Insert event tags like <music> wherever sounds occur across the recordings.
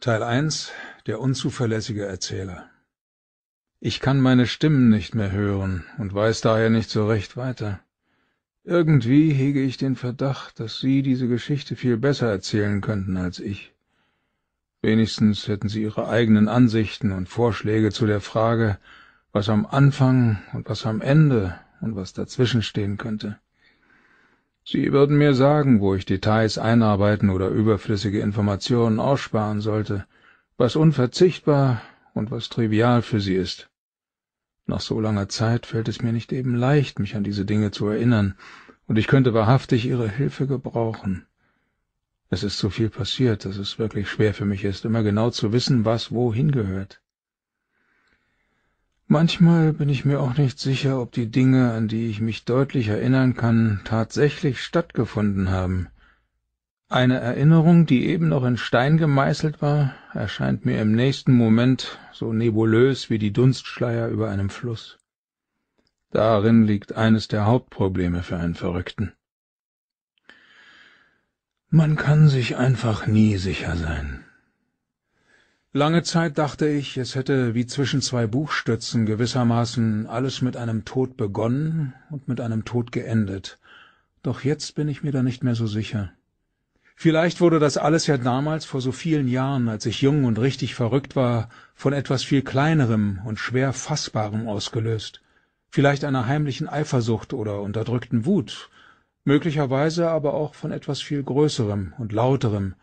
Teil 1 Der unzuverlässige Erzähler Ich kann meine Stimmen nicht mehr hören und weiß daher nicht so recht weiter. Irgendwie hege ich den Verdacht, dass Sie diese Geschichte viel besser erzählen könnten als ich. Wenigstens hätten Sie Ihre eigenen Ansichten und Vorschläge zu der Frage, was am Anfang und was am Ende und was dazwischen stehen könnte. Sie würden mir sagen, wo ich Details einarbeiten oder überflüssige Informationen aussparen sollte, was unverzichtbar und was trivial für Sie ist. Nach so langer Zeit fällt es mir nicht eben leicht, mich an diese Dinge zu erinnern, und ich könnte wahrhaftig Ihre Hilfe gebrauchen. Es ist so viel passiert, dass es wirklich schwer für mich ist, immer genau zu wissen, was wohin gehört. Manchmal bin ich mir auch nicht sicher, ob die Dinge, an die ich mich deutlich erinnern kann, tatsächlich stattgefunden haben. Eine Erinnerung, die eben noch in Stein gemeißelt war, erscheint mir im nächsten Moment so nebulös wie die Dunstschleier über einem Fluss. Darin liegt eines der Hauptprobleme für einen Verrückten. Man kann sich einfach nie sicher sein lange zeit dachte ich es hätte wie zwischen zwei buchstützen gewissermaßen alles mit einem tod begonnen und mit einem tod geendet doch jetzt bin ich mir da nicht mehr so sicher vielleicht wurde das alles ja damals vor so vielen jahren als ich jung und richtig verrückt war von etwas viel kleinerem und schwer Fassbarem ausgelöst vielleicht einer heimlichen eifersucht oder unterdrückten wut möglicherweise aber auch von etwas viel größerem und lauterem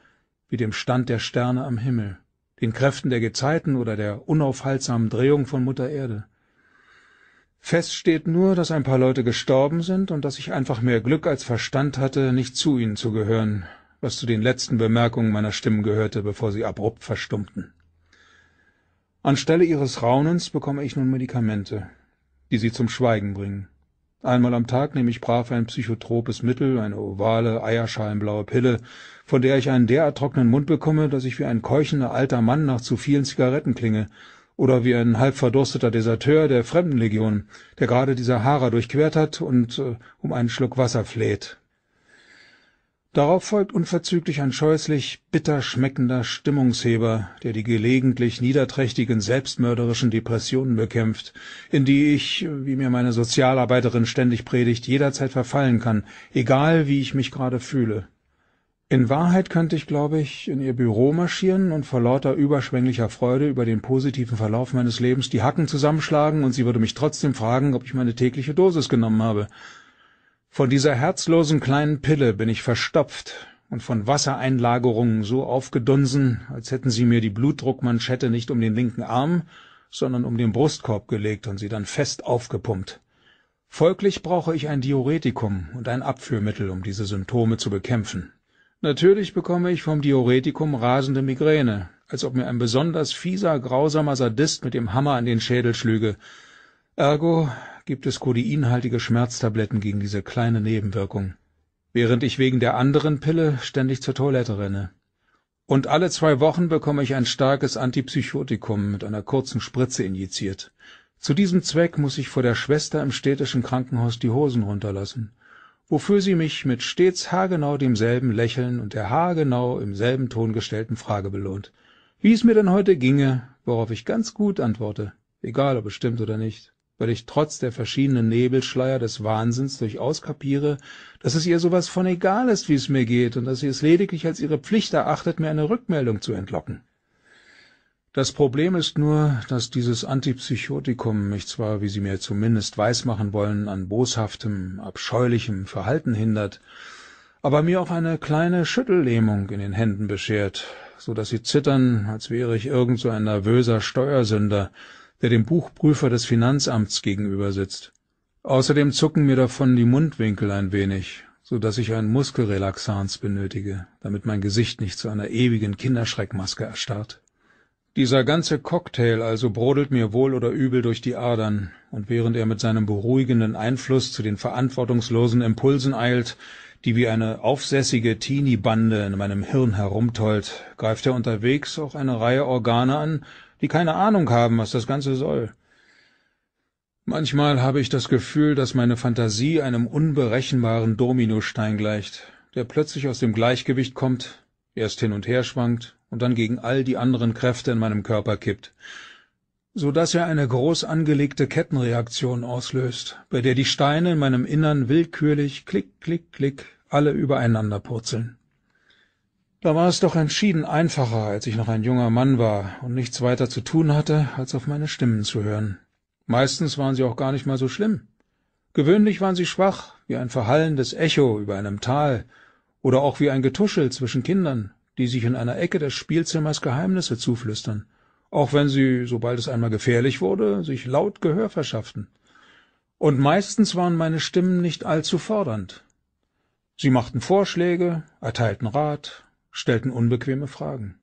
wie dem stand der sterne am himmel den Kräften der Gezeiten oder der unaufhaltsamen Drehung von Mutter Erde. Fest steht nur, dass ein paar Leute gestorben sind und dass ich einfach mehr Glück als Verstand hatte, nicht zu ihnen zu gehören, was zu den letzten Bemerkungen meiner Stimmen gehörte, bevor sie abrupt verstummten. Anstelle ihres Raunens bekomme ich nun Medikamente, die sie zum Schweigen bringen. Einmal am Tag nehme ich brav ein psychotropes Mittel, eine ovale, eierschalenblaue Pille, von der ich einen derart trockenen Mund bekomme, dass ich wie ein keuchender alter Mann nach zu vielen Zigaretten klinge oder wie ein halbverdursteter Deserteur der Fremdenlegion, der gerade die Sahara durchquert hat und äh, um einen Schluck Wasser fleht. Darauf folgt unverzüglich ein scheußlich bitter schmeckender Stimmungsheber, der die gelegentlich niederträchtigen selbstmörderischen Depressionen bekämpft, in die ich, wie mir meine Sozialarbeiterin ständig predigt, jederzeit verfallen kann, egal wie ich mich gerade fühle. In Wahrheit könnte ich, glaube ich, in ihr Büro marschieren und vor lauter überschwänglicher Freude über den positiven Verlauf meines Lebens die Hacken zusammenschlagen, und sie würde mich trotzdem fragen, ob ich meine tägliche Dosis genommen habe. Von dieser herzlosen kleinen pille bin ich verstopft und von wassereinlagerungen so aufgedunsen als hätten sie mir die blutdruckmanschette nicht um den linken arm sondern um den brustkorb gelegt und sie dann fest aufgepumpt folglich brauche ich ein diuretikum und ein abführmittel um diese symptome zu bekämpfen natürlich bekomme ich vom diuretikum rasende migräne als ob mir ein besonders fieser grausamer sadist mit dem hammer an den schädel schlüge ergo gibt es kodeinhaltige Schmerztabletten gegen diese kleine Nebenwirkung, während ich wegen der anderen Pille ständig zur Toilette renne. Und alle zwei Wochen bekomme ich ein starkes Antipsychotikum mit einer kurzen Spritze injiziert. Zu diesem Zweck muss ich vor der Schwester im städtischen Krankenhaus die Hosen runterlassen, wofür sie mich mit stets haargenau demselben Lächeln und der haargenau im selben Ton gestellten Frage belohnt, wie es mir denn heute ginge, worauf ich ganz gut antworte, egal ob es stimmt oder nicht weil ich trotz der verschiedenen Nebelschleier des Wahnsinns durchaus kapiere, dass es ihr sowas von egal ist, wie es mir geht und dass sie es lediglich als ihre Pflicht erachtet, mir eine Rückmeldung zu entlocken. Das Problem ist nur, dass dieses Antipsychotikum mich zwar, wie sie mir zumindest weismachen wollen, an boshaftem, abscheulichem Verhalten hindert, aber mir auch eine kleine Schüttellähmung in den Händen beschert, so dass sie zittern, als wäre ich irgend so ein nervöser Steuersünder, der dem Buchprüfer des Finanzamts gegenüber sitzt. Außerdem zucken mir davon die Mundwinkel ein wenig, so dass ich einen Muskelrelaxans benötige, damit mein Gesicht nicht zu einer ewigen Kinderschreckmaske erstarrt. Dieser ganze Cocktail also brodelt mir wohl oder übel durch die Adern, und während er mit seinem beruhigenden Einfluss zu den verantwortungslosen Impulsen eilt, die wie eine aufsässige Teenie-Bande in meinem Hirn herumtollt, greift er unterwegs auch eine Reihe Organe an die keine Ahnung haben, was das Ganze soll. Manchmal habe ich das Gefühl, dass meine Fantasie einem unberechenbaren Dominostein gleicht, der plötzlich aus dem Gleichgewicht kommt, erst hin und her schwankt und dann gegen all die anderen Kräfte in meinem Körper kippt, so dass er eine groß angelegte Kettenreaktion auslöst, bei der die Steine in meinem Innern willkürlich klick, klick, klick alle übereinander purzeln da war es doch entschieden einfacher als ich noch ein junger mann war und nichts weiter zu tun hatte als auf meine stimmen zu hören meistens waren sie auch gar nicht mal so schlimm gewöhnlich waren sie schwach wie ein verhallendes echo über einem tal oder auch wie ein getuschel zwischen kindern die sich in einer ecke des spielzimmers geheimnisse zuflüstern auch wenn sie sobald es einmal gefährlich wurde sich laut gehör verschafften und meistens waren meine stimmen nicht allzu fordernd sie machten vorschläge erteilten rat stellten unbequeme Fragen.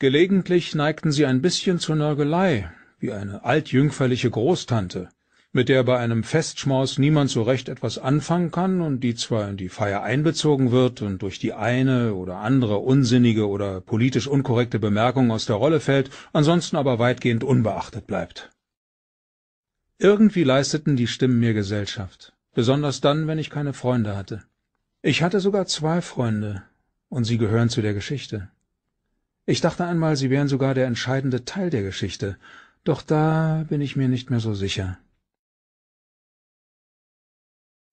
Gelegentlich neigten sie ein bisschen zur Nörgelei, wie eine altjüngferliche Großtante, mit der bei einem Festschmaus niemand so recht etwas anfangen kann und die zwar in die Feier einbezogen wird und durch die eine oder andere unsinnige oder politisch unkorrekte Bemerkung aus der Rolle fällt, ansonsten aber weitgehend unbeachtet bleibt. Irgendwie leisteten die Stimmen mir Gesellschaft, besonders dann, wenn ich keine Freunde hatte. Ich hatte sogar zwei Freunde, und sie gehören zu der Geschichte. Ich dachte einmal, sie wären sogar der entscheidende Teil der Geschichte, doch da bin ich mir nicht mehr so sicher.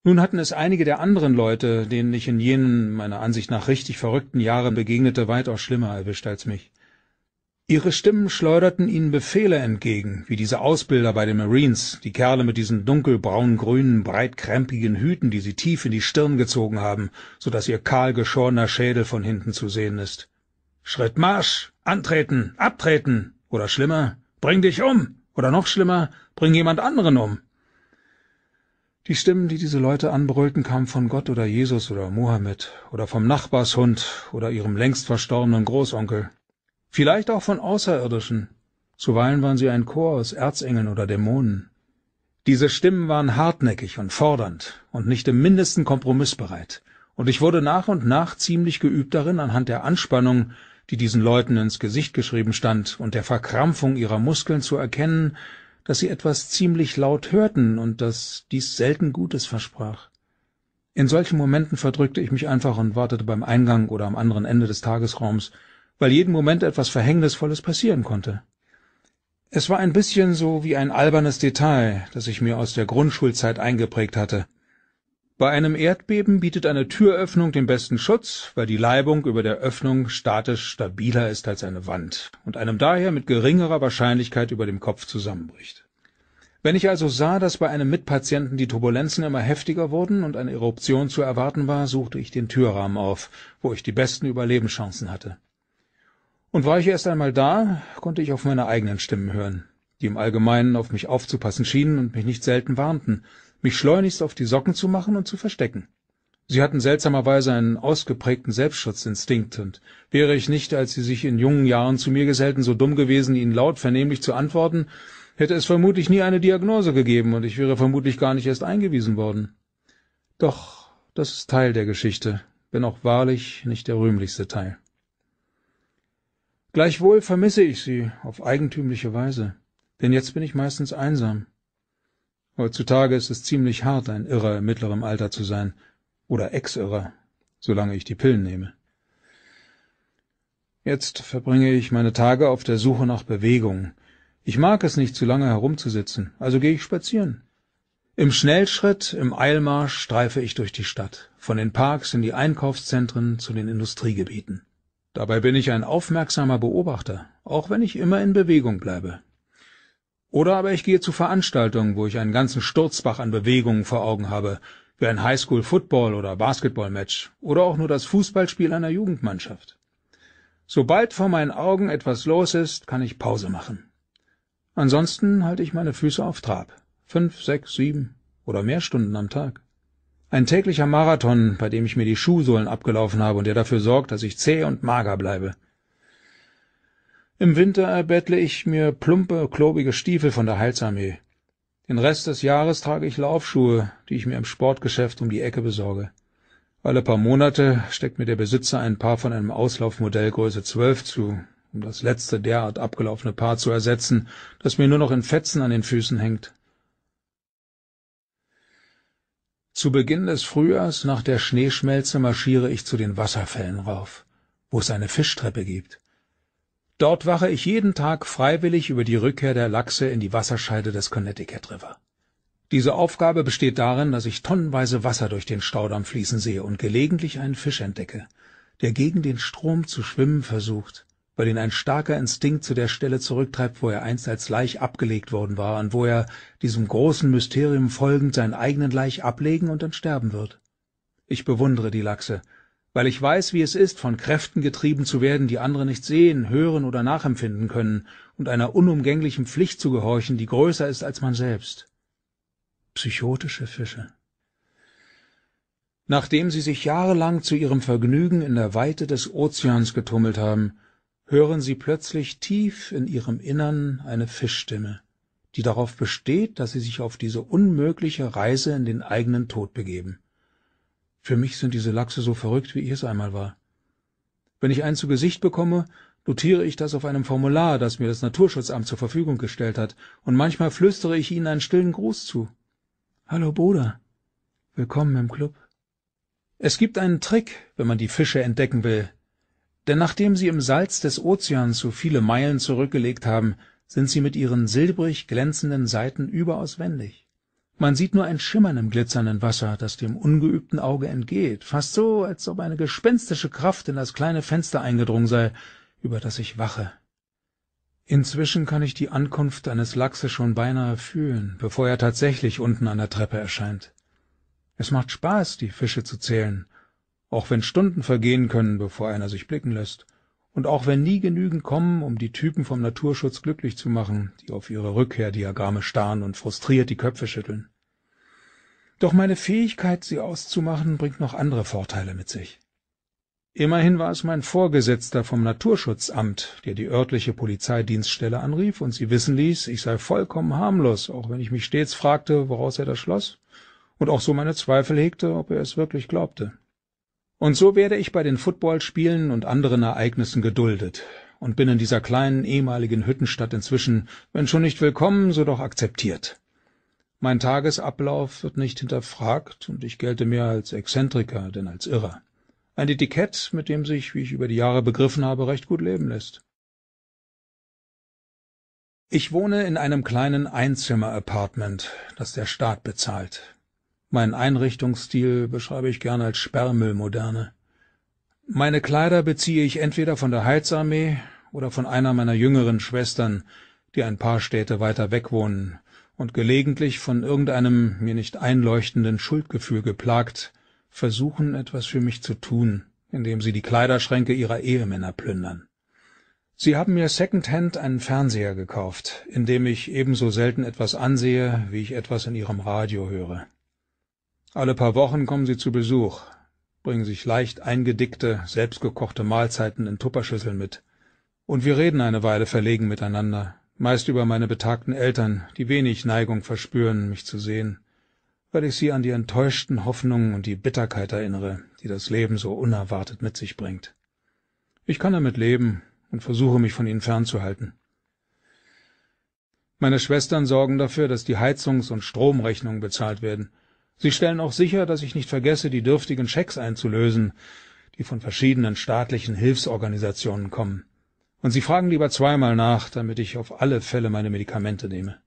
Nun hatten es einige der anderen Leute, denen ich in jenen meiner Ansicht nach richtig verrückten Jahren begegnete, weitaus schlimmer erwischt als mich. Ihre Stimmen schleuderten ihnen Befehle entgegen, wie diese Ausbilder bei den Marines, die Kerle mit diesen dunkelbraun-grünen, breitkrempigen Hüten, die sie tief in die Stirn gezogen haben, so dass ihr kahl geschorener Schädel von hinten zu sehen ist. Schritt Marsch! Antreten! Abtreten! Oder schlimmer, bring dich um! Oder noch schlimmer, bring jemand anderen um! Die Stimmen, die diese Leute anbrüllten, kamen von Gott oder Jesus oder Mohammed oder vom Nachbarshund oder ihrem längst verstorbenen Großonkel vielleicht auch von Außerirdischen. Zuweilen waren sie ein Chor aus Erzengeln oder Dämonen. Diese Stimmen waren hartnäckig und fordernd und nicht im mindesten kompromissbereit, und ich wurde nach und nach ziemlich geübt darin, anhand der Anspannung, die diesen Leuten ins Gesicht geschrieben stand, und der Verkrampfung ihrer Muskeln zu erkennen, dass sie etwas ziemlich laut hörten und dass dies selten Gutes versprach. In solchen Momenten verdrückte ich mich einfach und wartete beim Eingang oder am anderen Ende des Tagesraums, weil jeden Moment etwas Verhängnisvolles passieren konnte. Es war ein bisschen so wie ein albernes Detail, das ich mir aus der Grundschulzeit eingeprägt hatte. Bei einem Erdbeben bietet eine Türöffnung den besten Schutz, weil die Reibung über der Öffnung statisch stabiler ist als eine Wand und einem daher mit geringerer Wahrscheinlichkeit über dem Kopf zusammenbricht. Wenn ich also sah, dass bei einem Mitpatienten die Turbulenzen immer heftiger wurden und eine Eruption zu erwarten war, suchte ich den Türrahmen auf, wo ich die besten Überlebenschancen hatte und war ich erst einmal da konnte ich auf meine eigenen stimmen hören die im allgemeinen auf mich aufzupassen schienen und mich nicht selten warnten mich schleunigst auf die socken zu machen und zu verstecken sie hatten seltsamerweise einen ausgeprägten selbstschutzinstinkt und wäre ich nicht als sie sich in jungen jahren zu mir gesellten so dumm gewesen ihnen laut vernehmlich zu antworten hätte es vermutlich nie eine diagnose gegeben und ich wäre vermutlich gar nicht erst eingewiesen worden doch das ist teil der geschichte wenn auch wahrlich nicht der rühmlichste teil Gleichwohl vermisse ich sie auf eigentümliche Weise, denn jetzt bin ich meistens einsam. Heutzutage ist es ziemlich hart, ein Irrer im mittlerem Alter zu sein oder Ex-Irrer, solange ich die Pillen nehme. Jetzt verbringe ich meine Tage auf der Suche nach Bewegung. Ich mag es nicht, zu lange herumzusitzen, also gehe ich spazieren. Im Schnellschritt, im Eilmarsch streife ich durch die Stadt, von den Parks in die Einkaufszentren zu den Industriegebieten Dabei bin ich ein aufmerksamer Beobachter, auch wenn ich immer in Bewegung bleibe. Oder aber ich gehe zu Veranstaltungen, wo ich einen ganzen Sturzbach an Bewegungen vor Augen habe, wie ein Highschool-Football- oder Basketball-Match oder auch nur das Fußballspiel einer Jugendmannschaft. Sobald vor meinen Augen etwas los ist, kann ich Pause machen. Ansonsten halte ich meine Füße auf Trab. Fünf, sechs, sieben oder mehr Stunden am Tag. Ein täglicher Marathon, bei dem ich mir die Schuhsohlen abgelaufen habe und der dafür sorgt, dass ich zäh und mager bleibe. Im Winter erbettle ich mir plumpe, klobige Stiefel von der Heilsarmee. Den Rest des Jahres trage ich Laufschuhe, die ich mir im Sportgeschäft um die Ecke besorge. Alle paar Monate steckt mir der Besitzer ein Paar von einem Auslaufmodell Größe 12 zu, um das letzte derart abgelaufene Paar zu ersetzen, das mir nur noch in Fetzen an den Füßen hängt. Zu Beginn des Frühjahrs nach der Schneeschmelze marschiere ich zu den Wasserfällen rauf, wo es eine Fischtreppe gibt. Dort wache ich jeden Tag freiwillig über die Rückkehr der Lachse in die Wasserscheide des Connecticut River. Diese Aufgabe besteht darin, dass ich tonnenweise Wasser durch den Staudamm fließen sehe und gelegentlich einen Fisch entdecke, der gegen den Strom zu schwimmen versucht weil ihn ein starker Instinkt zu der Stelle zurücktreibt, wo er einst als Laich abgelegt worden war und wo er, diesem großen Mysterium folgend, seinen eigenen Laich ablegen und dann sterben wird. Ich bewundere die Lachse, weil ich weiß, wie es ist, von Kräften getrieben zu werden, die andere nicht sehen, hören oder nachempfinden können, und einer unumgänglichen Pflicht zu gehorchen, die größer ist als man selbst. Psychotische Fische. Nachdem sie sich jahrelang zu ihrem Vergnügen in der Weite des Ozeans getummelt haben, hören sie plötzlich tief in ihrem Innern eine Fischstimme, die darauf besteht, dass sie sich auf diese unmögliche Reise in den eigenen Tod begeben. Für mich sind diese Lachse so verrückt, wie ich es einmal war. Wenn ich einen zu Gesicht bekomme, notiere ich das auf einem Formular, das mir das Naturschutzamt zur Verfügung gestellt hat, und manchmal flüstere ich ihnen einen stillen Gruß zu. Hallo Bruder, willkommen im Club. Es gibt einen Trick, wenn man die Fische entdecken will, denn nachdem sie im Salz des Ozeans so viele Meilen zurückgelegt haben, sind sie mit ihren silbrig glänzenden Seiten überaus wendig. Man sieht nur ein Schimmern im glitzernden Wasser, das dem ungeübten Auge entgeht, fast so, als ob eine gespenstische Kraft in das kleine Fenster eingedrungen sei, über das ich wache. Inzwischen kann ich die Ankunft eines Lachses schon beinahe fühlen, bevor er tatsächlich unten an der Treppe erscheint. Es macht Spaß, die Fische zu zählen auch wenn Stunden vergehen können, bevor einer sich blicken lässt, und auch wenn nie genügend kommen, um die Typen vom Naturschutz glücklich zu machen, die auf ihre Rückkehrdiagramme starren und frustriert die Köpfe schütteln. Doch meine Fähigkeit, sie auszumachen, bringt noch andere Vorteile mit sich. Immerhin war es mein Vorgesetzter vom Naturschutzamt, der die örtliche Polizeidienststelle anrief und sie wissen ließ, ich sei vollkommen harmlos, auch wenn ich mich stets fragte, woraus er das schloss, und auch so meine Zweifel hegte, ob er es wirklich glaubte und so werde ich bei den footballspielen und anderen ereignissen geduldet und bin in dieser kleinen ehemaligen hüttenstadt inzwischen wenn schon nicht willkommen so doch akzeptiert mein tagesablauf wird nicht hinterfragt und ich gelte mehr als exzentriker denn als irrer ein etikett mit dem sich wie ich über die jahre begriffen habe recht gut leben lässt. ich wohne in einem kleinen einzimmer appartement das der staat bezahlt mein Einrichtungsstil beschreibe ich gern als Sperrmüllmoderne. Meine Kleider beziehe ich entweder von der Heilsarmee oder von einer meiner jüngeren Schwestern, die ein paar Städte weiter weg wohnen und gelegentlich von irgendeinem mir nicht einleuchtenden Schuldgefühl geplagt versuchen, etwas für mich zu tun, indem sie die Kleiderschränke ihrer Ehemänner plündern. Sie haben mir secondhand einen Fernseher gekauft, in dem ich ebenso selten etwas ansehe, wie ich etwas in Ihrem Radio höre. Alle paar Wochen kommen sie zu Besuch, bringen sich leicht eingedickte, selbstgekochte Mahlzeiten in Tupperschüsseln mit. Und wir reden eine Weile verlegen miteinander, meist über meine betagten Eltern, die wenig Neigung verspüren, mich zu sehen, weil ich sie an die enttäuschten Hoffnungen und die Bitterkeit erinnere, die das Leben so unerwartet mit sich bringt. Ich kann damit leben und versuche mich von ihnen fernzuhalten. Meine Schwestern sorgen dafür, dass die Heizungs- und Stromrechnungen bezahlt werden – Sie stellen auch sicher, dass ich nicht vergesse, die dürftigen Schecks einzulösen, die von verschiedenen staatlichen Hilfsorganisationen kommen. Und Sie fragen lieber zweimal nach, damit ich auf alle Fälle meine Medikamente nehme.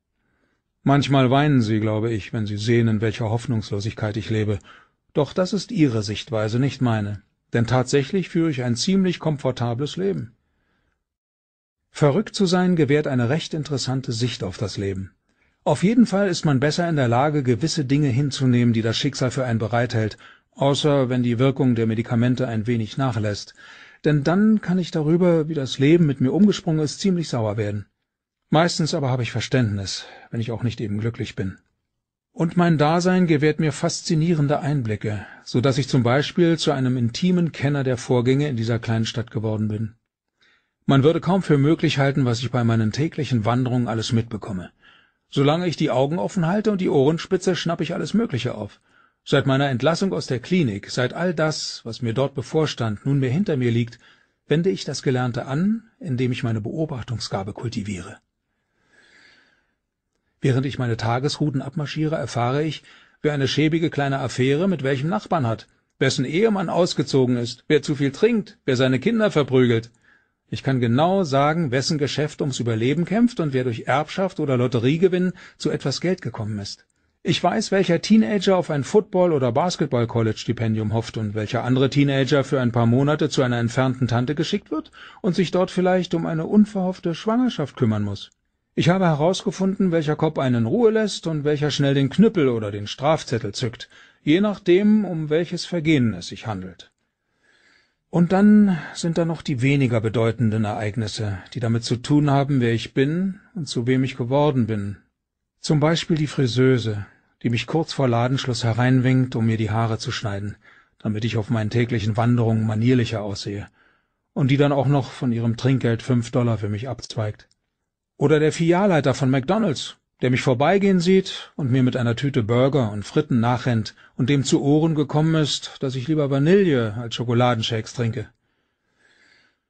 Manchmal weinen Sie, glaube ich, wenn Sie sehen, in welcher Hoffnungslosigkeit ich lebe. Doch das ist Ihre Sichtweise, nicht meine. Denn tatsächlich führe ich ein ziemlich komfortables Leben. Verrückt zu sein gewährt eine recht interessante Sicht auf das Leben. Auf jeden Fall ist man besser in der Lage, gewisse Dinge hinzunehmen, die das Schicksal für einen bereithält, außer wenn die Wirkung der Medikamente ein wenig nachlässt, denn dann kann ich darüber, wie das Leben mit mir umgesprungen ist, ziemlich sauer werden. Meistens aber habe ich Verständnis, wenn ich auch nicht eben glücklich bin. Und mein Dasein gewährt mir faszinierende Einblicke, so dass ich zum Beispiel zu einem intimen Kenner der Vorgänge in dieser kleinen Stadt geworden bin. Man würde kaum für möglich halten, was ich bei meinen täglichen Wanderungen alles mitbekomme Solange ich die Augen offen halte und die Ohren spitze, schnappe ich alles Mögliche auf. Seit meiner Entlassung aus der Klinik, seit all das, was mir dort bevorstand, nunmehr hinter mir liegt, wende ich das Gelernte an, indem ich meine Beobachtungsgabe kultiviere. Während ich meine Tagesrouten abmarschiere, erfahre ich, wer eine schäbige kleine Affäre mit welchem Nachbarn hat, wessen Ehemann ausgezogen ist, wer zu viel trinkt, wer seine Kinder verprügelt. Ich kann genau sagen, wessen Geschäft ums Überleben kämpft und wer durch Erbschaft oder Lotteriegewinn zu etwas Geld gekommen ist. Ich weiß, welcher Teenager auf ein Football- oder Basketball-College-Stipendium hofft und welcher andere Teenager für ein paar Monate zu einer entfernten Tante geschickt wird und sich dort vielleicht um eine unverhoffte Schwangerschaft kümmern muss. Ich habe herausgefunden, welcher Kopf einen in Ruhe lässt und welcher schnell den Knüppel oder den Strafzettel zückt, je nachdem, um welches Vergehen es sich handelt und dann sind da noch die weniger bedeutenden Ereignisse, die damit zu tun haben, wer ich bin und zu wem ich geworden bin. Zum Beispiel die Friseuse, die mich kurz vor Ladenschluss hereinwinkt, um mir die Haare zu schneiden, damit ich auf meinen täglichen Wanderungen manierlicher aussehe, und die dann auch noch von ihrem Trinkgeld fünf Dollar für mich abzweigt. Oder der Filialleiter von McDonalds, der mich vorbeigehen sieht und mir mit einer tüte burger und fritten nachrennt und dem zu ohren gekommen ist dass ich lieber vanille als schokoladenshakes trinke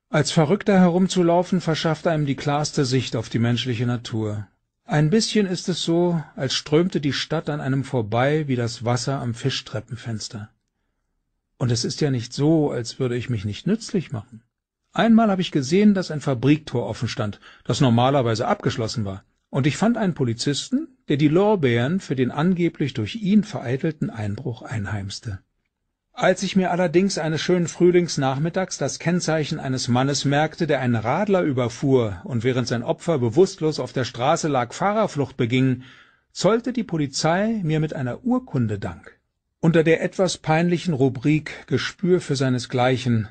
als verrückter herumzulaufen verschafft einem die klarste sicht auf die menschliche natur ein bisschen ist es so als strömte die stadt an einem vorbei wie das wasser am fischtreppenfenster und es ist ja nicht so als würde ich mich nicht nützlich machen einmal habe ich gesehen dass ein fabriktor offen stand das normalerweise abgeschlossen war und ich fand einen polizisten der die lorbeeren für den angeblich durch ihn vereitelten einbruch einheimste als ich mir allerdings eines schönen frühlingsnachmittags das kennzeichen eines mannes merkte der einen radler überfuhr und während sein opfer bewusstlos auf der straße lag fahrerflucht beging zollte die polizei mir mit einer urkunde dank unter der etwas peinlichen rubrik gespür für seinesgleichen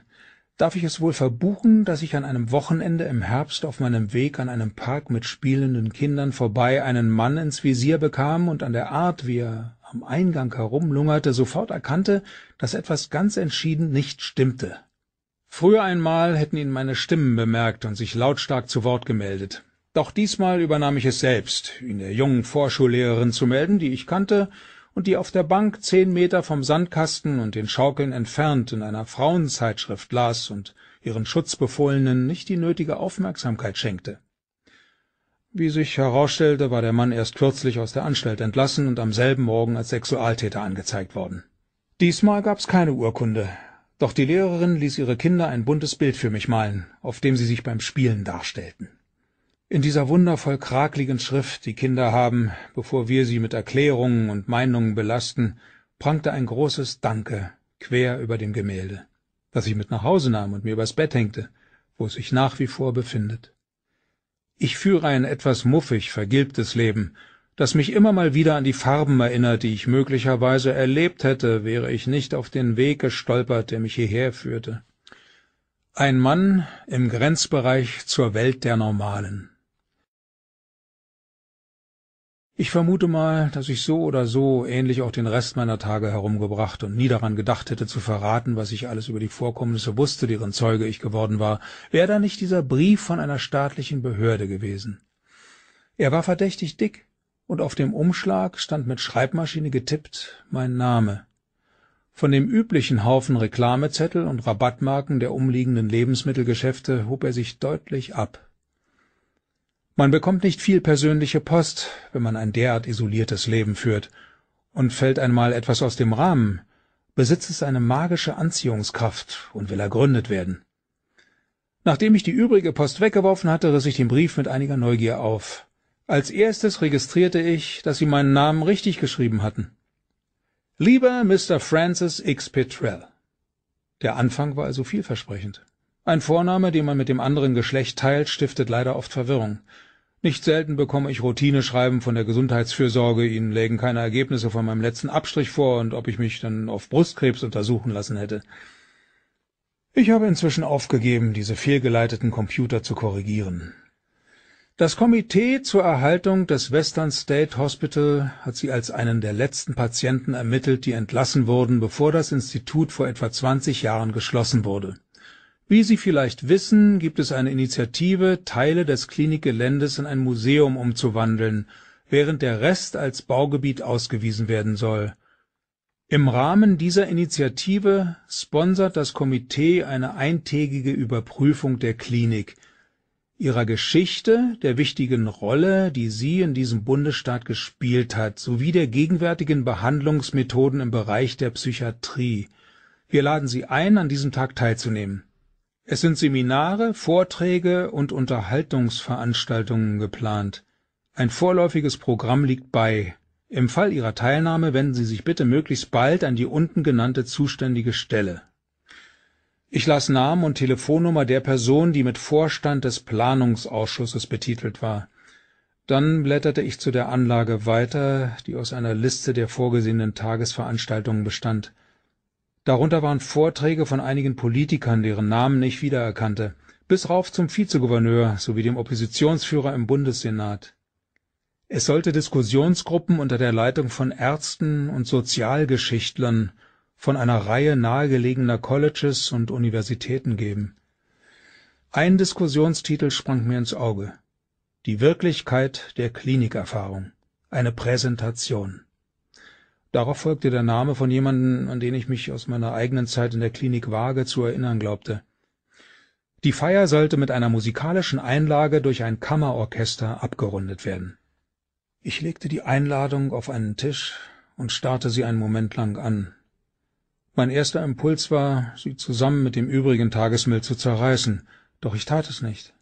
darf ich es wohl verbuchen, dass ich an einem Wochenende im Herbst auf meinem Weg an einem Park mit spielenden Kindern vorbei einen Mann ins Visier bekam und an der Art, wie er am Eingang herumlungerte, sofort erkannte, dass etwas ganz entschieden nicht stimmte. Früher einmal hätten ihn meine Stimmen bemerkt und sich lautstark zu Wort gemeldet. Doch diesmal übernahm ich es selbst, ihn der jungen Vorschullehrerin zu melden, die ich kannte, und die auf der bank zehn meter vom sandkasten und den schaukeln entfernt in einer frauenzeitschrift las und ihren schutzbefohlenen nicht die nötige aufmerksamkeit schenkte wie sich herausstellte war der mann erst kürzlich aus der anstalt entlassen und am selben morgen als sexualtäter angezeigt worden diesmal gab's keine urkunde doch die lehrerin ließ ihre kinder ein buntes bild für mich malen auf dem sie sich beim spielen darstellten in dieser wundervoll krakligen schrift die kinder haben bevor wir sie mit erklärungen und meinungen belasten prangte ein großes danke quer über dem gemälde das ich mit nach hause nahm und mir übers bett hängte wo es sich nach wie vor befindet ich führe ein etwas muffig vergilbtes leben das mich immer mal wieder an die farben erinnert die ich möglicherweise erlebt hätte wäre ich nicht auf den weg gestolpert der mich hierher führte ein mann im grenzbereich zur welt der normalen ich vermute mal dass ich so oder so ähnlich auch den rest meiner tage herumgebracht und nie daran gedacht hätte zu verraten was ich alles über die vorkommnisse wusste, deren zeuge ich geworden war wäre da nicht dieser brief von einer staatlichen behörde gewesen er war verdächtig dick und auf dem umschlag stand mit schreibmaschine getippt mein name von dem üblichen haufen reklamezettel und rabattmarken der umliegenden lebensmittelgeschäfte hob er sich deutlich ab man bekommt nicht viel persönliche Post, wenn man ein derart isoliertes Leben führt, und fällt einmal etwas aus dem Rahmen, besitzt es eine magische Anziehungskraft und will ergründet werden. Nachdem ich die übrige Post weggeworfen hatte, riss ich den Brief mit einiger Neugier auf. Als erstes registrierte ich, dass sie meinen Namen richtig geschrieben hatten. Lieber Mr. Francis X. Petrell. Der Anfang war also vielversprechend. Ein Vorname, den man mit dem anderen Geschlecht teilt, stiftet leider oft Verwirrung. Nicht selten bekomme ich Routineschreiben von der Gesundheitsfürsorge, ihnen lägen keine Ergebnisse von meinem letzten Abstrich vor und ob ich mich denn auf Brustkrebs untersuchen lassen hätte. Ich habe inzwischen aufgegeben, diese fehlgeleiteten Computer zu korrigieren. Das Komitee zur Erhaltung des Western State Hospital hat sie als einen der letzten Patienten ermittelt, die entlassen wurden, bevor das Institut vor etwa 20 Jahren geschlossen wurde wie Sie vielleicht wissen, gibt es eine Initiative, Teile des Klinikgeländes in ein Museum umzuwandeln, während der Rest als Baugebiet ausgewiesen werden soll. Im Rahmen dieser Initiative sponsert das Komitee eine eintägige Überprüfung der Klinik, ihrer Geschichte, der wichtigen Rolle, die sie in diesem Bundesstaat gespielt hat, sowie der gegenwärtigen Behandlungsmethoden im Bereich der Psychiatrie. Wir laden Sie ein, an diesem Tag teilzunehmen es sind Seminare, Vorträge und Unterhaltungsveranstaltungen geplant. Ein vorläufiges Programm liegt bei. Im Fall Ihrer Teilnahme wenden Sie sich bitte möglichst bald an die unten genannte zuständige Stelle. Ich las Namen und Telefonnummer der Person, die mit Vorstand des Planungsausschusses betitelt war. Dann blätterte ich zu der Anlage weiter, die aus einer Liste der vorgesehenen Tagesveranstaltungen bestand Darunter waren Vorträge von einigen Politikern, deren Namen ich wiedererkannte, bis rauf zum Vizegouverneur sowie dem Oppositionsführer im Bundessenat. Es sollte Diskussionsgruppen unter der Leitung von Ärzten und Sozialgeschichtlern von einer Reihe nahegelegener Colleges und Universitäten geben. Ein Diskussionstitel sprang mir ins Auge: Die Wirklichkeit der Klinikerfahrung – eine Präsentation Darauf folgte der Name von jemandem, an den ich mich aus meiner eigenen Zeit in der Klinik vage zu erinnern glaubte. Die Feier sollte mit einer musikalischen Einlage durch ein Kammerorchester abgerundet werden. Ich legte die Einladung auf einen Tisch und starrte sie einen Moment lang an. Mein erster Impuls war, sie zusammen mit dem übrigen Tagesmüll zu zerreißen, doch ich tat es nicht.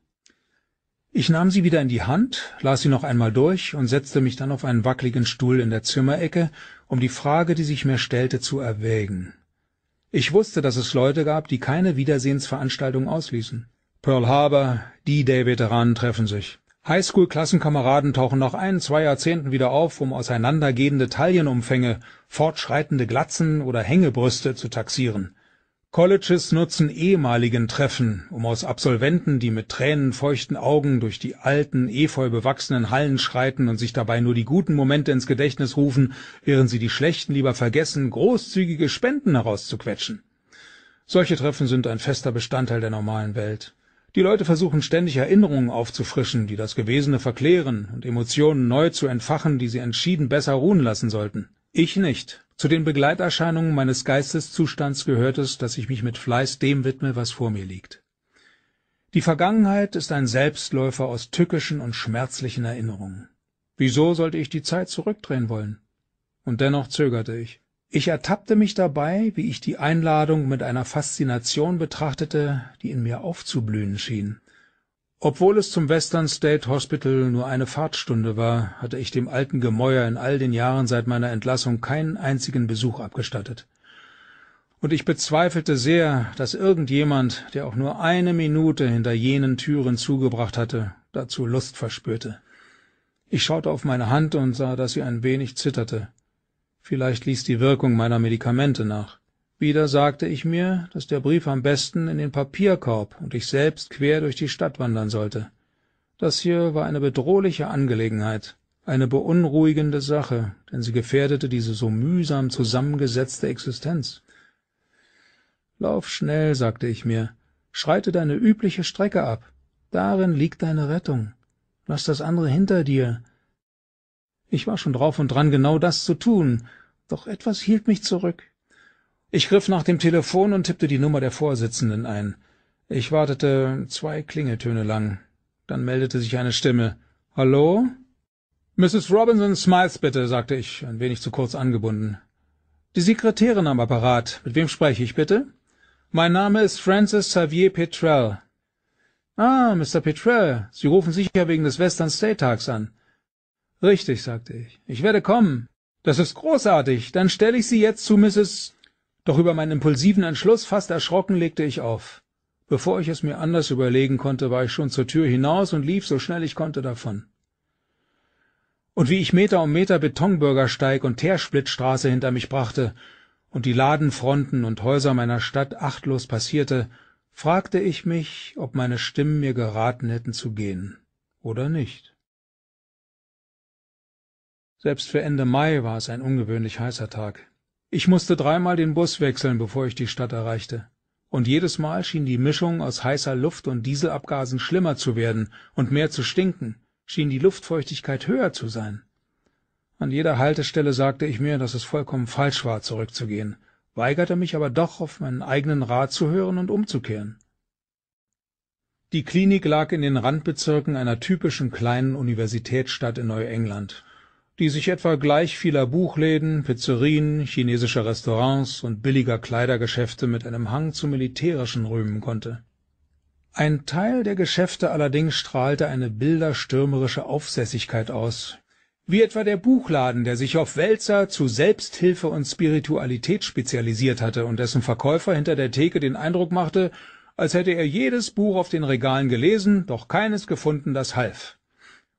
Ich nahm sie wieder in die Hand, las sie noch einmal durch und setzte mich dann auf einen wackeligen Stuhl in der Zimmerecke um die frage die sich mir stellte zu erwägen ich wusste, dass es leute gab die keine Wiedersehensveranstaltung ausließen pearl harbor d-day veteranen treffen sich highschool klassenkameraden tauchen nach ein zwei jahrzehnten wieder auf um auseinandergehende taillenumfänge fortschreitende glatzen oder hängebrüste zu taxieren Colleges nutzen Ehemaligen-Treffen, um aus Absolventen, die mit tränenfeuchten Augen durch die alten, efeu bewachsenen Hallen schreiten und sich dabei nur die guten Momente ins Gedächtnis rufen, während sie die schlechten lieber vergessen, großzügige Spenden herauszuquetschen. Solche Treffen sind ein fester Bestandteil der normalen Welt. Die Leute versuchen ständig Erinnerungen aufzufrischen, die das Gewesene verklären, und Emotionen neu zu entfachen, die sie entschieden besser ruhen lassen sollten ich nicht. Zu den Begleiterscheinungen meines Geisteszustands gehört es, dass ich mich mit Fleiß dem widme, was vor mir liegt. Die Vergangenheit ist ein Selbstläufer aus tückischen und schmerzlichen Erinnerungen. Wieso sollte ich die Zeit zurückdrehen wollen? Und dennoch zögerte ich. Ich ertappte mich dabei, wie ich die Einladung mit einer Faszination betrachtete, die in mir aufzublühen schien obwohl es zum Western State Hospital nur eine Fahrtstunde war hatte ich dem alten gemäuer in all den jahren seit meiner entlassung keinen einzigen besuch abgestattet und ich bezweifelte sehr dass irgendjemand, der auch nur eine minute hinter jenen türen zugebracht hatte dazu lust verspürte ich schaute auf meine hand und sah dass sie ein wenig zitterte vielleicht ließ die wirkung meiner medikamente nach wieder sagte ich mir daß der brief am besten in den papierkorb und ich selbst quer durch die stadt wandern sollte das hier war eine bedrohliche angelegenheit eine beunruhigende sache denn sie gefährdete diese so mühsam zusammengesetzte existenz lauf schnell sagte ich mir schreite deine übliche strecke ab darin liegt deine rettung Lass das andere hinter dir ich war schon drauf und dran genau das zu tun doch etwas hielt mich zurück ich griff nach dem Telefon und tippte die Nummer der Vorsitzenden ein. Ich wartete zwei Klingeltöne lang. Dann meldete sich eine Stimme. »Hallo?« »Mrs. Robinson Smiles, bitte«, sagte ich, ein wenig zu kurz angebunden. »Die Sekretärin am Apparat. Mit wem spreche ich, bitte?« »Mein Name ist Francis Xavier Petrel.« »Ah, Mr. Petrel, Sie rufen sicher wegen des Western State Tags an.« »Richtig«, sagte ich. »Ich werde kommen.« »Das ist großartig. Dann stelle ich Sie jetzt zu Mrs doch über meinen impulsiven Entschluss, fast erschrocken legte ich auf bevor ich es mir anders überlegen konnte war ich schon zur tür hinaus und lief so schnell ich konnte davon und wie ich meter um meter betonbürgersteig und teersplittstraße hinter mich brachte und die ladenfronten und häuser meiner stadt achtlos passierte fragte ich mich ob meine stimmen mir geraten hätten zu gehen oder nicht selbst für ende mai war es ein ungewöhnlich heißer tag ich musste dreimal den bus wechseln bevor ich die stadt erreichte und jedes mal schien die mischung aus heißer luft und dieselabgasen schlimmer zu werden und mehr zu stinken schien die luftfeuchtigkeit höher zu sein an jeder haltestelle sagte ich mir dass es vollkommen falsch war zurückzugehen weigerte mich aber doch auf meinen eigenen rat zu hören und umzukehren die klinik lag in den randbezirken einer typischen kleinen universitätsstadt in Neuengland, die sich etwa gleich vieler Buchläden, Pizzerien, chinesischer Restaurants und billiger Kleidergeschäfte mit einem Hang zu Militärischen rühmen konnte. Ein Teil der Geschäfte allerdings strahlte eine bilderstürmerische Aufsässigkeit aus, wie etwa der Buchladen, der sich auf Wälzer zu Selbsthilfe und Spiritualität spezialisiert hatte und dessen Verkäufer hinter der Theke den Eindruck machte, als hätte er jedes Buch auf den Regalen gelesen, doch keines gefunden, das half.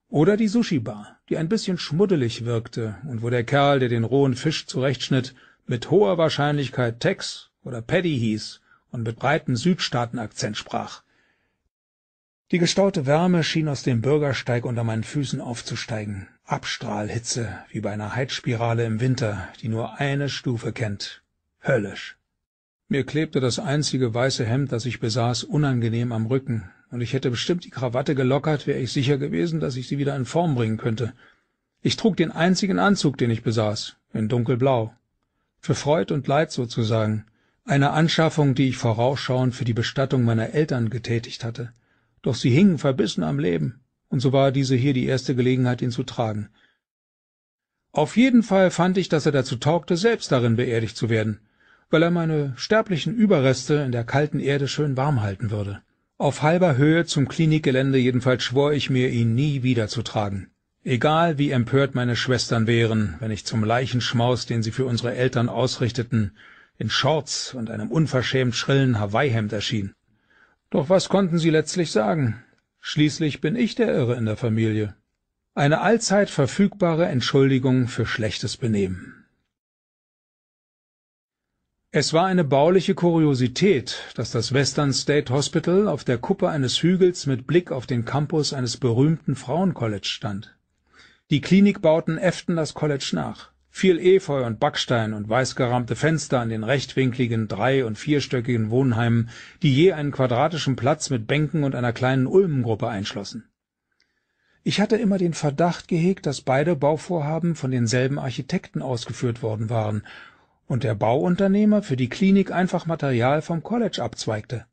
Oder die Sushi-Bar die ein bisschen schmuddelig wirkte und wo der kerl der den rohen fisch zurechtschnitt mit hoher wahrscheinlichkeit tex oder paddy hieß und mit breitem südstaatenakzent sprach die gestaute wärme schien aus dem bürgersteig unter meinen füßen aufzusteigen abstrahlhitze wie bei einer heizspirale im winter die nur eine stufe kennt höllisch mir klebte das einzige weiße hemd das ich besaß unangenehm am rücken und ich hätte bestimmt die krawatte gelockert wäre ich sicher gewesen dass ich sie wieder in form bringen könnte ich trug den einzigen anzug den ich besaß in dunkelblau für freud und leid sozusagen eine anschaffung die ich vorausschauend für die bestattung meiner eltern getätigt hatte doch sie hingen verbissen am leben und so war diese hier die erste gelegenheit ihn zu tragen auf jeden fall fand ich dass er dazu taugte selbst darin beerdigt zu werden weil er meine sterblichen überreste in der kalten erde schön warm halten würde auf halber Höhe zum Klinikgelände jedenfalls schwor ich mir, ihn nie wiederzutragen. Egal, wie empört meine Schwestern wären, wenn ich zum Leichenschmaus, den sie für unsere Eltern ausrichteten, in Shorts und einem unverschämt schrillen hawaii hemd erschien. Doch was konnten sie letztlich sagen? Schließlich bin ich der Irre in der Familie. Eine allzeit verfügbare Entschuldigung für schlechtes Benehmen. Es war eine bauliche Kuriosität, dass das Western State Hospital auf der Kuppe eines Hügels mit Blick auf den Campus eines berühmten Frauencollege stand. Die Klinikbauten äfften das College nach. Viel Efeu und Backstein und weißgerahmte Fenster an den rechtwinkligen drei und vierstöckigen Wohnheimen, die je einen quadratischen Platz mit Bänken und einer kleinen Ulmengruppe einschlossen. Ich hatte immer den Verdacht gehegt, dass beide Bauvorhaben von denselben Architekten ausgeführt worden waren und der Bauunternehmer für die Klinik einfach Material vom College abzweigte.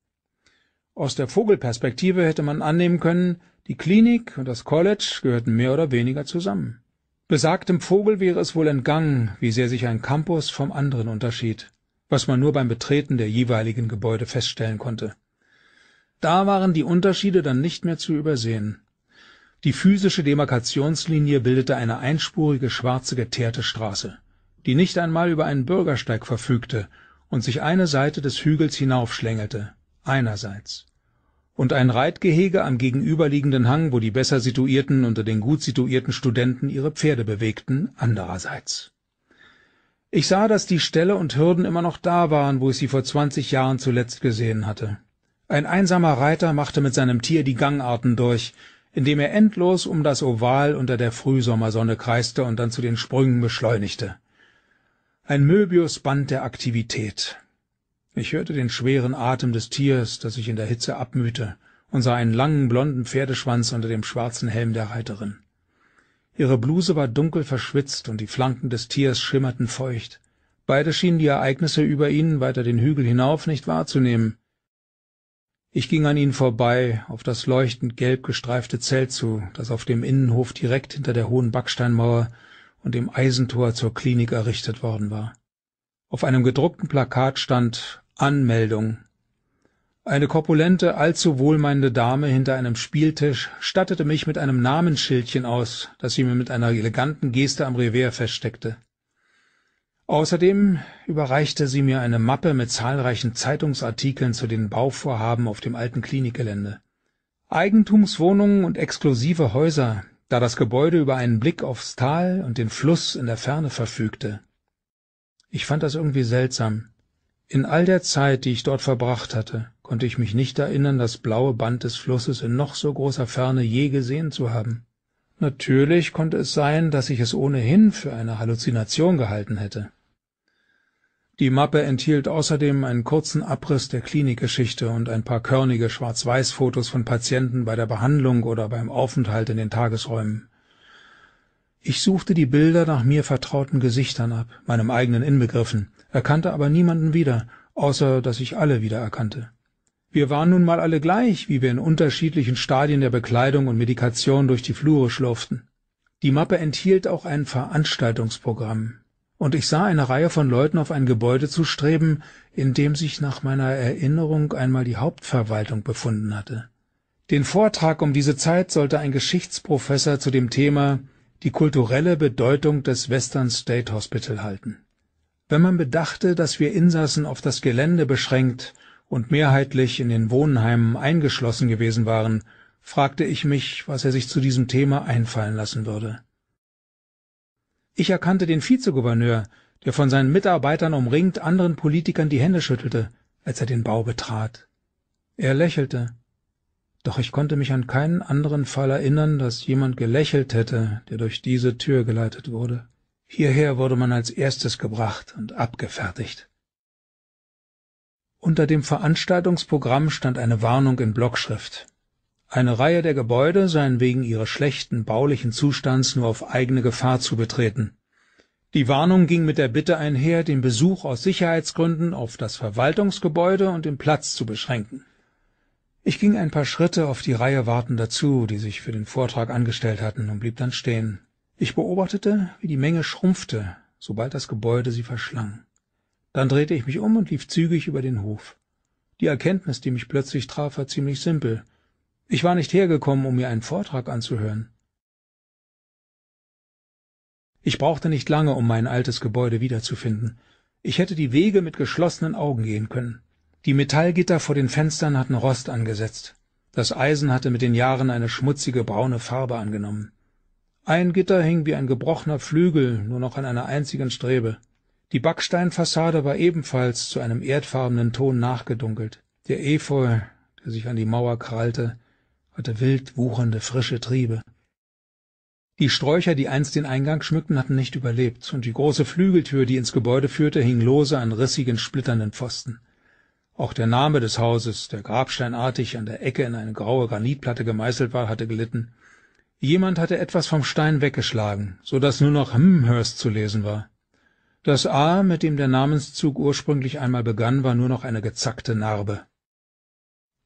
Aus der Vogelperspektive hätte man annehmen können, die Klinik und das College gehörten mehr oder weniger zusammen. Besagtem Vogel wäre es wohl entgangen, wie sehr sich ein Campus vom anderen unterschied, was man nur beim Betreten der jeweiligen Gebäude feststellen konnte. Da waren die Unterschiede dann nicht mehr zu übersehen. Die physische Demarkationslinie bildete eine einspurige schwarze geteerte Straße die nicht einmal über einen bürgersteig verfügte und sich eine seite des hügels hinaufschlängelte einerseits und ein reitgehege am gegenüberliegenden hang wo die besser situierten unter den gut situierten studenten ihre pferde bewegten andererseits ich sah dass die ställe und hürden immer noch da waren wo ich sie vor zwanzig jahren zuletzt gesehen hatte ein einsamer reiter machte mit seinem tier die gangarten durch indem er endlos um das oval unter der frühsommersonne kreiste und dann zu den sprüngen beschleunigte ein möbiusband der aktivität ich hörte den schweren atem des tiers das sich in der hitze abmühte und sah einen langen blonden pferdeschwanz unter dem schwarzen helm der reiterin ihre bluse war dunkel verschwitzt und die flanken des tiers schimmerten feucht beide schienen die ereignisse über ihnen weiter den hügel hinauf nicht wahrzunehmen ich ging an ihnen vorbei auf das leuchtend gelb gestreifte zelt zu das auf dem innenhof direkt hinter der hohen backsteinmauer und im Eisentor zur Klinik errichtet worden war. Auf einem gedruckten Plakat stand Anmeldung. Eine korpulente, allzu wohlmeinende Dame hinter einem Spieltisch stattete mich mit einem Namensschildchen aus, das sie mir mit einer eleganten Geste am Revers feststeckte. Außerdem überreichte sie mir eine Mappe mit zahlreichen Zeitungsartikeln zu den Bauvorhaben auf dem alten Klinikgelände. Eigentumswohnungen und exklusive Häuser, da das Gebäude über einen Blick aufs Tal und den Fluss in der Ferne verfügte. Ich fand das irgendwie seltsam. In all der Zeit, die ich dort verbracht hatte, konnte ich mich nicht erinnern, das blaue Band des Flusses in noch so großer Ferne je gesehen zu haben. Natürlich konnte es sein, dass ich es ohnehin für eine Halluzination gehalten hätte die Mappe enthielt außerdem einen kurzen Abriss der Klinikgeschichte und ein paar körnige Schwarz-Weiß-Fotos von Patienten bei der Behandlung oder beim Aufenthalt in den Tagesräumen. Ich suchte die Bilder nach mir vertrauten Gesichtern ab, meinem eigenen inbegriffen, erkannte aber niemanden wieder, außer dass ich alle wiedererkannte. Wir waren nun mal alle gleich, wie wir in unterschiedlichen Stadien der Bekleidung und Medikation durch die Flure schlurften. Die Mappe enthielt auch ein Veranstaltungsprogramm, und ich sah eine Reihe von Leuten auf ein Gebäude zu streben, in dem sich nach meiner Erinnerung einmal die Hauptverwaltung befunden hatte. Den Vortrag um diese Zeit sollte ein Geschichtsprofessor zu dem Thema »Die kulturelle Bedeutung des Western State Hospital« halten. Wenn man bedachte, dass wir Insassen auf das Gelände beschränkt und mehrheitlich in den Wohnheimen eingeschlossen gewesen waren, fragte ich mich, was er sich zu diesem Thema einfallen lassen würde ich erkannte den Vizegouverneur, der von seinen Mitarbeitern umringt anderen Politikern die Hände schüttelte, als er den Bau betrat. Er lächelte. Doch ich konnte mich an keinen anderen Fall erinnern, dass jemand gelächelt hätte, der durch diese Tür geleitet wurde. Hierher wurde man als erstes gebracht und abgefertigt. Unter dem Veranstaltungsprogramm stand eine Warnung in Blockschrift eine Reihe der Gebäude seien wegen ihres schlechten baulichen Zustands nur auf eigene Gefahr zu betreten. Die Warnung ging mit der Bitte einher, den Besuch aus Sicherheitsgründen auf das Verwaltungsgebäude und den Platz zu beschränken. Ich ging ein paar Schritte auf die Reihe Wartender zu, die sich für den Vortrag angestellt hatten, und blieb dann stehen. Ich beobachtete, wie die Menge schrumpfte, sobald das Gebäude sie verschlang. Dann drehte ich mich um und lief zügig über den Hof. Die Erkenntnis, die mich plötzlich traf, war ziemlich simpel ich war nicht hergekommen, um mir einen Vortrag anzuhören. Ich brauchte nicht lange, um mein altes Gebäude wiederzufinden. Ich hätte die Wege mit geschlossenen Augen gehen können. Die Metallgitter vor den Fenstern hatten Rost angesetzt. Das Eisen hatte mit den Jahren eine schmutzige braune Farbe angenommen. Ein Gitter hing wie ein gebrochener Flügel nur noch an einer einzigen Strebe. Die Backsteinfassade war ebenfalls zu einem erdfarbenen Ton nachgedunkelt. Der Efeu, der sich an die Mauer krallte, hatte wild wuchernde frische triebe die sträucher die einst den eingang schmückten hatten nicht überlebt und die große flügeltür die ins gebäude führte hing lose an rissigen splitternden pfosten auch der name des hauses der grabsteinartig an der ecke in eine graue granitplatte gemeißelt war hatte gelitten jemand hatte etwas vom stein weggeschlagen so daß nur noch amherst zu lesen war das a mit dem der namenszug ursprünglich einmal begann war nur noch eine gezackte narbe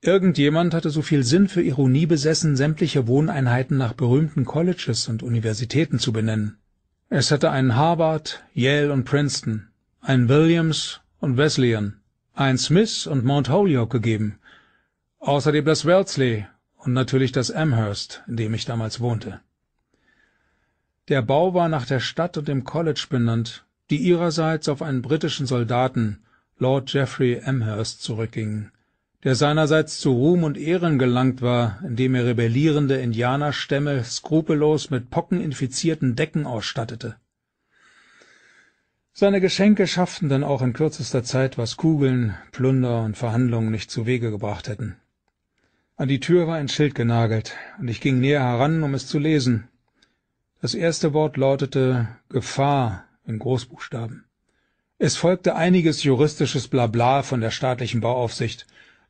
Irgendjemand hatte so viel Sinn für Ironie besessen, sämtliche Wohneinheiten nach berühmten Colleges und Universitäten zu benennen. Es hatte einen Harvard, Yale und Princeton, einen Williams und Wesleyan, einen Smith und Mount Holyoke gegeben, außerdem das Wellesley und natürlich das Amherst, in dem ich damals wohnte. Der Bau war nach der Stadt und dem College benannt, die ihrerseits auf einen britischen Soldaten, Lord Jeffrey Amherst, zurückgingen der seinerseits zu Ruhm und Ehren gelangt war, indem er rebellierende Indianerstämme skrupellos mit pockeninfizierten Decken ausstattete. Seine Geschenke schafften dann auch in kürzester Zeit, was Kugeln, Plunder und Verhandlungen nicht zu Wege gebracht hätten. An die Tür war ein Schild genagelt, und ich ging näher heran, um es zu lesen. Das erste Wort lautete Gefahr in Großbuchstaben. Es folgte einiges juristisches Blabla von der staatlichen Bauaufsicht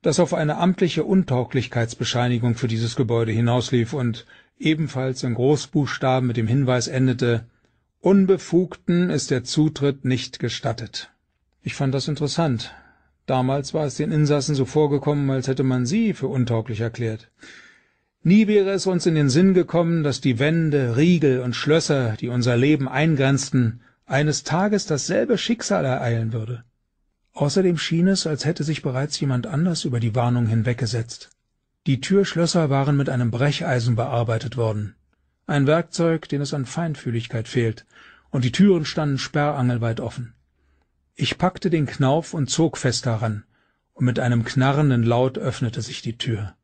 das auf eine amtliche Untauglichkeitsbescheinigung für dieses Gebäude hinauslief und ebenfalls in Großbuchstaben mit dem Hinweis endete Unbefugten ist der Zutritt nicht gestattet. Ich fand das interessant. Damals war es den Insassen so vorgekommen, als hätte man sie für untauglich erklärt. Nie wäre es uns in den Sinn gekommen, dass die Wände, Riegel und Schlösser, die unser Leben eingrenzten, eines Tages dasselbe Schicksal ereilen würde. Außerdem schien es, als hätte sich bereits jemand anders über die Warnung hinweggesetzt. Die Türschlösser waren mit einem Brecheisen bearbeitet worden, ein Werkzeug, den es an Feinfühligkeit fehlt, und die Türen standen sperrangelweit offen. Ich packte den Knauf und zog fest daran, und mit einem knarrenden Laut öffnete sich die Tür.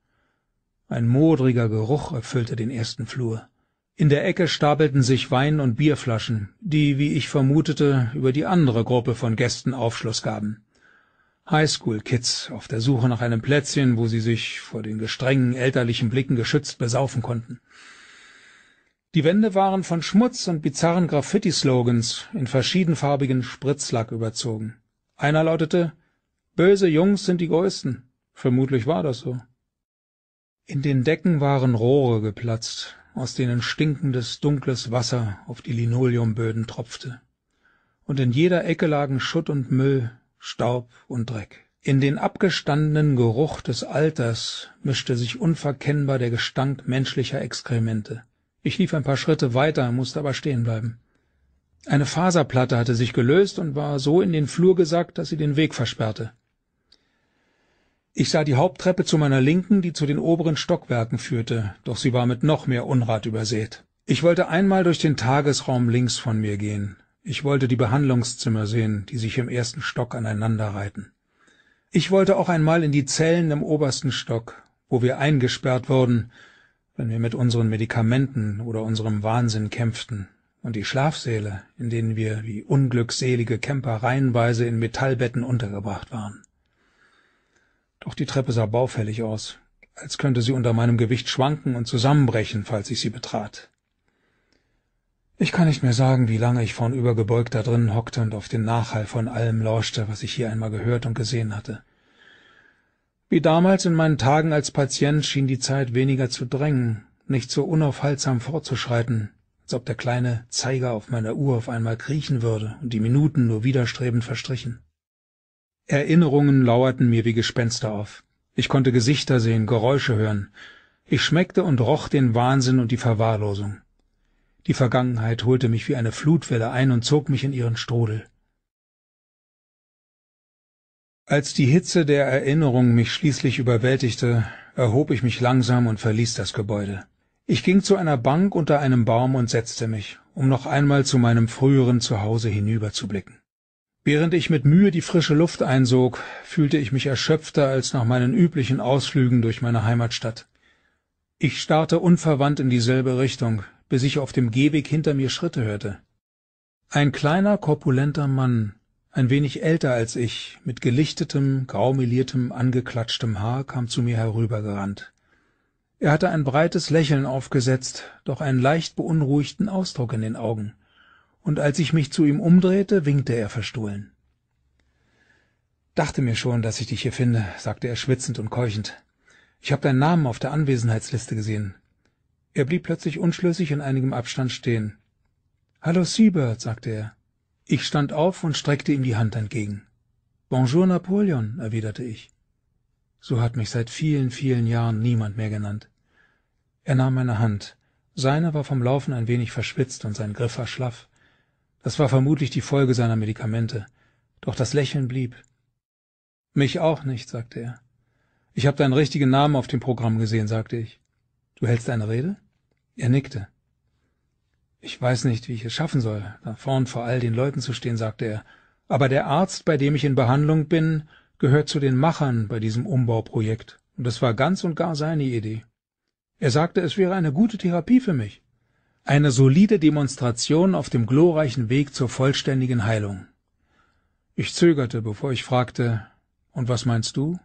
Ein modriger Geruch erfüllte den ersten Flur in der ecke stapelten sich wein und bierflaschen die wie ich vermutete über die andere gruppe von gästen Aufschluss gaben Highschool kids auf der suche nach einem plätzchen wo sie sich vor den gestrengen elterlichen blicken geschützt besaufen konnten die wände waren von schmutz und bizarren graffiti slogans in verschiedenfarbigen spritzlack überzogen einer lautete böse Jungs sind die größten vermutlich war das so in den decken waren rohre geplatzt aus denen stinkendes dunkles wasser auf die linoleumböden tropfte und in jeder ecke lagen schutt und müll staub und dreck in den abgestandenen geruch des alters mischte sich unverkennbar der gestank menschlicher exkremente ich lief ein paar schritte weiter musste aber stehen bleiben eine faserplatte hatte sich gelöst und war so in den flur gesackt dass sie den weg versperrte ich sah die haupttreppe zu meiner linken die zu den oberen stockwerken führte doch sie war mit noch mehr unrat übersät ich wollte einmal durch den tagesraum links von mir gehen ich wollte die behandlungszimmer sehen die sich im ersten stock aneinanderreihten ich wollte auch einmal in die zellen im obersten stock wo wir eingesperrt wurden wenn wir mit unseren medikamenten oder unserem wahnsinn kämpften und die schlafsäle in denen wir wie unglückselige Camper reihenweise in metallbetten untergebracht waren doch die Treppe sah baufällig aus, als könnte sie unter meinem Gewicht schwanken und zusammenbrechen, falls ich sie betrat. Ich kann nicht mehr sagen, wie lange ich vornübergebeugt da drinnen hockte und auf den Nachhall von allem lauschte, was ich hier einmal gehört und gesehen hatte. Wie damals in meinen Tagen als Patient schien die Zeit weniger zu drängen, nicht so unaufhaltsam fortzuschreiten, als ob der kleine Zeiger auf meiner Uhr auf einmal kriechen würde und die Minuten nur widerstrebend verstrichen erinnerungen lauerten mir wie gespenster auf ich konnte gesichter sehen geräusche hören ich schmeckte und roch den wahnsinn und die verwahrlosung die vergangenheit holte mich wie eine flutwelle ein und zog mich in ihren strudel als die hitze der erinnerung mich schließlich überwältigte erhob ich mich langsam und verließ das gebäude ich ging zu einer bank unter einem baum und setzte mich um noch einmal zu meinem früheren zuhause hinüberzublicken während ich mit mühe die frische luft einsog fühlte ich mich erschöpfter als nach meinen üblichen ausflügen durch meine heimatstadt ich starrte unverwandt in dieselbe richtung bis ich auf dem gehweg hinter mir schritte hörte ein kleiner korpulenter mann ein wenig älter als ich mit gelichtetem graumeliertem angeklatschtem haar kam zu mir herübergerannt er hatte ein breites lächeln aufgesetzt doch einen leicht beunruhigten ausdruck in den augen und als ich mich zu ihm umdrehte, winkte er verstohlen. »Dachte mir schon, dass ich dich hier finde«, sagte er schwitzend und keuchend. »Ich habe deinen Namen auf der Anwesenheitsliste gesehen.« Er blieb plötzlich unschlüssig in einigem Abstand stehen. »Hallo, Seabird, sagte er. Ich stand auf und streckte ihm die Hand entgegen. »Bonjour, Napoleon«, erwiderte ich. So hat mich seit vielen, vielen Jahren niemand mehr genannt. Er nahm meine Hand. Seine war vom Laufen ein wenig verschwitzt und sein Griff war schlaff das war vermutlich die folge seiner medikamente doch das lächeln blieb mich auch nicht sagte er ich hab deinen richtigen namen auf dem programm gesehen sagte ich du hältst eine rede er nickte ich weiß nicht wie ich es schaffen soll da vorn vor all den leuten zu stehen sagte er aber der arzt bei dem ich in behandlung bin gehört zu den machern bei diesem umbauprojekt und es war ganz und gar seine idee er sagte es wäre eine gute therapie für mich eine solide Demonstration auf dem glorreichen Weg zur vollständigen Heilung. Ich zögerte, bevor ich fragte, und was meinst du?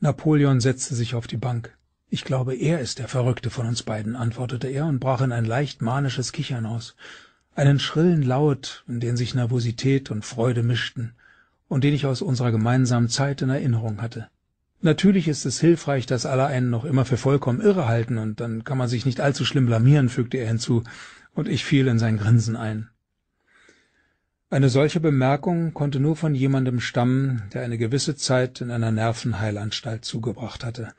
Napoleon setzte sich auf die Bank. Ich glaube, er ist der Verrückte von uns beiden, antwortete er und brach in ein leicht manisches Kichern aus, einen schrillen Laut, in den sich Nervosität und Freude mischten und den ich aus unserer gemeinsamen Zeit in Erinnerung hatte. Natürlich ist es hilfreich, dass alle einen noch immer für vollkommen irre halten, und dann kann man sich nicht allzu schlimm blamieren, fügte er hinzu, und ich fiel in sein Grinsen ein. Eine solche Bemerkung konnte nur von jemandem stammen, der eine gewisse Zeit in einer Nervenheilanstalt zugebracht hatte.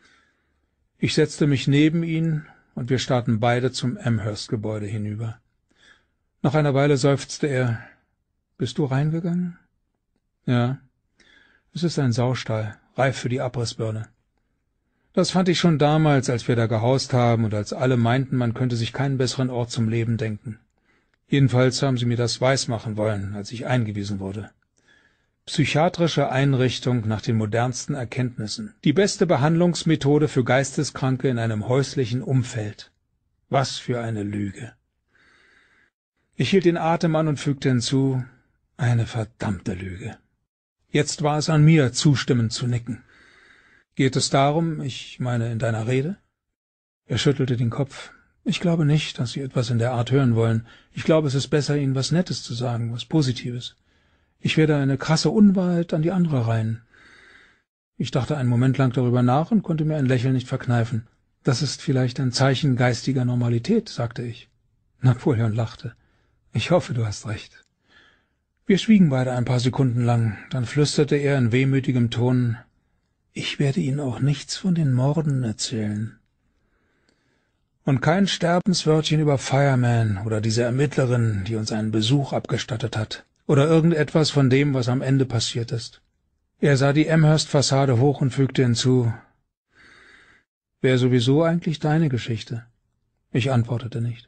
Ich setzte mich neben ihn, und wir starrten beide zum Amherst-Gebäude hinüber. Nach einer Weile seufzte er, »Bist du reingegangen?« »Ja.« »Es ist ein Saustall reif für die abrissbirne das fand ich schon damals als wir da gehaust haben und als alle meinten man könnte sich keinen besseren ort zum leben denken jedenfalls haben sie mir das weismachen wollen als ich eingewiesen wurde psychiatrische einrichtung nach den modernsten erkenntnissen die beste behandlungsmethode für geisteskranke in einem häuslichen umfeld was für eine lüge ich hielt den atem an und fügte hinzu eine verdammte lüge jetzt war es an mir zustimmend zu nicken geht es darum ich meine in deiner rede er schüttelte den kopf ich glaube nicht dass sie etwas in der art hören wollen ich glaube es ist besser ihnen was nettes zu sagen was positives ich werde eine krasse unwahrheit an die andere reihen ich dachte einen moment lang darüber nach und konnte mir ein lächeln nicht verkneifen das ist vielleicht ein zeichen geistiger normalität sagte ich napoleon lachte ich hoffe du hast recht wir schwiegen beide ein paar sekunden lang dann flüsterte er in wehmütigem ton ich werde ihnen auch nichts von den morden erzählen und kein sterbenswörtchen über fireman oder diese ermittlerin die uns einen besuch abgestattet hat oder irgendetwas von dem was am ende passiert ist er sah die amherst fassade hoch und fügte hinzu Wäre sowieso eigentlich deine geschichte ich antwortete nicht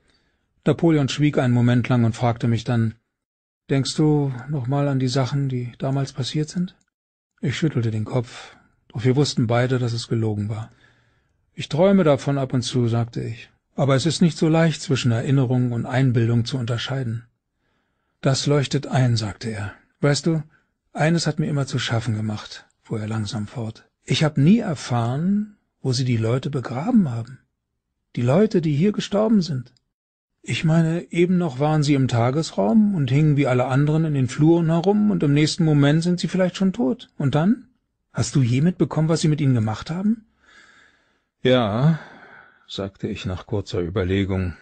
napoleon schwieg einen moment lang und fragte mich dann Denkst du nochmal an die Sachen, die damals passiert sind? Ich schüttelte den Kopf, doch wir wussten beide, dass es gelogen war. Ich träume davon ab und zu, sagte ich, aber es ist nicht so leicht, zwischen Erinnerung und Einbildung zu unterscheiden. Das leuchtet ein, sagte er. Weißt du, eines hat mir immer zu schaffen gemacht, fuhr er langsam fort. Ich habe nie erfahren, wo sie die Leute begraben haben. Die Leute, die hier gestorben sind ich meine eben noch waren sie im tagesraum und hingen wie alle anderen in den fluren herum und im nächsten moment sind sie vielleicht schon tot und dann hast du je mitbekommen was sie mit ihnen gemacht haben ja sagte ich nach kurzer überlegung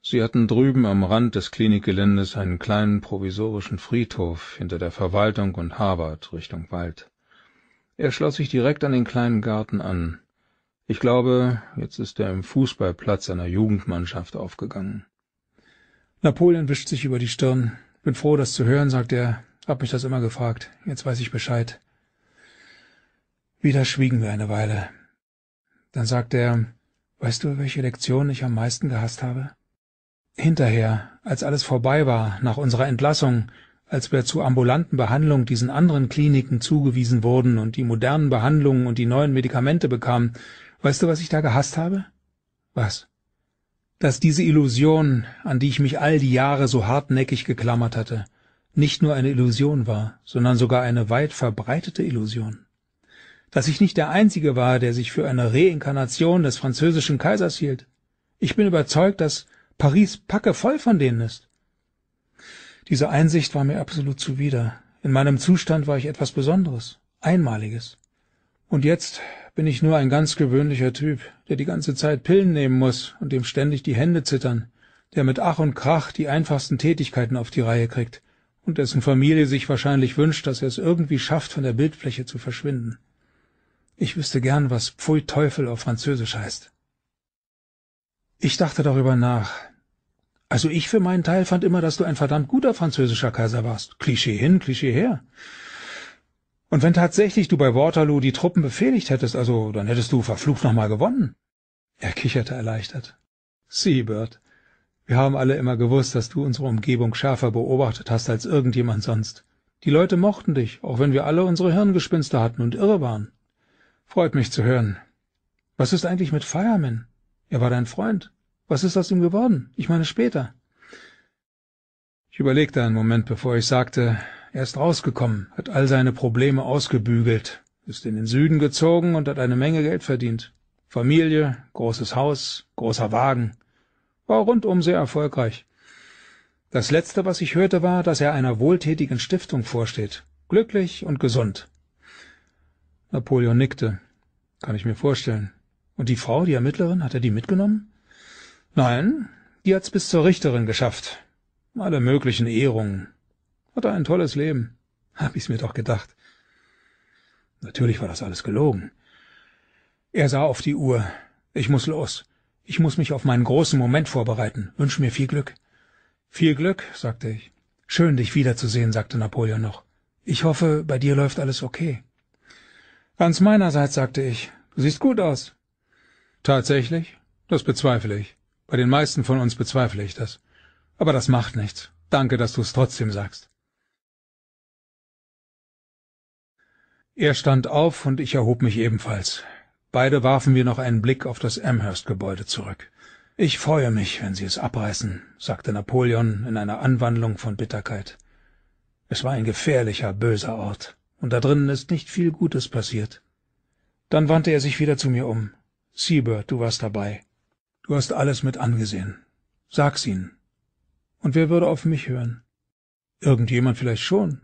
sie hatten drüben am rand des klinikgeländes einen kleinen provisorischen friedhof hinter der verwaltung und harvard richtung wald er schloss sich direkt an den kleinen garten an ich glaube jetzt ist er im fußballplatz einer jugendmannschaft aufgegangen Napoleon wischt sich über die Stirn. Bin froh, das zu hören, sagt er. Hab mich das immer gefragt. Jetzt weiß ich Bescheid. Wieder schwiegen wir eine Weile. Dann sagt er, weißt du, welche Lektion ich am meisten gehasst habe? Hinterher, als alles vorbei war, nach unserer Entlassung, als wir zu ambulanten Behandlung diesen anderen Kliniken zugewiesen wurden und die modernen Behandlungen und die neuen Medikamente bekamen, weißt du, was ich da gehasst habe? Was? dass diese Illusion, an die ich mich all die Jahre so hartnäckig geklammert hatte, nicht nur eine Illusion war, sondern sogar eine weit verbreitete Illusion. Dass ich nicht der Einzige war, der sich für eine Reinkarnation des französischen Kaisers hielt. Ich bin überzeugt, dass Paris packevoll von denen ist. Diese Einsicht war mir absolut zuwider. In meinem Zustand war ich etwas Besonderes, Einmaliges. Und jetzt bin ich nur ein ganz gewöhnlicher Typ, der die ganze Zeit Pillen nehmen muss und dem ständig die Hände zittern, der mit Ach und Krach die einfachsten Tätigkeiten auf die Reihe kriegt und dessen Familie sich wahrscheinlich wünscht, dass er es irgendwie schafft, von der Bildfläche zu verschwinden. Ich wüsste gern, was Pfui Teufel auf Französisch heißt. Ich dachte darüber nach. Also ich für meinen Teil fand immer, dass du ein verdammt guter französischer Kaiser warst. Klischee hin, Klischee her. Und wenn tatsächlich du bei Waterloo die Truppen befehligt hättest, also dann hättest du verflucht nochmal gewonnen. Er kicherte erleichtert. Seabird, wir haben alle immer gewusst, dass du unsere Umgebung schärfer beobachtet hast als irgendjemand sonst. Die Leute mochten dich, auch wenn wir alle unsere Hirngespinste hatten und irre waren. Freut mich zu hören. Was ist eigentlich mit Fireman? Er war dein Freund. Was ist aus ihm geworden? Ich meine später. Ich überlegte einen Moment, bevor ich sagte, er ist rausgekommen, hat all seine Probleme ausgebügelt, ist in den Süden gezogen und hat eine Menge Geld verdient. Familie, großes Haus, großer Wagen. War rundum sehr erfolgreich. Das Letzte, was ich hörte, war, dass er einer wohltätigen Stiftung vorsteht. Glücklich und gesund. Napoleon nickte. Kann ich mir vorstellen. Und die Frau, die Ermittlerin, hat er die mitgenommen? Nein, die hat's bis zur Richterin geschafft. Alle möglichen Ehrungen, hat er ein tolles Leben. Hab ich's mir doch gedacht. Natürlich war das alles gelogen. Er sah auf die Uhr. Ich muss los. Ich muss mich auf meinen großen Moment vorbereiten. Wünsche mir viel Glück. Viel Glück, sagte ich. Schön, dich wiederzusehen, sagte Napoleon noch. Ich hoffe, bei dir läuft alles okay. Ganz meinerseits, sagte ich. Du siehst gut aus. Tatsächlich? Das bezweifle ich. Bei den meisten von uns bezweifle ich das. Aber das macht nichts. Danke, dass du es trotzdem sagst. er stand auf und ich erhob mich ebenfalls beide warfen wir noch einen blick auf das amherst-gebäude zurück ich freue mich wenn sie es abreißen sagte napoleon in einer anwandlung von bitterkeit es war ein gefährlicher böser ort und da drinnen ist nicht viel gutes passiert dann wandte er sich wieder zu mir um sieber du warst dabei du hast alles mit angesehen sag's ihnen und wer würde auf mich hören »Irgendjemand vielleicht schon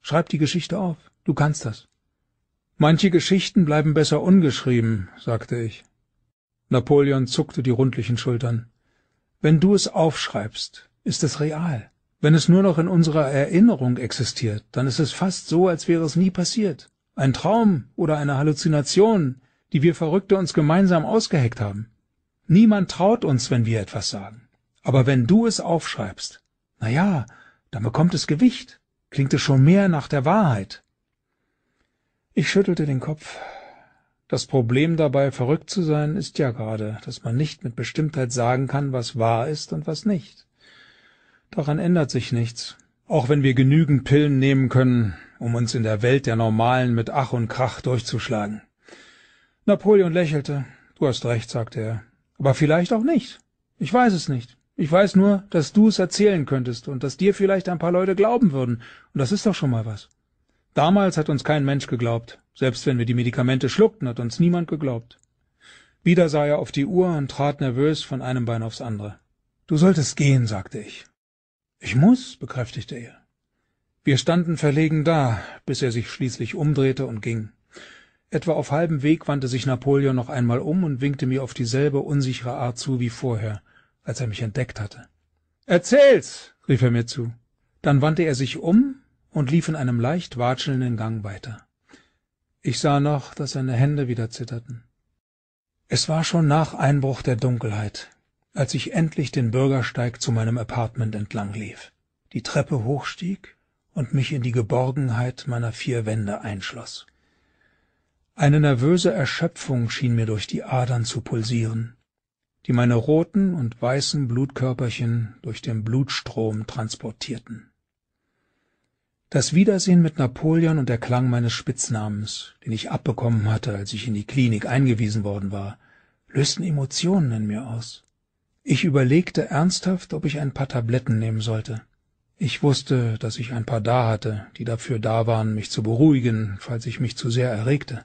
schreib die geschichte auf du kannst das Manche Geschichten bleiben besser ungeschrieben, sagte ich. Napoleon zuckte die rundlichen Schultern. Wenn du es aufschreibst, ist es real. Wenn es nur noch in unserer Erinnerung existiert, dann ist es fast so, als wäre es nie passiert. Ein Traum oder eine Halluzination, die wir Verrückte uns gemeinsam ausgeheckt haben. Niemand traut uns, wenn wir etwas sagen. Aber wenn du es aufschreibst, na ja, dann bekommt es Gewicht, klingt es schon mehr nach der Wahrheit. Ich schüttelte den Kopf. Das Problem dabei, verrückt zu sein, ist ja gerade, dass man nicht mit Bestimmtheit sagen kann, was wahr ist und was nicht. Daran ändert sich nichts, auch wenn wir genügend Pillen nehmen können, um uns in der Welt der Normalen mit Ach und Krach durchzuschlagen. Napoleon lächelte. Du hast recht, sagte er. Aber vielleicht auch nicht. Ich weiß es nicht. Ich weiß nur, dass du es erzählen könntest und dass dir vielleicht ein paar Leute glauben würden. Und das ist doch schon mal was. Damals hat uns kein Mensch geglaubt. Selbst wenn wir die Medikamente schluckten, hat uns niemand geglaubt. Wieder sah er auf die Uhr und trat nervös von einem Bein aufs andere. Du solltest gehen, sagte ich. Ich muss, bekräftigte er. Wir standen verlegen da, bis er sich schließlich umdrehte und ging. Etwa auf halbem Weg wandte sich Napoleon noch einmal um und winkte mir auf dieselbe unsichere Art zu wie vorher, als er mich entdeckt hatte. Erzähl's, rief er mir zu. Dann wandte er sich um und lief in einem leicht watschelnden gang weiter ich sah noch dass seine hände wieder zitterten es war schon nach einbruch der dunkelheit als ich endlich den bürgersteig zu meinem Apartment entlang lief die treppe hochstieg und mich in die geborgenheit meiner vier wände einschloss. eine nervöse erschöpfung schien mir durch die adern zu pulsieren die meine roten und weißen blutkörperchen durch den blutstrom transportierten das wiedersehen mit napoleon und der klang meines spitznamens den ich abbekommen hatte als ich in die klinik eingewiesen worden war lösten emotionen in mir aus ich überlegte ernsthaft ob ich ein paar tabletten nehmen sollte ich wusste, dass ich ein paar da hatte die dafür da waren mich zu beruhigen falls ich mich zu sehr erregte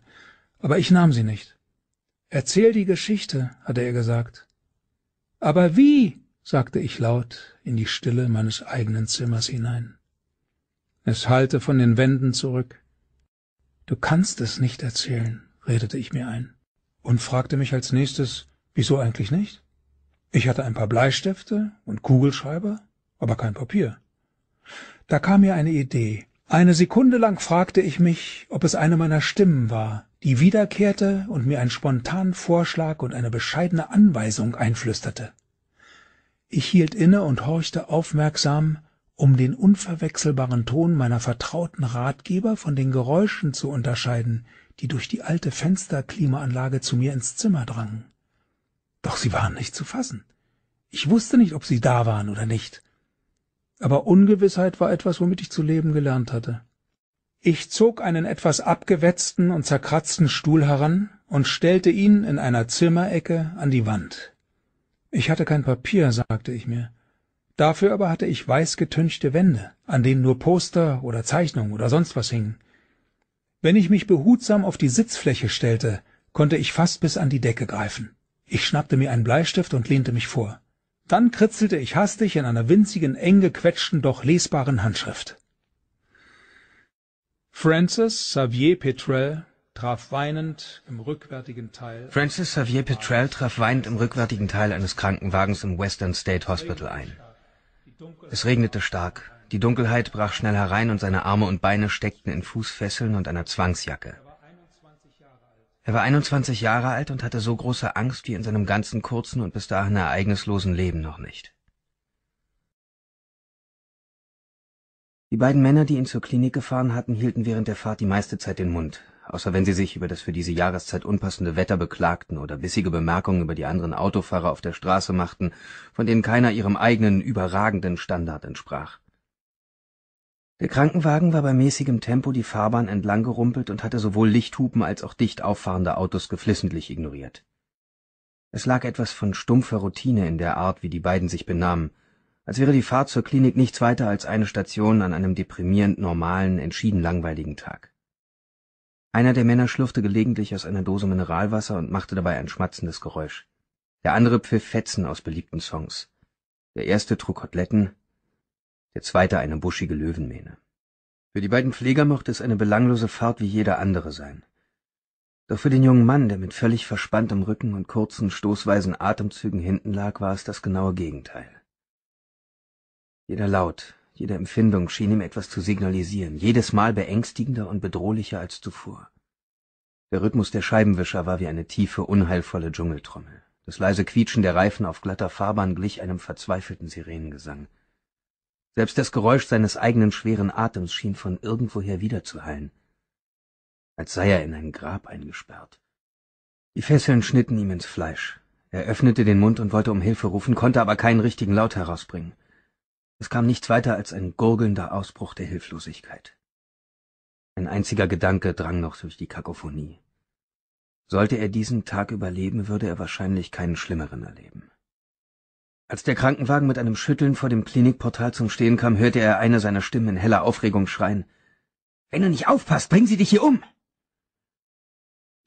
aber ich nahm sie nicht erzähl die geschichte hatte er gesagt aber wie sagte ich laut in die stille meines eigenen zimmers hinein es hallte von den Wänden zurück. Du kannst es nicht erzählen, redete ich mir ein und fragte mich als nächstes, wieso eigentlich nicht? Ich hatte ein paar Bleistifte und Kugelschreiber, aber kein Papier. Da kam mir eine Idee. Eine Sekunde lang fragte ich mich, ob es eine meiner Stimmen war, die wiederkehrte und mir einen spontanen Vorschlag und eine bescheidene Anweisung einflüsterte. Ich hielt inne und horchte aufmerksam, um den unverwechselbaren Ton meiner vertrauten Ratgeber von den Geräuschen zu unterscheiden, die durch die alte Fensterklimaanlage zu mir ins Zimmer drangen. Doch sie waren nicht zu fassen. Ich wusste nicht, ob sie da waren oder nicht. Aber Ungewissheit war etwas, womit ich zu leben gelernt hatte. Ich zog einen etwas abgewetzten und zerkratzten Stuhl heran und stellte ihn in einer Zimmerecke an die Wand. Ich hatte kein Papier, sagte ich mir, Dafür aber hatte ich weiß getünchte Wände, an denen nur Poster oder Zeichnungen oder sonst was hingen. Wenn ich mich behutsam auf die Sitzfläche stellte, konnte ich fast bis an die Decke greifen. Ich schnappte mir einen Bleistift und lehnte mich vor. Dann kritzelte ich hastig in einer winzigen, eng gequetschten, doch lesbaren Handschrift. Francis Xavier Petrel traf weinend im rückwärtigen Teil Francis Xavier Petrel traf weinend im rückwärtigen Teil eines Krankenwagens im Western State Hospital ein. Es regnete stark. Die Dunkelheit brach schnell herein und seine Arme und Beine steckten in Fußfesseln und einer Zwangsjacke. Er war 21 Jahre alt und hatte so große Angst wie in seinem ganzen kurzen und bis dahin ereignislosen Leben noch nicht. Die beiden Männer, die ihn zur Klinik gefahren hatten, hielten während der Fahrt die meiste Zeit den Mund außer wenn sie sich über das für diese Jahreszeit unpassende Wetter beklagten oder bissige Bemerkungen über die anderen Autofahrer auf der Straße machten, von denen keiner ihrem eigenen überragenden Standard entsprach. Der Krankenwagen war bei mäßigem Tempo die Fahrbahn entlang gerumpelt und hatte sowohl Lichthupen als auch dicht auffahrende Autos geflissentlich ignoriert. Es lag etwas von stumpfer Routine in der Art, wie die beiden sich benahmen, als wäre die Fahrt zur Klinik nichts weiter als eine Station an einem deprimierend normalen, entschieden langweiligen Tag. Einer der Männer schlurfte gelegentlich aus einer Dose Mineralwasser und machte dabei ein schmatzendes Geräusch. Der andere pfiff Fetzen aus beliebten Songs. Der erste trug Koteletten, der zweite eine buschige Löwenmähne. Für die beiden Pfleger mochte es eine belanglose Fahrt wie jeder andere sein. Doch für den jungen Mann, der mit völlig verspanntem Rücken und kurzen, stoßweisen Atemzügen hinten lag, war es das genaue Gegenteil. Jeder Laut, jede empfindung schien ihm etwas zu signalisieren jedes Mal beängstigender und bedrohlicher als zuvor der rhythmus der scheibenwischer war wie eine tiefe unheilvolle dschungeltrommel das leise quietschen der reifen auf glatter fahrbahn glich einem verzweifelten sirenengesang selbst das geräusch seines eigenen schweren atems schien von irgendwoher wiederzuhallen als sei er in ein grab eingesperrt die fesseln schnitten ihm ins fleisch er öffnete den mund und wollte um hilfe rufen konnte aber keinen richtigen laut herausbringen es kam nichts weiter als ein gurgelnder Ausbruch der Hilflosigkeit. Ein einziger Gedanke drang noch durch die Kakophonie. Sollte er diesen Tag überleben, würde er wahrscheinlich keinen schlimmeren erleben. Als der Krankenwagen mit einem Schütteln vor dem Klinikportal zum Stehen kam, hörte er eine seiner Stimmen in heller Aufregung schreien. Wenn du nicht aufpasst, bringen sie dich hier um!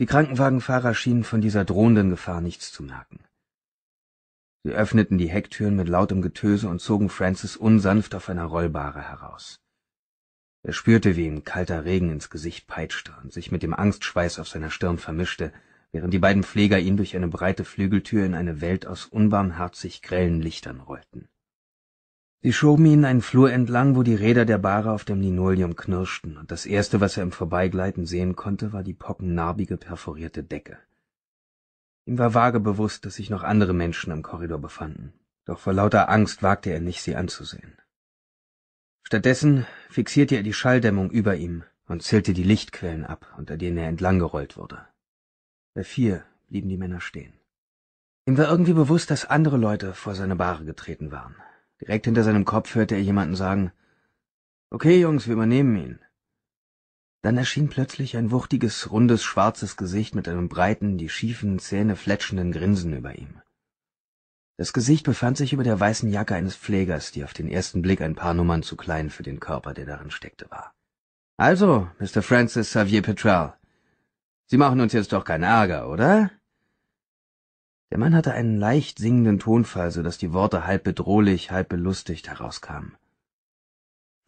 Die Krankenwagenfahrer schienen von dieser drohenden Gefahr nichts zu merken wir öffneten die hecktüren mit lautem getöse und zogen francis unsanft auf einer rollbahre heraus er spürte wie ihm kalter regen ins gesicht peitschte und sich mit dem angstschweiß auf seiner stirn vermischte während die beiden pfleger ihn durch eine breite flügeltür in eine welt aus unbarmherzig grellen lichtern rollten sie schoben ihn einen flur entlang wo die räder der bahre auf dem linoleum knirschten und das erste was er im vorbeigleiten sehen konnte war die pockennarbige perforierte decke Ihm war vage bewusst, dass sich noch andere Menschen im Korridor befanden, doch vor lauter Angst wagte er nicht, sie anzusehen. Stattdessen fixierte er die Schalldämmung über ihm und zählte die Lichtquellen ab, unter denen er entlanggerollt wurde. Bei vier blieben die Männer stehen. Ihm war irgendwie bewusst, dass andere Leute vor seine Bahre getreten waren. Direkt hinter seinem Kopf hörte er jemanden sagen, Okay, Jungs, wir übernehmen ihn dann erschien plötzlich ein wuchtiges rundes schwarzes gesicht mit einem breiten die schiefen zähne fletschenden grinsen über ihm das gesicht befand sich über der weißen jacke eines pflegers die auf den ersten blick ein paar nummern zu klein für den körper der darin steckte war also mr francis xavier petrel sie machen uns jetzt doch keinen ärger oder der mann hatte einen leicht singenden tonfall so dass die worte halb bedrohlich halb belustigt herauskamen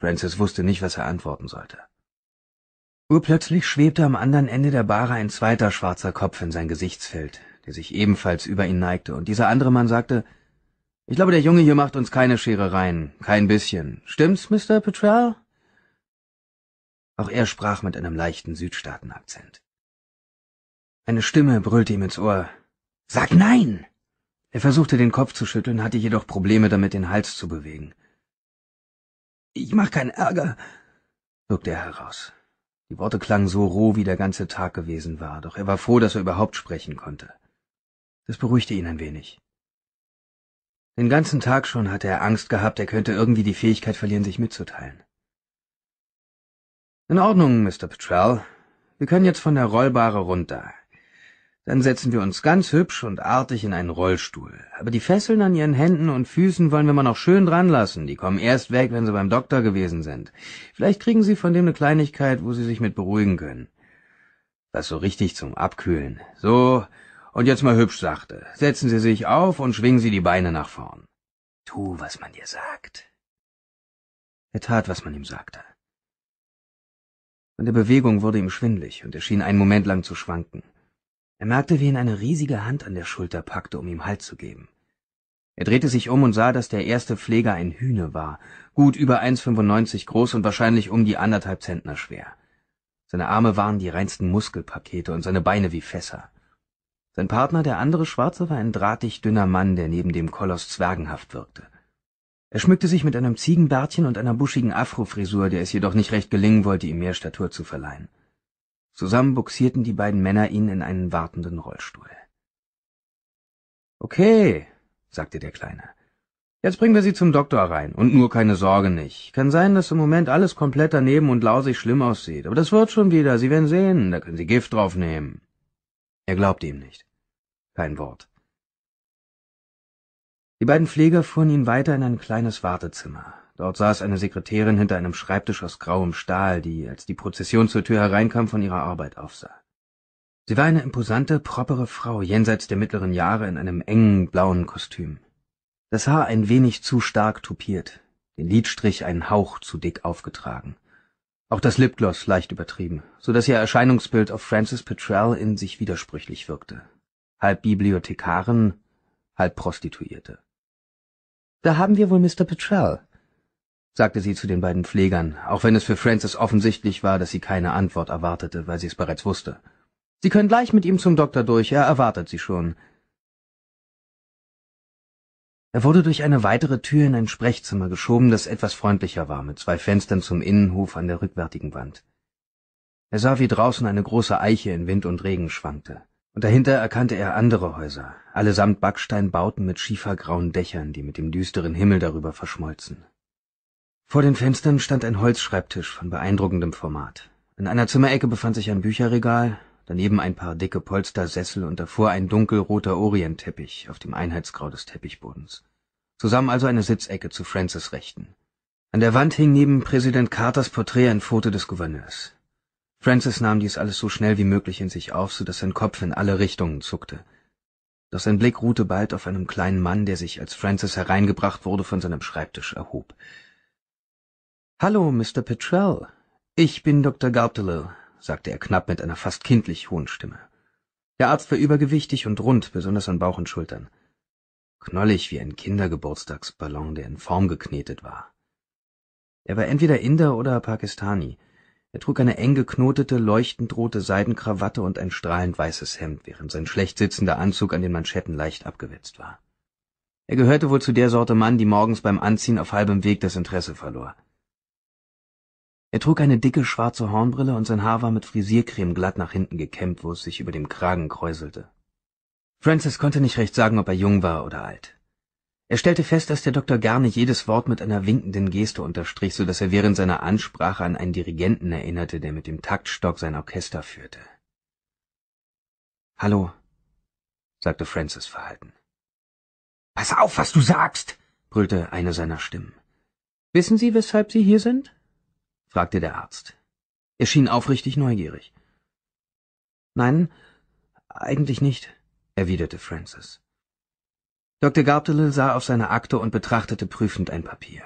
francis wusste nicht was er antworten sollte Urplötzlich schwebte am anderen Ende der Bahre ein zweiter schwarzer Kopf in sein Gesichtsfeld, der sich ebenfalls über ihn neigte, und dieser andere Mann sagte, ich glaube, der Junge hier macht uns keine Scherereien, kein bisschen. Stimmt's, Mr. Petrell? Auch er sprach mit einem leichten Südstaatenakzent. Eine Stimme brüllte ihm ins Ohr. Sag nein! Er versuchte den Kopf zu schütteln, hatte jedoch Probleme damit, den Hals zu bewegen. Ich mach keinen Ärger, lugte er heraus. Die Worte klangen so roh, wie der ganze Tag gewesen war, doch er war froh, dass er überhaupt sprechen konnte. Das beruhigte ihn ein wenig. Den ganzen Tag schon hatte er Angst gehabt, er könnte irgendwie die Fähigkeit verlieren, sich mitzuteilen. In Ordnung, Mr. Petrell. Wir können jetzt von der Rollbare runter. Dann setzen wir uns ganz hübsch und artig in einen Rollstuhl. Aber die Fesseln an ihren Händen und Füßen wollen wir mal noch schön dran lassen. Die kommen erst weg, wenn sie beim Doktor gewesen sind. Vielleicht kriegen sie von dem eine Kleinigkeit, wo sie sich mit beruhigen können. Das so richtig zum Abkühlen. So, und jetzt mal hübsch sachte. Setzen Sie sich auf und schwingen Sie die Beine nach vorn. Tu, was man dir sagt. Er tat, was man ihm sagte. Von der Bewegung wurde ihm schwindlig und er schien einen Moment lang zu schwanken. Er merkte, wie ihn eine riesige Hand an der Schulter packte, um ihm Halt zu geben. Er drehte sich um und sah, dass der erste Pfleger ein Hühne war, gut über 1,95 groß und wahrscheinlich um die anderthalb Zentner schwer. Seine Arme waren die reinsten Muskelpakete und seine Beine wie Fässer. Sein Partner, der andere Schwarze, war ein drahtig dünner Mann, der neben dem Koloss zwergenhaft wirkte. Er schmückte sich mit einem Ziegenbärtchen und einer buschigen Afrofrisur, der es jedoch nicht recht gelingen wollte, ihm mehr Statur zu verleihen. Zusammen buxierten die beiden Männer ihn in einen wartenden Rollstuhl. Okay, sagte der Kleine. Jetzt bringen wir Sie zum Doktor rein. Und nur keine Sorge nicht. Kann sein, dass im Moment alles komplett daneben und lausig schlimm aussieht. Aber das wird schon wieder. Sie werden sehen. Da können Sie Gift draufnehmen. Er glaubte ihm nicht. Kein Wort. Die beiden Pfleger fuhren ihn weiter in ein kleines Wartezimmer. Dort saß eine Sekretärin hinter einem Schreibtisch aus grauem Stahl, die, als die Prozession zur Tür hereinkam, von ihrer Arbeit aufsah. Sie war eine imposante, propere Frau jenseits der mittleren Jahre in einem engen blauen Kostüm. Das Haar ein wenig zu stark tupiert, den Lidstrich einen Hauch zu dick aufgetragen. Auch das Lipgloss leicht übertrieben, so dass ihr Erscheinungsbild auf Frances Petrell in sich widersprüchlich wirkte. Halb Bibliothekarin, halb Prostituierte. Da haben wir wohl Mr. Petrell, sagte sie zu den beiden Pflegern, auch wenn es für Francis offensichtlich war, dass sie keine Antwort erwartete, weil sie es bereits wusste. Sie können gleich mit ihm zum Doktor durch, er erwartet sie schon. Er wurde durch eine weitere Tür in ein Sprechzimmer geschoben, das etwas freundlicher war, mit zwei Fenstern zum Innenhof an der rückwärtigen Wand. Er sah, wie draußen eine große Eiche in Wind und Regen schwankte, und dahinter erkannte er andere Häuser, allesamt Backsteinbauten mit schiefergrauen Dächern, die mit dem düsteren Himmel darüber verschmolzen vor den fenstern stand ein holzschreibtisch von beeindruckendem format in einer zimmerecke befand sich ein bücherregal daneben ein paar dicke polstersessel und davor ein dunkelroter orientteppich auf dem einheitsgrau des teppichbodens zusammen also eine sitzecke zu francis rechten an der wand hing neben präsident carters porträt ein foto des gouverneurs francis nahm dies alles so schnell wie möglich in sich auf so dass sein kopf in alle richtungen zuckte doch sein blick ruhte bald auf einem kleinen mann der sich als francis hereingebracht wurde von seinem schreibtisch erhob Hallo, Mr. Petrell. Ich bin Dr. Gauptilo, sagte er knapp mit einer fast kindlich hohen Stimme. Der Arzt war übergewichtig und rund, besonders an Bauch und Schultern. Knollig wie ein Kindergeburtstagsballon, der in Form geknetet war. Er war entweder Inder oder Pakistani. Er trug eine eng geknotete, leuchtend rote Seidenkrawatte und ein strahlend weißes Hemd, während sein schlecht sitzender Anzug an den Manschetten leicht abgewetzt war. Er gehörte wohl zu der Sorte Mann, die morgens beim Anziehen auf halbem Weg das Interesse verlor. Er trug eine dicke schwarze Hornbrille und sein Haar war mit Frisiercreme glatt nach hinten gekämmt, wo es sich über dem Kragen kräuselte. Francis konnte nicht recht sagen, ob er jung war oder alt. Er stellte fest, dass der Doktor gar nicht jedes Wort mit einer winkenden Geste unterstrich, so dass er während seiner Ansprache an einen Dirigenten erinnerte, der mit dem Taktstock sein Orchester führte. Hallo, sagte Francis verhalten. Pass auf, was du sagst, brüllte eine seiner Stimmen. Wissen Sie, weshalb Sie hier sind? fragte der Arzt. Er schien aufrichtig neugierig. Nein, eigentlich nicht, erwiderte Francis. Dr. Gartele sah auf seine Akte und betrachtete prüfend ein Papier.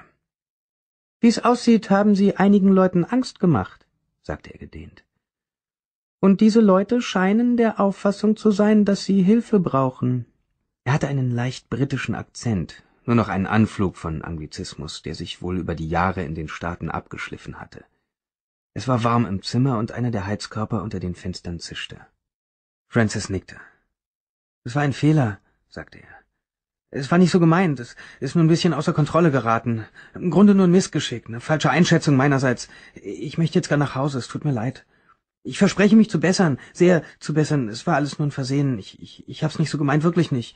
Wie es aussieht, haben Sie einigen Leuten Angst gemacht, sagte er gedehnt. Und diese Leute scheinen der Auffassung zu sein, dass sie Hilfe brauchen. Er hatte einen leicht britischen Akzent, nur noch ein Anflug von Anglizismus, der sich wohl über die Jahre in den Staaten abgeschliffen hatte. Es war warm im Zimmer und einer der Heizkörper unter den Fenstern zischte. Francis nickte. Es war ein Fehler, sagte er. Es war nicht so gemeint. Es ist nur ein bisschen außer Kontrolle geraten. Im Grunde nur ein Missgeschick, eine falsche Einschätzung meinerseits. Ich möchte jetzt gar nach Hause. Es tut mir leid. Ich verspreche mich zu bessern, sehr zu bessern. Es war alles nur ein Versehen. Ich, ich, ich hab's nicht so gemeint, wirklich nicht.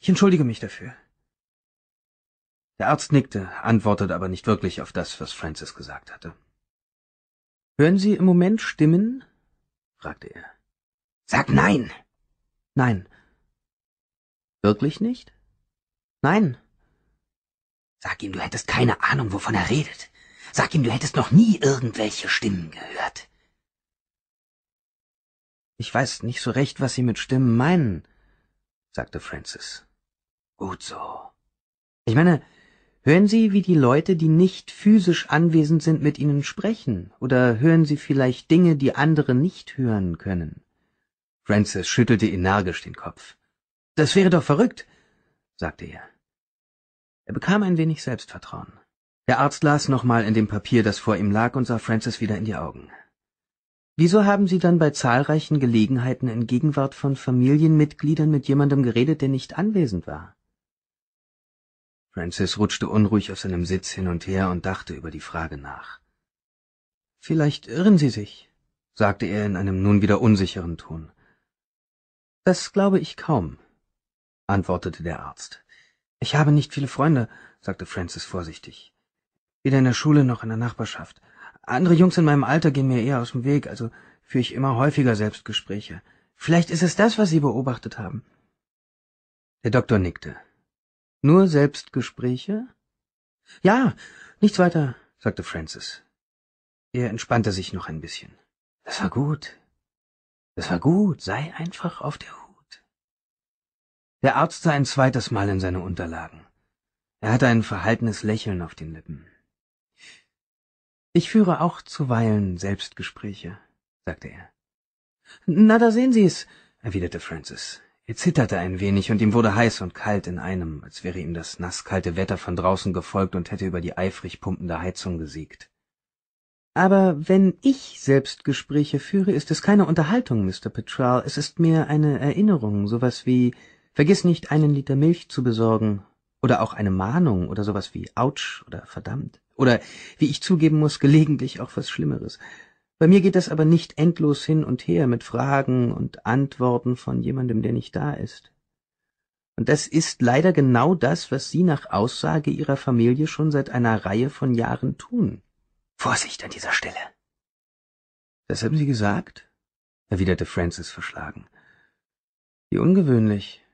Ich entschuldige mich dafür. Der Arzt nickte, antwortete aber nicht wirklich auf das, was Francis gesagt hatte. Hören Sie im Moment Stimmen? fragte er. Sag nein. Nein. Wirklich nicht? Nein. Sag ihm, du hättest keine Ahnung, wovon er redet. Sag ihm, du hättest noch nie irgendwelche Stimmen gehört. Ich weiß nicht so recht, was Sie mit Stimmen meinen, sagte Francis. Gut so. Ich meine, Hören Sie, wie die Leute, die nicht physisch anwesend sind, mit Ihnen sprechen, oder hören Sie vielleicht Dinge, die andere nicht hören können? Francis schüttelte energisch den Kopf. Das wäre doch verrückt, sagte er. Er bekam ein wenig Selbstvertrauen. Der Arzt las nochmal in dem Papier, das vor ihm lag, und sah Francis wieder in die Augen. Wieso haben Sie dann bei zahlreichen Gelegenheiten in Gegenwart von Familienmitgliedern mit jemandem geredet, der nicht anwesend war? francis rutschte unruhig auf seinem sitz hin und her und dachte über die frage nach vielleicht irren sie sich sagte er in einem nun wieder unsicheren ton das glaube ich kaum antwortete der arzt ich habe nicht viele freunde sagte francis vorsichtig weder in der schule noch in der nachbarschaft andere jungs in meinem alter gehen mir eher aus dem weg also führe ich immer häufiger Selbstgespräche. vielleicht ist es das was sie beobachtet haben der doktor nickte nur Selbstgespräche? Ja, nichts weiter, sagte Francis. Er entspannte sich noch ein bisschen. Das war gut. Das war gut. Sei einfach auf der Hut. Der Arzt sah ein zweites Mal in seine Unterlagen. Er hatte ein verhaltenes Lächeln auf den Lippen. Ich führe auch zuweilen Selbstgespräche, sagte er. Na, da sehen Sie's, erwiderte Francis er zitterte ein wenig und ihm wurde heiß und kalt in einem als wäre ihm das nasskalte wetter von draußen gefolgt und hätte über die eifrig pumpende heizung gesiegt aber wenn ich selbst gespräche führe ist es keine unterhaltung mr petral es ist mir eine erinnerung sowas wie Vergiss nicht einen liter milch zu besorgen oder auch eine mahnung oder sowas wie autsch oder verdammt oder wie ich zugeben muss, gelegentlich auch was schlimmeres bei mir geht das aber nicht endlos hin und her mit Fragen und Antworten von jemandem, der nicht da ist. Und das ist leider genau das, was Sie nach Aussage Ihrer Familie schon seit einer Reihe von Jahren tun. Vorsicht an dieser Stelle. Das haben Sie gesagt? erwiderte Francis verschlagen. Wie ungewöhnlich.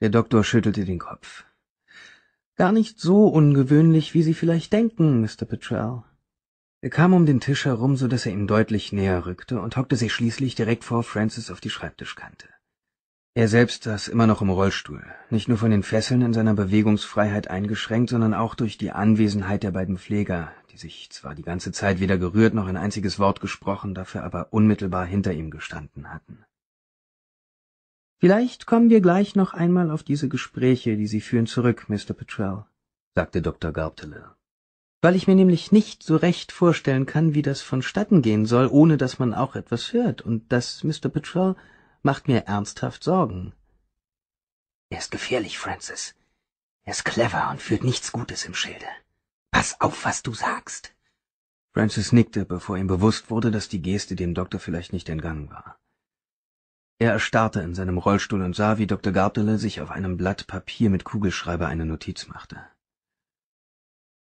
Der Doktor schüttelte den Kopf. Gar nicht so ungewöhnlich, wie Sie vielleicht denken, Mr. Petrell er kam um den tisch herum so daß er ihm deutlich näher rückte und hockte sich schließlich direkt vor francis auf die schreibtischkante er selbst saß immer noch im rollstuhl nicht nur von den fesseln in seiner bewegungsfreiheit eingeschränkt sondern auch durch die anwesenheit der beiden pfleger die sich zwar die ganze zeit weder gerührt noch ein einziges wort gesprochen dafür aber unmittelbar hinter ihm gestanden hatten vielleicht kommen wir gleich noch einmal auf diese gespräche die sie führen zurück mr petrell sagte Dr weil ich mir nämlich nicht so recht vorstellen kann, wie das vonstatten gehen soll, ohne dass man auch etwas hört, und das, Mr. Petrell, macht mir ernsthaft Sorgen. Er ist gefährlich, Francis. Er ist clever und führt nichts Gutes im Schilde. Pass auf, was du sagst. Francis nickte, bevor ihm bewusst wurde, dass die Geste dem Doktor vielleicht nicht entgangen war. Er erstarrte in seinem Rollstuhl und sah, wie Dr. Gartele sich auf einem Blatt Papier mit Kugelschreiber eine Notiz machte.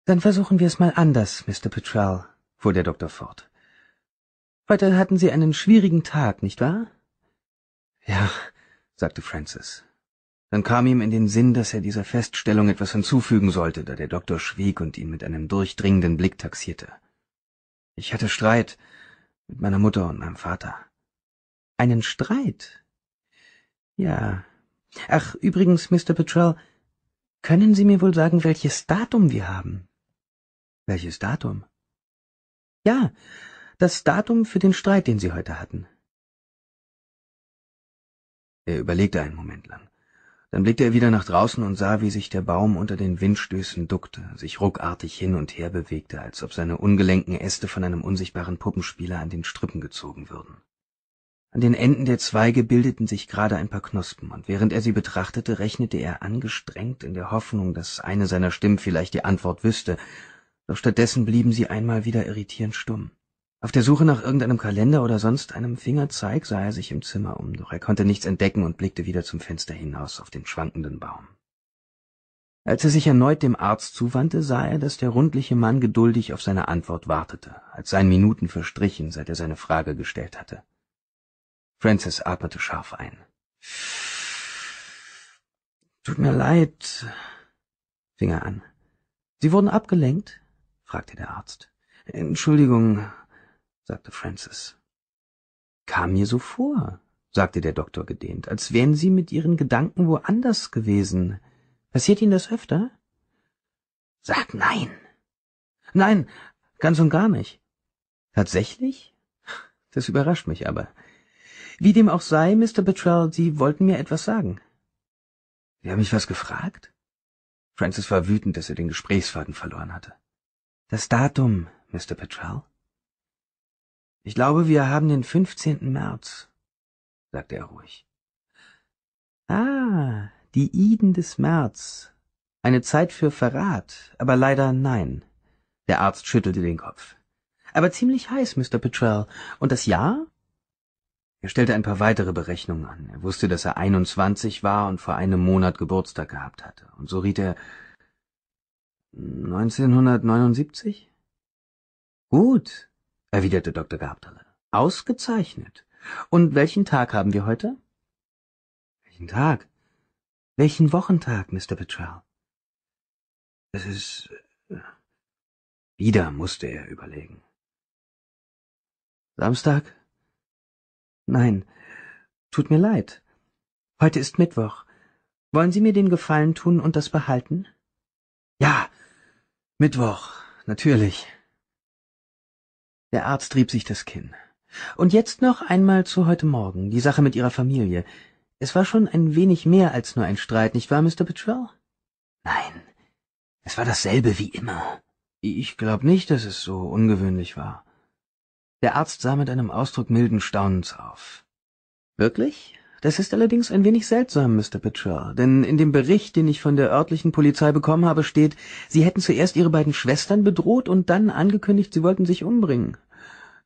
Dann versuchen wir es mal anders, Mr. Petrell, fuhr der Doktor fort. Heute hatten Sie einen schwierigen Tag, nicht wahr? Ja, sagte Francis. Dann kam ihm in den Sinn, dass er dieser Feststellung etwas hinzufügen sollte, da der Doktor schwieg und ihn mit einem durchdringenden Blick taxierte. Ich hatte Streit mit meiner Mutter und meinem Vater. Einen Streit? Ja. Ach, übrigens, Mr. Petrell, können Sie mir wohl sagen, welches Datum wir haben? Welches Datum? Ja, das Datum für den Streit, den Sie heute hatten. Er überlegte einen Moment lang. Dann blickte er wieder nach draußen und sah, wie sich der Baum unter den Windstößen duckte, sich ruckartig hin und her bewegte, als ob seine ungelenken Äste von einem unsichtbaren Puppenspieler an den Strippen gezogen würden. An den Enden der Zweige bildeten sich gerade ein paar Knospen, und während er sie betrachtete, rechnete er angestrengt in der Hoffnung, dass eine seiner Stimmen vielleicht die Antwort wüsste, doch stattdessen blieben sie einmal wieder irritierend stumm. Auf der Suche nach irgendeinem Kalender oder sonst einem Fingerzeig sah er sich im Zimmer um, doch er konnte nichts entdecken und blickte wieder zum Fenster hinaus auf den schwankenden Baum. Als er sich erneut dem Arzt zuwandte, sah er, dass der rundliche Mann geduldig auf seine Antwort wartete, als seien Minuten verstrichen, seit er seine Frage gestellt hatte. Francis atmete scharf ein. Tut mir leid, fing er an. Sie wurden abgelenkt? fragte der Arzt. Entschuldigung, sagte Francis. Kam mir so vor, sagte der Doktor gedehnt, als wären Sie mit Ihren Gedanken woanders gewesen. Passiert Ihnen das öfter? Sag nein. Nein, ganz und gar nicht. Tatsächlich? Das überrascht mich aber. Wie dem auch sei, Mr. Betrell, Sie wollten mir etwas sagen. Sie haben mich was gefragt? Francis war wütend, dass er den Gesprächsfaden verloren hatte. Das Datum, Mr. Petrell? Ich glaube, wir haben den 15. März, sagte er ruhig. Ah, die Iden des März. Eine Zeit für Verrat, aber leider nein. Der Arzt schüttelte den Kopf. Aber ziemlich heiß, Mr. Petrell. Und das Jahr? Er stellte ein paar weitere Berechnungen an. Er wusste, dass er 21 war und vor einem Monat Geburtstag gehabt hatte. Und so riet er, 1979? Gut, erwiderte Dr. Gabdalle. Ausgezeichnet. Und welchen Tag haben wir heute? Welchen Tag? Welchen Wochentag, Mr. Petrell? Es ist... Äh, wieder musste er überlegen. Samstag? Nein, tut mir leid. Heute ist Mittwoch. Wollen Sie mir den Gefallen tun und das behalten? Ja, Mittwoch, natürlich. Der Arzt rieb sich das Kinn. Und jetzt noch einmal zu heute Morgen, die Sache mit Ihrer Familie. Es war schon ein wenig mehr als nur ein Streit, nicht wahr, Mr. Petrell? Nein, es war dasselbe wie immer. Ich glaub nicht, dass es so ungewöhnlich war. Der Arzt sah mit einem Ausdruck milden Staunens auf. Wirklich? Das ist allerdings ein wenig seltsam, Mr. Pitcher, denn in dem Bericht, den ich von der örtlichen Polizei bekommen habe, steht, Sie hätten zuerst Ihre beiden Schwestern bedroht und dann angekündigt, Sie wollten sich umbringen.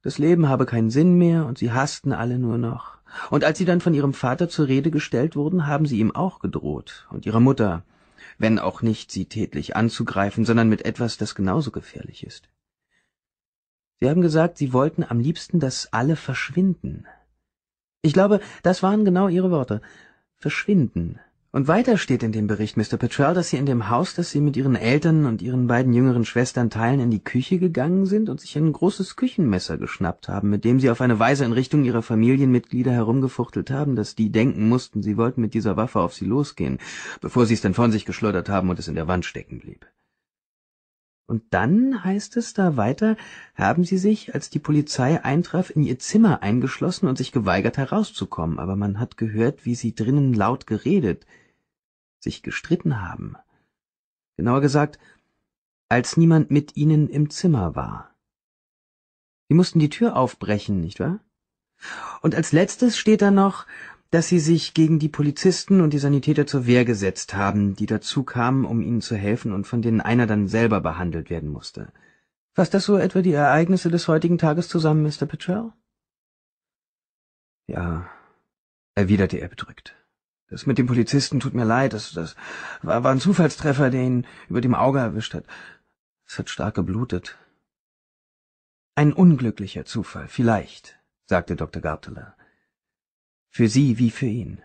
Das Leben habe keinen Sinn mehr und Sie hassten alle nur noch. Und als Sie dann von Ihrem Vater zur Rede gestellt wurden, haben Sie ihm auch gedroht und Ihrer Mutter, wenn auch nicht Sie tätlich anzugreifen, sondern mit etwas, das genauso gefährlich ist. Sie haben gesagt, Sie wollten am liebsten, dass alle verschwinden. Ich glaube, das waren genau Ihre Worte. Verschwinden. Und weiter steht in dem Bericht, Mr. Petrell, dass Sie in dem Haus, das Sie mit Ihren Eltern und Ihren beiden jüngeren Schwestern teilen, in die Küche gegangen sind und sich ein großes Küchenmesser geschnappt haben, mit dem Sie auf eine Weise in Richtung Ihrer Familienmitglieder herumgefuchtelt haben, dass die denken mussten, Sie wollten mit dieser Waffe auf Sie losgehen, bevor Sie es dann von sich geschleudert haben und es in der Wand stecken blieb. Und dann heißt es da weiter, haben sie sich, als die Polizei eintraf, in ihr Zimmer eingeschlossen und sich geweigert herauszukommen, aber man hat gehört, wie sie drinnen laut geredet, sich gestritten haben. Genauer gesagt, als niemand mit ihnen im Zimmer war. Sie mussten die Tür aufbrechen, nicht wahr? Und als letztes steht da noch, dass sie sich gegen die Polizisten und die Sanitäter zur Wehr gesetzt haben, die dazu kamen, um ihnen zu helfen und von denen einer dann selber behandelt werden musste. Fasst das so etwa die Ereignisse des heutigen Tages zusammen, Mr. Petrell? Ja, erwiderte er bedrückt. Das mit dem Polizisten tut mir leid, das, das war, war ein Zufallstreffer, der ihn über dem Auge erwischt hat. Es hat stark geblutet. Ein unglücklicher Zufall, vielleicht, sagte Dr. Garteler. Für sie wie für ihn.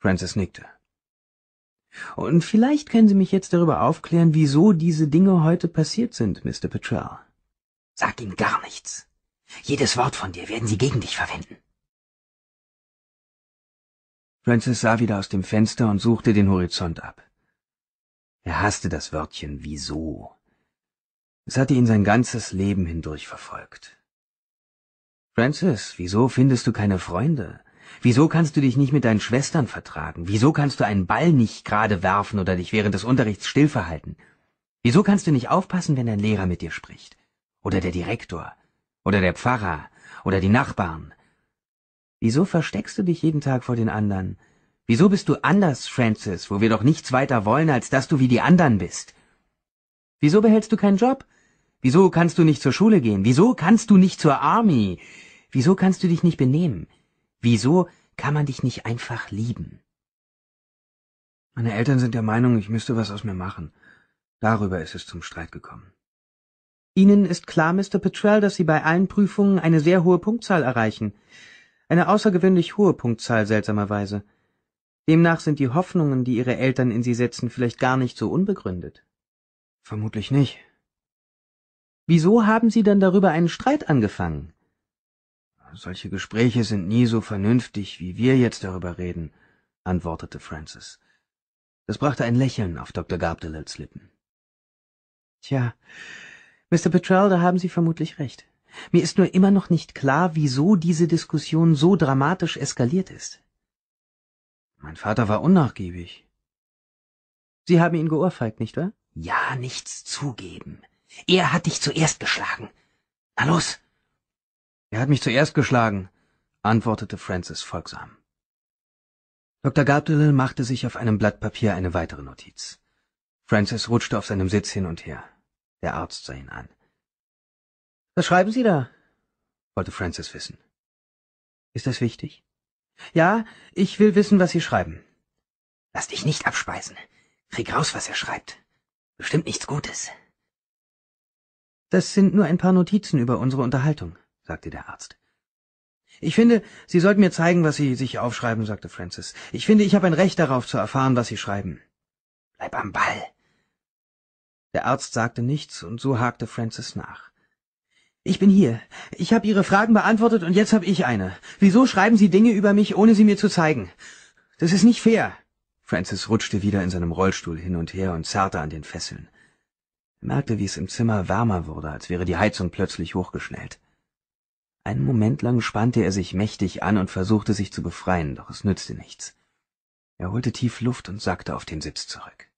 Francis nickte. Und vielleicht können Sie mich jetzt darüber aufklären, wieso diese Dinge heute passiert sind, Mr. Petrell. Sag ihm gar nichts. Jedes Wort von dir werden sie gegen dich verwenden. Francis sah wieder aus dem Fenster und suchte den Horizont ab. Er hasste das Wörtchen wieso. Es hatte ihn sein ganzes Leben hindurch verfolgt. Francis, wieso findest du keine Freunde? Wieso kannst du dich nicht mit deinen Schwestern vertragen? Wieso kannst du einen Ball nicht gerade werfen oder dich während des Unterrichts still verhalten? Wieso kannst du nicht aufpassen, wenn dein Lehrer mit dir spricht? Oder der Direktor? Oder der Pfarrer? Oder die Nachbarn? Wieso versteckst du dich jeden Tag vor den anderen? Wieso bist du anders, Francis, wo wir doch nichts weiter wollen, als dass du wie die anderen bist? Wieso behältst du keinen Job? Wieso kannst du nicht zur Schule gehen? Wieso kannst du nicht zur Army? Wieso kannst du dich nicht benehmen? Wieso kann man dich nicht einfach lieben? Meine Eltern sind der Meinung, ich müsste was aus mir machen. Darüber ist es zum Streit gekommen. Ihnen ist klar, Mr. Petrell, dass Sie bei allen Prüfungen eine sehr hohe Punktzahl erreichen. Eine außergewöhnlich hohe Punktzahl, seltsamerweise. Demnach sind die Hoffnungen, die Ihre Eltern in Sie setzen, vielleicht gar nicht so unbegründet. Vermutlich nicht. Wieso haben Sie dann darüber einen Streit angefangen? solche Gespräche sind nie so vernünftig, wie wir jetzt darüber reden, antwortete Francis. Das brachte ein Lächeln auf Dr. Gardnerells Lippen. Tja, Mr. Petrell, da haben Sie vermutlich recht. Mir ist nur immer noch nicht klar, wieso diese Diskussion so dramatisch eskaliert ist. Mein Vater war unnachgiebig. Sie haben ihn geohrfeigt, nicht wahr? Ja, nichts zugeben. Er hat dich zuerst geschlagen. Na los, er hat mich zuerst geschlagen, antwortete Francis folgsam. Dr. Gabriel machte sich auf einem Blatt Papier eine weitere Notiz. Francis rutschte auf seinem Sitz hin und her. Der Arzt sah ihn an. Was schreiben Sie da? wollte Francis wissen. Ist das wichtig? Ja, ich will wissen, was Sie schreiben. Lass dich nicht abspeisen. Krieg raus, was er schreibt. Bestimmt nichts Gutes. Das sind nur ein paar Notizen über unsere Unterhaltung sagte der Arzt. Ich finde, Sie sollten mir zeigen, was Sie sich aufschreiben, sagte Francis. Ich finde, ich habe ein Recht darauf zu erfahren, was Sie schreiben. Bleib am Ball. Der Arzt sagte nichts, und so hakte Francis nach. Ich bin hier. Ich habe Ihre Fragen beantwortet, und jetzt habe ich eine. Wieso schreiben Sie Dinge über mich, ohne sie mir zu zeigen? Das ist nicht fair. Francis rutschte wieder in seinem Rollstuhl hin und her und zerrte an den Fesseln. Er merkte, wie es im Zimmer wärmer wurde, als wäre die Heizung plötzlich hochgeschnellt. Einen Moment lang spannte er sich mächtig an und versuchte sich zu befreien, doch es nützte nichts. Er holte tief Luft und sackte auf den Sitz zurück.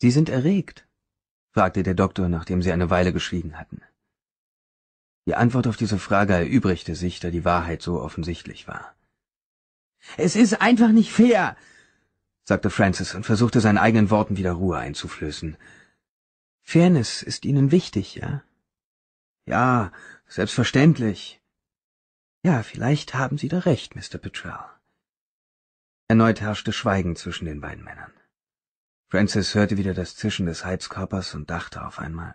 Sie sind erregt, fragte der Doktor, nachdem sie eine Weile geschwiegen hatten. Die Antwort auf diese Frage erübrigte sich, da die Wahrheit so offensichtlich war. Es ist einfach nicht fair, sagte Francis und versuchte seinen eigenen Worten wieder Ruhe einzuflößen. Fairness ist Ihnen wichtig, ja? Ja, selbstverständlich. Ja, vielleicht haben Sie da recht, Mr. Petrell. Erneut herrschte Schweigen zwischen den beiden Männern. Francis hörte wieder das Zischen des Heizkörpers und dachte auf einmal,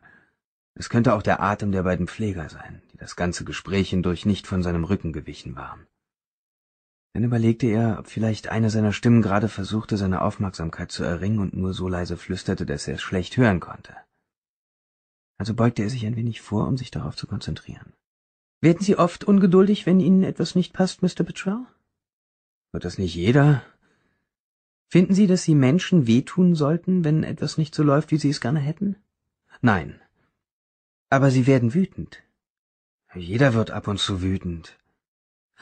es könnte auch der Atem der beiden Pfleger sein, die das ganze Gespräch hindurch nicht von seinem Rücken gewichen waren. Dann überlegte er, ob vielleicht eine seiner Stimmen gerade versuchte, seine Aufmerksamkeit zu erringen und nur so leise flüsterte, dass er es schlecht hören konnte also beugte er sich ein wenig vor, um sich darauf zu konzentrieren. Werden Sie oft ungeduldig, wenn Ihnen etwas nicht passt, Mr. Petrell? Wird das nicht jeder? Finden Sie, dass Sie Menschen wehtun sollten, wenn etwas nicht so läuft, wie Sie es gerne hätten? Nein. Aber Sie werden wütend. Jeder wird ab und zu wütend.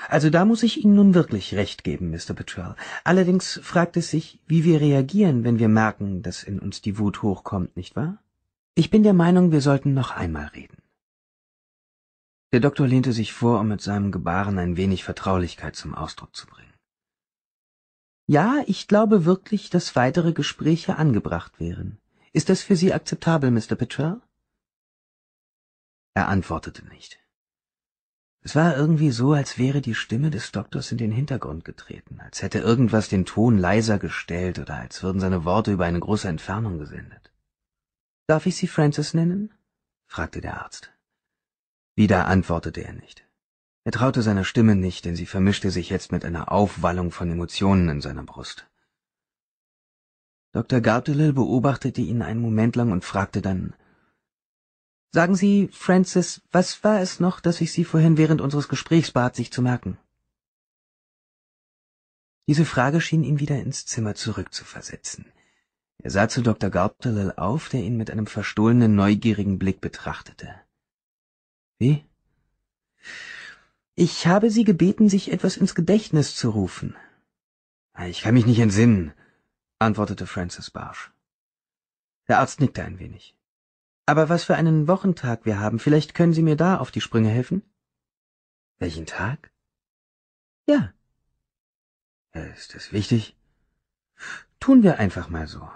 Also da muss ich Ihnen nun wirklich recht geben, Mr. Petrell. Allerdings fragt es sich, wie wir reagieren, wenn wir merken, dass in uns die Wut hochkommt, nicht wahr? Ich bin der Meinung, wir sollten noch einmal reden. Der Doktor lehnte sich vor, um mit seinem Gebaren ein wenig Vertraulichkeit zum Ausdruck zu bringen. Ja, ich glaube wirklich, dass weitere Gespräche angebracht wären. Ist das für Sie akzeptabel, Mr. Petrell? Er antwortete nicht. Es war irgendwie so, als wäre die Stimme des Doktors in den Hintergrund getreten, als hätte irgendwas den Ton leiser gestellt oder als würden seine Worte über eine große Entfernung gesendet. Darf ich Sie Francis nennen? fragte der Arzt. Wieder antwortete er nicht. Er traute seiner Stimme nicht, denn sie vermischte sich jetzt mit einer Aufwallung von Emotionen in seiner Brust. Dr. Gardelil beobachtete ihn einen Moment lang und fragte dann Sagen Sie, Francis, was war es noch, dass ich Sie vorhin während unseres Gesprächs bat, sich zu merken? Diese Frage schien ihn wieder ins Zimmer zurückzuversetzen. Er sah zu Dr. Gauptalil auf, der ihn mit einem verstohlenen, neugierigen Blick betrachtete. Wie? Ich habe Sie gebeten, sich etwas ins Gedächtnis zu rufen. Ich kann mich nicht entsinnen, antwortete Francis Barsch. Der Arzt nickte ein wenig. Aber was für einen Wochentag wir haben, vielleicht können Sie mir da auf die Sprünge helfen? Welchen Tag? Ja. Ist das wichtig? Tun wir einfach mal so.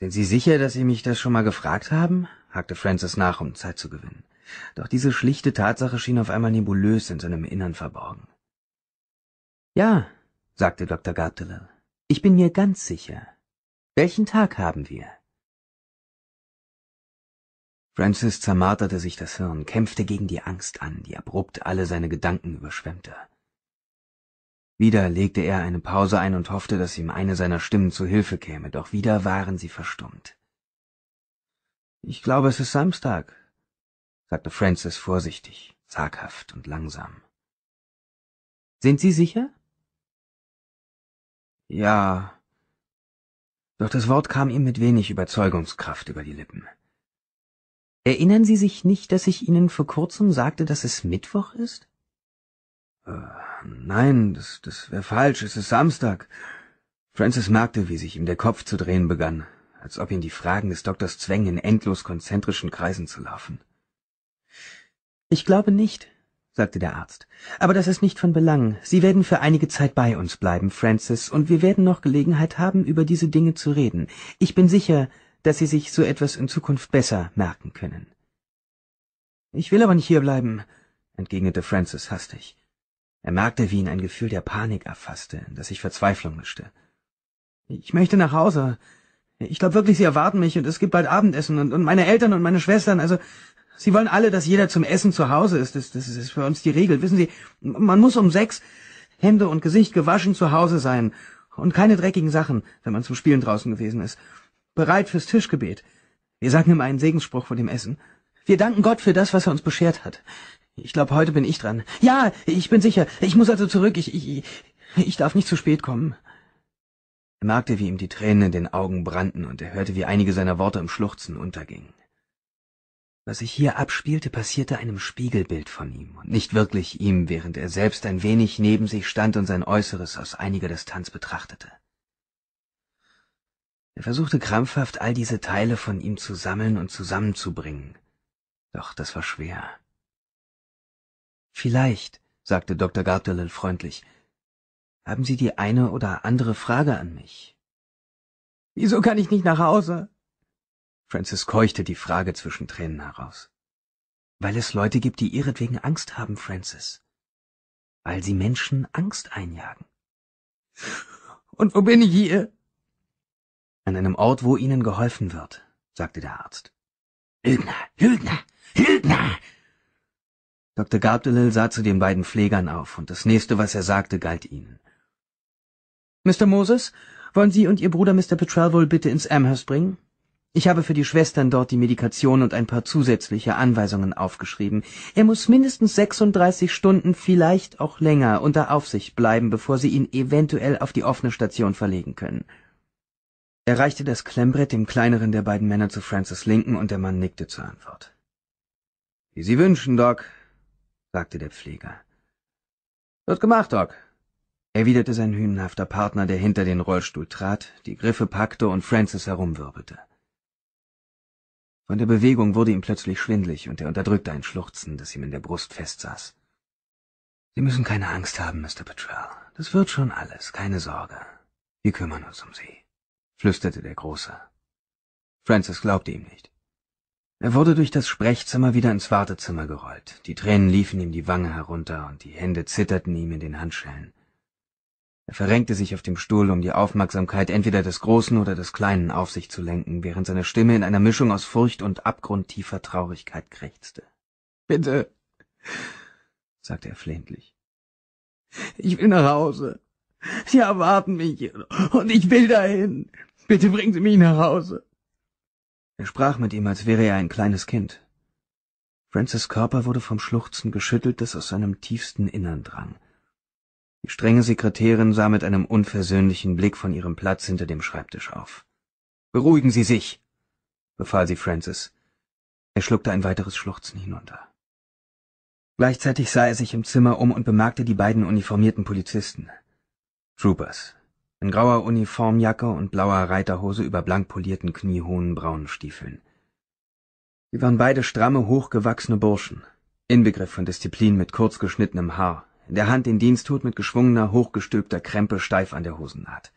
Sind Sie sicher, dass Sie mich das schon mal gefragt haben? hakte Francis nach, um Zeit zu gewinnen. Doch diese schlichte Tatsache schien auf einmal nebulös in seinem Innern verborgen. Ja, sagte Dr. Gardelow, ich bin mir ganz sicher. Welchen Tag haben wir? Francis zermarterte sich das Hirn, kämpfte gegen die Angst an, die abrupt alle seine Gedanken überschwemmte. Wieder legte er eine Pause ein und hoffte, dass ihm eine seiner Stimmen zu Hilfe käme, doch wieder waren sie verstummt. Ich glaube, es ist Samstag, sagte Francis vorsichtig, zaghaft und langsam. Sind Sie sicher? Ja. Doch das Wort kam ihm mit wenig Überzeugungskraft über die Lippen. Erinnern Sie sich nicht, dass ich Ihnen vor kurzem sagte, dass es Mittwoch ist? Nein, das, das wäre falsch, es ist Samstag. Francis merkte, wie sich ihm der Kopf zu drehen begann, als ob ihn die Fragen des Doktors zwängen, in endlos konzentrischen Kreisen zu laufen. Ich glaube nicht, sagte der Arzt. Aber das ist nicht von Belang. Sie werden für einige Zeit bei uns bleiben, Francis, und wir werden noch Gelegenheit haben, über diese Dinge zu reden. Ich bin sicher, dass Sie sich so etwas in Zukunft besser merken können. Ich will aber nicht hierbleiben, entgegnete Francis hastig. Er merkte, wie ihn ein Gefühl der Panik erfasste, in das sich Verzweiflung mischte. Ich möchte nach Hause. Ich glaube wirklich, Sie erwarten mich und es gibt bald Abendessen und, und meine Eltern und meine Schwestern. Also, Sie wollen alle, dass jeder zum Essen zu Hause ist. Das, das ist für uns die Regel. Wissen Sie, man muss um sechs Hände und Gesicht gewaschen zu Hause sein und keine dreckigen Sachen, wenn man zum Spielen draußen gewesen ist. Bereit fürs Tischgebet. Wir sagen immer einen Segensspruch vor dem Essen. Wir danken Gott für das, was er uns beschert hat. Ich glaube, heute bin ich dran. Ja, ich bin sicher. Ich muss also zurück. Ich, ich, ich darf nicht zu spät kommen. Er merkte, wie ihm die Tränen in den Augen brannten, und er hörte, wie einige seiner Worte im Schluchzen untergingen. Was sich hier abspielte, passierte einem Spiegelbild von ihm und nicht wirklich ihm, während er selbst ein wenig neben sich stand und sein Äußeres aus einiger Distanz betrachtete. Er versuchte krampfhaft, all diese Teile von ihm zu sammeln und zusammenzubringen, doch das war schwer. Vielleicht, sagte Dr. Gardelin freundlich, haben Sie die eine oder andere Frage an mich? Wieso kann ich nicht nach Hause? Francis keuchte die Frage zwischen Tränen heraus. Weil es Leute gibt, die ihretwegen Angst haben, Francis. Weil sie Menschen Angst einjagen. Und wo bin ich hier? An einem Ort, wo ihnen geholfen wird, sagte der Arzt. Hildner, Hildner, Hildner, Dr. Gabdelil sah zu den beiden Pflegern auf, und das Nächste, was er sagte, galt ihnen. Mr. Moses, wollen Sie und Ihr Bruder Mr. wohl bitte ins Amherst bringen? Ich habe für die Schwestern dort die Medikation und ein paar zusätzliche Anweisungen aufgeschrieben. Er muss mindestens 36 Stunden, vielleicht auch länger, unter Aufsicht bleiben, bevor Sie ihn eventuell auf die offene Station verlegen können. Er reichte das Klemmbrett dem kleineren der beiden Männer zu Francis Lincoln und der Mann nickte zur Antwort. Wie Sie wünschen, Doc, sagte der Pfleger. Wird gemacht, Doc, erwiderte sein hünenhafter Partner, der hinter den Rollstuhl trat, die Griffe packte und Francis herumwirbelte. Von der Bewegung wurde ihm plötzlich schwindlig und er unterdrückte ein Schluchzen, das ihm in der Brust festsaß. Sie müssen keine Angst haben, Mr. Petrell. Das wird schon alles, keine Sorge. Wir kümmern uns um Sie, flüsterte der Große. Francis glaubte ihm nicht er wurde durch das sprechzimmer wieder ins wartezimmer gerollt die tränen liefen ihm die wange herunter und die hände zitterten ihm in den handschellen er verrenkte sich auf dem stuhl um die aufmerksamkeit entweder des großen oder des kleinen auf sich zu lenken während seine stimme in einer mischung aus furcht und abgrundtiefer traurigkeit krächzte bitte sagte er flehentlich ich will nach hause sie erwarten mich und ich will dahin bitte bringen sie mich nach hause er sprach mit ihm, als wäre er ein kleines Kind. Francis Körper wurde vom Schluchzen geschüttelt, das aus seinem tiefsten Innern drang. Die strenge Sekretärin sah mit einem unversöhnlichen Blick von ihrem Platz hinter dem Schreibtisch auf. Beruhigen Sie sich, befahl sie Francis. Er schluckte ein weiteres Schluchzen hinunter. Gleichzeitig sah er sich im Zimmer um und bemerkte die beiden uniformierten Polizisten. Troopers, in grauer Uniformjacke und blauer Reiterhose über blank polierten kniehohen braunen Stiefeln. Sie waren beide stramme, hochgewachsene Burschen, Inbegriff von Disziplin mit kurz geschnittenem Haar, in der Hand den Diensthut mit geschwungener, hochgestülpter Krempe steif an der Hosennaht.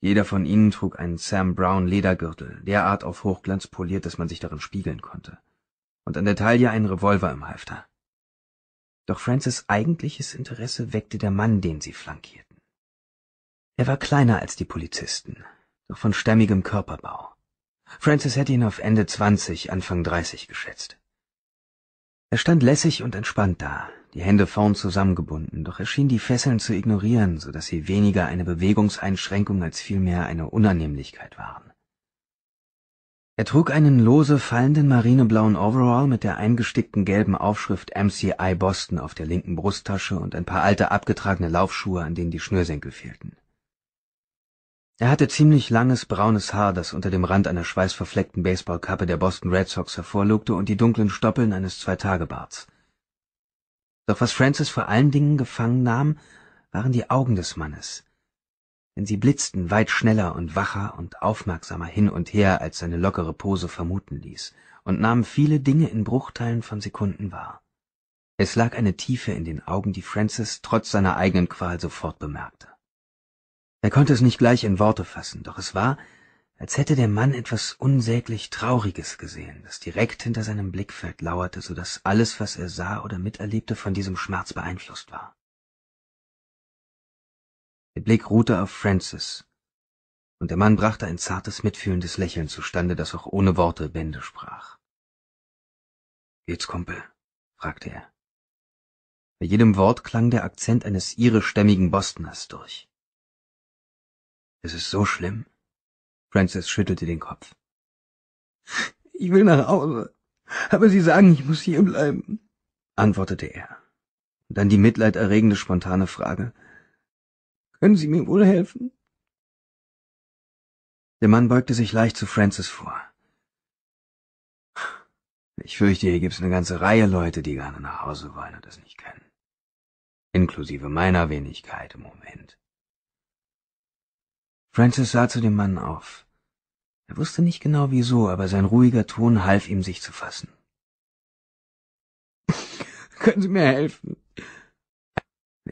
Jeder von ihnen trug einen Sam Brown Ledergürtel, derart auf Hochglanz poliert, dass man sich darin spiegeln konnte, und an der Taille einen Revolver im Halfter. Doch Francis eigentliches Interesse weckte der Mann, den sie flankiert. Er war kleiner als die Polizisten, doch von stämmigem Körperbau. Francis hätte ihn auf Ende zwanzig, Anfang dreißig geschätzt. Er stand lässig und entspannt da, die Hände vorn zusammengebunden, doch er schien die Fesseln zu ignorieren, so dass sie weniger eine Bewegungseinschränkung als vielmehr eine Unannehmlichkeit waren. Er trug einen lose fallenden marineblauen Overall mit der eingestickten gelben Aufschrift MCI Boston auf der linken Brusttasche und ein paar alte abgetragene Laufschuhe, an denen die Schnürsenkel fehlten. Er hatte ziemlich langes braunes Haar, das unter dem Rand einer schweißverfleckten Baseballkappe der Boston Red Sox hervorlugte und die dunklen Stoppeln eines Zweitagebarts. Doch was Francis vor allen Dingen gefangen nahm, waren die Augen des Mannes. Denn sie blitzten weit schneller und wacher und aufmerksamer hin und her, als seine lockere Pose vermuten ließ, und nahmen viele Dinge in Bruchteilen von Sekunden wahr. Es lag eine Tiefe in den Augen, die Francis trotz seiner eigenen Qual sofort bemerkte. Er konnte es nicht gleich in Worte fassen, doch es war, als hätte der Mann etwas unsäglich Trauriges gesehen, das direkt hinter seinem Blickfeld lauerte, so dass alles, was er sah oder miterlebte, von diesem Schmerz beeinflusst war. Der Blick ruhte auf Francis, und der Mann brachte ein zartes, mitfühlendes Lächeln zustande, das auch ohne Worte Bände sprach. Geht's, Kumpel? fragte er. Bei jedem Wort klang der Akzent eines irischstämmigen Bostoners durch. Es Ist so schlimm? Francis schüttelte den Kopf. Ich will nach Hause. Aber Sie sagen, ich muss hier bleiben, antwortete er. Und dann die mitleiderregende spontane Frage. Können Sie mir wohl helfen? Der Mann beugte sich leicht zu Francis vor. Ich fürchte, hier gibt's eine ganze Reihe Leute, die gerne nach Hause wollen und das nicht können. Inklusive meiner Wenigkeit im Moment. Francis sah zu dem Mann auf. Er wusste nicht genau wieso, aber sein ruhiger Ton half ihm, sich zu fassen. <laughs> Können Sie mir helfen?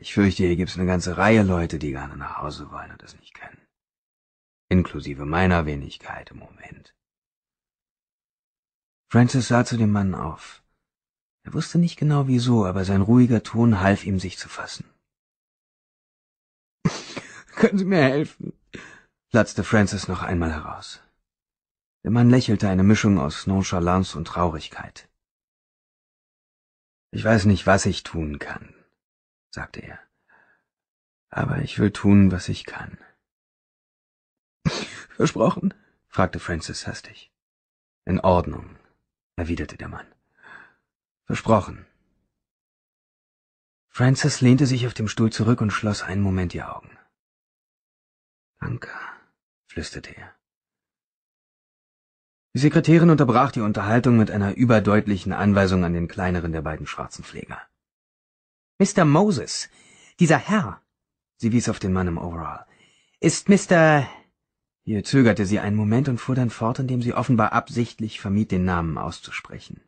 Ich fürchte, hier gibt's eine ganze Reihe Leute, die gerne nach Hause wollen und das nicht können. Inklusive meiner Wenigkeit im Moment. Francis sah zu dem Mann auf. Er wusste nicht genau wieso, aber sein ruhiger Ton half ihm, sich zu fassen. <laughs> Können Sie mir helfen? platzte Francis noch einmal heraus. Der Mann lächelte eine Mischung aus Nonchalance und Traurigkeit. Ich weiß nicht, was ich tun kann, sagte er. Aber ich will tun, was ich kann. <laughs> Versprochen? fragte Francis hastig. In Ordnung, erwiderte der Mann. Versprochen. Francis lehnte sich auf dem Stuhl zurück und schloss einen Moment die Augen. Danke flüsterte er. Die Sekretärin unterbrach die Unterhaltung mit einer überdeutlichen Anweisung an den kleineren der beiden schwarzen Pfleger. Mr. Moses, dieser Herr, sie wies auf den Mann im Overall, ist Mr. Hier zögerte sie einen Moment und fuhr dann fort, indem sie offenbar absichtlich vermied, den Namen auszusprechen.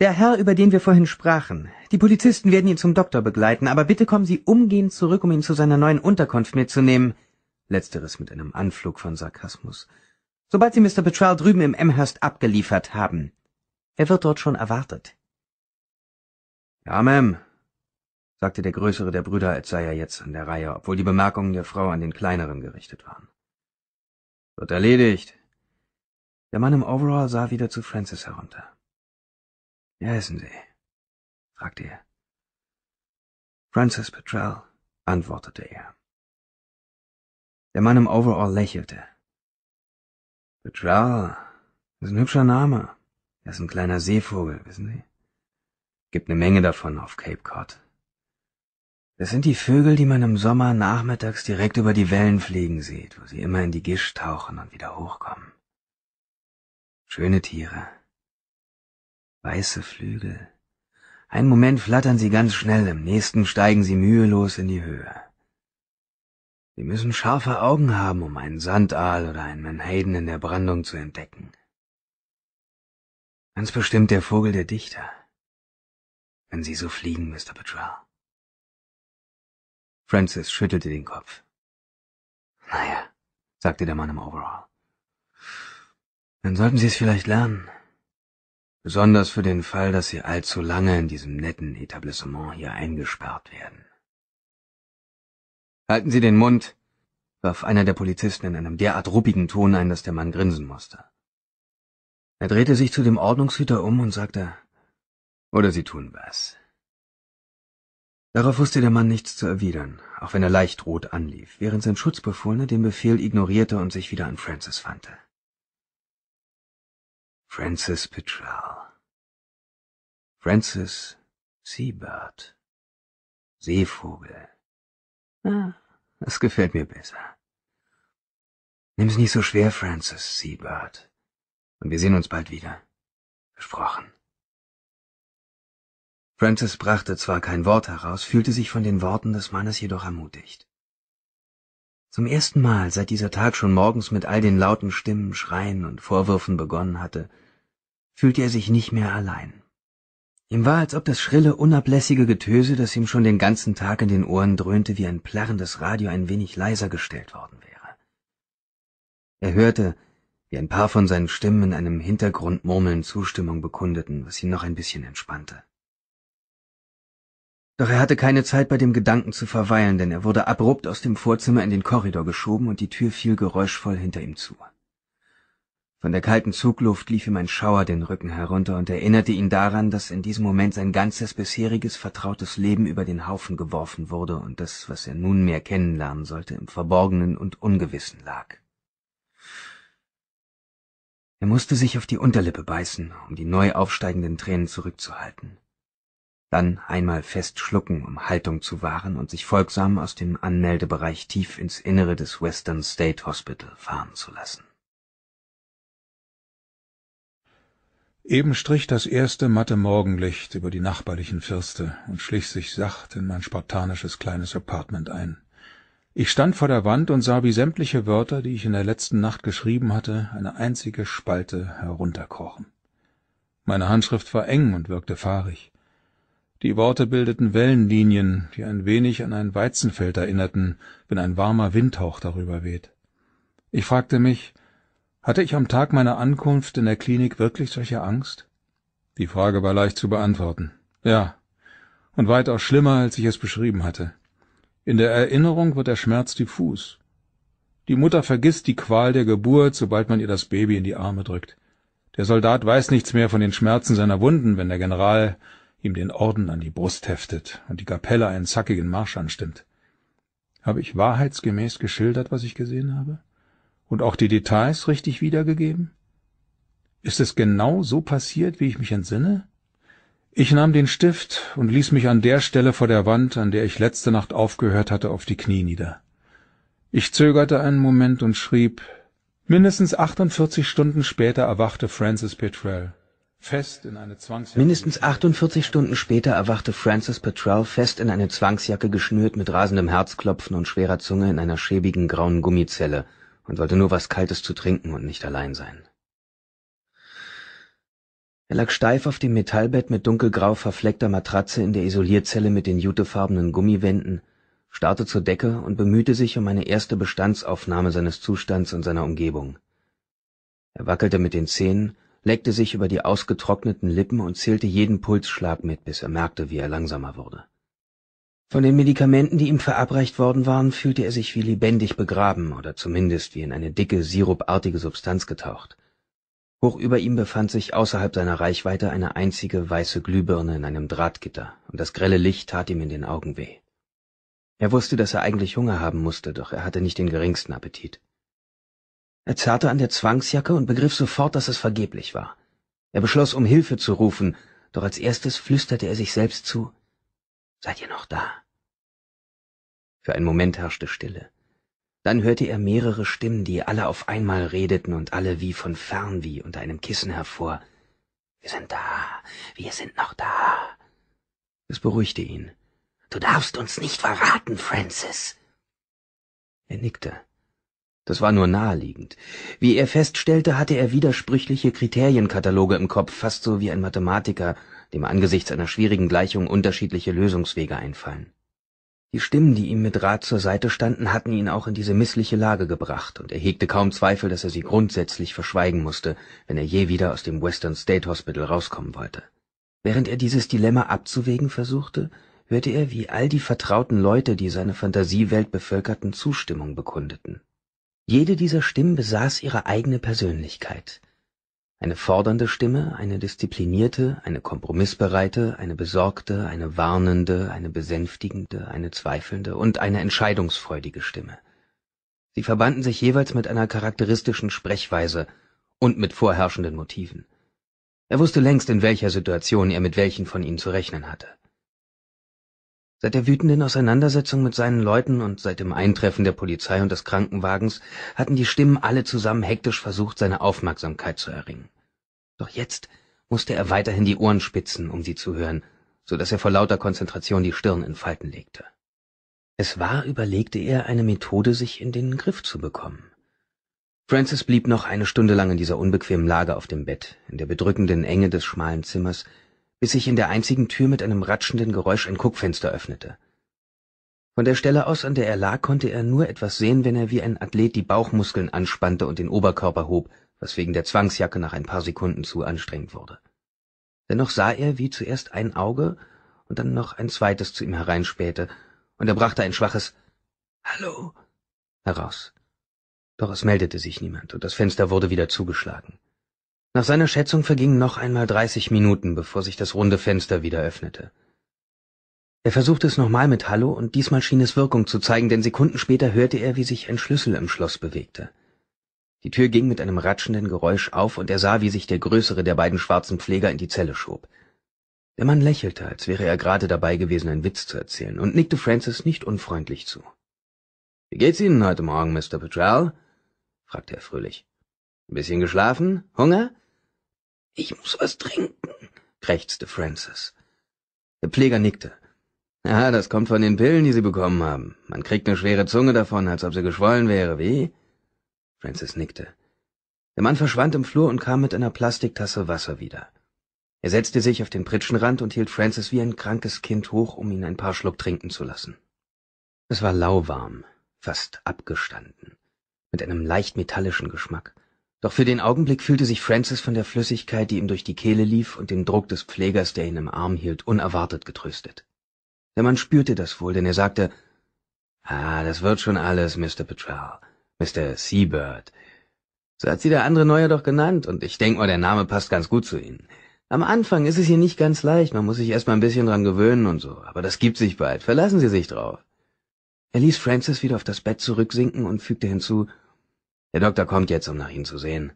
Der Herr, über den wir vorhin sprachen. Die Polizisten werden ihn zum Doktor begleiten, aber bitte kommen Sie umgehend zurück, um ihn zu seiner neuen Unterkunft mitzunehmen letzteres mit einem Anflug von Sarkasmus. Sobald Sie Mr. Petrell drüben im Amherst abgeliefert haben. Er wird dort schon erwartet. Ja, Ma'am, sagte der größere der Brüder, als sei er jetzt an der Reihe, obwohl die Bemerkungen der Frau an den kleineren gerichtet waren. Wird erledigt. Der Mann im Overall sah wieder zu Francis herunter. Wie heißen Sie? fragte er. Francis Petrell, antwortete er. Der Mann im Overall lächelte. Petral ist ein hübscher Name. Er ist ein kleiner Seevogel, wissen Sie? Gibt eine Menge davon auf Cape Cod. Das sind die Vögel, die man im Sommer nachmittags direkt über die Wellen fliegen sieht, wo sie immer in die Gischt tauchen und wieder hochkommen. Schöne Tiere. Weiße Flügel. Einen Moment flattern sie ganz schnell, im nächsten steigen sie mühelos in die Höhe. Sie müssen scharfe Augen haben, um einen Sandaal oder einen Menhaden in der Brandung zu entdecken. Ganz bestimmt der Vogel der Dichter. Wenn Sie so fliegen, Mr. Petrell. Francis schüttelte den Kopf. Naja, sagte der Mann im Overall. Dann sollten Sie es vielleicht lernen. Besonders für den Fall, dass Sie allzu lange in diesem netten Etablissement hier eingesperrt werden. Halten Sie den Mund, warf einer der Polizisten in einem derart ruppigen Ton ein, dass der Mann grinsen musste. Er drehte sich zu dem Ordnungshüter um und sagte, oder Sie tun was. Darauf wusste der Mann nichts zu erwidern, auch wenn er leicht rot anlief, während sein Schutzbefohlener den Befehl ignorierte und sich wieder an Francis wandte. Francis Petrell. Francis Seabird. Seevogel. Ah, das gefällt mir besser. Nimm's nicht so schwer, Francis, Seabird. Und wir sehen uns bald wieder. Versprochen. Francis brachte zwar kein Wort heraus, fühlte sich von den Worten des Mannes jedoch ermutigt. Zum ersten Mal, seit dieser Tag schon morgens mit all den lauten Stimmen, Schreien und Vorwürfen begonnen hatte, fühlte er sich nicht mehr allein. Ihm war, als ob das schrille, unablässige Getöse, das ihm schon den ganzen Tag in den Ohren dröhnte, wie ein plärrendes Radio ein wenig leiser gestellt worden wäre. Er hörte, wie ein paar von seinen Stimmen in einem Hintergrundmurmeln Zustimmung bekundeten, was ihn noch ein bisschen entspannte. Doch er hatte keine Zeit, bei dem Gedanken zu verweilen, denn er wurde abrupt aus dem Vorzimmer in den Korridor geschoben und die Tür fiel geräuschvoll hinter ihm zu. Von der kalten Zugluft lief ihm ein Schauer den Rücken herunter und erinnerte ihn daran, dass in diesem Moment sein ganzes bisheriges vertrautes Leben über den Haufen geworfen wurde und das, was er nunmehr kennenlernen sollte, im Verborgenen und Ungewissen lag. Er musste sich auf die Unterlippe beißen, um die neu aufsteigenden Tränen zurückzuhalten. Dann einmal fest schlucken, um Haltung zu wahren und sich folgsam aus dem Anmeldebereich tief ins Innere des Western State Hospital fahren zu lassen. eben strich das erste matte morgenlicht über die nachbarlichen firste und schlich sich sacht in mein spartanisches kleines Apartment ein ich stand vor der wand und sah wie sämtliche wörter die ich in der letzten nacht geschrieben hatte eine einzige spalte herunterkrochen meine handschrift war eng und wirkte fahrig die worte bildeten wellenlinien die ein wenig an ein weizenfeld erinnerten wenn ein warmer windhauch darüber weht ich fragte mich hatte ich am Tag meiner Ankunft in der Klinik wirklich solche Angst? Die Frage war leicht zu beantworten. Ja, und weitaus schlimmer, als ich es beschrieben hatte. In der Erinnerung wird der Schmerz diffus. Die Mutter vergisst die Qual der Geburt, sobald man ihr das Baby in die Arme drückt. Der Soldat weiß nichts mehr von den Schmerzen seiner Wunden, wenn der General ihm den Orden an die Brust heftet und die Kapelle einen zackigen Marsch anstimmt. Habe ich wahrheitsgemäß geschildert, was ich gesehen habe? und auch die Details richtig wiedergegeben? Ist es genau so passiert, wie ich mich entsinne? Ich nahm den Stift und ließ mich an der Stelle vor der Wand, an der ich letzte Nacht aufgehört hatte, auf die Knie nieder. Ich zögerte einen Moment und schrieb Mindestens 48 Stunden später erwachte Francis Petrell fest in eine Zwangsjacke. Mindestens 48 Stunden später erwachte Francis Petrell fest in eine Zwangsjacke geschnürt mit rasendem Herzklopfen und schwerer Zunge in einer schäbigen grauen Gummizelle man sollte nur was Kaltes zu trinken und nicht allein sein. Er lag steif auf dem Metallbett mit dunkelgrau verfleckter Matratze in der Isolierzelle mit den jutefarbenen Gummiwänden, starrte zur Decke und bemühte sich um eine erste Bestandsaufnahme seines Zustands und seiner Umgebung. Er wackelte mit den Zähnen, leckte sich über die ausgetrockneten Lippen und zählte jeden Pulsschlag mit, bis er merkte, wie er langsamer wurde. Von den Medikamenten, die ihm verabreicht worden waren, fühlte er sich wie lebendig begraben oder zumindest wie in eine dicke, sirupartige Substanz getaucht. Hoch über ihm befand sich außerhalb seiner Reichweite eine einzige weiße Glühbirne in einem Drahtgitter, und das grelle Licht tat ihm in den Augen weh. Er wusste, dass er eigentlich Hunger haben musste, doch er hatte nicht den geringsten Appetit. Er zerrte an der Zwangsjacke und begriff sofort, dass es vergeblich war. Er beschloss, um Hilfe zu rufen, doch als erstes flüsterte er sich selbst zu Seid ihr noch da? Für einen Moment herrschte Stille. Dann hörte er mehrere Stimmen, die alle auf einmal redeten und alle wie von fern wie unter einem Kissen hervor. Wir sind da, wir sind noch da. Es beruhigte ihn. Du darfst uns nicht verraten, Francis. Er nickte. Das war nur naheliegend. Wie er feststellte, hatte er widersprüchliche Kriterienkataloge im Kopf, fast so wie ein Mathematiker, dem angesichts einer schwierigen Gleichung unterschiedliche Lösungswege einfallen. Die Stimmen, die ihm mit Rat zur Seite standen, hatten ihn auch in diese missliche Lage gebracht, und er hegte kaum Zweifel, dass er sie grundsätzlich verschweigen musste, wenn er je wieder aus dem Western State Hospital rauskommen wollte. Während er dieses Dilemma abzuwägen versuchte, hörte er, wie all die vertrauten Leute, die seine Fantasiewelt bevölkerten, Zustimmung bekundeten. Jede dieser Stimmen besaß ihre eigene Persönlichkeit eine fordernde Stimme, eine disziplinierte, eine kompromissbereite, eine besorgte, eine warnende, eine besänftigende, eine zweifelnde und eine entscheidungsfreudige Stimme. Sie verbanden sich jeweils mit einer charakteristischen Sprechweise und mit vorherrschenden Motiven. Er wusste längst, in welcher Situation er mit welchen von ihnen zu rechnen hatte Seit der wütenden Auseinandersetzung mit seinen Leuten und seit dem Eintreffen der Polizei und des Krankenwagens hatten die Stimmen alle zusammen hektisch versucht, seine Aufmerksamkeit zu erringen. Doch jetzt musste er weiterhin die Ohren spitzen, um sie zu hören, so dass er vor lauter Konzentration die Stirn in Falten legte. Es war, überlegte er, eine Methode, sich in den Griff zu bekommen. Francis blieb noch eine Stunde lang in dieser unbequemen Lage auf dem Bett, in der bedrückenden Enge des schmalen Zimmers, bis sich in der einzigen Tür mit einem ratschenden Geräusch ein Guckfenster öffnete. Von der Stelle aus, an der er lag, konnte er nur etwas sehen, wenn er wie ein Athlet die Bauchmuskeln anspannte und den Oberkörper hob, was wegen der Zwangsjacke nach ein paar Sekunden zu anstrengend wurde. Dennoch sah er, wie zuerst ein Auge und dann noch ein zweites zu ihm hereinspähte, und er brachte ein schwaches Hallo heraus. Doch es meldete sich niemand, und das Fenster wurde wieder zugeschlagen nach seiner schätzung vergingen noch einmal dreißig minuten bevor sich das runde fenster wieder öffnete er versuchte es nochmal mit hallo und diesmal schien es wirkung zu zeigen denn sekunden später hörte er wie sich ein schlüssel im Schloss bewegte die tür ging mit einem ratschenden geräusch auf und er sah wie sich der größere der beiden schwarzen pfleger in die zelle schob der mann lächelte als wäre er gerade dabei gewesen einen witz zu erzählen und nickte francis nicht unfreundlich zu wie geht's ihnen heute morgen mr petral fragte er fröhlich bisschen geschlafen? Hunger? Ich muss was trinken, krächzte Francis. Der Pfleger nickte. Ja, das kommt von den Pillen, die Sie bekommen haben. Man kriegt eine schwere Zunge davon, als ob sie geschwollen wäre, wie? Francis nickte. Der Mann verschwand im Flur und kam mit einer Plastiktasse Wasser wieder. Er setzte sich auf den Pritschenrand und hielt Francis wie ein krankes Kind hoch, um ihn ein paar Schluck trinken zu lassen. Es war lauwarm, fast abgestanden, mit einem leicht metallischen Geschmack. Doch für den Augenblick fühlte sich Francis von der Flüssigkeit, die ihm durch die Kehle lief, und dem Druck des Pflegers, der ihn im Arm hielt, unerwartet getröstet. Der Mann spürte das wohl, denn er sagte, »Ah, das wird schon alles, Mr. Petrell, Mr. Seabird. So hat sie der andere Neue doch genannt, und ich denk mal, der Name passt ganz gut zu Ihnen. Am Anfang ist es hier nicht ganz leicht, man muss sich erst mal ein bisschen dran gewöhnen und so, aber das gibt sich bald, verlassen Sie sich drauf.« Er ließ Francis wieder auf das Bett zurücksinken und fügte hinzu, der Doktor kommt jetzt, um nach ihm zu sehen.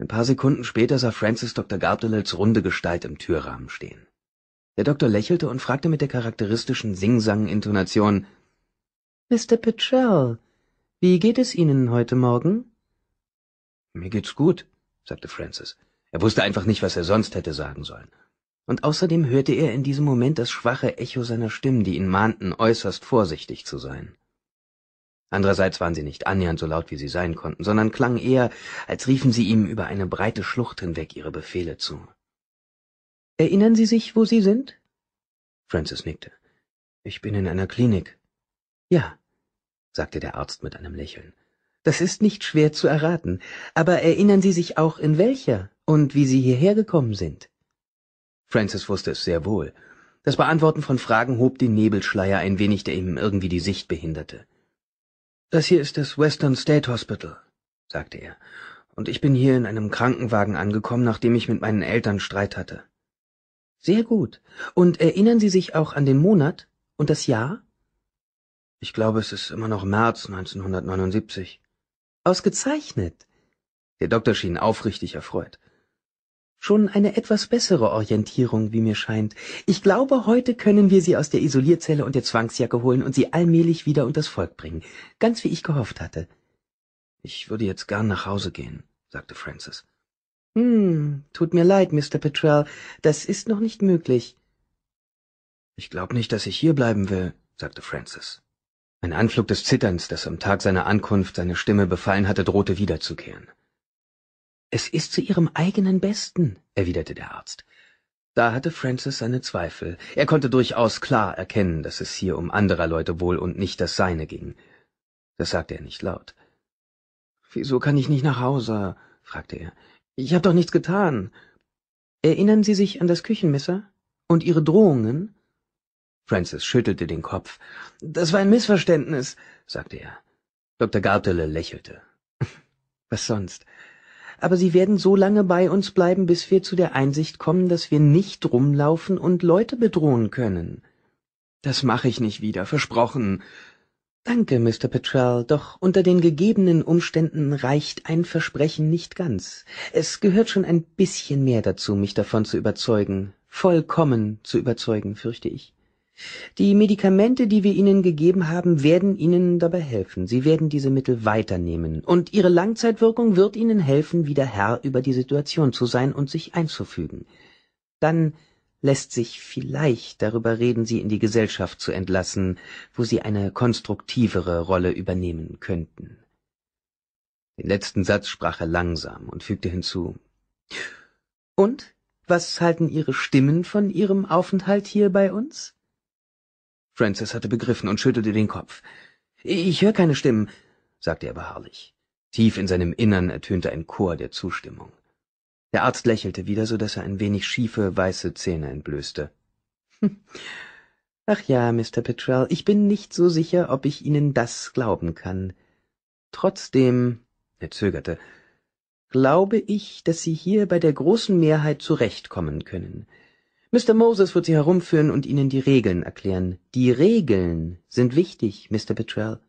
Ein paar Sekunden später sah Francis Dr. Gardelels runde Gestalt im Türrahmen stehen. Der Doktor lächelte und fragte mit der charakteristischen Sing-Sang-Intonation, intonation Mr. Pitchell, wie geht es Ihnen heute Morgen? Mir geht's gut, sagte Francis. Er wusste einfach nicht, was er sonst hätte sagen sollen. Und außerdem hörte er in diesem Moment das schwache Echo seiner Stimmen, die ihn mahnten, äußerst vorsichtig zu sein. Andererseits waren sie nicht annähernd so laut, wie sie sein konnten, sondern klangen eher, als riefen sie ihm über eine breite Schlucht hinweg ihre Befehle zu. Erinnern Sie sich, wo Sie sind? Francis nickte. Ich bin in einer Klinik. Ja, sagte der Arzt mit einem Lächeln. Das ist nicht schwer zu erraten, aber erinnern Sie sich auch, in welcher und wie Sie hierher gekommen sind? Francis wusste es sehr wohl. Das Beantworten von Fragen hob den Nebelschleier ein wenig, der ihm irgendwie die Sicht behinderte. Das hier ist das Western State Hospital, sagte er, und ich bin hier in einem Krankenwagen angekommen, nachdem ich mit meinen Eltern Streit hatte. Sehr gut. Und erinnern Sie sich auch an den Monat und das Jahr? Ich glaube, es ist immer noch März 1979. Ausgezeichnet. Der Doktor schien aufrichtig erfreut schon eine etwas bessere Orientierung, wie mir scheint. Ich glaube, heute können wir sie aus der Isolierzelle und der Zwangsjacke holen und sie allmählich wieder unters Volk bringen, ganz wie ich gehofft hatte. Ich würde jetzt gern nach Hause gehen, sagte Francis. Hm, tut mir leid, Mr. Petrell, das ist noch nicht möglich. Ich glaube nicht, dass ich hier bleiben will, sagte Francis. Ein Anflug des Zitterns, das am Tag seiner Ankunft seine Stimme befallen hatte, drohte wiederzukehren. Es ist zu ihrem eigenen Besten, erwiderte der Arzt. Da hatte Francis seine Zweifel. Er konnte durchaus klar erkennen, dass es hier um anderer Leute Wohl und nicht das seine ging. Das sagte er nicht laut. Wieso kann ich nicht nach Hause? fragte er. Ich habe doch nichts getan. Erinnern Sie sich an das Küchenmesser und Ihre Drohungen? Francis schüttelte den Kopf. Das war ein Missverständnis, sagte er. Dr. Gartele lächelte. <laughs> Was sonst? aber sie werden so lange bei uns bleiben, bis wir zu der Einsicht kommen, dass wir nicht rumlaufen und Leute bedrohen können. Das mache ich nicht wieder, versprochen. Danke, Mr. Petrell, doch unter den gegebenen Umständen reicht ein Versprechen nicht ganz. Es gehört schon ein bisschen mehr dazu, mich davon zu überzeugen, vollkommen zu überzeugen, fürchte ich. Die Medikamente, die wir Ihnen gegeben haben, werden Ihnen dabei helfen. Sie werden diese Mittel weiternehmen, und ihre Langzeitwirkung wird Ihnen helfen, wieder Herr über die Situation zu sein und sich einzufügen. Dann lässt sich vielleicht darüber reden, Sie in die Gesellschaft zu entlassen, wo Sie eine konstruktivere Rolle übernehmen könnten. Den letzten Satz sprach er langsam und fügte hinzu. Und? Was halten Ihre Stimmen von Ihrem Aufenthalt hier bei uns? Francis hatte begriffen und schüttelte den Kopf. Ich höre keine Stimmen, sagte er beharrlich. Tief in seinem Innern ertönte ein Chor der Zustimmung. Der Arzt lächelte wieder, so dass er ein wenig schiefe, weiße Zähne entblößte. Ach ja, Mr. Petrell, ich bin nicht so sicher, ob ich Ihnen das glauben kann. Trotzdem, er zögerte, glaube ich, dass Sie hier bei der großen Mehrheit zurechtkommen können. Mr. Moses wird Sie herumführen und Ihnen die Regeln erklären. Die Regeln sind wichtig, Mr. Petrell.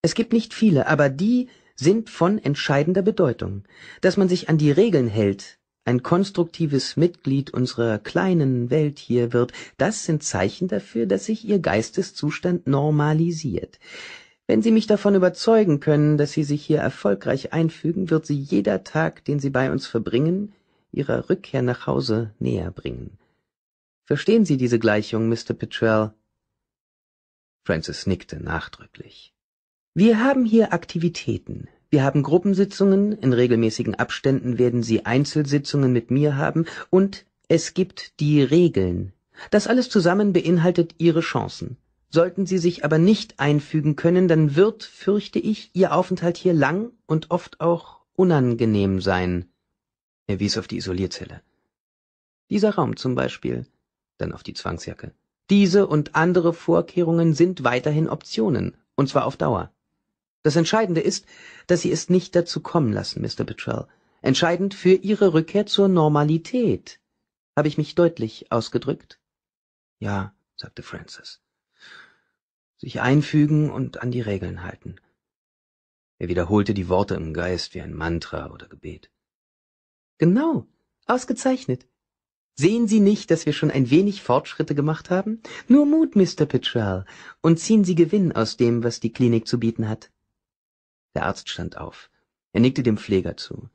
Es gibt nicht viele, aber die sind von entscheidender Bedeutung. Dass man sich an die Regeln hält, ein konstruktives Mitglied unserer kleinen Welt hier wird, das sind Zeichen dafür, dass sich Ihr Geisteszustand normalisiert. Wenn Sie mich davon überzeugen können, dass Sie sich hier erfolgreich einfügen, wird Sie jeder Tag, den Sie bei uns verbringen, Ihrer Rückkehr nach Hause näher bringen. Verstehen Sie diese Gleichung, Mr. Petrell? Francis nickte nachdrücklich. Wir haben hier Aktivitäten. Wir haben Gruppensitzungen, in regelmäßigen Abständen werden Sie Einzelsitzungen mit mir haben und es gibt die Regeln. Das alles zusammen beinhaltet Ihre Chancen. Sollten Sie sich aber nicht einfügen können, dann wird, fürchte ich, Ihr Aufenthalt hier lang und oft auch unangenehm sein. Er wies auf die Isolierzelle. Dieser Raum zum Beispiel. Dann auf die Zwangsjacke. Diese und andere Vorkehrungen sind weiterhin Optionen, und zwar auf Dauer. Das Entscheidende ist, dass Sie es nicht dazu kommen lassen, Mr. Petrell. Entscheidend für Ihre Rückkehr zur Normalität. Habe ich mich deutlich ausgedrückt? Ja, sagte Francis. Sich einfügen und an die Regeln halten. Er wiederholte die Worte im Geist wie ein Mantra oder Gebet. Genau, ausgezeichnet. Sehen Sie nicht, dass wir schon ein wenig Fortschritte gemacht haben? Nur Mut, Mr. Pitchell, und ziehen Sie Gewinn aus dem, was die Klinik zu bieten hat. Der Arzt stand auf. Er nickte dem Pfleger zu.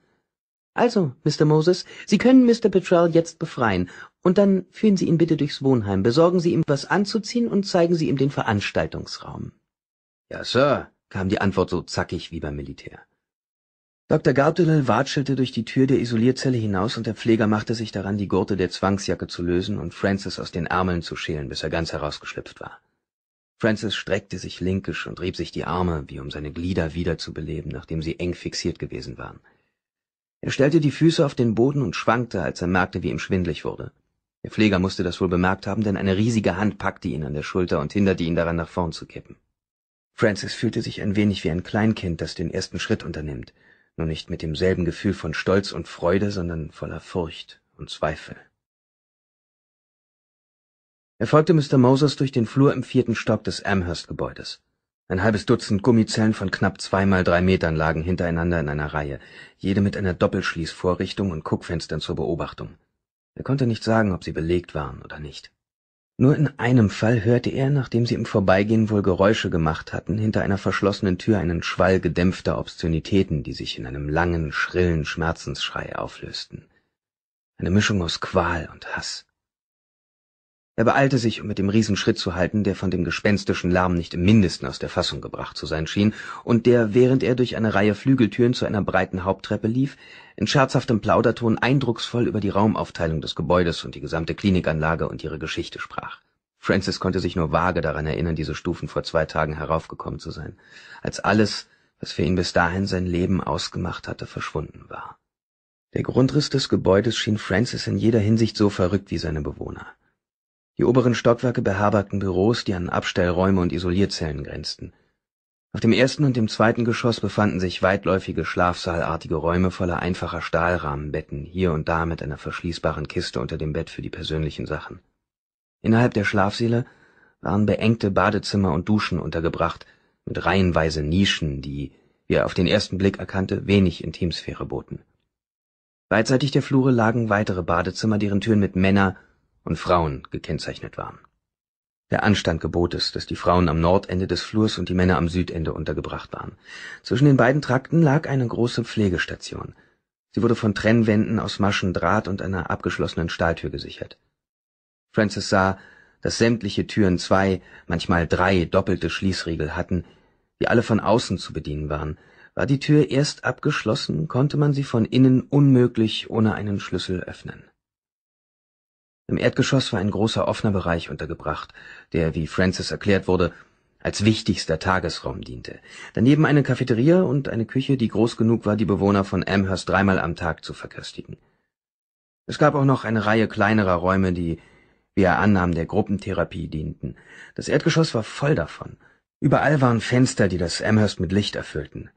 Also, Mr. Moses, Sie können Mr. Petrell jetzt befreien, und dann führen Sie ihn bitte durchs Wohnheim, besorgen Sie ihm was anzuziehen und zeigen Sie ihm den Veranstaltungsraum. Ja, Sir, kam die Antwort so zackig wie beim Militär. Dr. Gauthier watschelte durch die Tür der Isolierzelle hinaus, und der Pfleger machte sich daran, die Gurte der Zwangsjacke zu lösen und Francis aus den Ärmeln zu schälen, bis er ganz herausgeschlüpft war. Francis streckte sich linkisch und rieb sich die Arme, wie um seine Glieder wiederzubeleben, nachdem sie eng fixiert gewesen waren. Er stellte die Füße auf den Boden und schwankte, als er merkte, wie ihm schwindlig wurde. Der Pfleger musste das wohl bemerkt haben, denn eine riesige Hand packte ihn an der Schulter und hinderte ihn daran, nach vorn zu kippen. Francis fühlte sich ein wenig wie ein Kleinkind, das den ersten Schritt unternimmt nur nicht mit demselben Gefühl von Stolz und Freude, sondern voller Furcht und Zweifel. Er folgte Mr. Moses durch den Flur im vierten Stock des Amherst-Gebäudes. Ein halbes Dutzend Gummizellen von knapp zweimal drei Metern lagen hintereinander in einer Reihe, jede mit einer Doppelschließvorrichtung und Guckfenstern zur Beobachtung. Er konnte nicht sagen, ob sie belegt waren oder nicht. Nur in einem Fall hörte er, nachdem sie im Vorbeigehen wohl Geräusche gemacht hatten, hinter einer verschlossenen Tür einen Schwall gedämpfter Obszönitäten, die sich in einem langen, schrillen Schmerzensschrei auflösten. Eine Mischung aus Qual und Hass er beeilte sich um mit dem riesenschritt zu halten der von dem gespenstischen lärm nicht im mindesten aus der fassung gebracht zu sein schien und der während er durch eine reihe flügeltüren zu einer breiten haupttreppe lief in scherzhaftem plauderton eindrucksvoll über die raumaufteilung des gebäudes und die gesamte klinikanlage und ihre geschichte sprach francis konnte sich nur vage daran erinnern diese stufen vor zwei tagen heraufgekommen zu sein als alles was für ihn bis dahin sein leben ausgemacht hatte verschwunden war der Grundriss des gebäudes schien francis in jeder hinsicht so verrückt wie seine bewohner die oberen Stockwerke beherbergten Büros, die an Abstellräume und Isolierzellen grenzten. Auf dem ersten und dem zweiten Geschoss befanden sich weitläufige schlafsaalartige Räume voller einfacher Stahlrahmenbetten, hier und da mit einer verschließbaren Kiste unter dem Bett für die persönlichen Sachen. Innerhalb der Schlafsäle waren beengte Badezimmer und Duschen untergebracht, mit reihenweise Nischen, die, wie er auf den ersten Blick erkannte, wenig Intimsphäre boten. Beidseitig der Flure lagen weitere Badezimmer, deren Türen mit Männer- und Frauen gekennzeichnet waren. Der Anstand gebot es, dass die Frauen am Nordende des Flurs und die Männer am Südende untergebracht waren. Zwischen den beiden Trakten lag eine große Pflegestation. Sie wurde von Trennwänden aus Maschen Draht und einer abgeschlossenen Stahltür gesichert. Francis sah, dass sämtliche Türen zwei, manchmal drei doppelte Schließriegel hatten, die alle von außen zu bedienen waren. War die Tür erst abgeschlossen, konnte man sie von innen unmöglich ohne einen Schlüssel öffnen. Im Erdgeschoss war ein großer offener Bereich untergebracht, der, wie Francis erklärt wurde, als wichtigster Tagesraum diente. Daneben eine Cafeteria und eine Küche, die groß genug war, die Bewohner von Amherst dreimal am Tag zu verköstigen. Es gab auch noch eine Reihe kleinerer Räume, die, wie er annahm, der Gruppentherapie dienten. Das Erdgeschoss war voll davon. Überall waren Fenster, die das Amherst mit Licht erfüllten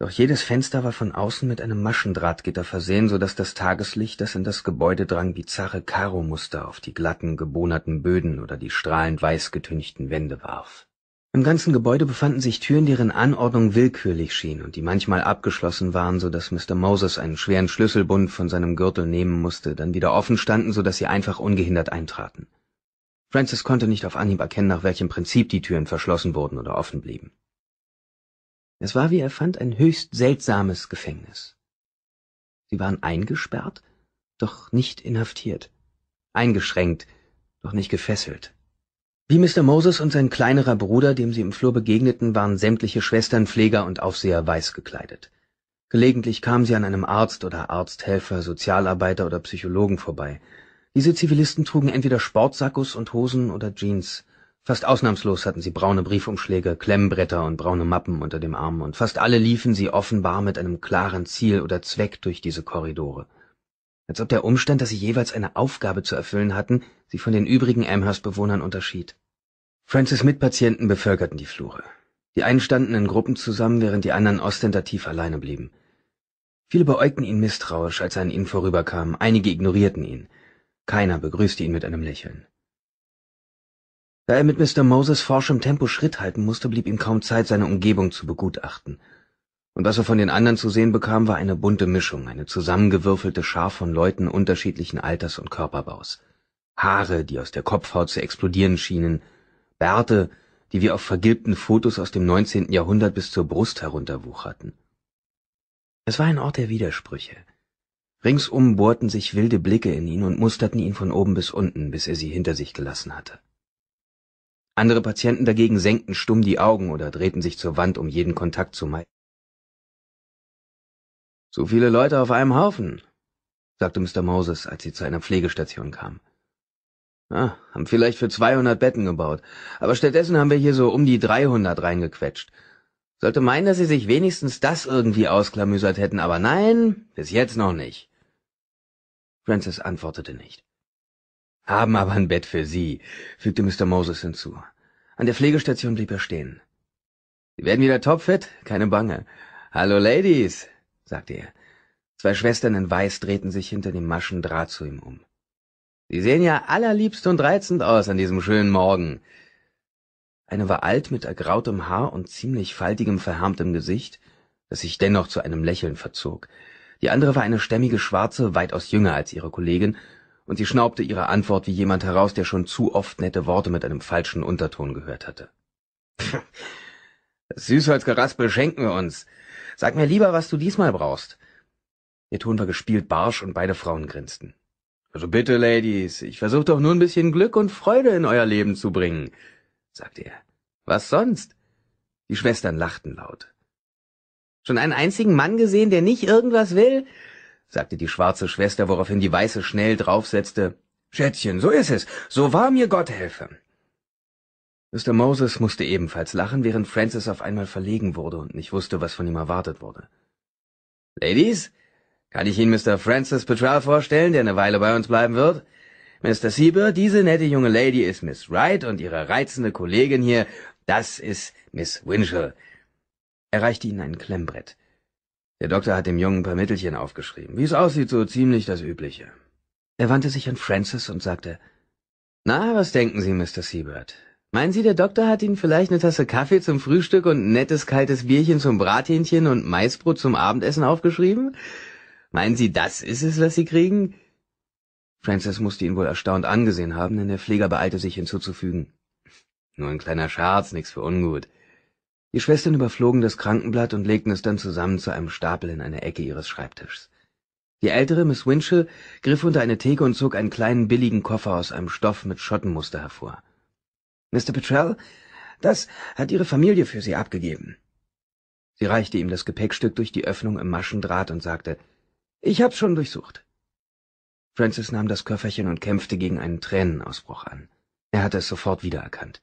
doch jedes Fenster war von außen mit einem Maschendrahtgitter versehen, so dass das Tageslicht, das in das Gebäude drang, bizarre Karomuster auf die glatten, gebohnerten Böden oder die strahlend weiß getünchten Wände warf. Im ganzen Gebäude befanden sich Türen, deren Anordnung willkürlich schien und die manchmal abgeschlossen waren, so dass Mr. Moses einen schweren Schlüsselbund von seinem Gürtel nehmen musste, dann wieder offen standen, so dass sie einfach ungehindert eintraten. Francis konnte nicht auf Anhieb erkennen, nach welchem Prinzip die Türen verschlossen wurden oder offen blieben. Es war, wie er fand, ein höchst seltsames Gefängnis. Sie waren eingesperrt, doch nicht inhaftiert, eingeschränkt, doch nicht gefesselt. Wie Mr. Moses und sein kleinerer Bruder, dem sie im Flur begegneten, waren sämtliche Schwestern, Pfleger und Aufseher weiß gekleidet. Gelegentlich kamen sie an einem Arzt oder Arzthelfer, Sozialarbeiter oder Psychologen vorbei. Diese Zivilisten trugen entweder Sportsakkus und Hosen oder Jeans. Fast ausnahmslos hatten sie braune Briefumschläge, Klemmbretter und braune Mappen unter dem Arm, und fast alle liefen sie offenbar mit einem klaren Ziel oder Zweck durch diese Korridore. Als ob der Umstand, dass sie jeweils eine Aufgabe zu erfüllen hatten, sie von den übrigen Amherst-Bewohnern unterschied. Francis' Mitpatienten bevölkerten die Flure. Die einen standen in Gruppen zusammen, während die anderen ostentativ alleine blieben. Viele beäugten ihn misstrauisch, als er an ihnen vorüberkam, einige ignorierten ihn. Keiner begrüßte ihn mit einem Lächeln. Da er mit Mr. Moses forschem Tempo Schritt halten musste, blieb ihm kaum Zeit, seine Umgebung zu begutachten. Und was er von den anderen zu sehen bekam, war eine bunte Mischung, eine zusammengewürfelte Schar von Leuten unterschiedlichen Alters und Körperbaus. Haare, die aus der Kopfhaut zu explodieren schienen, Bärte, die wie auf vergilbten Fotos aus dem 19. Jahrhundert bis zur Brust herunterwucherten. Es war ein Ort der Widersprüche. Ringsum bohrten sich wilde Blicke in ihn und musterten ihn von oben bis unten, bis er sie hinter sich gelassen hatte. Andere Patienten dagegen senkten stumm die Augen oder drehten sich zur Wand, um jeden Kontakt zu meiden. Zu viele Leute auf einem Haufen, sagte Mr. Moses, als sie zu einer Pflegestation kam. Ah, haben vielleicht für 200 Betten gebaut, aber stattdessen haben wir hier so um die 300 reingequetscht. Sollte meinen, dass sie sich wenigstens das irgendwie ausklamüsert hätten, aber nein, bis jetzt noch nicht. Francis antwortete nicht haben aber ein Bett für Sie, fügte Mr. Moses hinzu. An der Pflegestation blieb er stehen. Sie werden wieder topfit? Keine Bange. Hallo, Ladies, sagte er. Zwei Schwestern in Weiß drehten sich hinter dem Maschendraht zu ihm um. Sie sehen ja allerliebst und reizend aus an diesem schönen Morgen. Eine war alt mit ergrautem Haar und ziemlich faltigem, verhärmtem Gesicht, das sich dennoch zu einem Lächeln verzog. Die andere war eine stämmige Schwarze, weitaus jünger als ihre Kollegin und sie schnaubte ihre Antwort wie jemand heraus, der schon zu oft nette Worte mit einem falschen Unterton gehört hatte. <laughs> Das Süßholzgeraspel schenken wir uns. Sag mir lieber, was du diesmal brauchst. Ihr Ton war gespielt barsch und beide Frauen grinsten. Also bitte, Ladies, ich versuche doch nur ein bisschen Glück und Freude in euer Leben zu bringen, sagte er. Was sonst? Die Schwestern lachten laut. Schon einen einzigen Mann gesehen, der nicht irgendwas will? sagte die schwarze Schwester, woraufhin die weiße schnell draufsetzte, Schätzchen, so ist es, so wahr mir Gott helfe. Mr. Moses musste ebenfalls lachen, während Francis auf einmal verlegen wurde und nicht wusste, was von ihm erwartet wurde. Ladies, kann ich Ihnen Mr. Francis Petrell vorstellen, der eine Weile bei uns bleiben wird? Mr. Sieber, diese nette junge Lady ist Miss Wright und ihre reizende Kollegin hier, das ist Miss Winchell. Er reichte ihnen ein Klemmbrett. Der Doktor hat dem Jungen ein paar Mittelchen aufgeschrieben. Wie es aussieht, so ziemlich das Übliche. Er wandte sich an Francis und sagte, Na, was denken Sie, Mr. Siebert? Meinen Sie, der Doktor hat Ihnen vielleicht eine Tasse Kaffee zum Frühstück und nettes kaltes Bierchen zum Brathähnchen und Maisbrot zum Abendessen aufgeschrieben? Meinen Sie, das ist es, was Sie kriegen? Francis musste ihn wohl erstaunt angesehen haben, denn der Pfleger beeilte sich hinzuzufügen. Nur ein kleiner Scherz, nichts für ungut. Die Schwestern überflogen das Krankenblatt und legten es dann zusammen zu einem Stapel in einer Ecke ihres Schreibtischs. Die ältere Miss Winchell griff unter eine Theke und zog einen kleinen billigen Koffer aus einem Stoff mit Schottenmuster hervor. Mr. Petrell, das hat Ihre Familie für Sie abgegeben. Sie reichte ihm das Gepäckstück durch die Öffnung im Maschendraht und sagte, ich hab's schon durchsucht. Francis nahm das Köfferchen und kämpfte gegen einen Tränenausbruch an. Er hatte es sofort wiedererkannt.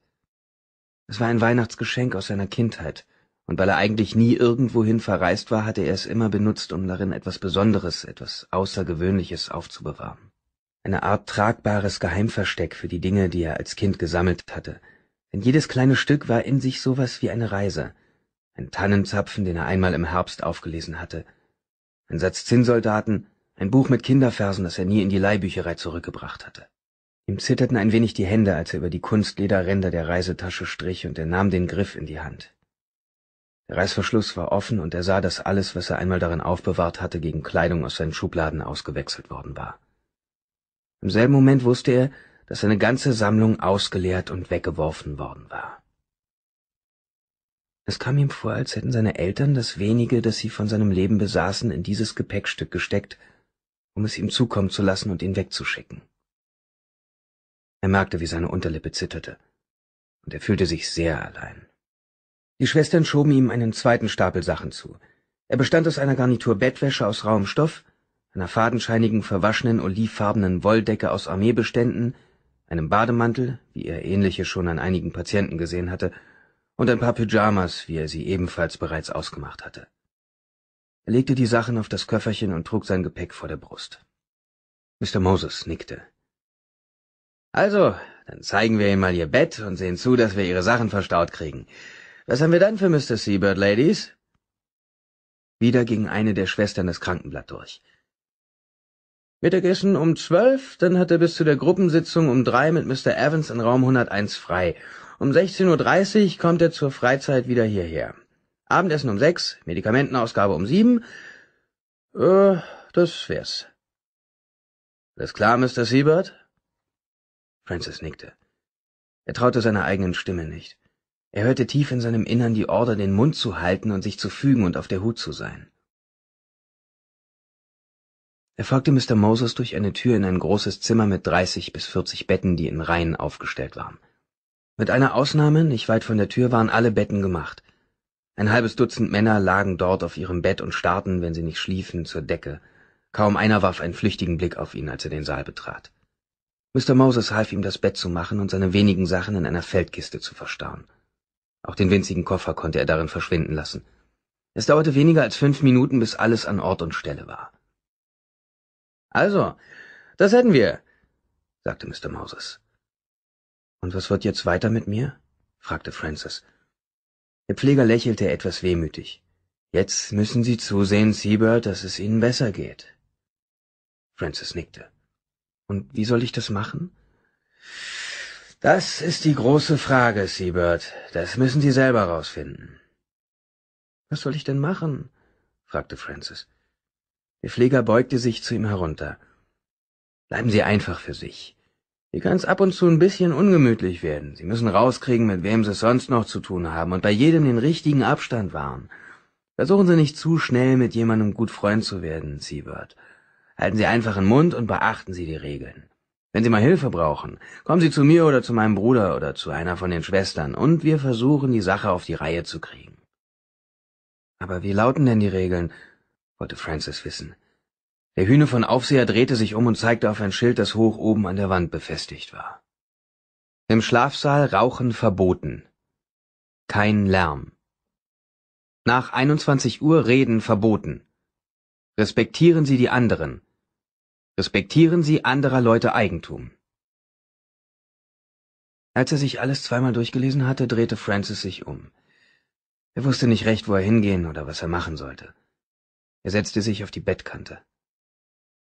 Es war ein Weihnachtsgeschenk aus seiner Kindheit, und weil er eigentlich nie irgendwohin verreist war, hatte er es immer benutzt, um darin etwas Besonderes, etwas Außergewöhnliches aufzubewahren. Eine Art tragbares Geheimversteck für die Dinge, die er als Kind gesammelt hatte. Denn jedes kleine Stück war in sich sowas wie eine Reise. Ein Tannenzapfen, den er einmal im Herbst aufgelesen hatte. Ein Satz Zinnsoldaten, ein Buch mit Kinderversen, das er nie in die Leihbücherei zurückgebracht hatte. Ihm zitterten ein wenig die Hände, als er über die Kunstlederränder der Reisetasche strich, und er nahm den Griff in die Hand. Der Reißverschluss war offen, und er sah, dass alles, was er einmal darin aufbewahrt hatte, gegen Kleidung aus seinen Schubladen ausgewechselt worden war. Im selben Moment wusste er, dass seine ganze Sammlung ausgeleert und weggeworfen worden war. Es kam ihm vor, als hätten seine Eltern das wenige, das sie von seinem Leben besaßen, in dieses Gepäckstück gesteckt, um es ihm zukommen zu lassen und ihn wegzuschicken. Er merkte, wie seine Unterlippe zitterte, und er fühlte sich sehr allein. Die Schwestern schoben ihm einen zweiten Stapel Sachen zu. Er bestand aus einer Garnitur Bettwäsche aus rauem Stoff, einer fadenscheinigen, verwaschenen, olivfarbenen Wolldecke aus Armeebeständen, einem Bademantel, wie er ähnliche schon an einigen Patienten gesehen hatte, und ein paar Pyjamas, wie er sie ebenfalls bereits ausgemacht hatte. Er legte die Sachen auf das Köfferchen und trug sein Gepäck vor der Brust. Mr. Moses nickte. Also, dann zeigen wir ihnen mal ihr Bett und sehen zu, dass wir ihre Sachen verstaut kriegen. Was haben wir dann für Mr. Seabird, Ladies? Wieder ging eine der Schwestern das Krankenblatt durch. Mittagessen um zwölf, dann hat er bis zu der Gruppensitzung um drei mit Mr. Evans in Raum 101 frei. Um 16.30 Uhr kommt er zur Freizeit wieder hierher. Abendessen um sechs, Medikamentenausgabe um sieben. Äh, das wär's. Alles klar, Mr. Siebert? Francis nickte. Er traute seiner eigenen Stimme nicht. Er hörte tief in seinem Innern die Order, den Mund zu halten und sich zu fügen und auf der Hut zu sein. Er folgte Mr. Moses durch eine Tür in ein großes Zimmer mit dreißig bis vierzig Betten, die in Reihen aufgestellt waren. Mit einer Ausnahme, nicht weit von der Tür, waren alle Betten gemacht. Ein halbes Dutzend Männer lagen dort auf ihrem Bett und starrten, wenn sie nicht schliefen, zur Decke. Kaum einer warf einen flüchtigen Blick auf ihn, als er den Saal betrat mr moses half ihm das bett zu machen und seine wenigen sachen in einer feldkiste zu verstauen auch den winzigen koffer konnte er darin verschwinden lassen es dauerte weniger als fünf minuten bis alles an ort und stelle war also das hätten wir sagte mr moses und was wird jetzt weiter mit mir fragte francis der pfleger lächelte etwas wehmütig jetzt müssen sie zusehen Seabird, dass es ihnen besser geht francis nickte und wie soll ich das machen? Das ist die große Frage, Seabird. Das müssen Sie selber rausfinden. Was soll ich denn machen? fragte Francis. Der Pfleger beugte sich zu ihm herunter. Bleiben Sie einfach für sich. Hier kann's ab und zu ein bisschen ungemütlich werden. Sie müssen rauskriegen, mit wem Sie es sonst noch zu tun haben und bei jedem den richtigen Abstand wahren. Versuchen Sie nicht zu schnell mit jemandem gut Freund zu werden, Seabird. Halten Sie einfach den Mund und beachten Sie die Regeln. Wenn Sie mal Hilfe brauchen, kommen Sie zu mir oder zu meinem Bruder oder zu einer von den Schwestern und wir versuchen, die Sache auf die Reihe zu kriegen. Aber wie lauten denn die Regeln? wollte Francis wissen. Der Hühne von Aufseher drehte sich um und zeigte auf ein Schild, das hoch oben an der Wand befestigt war. Im Schlafsaal Rauchen verboten. Kein Lärm. Nach 21 Uhr Reden verboten. Respektieren Sie die anderen. Respektieren Sie anderer Leute Eigentum. Als er sich alles zweimal durchgelesen hatte, drehte Francis sich um. Er wusste nicht recht, wo er hingehen oder was er machen sollte. Er setzte sich auf die Bettkante.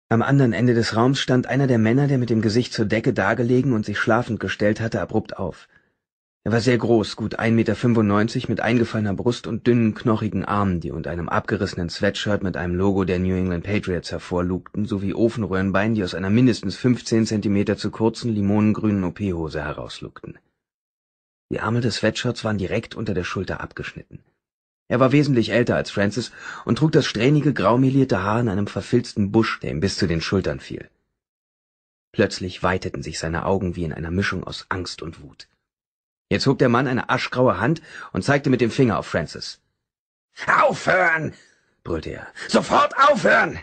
Am anderen Ende des Raums stand einer der Männer, der mit dem Gesicht zur Decke dagelegen und sich schlafend gestellt hatte, abrupt auf. Er war sehr groß, gut 1,95 Meter, mit eingefallener Brust und dünnen, knochigen Armen, die unter einem abgerissenen Sweatshirt mit einem Logo der New England Patriots hervorlugten, sowie Ofenröhrenbeinen, die aus einer mindestens 15 Zentimeter zu kurzen, limonengrünen OP-Hose herauslugten. Die Arme des Sweatshirts waren direkt unter der Schulter abgeschnitten. Er war wesentlich älter als Francis und trug das strähnige, graumelierte Haar in einem verfilzten Busch, der ihm bis zu den Schultern fiel. Plötzlich weiteten sich seine Augen wie in einer Mischung aus Angst und Wut. Jetzt hob der Mann eine aschgraue Hand und zeigte mit dem Finger auf Francis. Aufhören! brüllte er. Sofort aufhören!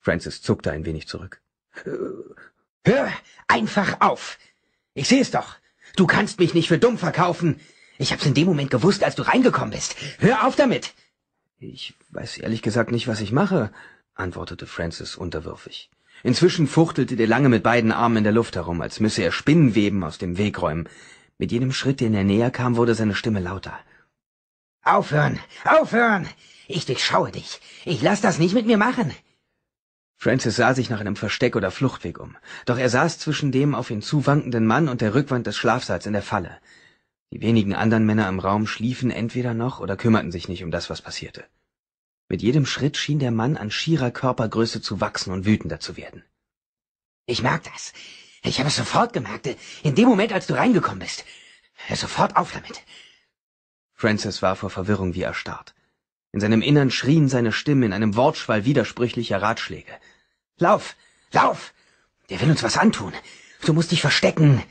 Francis zuckte ein wenig zurück. Äh, hör einfach auf! Ich es doch! Du kannst mich nicht für dumm verkaufen! Ich hab's in dem Moment gewusst, als du reingekommen bist. Hör auf damit! Ich weiß ehrlich gesagt nicht, was ich mache, antwortete Francis unterwürfig. Inzwischen fuchtelte der Lange mit beiden Armen in der Luft herum, als müsse er Spinnenweben aus dem Weg räumen. Mit jedem Schritt, den er näher kam, wurde seine Stimme lauter. Aufhören! Aufhören! Ich durchschaue dich! Ich lass das nicht mit mir machen! Francis sah sich nach einem Versteck oder Fluchtweg um, doch er saß zwischen dem auf ihn zuwankenden Mann und der Rückwand des Schlafsaals in der Falle. Die wenigen anderen Männer im Raum schliefen entweder noch oder kümmerten sich nicht um das, was passierte. Mit jedem Schritt schien der Mann an schierer Körpergröße zu wachsen und wütender zu werden. Ich mag das. Ich habe es sofort gemerkt, in dem Moment, als du reingekommen bist. Hör sofort auf damit. Francis war vor Verwirrung wie erstarrt. In seinem Innern schrien seine Stimmen in einem Wortschwall widersprüchlicher Ratschläge. Lauf! Lauf! Der will uns was antun! Du musst dich verstecken!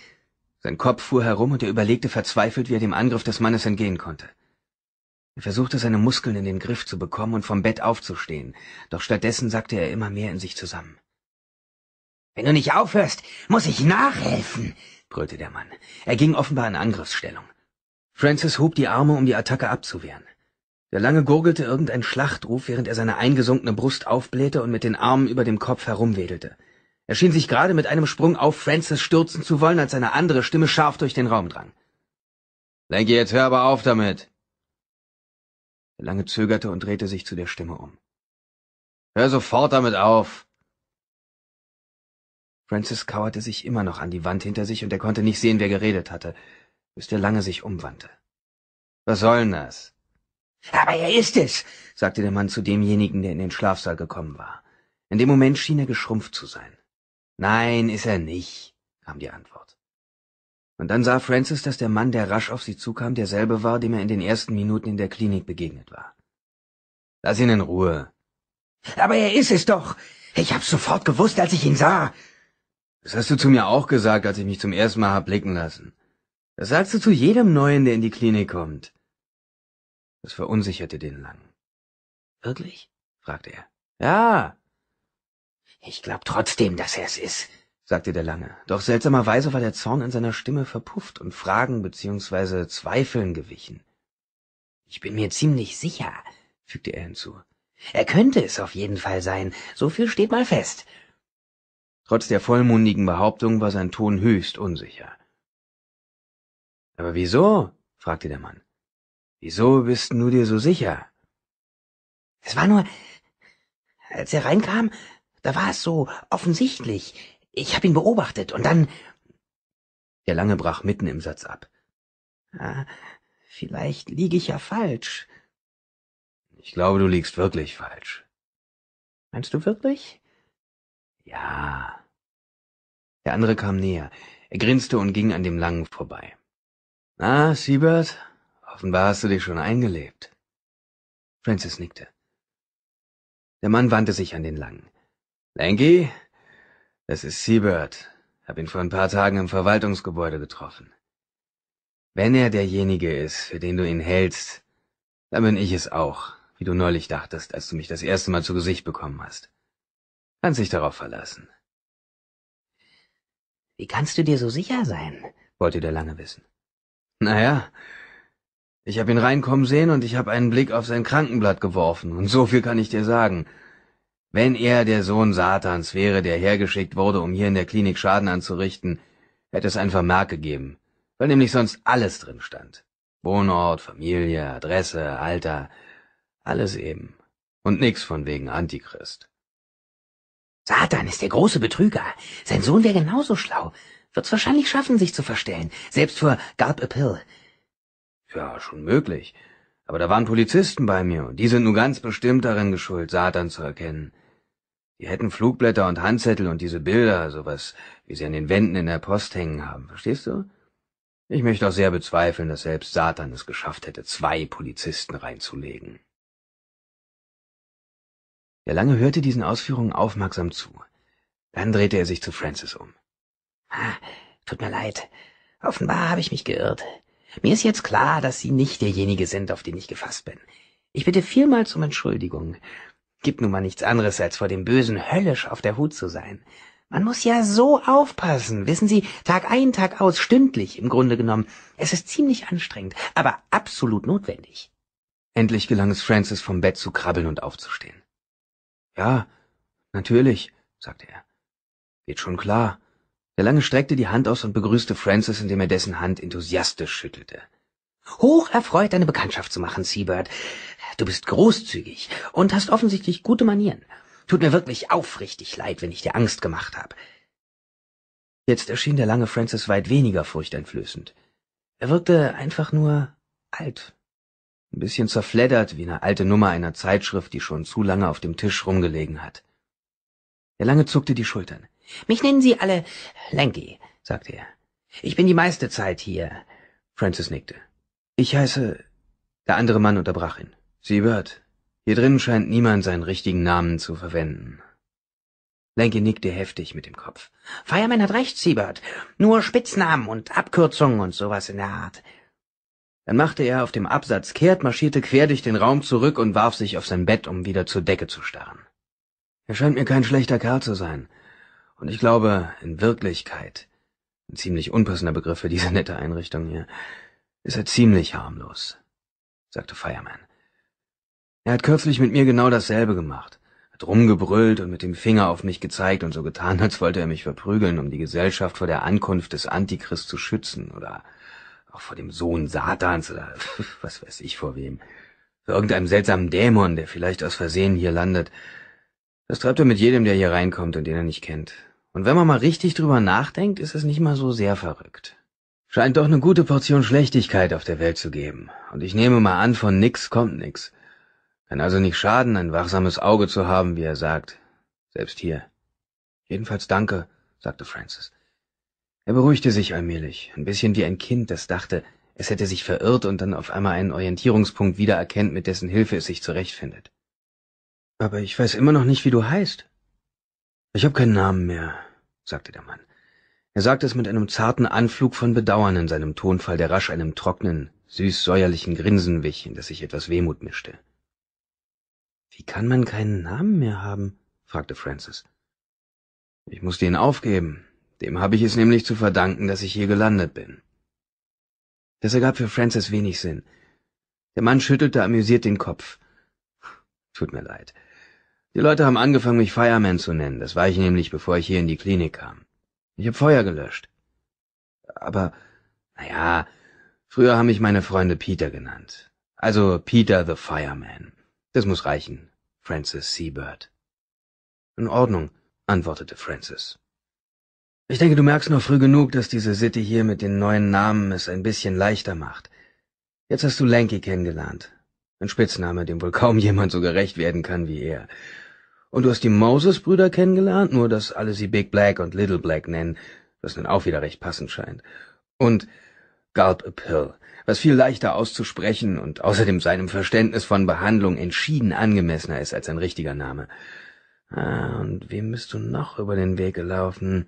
Sein Kopf fuhr herum und er überlegte verzweifelt, wie er dem Angriff des Mannes entgehen konnte. Er versuchte seine Muskeln in den Griff zu bekommen und vom Bett aufzustehen, doch stattdessen sackte er immer mehr in sich zusammen. Wenn du nicht aufhörst, muss ich nachhelfen, brüllte der Mann. Er ging offenbar in Angriffsstellung. Francis hob die Arme, um die Attacke abzuwehren. Der Lange gurgelte irgendein Schlachtruf, während er seine eingesunkene Brust aufblähte und mit den Armen über dem Kopf herumwedelte. Er schien sich gerade mit einem Sprung auf Francis stürzen zu wollen, als seine andere Stimme scharf durch den Raum drang. Lenke, jetzt hör aber auf damit, Lange zögerte und drehte sich zu der Stimme um. Hör sofort damit auf! Francis kauerte sich immer noch an die Wand hinter sich und er konnte nicht sehen, wer geredet hatte, bis der Lange sich umwandte. Was soll denn das? Aber er ist es, sagte der Mann zu demjenigen, der in den Schlafsaal gekommen war. In dem Moment schien er geschrumpft zu sein. Nein, ist er nicht, kam die Antwort. Und dann sah Francis, dass der Mann, der rasch auf sie zukam, derselbe war, dem er in den ersten Minuten in der Klinik begegnet war. Lass ihn in Ruhe. Aber er ist es doch. Ich hab's sofort gewusst, als ich ihn sah. Das hast du zu mir auch gesagt, als ich mich zum ersten Mal hab blicken lassen. Das sagst du zu jedem Neuen, der in die Klinik kommt. Das verunsicherte den lang. Wirklich? fragte er. Ja. Ich glaub trotzdem, dass er es ist, sagte der Lange, doch seltsamerweise war der Zorn in seiner Stimme verpufft und Fragen beziehungsweise Zweifeln gewichen. Ich bin mir ziemlich sicher, fügte er hinzu. Er könnte es auf jeden Fall sein, so viel steht mal fest. Trotz der vollmundigen Behauptung war sein Ton höchst unsicher. Aber wieso? fragte der Mann. Wieso bist du dir so sicher? Es war nur, als er reinkam, da war es so offensichtlich. Ich habe ihn beobachtet und dann. Der Lange brach mitten im Satz ab. Ah, vielleicht liege ich ja falsch. Ich glaube, du liegst wirklich falsch. Meinst du wirklich? Ja. Der andere kam näher. Er grinste und ging an dem Langen vorbei. Na, Siebert, offenbar hast du dich schon eingelebt. Francis nickte. Der Mann wandte sich an den Langen. Lanky, das ist Siebert. Hab ihn vor ein paar Tagen im Verwaltungsgebäude getroffen. Wenn er derjenige ist, für den du ihn hältst, dann bin ich es auch, wie du neulich dachtest, als du mich das erste Mal zu Gesicht bekommen hast. Kannst dich darauf verlassen. Wie kannst du dir so sicher sein? wollte der Lange wissen. Naja, ich hab ihn reinkommen sehen und ich hab einen Blick auf sein Krankenblatt geworfen, und so viel kann ich dir sagen. Wenn er der Sohn Satans wäre, der hergeschickt wurde, um hier in der Klinik Schaden anzurichten, hätte es ein Vermerk gegeben, weil nämlich sonst alles drin stand. Wohnort, Familie, Adresse, Alter, alles eben. Und nix von wegen Antichrist. Satan ist der große Betrüger. Sein Sohn wäre genauso schlau. Wird's wahrscheinlich schaffen, sich zu verstellen. Selbst vor Garb Appeal. Ja, schon möglich. Aber da waren Polizisten bei mir, und die sind nun ganz bestimmt darin geschult, Satan zu erkennen. Die hätten Flugblätter und Handzettel und diese Bilder, sowas, wie sie an den Wänden in der Post hängen haben, verstehst du? Ich möchte auch sehr bezweifeln, dass selbst Satan es geschafft hätte, zwei Polizisten reinzulegen. Der Lange hörte diesen Ausführungen aufmerksam zu. Dann drehte er sich zu Francis um. Ah, tut mir leid. Offenbar habe ich mich geirrt. Mir ist jetzt klar, dass Sie nicht derjenige sind, auf den ich gefasst bin. Ich bitte vielmals um Entschuldigung gibt nun mal nichts anderes, als vor dem Bösen höllisch auf der Hut zu sein. Man muss ja so aufpassen, wissen Sie, Tag ein, Tag aus, stündlich im Grunde genommen. Es ist ziemlich anstrengend, aber absolut notwendig. Endlich gelang es Francis vom Bett zu krabbeln und aufzustehen. Ja, natürlich, sagte er. Geht schon klar. Der Lange streckte die Hand aus und begrüßte Francis, indem er dessen Hand enthusiastisch schüttelte. Hocherfreut, deine Bekanntschaft zu machen, Seabird. Du bist großzügig und hast offensichtlich gute Manieren. Tut mir wirklich aufrichtig leid, wenn ich dir Angst gemacht habe. Jetzt erschien der lange Francis weit weniger furchteinflößend. Er wirkte einfach nur alt. Ein bisschen zerfleddert wie eine alte Nummer einer Zeitschrift, die schon zu lange auf dem Tisch rumgelegen hat. Der Lange zuckte die Schultern. Mich nennen Sie alle Lanky, sagte er. Ich bin die meiste Zeit hier. Francis nickte. Ich heiße. Der andere Mann unterbrach ihn. Siebert, hier drin scheint niemand seinen richtigen Namen zu verwenden. Lenke nickte heftig mit dem Kopf. Fireman hat recht, Siebert. Nur Spitznamen und Abkürzungen und sowas in der Art. Dann machte er auf dem Absatz kehrt, marschierte quer durch den Raum zurück und warf sich auf sein Bett, um wieder zur Decke zu starren. Er scheint mir kein schlechter Kerl zu sein. Und ich glaube, in Wirklichkeit, ein ziemlich unpassender Begriff für diese nette Einrichtung hier, ist er ziemlich harmlos, sagte Fireman. Er hat kürzlich mit mir genau dasselbe gemacht, hat rumgebrüllt und mit dem Finger auf mich gezeigt und so getan, <laughs> als wollte er mich verprügeln, um die Gesellschaft vor der Ankunft des Antichrist zu schützen oder auch vor dem Sohn Satans oder <laughs> was weiß ich vor wem. Vor irgendeinem seltsamen Dämon, der vielleicht aus Versehen hier landet. Das treibt er mit jedem, der hier reinkommt und den er nicht kennt. Und wenn man mal richtig drüber nachdenkt, ist es nicht mal so sehr verrückt. Scheint doch eine gute Portion Schlechtigkeit auf der Welt zu geben. Und ich nehme mal an, von nix kommt nix. Kann also nicht schaden, ein wachsames Auge zu haben, wie er sagt. Selbst hier. Jedenfalls danke, sagte Francis. Er beruhigte sich allmählich, ein bisschen wie ein Kind, das dachte, es hätte sich verirrt und dann auf einmal einen Orientierungspunkt wiedererkennt, mit dessen Hilfe es sich zurechtfindet. Aber ich weiß immer noch nicht, wie du heißt. Ich habe keinen Namen mehr, sagte der Mann. Er sagte es mit einem zarten Anflug von Bedauern in seinem Tonfall, der rasch einem trockenen, süß-säuerlichen Grinsen wich, in das sich etwas Wehmut mischte. Wie kann man keinen Namen mehr haben? fragte Francis. Ich musste ihn aufgeben. Dem habe ich es nämlich zu verdanken, dass ich hier gelandet bin. Das ergab für Francis wenig Sinn. Der Mann schüttelte amüsiert den Kopf. Tut mir leid. Die Leute haben angefangen, mich Fireman zu nennen. Das war ich nämlich, bevor ich hier in die Klinik kam. Ich habe Feuer gelöscht. Aber, naja, früher haben mich meine Freunde Peter genannt. Also Peter the Fireman. Das muss reichen, Francis Seabird. In Ordnung, antwortete Francis. Ich denke, du merkst noch früh genug, dass diese Sitte hier mit den neuen Namen es ein bisschen leichter macht. Jetzt hast du Lanky kennengelernt. Ein Spitzname, dem wohl kaum jemand so gerecht werden kann wie er. Und du hast die Moses-Brüder kennengelernt, nur dass alle sie Big Black und Little Black nennen, was nun auch wieder recht passend scheint. Und Gulp a Pill, was viel leichter auszusprechen und außerdem seinem Verständnis von Behandlung entschieden angemessener ist als ein richtiger Name. Ah, und wem bist du noch über den Weg gelaufen?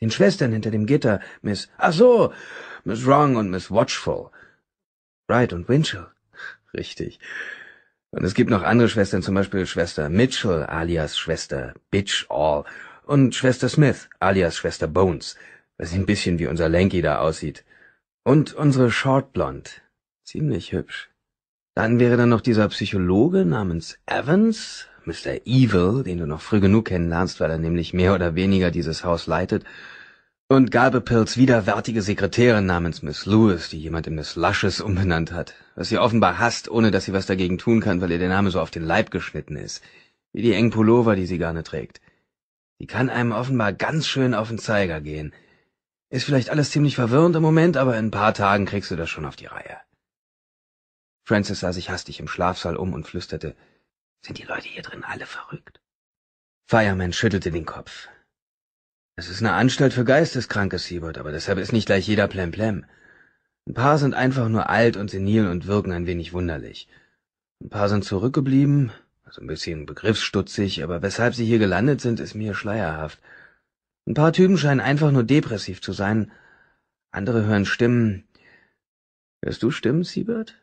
Den Schwestern hinter dem Gitter, Miss. Ach so, Miss Wrong und Miss Watchful. Wright und Winchell. <laughs> Richtig. Und es gibt noch andere Schwestern, zum Beispiel Schwester Mitchell alias Schwester Bitch All und Schwester Smith alias Schwester Bones, was ein bisschen wie unser Lanky da aussieht. Und unsere Shortblond. Ziemlich hübsch. Dann wäre da noch dieser Psychologe namens Evans, Mr. Evil, den du noch früh genug kennenlernst, weil er nämlich mehr oder weniger dieses Haus leitet, und Gabepills widerwärtige Sekretärin namens Miss Lewis, die jemand in Miss Lushes umbenannt hat, was sie offenbar hasst, ohne dass sie was dagegen tun kann, weil ihr der Name so auf den Leib geschnitten ist, wie die engen Pullover, die sie gerne trägt. Die kann einem offenbar ganz schön auf den Zeiger gehen, ist vielleicht alles ziemlich verwirrend im Moment, aber in ein paar Tagen kriegst du das schon auf die Reihe. Francis sah sich hastig im Schlafsaal um und flüsterte, sind die Leute hier drin alle verrückt? Fireman schüttelte den Kopf. Es ist eine Anstalt für Geisteskranke, Siebert, aber deshalb ist nicht gleich jeder plemplem. Ein paar sind einfach nur alt und senil und wirken ein wenig wunderlich. Ein paar sind zurückgeblieben, also ein bisschen begriffsstutzig, aber weshalb sie hier gelandet sind, ist mir schleierhaft. Ein paar Typen scheinen einfach nur depressiv zu sein. Andere hören Stimmen. Hörst du Stimmen, Siebert?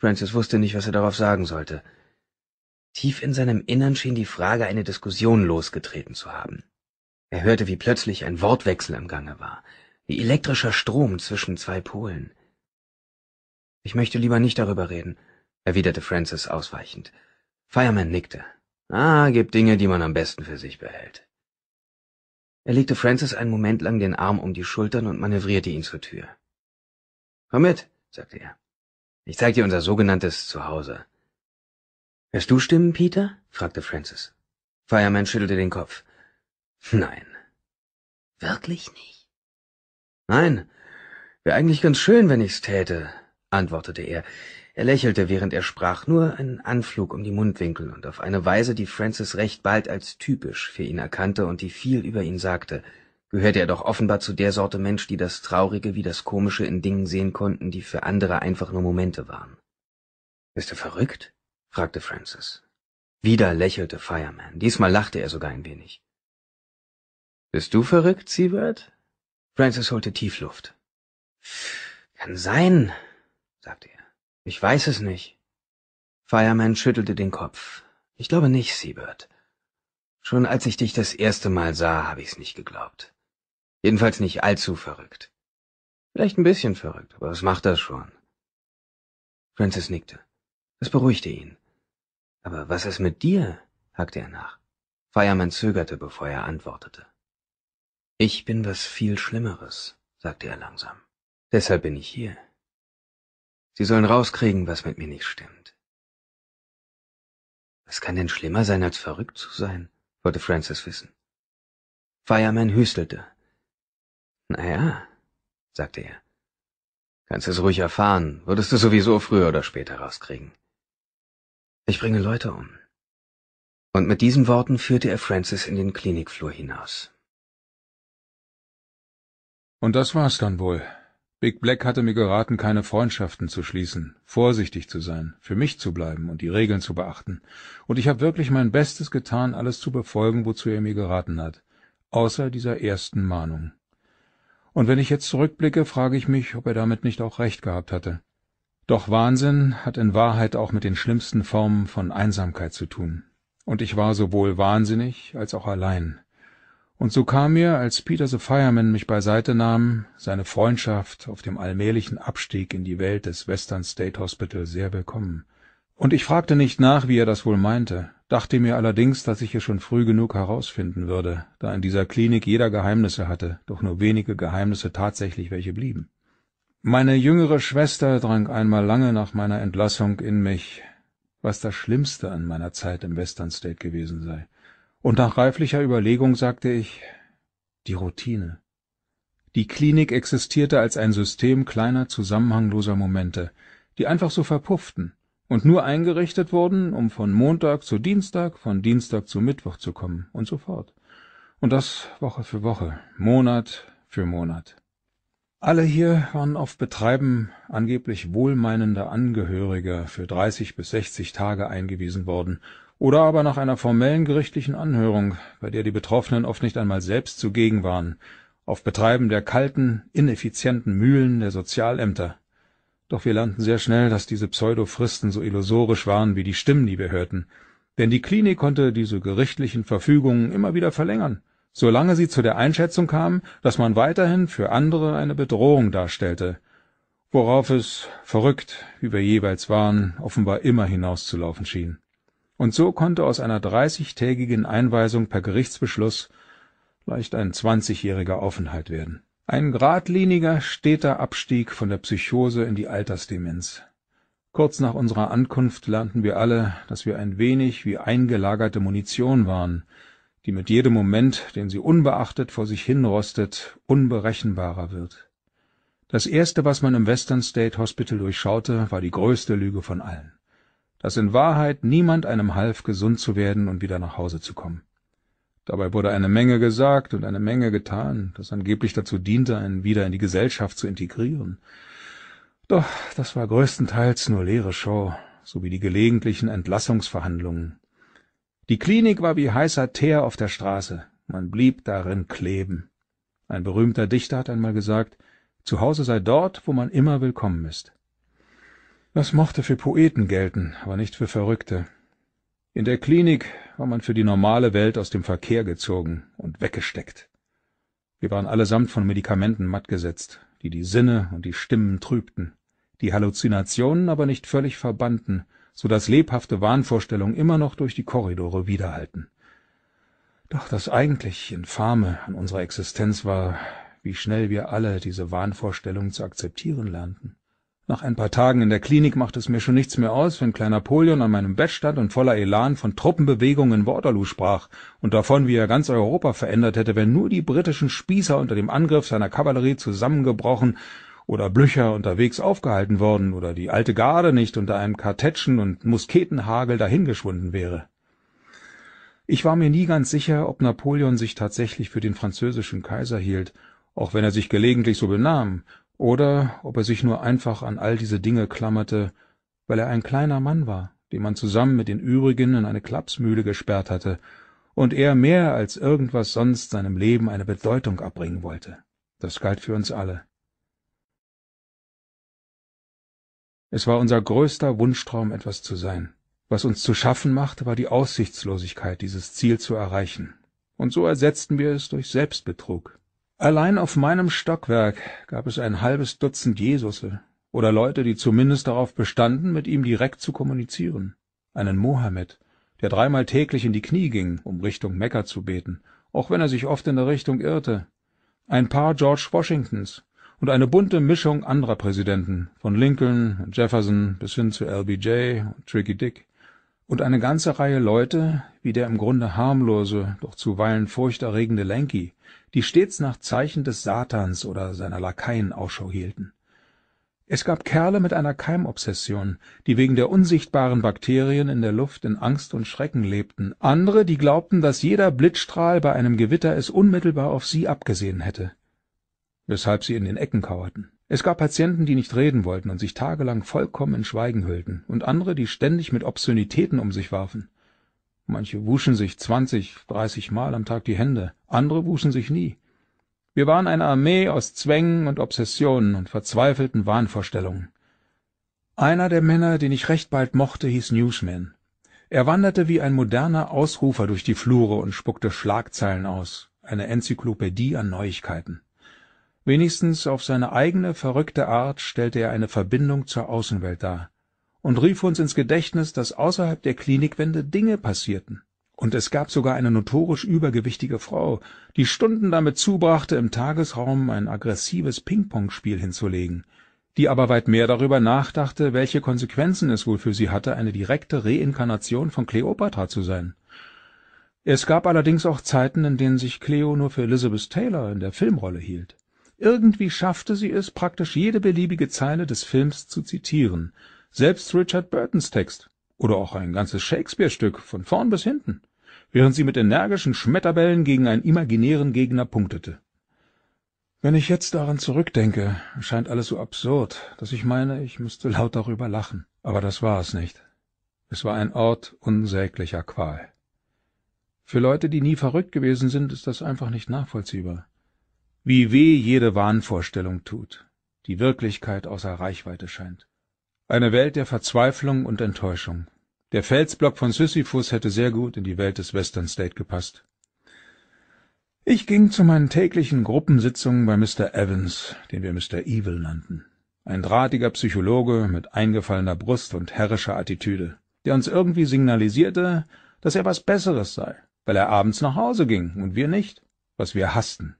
Francis wusste nicht, was er darauf sagen sollte. Tief in seinem Innern schien die Frage eine Diskussion losgetreten zu haben. Er hörte, wie plötzlich ein Wortwechsel im Gange war, wie elektrischer Strom zwischen zwei Polen. Ich möchte lieber nicht darüber reden, erwiderte Francis ausweichend. Fireman nickte. Ah, gibt Dinge, die man am besten für sich behält. Er legte Francis einen Moment lang den Arm um die Schultern und manövrierte ihn zur Tür. Komm mit, sagte er. Ich zeig dir unser sogenanntes Zuhause. Hörst du Stimmen, Peter? fragte Francis. Fireman schüttelte den Kopf. Nein. Wirklich nicht? Nein. Wäre eigentlich ganz schön, wenn ich's täte, antwortete er. Er lächelte, während er sprach, nur einen Anflug um die Mundwinkel und auf eine Weise, die Francis recht bald als typisch für ihn erkannte und die viel über ihn sagte, gehörte er doch offenbar zu der Sorte Mensch, die das Traurige wie das Komische in Dingen sehen konnten, die für andere einfach nur Momente waren. Bist du verrückt? fragte Francis. Wieder lächelte Fireman. Diesmal lachte er sogar ein wenig. Bist du verrückt, Siebert? Francis holte Tiefluft. Kann sein, sagte er. Ich weiß es nicht. Fireman schüttelte den Kopf. Ich glaube nicht, Siebert. Schon als ich dich das erste Mal sah, habe ich es nicht geglaubt. Jedenfalls nicht allzu verrückt. Vielleicht ein bisschen verrückt, aber was macht das schon? Francis nickte. Das beruhigte ihn. Aber was ist mit dir? hakte er nach. Fireman zögerte, bevor er antwortete. Ich bin was viel Schlimmeres, sagte er langsam. Deshalb bin ich hier. Sie sollen rauskriegen, was mit mir nicht stimmt. Was kann denn schlimmer sein, als verrückt zu sein? wollte Francis wissen. Fireman hüstelte. Na ja, sagte er. Kannst es ruhig erfahren, würdest du sowieso früher oder später rauskriegen. Ich bringe Leute um. Und mit diesen Worten führte er Francis in den Klinikflur hinaus. Und das war's dann wohl, Big Black hatte mir geraten, keine Freundschaften zu schließen, vorsichtig zu sein, für mich zu bleiben und die Regeln zu beachten, und ich habe wirklich mein Bestes getan, alles zu befolgen, wozu er mir geraten hat, außer dieser ersten Mahnung. Und wenn ich jetzt zurückblicke, frage ich mich, ob er damit nicht auch recht gehabt hatte. Doch Wahnsinn hat in Wahrheit auch mit den schlimmsten Formen von Einsamkeit zu tun, und ich war sowohl wahnsinnig als auch allein, und so kam mir, als Peter the Fireman mich beiseite nahm, seine Freundschaft auf dem allmählichen Abstieg in die Welt des Western State Hospital sehr willkommen. Und ich fragte nicht nach, wie er das wohl meinte, dachte mir allerdings, dass ich es schon früh genug herausfinden würde, da in dieser Klinik jeder Geheimnisse hatte, doch nur wenige Geheimnisse tatsächlich welche blieben. Meine jüngere Schwester drang einmal lange nach meiner Entlassung in mich, was das Schlimmste an meiner Zeit im Western State gewesen sei und nach reiflicher Überlegung sagte ich die Routine. Die Klinik existierte als ein System kleiner zusammenhangloser Momente, die einfach so verpufften und nur eingerichtet wurden, um von Montag zu Dienstag, von Dienstag zu Mittwoch zu kommen und so fort. Und das Woche für Woche, Monat für Monat. Alle hier waren auf Betreiben angeblich wohlmeinender Angehöriger für 30 bis 60 Tage eingewiesen worden oder aber nach einer formellen gerichtlichen Anhörung, bei der die Betroffenen oft nicht einmal selbst zugegen waren, auf Betreiben der kalten, ineffizienten Mühlen der Sozialämter. Doch wir lernten sehr schnell, dass diese Pseudo-Fristen so illusorisch waren wie die Stimmen, die wir hörten, denn die Klinik konnte diese gerichtlichen Verfügungen immer wieder verlängern, solange sie zu der Einschätzung kam, dass man weiterhin für andere eine Bedrohung darstellte, worauf es, verrückt wie wir jeweils waren, offenbar immer hinauszulaufen schien und so konnte aus einer dreißigtägigen Einweisung per Gerichtsbeschluss leicht ein zwanzigjähriger Aufenthalt werden. Ein geradliniger, steter Abstieg von der Psychose in die Altersdemenz. Kurz nach unserer Ankunft lernten wir alle, dass wir ein wenig wie eingelagerte Munition waren, die mit jedem Moment, den sie unbeachtet vor sich hinrostet, unberechenbarer wird. Das Erste, was man im Western State Hospital durchschaute, war die größte Lüge von allen dass in Wahrheit niemand einem half, gesund zu werden und wieder nach Hause zu kommen. Dabei wurde eine Menge gesagt und eine Menge getan, das angeblich dazu diente, einen wieder in die Gesellschaft zu integrieren. Doch das war größtenteils nur leere Show, sowie die gelegentlichen Entlassungsverhandlungen. Die Klinik war wie heißer Teer auf der Straße, man blieb darin kleben. Ein berühmter Dichter hat einmal gesagt, zu Hause sei dort, wo man immer willkommen ist. Das mochte für Poeten gelten, aber nicht für Verrückte. In der Klinik war man für die normale Welt aus dem Verkehr gezogen und weggesteckt. Wir waren allesamt von Medikamenten mattgesetzt, die die Sinne und die Stimmen trübten, die Halluzinationen aber nicht völlig verbannten, so dass lebhafte Wahnvorstellungen immer noch durch die Korridore widerhalten. Doch das eigentlich Infame an unserer Existenz war, wie schnell wir alle diese Wahnvorstellungen zu akzeptieren lernten. Nach ein paar Tagen in der Klinik machte es mir schon nichts mehr aus, wenn Klein Napoleon an meinem Bett stand und voller Elan von Truppenbewegungen in Waterloo sprach und davon, wie er ganz Europa verändert hätte, wenn nur die britischen Spießer unter dem Angriff seiner Kavallerie zusammengebrochen oder Blücher unterwegs aufgehalten worden oder die alte Garde nicht unter einem Kartätschen und Musketenhagel dahingeschwunden wäre. Ich war mir nie ganz sicher, ob Napoleon sich tatsächlich für den französischen Kaiser hielt, auch wenn er sich gelegentlich so benahm oder ob er sich nur einfach an all diese Dinge klammerte, weil er ein kleiner Mann war, den man zusammen mit den übrigen in eine Klapsmühle gesperrt hatte, und er mehr als irgendwas sonst seinem Leben eine Bedeutung abbringen wollte. Das galt für uns alle. Es war unser größter Wunschtraum, etwas zu sein. Was uns zu schaffen machte, war die Aussichtslosigkeit, dieses Ziel zu erreichen. Und so ersetzten wir es durch Selbstbetrug, Allein auf meinem Stockwerk gab es ein halbes Dutzend Jesusse oder Leute, die zumindest darauf bestanden, mit ihm direkt zu kommunizieren. Einen Mohammed, der dreimal täglich in die Knie ging, um Richtung Mekka zu beten, auch wenn er sich oft in der Richtung irrte. Ein paar George Washingtons und eine bunte Mischung anderer Präsidenten, von Lincoln und Jefferson bis hin zu LBJ und Tricky Dick. Und eine ganze Reihe Leute, wie der im Grunde harmlose, doch zuweilen furchterregende Lanky, die stets nach Zeichen des Satans oder seiner Lakaien Ausschau hielten. Es gab Kerle mit einer Keimobsession, die wegen der unsichtbaren Bakterien in der Luft in Angst und Schrecken lebten, andere, die glaubten, dass jeder Blitzstrahl bei einem Gewitter es unmittelbar auf sie abgesehen hätte, weshalb sie in den Ecken kauerten. Es gab Patienten, die nicht reden wollten und sich tagelang vollkommen in Schweigen hüllten, und andere, die ständig mit Obszönitäten um sich warfen. Manche wuschen sich zwanzig, dreißig Mal am Tag die Hände, andere wuschen sich nie. Wir waren eine Armee aus Zwängen und Obsessionen und verzweifelten Wahnvorstellungen. Einer der Männer, den ich recht bald mochte, hieß Newsman. Er wanderte wie ein moderner Ausrufer durch die Flure und spuckte Schlagzeilen aus, eine Enzyklopädie an Neuigkeiten. Wenigstens auf seine eigene verrückte Art stellte er eine Verbindung zur Außenwelt dar und rief uns ins Gedächtnis, dass außerhalb der Klinikwände Dinge passierten. Und es gab sogar eine notorisch übergewichtige Frau, die Stunden damit zubrachte, im Tagesraum ein aggressives Ping-Pong-Spiel hinzulegen, die aber weit mehr darüber nachdachte, welche Konsequenzen es wohl für sie hatte, eine direkte Reinkarnation von Kleopatra zu sein. Es gab allerdings auch Zeiten, in denen sich Cleo nur für Elizabeth Taylor in der Filmrolle hielt. Irgendwie schaffte sie es, praktisch jede beliebige Zeile des Films zu zitieren, selbst Richard Burtons Text oder auch ein ganzes Shakespeare-Stück von vorn bis hinten, während sie mit energischen Schmetterbällen gegen einen imaginären Gegner punktete. Wenn ich jetzt daran zurückdenke, scheint alles so absurd, dass ich meine, ich müsste laut darüber lachen. Aber das war es nicht. Es war ein Ort unsäglicher Qual. Für Leute, die nie verrückt gewesen sind, ist das einfach nicht nachvollziehbar. Wie weh jede Wahnvorstellung tut, die Wirklichkeit außer Reichweite scheint eine Welt der Verzweiflung und Enttäuschung. Der Felsblock von Sisyphus hätte sehr gut in die Welt des Western State gepasst. Ich ging zu meinen täglichen Gruppensitzungen bei Mr. Evans, den wir Mr. Evil nannten. Ein drahtiger Psychologe mit eingefallener Brust und herrischer Attitüde, der uns irgendwie signalisierte, dass er was Besseres sei, weil er abends nach Hause ging und wir nicht, was wir hassten.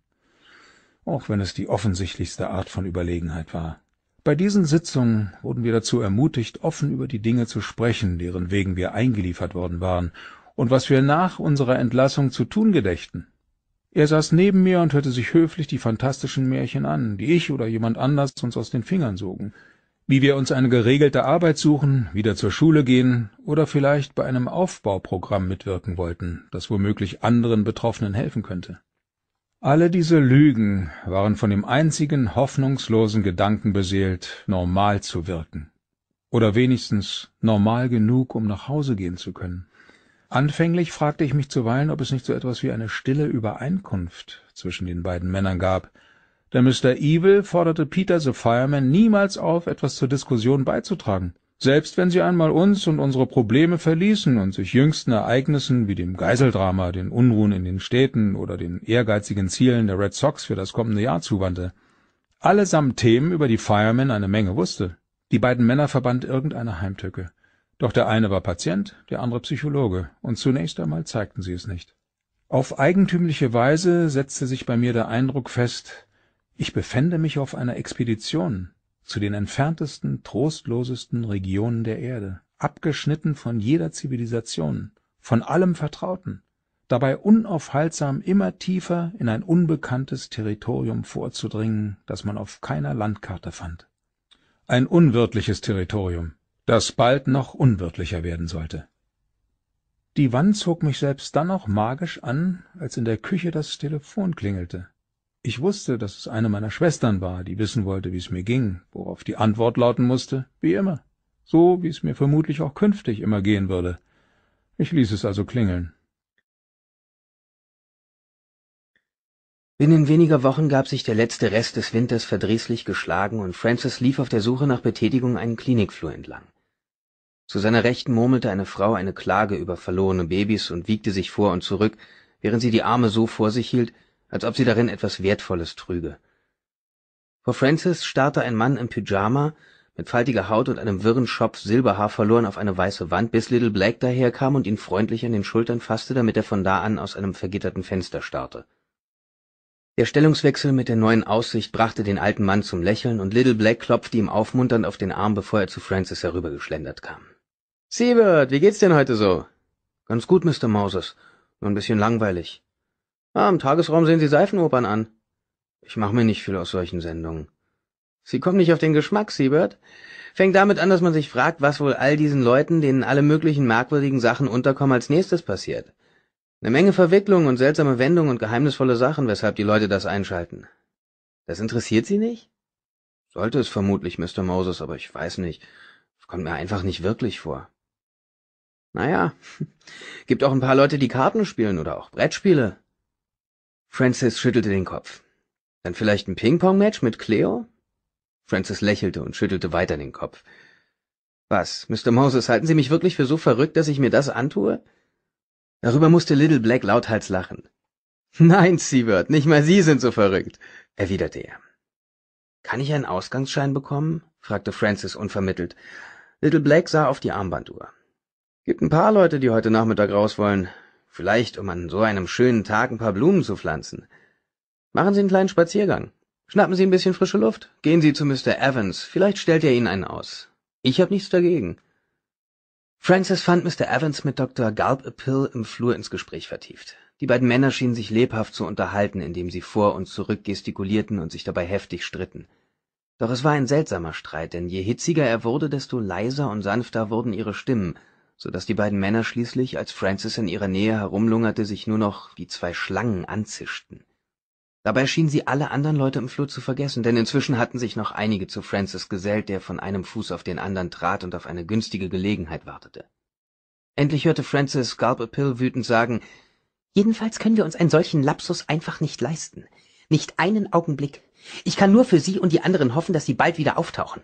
Auch wenn es die offensichtlichste Art von Überlegenheit war. Bei diesen Sitzungen wurden wir dazu ermutigt, offen über die Dinge zu sprechen, deren wegen wir eingeliefert worden waren, und was wir nach unserer Entlassung zu tun gedächten. Er saß neben mir und hörte sich höflich die fantastischen Märchen an, die ich oder jemand anders uns aus den Fingern sogen wie wir uns eine geregelte Arbeit suchen, wieder zur Schule gehen oder vielleicht bei einem Aufbauprogramm mitwirken wollten, das womöglich anderen Betroffenen helfen könnte alle diese lügen waren von dem einzigen hoffnungslosen gedanken beseelt normal zu wirken oder wenigstens normal genug um nach hause gehen zu können anfänglich fragte ich mich zuweilen ob es nicht so etwas wie eine stille übereinkunft zwischen den beiden männern gab denn mr evil forderte peter the fireman niemals auf etwas zur diskussion beizutragen selbst wenn sie einmal uns und unsere Probleme verließen und sich jüngsten Ereignissen wie dem Geiseldrama, den Unruhen in den Städten oder den ehrgeizigen Zielen der Red Sox für das kommende Jahr zuwandte. Allesamt Themen, über die Fireman eine Menge wusste. Die beiden Männer verband irgendeine Heimtücke. Doch der eine war Patient, der andere Psychologe, und zunächst einmal zeigten sie es nicht. Auf eigentümliche Weise setzte sich bei mir der Eindruck fest, ich befände mich auf einer Expedition, zu den entferntesten, trostlosesten Regionen der Erde, abgeschnitten von jeder Zivilisation, von allem Vertrauten, dabei unaufhaltsam immer tiefer in ein unbekanntes Territorium vorzudringen, das man auf keiner Landkarte fand. Ein unwirtliches Territorium, das bald noch unwirtlicher werden sollte. Die Wand zog mich selbst dann noch magisch an, als in der Küche das Telefon klingelte. Ich wusste, dass es eine meiner Schwestern war, die wissen wollte, wie es mir ging, worauf die Antwort lauten musste: wie immer, so wie es mir vermutlich auch künftig immer gehen würde. Ich ließ es also klingeln. Binnen weniger Wochen gab sich der letzte Rest des Winters verdrießlich geschlagen, und Francis lief auf der Suche nach Betätigung einen Klinikflur entlang. Zu seiner Rechten murmelte eine Frau eine Klage über verlorene Babys und wiegte sich vor und zurück, während sie die Arme so vor sich hielt, als ob sie darin etwas Wertvolles trüge. Vor Francis starrte ein Mann im Pyjama mit faltiger Haut und einem wirren Schopf Silberhaar verloren auf eine weiße Wand, bis Little Black daherkam und ihn freundlich an den Schultern fasste, damit er von da an aus einem vergitterten Fenster starrte. Der Stellungswechsel mit der neuen Aussicht brachte den alten Mann zum Lächeln, und Little Black klopfte ihm aufmunternd auf den Arm, bevor er zu Francis herübergeschlendert kam. Siebert, wie geht's denn heute so? Ganz gut, Mr. Moses. Nur ein bisschen langweilig. Ah, im Tagesraum sehen Sie Seifenopern an. Ich mache mir nicht viel aus solchen Sendungen. Sie kommen nicht auf den Geschmack, Siebert. Fängt damit an, dass man sich fragt, was wohl all diesen Leuten, denen alle möglichen merkwürdigen Sachen unterkommen, als nächstes passiert. Eine Menge Verwicklungen und seltsame Wendungen und geheimnisvolle Sachen, weshalb die Leute das einschalten. Das interessiert Sie nicht? Sollte es vermutlich, Mr. Moses, aber ich weiß nicht. Es kommt mir einfach nicht wirklich vor. Naja, <laughs> gibt auch ein paar Leute, die Karten spielen oder auch Brettspiele. Francis schüttelte den Kopf. Dann vielleicht ein Ping-Pong-Match mit Cleo? Francis lächelte und schüttelte weiter den Kopf. Was, Mr. Moses, halten Sie mich wirklich für so verrückt, dass ich mir das antue? Darüber musste Little Black lauthals lachen. <laughs> Nein, Siebert, nicht mal Sie sind so verrückt, erwiderte er. Kann ich einen Ausgangsschein bekommen? fragte Francis unvermittelt. Little Black sah auf die Armbanduhr. Gibt ein paar Leute, die heute Nachmittag raus wollen. Vielleicht, um an so einem schönen Tag ein paar Blumen zu pflanzen. Machen Sie einen kleinen Spaziergang. Schnappen Sie ein bisschen frische Luft. Gehen Sie zu Mr. Evans. Vielleicht stellt er Ihnen einen aus. Ich habe nichts dagegen. Francis fand Mr. Evans mit Dr. galb Pill im Flur ins Gespräch vertieft. Die beiden Männer schienen sich lebhaft zu unterhalten, indem sie vor und zurück gestikulierten und sich dabei heftig stritten. Doch es war ein seltsamer Streit, denn je hitziger er wurde, desto leiser und sanfter wurden ihre Stimmen, so daß die beiden Männer schließlich, als Francis in ihrer Nähe herumlungerte, sich nur noch wie zwei Schlangen anzischten. Dabei schienen sie alle anderen Leute im Flur zu vergessen, denn inzwischen hatten sich noch einige zu Francis gesellt, der von einem Fuß auf den andern trat und auf eine günstige Gelegenheit wartete. Endlich hörte Francis Scarpelpill wütend sagen, »Jedenfalls können wir uns einen solchen Lapsus einfach nicht leisten. Nicht einen Augenblick. Ich kann nur für Sie und die anderen hoffen, dass Sie bald wieder auftauchen.«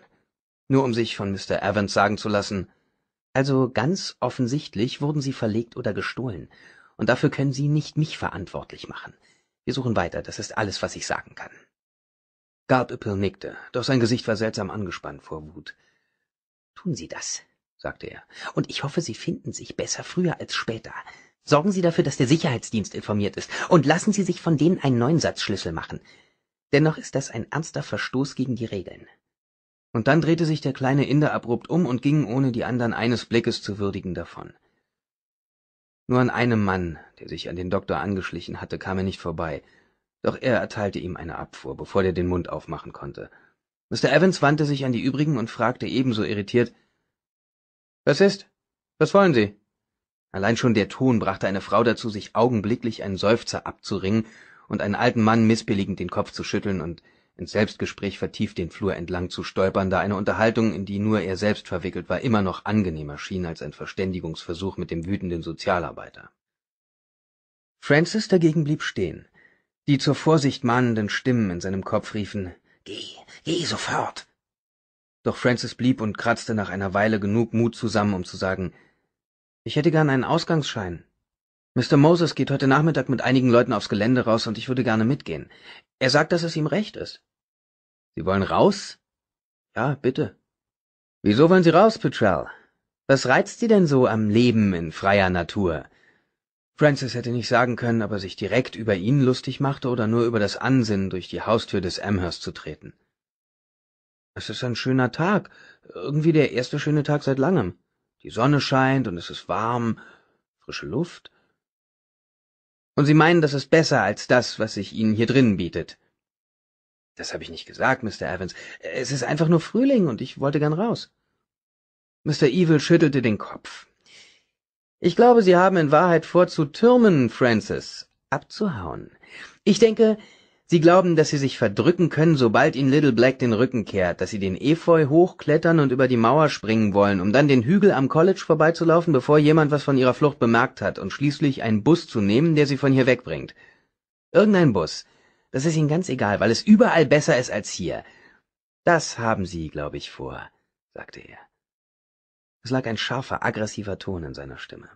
Nur um sich von Mr. Evans sagen zu lassen, also ganz offensichtlich wurden sie verlegt oder gestohlen, und dafür können Sie nicht mich verantwortlich machen. Wir suchen weiter, das ist alles, was ich sagen kann. Gardöpel nickte, doch sein Gesicht war seltsam angespannt vor Wut. Tun Sie das, sagte er, und ich hoffe, Sie finden sich besser früher als später. Sorgen Sie dafür, dass der Sicherheitsdienst informiert ist, und lassen Sie sich von denen einen Neunsatzschlüssel machen. Dennoch ist das ein ernster Verstoß gegen die Regeln und dann drehte sich der kleine inder abrupt um und ging ohne die anderen eines blickes zu würdigen davon nur an einem mann der sich an den doktor angeschlichen hatte kam er nicht vorbei doch er erteilte ihm eine abfuhr bevor der den mund aufmachen konnte mr evans wandte sich an die übrigen und fragte ebenso irritiert was ist was wollen sie allein schon der ton brachte eine frau dazu sich augenblicklich einen seufzer abzuringen und einen alten mann mißbilligend den kopf zu schütteln und ins Selbstgespräch vertieft den Flur entlang zu stolpern, da eine Unterhaltung, in die nur er selbst verwickelt war, immer noch angenehmer schien als ein Verständigungsversuch mit dem wütenden Sozialarbeiter. Francis dagegen blieb stehen. Die zur Vorsicht mahnenden Stimmen in seinem Kopf riefen, Geh, geh sofort! Doch Francis blieb und kratzte nach einer Weile genug Mut zusammen, um zu sagen, ich hätte gern einen Ausgangsschein. Mr. Moses geht heute Nachmittag mit einigen Leuten aufs Gelände raus und ich würde gerne mitgehen. Er sagt, dass es ihm recht ist. Sie wollen raus? Ja, bitte. Wieso wollen Sie raus, Petrell? Was reizt Sie denn so am Leben in freier Natur? Francis hätte nicht sagen können, ob er sich direkt über ihn lustig machte oder nur über das Ansinnen, durch die Haustür des Amherst zu treten. Es ist ein schöner Tag, irgendwie der erste schöne Tag seit langem. Die Sonne scheint und es ist warm, frische Luft. Und Sie meinen, das ist besser als das, was sich Ihnen hier drinnen bietet. Das habe ich nicht gesagt, Mr. Evans. Es ist einfach nur Frühling und ich wollte gern raus. Mr. Evil schüttelte den Kopf. Ich glaube, Sie haben in Wahrheit vor zu türmen, Francis, abzuhauen. Ich denke, Sie glauben, dass sie sich verdrücken können, sobald ihnen Little Black den Rücken kehrt, dass sie den Efeu hochklettern und über die Mauer springen wollen, um dann den Hügel am College vorbeizulaufen, bevor jemand was von ihrer Flucht bemerkt hat, und schließlich einen Bus zu nehmen, der sie von hier wegbringt. Irgendein Bus. Das ist ihnen ganz egal, weil es überall besser ist als hier. Das haben sie, glaube ich, vor, sagte er. Es lag ein scharfer, aggressiver Ton in seiner Stimme.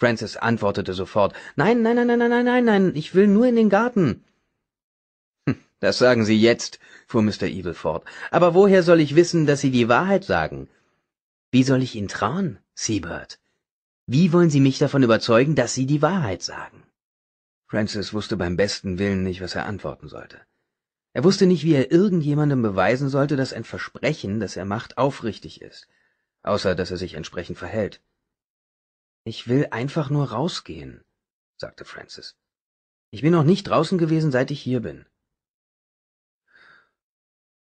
Francis antwortete sofort Nein, nein, nein, nein, nein, nein, nein, ich will nur in den Garten. Hm, das sagen Sie jetzt, fuhr Mr. Evil fort. Aber woher soll ich wissen, dass Sie die Wahrheit sagen? Wie soll ich Ihnen trauen, Seabird? Wie wollen Sie mich davon überzeugen, dass Sie die Wahrheit sagen? Francis wusste beim besten Willen nicht, was er antworten sollte. Er wusste nicht, wie er irgendjemandem beweisen sollte, dass ein Versprechen, das er macht, aufrichtig ist, außer dass er sich entsprechend verhält. Ich will einfach nur rausgehen, sagte Francis. Ich bin noch nicht draußen gewesen, seit ich hier bin.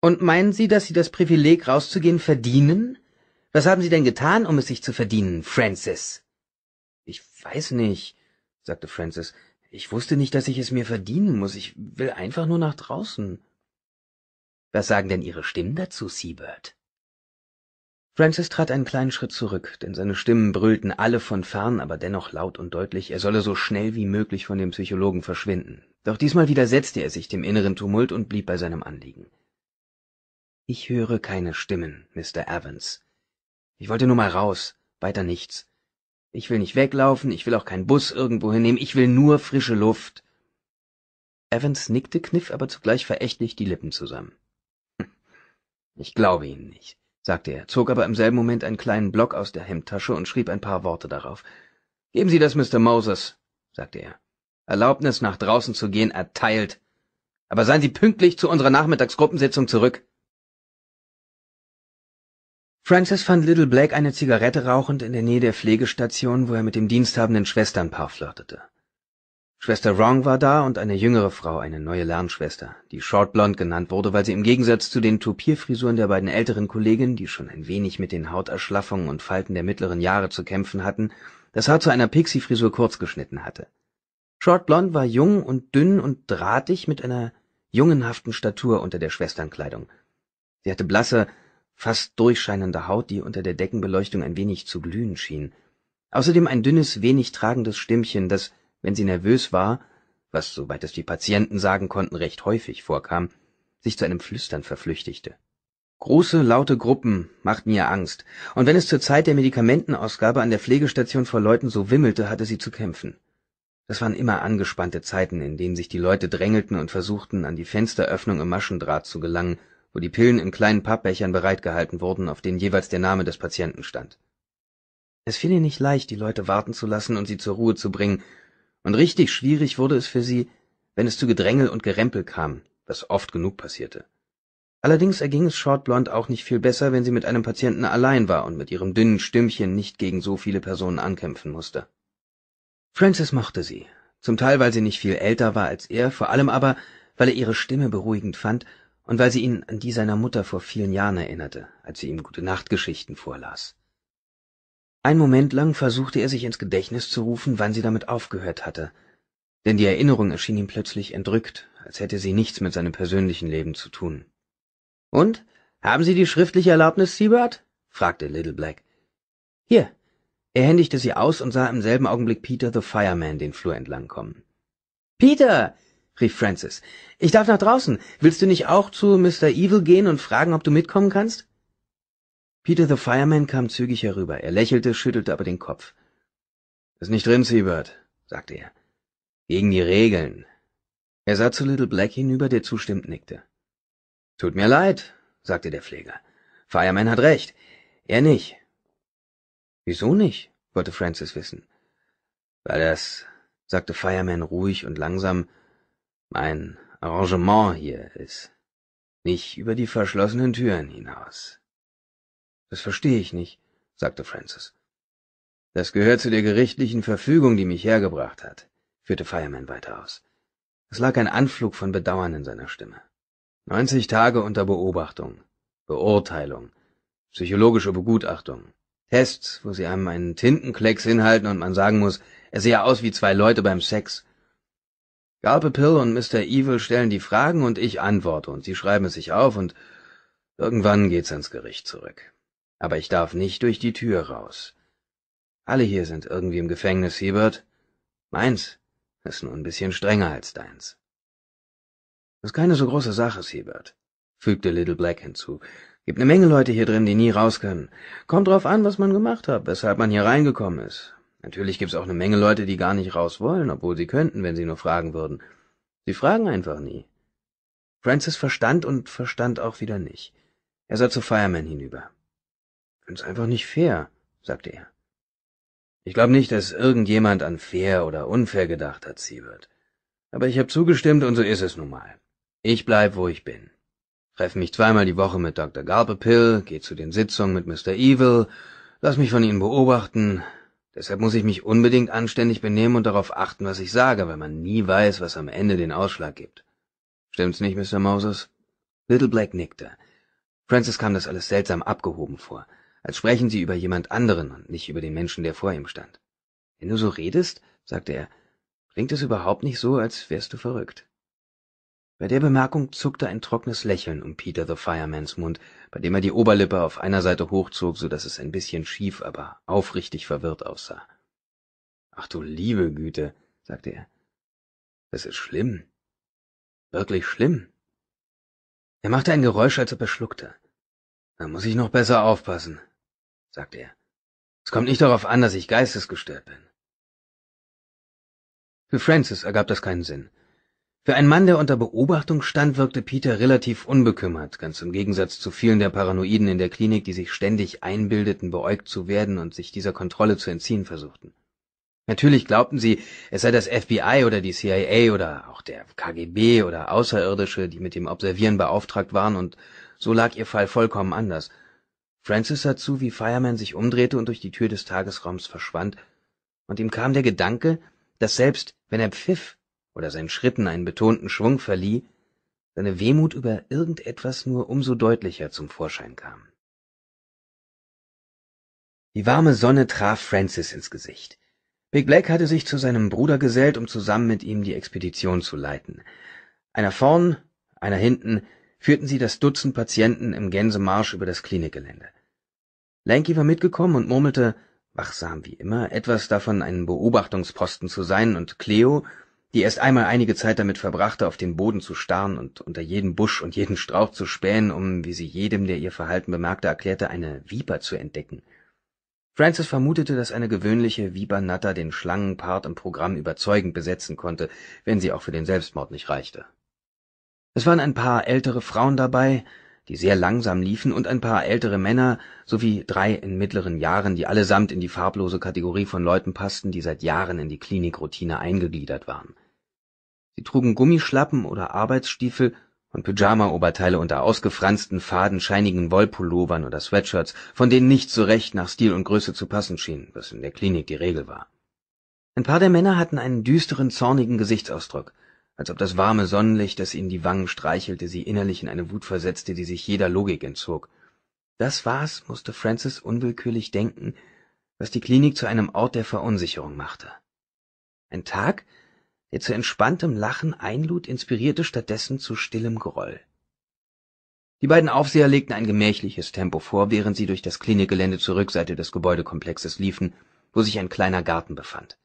Und meinen Sie, dass Sie das Privileg, rauszugehen, verdienen? Was haben Sie denn getan, um es sich zu verdienen, Francis? Ich weiß nicht, sagte Francis. Ich wusste nicht, dass ich es mir verdienen muss. Ich will einfach nur nach draußen. Was sagen denn Ihre Stimmen dazu, Seabird? francis trat einen kleinen schritt zurück denn seine stimmen brüllten alle von fern aber dennoch laut und deutlich er solle so schnell wie möglich von dem psychologen verschwinden doch diesmal widersetzte er sich dem inneren tumult und blieb bei seinem anliegen ich höre keine stimmen mr evans ich wollte nur mal raus weiter nichts ich will nicht weglaufen ich will auch keinen bus irgendwo hinnehmen ich will nur frische luft evans nickte kniff aber zugleich verächtlich die lippen zusammen hm, ich glaube ihnen nicht sagte er, zog aber im selben Moment einen kleinen Block aus der Hemdtasche und schrieb ein paar Worte darauf. Geben Sie das Mr. Moses, sagte er. Erlaubnis, nach draußen zu gehen, erteilt. Aber seien Sie pünktlich zu unserer Nachmittagsgruppensitzung zurück. Francis fand Little Black eine Zigarette rauchend in der Nähe der Pflegestation, wo er mit dem diensthabenden Schwesternpaar flirtete. Schwester Wrong war da und eine jüngere Frau, eine neue Lernschwester, die Short Blonde genannt wurde, weil sie im Gegensatz zu den Toupierfrisuren der beiden älteren Kolleginnen, die schon ein wenig mit den Hauterschlaffungen und Falten der mittleren Jahre zu kämpfen hatten, das Haar zu einer Pixie-Frisur kurz geschnitten hatte. Short Blonde war jung und dünn und drahtig mit einer jungenhaften Statur unter der Schwesternkleidung. Sie hatte blasse, fast durchscheinende Haut, die unter der Deckenbeleuchtung ein wenig zu glühen schien. Außerdem ein dünnes, wenig tragendes Stimmchen, das wenn sie nervös war was soweit es die patienten sagen konnten recht häufig vorkam sich zu einem flüstern verflüchtigte große laute gruppen machten ihr angst und wenn es zur zeit der medikamentenausgabe an der pflegestation vor leuten so wimmelte hatte sie zu kämpfen das waren immer angespannte zeiten in denen sich die leute drängelten und versuchten an die fensteröffnung im maschendraht zu gelangen wo die pillen in kleinen pappbechern bereitgehalten wurden auf denen jeweils der name des patienten stand es fiel ihr nicht leicht die leute warten zu lassen und sie zur ruhe zu bringen und richtig schwierig wurde es für sie, wenn es zu Gedrängel und Gerempel kam, was oft genug passierte. Allerdings erging es Shortblond auch nicht viel besser, wenn sie mit einem Patienten allein war und mit ihrem dünnen Stimmchen nicht gegen so viele Personen ankämpfen musste. Francis mochte sie, zum Teil, weil sie nicht viel älter war als er, vor allem aber, weil er ihre Stimme beruhigend fand und weil sie ihn an die seiner Mutter vor vielen Jahren erinnerte, als sie ihm Gute-Nacht-Geschichten vorlas. Ein moment lang versuchte er sich ins gedächtnis zu rufen wann sie damit aufgehört hatte denn die erinnerung erschien ihm plötzlich entrückt als hätte sie nichts mit seinem persönlichen leben zu tun und haben sie die schriftliche erlaubnis siebat fragte little black hier er händigte sie aus und sah im selben augenblick peter the fireman den flur entlang kommen peter rief francis ich darf nach draußen willst du nicht auch zu mr evil gehen und fragen ob du mitkommen kannst Peter the Fireman kam zügig herüber. Er lächelte, schüttelte aber den Kopf. Ist nicht drin, Siebert, sagte er. Gegen die Regeln. Er sah zu Little Black hinüber, der zustimmend nickte. Tut mir leid, sagte der Pfleger. Fireman hat recht. Er nicht. Wieso nicht? wollte Francis wissen. Weil das, sagte Fireman ruhig und langsam, mein Arrangement hier ist. Nicht über die verschlossenen Türen hinaus. Das verstehe ich nicht, sagte Francis. Das gehört zu der gerichtlichen Verfügung, die mich hergebracht hat, führte Fireman weiter aus. Es lag ein Anflug von Bedauern in seiner Stimme. Neunzig Tage unter Beobachtung, Beurteilung, psychologische Begutachtung, Tests, wo sie einem einen Tintenklecks hinhalten und man sagen muss, er sehe aus wie zwei Leute beim Sex. Garpe Pill und Mr. Evil stellen die Fragen und ich antworte und sie schreiben es sich auf und irgendwann geht's ans Gericht zurück aber ich darf nicht durch die tür raus alle hier sind irgendwie im gefängnis Siebert. meins ist nur ein bisschen strenger als deins Das ist keine so große sache siebert fügte little black hinzu gibt ne menge leute hier drin die nie raus können kommt drauf an was man gemacht hat weshalb man hier reingekommen ist natürlich gibt's auch ne menge leute die gar nicht raus wollen obwohl sie könnten wenn sie nur fragen würden sie fragen einfach nie francis verstand und verstand auch wieder nicht er sah zu fireman hinüber Ganz einfach nicht fair, sagte er. Ich glaube nicht, dass irgendjemand an fair oder unfair gedacht hat, Siebert. Aber ich habe zugestimmt und so ist es nun mal. Ich bleib, wo ich bin. Treffe mich zweimal die Woche mit Dr. Garbepill, gehe zu den Sitzungen mit Mr. Evil, lass mich von ihnen beobachten. Deshalb muss ich mich unbedingt anständig benehmen und darauf achten, was ich sage, weil man nie weiß, was am Ende den Ausschlag gibt. Stimmt's nicht, Mr. Moses? Little Black nickte. Francis kam das alles seltsam abgehoben vor als sprechen sie über jemand anderen und nicht über den Menschen, der vor ihm stand. Wenn du so redest, sagte er, klingt es überhaupt nicht so, als wärst du verrückt. Bei der Bemerkung zuckte ein trockenes Lächeln um Peter the Firemans Mund, bei dem er die Oberlippe auf einer Seite hochzog, so dass es ein bisschen schief, aber aufrichtig verwirrt aussah. Ach du liebe Güte, sagte er. Das ist schlimm. Wirklich schlimm. Er machte ein Geräusch, als ob er schluckte. Da muss ich noch besser aufpassen, sagte er. Es kommt nicht darauf an, dass ich geistesgestört bin. Für Francis ergab das keinen Sinn. Für einen Mann, der unter Beobachtung stand, wirkte Peter relativ unbekümmert, ganz im Gegensatz zu vielen der Paranoiden in der Klinik, die sich ständig einbildeten, beäugt zu werden und sich dieser Kontrolle zu entziehen versuchten. Natürlich glaubten sie, es sei das FBI oder die CIA oder auch der KGB oder Außerirdische, die mit dem Observieren beauftragt waren, und so lag ihr Fall vollkommen anders – francis sah zu wie fireman sich umdrehte und durch die Tür des tagesraums verschwand und ihm kam der gedanke daß selbst wenn er pfiff oder seinen schritten einen betonten schwung verlieh seine wehmut über irgend etwas nur um so deutlicher zum vorschein kam die warme sonne traf francis ins gesicht big black hatte sich zu seinem bruder gesellt um zusammen mit ihm die expedition zu leiten einer vorn einer hinten führten sie das dutzend patienten im gänsemarsch über das Lanky war mitgekommen und murmelte, wachsam wie immer, etwas davon, einen Beobachtungsposten zu sein, und Cleo, die erst einmal einige Zeit damit verbrachte, auf den Boden zu starren und unter jeden Busch und jeden Strauch zu spähen, um, wie sie jedem, der ihr Verhalten bemerkte, erklärte, eine Viper zu entdecken. Francis vermutete, dass eine gewöhnliche Viper-Natter den Schlangenpart im Programm überzeugend besetzen konnte, wenn sie auch für den Selbstmord nicht reichte. Es waren ein paar ältere Frauen dabei, die sehr langsam liefen, und ein paar ältere Männer sowie drei in mittleren Jahren, die allesamt in die farblose Kategorie von Leuten passten, die seit Jahren in die Klinikroutine eingegliedert waren. Sie trugen Gummischlappen oder Arbeitsstiefel und Pyjama-Oberteile unter ausgefransten, fadenscheinigen Wollpullovern oder Sweatshirts, von denen nicht so recht nach Stil und Größe zu passen schien, was in der Klinik die Regel war. Ein paar der Männer hatten einen düsteren, zornigen Gesichtsausdruck als ob das warme sonnenlicht das ihnen die wangen streichelte sie innerlich in eine wut versetzte die sich jeder logik entzog das war's musste francis unwillkürlich denken was die klinik zu einem ort der verunsicherung machte ein tag der zu entspanntem lachen einlud inspirierte stattdessen zu stillem groll die beiden aufseher legten ein gemächliches tempo vor während sie durch das klinikgelände zur rückseite des gebäudekomplexes liefen wo sich ein kleiner garten befand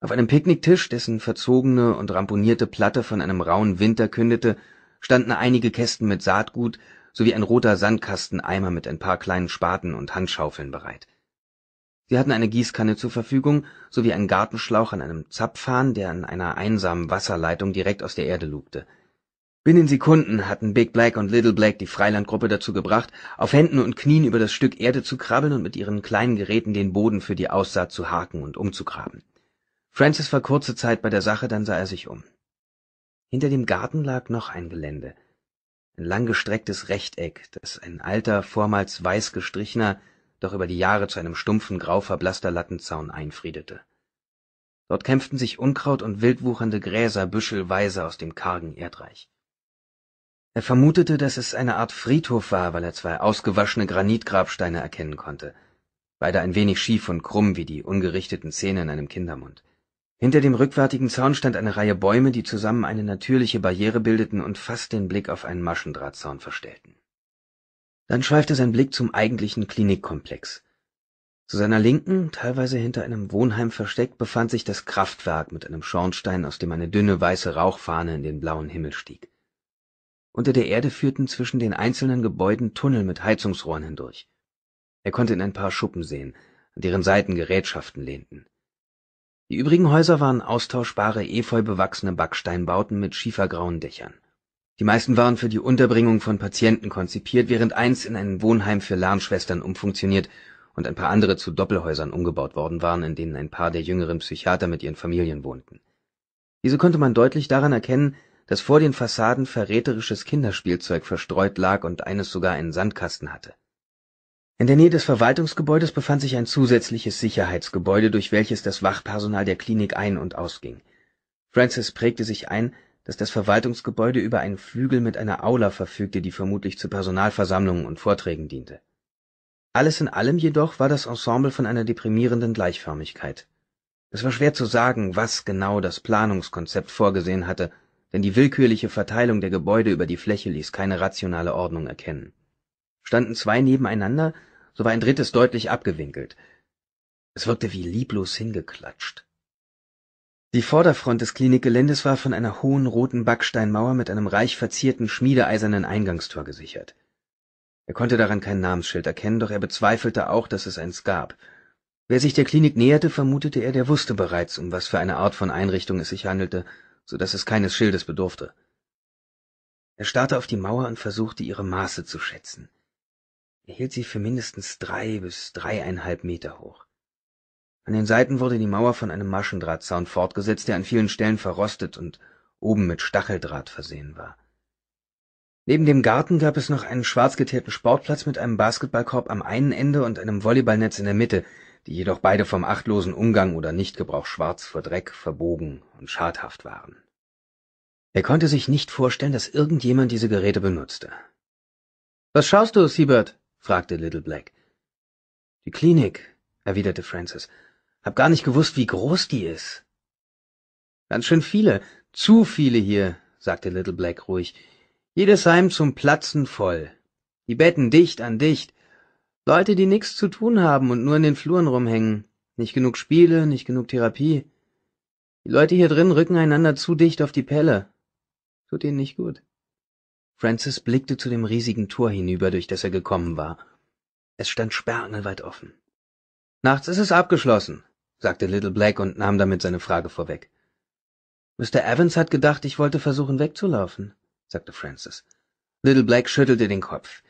auf einem Picknicktisch, dessen verzogene und ramponierte Platte von einem rauen Winter kündete, standen einige Kästen mit Saatgut sowie ein roter Sandkasteneimer mit ein paar kleinen Spaten und Handschaufeln bereit. Sie hatten eine Gießkanne zur Verfügung sowie einen Gartenschlauch an einem Zapfhahn, der an einer einsamen Wasserleitung direkt aus der Erde lugte. Binnen Sekunden hatten Big Black und Little Black die Freilandgruppe dazu gebracht, auf Händen und Knien über das Stück Erde zu krabbeln und mit ihren kleinen Geräten den Boden für die Aussaat zu haken und umzugraben Francis war kurze Zeit bei der Sache, dann sah er sich um. Hinter dem Garten lag noch ein Gelände. Ein langgestrecktes Rechteck, das ein alter, vormals weiß gestrichener, doch über die Jahre zu einem stumpfen, grau verblasster Lattenzaun einfriedete. Dort kämpften sich Unkraut und wildwuchernde Gräser büschelweise aus dem kargen Erdreich. Er vermutete, dass es eine Art Friedhof war, weil er zwei ausgewaschene Granitgrabsteine erkennen konnte, beide ein wenig schief und krumm wie die ungerichteten Zähne in einem Kindermund. Hinter dem rückwärtigen Zaun stand eine Reihe Bäume, die zusammen eine natürliche Barriere bildeten und fast den Blick auf einen Maschendrahtzaun verstellten. Dann schweifte sein Blick zum eigentlichen Klinikkomplex. Zu seiner Linken, teilweise hinter einem Wohnheim versteckt, befand sich das Kraftwerk mit einem Schornstein, aus dem eine dünne weiße Rauchfahne in den blauen Himmel stieg. Unter der Erde führten zwischen den einzelnen Gebäuden Tunnel mit Heizungsrohren hindurch. Er konnte in ein paar Schuppen sehen, an deren Seiten Gerätschaften lehnten. Die übrigen Häuser waren austauschbare, efeu bewachsene Backsteinbauten mit schiefergrauen Dächern. Die meisten waren für die Unterbringung von Patienten konzipiert, während eins in ein Wohnheim für Lernschwestern umfunktioniert und ein paar andere zu Doppelhäusern umgebaut worden waren, in denen ein paar der jüngeren Psychiater mit ihren Familien wohnten. Diese konnte man deutlich daran erkennen, dass vor den Fassaden verräterisches Kinderspielzeug verstreut lag und eines sogar einen Sandkasten hatte in der Nähe des Verwaltungsgebäudes befand sich ein zusätzliches Sicherheitsgebäude, durch welches das Wachpersonal der Klinik ein- und ausging. Francis prägte sich ein, dass das Verwaltungsgebäude über einen Flügel mit einer Aula verfügte, die vermutlich zu Personalversammlungen und Vorträgen diente. Alles in allem jedoch war das Ensemble von einer deprimierenden Gleichförmigkeit. Es war schwer zu sagen, was genau das Planungskonzept vorgesehen hatte, denn die willkürliche Verteilung der Gebäude über die Fläche ließ keine rationale Ordnung erkennen Standen zwei nebeneinander, so war ein drittes deutlich abgewinkelt. Es wirkte wie lieblos hingeklatscht. Die Vorderfront des Klinikgeländes war von einer hohen roten Backsteinmauer mit einem reich verzierten schmiedeeisernen Eingangstor gesichert. Er konnte daran kein Namensschild erkennen, doch er bezweifelte auch, dass es eins gab. Wer sich der Klinik näherte, vermutete er, der wusste bereits, um was für eine Art von Einrichtung es sich handelte, so dass es keines Schildes bedurfte. Er starrte auf die Mauer und versuchte, ihre Maße zu schätzen er hielt sie für mindestens drei bis dreieinhalb meter hoch an den seiten wurde die mauer von einem maschendrahtzaun fortgesetzt der an vielen stellen verrostet und oben mit stacheldraht versehen war neben dem garten gab es noch einen schwarz geteerten sportplatz mit einem basketballkorb am einen ende und einem volleyballnetz in der mitte die jedoch beide vom achtlosen umgang oder nichtgebrauch schwarz vor dreck verbogen und schadhaft waren er konnte sich nicht vorstellen dass irgendjemand diese geräte benutzte was schaust du siebert fragte Little Black. Die Klinik, erwiderte Francis. Hab gar nicht gewusst, wie groß die ist. Ganz schön viele, zu viele hier, sagte Little Black ruhig. Jedes Heim zum Platzen voll. Die Betten dicht an dicht. Leute, die nichts zu tun haben und nur in den Fluren rumhängen. Nicht genug Spiele, nicht genug Therapie. Die Leute hier drin rücken einander zu dicht auf die Pelle. Tut ihnen nicht gut. Francis blickte zu dem riesigen Tor hinüber, durch das er gekommen war. Es stand sperrangelweit offen. Nachts ist es abgeschlossen, sagte Little Black und nahm damit seine Frage vorweg. Mr. Evans hat gedacht, ich wollte versuchen wegzulaufen, sagte Francis. Little Black schüttelte den Kopf.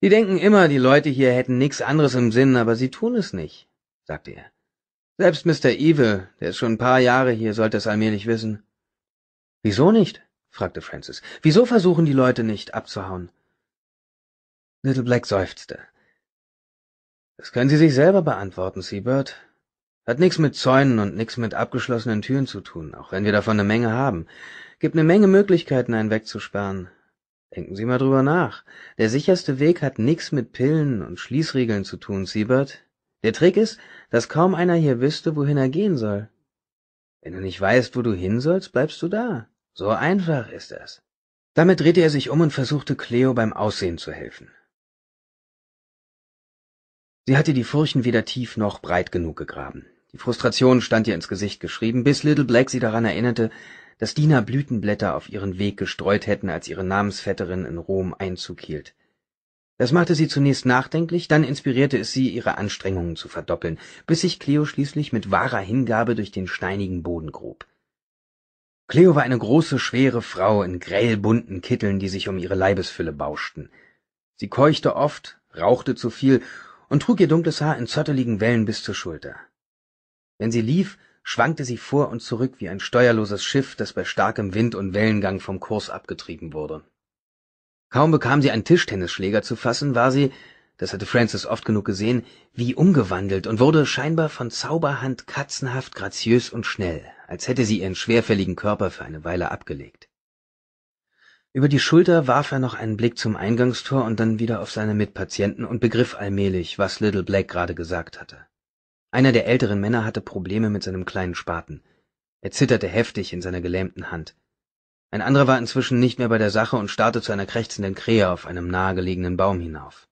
Die denken immer, die Leute hier hätten nichts anderes im Sinn, aber sie tun es nicht, sagte er. Selbst Mr. Evil, der ist schon ein paar Jahre hier, sollte es allmählich wissen. Wieso nicht? fragte Francis. Wieso versuchen die Leute nicht abzuhauen? Little Black seufzte. Das können Sie sich selber beantworten, Seabird. Hat nichts mit Zäunen und nichts mit abgeschlossenen Türen zu tun, auch wenn wir davon eine Menge haben. Gibt eine Menge Möglichkeiten, einen wegzusperren. Denken Sie mal drüber nach. Der sicherste Weg hat nichts mit Pillen und Schließriegeln zu tun, Siebert. Der Trick ist, dass kaum einer hier wüsste, wohin er gehen soll. Wenn du nicht weißt, wo du hin sollst, bleibst du da. So einfach ist das. Damit drehte er sich um und versuchte Cleo beim Aussehen zu helfen. Sie hatte die Furchen weder tief noch breit genug gegraben. Die Frustration stand ihr ins Gesicht geschrieben, bis Little Black sie daran erinnerte, dass Dina Blütenblätter auf ihren Weg gestreut hätten, als ihre Namensvetterin in Rom Einzug hielt. Das machte sie zunächst nachdenklich, dann inspirierte es sie, ihre Anstrengungen zu verdoppeln, bis sich Cleo schließlich mit wahrer Hingabe durch den steinigen Boden grub. Cleo war eine große, schwere Frau in grellbunten Kitteln, die sich um ihre Leibesfülle bauschten. Sie keuchte oft, rauchte zu viel und trug ihr dunkles Haar in zotteligen Wellen bis zur Schulter. Wenn sie lief, schwankte sie vor und zurück wie ein steuerloses Schiff, das bei starkem Wind und Wellengang vom Kurs abgetrieben wurde. Kaum bekam sie einen Tischtennisschläger zu fassen, war sie, das hatte Francis oft genug gesehen, wie umgewandelt und wurde scheinbar von Zauberhand katzenhaft graziös und schnell, als hätte sie ihren schwerfälligen Körper für eine Weile abgelegt. Über die Schulter warf er noch einen Blick zum Eingangstor und dann wieder auf seine Mitpatienten und begriff allmählich, was Little Black gerade gesagt hatte. Einer der älteren Männer hatte Probleme mit seinem kleinen Spaten. Er zitterte heftig in seiner gelähmten Hand. Ein anderer war inzwischen nicht mehr bei der Sache und starrte zu einer krächzenden Krähe auf einem nahegelegenen Baum hinauf.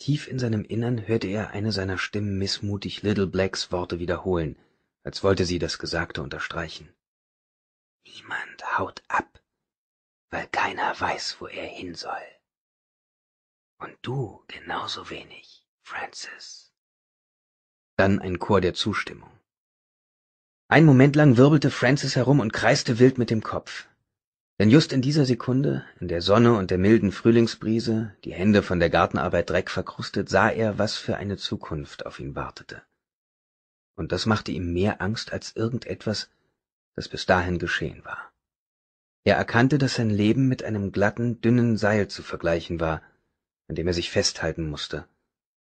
Tief in seinem Innern hörte er eine seiner Stimmen mißmutig Little Blacks Worte wiederholen, als wollte sie das Gesagte unterstreichen. Niemand haut ab, weil keiner weiß, wo er hin soll. Und du genauso wenig, Francis. Dann ein Chor der Zustimmung. Ein Moment lang wirbelte Francis herum und kreiste wild mit dem Kopf denn just in dieser sekunde in der sonne und der milden frühlingsbrise die hände von der gartenarbeit dreckverkrustet sah er was für eine zukunft auf ihn wartete und das machte ihm mehr angst als irgendetwas, das bis dahin geschehen war er erkannte daß sein leben mit einem glatten dünnen seil zu vergleichen war an dem er sich festhalten mußte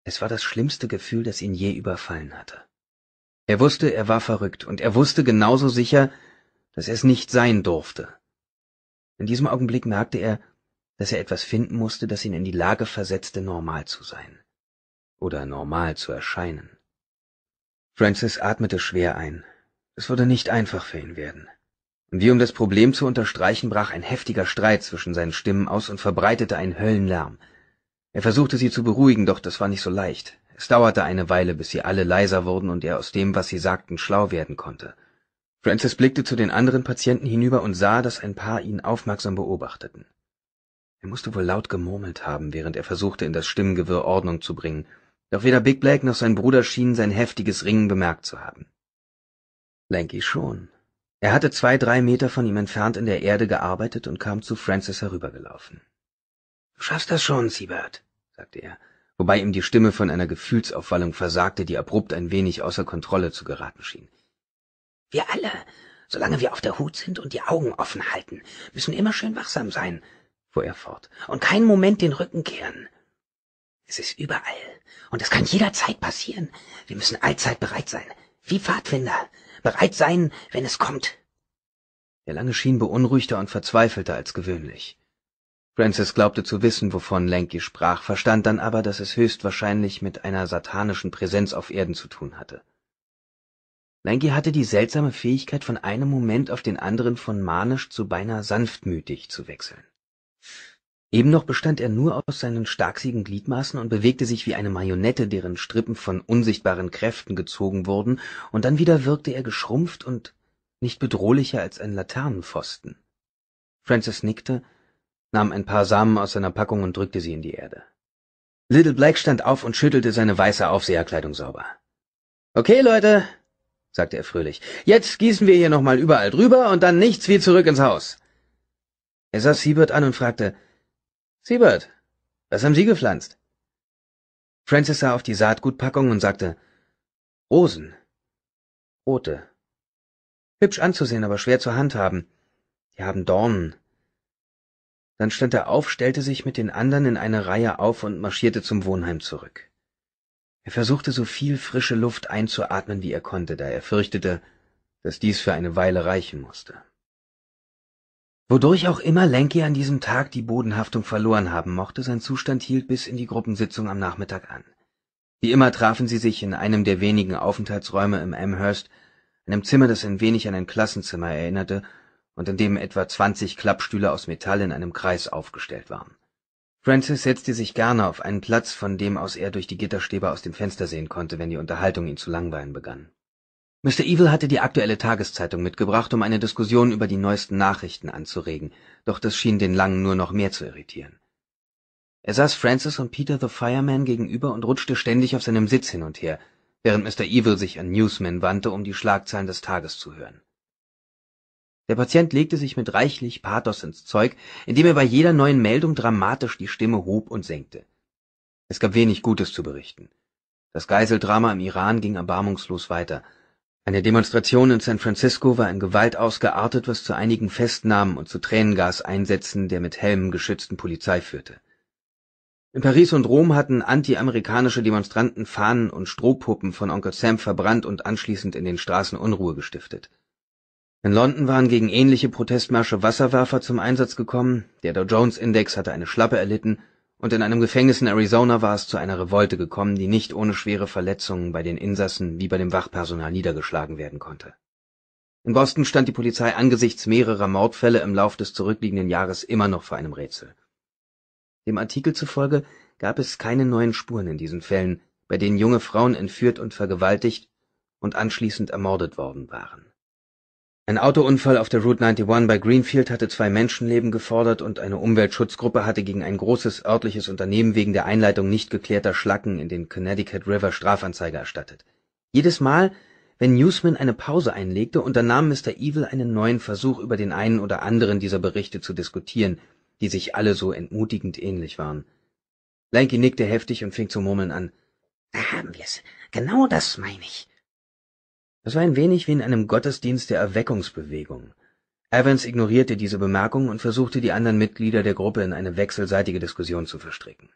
es war das schlimmste gefühl das ihn je überfallen hatte er wusste, er war verrückt und er wusste genauso so sicher daß es nicht sein durfte in diesem Augenblick merkte er, dass er etwas finden musste, das ihn in die Lage versetzte, normal zu sein. Oder normal zu erscheinen. Francis atmete schwer ein. Es würde nicht einfach für ihn werden. Und wie um das Problem zu unterstreichen, brach ein heftiger Streit zwischen seinen Stimmen aus und verbreitete einen Höllenlärm. Er versuchte sie zu beruhigen, doch das war nicht so leicht. Es dauerte eine Weile, bis sie alle leiser wurden und er aus dem, was sie sagten, schlau werden konnte. Francis blickte zu den anderen Patienten hinüber und sah, dass ein paar ihn aufmerksam beobachteten. Er musste wohl laut gemurmelt haben, während er versuchte, in das Stimmengewirr Ordnung zu bringen, doch weder Big Black noch sein Bruder schienen sein heftiges Ringen bemerkt zu haben. Lanky schon. Er hatte zwei, drei Meter von ihm entfernt in der Erde gearbeitet und kam zu Francis herübergelaufen. Du schaffst das schon, Siebert, sagte er, wobei ihm die Stimme von einer Gefühlsaufwallung versagte, die abrupt ein wenig außer Kontrolle zu geraten schien. Wir alle, solange wir auf der Hut sind und die Augen offen halten, müssen immer schön wachsam sein, fuhr er fort, und keinen Moment den Rücken kehren. Es ist überall, und es kann jederzeit passieren. Wir müssen allzeit bereit sein, wie Pfadfinder, bereit sein, wenn es kommt. Der Lange schien beunruhigter und verzweifelter als gewöhnlich. Francis glaubte zu wissen, wovon Lanky sprach, verstand dann aber, dass es höchstwahrscheinlich mit einer satanischen Präsenz auf Erden zu tun hatte. Lanky hatte die seltsame Fähigkeit, von einem Moment auf den anderen von manisch zu beinahe sanftmütig zu wechseln. Eben noch bestand er nur aus seinen starksigen Gliedmaßen und bewegte sich wie eine Marionette, deren Strippen von unsichtbaren Kräften gezogen wurden, und dann wieder wirkte er geschrumpft und nicht bedrohlicher als ein Laternenpfosten. Francis nickte, nahm ein paar Samen aus seiner Packung und drückte sie in die Erde. Little Black stand auf und schüttelte seine weiße Aufseherkleidung sauber. Okay, Leute, sagte er fröhlich. Jetzt gießen wir hier nochmal überall drüber und dann nichts wie zurück ins Haus. Er sah Siebert an und fragte, Siebert, was haben Sie gepflanzt? Francis sah auf die Saatgutpackung und sagte, Rosen. Rote. Hübsch anzusehen, aber schwer zu Handhaben. Die haben Dornen. Dann stand er auf, stellte sich mit den anderen in eine Reihe auf und marschierte zum Wohnheim zurück er versuchte so viel frische luft einzuatmen wie er konnte da er fürchtete dass dies für eine weile reichen musste. wodurch auch immer lanky an diesem tag die bodenhaftung verloren haben mochte sein zustand hielt bis in die gruppensitzung am nachmittag an wie immer trafen sie sich in einem der wenigen aufenthaltsräume im amherst einem zimmer das ein wenig an ein klassenzimmer erinnerte und in dem etwa zwanzig klappstühle aus metall in einem kreis aufgestellt waren Francis setzte sich gerne auf einen Platz, von dem aus er durch die Gitterstäbe aus dem Fenster sehen konnte, wenn die Unterhaltung ihn zu langweilen begann. Mr. Evil hatte die aktuelle Tageszeitung mitgebracht, um eine Diskussion über die neuesten Nachrichten anzuregen, doch das schien den Langen nur noch mehr zu irritieren. Er saß Francis und Peter the Fireman gegenüber und rutschte ständig auf seinem Sitz hin und her, während Mr. Evil sich an Newsman wandte, um die Schlagzeilen des Tages zu hören der Patient legte sich mit reichlich Pathos ins Zeug, indem er bei jeder neuen Meldung dramatisch die Stimme hob und senkte. Es gab wenig Gutes zu berichten. Das Geiseldrama im Iran ging erbarmungslos weiter. Eine Demonstration in San Francisco war in Gewalt ausgeartet, was zu einigen Festnahmen und zu Tränengaseinsätzen der mit Helmen geschützten Polizei führte. In Paris und Rom hatten antiamerikanische Demonstranten Fahnen und Strohpuppen von Onkel Sam verbrannt und anschließend in den Straßen Unruhe gestiftet in London waren gegen ähnliche Protestmärsche Wasserwerfer zum Einsatz gekommen, der Dow Jones Index hatte eine Schlappe erlitten, und in einem Gefängnis in Arizona war es zu einer Revolte gekommen, die nicht ohne schwere Verletzungen bei den Insassen wie bei dem Wachpersonal niedergeschlagen werden konnte. In Boston stand die Polizei angesichts mehrerer Mordfälle im Lauf des zurückliegenden Jahres immer noch vor einem Rätsel. Dem Artikel zufolge gab es keine neuen Spuren in diesen Fällen, bei denen junge Frauen entführt und vergewaltigt und anschließend ermordet worden waren ein Autounfall auf der Route 91 bei Greenfield hatte zwei Menschenleben gefordert und eine Umweltschutzgruppe hatte gegen ein großes örtliches Unternehmen wegen der Einleitung nicht geklärter Schlacken in den Connecticut River Strafanzeige erstattet. Jedes Mal, wenn Newsman eine Pause einlegte, unternahm Mr. Evil einen neuen Versuch, über den einen oder anderen dieser Berichte zu diskutieren, die sich alle so entmutigend ähnlich waren. Lanky nickte heftig und fing zu murmeln an. »Da haben wir's. Genau das meine ich. Das war ein wenig wie in einem Gottesdienst der Erweckungsbewegung. Evans ignorierte diese Bemerkung und versuchte die anderen Mitglieder der Gruppe in eine wechselseitige Diskussion zu verstricken.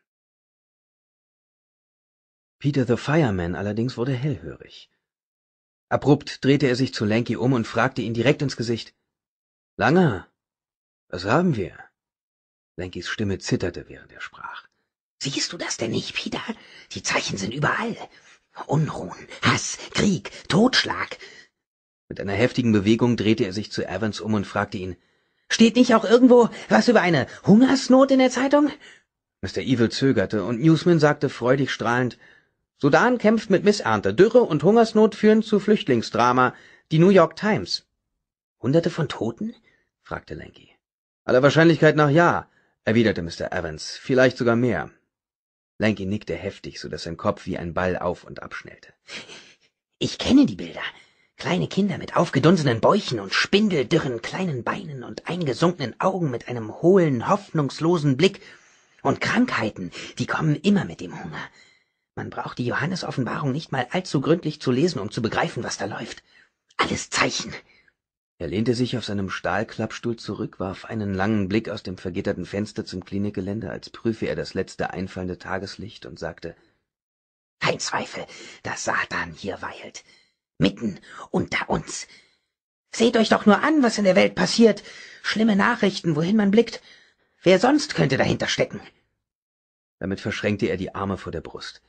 Peter the Fireman allerdings wurde hellhörig. Abrupt drehte er sich zu Lanky um und fragte ihn direkt ins Gesicht. Langer, was haben wir? Lankys Stimme zitterte, während er sprach. Siehst du das denn nicht, Peter? Die Zeichen sind überall. Unruhen, Hass, Krieg, Totschlag. Mit einer heftigen Bewegung drehte er sich zu Evans um und fragte ihn Steht nicht auch irgendwo was über eine Hungersnot in der Zeitung? Mr. Evil zögerte, und Newsman sagte freudig strahlend Sudan kämpft mit Missernte, Dürre und Hungersnot führen zu Flüchtlingsdrama, die New York Times. Hunderte von Toten? fragte Lanky. Aller Wahrscheinlichkeit nach ja, erwiderte Mr. Evans, vielleicht sogar mehr. Lenky nickte heftig, so dass sein Kopf wie ein Ball auf und ab schnellte. <laughs> Ich kenne die Bilder. Kleine Kinder mit aufgedunsenen Bäuchen und spindeldürren kleinen Beinen und eingesunkenen Augen mit einem hohlen, hoffnungslosen Blick und Krankheiten, die kommen immer mit dem Hunger. Man braucht die Johannes-Offenbarung nicht mal allzu gründlich zu lesen, um zu begreifen, was da läuft. Alles Zeichen er lehnte sich auf seinem stahlklappstuhl zurück warf einen langen blick aus dem vergitterten fenster zum klinikgelände als prüfe er das letzte einfallende tageslicht und sagte kein zweifel dass satan hier weilt mitten unter uns seht euch doch nur an was in der welt passiert schlimme nachrichten wohin man blickt wer sonst könnte dahinter stecken damit verschränkte er die arme vor der brust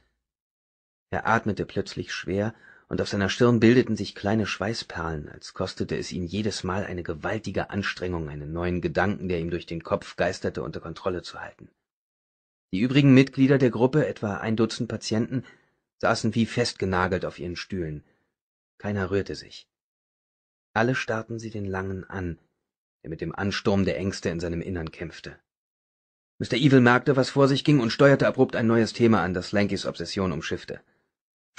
er atmete plötzlich schwer und auf seiner Stirn bildeten sich kleine Schweißperlen, als kostete es ihn jedes Mal eine gewaltige Anstrengung, einen neuen Gedanken, der ihm durch den Kopf geisterte, unter Kontrolle zu halten. Die übrigen Mitglieder der Gruppe, etwa ein Dutzend Patienten, saßen wie festgenagelt auf ihren Stühlen. Keiner rührte sich. Alle starrten sie den Langen an, der mit dem Ansturm der Ängste in seinem Innern kämpfte. Mr. Evil merkte, was vor sich ging, und steuerte abrupt ein neues Thema an, das Lankys Obsession umschiffte.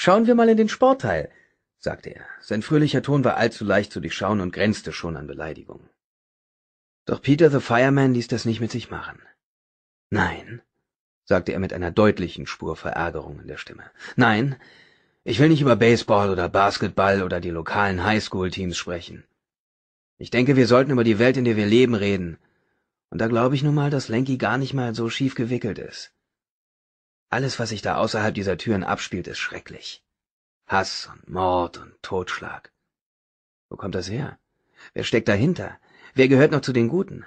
Schauen wir mal in den Sportteil, sagte er. Sein fröhlicher Ton war allzu leicht zu durchschauen und grenzte schon an Beleidigung. Doch Peter the Fireman ließ das nicht mit sich machen. Nein, sagte er mit einer deutlichen Spur Verärgerung in der Stimme. Nein, ich will nicht über Baseball oder Basketball oder die lokalen Highschool-Teams sprechen. Ich denke, wir sollten über die Welt, in der wir leben, reden. Und da glaube ich nun mal, dass Lenky gar nicht mal so schief gewickelt ist. Alles, was sich da außerhalb dieser Türen abspielt, ist schrecklich. Hass und Mord und Totschlag. Wo kommt das her? Wer steckt dahinter? Wer gehört noch zu den Guten?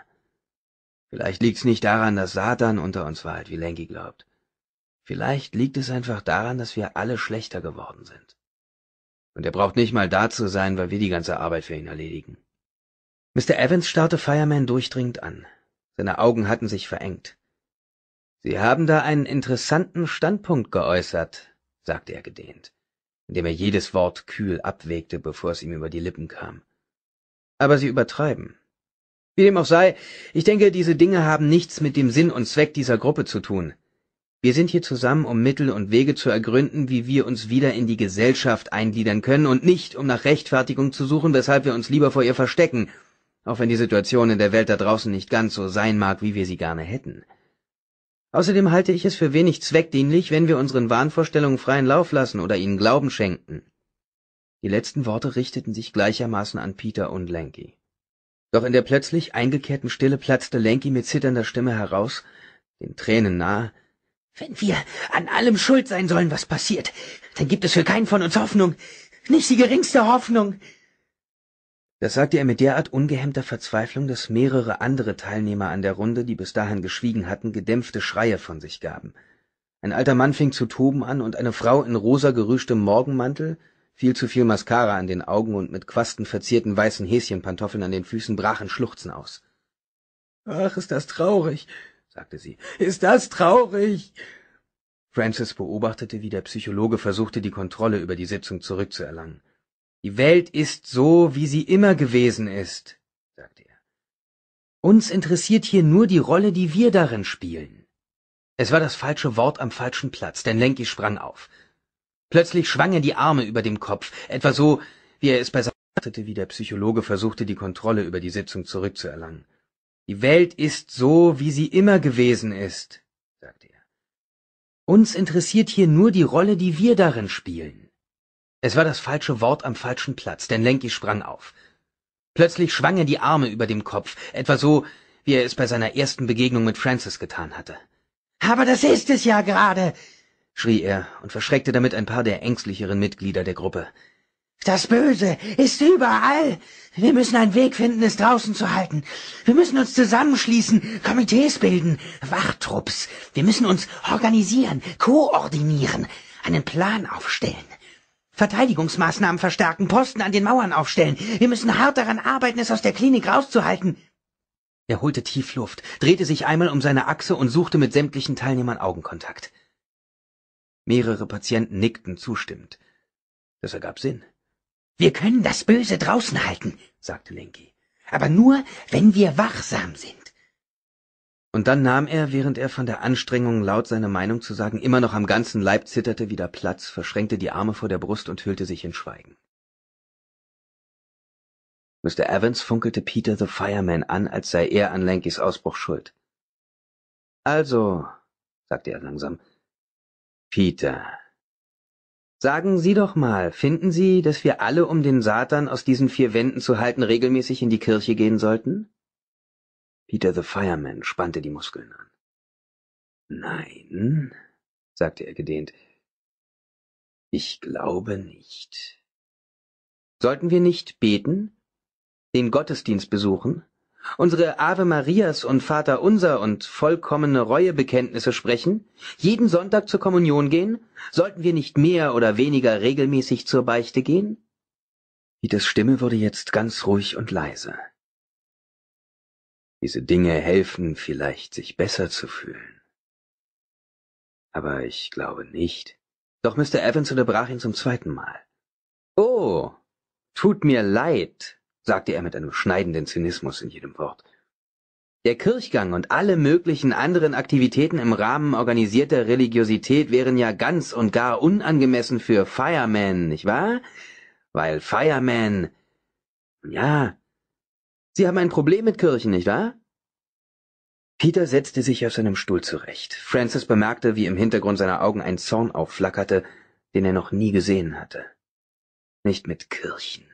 Vielleicht liegt's nicht daran, dass Satan unter uns weilt, wie Lenki glaubt. Vielleicht liegt es einfach daran, dass wir alle schlechter geworden sind. Und er braucht nicht mal da zu sein, weil wir die ganze Arbeit für ihn erledigen. Mr. Evans starrte Fireman durchdringend an. Seine Augen hatten sich verengt. Sie haben da einen interessanten Standpunkt geäußert, sagte er gedehnt, indem er jedes Wort kühl abwägte, bevor es ihm über die Lippen kam. Aber Sie übertreiben. Wie dem auch sei, ich denke, diese Dinge haben nichts mit dem Sinn und Zweck dieser Gruppe zu tun. Wir sind hier zusammen, um Mittel und Wege zu ergründen, wie wir uns wieder in die Gesellschaft eingliedern können und nicht, um nach Rechtfertigung zu suchen, weshalb wir uns lieber vor ihr verstecken, auch wenn die Situation in der Welt da draußen nicht ganz so sein mag, wie wir sie gerne hätten. Außerdem halte ich es für wenig zweckdienlich, wenn wir unseren Wahnvorstellungen freien Lauf lassen oder ihnen Glauben schenken. Die letzten Worte richteten sich gleichermaßen an Peter und Lanky. Doch in der plötzlich eingekehrten Stille platzte Lanky mit zitternder Stimme heraus, den Tränen nahe. Wenn wir an allem schuld sein sollen, was passiert, dann gibt es für keinen von uns Hoffnung. Nicht die geringste Hoffnung. Das sagte er mit derart ungehemmter Verzweiflung, dass mehrere andere Teilnehmer an der Runde, die bis dahin geschwiegen hatten, gedämpfte Schreie von sich gaben. Ein alter Mann fing zu toben an, und eine Frau in rosa gerüschtem Morgenmantel, viel zu viel Mascara an den Augen und mit Quasten verzierten weißen Häschenpantoffeln an den Füßen brach in Schluchzen aus. »Ach, ist das traurig«, sagte sie, »ist das traurig!« Francis beobachtete, wie der Psychologe versuchte, die Kontrolle über die Sitzung zurückzuerlangen. Die Welt ist so, wie sie immer gewesen ist, sagte er. Uns interessiert hier nur die Rolle, die wir darin spielen. Es war das falsche Wort am falschen Platz, denn Lenki sprang auf. Plötzlich schwang er die Arme über dem Kopf, etwa so, wie er es bei achtete, wie der Psychologe versuchte, die Kontrolle über die Sitzung zurückzuerlangen. Die Welt ist so, wie sie immer gewesen ist, sagte er. Uns interessiert hier nur die Rolle, die wir darin spielen es war das falsche wort am falschen platz denn lenky sprang auf plötzlich schwang er die arme über dem kopf etwa so wie er es bei seiner ersten begegnung mit francis getan hatte aber das ist es ja gerade schrie er und verschreckte damit ein paar der ängstlicheren mitglieder der gruppe das böse ist überall wir müssen einen weg finden es draußen zu halten wir müssen uns zusammenschließen komitees bilden wachtrupps wir müssen uns organisieren koordinieren einen plan aufstellen Verteidigungsmaßnahmen verstärken, Posten an den Mauern aufstellen. Wir müssen hart daran arbeiten, es aus der Klinik rauszuhalten. Er holte tief Luft, drehte sich einmal um seine Achse und suchte mit sämtlichen Teilnehmern Augenkontakt. Mehrere Patienten nickten zustimmend. Das ergab Sinn. Wir können das Böse draußen halten, sagte Lenki, aber nur, wenn wir wachsam sind. Und dann nahm er, während er von der Anstrengung, laut seine Meinung zu sagen, immer noch am ganzen Leib zitterte, wieder Platz, verschränkte die Arme vor der Brust und hüllte sich in Schweigen. Mr. Evans funkelte Peter the Fireman an, als sei er an Lankys Ausbruch schuld. Also, sagte er langsam, Peter, sagen Sie doch mal, finden Sie, dass wir alle, um den Satan aus diesen vier Wänden zu halten, regelmäßig in die Kirche gehen sollten? Peter the Fireman spannte die Muskeln an. Nein, sagte er gedehnt. Ich glaube nicht. Sollten wir nicht beten? Den Gottesdienst besuchen? Unsere Ave Marias und Vater Unser und vollkommene Reuebekenntnisse sprechen? Jeden Sonntag zur Kommunion gehen? Sollten wir nicht mehr oder weniger regelmäßig zur Beichte gehen? Peters Stimme wurde jetzt ganz ruhig und leise. Diese Dinge helfen vielleicht, sich besser zu fühlen. Aber ich glaube nicht. Doch Mr. Evans unterbrach ihn zum zweiten Mal. Oh, tut mir leid, sagte er mit einem schneidenden Zynismus in jedem Wort. Der Kirchgang und alle möglichen anderen Aktivitäten im Rahmen organisierter Religiosität wären ja ganz und gar unangemessen für Fireman, nicht wahr? Weil Fireman, ja, Sie haben ein Problem mit Kirchen, nicht wahr? Peter setzte sich auf seinem Stuhl zurecht. Francis bemerkte, wie im Hintergrund seiner Augen ein Zorn aufflackerte, den er noch nie gesehen hatte. Nicht mit Kirchen.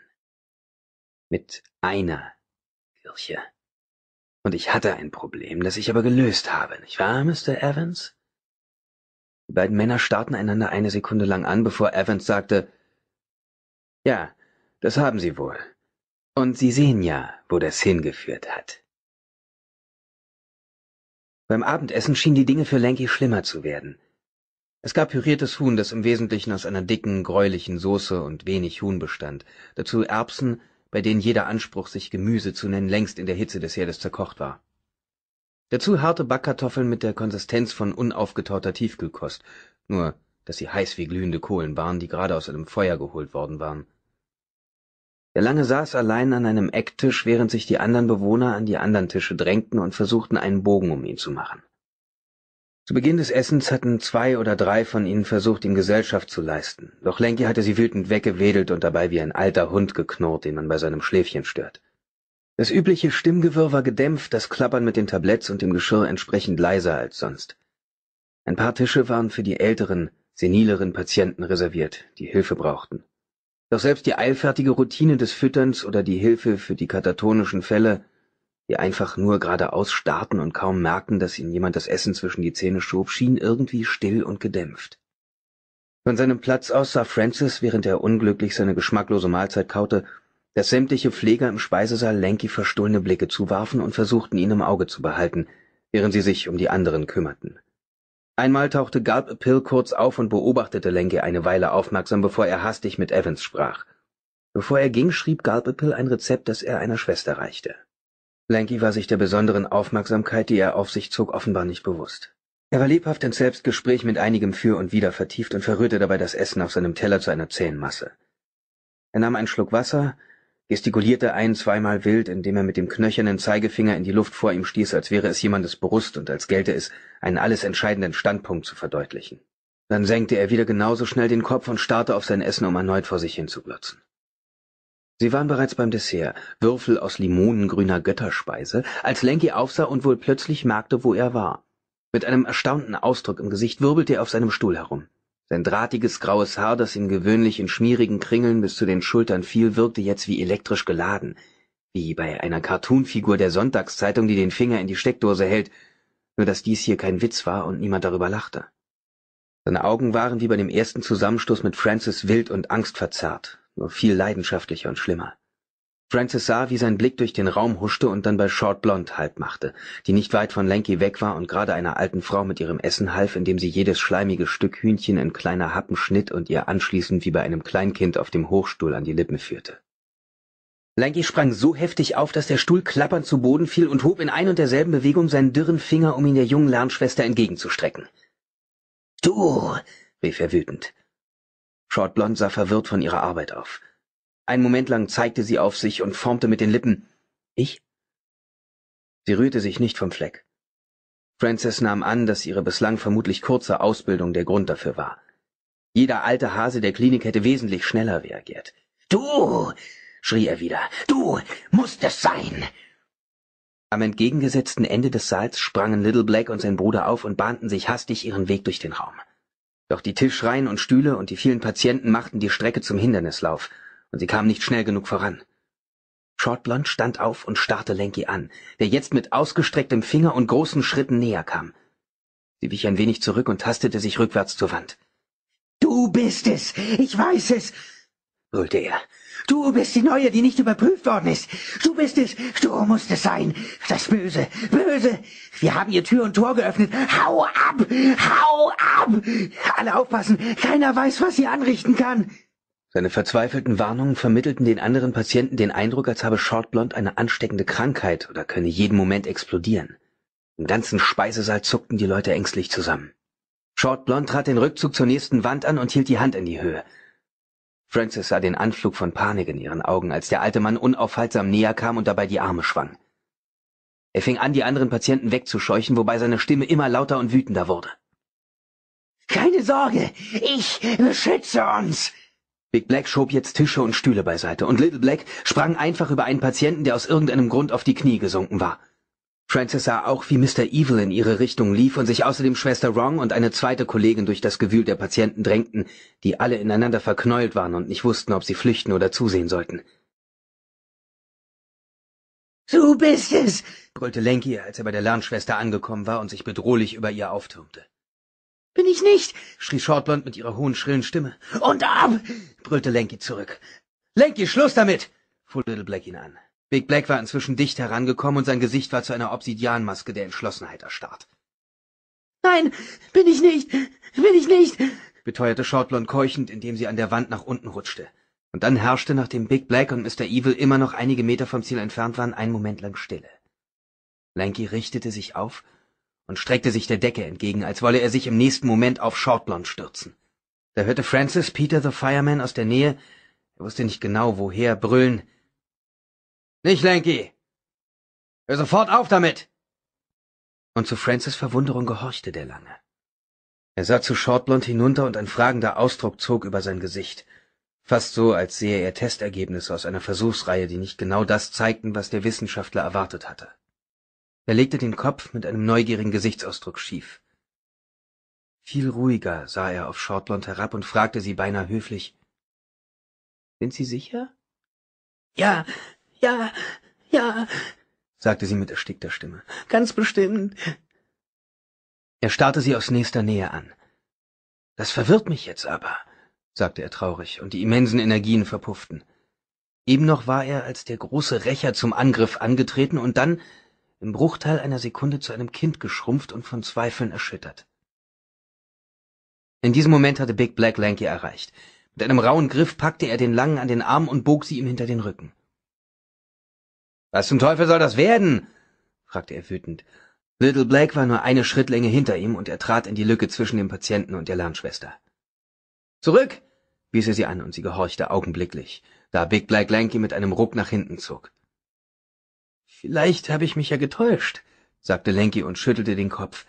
Mit einer Kirche. Und ich hatte ein Problem, das ich aber gelöst habe, nicht wahr, Mr. Evans? Die beiden Männer starrten einander eine Sekunde lang an, bevor Evans sagte, Ja, das haben Sie wohl. Und Sie sehen ja, wo das hingeführt hat. Beim Abendessen schienen die Dinge für Lanky schlimmer zu werden. Es gab püriertes Huhn, das im Wesentlichen aus einer dicken, gräulichen Soße und wenig Huhn bestand, dazu Erbsen, bei denen jeder Anspruch, sich Gemüse zu nennen, längst in der Hitze des Herdes zerkocht war. Dazu harte Backkartoffeln mit der Konsistenz von unaufgetauter Tiefkühlkost, nur dass sie heiß wie glühende Kohlen waren, die gerade aus einem Feuer geholt worden waren der lange saß allein an einem ecktisch während sich die anderen bewohner an die anderen tische drängten und versuchten einen bogen um ihn zu machen zu beginn des essens hatten zwei oder drei von ihnen versucht ihm gesellschaft zu leisten doch lenky hatte sie wütend weggewedelt und dabei wie ein alter hund geknurrt den man bei seinem schläfchen stört das übliche stimmgewirr war gedämpft das klappern mit den tabletts und dem geschirr entsprechend leiser als sonst ein paar tische waren für die älteren senileren patienten reserviert die hilfe brauchten doch selbst die eilfertige Routine des Fütterns oder die Hilfe für die katatonischen Fälle, die einfach nur geradeaus starrten und kaum merkten, dass ihnen jemand das Essen zwischen die Zähne schob, schien irgendwie still und gedämpft. Von seinem Platz aus sah Francis, während er unglücklich seine geschmacklose Mahlzeit kaute, dass sämtliche Pfleger im Speisesaal Lenky verstohlene Blicke zuwarfen und versuchten, ihn im Auge zu behalten, während sie sich um die anderen kümmerten. Einmal tauchte Gulp Appeal kurz auf und beobachtete Lenke eine Weile aufmerksam, bevor er hastig mit Evans sprach. Bevor er ging, schrieb Gulp ein Rezept, das er einer Schwester reichte. Lanky war sich der besonderen Aufmerksamkeit, die er auf sich zog, offenbar nicht bewusst. Er war lebhaft ins Selbstgespräch mit einigem Für und Wider vertieft und verrührte dabei das Essen auf seinem Teller zu einer zähen Masse. Er nahm einen Schluck Wasser, gestikulierte ein-, zweimal wild, indem er mit dem knöchernen Zeigefinger in die Luft vor ihm stieß, als wäre es jemandes Brust und als gelte es, einen alles entscheidenden Standpunkt zu verdeutlichen. Dann senkte er wieder genauso schnell den Kopf und starrte auf sein Essen, um erneut vor sich hinzuglotzen. Sie waren bereits beim Dessert, Würfel aus limonengrüner Götterspeise, als Lenki aufsah und wohl plötzlich merkte, wo er war. Mit einem erstaunten Ausdruck im Gesicht wirbelte er auf seinem Stuhl herum. Sein drahtiges graues Haar, das ihm gewöhnlich in schmierigen Kringeln bis zu den Schultern fiel, wirkte jetzt wie elektrisch geladen, wie bei einer Cartoonfigur der Sonntagszeitung, die den Finger in die Steckdose hält, nur dass dies hier kein Witz war und niemand darüber lachte. Seine Augen waren wie bei dem ersten Zusammenstoß mit Francis wild und angstverzerrt, nur viel leidenschaftlicher und schlimmer. Francis sah, wie sein Blick durch den Raum huschte und dann bei Short Blonde Halt machte, die nicht weit von Lanky weg war und gerade einer alten Frau mit ihrem Essen half, indem sie jedes schleimige Stück Hühnchen in kleiner Happen schnitt und ihr anschließend wie bei einem Kleinkind auf dem Hochstuhl an die Lippen führte. Lanky sprang so heftig auf, dass der Stuhl klappernd zu Boden fiel und hob in ein und derselben Bewegung seinen dürren Finger, um ihn der jungen Lernschwester entgegenzustrecken. Du! rief er wütend. Short Blonde sah verwirrt von ihrer Arbeit auf. Einen Moment lang zeigte sie auf sich und formte mit den Lippen. Ich? Sie rührte sich nicht vom Fleck. Frances nahm an, dass ihre bislang vermutlich kurze Ausbildung der Grund dafür war. Jeder alte Hase der Klinik hätte wesentlich schneller reagiert. Du! schrie er wieder. Du musst es sein! Am entgegengesetzten Ende des Saals sprangen Little Black und sein Bruder auf und bahnten sich hastig ihren Weg durch den Raum. Doch die Tischreihen und Stühle und die vielen Patienten machten die Strecke zum Hindernislauf, und sie kam nicht schnell genug voran. Shortblond stand auf und starrte Lenky an, der jetzt mit ausgestrecktem Finger und großen Schritten näher kam. Sie wich ein wenig zurück und tastete sich rückwärts zur Wand. Du bist es! Ich weiß es! brüllte er. Du bist die Neue, die nicht überprüft worden ist. Du bist es. Du musst es sein. Das Böse. Böse. Wir haben ihr Tür und Tor geöffnet. Hau ab. Hau ab. Alle aufpassen. Keiner weiß, was sie anrichten kann. Seine verzweifelten Warnungen vermittelten den anderen Patienten den Eindruck, als habe Shortblond eine ansteckende Krankheit oder könne jeden Moment explodieren. Im ganzen Speisesaal zuckten die Leute ängstlich zusammen. Shortblond trat den Rückzug zur nächsten Wand an und hielt die Hand in die Höhe. Francis sah den Anflug von Panik in ihren Augen, als der alte Mann unaufhaltsam näher kam und dabei die Arme schwang. Er fing an, die anderen Patienten wegzuscheuchen, wobei seine Stimme immer lauter und wütender wurde. Keine Sorge, ich beschütze uns, Big Black schob jetzt Tische und Stühle beiseite, und Little Black sprang einfach über einen Patienten, der aus irgendeinem Grund auf die Knie gesunken war. Francis sah auch, wie Mr. Evil in ihre Richtung lief und sich außerdem Schwester Wrong und eine zweite Kollegin durch das Gewühl der Patienten drängten, die alle ineinander verknäult waren und nicht wussten, ob sie flüchten oder zusehen sollten. Du bist es! brüllte Lenky, als er bei der Lernschwester angekommen war und sich bedrohlich über ihr auftürmte bin ich nicht schrie Shortblond mit ihrer hohen schrillen stimme und ab brüllte lanky zurück lanky schluß damit fuhr little black ihn an big black war inzwischen dicht herangekommen und sein gesicht war zu einer obsidianmaske der entschlossenheit erstarrt nein bin ich nicht bin ich nicht beteuerte Shortblond keuchend indem sie an der wand nach unten rutschte und dann herrschte nachdem big black und mr evil immer noch einige meter vom ziel entfernt waren ein moment lang stille lanky richtete sich auf und streckte sich der Decke entgegen, als wolle er sich im nächsten Moment auf Shortland stürzen. Da hörte Francis Peter the Fireman aus der Nähe, er wusste nicht genau woher, brüllen. Nicht, Lanky! Hör sofort auf damit! Und zu Francis Verwunderung gehorchte der lange. Er sah zu Shortland hinunter und ein fragender Ausdruck zog über sein Gesicht. Fast so, als sehe er Testergebnisse aus einer Versuchsreihe, die nicht genau das zeigten, was der Wissenschaftler erwartet hatte er legte den Kopf mit einem neugierigen Gesichtsausdruck schief. Viel ruhiger sah er auf Shortblond herab und fragte sie beinahe höflich Sind Sie sicher? Ja, ja, ja, sagte sie mit erstickter Stimme. Ganz bestimmt. Er starrte sie aus nächster Nähe an. Das verwirrt mich jetzt aber, sagte er traurig, und die immensen Energien verpufften. Eben noch war er als der große Rächer zum Angriff angetreten, und dann im Bruchteil einer Sekunde zu einem Kind geschrumpft und von Zweifeln erschüttert. In diesem Moment hatte Big Black Lanky erreicht. Mit einem rauen Griff packte er den Langen an den Arm und bog sie ihm hinter den Rücken. Was zum Teufel soll das werden? fragte er wütend. Little Black war nur eine Schrittlänge hinter ihm und er trat in die Lücke zwischen dem Patienten und der Lernschwester. Zurück! wies er sie an und sie gehorchte augenblicklich, da Big Black Lanky mit einem Ruck nach hinten zog. Vielleicht habe ich mich ja getäuscht, sagte Lenki und schüttelte den Kopf.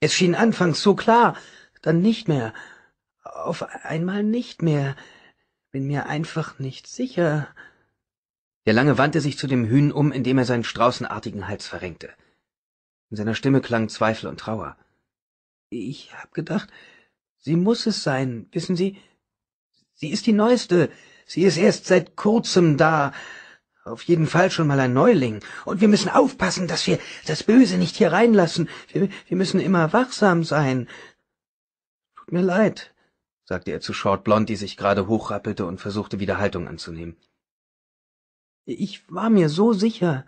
Es schien anfangs so klar, dann nicht mehr, auf einmal nicht mehr. Bin mir einfach nicht sicher. Der Lange wandte sich zu dem Hühn um, indem er seinen straußenartigen Hals verrenkte. In seiner Stimme klang Zweifel und Trauer. Ich hab gedacht, sie muss es sein, wissen Sie? Sie ist die Neueste, sie ist erst seit kurzem da, auf jeden Fall schon mal ein Neuling. Und wir müssen aufpassen, dass wir das Böse nicht hier reinlassen. Wir, wir müssen immer wachsam sein. Tut mir leid, sagte er zu Short Blonde, die sich gerade hochrappelte und versuchte wieder Haltung anzunehmen. Ich war mir so sicher.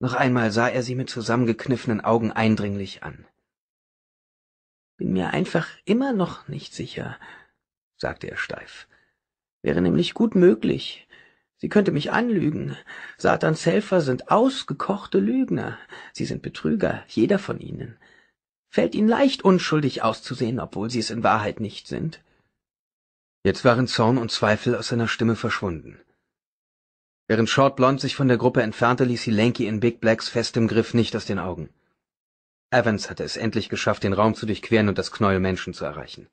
Noch einmal sah er sie mit zusammengekniffenen Augen eindringlich an. Bin mir einfach immer noch nicht sicher, sagte er steif. Wäre nämlich gut möglich, Sie könnte mich anlügen. Satans Helfer sind ausgekochte Lügner. Sie sind Betrüger, jeder von ihnen. Fällt ihnen leicht, unschuldig auszusehen, obwohl sie es in Wahrheit nicht sind. Jetzt waren Zorn und Zweifel aus seiner Stimme verschwunden. Während Short Blond sich von der Gruppe entfernte, ließ sie Lanky in Big Blacks festem Griff nicht aus den Augen. Evans hatte es endlich geschafft, den Raum zu durchqueren und das Knäuel Menschen zu erreichen.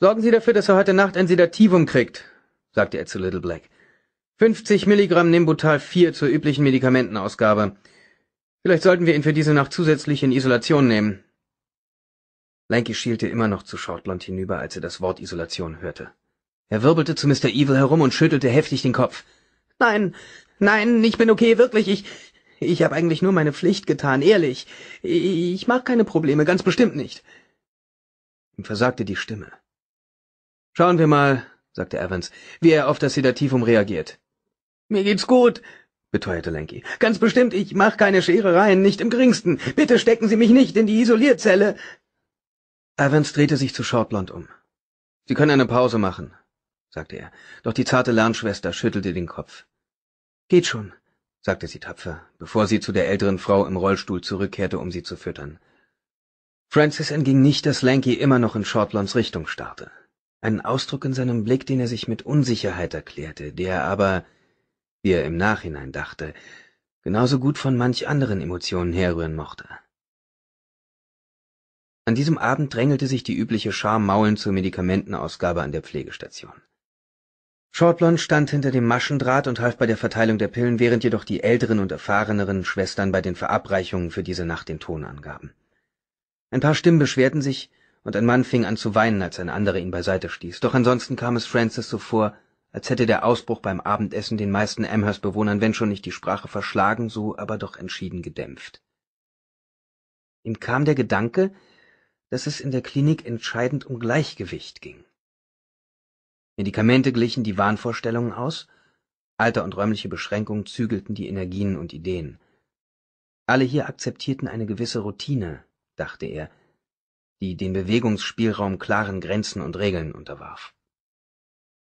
Sorgen Sie dafür, dass er heute Nacht ein Sedativum kriegt, sagte er zu Little Black. 50 Milligramm Nimbutal 4 zur üblichen Medikamentenausgabe. Vielleicht sollten wir ihn für diese Nacht zusätzlich in Isolation nehmen. Lanky schielte immer noch zu Shortland hinüber, als er das Wort Isolation hörte. Er wirbelte zu Mr. Evil herum und schüttelte heftig den Kopf. Nein, nein, ich bin okay, wirklich, ich, ich habe eigentlich nur meine Pflicht getan, ehrlich. Ich mag keine Probleme, ganz bestimmt nicht. Ihm versagte die Stimme. Schauen wir mal, sagte Evans, wie er auf das Sedativum reagiert. Mir geht's gut, beteuerte Lenky. Ganz bestimmt, ich mach keine Scherereien, nicht im geringsten. Bitte stecken Sie mich nicht in die Isolierzelle. Evans drehte sich zu Shortland um. Sie können eine Pause machen, sagte er, doch die zarte Lernschwester schüttelte den Kopf. Geht schon, sagte sie tapfer, bevor sie zu der älteren Frau im Rollstuhl zurückkehrte, um sie zu füttern. Francis entging nicht, dass Lanky immer noch in Shortlands Richtung starrte. Einen Ausdruck in seinem Blick, den er sich mit Unsicherheit erklärte, der aber wie er im Nachhinein dachte, genauso gut von manch anderen Emotionen herrühren mochte. An diesem Abend drängelte sich die übliche Schar Maulen zur Medikamentenausgabe an der Pflegestation. Shortblond stand hinter dem Maschendraht und half bei der Verteilung der Pillen, während jedoch die älteren und erfahreneren Schwestern bei den Verabreichungen für diese Nacht den Ton angaben. Ein paar Stimmen beschwerten sich, und ein Mann fing an zu weinen, als ein anderer ihn beiseite stieß, doch ansonsten kam es Francis so vor, als hätte der ausbruch beim abendessen den meisten Amherst-Bewohnern wenn schon nicht die Sprache verschlagen, so aber doch entschieden gedämpft. Ihm kam der Gedanke, dass es in der Klinik entscheidend um Gleichgewicht ging. Medikamente glichen die Wahnvorstellungen aus, Alter und räumliche Beschränkungen zügelten die Energien und Ideen. Alle hier akzeptierten eine gewisse Routine, dachte er, die den Bewegungsspielraum klaren Grenzen und Regeln unterwarf.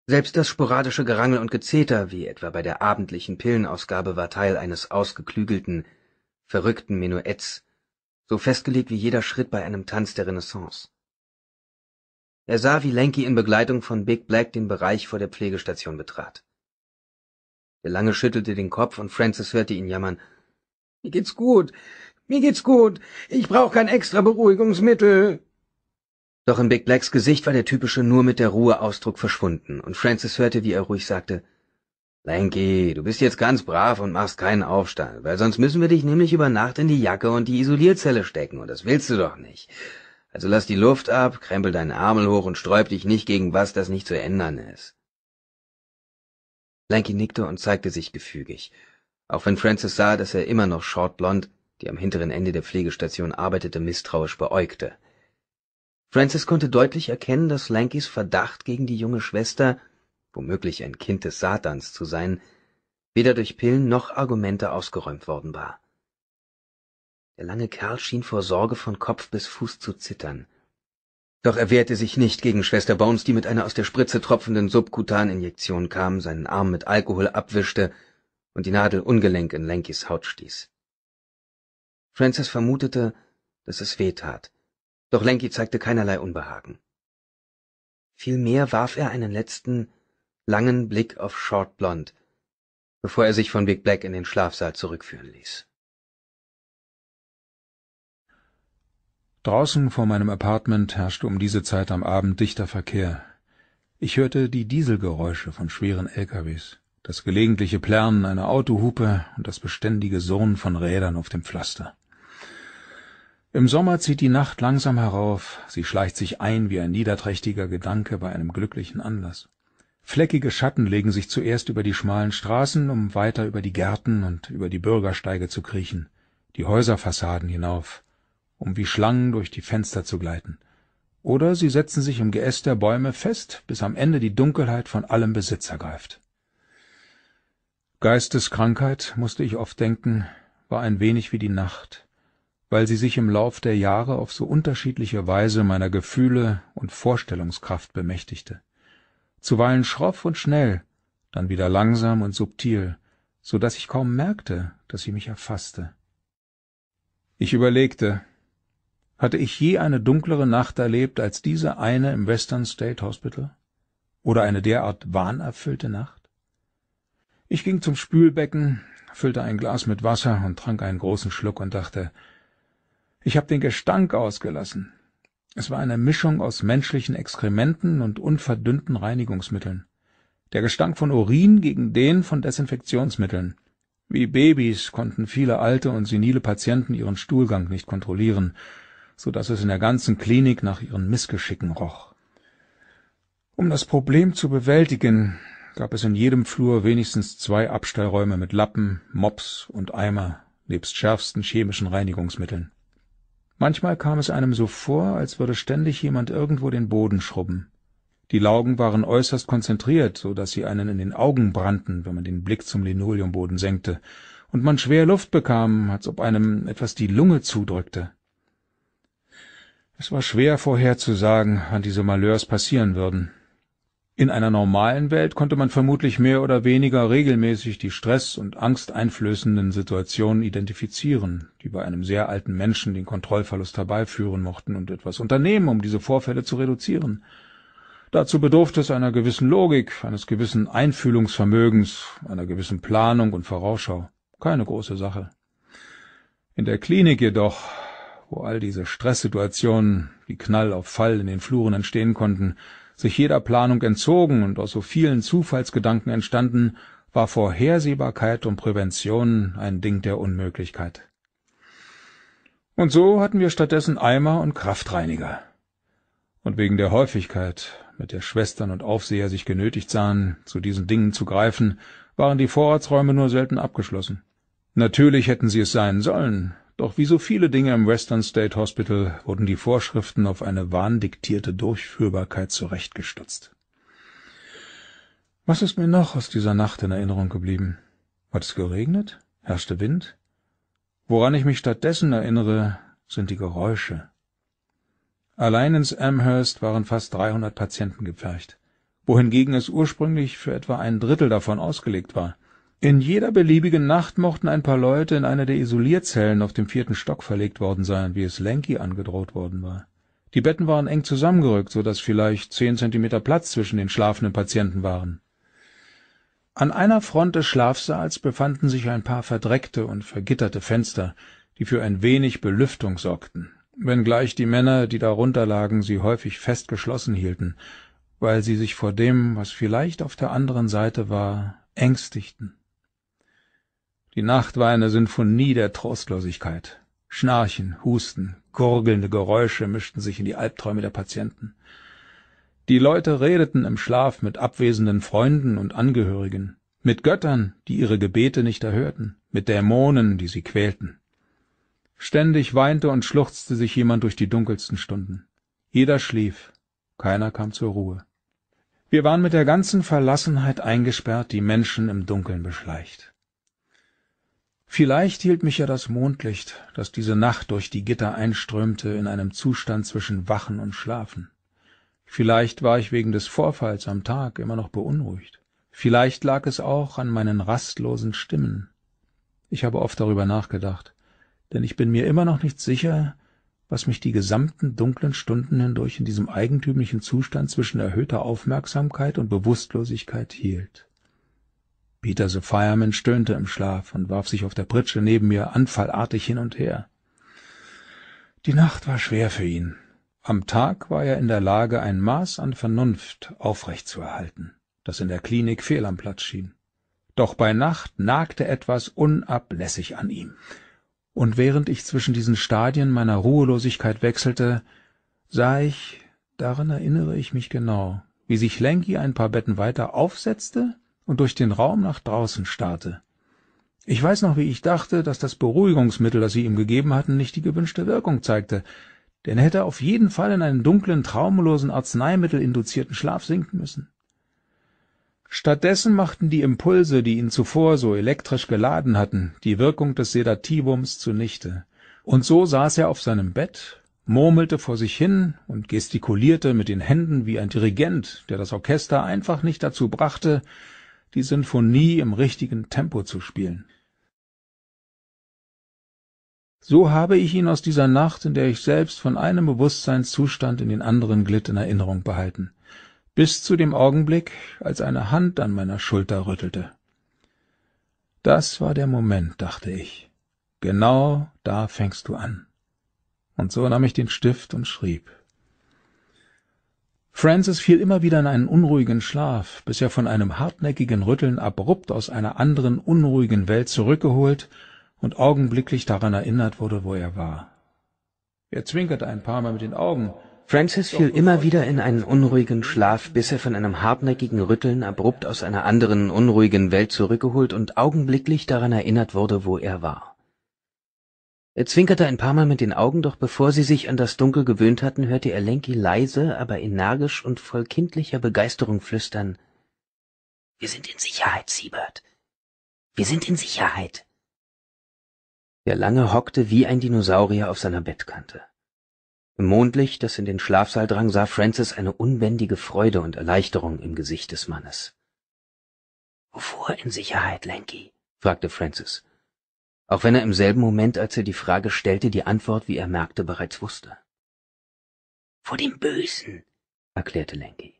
Selbst das sporadische Gerangel und Gezeter, wie etwa bei der abendlichen Pillenausgabe, war Teil eines ausgeklügelten, verrückten Menuetts, so festgelegt wie jeder Schritt bei einem Tanz der Renaissance. Er sah, wie Lanky in Begleitung von Big Black den Bereich vor der Pflegestation betrat. Der Lange schüttelte den Kopf und Francis hörte ihn jammern. »Mir geht's gut. Mir geht's gut. Ich brauch kein extra Beruhigungsmittel.« doch in Big Blacks Gesicht war der typische nur mit der Ruhe Ausdruck verschwunden, und Francis hörte, wie er ruhig sagte, Lanky, du bist jetzt ganz brav und machst keinen Aufstand, weil sonst müssen wir dich nämlich über Nacht in die Jacke und die Isolierzelle stecken, und das willst du doch nicht. Also lass die Luft ab, krempel deinen Ärmel hoch und sträub dich nicht gegen was, das nicht zu ändern ist. Lanky nickte und zeigte sich gefügig, auch wenn Francis sah, dass er immer noch Short Blond, die am hinteren Ende der Pflegestation arbeitete, misstrauisch beäugte. Francis konnte deutlich erkennen, dass Lankys Verdacht gegen die junge Schwester, womöglich ein Kind des Satans zu sein, weder durch Pillen noch Argumente ausgeräumt worden war. Der lange Kerl schien vor Sorge von Kopf bis Fuß zu zittern. Doch er wehrte sich nicht gegen Schwester Bones, die mit einer aus der Spritze tropfenden Subkutaninjektion kam, seinen Arm mit Alkohol abwischte und die Nadel ungelenk in Lankys Haut stieß. Francis vermutete, dass es weh tat, doch Lenki zeigte keinerlei Unbehagen. Vielmehr warf er einen letzten, langen Blick auf Short Blond, bevor er sich von Big Black in den Schlafsaal zurückführen ließ. Draußen vor meinem Apartment herrschte um diese Zeit am Abend dichter Verkehr. Ich hörte die Dieselgeräusche von schweren LKWs, das gelegentliche Plärren einer Autohupe und das beständige Surren von Rädern auf dem Pflaster. Im Sommer zieht die Nacht langsam herauf, sie schleicht sich ein wie ein niederträchtiger Gedanke bei einem glücklichen Anlass. Fleckige Schatten legen sich zuerst über die schmalen Straßen, um weiter über die Gärten und über die Bürgersteige zu kriechen, die Häuserfassaden hinauf, um wie Schlangen durch die Fenster zu gleiten. Oder sie setzen sich im Geäst der Bäume fest, bis am Ende die Dunkelheit von allem Besitz ergreift. Geisteskrankheit, musste ich oft denken, war ein wenig wie die Nacht, weil sie sich im Lauf der Jahre auf so unterschiedliche Weise meiner Gefühle und Vorstellungskraft bemächtigte. Zuweilen schroff und schnell, dann wieder langsam und subtil, so dass ich kaum merkte, dass sie mich erfasste. Ich überlegte, hatte ich je eine dunklere Nacht erlebt als diese eine im Western State Hospital? Oder eine derart wahnerfüllte Nacht? Ich ging zum Spülbecken, füllte ein Glas mit Wasser und trank einen großen Schluck und dachte, ich habe den Gestank ausgelassen. Es war eine Mischung aus menschlichen Exkrementen und unverdünnten Reinigungsmitteln. Der Gestank von Urin gegen den von Desinfektionsmitteln. Wie Babys konnten viele alte und senile Patienten ihren Stuhlgang nicht kontrollieren, so dass es in der ganzen Klinik nach ihren Missgeschicken roch. Um das Problem zu bewältigen, gab es in jedem Flur wenigstens zwei Abstellräume mit Lappen, Mops und Eimer nebst schärfsten chemischen Reinigungsmitteln manchmal kam es einem so vor als würde ständig jemand irgendwo den boden schrubben die laugen waren äußerst konzentriert so dass sie einen in den augen brannten wenn man den blick zum linoleumboden senkte und man schwer luft bekam als ob einem etwas die lunge zudrückte es war schwer vorherzusagen wann diese malheurs passieren würden in einer normalen Welt konnte man vermutlich mehr oder weniger regelmäßig die Stress und angsteinflößenden Situationen identifizieren, die bei einem sehr alten Menschen den Kontrollverlust herbeiführen mochten, und etwas unternehmen, um diese Vorfälle zu reduzieren. Dazu bedurfte es einer gewissen Logik, eines gewissen Einfühlungsvermögens, einer gewissen Planung und Vorausschau. Keine große Sache. In der Klinik jedoch, wo all diese Stresssituationen wie Knall auf Fall in den Fluren entstehen konnten, sich jeder Planung entzogen und aus so vielen Zufallsgedanken entstanden, war Vorhersehbarkeit und Prävention ein Ding der Unmöglichkeit. Und so hatten wir stattdessen Eimer und Kraftreiniger. Und wegen der Häufigkeit, mit der Schwestern und Aufseher sich genötigt sahen, zu diesen Dingen zu greifen, waren die Vorratsräume nur selten abgeschlossen. Natürlich hätten sie es sein sollen, doch wie so viele Dinge im Western State Hospital wurden die Vorschriften auf eine wahndiktierte Durchführbarkeit zurechtgestutzt. Was ist mir noch aus dieser Nacht in Erinnerung geblieben? Hat es geregnet? Herrschte Wind? Woran ich mich stattdessen erinnere, sind die Geräusche. Allein ins Amherst waren fast 300 Patienten gepfercht, wohingegen es ursprünglich für etwa ein Drittel davon ausgelegt war. In jeder beliebigen Nacht mochten ein paar Leute in eine der Isolierzellen auf dem vierten Stock verlegt worden sein, wie es Lanky angedroht worden war. Die Betten waren eng zusammengerückt, so dass vielleicht zehn Zentimeter Platz zwischen den schlafenden Patienten waren. An einer Front des Schlafsaals befanden sich ein paar verdreckte und vergitterte Fenster, die für ein wenig Belüftung sorgten, wenngleich die Männer, die darunter lagen, sie häufig fest geschlossen hielten, weil sie sich vor dem, was vielleicht auf der anderen Seite war, ängstigten. Die Nacht war eine Sinfonie der Trostlosigkeit. Schnarchen, Husten, gurgelnde Geräusche mischten sich in die Albträume der Patienten. Die Leute redeten im Schlaf mit abwesenden Freunden und Angehörigen, mit Göttern, die ihre Gebete nicht erhörten, mit Dämonen, die sie quälten. Ständig weinte und schluchzte sich jemand durch die dunkelsten Stunden. Jeder schlief, keiner kam zur Ruhe. Wir waren mit der ganzen Verlassenheit eingesperrt, die Menschen im Dunkeln beschleicht vielleicht hielt mich ja das mondlicht das diese nacht durch die gitter einströmte in einem zustand zwischen wachen und schlafen vielleicht war ich wegen des vorfalls am tag immer noch beunruhigt vielleicht lag es auch an meinen rastlosen stimmen ich habe oft darüber nachgedacht denn ich bin mir immer noch nicht sicher was mich die gesamten dunklen stunden hindurch in diesem eigentümlichen zustand zwischen erhöhter aufmerksamkeit und Bewusstlosigkeit hielt peter the fireman stöhnte im schlaf und warf sich auf der pritsche neben mir anfallartig hin und her die nacht war schwer für ihn am tag war er in der lage ein maß an vernunft aufrechtzuerhalten das in der klinik fehl am platz schien doch bei nacht nagte etwas unablässig an ihm und während ich zwischen diesen stadien meiner ruhelosigkeit wechselte sah ich daran erinnere ich mich genau wie sich lenky ein paar betten weiter aufsetzte und durch den Raum nach draußen starrte. Ich weiß noch, wie ich dachte, dass das Beruhigungsmittel, das Sie ihm gegeben hatten, nicht die gewünschte Wirkung zeigte, denn er hätte auf jeden Fall in einen dunklen, traumlosen, arzneimittelinduzierten Schlaf sinken müssen. Stattdessen machten die Impulse, die ihn zuvor so elektrisch geladen hatten, die Wirkung des Sedativums zunichte. Und so saß er auf seinem Bett, murmelte vor sich hin und gestikulierte mit den Händen wie ein Dirigent, der das Orchester einfach nicht dazu brachte, die Sinfonie im richtigen Tempo zu spielen. So habe ich ihn aus dieser Nacht, in der ich selbst von einem Bewusstseinszustand in den anderen glitt, in Erinnerung behalten, bis zu dem Augenblick, als eine Hand an meiner Schulter rüttelte. Das war der Moment, dachte ich. Genau da fängst du an. Und so nahm ich den Stift und schrieb francis fiel immer wieder in einen unruhigen schlaf bis er von einem hartnäckigen rütteln abrupt aus einer anderen unruhigen welt zurückgeholt und augenblicklich daran erinnert wurde wo er war er zwinkerte ein paar Mal mit den augen francis fiel immer wieder in einen unruhigen schlaf bis er von einem hartnäckigen rütteln abrupt aus einer anderen unruhigen welt zurückgeholt und augenblicklich daran erinnert wurde wo er war er zwinkerte ein paar Mal mit den Augen, doch bevor sie sich an das Dunkel gewöhnt hatten, hörte er Lenky leise, aber energisch und voll kindlicher Begeisterung flüstern: »Wir sind in Sicherheit, Siebert. Wir sind in Sicherheit.« Der Lange hockte wie ein Dinosaurier auf seiner Bettkante. Im Mondlicht, das in den Schlafsaal drang, sah Francis eine unbändige Freude und Erleichterung im Gesicht des Mannes. »Wovor in Sicherheit, Lenky?« fragte Francis auch wenn er im selben Moment, als er die Frage stellte, die Antwort, wie er merkte, bereits wusste. Vor dem Bösen, erklärte Lenki.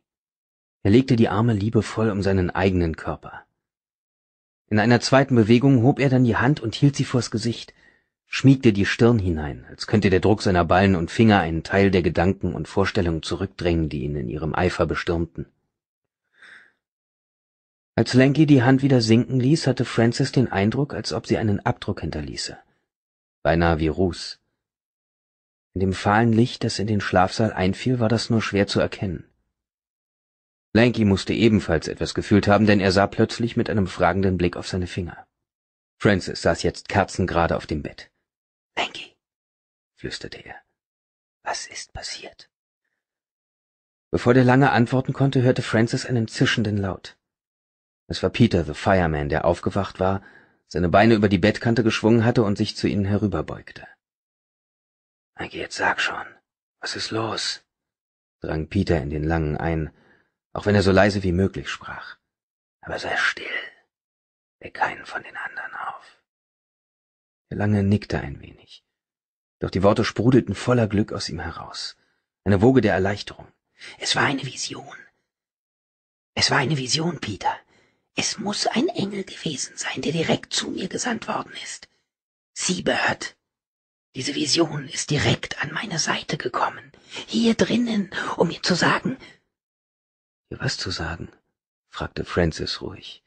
Er legte die Arme liebevoll um seinen eigenen Körper. In einer zweiten Bewegung hob er dann die Hand und hielt sie vors Gesicht, schmiegte die Stirn hinein, als könnte der Druck seiner Ballen und Finger einen Teil der Gedanken und Vorstellungen zurückdrängen, die ihn in ihrem Eifer bestürmten. Als Lanky die Hand wieder sinken ließ, hatte Francis den Eindruck, als ob sie einen Abdruck hinterließe. Beinahe wie Ruß. In dem fahlen Licht, das in den Schlafsaal einfiel, war das nur schwer zu erkennen. Lanky musste ebenfalls etwas gefühlt haben, denn er sah plötzlich mit einem fragenden Blick auf seine Finger. Francis saß jetzt kerzengerade auf dem Bett. Lanky, flüsterte er, was ist passiert? Bevor der lange antworten konnte, hörte Francis einen zischenden Laut. Es war Peter the Fireman, der aufgewacht war, seine Beine über die Bettkante geschwungen hatte und sich zu ihnen herüberbeugte. Na jetzt sag schon. Was ist los? drang Peter in den Langen ein, auch wenn er so leise wie möglich sprach. Aber sei still. Weck keinen von den anderen auf. Der Lange nickte ein wenig. Doch die Worte sprudelten voller Glück aus ihm heraus. Eine Woge der Erleichterung. Es war eine Vision. Es war eine Vision, Peter es muß ein engel gewesen sein der direkt zu mir gesandt worden ist siebert diese vision ist direkt an meine seite gekommen hier drinnen um mir zu sagen dir was zu sagen fragte francis ruhig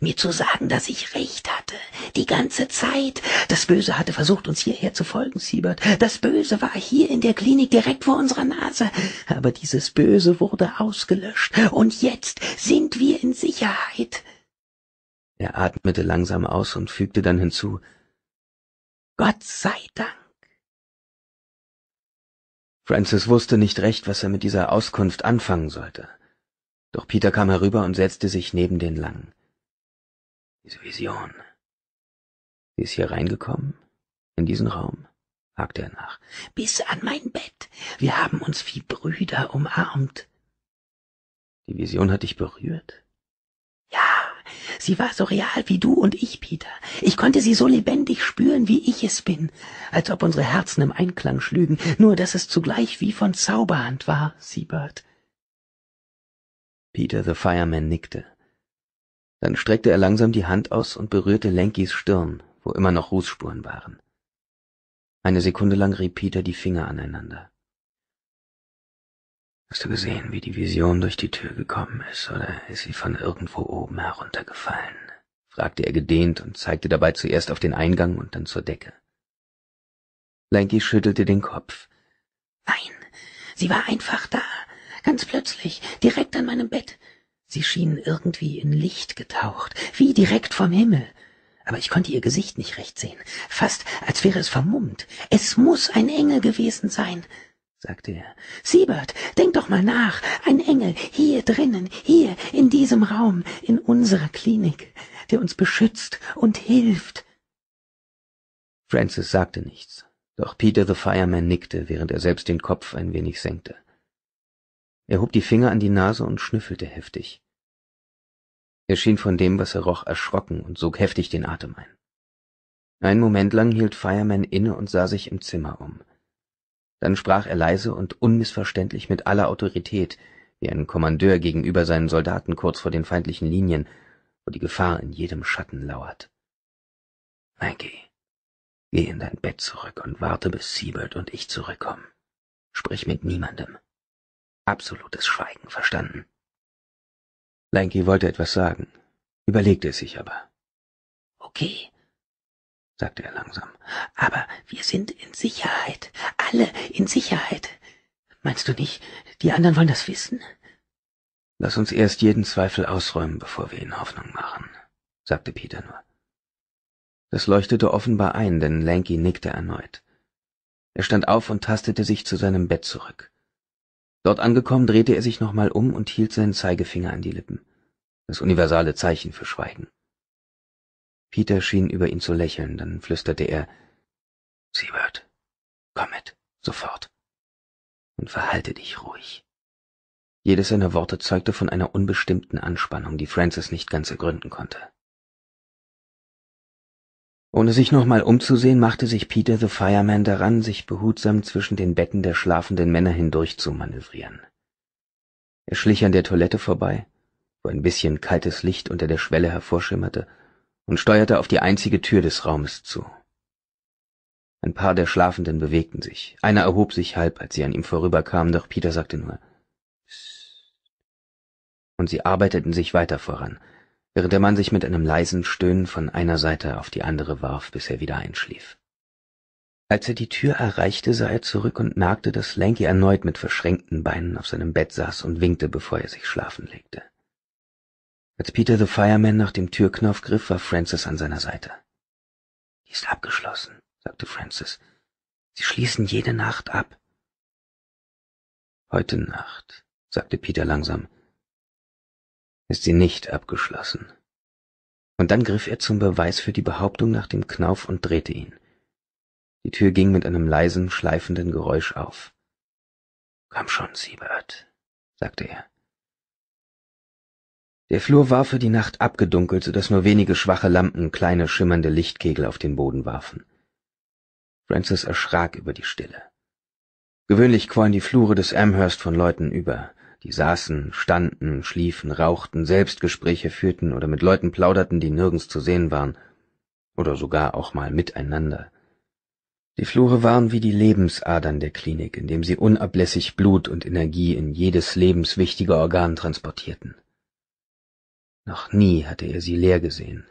mir zu sagen daß ich recht hatte die ganze zeit das böse hatte versucht uns hierher zu folgen siebert das böse war hier in der klinik direkt vor unserer nase aber dieses böse wurde ausgelöscht und jetzt sind wir in sicherheit er atmete langsam aus und fügte dann hinzu Gott sei Dank. Francis wusste nicht recht, was er mit dieser Auskunft anfangen sollte. Doch Peter kam herüber und setzte sich neben den Langen. Diese Vision. Sie ist hier reingekommen? In diesen Raum? hakte er nach. Bis an mein Bett. Wir haben uns wie Brüder umarmt. Die Vision hat dich berührt? Sie war so real wie du und ich, Peter. Ich konnte sie so lebendig spüren, wie ich es bin, als ob unsere Herzen im Einklang schlügen, nur dass es zugleich wie von Zauberhand war, Siebert. Peter the Fireman nickte. Dann streckte er langsam die Hand aus und berührte Lenkys Stirn, wo immer noch Rußspuren waren. Eine Sekunde lang rieb Peter die Finger aneinander. Hast du gesehen, wie die Vision durch die Tür gekommen ist, oder ist sie von irgendwo oben heruntergefallen? fragte er gedehnt und zeigte dabei zuerst auf den Eingang und dann zur Decke. Lanky schüttelte den Kopf. Nein, sie war einfach da, ganz plötzlich, direkt an meinem Bett. Sie schien irgendwie in Licht getaucht, wie direkt vom Himmel. Aber ich konnte ihr Gesicht nicht recht sehen, fast als wäre es vermummt. Es muß ein Engel gewesen sein sagte er. Siebert, denk doch mal nach. Ein Engel, hier drinnen, hier, in diesem Raum, in unserer Klinik, der uns beschützt und hilft. Francis sagte nichts, doch Peter the Fireman nickte, während er selbst den Kopf ein wenig senkte. Er hob die Finger an die Nase und schnüffelte heftig. Er schien von dem, was er roch, erschrocken und sog heftig den Atem ein. Einen Moment lang hielt Fireman inne und sah sich im Zimmer um. Dann sprach er leise und unmissverständlich mit aller Autorität, wie ein Kommandeur gegenüber seinen Soldaten kurz vor den feindlichen Linien, wo die Gefahr in jedem Schatten lauert. Maggie, geh in dein Bett zurück und warte, bis Siebert und ich zurückkommen. Sprich mit niemandem. Absolutes Schweigen, verstanden? Lanky wollte etwas sagen, überlegte es sich aber. Okay, sagte er langsam. Aber wir sind in Sicherheit. Alle in Sicherheit. Meinst du nicht, die anderen wollen das wissen? Lass uns erst jeden Zweifel ausräumen, bevor wir ihnen Hoffnung machen, sagte Peter nur. Das leuchtete offenbar ein, denn Lanky nickte erneut. Er stand auf und tastete sich zu seinem Bett zurück. Dort angekommen drehte er sich nochmal um und hielt seinen Zeigefinger an die Lippen. Das universale Zeichen für Schweigen. Peter schien über ihn zu lächeln, dann flüsterte er, Siebert, komm mit, sofort. Und verhalte dich ruhig. Jedes seiner Worte zeugte von einer unbestimmten Anspannung, die Francis nicht ganz ergründen konnte. Ohne sich nochmal umzusehen, machte sich Peter the Fireman daran, sich behutsam zwischen den Betten der schlafenden Männer hindurch zu manövrieren. Er schlich an der Toilette vorbei, wo ein bisschen kaltes Licht unter der Schwelle hervorschimmerte und steuerte auf die einzige Tür des Raumes zu. Ein paar der Schlafenden bewegten sich. Einer erhob sich halb, als sie an ihm vorüberkamen, doch Peter sagte nur Psst. Und sie arbeiteten sich weiter voran, während der Mann sich mit einem leisen Stöhnen von einer Seite auf die andere warf, bis er wieder einschlief. Als er die Tür erreichte, sah er zurück und merkte, dass Lanky erneut mit verschränkten Beinen auf seinem Bett saß und winkte, bevor er sich schlafen legte. Als Peter the Fireman nach dem Türknauf griff, war Francis an seiner Seite. Die ist abgeschlossen, sagte Francis. Sie schließen jede Nacht ab. Heute Nacht, sagte Peter langsam, ist sie nicht abgeschlossen. Und dann griff er zum Beweis für die Behauptung nach dem Knauf und drehte ihn. Die Tür ging mit einem leisen, schleifenden Geräusch auf. Komm schon, Siebert, sagte er. Der Flur war für die Nacht abgedunkelt, so dass nur wenige schwache Lampen kleine schimmernde Lichtkegel auf den Boden warfen. Francis erschrak über die Stille. Gewöhnlich quollen die Flure des Amherst von Leuten über, die saßen, standen, schliefen, rauchten, Selbstgespräche führten oder mit Leuten plauderten, die nirgends zu sehen waren, oder sogar auch mal miteinander. Die Flure waren wie die Lebensadern der Klinik, indem sie unablässig Blut und Energie in jedes lebenswichtige Organ transportierten. Noch nie hatte er sie leer gesehen.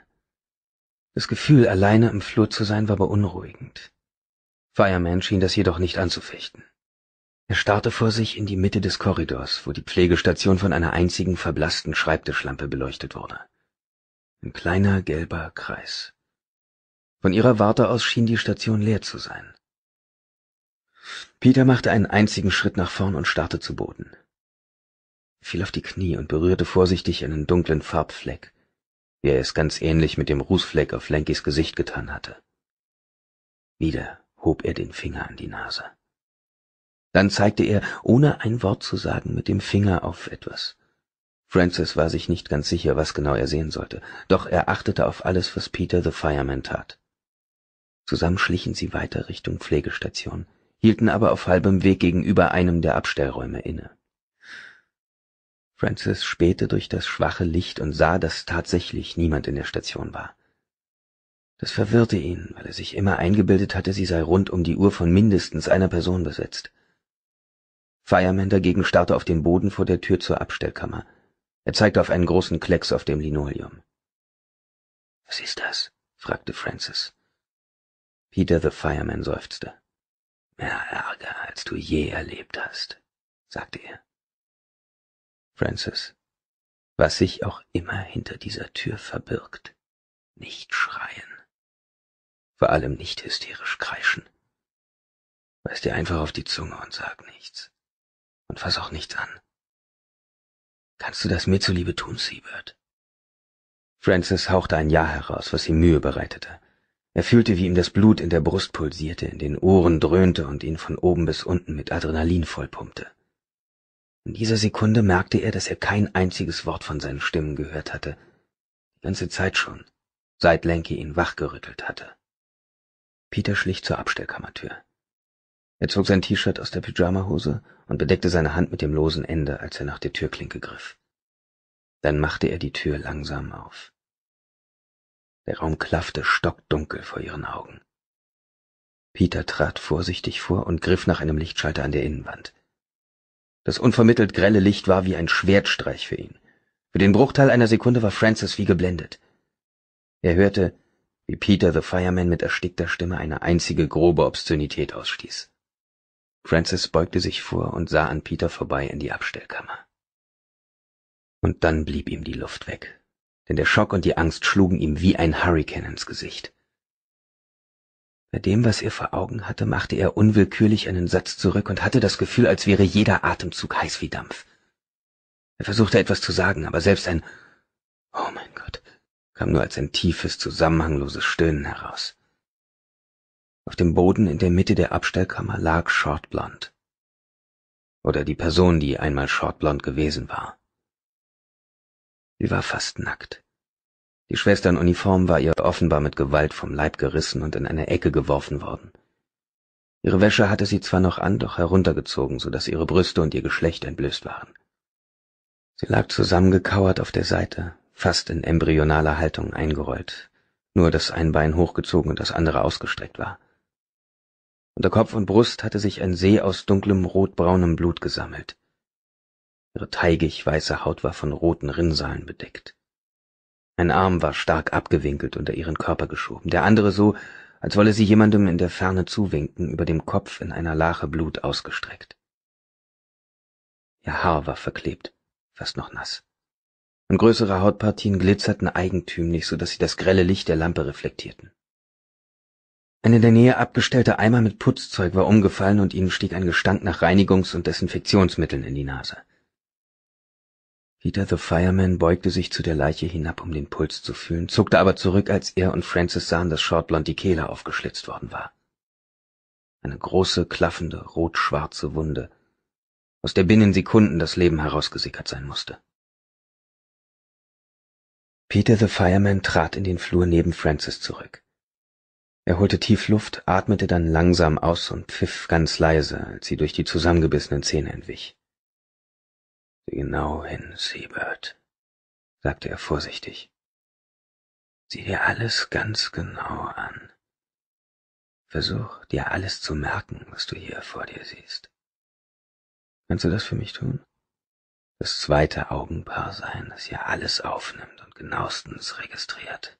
Das Gefühl, alleine im Flur zu sein, war beunruhigend. Fireman schien das jedoch nicht anzufechten. Er starrte vor sich in die Mitte des Korridors, wo die Pflegestation von einer einzigen verblassten Schreibtischlampe beleuchtet wurde. Ein kleiner gelber Kreis. Von ihrer Warte aus schien die Station leer zu sein. Peter machte einen einzigen Schritt nach vorn und starrte zu Boden fiel auf die Knie und berührte vorsichtig einen dunklen Farbfleck, wie er es ganz ähnlich mit dem Rußfleck auf Lankys Gesicht getan hatte. Wieder hob er den Finger an die Nase. Dann zeigte er, ohne ein Wort zu sagen, mit dem Finger auf etwas. Francis war sich nicht ganz sicher, was genau er sehen sollte, doch er achtete auf alles, was Peter the Fireman tat. Zusammen schlichen sie weiter Richtung Pflegestation, hielten aber auf halbem Weg gegenüber einem der Abstellräume inne. Francis spähte durch das schwache Licht und sah, dass tatsächlich niemand in der Station war. Das verwirrte ihn, weil er sich immer eingebildet hatte, sie sei rund um die Uhr von mindestens einer Person besetzt. Fireman dagegen starrte auf den Boden vor der Tür zur Abstellkammer. Er zeigte auf einen großen Klecks auf dem Linoleum. Was ist das? fragte Francis. Peter the Fireman seufzte. Mehr Ärger, als du je erlebt hast, sagte er. Francis, was sich auch immer hinter dieser Tür verbirgt, nicht schreien. Vor allem nicht hysterisch kreischen. Beiß dir einfach auf die Zunge und sag nichts. Und fass auch nichts an. Kannst du das mir zuliebe tun, Siebert? Francis hauchte ein Ja heraus, was ihm Mühe bereitete. Er fühlte, wie ihm das Blut in der Brust pulsierte, in den Ohren dröhnte und ihn von oben bis unten mit Adrenalin vollpumpte. In dieser Sekunde merkte er, dass er kein einziges Wort von seinen Stimmen gehört hatte. Die ganze Zeit schon, seit Lenke ihn wachgerüttelt hatte. Peter schlich zur Abstellkammertür. Er zog sein T-Shirt aus der Pyjamahose und bedeckte seine Hand mit dem losen Ende, als er nach der Türklinke griff. Dann machte er die Tür langsam auf. Der Raum klaffte stockdunkel vor ihren Augen. Peter trat vorsichtig vor und griff nach einem Lichtschalter an der Innenwand. Das unvermittelt grelle Licht war wie ein Schwertstreich für ihn. Für den Bruchteil einer Sekunde war Francis wie geblendet. Er hörte, wie Peter the Fireman mit erstickter Stimme eine einzige grobe Obszönität ausstieß. Francis beugte sich vor und sah an Peter vorbei in die Abstellkammer. Und dann blieb ihm die Luft weg, denn der Schock und die Angst schlugen ihm wie ein Hurrikan ins Gesicht. Bei dem, was er vor Augen hatte, machte er unwillkürlich einen Satz zurück und hatte das Gefühl, als wäre jeder Atemzug heiß wie Dampf. Er versuchte etwas zu sagen, aber selbst ein Oh mein Gott kam nur als ein tiefes, zusammenhangloses Stöhnen heraus. Auf dem Boden in der Mitte der Abstellkammer lag Shortblond. Oder die Person, die einmal Shortblond gewesen war. Sie war fast nackt. Die Schwester in Uniform war ihr offenbar mit Gewalt vom Leib gerissen und in eine Ecke geworfen worden. Ihre Wäsche hatte sie zwar noch an, doch heruntergezogen, so dass ihre Brüste und ihr Geschlecht entblößt waren. Sie lag zusammengekauert auf der Seite, fast in embryonaler Haltung eingerollt, nur dass ein Bein hochgezogen und das andere ausgestreckt war. Unter Kopf und Brust hatte sich ein See aus dunklem rotbraunem Blut gesammelt. Ihre teigig weiße Haut war von roten Rinnsalen bedeckt. Ein Arm war stark abgewinkelt unter ihren Körper geschoben, der andere so, als wolle sie jemandem in der Ferne zuwinken, über dem Kopf in einer Lache Blut ausgestreckt. Ihr Haar war verklebt, fast noch nass. Und größere Hautpartien glitzerten eigentümlich, so dass sie das grelle Licht der Lampe reflektierten. Ein in der Nähe abgestellter Eimer mit Putzzeug war umgefallen und ihnen stieg ein Gestank nach Reinigungs- und Desinfektionsmitteln in die Nase. Peter the Fireman beugte sich zu der Leiche hinab, um den Puls zu fühlen, zuckte aber zurück, als er und Francis sahen, dass Shortblond die Kehle aufgeschlitzt worden war. Eine große, klaffende, rot-schwarze Wunde, aus der binnen Sekunden das Leben herausgesickert sein musste. Peter the Fireman trat in den Flur neben Francis zurück. Er holte tief Luft, atmete dann langsam aus und pfiff ganz leise, als sie durch die zusammengebissenen Zähne entwich. Sieh genau hin, Seabird, sagte er vorsichtig. Sieh dir alles ganz genau an. Versuch dir alles zu merken, was du hier vor dir siehst. Kannst du das für mich tun? Das zweite Augenpaar sein, das hier alles aufnimmt und genauestens registriert.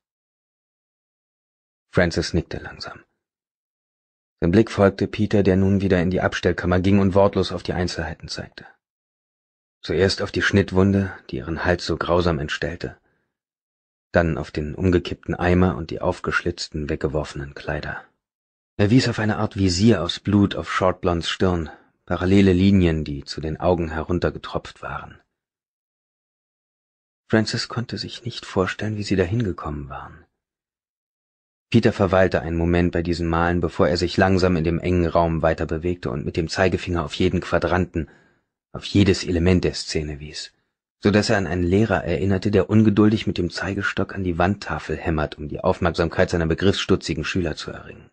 Francis nickte langsam. Sein Blick folgte Peter, der nun wieder in die Abstellkammer ging und wortlos auf die Einzelheiten zeigte. Zuerst auf die Schnittwunde, die ihren Hals so grausam entstellte, dann auf den umgekippten Eimer und die aufgeschlitzten, weggeworfenen Kleider. Er wies auf eine Art Visier aus Blut auf Shortblonds Stirn, parallele Linien, die zu den Augen heruntergetropft waren. Francis konnte sich nicht vorstellen, wie sie dahin gekommen waren. Peter verweilte einen Moment bei diesen Malen, bevor er sich langsam in dem engen Raum weiter bewegte und mit dem Zeigefinger auf jeden Quadranten, auf jedes Element der Szene wies, so dass er an einen Lehrer erinnerte, der ungeduldig mit dem Zeigestock an die Wandtafel hämmert, um die Aufmerksamkeit seiner begriffsstutzigen Schüler zu erringen.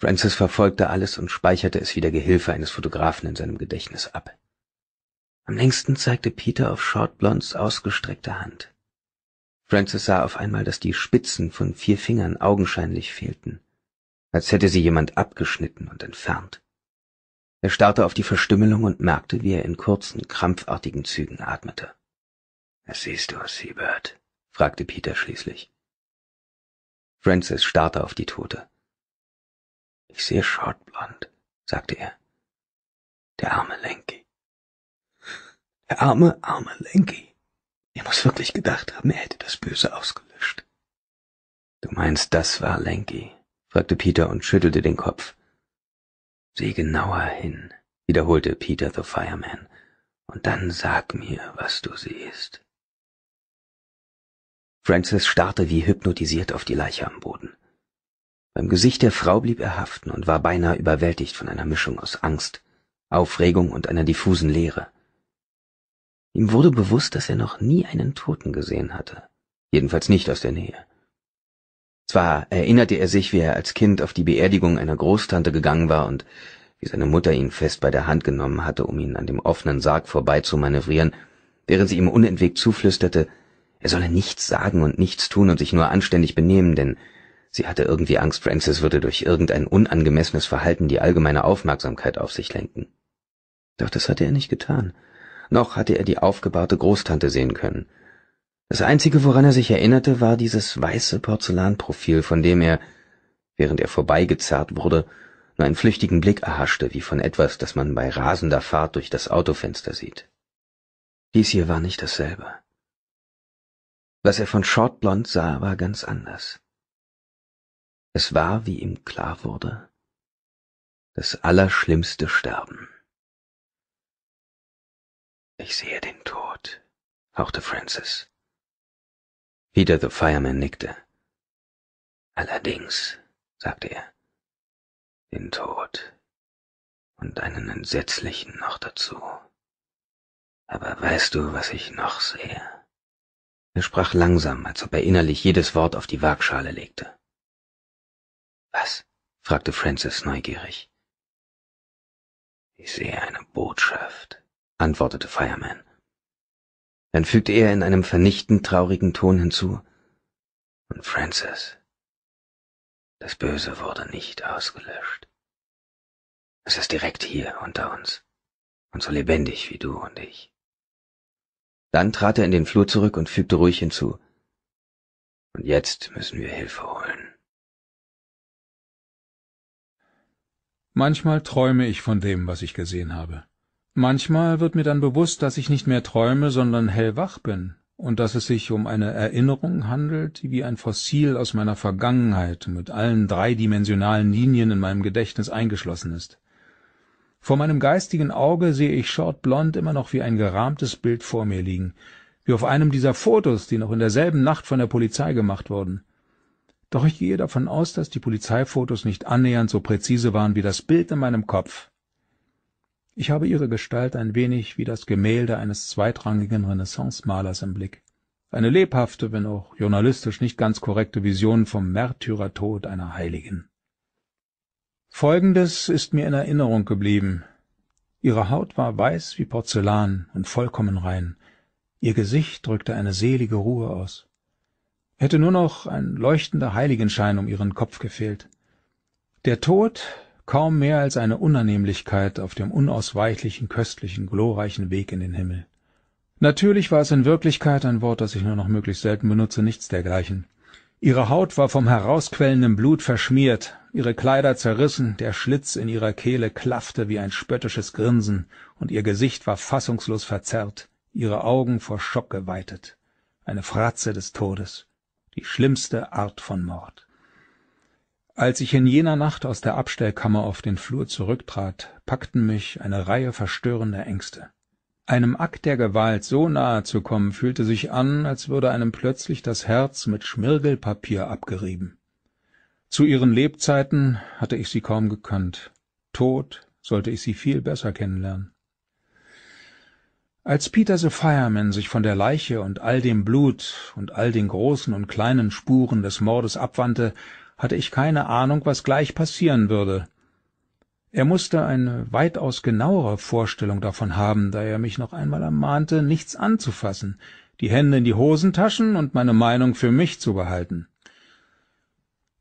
Francis verfolgte alles und speicherte es wie der Gehilfe eines Fotografen in seinem Gedächtnis ab. Am längsten zeigte Peter auf Short Blondes ausgestreckte Hand. Francis sah auf einmal, dass die Spitzen von vier Fingern augenscheinlich fehlten, als hätte sie jemand abgeschnitten und entfernt er starrte auf die Verstümmelung und merkte, wie er in kurzen, krampfartigen Zügen atmete. Was siehst du, Siebert? fragte Peter schließlich. Francis starrte auf die Tote. Ich sehe Shortblond, sagte er. Der arme Lenky. Der arme, arme Lenky. Er muss wirklich gedacht haben, er hätte das Böse ausgelöscht. Du meinst, das war Lenky? fragte Peter und schüttelte den Kopf. Sieh genauer hin, wiederholte Peter the Fireman, und dann sag mir, was du siehst. Francis starrte wie hypnotisiert auf die Leiche am Boden. Beim Gesicht der Frau blieb er haften und war beinahe überwältigt von einer Mischung aus Angst, Aufregung und einer diffusen Leere. Ihm wurde bewusst, dass er noch nie einen Toten gesehen hatte, jedenfalls nicht aus der Nähe. Zwar erinnerte er sich, wie er als Kind auf die Beerdigung einer Großtante gegangen war und wie seine Mutter ihn fest bei der Hand genommen hatte, um ihn an dem offenen Sarg vorbeizumanövrieren, während sie ihm unentwegt zuflüsterte, er solle nichts sagen und nichts tun und sich nur anständig benehmen, denn sie hatte irgendwie Angst, Francis würde durch irgendein unangemessenes Verhalten die allgemeine Aufmerksamkeit auf sich lenken. Doch das hatte er nicht getan. Noch hatte er die aufgebahrte Großtante sehen können, das Einzige, woran er sich erinnerte, war dieses weiße Porzellanprofil, von dem er, während er vorbeigezerrt wurde, nur einen flüchtigen Blick erhaschte, wie von etwas, das man bei rasender Fahrt durch das Autofenster sieht. Dies hier war nicht dasselbe. Was er von Shortblond sah, war ganz anders. Es war, wie ihm klar wurde, das allerschlimmste Sterben. Ich sehe den Tod, hauchte Francis. Wieder The Fireman nickte. Allerdings, sagte er, den Tod und einen entsetzlichen noch dazu. Aber weißt du, was ich noch sehe? Er sprach langsam, als ob er innerlich jedes Wort auf die Waagschale legte. Was? fragte Francis neugierig. Ich sehe eine Botschaft, antwortete Fireman. Dann fügte er in einem vernichtend traurigen Ton hinzu, und Francis, das Böse wurde nicht ausgelöscht. Es ist direkt hier unter uns und so lebendig wie du und ich. Dann trat er in den Flur zurück und fügte ruhig hinzu, und jetzt müssen wir Hilfe holen. Manchmal träume ich von dem, was ich gesehen habe. Manchmal wird mir dann bewusst, dass ich nicht mehr träume, sondern hellwach bin und dass es sich um eine Erinnerung handelt, die wie ein Fossil aus meiner Vergangenheit mit allen dreidimensionalen Linien in meinem Gedächtnis eingeschlossen ist. Vor meinem geistigen Auge sehe ich Short Blond immer noch wie ein gerahmtes Bild vor mir liegen, wie auf einem dieser Fotos, die noch in derselben Nacht von der Polizei gemacht wurden. Doch ich gehe davon aus, dass die Polizeifotos nicht annähernd so präzise waren wie das Bild in meinem Kopf. Ich habe ihre Gestalt ein wenig wie das Gemälde eines zweitrangigen Renaissance-Malers im Blick. Eine lebhafte, wenn auch journalistisch nicht ganz korrekte Vision vom Märtyrertod einer Heiligen. Folgendes ist mir in Erinnerung geblieben. Ihre Haut war weiß wie Porzellan und vollkommen rein. Ihr Gesicht drückte eine selige Ruhe aus. Hätte nur noch ein leuchtender Heiligenschein um ihren Kopf gefehlt. Der Tod, kaum mehr als eine Unannehmlichkeit auf dem unausweichlichen, köstlichen, glorreichen Weg in den Himmel. Natürlich war es in Wirklichkeit ein Wort, das ich nur noch möglichst selten benutze, nichts dergleichen. Ihre Haut war vom herausquellenden Blut verschmiert, ihre Kleider zerrissen, der Schlitz in ihrer Kehle klaffte wie ein spöttisches Grinsen, und ihr Gesicht war fassungslos verzerrt, ihre Augen vor Schock geweitet. Eine Fratze des Todes. Die schlimmste Art von Mord als ich in jener nacht aus der abstellkammer auf den flur zurücktrat packten mich eine reihe verstörender ängste einem akt der gewalt so nahe zu kommen fühlte sich an als würde einem plötzlich das herz mit schmirgelpapier abgerieben zu ihren lebzeiten hatte ich sie kaum gekannt tot sollte ich sie viel besser kennenlernen als peter the fireman sich von der leiche und all dem blut und all den großen und kleinen spuren des mordes abwandte hatte ich keine Ahnung, was gleich passieren würde. Er musste eine weitaus genauere Vorstellung davon haben, da er mich noch einmal ermahnte, nichts anzufassen, die Hände in die Hosentaschen und meine Meinung für mich zu behalten.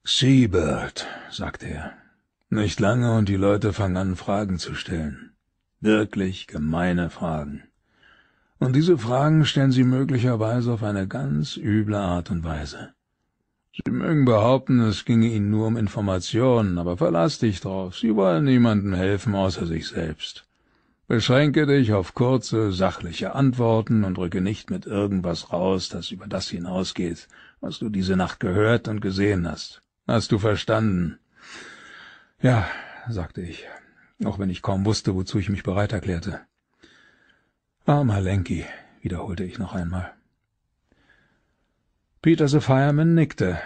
»Siebert«, sagte er, »nicht lange und die Leute fangen an, Fragen zu stellen. Wirklich gemeine Fragen. Und diese Fragen stellen sie möglicherweise auf eine ganz üble Art und Weise. Sie mögen behaupten, es ginge Ihnen nur um Informationen, aber verlass dich drauf, Sie wollen niemandem helfen außer sich selbst. Beschränke dich auf kurze, sachliche Antworten und rücke nicht mit irgendwas raus, das über das hinausgeht, was du diese Nacht gehört und gesehen hast. Hast du verstanden? Ja, sagte ich, auch wenn ich kaum wusste, wozu ich mich bereit erklärte. Armer Lenki, wiederholte ich noch einmal. Peter the Fireman nickte.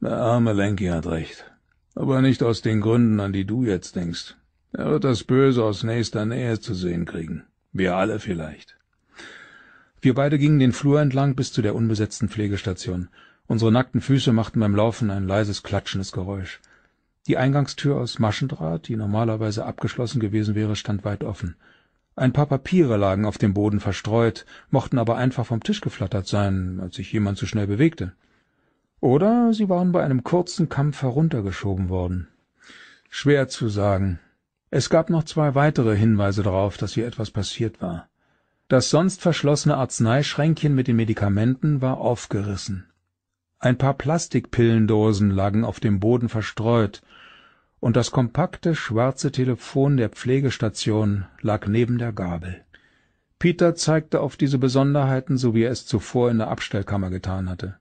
»Der arme Lanky hat recht. Aber nicht aus den Gründen, an die du jetzt denkst. Er wird das Böse aus nächster Nähe zu sehen kriegen. Wir alle vielleicht.« wir beide gingen den Flur entlang bis zu der unbesetzten Pflegestation. Unsere nackten Füße machten beim Laufen ein leises klatschendes Geräusch. Die Eingangstür aus Maschendraht, die normalerweise abgeschlossen gewesen wäre, stand weit offen ein paar papiere lagen auf dem boden verstreut mochten aber einfach vom tisch geflattert sein als sich jemand zu schnell bewegte oder sie waren bei einem kurzen kampf heruntergeschoben worden schwer zu sagen es gab noch zwei weitere hinweise darauf daß hier etwas passiert war das sonst verschlossene arzneischränkchen mit den medikamenten war aufgerissen ein paar plastikpillendosen lagen auf dem boden verstreut und das kompakte schwarze Telefon der Pflegestation lag neben der Gabel. Peter zeigte auf diese Besonderheiten, so wie er es zuvor in der Abstellkammer getan hatte.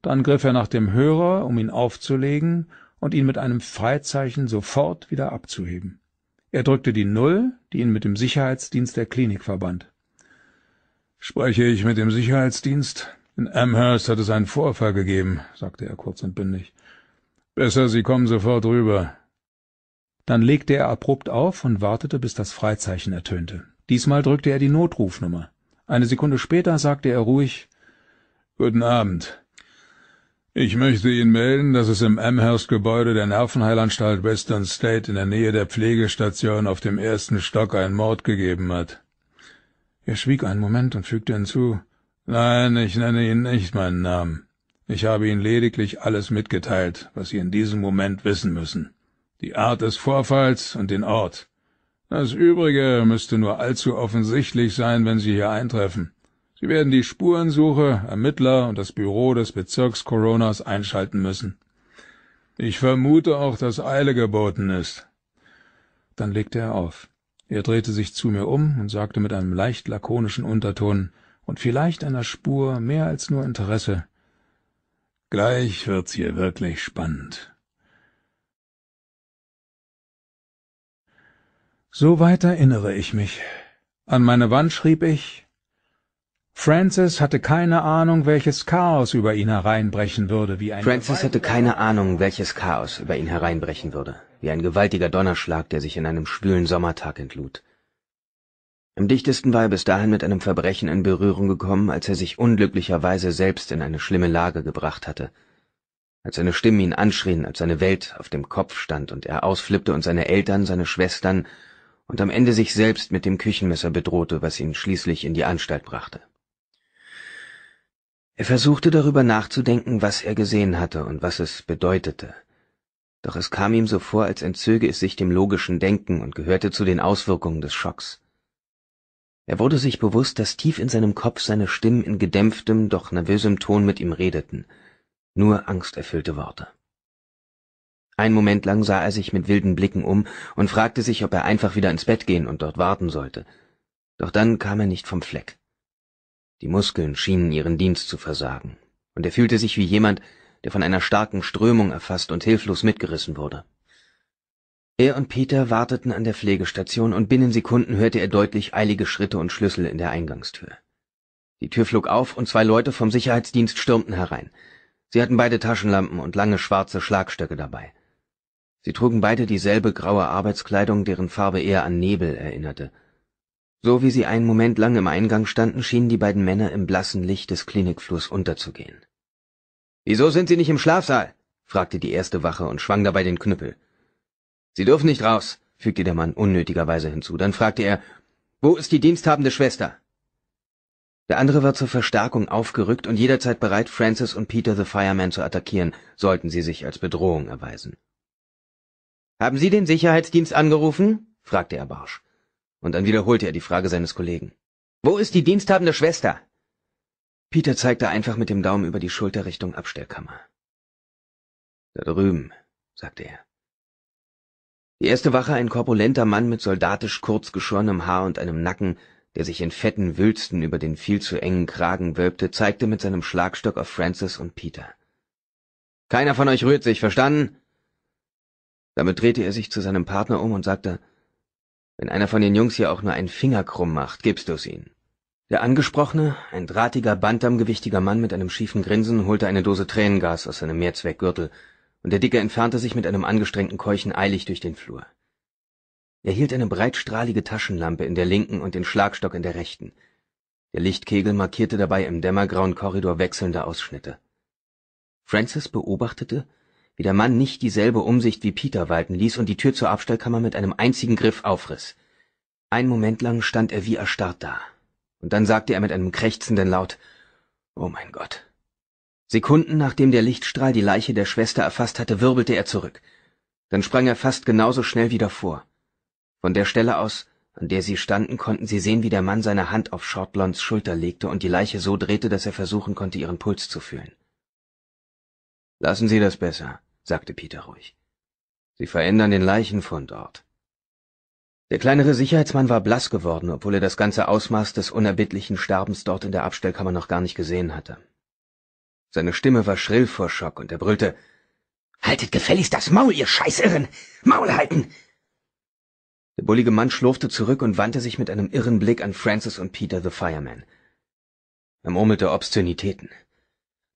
Dann griff er nach dem Hörer, um ihn aufzulegen und ihn mit einem Freizeichen sofort wieder abzuheben. Er drückte die Null, die ihn mit dem Sicherheitsdienst der Klinik verband. »Spreche ich mit dem Sicherheitsdienst? In Amherst hat es einen Vorfall gegeben«, sagte er kurz und bündig. »Besser, Sie kommen sofort rüber dann legte er abrupt auf und wartete, bis das Freizeichen ertönte. Diesmal drückte er die Notrufnummer. Eine Sekunde später sagte er ruhig Guten Abend. Ich möchte Ihnen melden, dass es im Amherst-Gebäude der Nervenheilanstalt Western State in der Nähe der Pflegestation auf dem ersten Stock einen Mord gegeben hat. Er schwieg einen Moment und fügte hinzu Nein, ich nenne Ihnen nicht meinen Namen. Ich habe Ihnen lediglich alles mitgeteilt, was Sie in diesem Moment wissen müssen die Art des Vorfalls und den Ort. Das Übrige müsste nur allzu offensichtlich sein, wenn Sie hier eintreffen. Sie werden die Spurensuche, Ermittler und das Büro des Bezirks Coronas einschalten müssen. Ich vermute auch, dass Eile geboten ist. Dann legte er auf. Er drehte sich zu mir um und sagte mit einem leicht lakonischen Unterton und vielleicht einer Spur mehr als nur Interesse. Gleich wird's hier wirklich spannend. So weit erinnere ich mich. An meine Wand schrieb ich Francis hatte keine Ahnung, welches Chaos über ihn hereinbrechen würde, wie ein Francis hatte keine Ahnung, welches Chaos über ihn hereinbrechen würde, wie ein gewaltiger Donnerschlag, der sich in einem schwülen Sommertag entlud. Im dichtesten war er bis dahin mit einem Verbrechen in Berührung gekommen, als er sich unglücklicherweise selbst in eine schlimme Lage gebracht hatte. Als seine Stimmen ihn anschrien, als seine Welt auf dem Kopf stand und er ausflippte und seine Eltern, seine Schwestern und am Ende sich selbst mit dem Küchenmesser bedrohte, was ihn schließlich in die Anstalt brachte. Er versuchte darüber nachzudenken, was er gesehen hatte und was es bedeutete. Doch es kam ihm so vor, als entzöge es sich dem logischen Denken und gehörte zu den Auswirkungen des Schocks. Er wurde sich bewusst, dass tief in seinem Kopf seine Stimmen in gedämpftem, doch nervösem Ton mit ihm redeten, nur angsterfüllte Worte. Ein Moment lang sah er sich mit wilden Blicken um und fragte sich, ob er einfach wieder ins Bett gehen und dort warten sollte. Doch dann kam er nicht vom Fleck. Die Muskeln schienen ihren Dienst zu versagen, und er fühlte sich wie jemand, der von einer starken Strömung erfasst und hilflos mitgerissen wurde. Er und Peter warteten an der Pflegestation, und binnen Sekunden hörte er deutlich eilige Schritte und Schlüssel in der Eingangstür. Die Tür flog auf, und zwei Leute vom Sicherheitsdienst stürmten herein. Sie hatten beide Taschenlampen und lange schwarze Schlagstöcke dabei. Sie trugen beide dieselbe graue Arbeitskleidung, deren Farbe eher an Nebel erinnerte. So wie sie einen Moment lang im Eingang standen, schienen die beiden Männer im blassen Licht des Klinikflurs unterzugehen. Wieso sind Sie nicht im Schlafsaal? fragte die erste Wache und schwang dabei den Knüppel. Sie dürfen nicht raus, fügte der Mann unnötigerweise hinzu. Dann fragte er, wo ist die diensthabende Schwester? Der andere war zur Verstärkung aufgerückt und jederzeit bereit, Francis und Peter the Fireman zu attackieren, sollten sie sich als Bedrohung erweisen. Haben Sie den Sicherheitsdienst angerufen? fragte er barsch. Und dann wiederholte er die Frage seines Kollegen. Wo ist die diensthabende Schwester? Peter zeigte einfach mit dem Daumen über die Schulter Richtung Abstellkammer. Da drüben, sagte er. Die erste Wache ein korpulenter Mann mit soldatisch kurz geschorenem Haar und einem Nacken, der sich in fetten Wülsten über den viel zu engen Kragen wölbte, zeigte mit seinem Schlagstock auf Francis und Peter. Keiner von euch rührt sich, verstanden? Damit drehte er sich zu seinem Partner um und sagte, wenn einer von den Jungs hier auch nur einen Finger krumm macht, gibst du's ihnen. Der Angesprochene, ein drahtiger, bantamgewichtiger Mann mit einem schiefen Grinsen, holte eine Dose Tränengas aus seinem Mehrzweckgürtel, und der Dicke entfernte sich mit einem angestrengten Keuchen eilig durch den Flur. Er hielt eine breitstrahlige Taschenlampe in der linken und den Schlagstock in der rechten. Der Lichtkegel markierte dabei im dämmergrauen Korridor wechselnde Ausschnitte. Francis beobachtete, wie der Mann nicht dieselbe Umsicht wie Peter walten ließ und die Tür zur Abstellkammer mit einem einzigen Griff aufriß. Ein Moment lang stand er wie erstarrt da, und dann sagte er mit einem krächzenden Laut Oh mein Gott. Sekunden nachdem der Lichtstrahl die Leiche der Schwester erfasst hatte, wirbelte er zurück. Dann sprang er fast genauso schnell wieder vor. Von der Stelle aus, an der sie standen, konnten sie sehen, wie der Mann seine Hand auf Shortlons Schulter legte und die Leiche so drehte, dass er versuchen konnte, ihren Puls zu fühlen. Lassen Sie das besser, sagte Peter ruhig. Sie verändern den Leichenfundort. Der kleinere Sicherheitsmann war blass geworden, obwohl er das ganze Ausmaß des unerbittlichen Sterbens dort in der Abstellkammer noch gar nicht gesehen hatte. Seine Stimme war schrill vor Schock und er brüllte, Haltet gefälligst das Maul, ihr Scheißirren! Maul halten! Der bullige Mann schlurfte zurück und wandte sich mit einem irren Blick an Francis und Peter the Fireman. Er murmelte Obszönitäten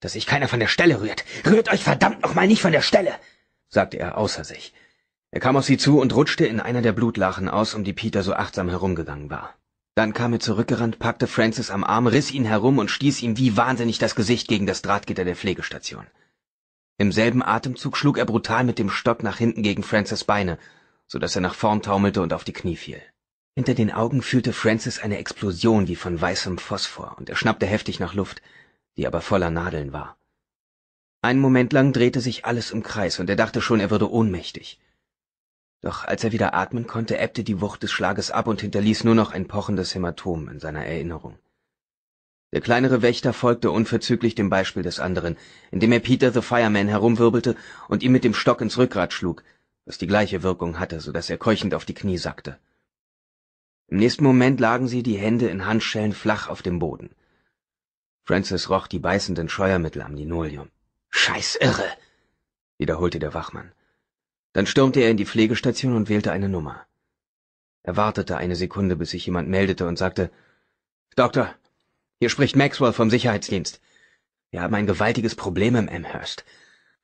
dass sich keiner von der Stelle rührt. Rührt euch verdammt nochmal nicht von der Stelle! sagte er außer sich. Er kam auf sie zu und rutschte in einer der Blutlachen aus, um die Peter so achtsam herumgegangen war. Dann kam er zurückgerannt, packte Francis am Arm, riss ihn herum und stieß ihm wie wahnsinnig das Gesicht gegen das Drahtgitter der Pflegestation. Im selben Atemzug schlug er brutal mit dem Stock nach hinten gegen Francis Beine, so dass er nach vorn taumelte und auf die Knie fiel. Hinter den Augen fühlte Francis eine Explosion wie von weißem Phosphor, und er schnappte heftig nach Luft die aber voller Nadeln war. Einen Moment lang drehte sich alles im Kreis, und er dachte schon, er würde ohnmächtig. Doch als er wieder atmen konnte, ebbte die Wucht des Schlages ab und hinterließ nur noch ein pochendes Hämatom in seiner Erinnerung. Der kleinere Wächter folgte unverzüglich dem Beispiel des anderen, indem er Peter the Fireman herumwirbelte und ihm mit dem Stock ins Rückgrat schlug, was die gleiche Wirkung hatte, so daß er keuchend auf die Knie sackte. Im nächsten Moment lagen sie die Hände in Handschellen flach auf dem Boden. Francis roch die beißenden Scheuermittel am Linoleum. Scheiß irre! wiederholte der Wachmann. Dann stürmte er in die Pflegestation und wählte eine Nummer. Er wartete eine Sekunde, bis sich jemand meldete und sagte, Doktor, hier spricht Maxwell vom Sicherheitsdienst. Wir haben ein gewaltiges Problem im Amherst.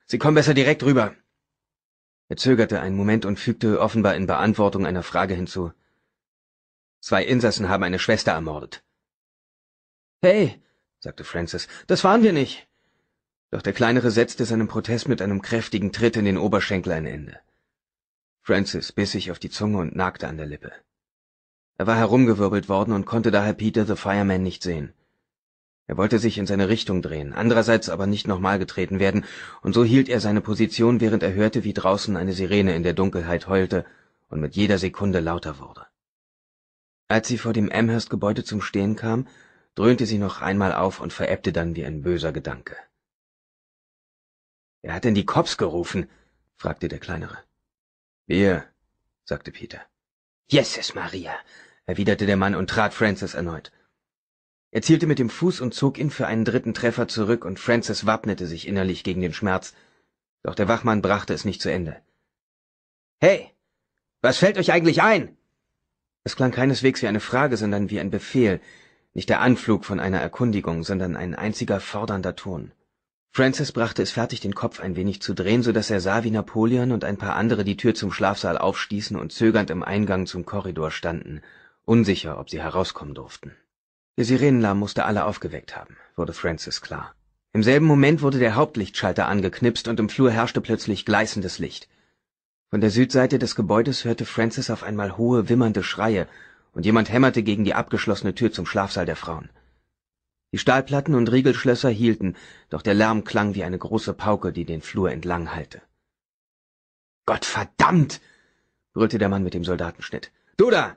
Sie kommen besser direkt rüber. Er zögerte einen Moment und fügte offenbar in Beantwortung einer Frage hinzu. Zwei Insassen haben eine Schwester ermordet. Hey, sagte Francis. Das waren wir nicht. Doch der Kleinere setzte seinem Protest mit einem kräftigen Tritt in den Oberschenkel ein Ende. Francis biss sich auf die Zunge und nagte an der Lippe. Er war herumgewirbelt worden und konnte daher Peter the Fireman nicht sehen. Er wollte sich in seine Richtung drehen, andererseits aber nicht nochmal getreten werden, und so hielt er seine Position, während er hörte, wie draußen eine Sirene in der Dunkelheit heulte und mit jeder Sekunde lauter wurde. Als sie vor dem Amherst-Gebäude zum Stehen kam, dröhnte sie noch einmal auf und verebbte dann wie ein böser Gedanke. Wer hat denn die Cops gerufen? fragte der Kleinere. Wir, sagte Peter. Jesus Maria, erwiderte der Mann und trat Francis erneut. Er zielte mit dem Fuß und zog ihn für einen dritten Treffer zurück, und Francis wappnete sich innerlich gegen den Schmerz, doch der Wachmann brachte es nicht zu Ende. Hey, was fällt euch eigentlich ein? Es klang keineswegs wie eine Frage, sondern wie ein Befehl, nicht der Anflug von einer Erkundigung, sondern ein einziger fordernder Ton. Francis brachte es fertig, den Kopf ein wenig zu drehen, so daß er sah, wie Napoleon und ein paar andere die Tür zum Schlafsaal aufstießen und zögernd im Eingang zum Korridor standen, unsicher, ob sie herauskommen durften. Der Sirenenlärm mußte alle aufgeweckt haben, wurde Francis klar. Im selben Moment wurde der Hauptlichtschalter angeknipst und im Flur herrschte plötzlich gleißendes Licht. Von der Südseite des Gebäudes hörte Francis auf einmal hohe, wimmernde Schreie und jemand hämmerte gegen die abgeschlossene Tür zum Schlafsaal der Frauen. Die Stahlplatten und Riegelschlösser hielten, doch der Lärm klang wie eine große Pauke, die den Flur entlang hallte. Gottverdammt! brüllte der Mann mit dem Soldatenschnitt. Du da!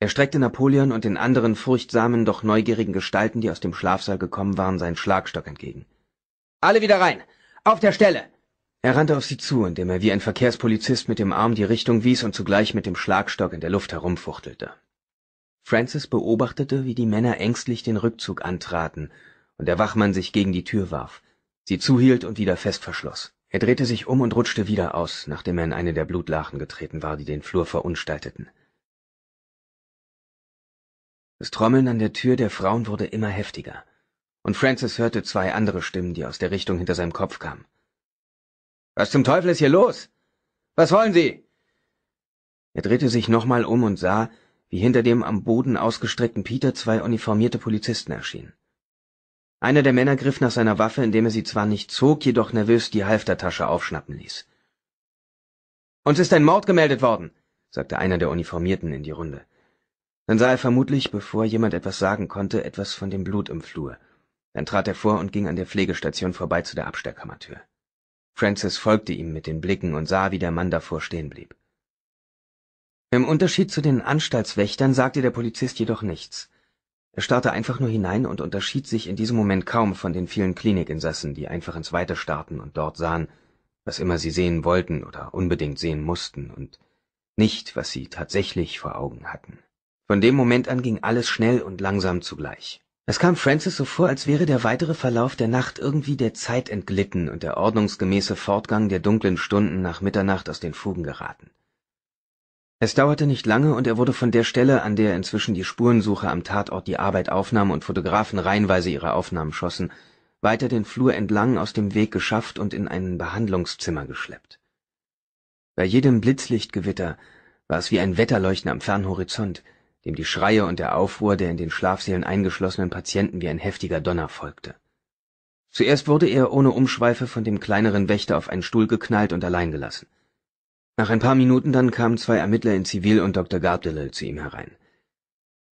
Er streckte Napoleon und den anderen furchtsamen, doch neugierigen Gestalten, die aus dem Schlafsaal gekommen waren, seinen Schlagstock entgegen. Alle wieder rein! Auf der Stelle! Er rannte auf sie zu, indem er wie ein Verkehrspolizist mit dem Arm die Richtung wies und zugleich mit dem Schlagstock in der Luft herumfuchtelte. Francis beobachtete, wie die Männer ängstlich den Rückzug antraten und der Wachmann sich gegen die Tür warf, sie zuhielt und wieder fest verschloss. Er drehte sich um und rutschte wieder aus, nachdem er in eine der Blutlachen getreten war, die den Flur verunstalteten. Das Trommeln an der Tür der Frauen wurde immer heftiger, und Francis hörte zwei andere Stimmen, die aus der Richtung hinter seinem Kopf kamen. Was zum Teufel ist hier los? Was wollen Sie? Er drehte sich nochmal um und sah, wie hinter dem am Boden ausgestreckten Peter zwei uniformierte Polizisten erschienen. Einer der Männer griff nach seiner Waffe, indem er sie zwar nicht zog, jedoch nervös die Halftertasche aufschnappen ließ. Uns ist ein Mord gemeldet worden, sagte einer der Uniformierten in die Runde. Dann sah er vermutlich, bevor jemand etwas sagen konnte, etwas von dem Blut im Flur. Dann trat er vor und ging an der Pflegestation vorbei zu der Abstellkammertür. Francis folgte ihm mit den Blicken und sah, wie der Mann davor stehen blieb. Im Unterschied zu den Anstaltswächtern sagte der Polizist jedoch nichts. Er starrte einfach nur hinein und unterschied sich in diesem Moment kaum von den vielen Klinikinsassen, die einfach ins Weite starrten und dort sahen, was immer sie sehen wollten oder unbedingt sehen mussten und nicht, was sie tatsächlich vor Augen hatten. Von dem Moment an ging alles schnell und langsam zugleich. Es kam Francis so vor, als wäre der weitere Verlauf der Nacht irgendwie der Zeit entglitten und der ordnungsgemäße Fortgang der dunklen Stunden nach Mitternacht aus den Fugen geraten. Es dauerte nicht lange und er wurde von der Stelle, an der inzwischen die Spurensucher am Tatort die Arbeit aufnahm und Fotografen reihenweise ihre Aufnahmen schossen, weiter den Flur entlang aus dem Weg geschafft und in ein Behandlungszimmer geschleppt. Bei jedem Blitzlichtgewitter war es wie ein Wetterleuchten am Fernhorizont, dem die Schreie und der Aufruhr der in den Schlafsälen eingeschlossenen Patienten wie ein heftiger Donner folgte. Zuerst wurde er ohne Umschweife von dem kleineren Wächter auf einen Stuhl geknallt und allein gelassen nach ein paar Minuten dann kamen zwei Ermittler in Zivil und Dr. Gardelill zu ihm herein.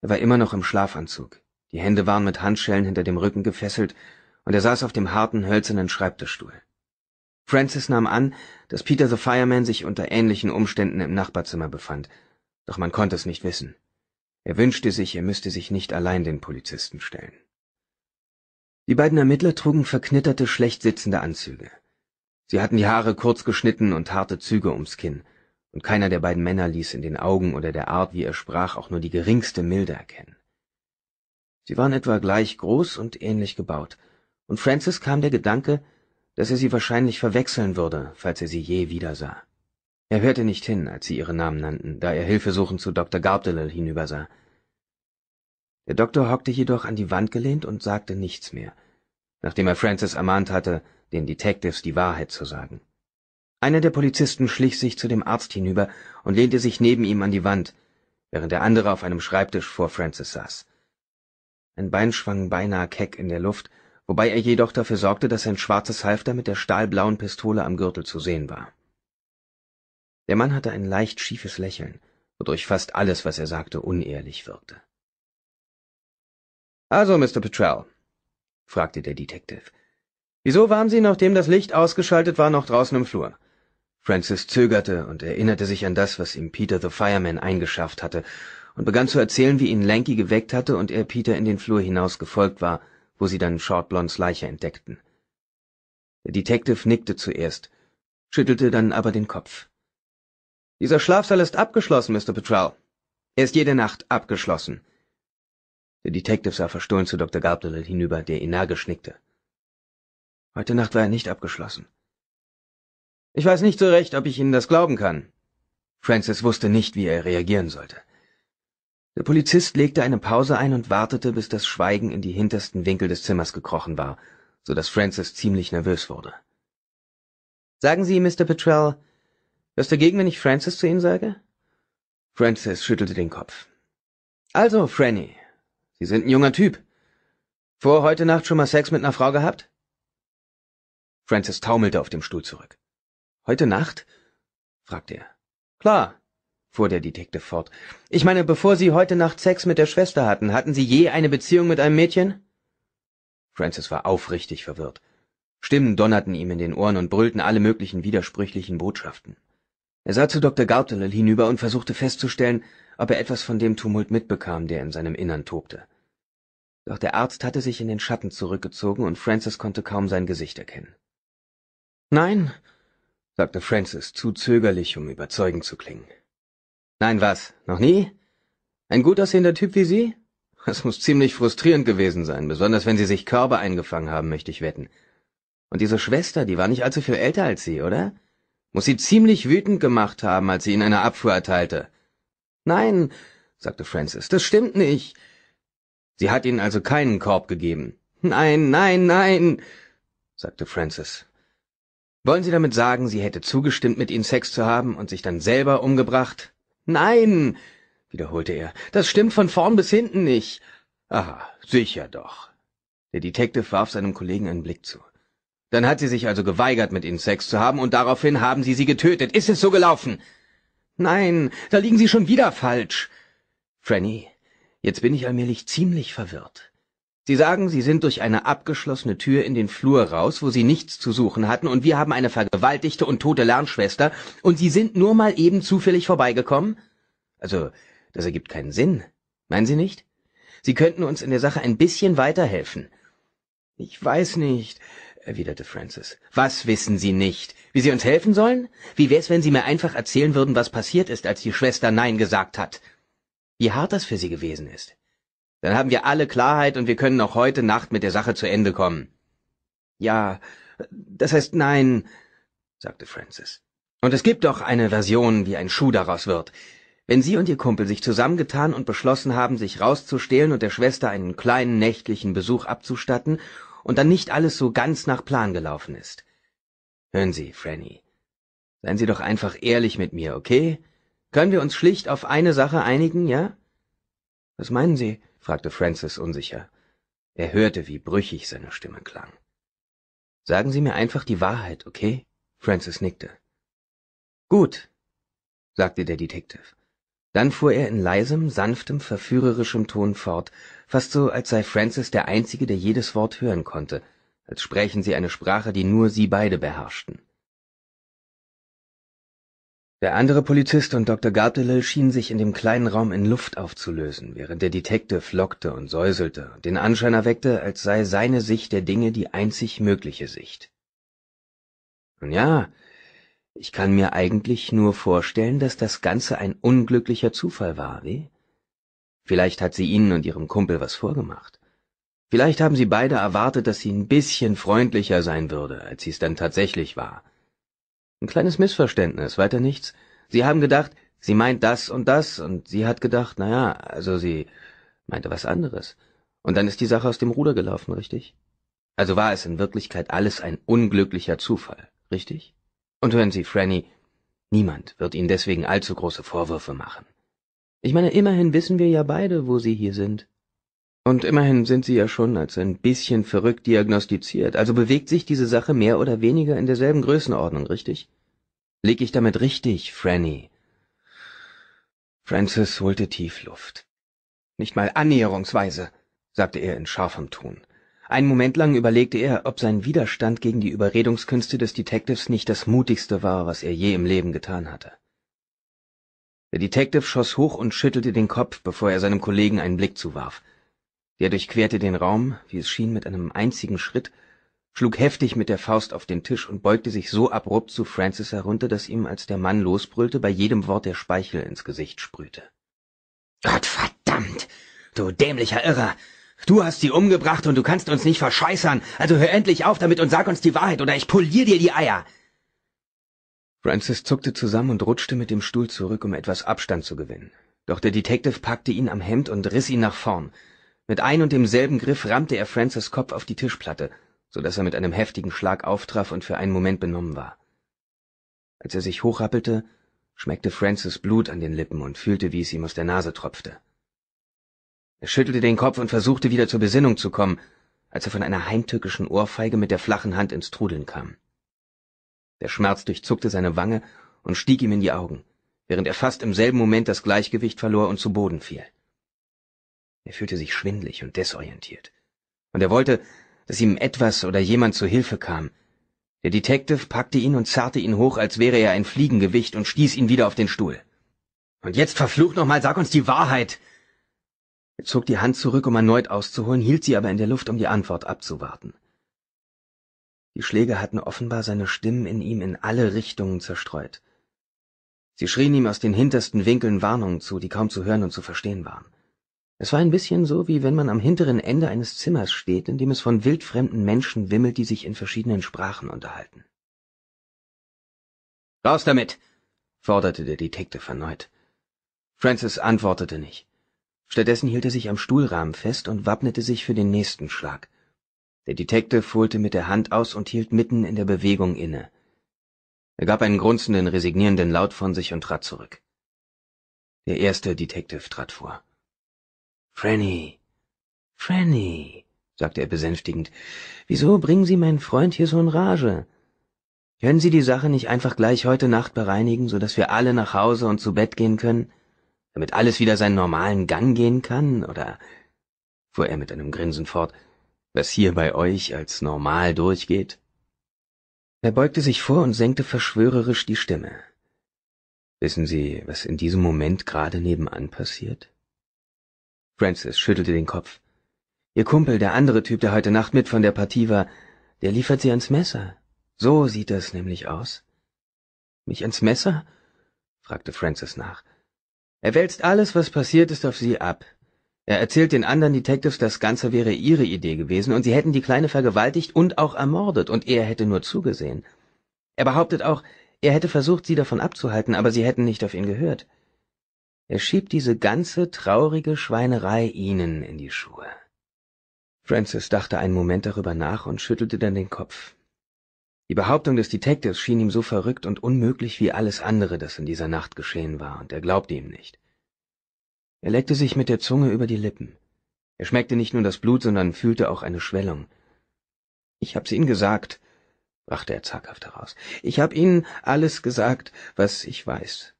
Er war immer noch im Schlafanzug. Die Hände waren mit Handschellen hinter dem Rücken gefesselt und er saß auf dem harten, hölzernen Schreibtischstuhl. Francis nahm an, dass Peter the Fireman sich unter ähnlichen Umständen im Nachbarzimmer befand, doch man konnte es nicht wissen. Er wünschte sich, er müsste sich nicht allein den Polizisten stellen. Die beiden Ermittler trugen verknitterte, schlecht sitzende Anzüge. Sie hatten die Haare kurz geschnitten und harte Züge ums Kinn, und keiner der beiden Männer ließ in den Augen oder der Art, wie er sprach, auch nur die geringste Milde erkennen. Sie waren etwa gleich groß und ähnlich gebaut, und Francis kam der Gedanke, dass er sie wahrscheinlich verwechseln würde, falls er sie je wiedersah. Er hörte nicht hin, als sie ihre Namen nannten, da er hilfesuchend zu Dr. Gardelill hinübersah. Der Doktor hockte jedoch an die Wand gelehnt und sagte nichts mehr, nachdem er Francis ermahnt hatte, den Detectives die Wahrheit zu sagen. Einer der Polizisten schlich sich zu dem Arzt hinüber und lehnte sich neben ihm an die Wand, während der andere auf einem Schreibtisch vor Francis saß. Ein Bein schwang beinahe keck in der Luft, wobei er jedoch dafür sorgte, dass sein schwarzes Halfter mit der stahlblauen Pistole am Gürtel zu sehen war. Der Mann hatte ein leicht schiefes Lächeln, wodurch fast alles, was er sagte, unehrlich wirkte. Also, Mr. Petrell, fragte der Detective, Wieso waren Sie, nachdem das Licht ausgeschaltet war, noch draußen im Flur? Francis zögerte und erinnerte sich an das, was ihm Peter the Fireman eingeschafft hatte, und begann zu erzählen, wie ihn Lanky geweckt hatte und er Peter in den Flur hinaus gefolgt war, wo sie dann Shortblonds Leiche entdeckten. Der Detective nickte zuerst, schüttelte dann aber den Kopf. Dieser Schlafsaal ist abgeschlossen, Mr. Petrell. Er ist jede Nacht abgeschlossen. Der Detective sah verstohlen zu Dr. Gardner hinüber, der energisch nickte. Heute Nacht war er nicht abgeschlossen. Ich weiß nicht so recht, ob ich Ihnen das glauben kann. Francis wusste nicht, wie er reagieren sollte. Der Polizist legte eine Pause ein und wartete, bis das Schweigen in die hintersten Winkel des Zimmers gekrochen war, so dass Francis ziemlich nervös wurde. Sagen Sie, Mr. Petrell, was dagegen, wenn ich Francis zu Ihnen sage? Francis schüttelte den Kopf. Also, Franny, Sie sind ein junger Typ. Vor heute Nacht schon mal Sex mit einer Frau gehabt? Francis taumelte auf dem Stuhl zurück. Heute Nacht? fragte er. Klar, fuhr der Detective fort. Ich meine, bevor Sie heute Nacht Sex mit der Schwester hatten, hatten Sie je eine Beziehung mit einem Mädchen? Francis war aufrichtig verwirrt. Stimmen donnerten ihm in den Ohren und brüllten alle möglichen widersprüchlichen Botschaften. Er sah zu Dr. Gautolel hinüber und versuchte festzustellen, ob er etwas von dem Tumult mitbekam, der in seinem Innern tobte. Doch der Arzt hatte sich in den Schatten zurückgezogen und Francis konnte kaum sein Gesicht erkennen. Nein, sagte Francis, zu zögerlich, um überzeugend zu klingen. Nein, was? Noch nie? Ein gut aussehender Typ wie Sie? Das muss ziemlich frustrierend gewesen sein, besonders wenn Sie sich Körbe eingefangen haben, möchte ich wetten. Und diese Schwester, die war nicht allzu viel älter als Sie, oder? Muss sie ziemlich wütend gemacht haben, als sie Ihnen eine Abfuhr erteilte. Nein, sagte Francis, das stimmt nicht. Sie hat Ihnen also keinen Korb gegeben. Nein, nein, nein, sagte Francis wollen sie damit sagen sie hätte zugestimmt mit Ihnen sex zu haben und sich dann selber umgebracht nein wiederholte er das stimmt von vorn bis hinten nicht aha sicher doch der Detective warf seinem kollegen einen blick zu dann hat sie sich also geweigert mit ihnen sex zu haben und daraufhin haben sie sie getötet ist es so gelaufen nein da liegen sie schon wieder falsch franny jetzt bin ich allmählich ziemlich verwirrt Sie sagen, Sie sind durch eine abgeschlossene Tür in den Flur raus, wo Sie nichts zu suchen hatten, und wir haben eine vergewaltigte und tote Lernschwester, und Sie sind nur mal eben zufällig vorbeigekommen? Also, das ergibt keinen Sinn. Meinen Sie nicht? Sie könnten uns in der Sache ein bisschen weiterhelfen. Ich weiß nicht, erwiderte Francis. Was wissen Sie nicht? Wie Sie uns helfen sollen? Wie wär's, wenn Sie mir einfach erzählen würden, was passiert ist, als die Schwester Nein gesagt hat? Wie hart das für Sie gewesen ist. Dann haben wir alle Klarheit und wir können auch heute Nacht mit der Sache zu Ende kommen. Ja, das heißt nein, sagte Francis. Und es gibt doch eine Version, wie ein Schuh daraus wird. Wenn Sie und Ihr Kumpel sich zusammengetan und beschlossen haben, sich rauszustehlen und der Schwester einen kleinen nächtlichen Besuch abzustatten und dann nicht alles so ganz nach Plan gelaufen ist. Hören Sie, Franny, seien Sie doch einfach ehrlich mit mir, okay? Können wir uns schlicht auf eine Sache einigen, ja? Was meinen Sie? fragte Francis unsicher. Er hörte, wie brüchig seine Stimme klang. Sagen Sie mir einfach die Wahrheit, okay? Francis nickte. Gut, sagte der Detective. Dann fuhr er in leisem, sanftem, verführerischem Ton fort, fast so, als sei Francis der Einzige, der jedes Wort hören konnte, als sprächen sie eine Sprache, die nur sie beide beherrschten der andere polizist und Dr. gardelow schienen sich in dem kleinen raum in luft aufzulösen während der detectiv lockte und säuselte und den anschein erweckte als sei seine sicht der dinge die einzig mögliche sicht nun ja ich kann mir eigentlich nur vorstellen dass das ganze ein unglücklicher zufall war wie vielleicht hat sie ihnen und ihrem kumpel was vorgemacht vielleicht haben sie beide erwartet dass sie ein bisschen freundlicher sein würde als sie es dann tatsächlich war ein kleines Missverständnis, weiter nichts. Sie haben gedacht, sie meint das und das, und sie hat gedacht, na ja, also sie meinte was anderes. Und dann ist die Sache aus dem Ruder gelaufen, richtig? Also war es in Wirklichkeit alles ein unglücklicher Zufall, richtig? Und hören Sie, Franny, niemand wird Ihnen deswegen allzu große Vorwürfe machen. Ich meine, immerhin wissen wir ja beide, wo Sie hier sind. Und immerhin sind Sie ja schon als ein bisschen verrückt diagnostiziert, also bewegt sich diese Sache mehr oder weniger in derselben Größenordnung, richtig? Leg ich damit richtig, Franny? Francis holte tief Luft. Nicht mal annäherungsweise, sagte er in scharfem Ton. Einen Moment lang überlegte er, ob sein Widerstand gegen die Überredungskünste des Detectives nicht das mutigste war, was er je im Leben getan hatte. Der Detective schoss hoch und schüttelte den Kopf, bevor er seinem Kollegen einen Blick zuwarf er durchquerte den raum wie es schien mit einem einzigen schritt schlug heftig mit der faust auf den tisch und beugte sich so abrupt zu francis herunter daß ihm als der mann losbrüllte bei jedem wort der speichel ins gesicht sprühte gottverdammt du dämlicher irrer du hast sie umgebracht und du kannst uns nicht verscheißern also hör endlich auf damit und sag uns die wahrheit oder ich polier dir die eier francis zuckte zusammen und rutschte mit dem stuhl zurück um etwas abstand zu gewinnen doch der detectiv packte ihn am hemd und riß ihn nach vorn mit ein und demselben Griff rammte er Francis’ Kopf auf die Tischplatte, so dass er mit einem heftigen Schlag auftraf und für einen Moment benommen war. Als er sich hochrappelte, schmeckte Francis Blut an den Lippen und fühlte, wie es ihm aus der Nase tropfte. Er schüttelte den Kopf und versuchte wieder zur Besinnung zu kommen, als er von einer heimtückischen Ohrfeige mit der flachen Hand ins Trudeln kam. Der Schmerz durchzuckte seine Wange und stieg ihm in die Augen, während er fast im selben Moment das Gleichgewicht verlor und zu Boden fiel. Er fühlte sich schwindlig und desorientiert. Und er wollte, dass ihm etwas oder jemand zu Hilfe kam. Der Detective packte ihn und zerrte ihn hoch, als wäre er ein Fliegengewicht, und stieß ihn wieder auf den Stuhl. Und jetzt verflucht nochmal, sag uns die Wahrheit! Er zog die Hand zurück, um erneut auszuholen, hielt sie aber in der Luft, um die Antwort abzuwarten. Die Schläge hatten offenbar seine Stimmen in ihm in alle Richtungen zerstreut. Sie schrien ihm aus den hintersten Winkeln Warnungen zu, die kaum zu hören und zu verstehen waren. Es war ein bisschen so, wie wenn man am hinteren Ende eines Zimmers steht, in dem es von wildfremden Menschen wimmelt, die sich in verschiedenen Sprachen unterhalten. Raus damit! forderte der Detektiv erneut. Francis antwortete nicht. Stattdessen hielt er sich am Stuhlrahmen fest und wappnete sich für den nächsten Schlag. Der Detektiv holte mit der Hand aus und hielt mitten in der Bewegung inne. Er gab einen grunzenden, resignierenden Laut von sich und trat zurück. Der erste Detektiv trat vor. Franny, Franny, sagte er besänftigend, wieso bringen Sie meinen Freund hier so in Rage? Können Sie die Sache nicht einfach gleich heute Nacht bereinigen, so dass wir alle nach Hause und zu Bett gehen können, damit alles wieder seinen normalen Gang gehen kann, oder? fuhr er mit einem Grinsen fort, was hier bei euch als normal durchgeht? Er beugte sich vor und senkte verschwörerisch die Stimme. Wissen Sie, was in diesem Moment gerade nebenan passiert? Francis schüttelte den Kopf. Ihr Kumpel, der andere Typ, der heute Nacht mit von der Partie war, der liefert sie ans Messer. So sieht das nämlich aus. Mich ans Messer? fragte Francis nach. Er wälzt alles, was passiert ist, auf sie ab. Er erzählt den anderen Detectives, das Ganze wäre ihre Idee gewesen und sie hätten die Kleine vergewaltigt und auch ermordet und er hätte nur zugesehen. Er behauptet auch, er hätte versucht, sie davon abzuhalten, aber sie hätten nicht auf ihn gehört. Er schiebt diese ganze traurige Schweinerei ihnen in die Schuhe. Francis dachte einen Moment darüber nach und schüttelte dann den Kopf. Die Behauptung des Detektivs schien ihm so verrückt und unmöglich wie alles andere, das in dieser Nacht geschehen war, und er glaubte ihm nicht. Er leckte sich mit der Zunge über die Lippen. Er schmeckte nicht nur das Blut, sondern fühlte auch eine Schwellung. Ich hab's Ihnen gesagt, brachte er zaghaft heraus. Ich hab Ihnen alles gesagt, was ich weiß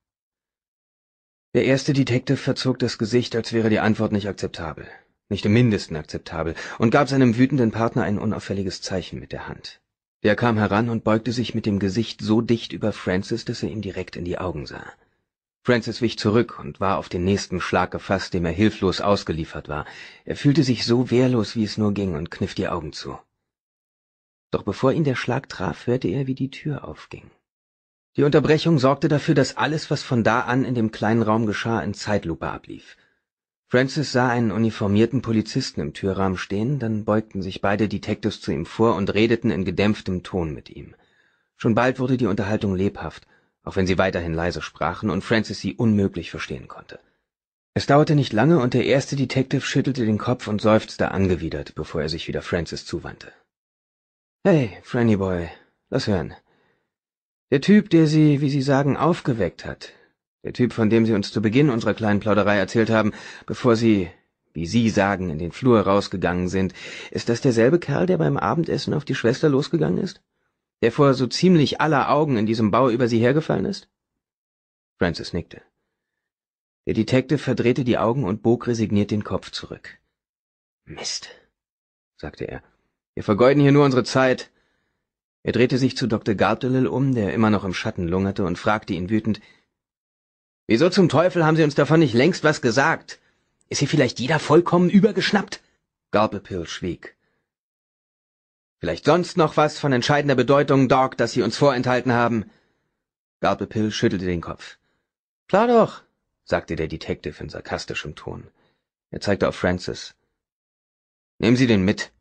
der erste detectiv verzog das gesicht als wäre die antwort nicht akzeptabel nicht im mindesten akzeptabel und gab seinem wütenden partner ein unauffälliges zeichen mit der hand der kam heran und beugte sich mit dem gesicht so dicht über francis dass er ihm direkt in die augen sah francis wich zurück und war auf den nächsten schlag gefasst, dem er hilflos ausgeliefert war er fühlte sich so wehrlos wie es nur ging und kniff die augen zu doch bevor ihn der schlag traf hörte er wie die Tür aufging die unterbrechung sorgte dafür daß alles was von da an in dem kleinen raum geschah in zeitlupe ablief francis sah einen uniformierten polizisten im Türrahmen stehen dann beugten sich beide detectives zu ihm vor und redeten in gedämpftem ton mit ihm schon bald wurde die unterhaltung lebhaft auch wenn sie weiterhin leise sprachen und francis sie unmöglich verstehen konnte es dauerte nicht lange und der erste detectiv schüttelte den kopf und seufzte angewidert bevor er sich wieder francis zuwandte Hey, franny boy lass hören der Typ, der Sie, wie Sie sagen, aufgeweckt hat. Der Typ, von dem Sie uns zu Beginn unserer kleinen Plauderei erzählt haben, bevor Sie, wie Sie sagen, in den Flur rausgegangen sind. Ist das derselbe Kerl, der beim Abendessen auf die Schwester losgegangen ist? Der vor so ziemlich aller Augen in diesem Bau über Sie hergefallen ist? Francis nickte. Der Detective verdrehte die Augen und bog resigniert den Kopf zurück. Mist, sagte er. Wir vergeuden hier nur unsere Zeit er drehte sich zu Dr. Gardelil um, der immer noch im Schatten lungerte, und fragte ihn wütend, Wieso zum Teufel haben Sie uns davon nicht längst was gesagt? Ist hier vielleicht jeder vollkommen übergeschnappt? Garplepil schwieg. Vielleicht sonst noch was von entscheidender Bedeutung, Doc, das Sie uns vorenthalten haben? Garplepil schüttelte den Kopf. Klar doch, sagte der Detective in sarkastischem Ton. Er zeigte auf Francis. Nehmen Sie den mit.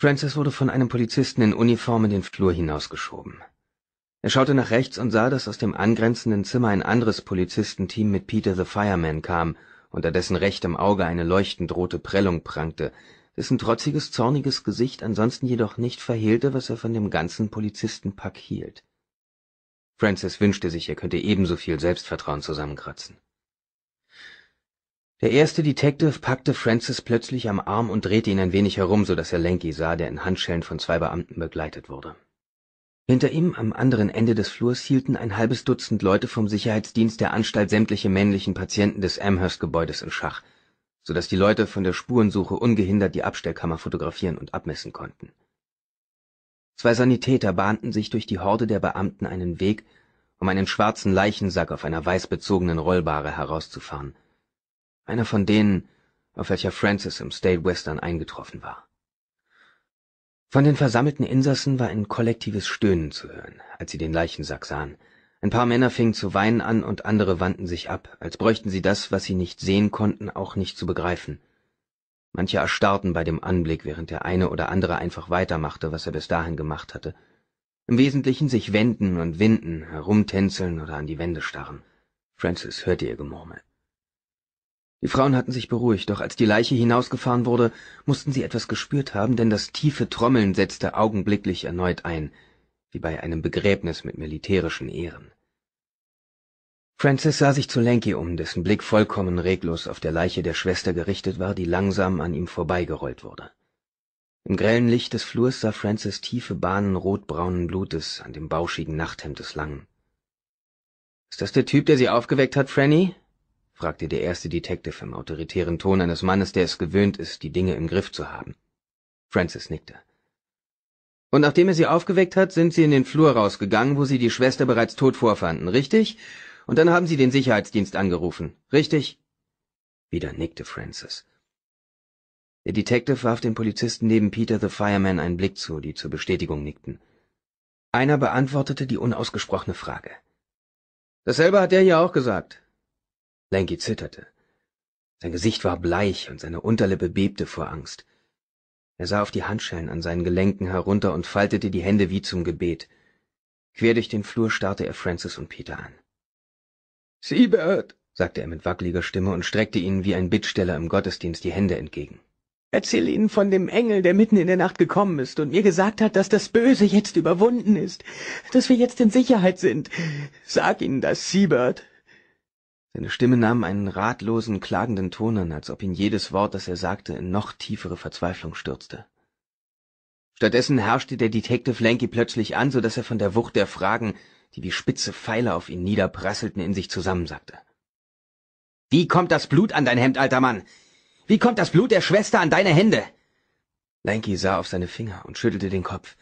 Francis wurde von einem Polizisten in Uniform in den Flur hinausgeschoben. Er schaute nach rechts und sah, dass aus dem angrenzenden Zimmer ein anderes Polizistenteam mit Peter the Fireman kam, unter dessen rechtem Auge eine leuchtend rote Prellung prangte, dessen trotziges, zorniges Gesicht ansonsten jedoch nicht verhehlte, was er von dem ganzen Polizistenpack hielt. Francis wünschte sich, er könnte ebenso viel Selbstvertrauen zusammenkratzen der erste Detective packte Francis plötzlich am Arm und drehte ihn ein wenig herum, so dass er Lenky sah, der in Handschellen von zwei Beamten begleitet wurde. Hinter ihm am anderen Ende des Flurs hielten ein halbes Dutzend Leute vom Sicherheitsdienst der Anstalt sämtliche männlichen Patienten des Amherst-Gebäudes in Schach, so dass die Leute von der Spurensuche ungehindert die Abstellkammer fotografieren und abmessen konnten. Zwei Sanitäter bahnten sich durch die Horde der Beamten einen Weg, um einen schwarzen Leichensack auf einer weißbezogenen bezogenen Rollbahre herauszufahren einer von denen, auf welcher Francis im State Western eingetroffen war. Von den versammelten Insassen war ein kollektives Stöhnen zu hören, als sie den Leichensack sahen. Ein paar Männer fingen zu weinen an und andere wandten sich ab, als bräuchten sie das, was sie nicht sehen konnten, auch nicht zu begreifen. Manche erstarrten bei dem Anblick, während der eine oder andere einfach weitermachte, was er bis dahin gemacht hatte. Im Wesentlichen sich wenden und winden, herumtänzeln oder an die Wände starren. Francis hörte ihr Gemurmel. Die Frauen hatten sich beruhigt, doch als die Leiche hinausgefahren wurde, mussten sie etwas gespürt haben, denn das tiefe Trommeln setzte augenblicklich erneut ein, wie bei einem Begräbnis mit militärischen Ehren. Francis sah sich zu Lenky um, dessen Blick vollkommen reglos auf der Leiche der Schwester gerichtet war, die langsam an ihm vorbeigerollt wurde. Im grellen Licht des Flurs sah Francis tiefe Bahnen rotbraunen Blutes an dem bauschigen Nachthemd des Langen. Ist das der Typ, der Sie aufgeweckt hat, Franny? fragte der erste detective im autoritären ton eines mannes der es gewöhnt ist die dinge im griff zu haben francis nickte und nachdem er sie aufgeweckt hat sind sie in den flur rausgegangen wo sie die schwester bereits tot vorfanden richtig und dann haben sie den sicherheitsdienst angerufen richtig wieder nickte francis der detective warf den polizisten neben peter the fireman einen blick zu die zur bestätigung nickten einer beantwortete die unausgesprochene frage dasselbe hat der hier auch gesagt Lanky zitterte. Sein Gesicht war bleich und seine Unterlippe bebte vor Angst. Er sah auf die Handschellen an seinen Gelenken herunter und faltete die Hände wie zum Gebet. Quer durch den Flur starrte er Francis und Peter an. Siebert, sagte er mit wackeliger Stimme und streckte ihnen wie ein Bittsteller im Gottesdienst die Hände entgegen. Erzähl ihnen von dem Engel, der mitten in der Nacht gekommen ist und mir gesagt hat, dass das Böse jetzt überwunden ist, dass wir jetzt in Sicherheit sind. Sag ihnen das, Siebert seine stimme nahm einen ratlosen klagenden ton an als ob ihn jedes wort das er sagte in noch tiefere verzweiflung stürzte stattdessen herrschte der detectiv Lanky plötzlich an so daß er von der wucht der fragen die wie spitze pfeile auf ihn niederprasselten in sich zusammensackte wie kommt das blut an dein hemd alter mann wie kommt das blut der schwester an deine hände Lanky sah auf seine finger und schüttelte den kopf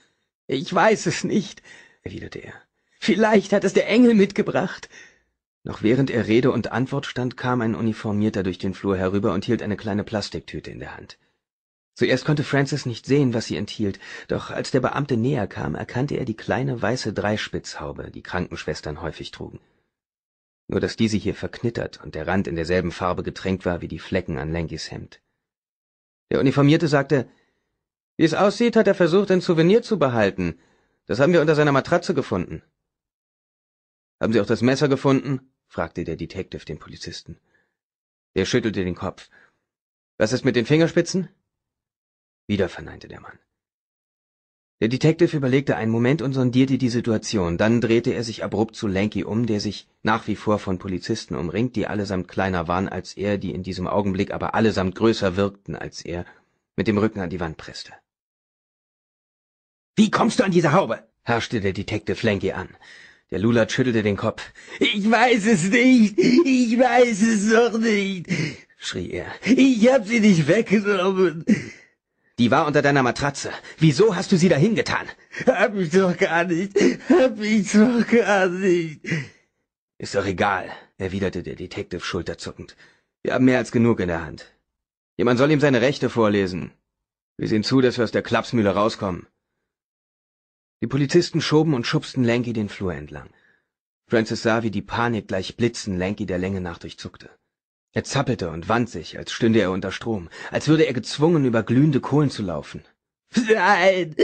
ich weiß es nicht erwiderte er vielleicht hat es der engel mitgebracht noch während er Rede und Antwort stand, kam ein Uniformierter durch den Flur herüber und hielt eine kleine Plastiktüte in der Hand. Zuerst konnte Francis nicht sehen, was sie enthielt, doch als der Beamte näher kam, erkannte er die kleine weiße Dreispitzhaube, die Krankenschwestern häufig trugen. Nur dass diese hier verknittert und der Rand in derselben Farbe getränkt war wie die Flecken an Lenkys Hemd. Der Uniformierte sagte, wie es aussieht, hat er versucht, ein Souvenir zu behalten. Das haben wir unter seiner Matratze gefunden. Haben Sie auch das Messer gefunden? fragte der Detective den Polizisten. Der schüttelte den Kopf. Was ist mit den Fingerspitzen? Wieder verneinte der Mann. Der Detective überlegte einen Moment und sondierte die Situation, dann drehte er sich abrupt zu Lanky um, der sich nach wie vor von Polizisten umringt, die allesamt kleiner waren als er, die in diesem Augenblick aber allesamt größer wirkten als er, mit dem Rücken an die Wand presste. Wie kommst du an diese Haube? herrschte der Detective Lanky an. Der Lulat schüttelte den Kopf. Ich weiß es nicht. Ich weiß es doch nicht, schrie er. Ich hab sie nicht weggenommen. Die war unter deiner Matratze. Wieso hast du sie dahin getan? Hab ich doch gar nicht. Hab ich doch gar nicht. Ist doch egal, erwiderte der Detective schulterzuckend. Wir haben mehr als genug in der Hand. Jemand soll ihm seine Rechte vorlesen. Wir sehen zu, dass wir aus der Klapsmühle rauskommen. Die Polizisten schoben und schubsten Lanky den Flur entlang. Francis sah, wie die Panik gleich Blitzen Lanky der Länge nach durchzuckte. Er zappelte und wand sich, als stünde er unter Strom, als würde er gezwungen, über glühende Kohlen zu laufen. Nein,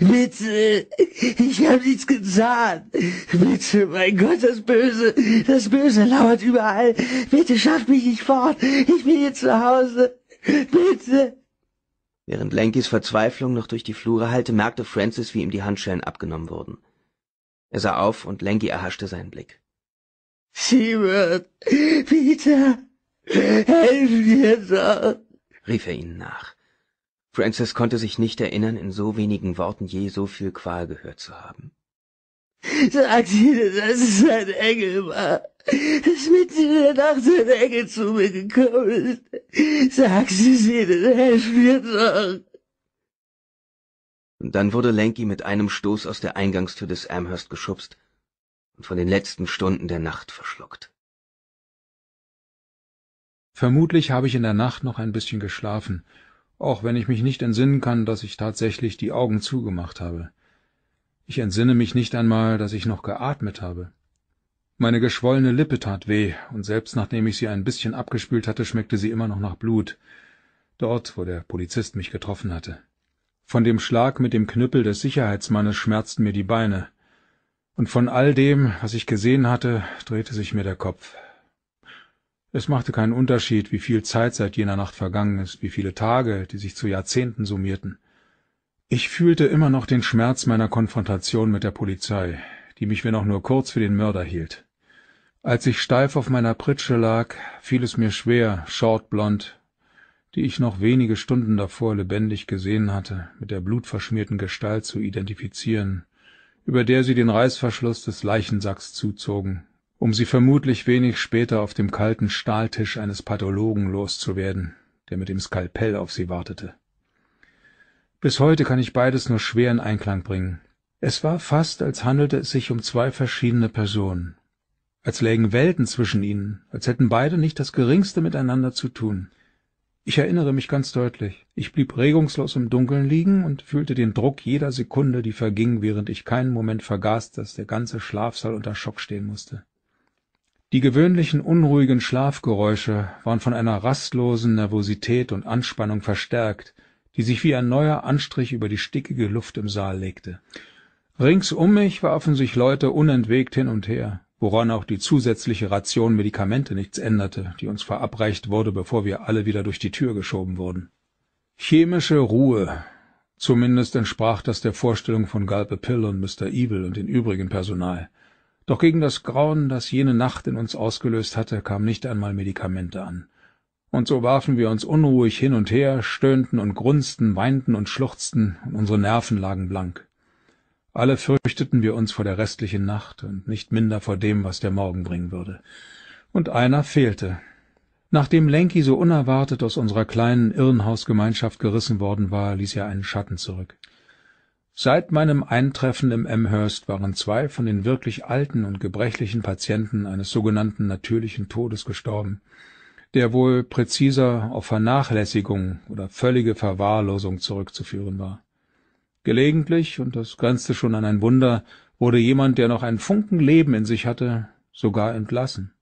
bitte, ich hab nichts getan. Bitte, mein Gott, das Böse, das Böse lauert überall. Bitte schafft mich nicht fort, ich bin hier zu Hause. Bitte. Während Lanckys Verzweiflung noch durch die Flure hallte, merkte Francis, wie ihm die Handschellen abgenommen wurden. Er sah auf und Lanky erhaschte seinen Blick. Siebert, Peter, helf mir doch, rief er ihnen nach. Francis konnte sich nicht erinnern, in so wenigen Worten je so viel Qual gehört zu haben. Sagt dir, dass es ein Engel war. Dass mitten in der Nacht ein Engel zu mir gekommen ist. Sag sie ihnen, helf mir doch. Und dann wurde Lenky mit einem Stoß aus der Eingangstür des Amherst geschubst und von den letzten Stunden der Nacht verschluckt. Vermutlich habe ich in der Nacht noch ein bisschen geschlafen, auch wenn ich mich nicht entsinnen kann, dass ich tatsächlich die Augen zugemacht habe ich entsinne mich nicht einmal dass ich noch geatmet habe meine geschwollene lippe tat weh und selbst nachdem ich sie ein bisschen abgespült hatte schmeckte sie immer noch nach blut dort wo der polizist mich getroffen hatte von dem schlag mit dem knüppel des sicherheitsmannes schmerzten mir die beine und von all dem was ich gesehen hatte drehte sich mir der kopf es machte keinen unterschied wie viel zeit seit jener nacht vergangen ist wie viele tage die sich zu jahrzehnten summierten ich fühlte immer noch den Schmerz meiner Konfrontation mit der Polizei, die mich wenn noch nur kurz für den Mörder hielt. Als ich steif auf meiner Pritsche lag, fiel es mir schwer, Shortblond, die ich noch wenige Stunden davor lebendig gesehen hatte, mit der blutverschmierten Gestalt zu identifizieren, über der sie den Reißverschluss des Leichensacks zuzogen, um sie vermutlich wenig später auf dem kalten Stahltisch eines Pathologen loszuwerden, der mit dem Skalpell auf sie wartete. Bis heute kann ich beides nur schwer in Einklang bringen. Es war fast, als handelte es sich um zwei verschiedene Personen. Als lägen Welten zwischen ihnen, als hätten beide nicht das Geringste miteinander zu tun. Ich erinnere mich ganz deutlich. Ich blieb regungslos im Dunkeln liegen und fühlte den Druck jeder Sekunde, die verging, während ich keinen Moment vergaß, dass der ganze Schlafsaal unter Schock stehen musste. Die gewöhnlichen unruhigen Schlafgeräusche waren von einer rastlosen Nervosität und Anspannung verstärkt, die sich wie ein neuer Anstrich über die stickige Luft im Saal legte. Rings um mich warfen sich Leute unentwegt hin und her, woran auch die zusätzliche Ration Medikamente nichts änderte, die uns verabreicht wurde, bevor wir alle wieder durch die Tür geschoben wurden. Chemische Ruhe. Zumindest entsprach das der Vorstellung von Galpe Pill und Mr. Evil und den übrigen Personal. Doch gegen das Grauen, das jene Nacht in uns ausgelöst hatte, kam nicht einmal Medikamente an und so warfen wir uns unruhig hin und her stöhnten und grunzten weinten und schluchzten und unsere nerven lagen blank alle fürchteten wir uns vor der restlichen nacht und nicht minder vor dem was der morgen bringen würde und einer fehlte nachdem Lenki so unerwartet aus unserer kleinen irrenhausgemeinschaft gerissen worden war ließ er einen schatten zurück seit meinem eintreffen im Amherst waren zwei von den wirklich alten und gebrechlichen patienten eines sogenannten natürlichen todes gestorben der wohl präziser auf Vernachlässigung oder völlige Verwahrlosung zurückzuführen war. Gelegentlich, und das grenzte schon an ein Wunder, wurde jemand, der noch einen Funken Leben in sich hatte, sogar entlassen.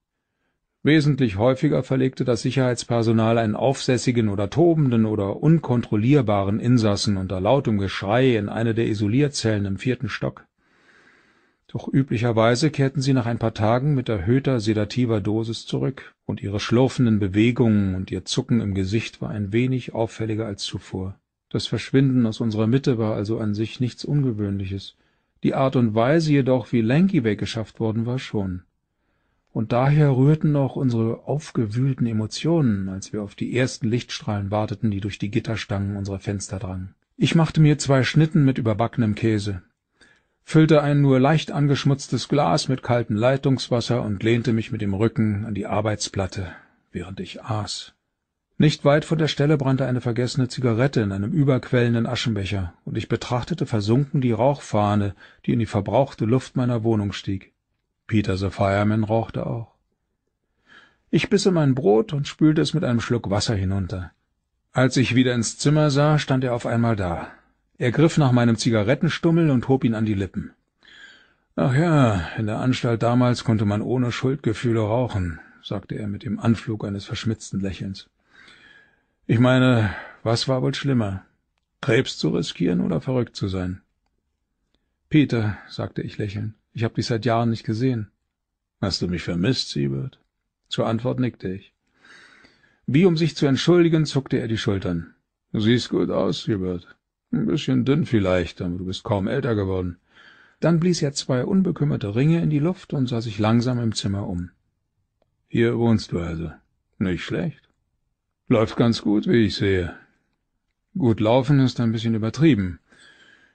Wesentlich häufiger verlegte das Sicherheitspersonal einen aufsässigen oder tobenden oder unkontrollierbaren Insassen unter lautem Geschrei in eine der Isolierzellen im vierten Stock. Doch üblicherweise kehrten sie nach ein paar Tagen mit erhöhter sedativer Dosis zurück, und ihre schlurfenden Bewegungen und ihr Zucken im Gesicht war ein wenig auffälliger als zuvor. Das Verschwinden aus unserer Mitte war also an sich nichts Ungewöhnliches, die Art und Weise jedoch, wie Lanky weggeschafft worden war, schon. Und daher rührten auch unsere aufgewühlten Emotionen, als wir auf die ersten Lichtstrahlen warteten, die durch die Gitterstangen unserer Fenster drangen. Ich machte mir zwei Schnitten mit überbackenem Käse füllte ein nur leicht angeschmutztes Glas mit kaltem Leitungswasser und lehnte mich mit dem Rücken an die Arbeitsplatte, während ich aß. Nicht weit von der Stelle brannte eine vergessene Zigarette in einem überquellenden Aschenbecher, und ich betrachtete versunken die Rauchfahne, die in die verbrauchte Luft meiner Wohnung stieg. Peter the Fireman rauchte auch. Ich biß in mein Brot und spülte es mit einem Schluck Wasser hinunter. Als ich wieder ins Zimmer sah, stand er auf einmal da er griff nach meinem zigarettenstummel und hob ihn an die lippen ach ja in der anstalt damals konnte man ohne schuldgefühle rauchen sagte er mit dem anflug eines verschmitzten lächelns ich meine was war wohl schlimmer krebs zu riskieren oder verrückt zu sein peter sagte ich lächelnd ich hab dich seit jahren nicht gesehen hast du mich vermisst, siebert zur antwort nickte ich wie um sich zu entschuldigen zuckte er die schultern du siehst gut aus Siebert. Ein bisschen dünn vielleicht, aber du bist kaum älter geworden. Dann blies er zwei unbekümmerte Ringe in die Luft und sah sich langsam im Zimmer um. Hier wohnst du also. Nicht schlecht. Läuft ganz gut, wie ich sehe. Gut laufen ist ein bisschen übertrieben.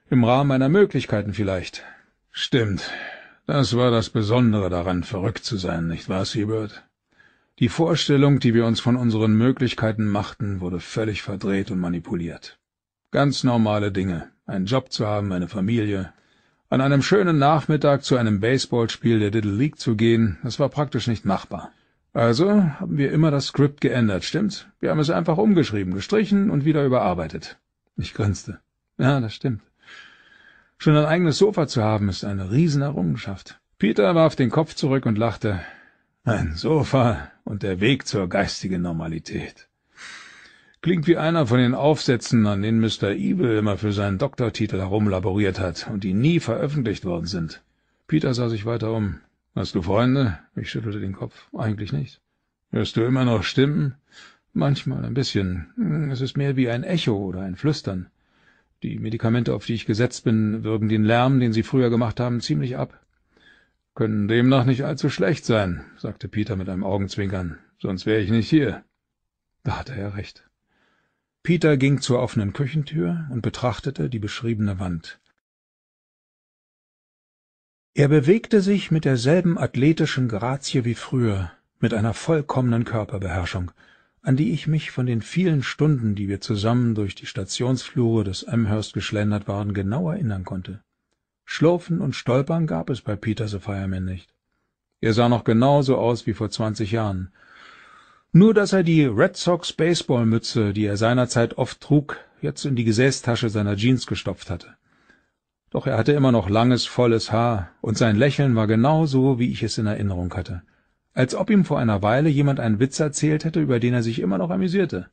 Im Rahmen meiner Möglichkeiten vielleicht. Stimmt. Das war das Besondere daran, verrückt zu sein, nicht wahr, Siebert? Die Vorstellung, die wir uns von unseren Möglichkeiten machten, wurde völlig verdreht und manipuliert. Ganz normale Dinge, einen Job zu haben, eine Familie. An einem schönen Nachmittag zu einem Baseballspiel der Little League zu gehen, das war praktisch nicht machbar. Also haben wir immer das Skript geändert, stimmt's? Wir haben es einfach umgeschrieben, gestrichen und wieder überarbeitet. Ich grinste. Ja, das stimmt. Schon ein eigenes Sofa zu haben, ist eine Riesenerrungenschaft. Peter warf den Kopf zurück und lachte. Ein Sofa und der Weg zur geistigen Normalität. Klingt wie einer von den Aufsätzen, an denen Mr. Evil immer für seinen Doktortitel herumlaboriert hat und die nie veröffentlicht worden sind. Peter sah sich weiter um. Hast du Freunde? Ich schüttelte den Kopf. Eigentlich nicht. Hörst du immer noch Stimmen? Manchmal ein bisschen. Hm, es ist mehr wie ein Echo oder ein Flüstern. Die Medikamente, auf die ich gesetzt bin, würgen den Lärm, den sie früher gemacht haben, ziemlich ab. Können demnach nicht allzu schlecht sein, sagte Peter mit einem Augenzwinkern. Sonst wäre ich nicht hier. Da hatte er recht peter ging zur offenen küchentür und betrachtete die beschriebene wand er bewegte sich mit derselben athletischen grazie wie früher mit einer vollkommenen körperbeherrschung an die ich mich von den vielen stunden die wir zusammen durch die stationsflure des amherst geschlendert waren genau erinnern konnte schlurfen und stolpern gab es bei peter the Fireman nicht. er sah noch genau so aus wie vor zwanzig jahren nur dass er die Red-Sox-Baseballmütze, die er seinerzeit oft trug, jetzt in die Gesäßtasche seiner Jeans gestopft hatte. Doch er hatte immer noch langes, volles Haar, und sein Lächeln war genau so, wie ich es in Erinnerung hatte. Als ob ihm vor einer Weile jemand einen Witz erzählt hätte, über den er sich immer noch amüsierte.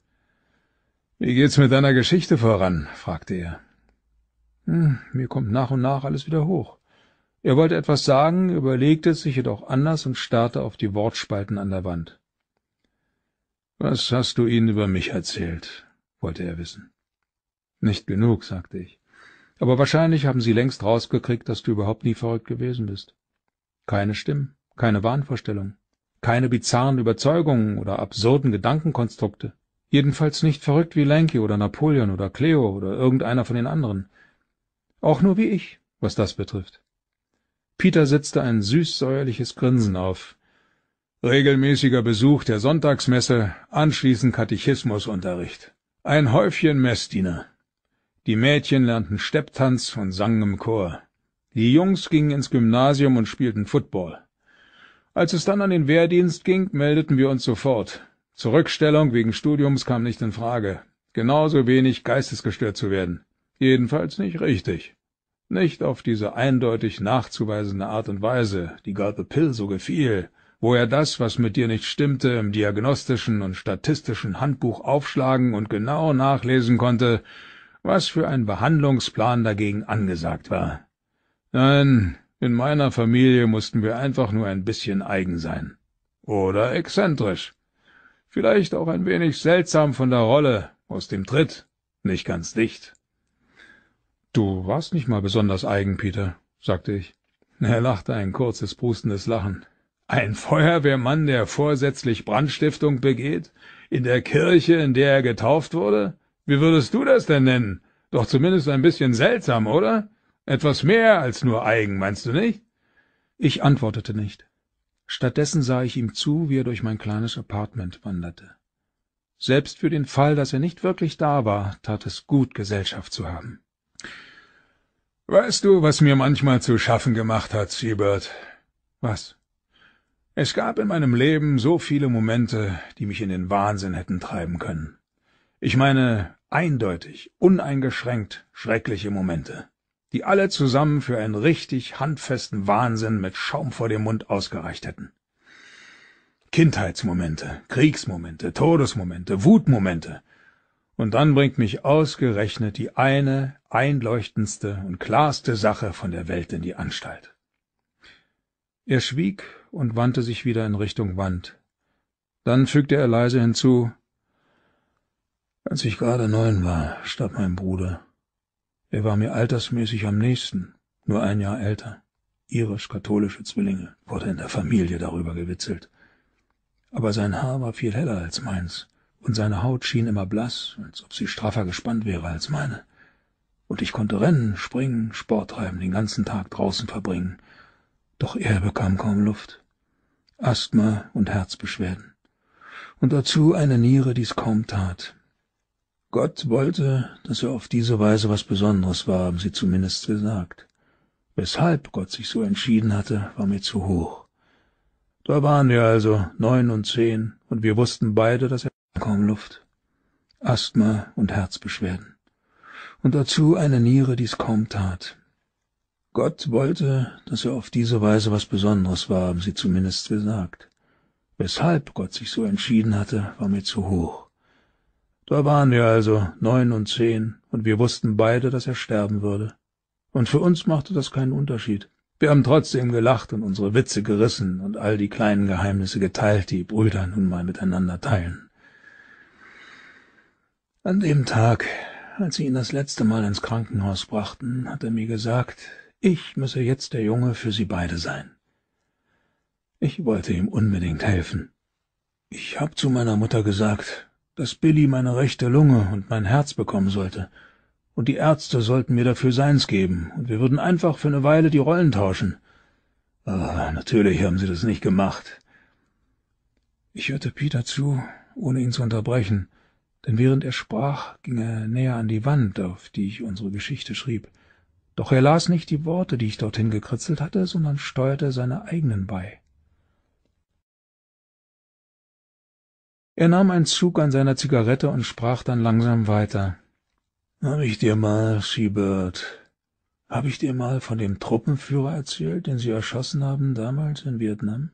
»Wie geht's mit deiner Geschichte voran?« fragte er. Hm, »Mir kommt nach und nach alles wieder hoch.« Er wollte etwas sagen, überlegte es sich jedoch anders und starrte auf die Wortspalten an der Wand. Was hast du ihnen über mich erzählt? wollte er wissen. Nicht genug, sagte ich. Aber wahrscheinlich haben sie längst rausgekriegt, dass du überhaupt nie verrückt gewesen bist. Keine Stimmen, keine Wahnvorstellungen, keine bizarren Überzeugungen oder absurden Gedankenkonstrukte. Jedenfalls nicht verrückt wie Lanky oder Napoleon oder Cleo oder irgendeiner von den anderen. Auch nur wie ich, was das betrifft. Peter setzte ein süß-säuerliches Grinsen auf, regelmäßiger Besuch der Sonntagsmesse, anschließend Katechismusunterricht. Ein Häufchen Messdiener. Die Mädchen lernten Stepptanz und sangen im Chor. Die Jungs gingen ins Gymnasium und spielten Football. Als es dann an den Wehrdienst ging, meldeten wir uns sofort. Zurückstellung wegen Studiums kam nicht in Frage. Genauso wenig geistesgestört zu werden. Jedenfalls nicht richtig. Nicht auf diese eindeutig nachzuweisende Art und Weise, die the Pill so gefiel wo er das, was mit dir nicht stimmte, im diagnostischen und statistischen Handbuch aufschlagen und genau nachlesen konnte, was für ein Behandlungsplan dagegen angesagt war. Nein, in meiner Familie mussten wir einfach nur ein bisschen eigen sein. Oder exzentrisch. Vielleicht auch ein wenig seltsam von der Rolle, aus dem Tritt, nicht ganz dicht. Du warst nicht mal besonders eigen, Peter, sagte ich. Er lachte ein kurzes, prustendes Lachen ein Feuerwehrmann, der vorsätzlich Brandstiftung begeht? In der Kirche, in der er getauft wurde? Wie würdest du das denn nennen? Doch zumindest ein bisschen seltsam, oder? Etwas mehr als nur eigen, meinst du nicht? Ich antwortete nicht. Stattdessen sah ich ihm zu, wie er durch mein kleines Apartment wanderte. Selbst für den Fall, dass er nicht wirklich da war, tat es gut, Gesellschaft zu haben. Weißt du, was mir manchmal zu schaffen gemacht hat, Siebert? Was? es gab in meinem leben so viele momente die mich in den wahnsinn hätten treiben können ich meine eindeutig uneingeschränkt schreckliche momente die alle zusammen für einen richtig handfesten wahnsinn mit schaum vor dem mund ausgereicht hätten kindheitsmomente kriegsmomente todesmomente wutmomente und dann bringt mich ausgerechnet die eine einleuchtendste und klarste sache von der welt in die anstalt er schwieg und wandte sich wieder in Richtung Wand. Dann fügte er leise hinzu Als ich gerade neun war, starb mein Bruder. Er war mir altersmäßig am nächsten, nur ein Jahr älter. Irisch-katholische Zwillinge, wurde in der Familie darüber gewitzelt. Aber sein Haar war viel heller als meins, und seine Haut schien immer blass, als ob sie straffer gespannt wäre als meine. Und ich konnte rennen, springen, Sport treiben, den ganzen Tag draußen verbringen. Doch er bekam kaum Luft. Asthma und Herzbeschwerden. Und dazu eine Niere, die es kaum tat. Gott wollte, dass er auf diese Weise was Besonderes war, haben sie zumindest gesagt. Weshalb Gott sich so entschieden hatte, war mir zu hoch. Da waren wir also, neun und zehn, und wir wussten beide, dass er kaum Luft. Asthma und Herzbeschwerden. Und dazu eine Niere, die es kaum tat. Gott wollte, dass er auf diese Weise was Besonderes war, haben sie zumindest gesagt. Weshalb Gott sich so entschieden hatte, war mir zu hoch. Da waren wir also, neun und zehn, und wir wussten beide, dass er sterben würde. Und für uns machte das keinen Unterschied. Wir haben trotzdem gelacht und unsere Witze gerissen und all die kleinen Geheimnisse geteilt, die Brüder nun mal miteinander teilen. An dem Tag, als sie ihn das letzte Mal ins Krankenhaus brachten, hat er mir gesagt, ich müsse jetzt der Junge für sie beide sein. Ich wollte ihm unbedingt helfen. Ich hab zu meiner Mutter gesagt, dass Billy meine rechte Lunge und mein Herz bekommen sollte, und die Ärzte sollten mir dafür seins geben, und wir würden einfach für eine Weile die Rollen tauschen. Aber ah, natürlich haben sie das nicht gemacht. Ich hörte Peter zu, ohne ihn zu unterbrechen, denn während er sprach, ging er näher an die Wand, auf die ich unsere Geschichte schrieb doch er las nicht die worte die ich dorthin gekritzelt hatte sondern steuerte seine eigenen bei er nahm einen zug an seiner zigarette und sprach dann langsam weiter hab ich dir mal schiebert hab ich dir mal von dem truppenführer erzählt den sie erschossen haben damals in vietnam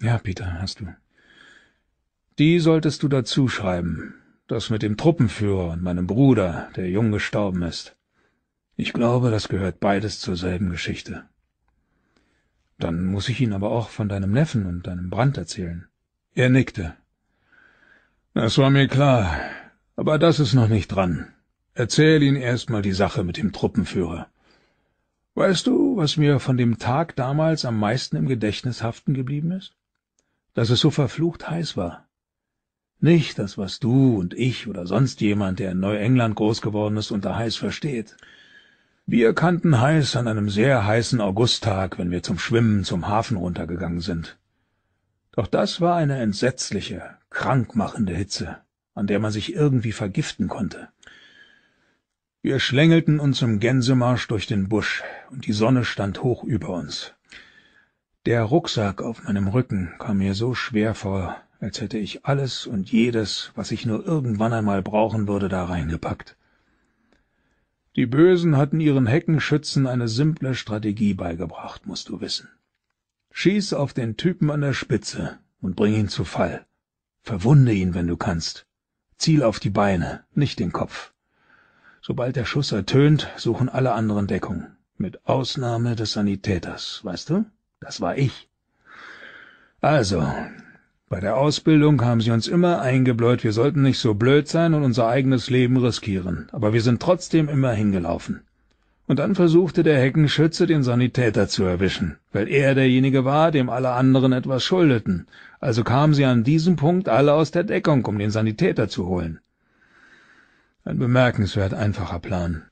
ja peter hast du die solltest du dazu schreiben das mit dem truppenführer und meinem bruder der jung gestorben ist ich glaube, das gehört beides zur selben Geschichte. Dann muss ich ihn aber auch von deinem Neffen und deinem Brand erzählen. Er nickte. Das war mir klar, aber das ist noch nicht dran. Erzähl Ihnen erstmal die Sache mit dem Truppenführer. Weißt du, was mir von dem Tag damals am meisten im Gedächtnis haften geblieben ist? Dass es so verflucht heiß war. Nicht das, was du und ich oder sonst jemand, der in Neuengland groß geworden ist, unter heiß versteht. Wir kannten Heiß an einem sehr heißen Augusttag, wenn wir zum Schwimmen zum Hafen runtergegangen sind. Doch das war eine entsetzliche, krankmachende Hitze, an der man sich irgendwie vergiften konnte. Wir schlängelten uns im Gänsemarsch durch den Busch, und die Sonne stand hoch über uns. Der Rucksack auf meinem Rücken kam mir so schwer vor, als hätte ich alles und jedes, was ich nur irgendwann einmal brauchen würde, da reingepackt. Die Bösen hatten ihren Heckenschützen eine simple Strategie beigebracht, musst du wissen. Schieß auf den Typen an der Spitze und bring ihn zu Fall. Verwunde ihn, wenn du kannst. Ziel auf die Beine, nicht den Kopf. Sobald der Schuss ertönt, suchen alle anderen Deckung, mit Ausnahme des Sanitäters, weißt du? Das war ich. Also, bei der Ausbildung haben sie uns immer eingebläut, wir sollten nicht so blöd sein und unser eigenes Leben riskieren. Aber wir sind trotzdem immer hingelaufen. Und dann versuchte der Heckenschütze, den Sanitäter zu erwischen, weil er derjenige war, dem alle anderen etwas schuldeten. Also kamen sie an diesem Punkt alle aus der Deckung, um den Sanitäter zu holen. Ein bemerkenswert einfacher Plan.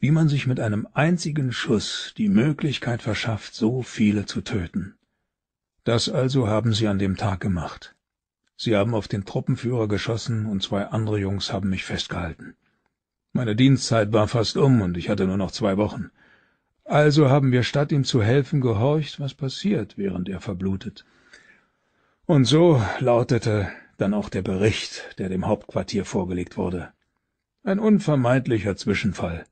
Wie man sich mit einem einzigen Schuss die Möglichkeit verschafft, so viele zu töten. Das also haben sie an dem Tag gemacht. Sie haben auf den Truppenführer geschossen und zwei andere Jungs haben mich festgehalten. Meine Dienstzeit war fast um und ich hatte nur noch zwei Wochen. Also haben wir, statt ihm zu helfen, gehorcht, was passiert, während er verblutet. Und so lautete dann auch der Bericht, der dem Hauptquartier vorgelegt wurde. Ein unvermeidlicher Zwischenfall.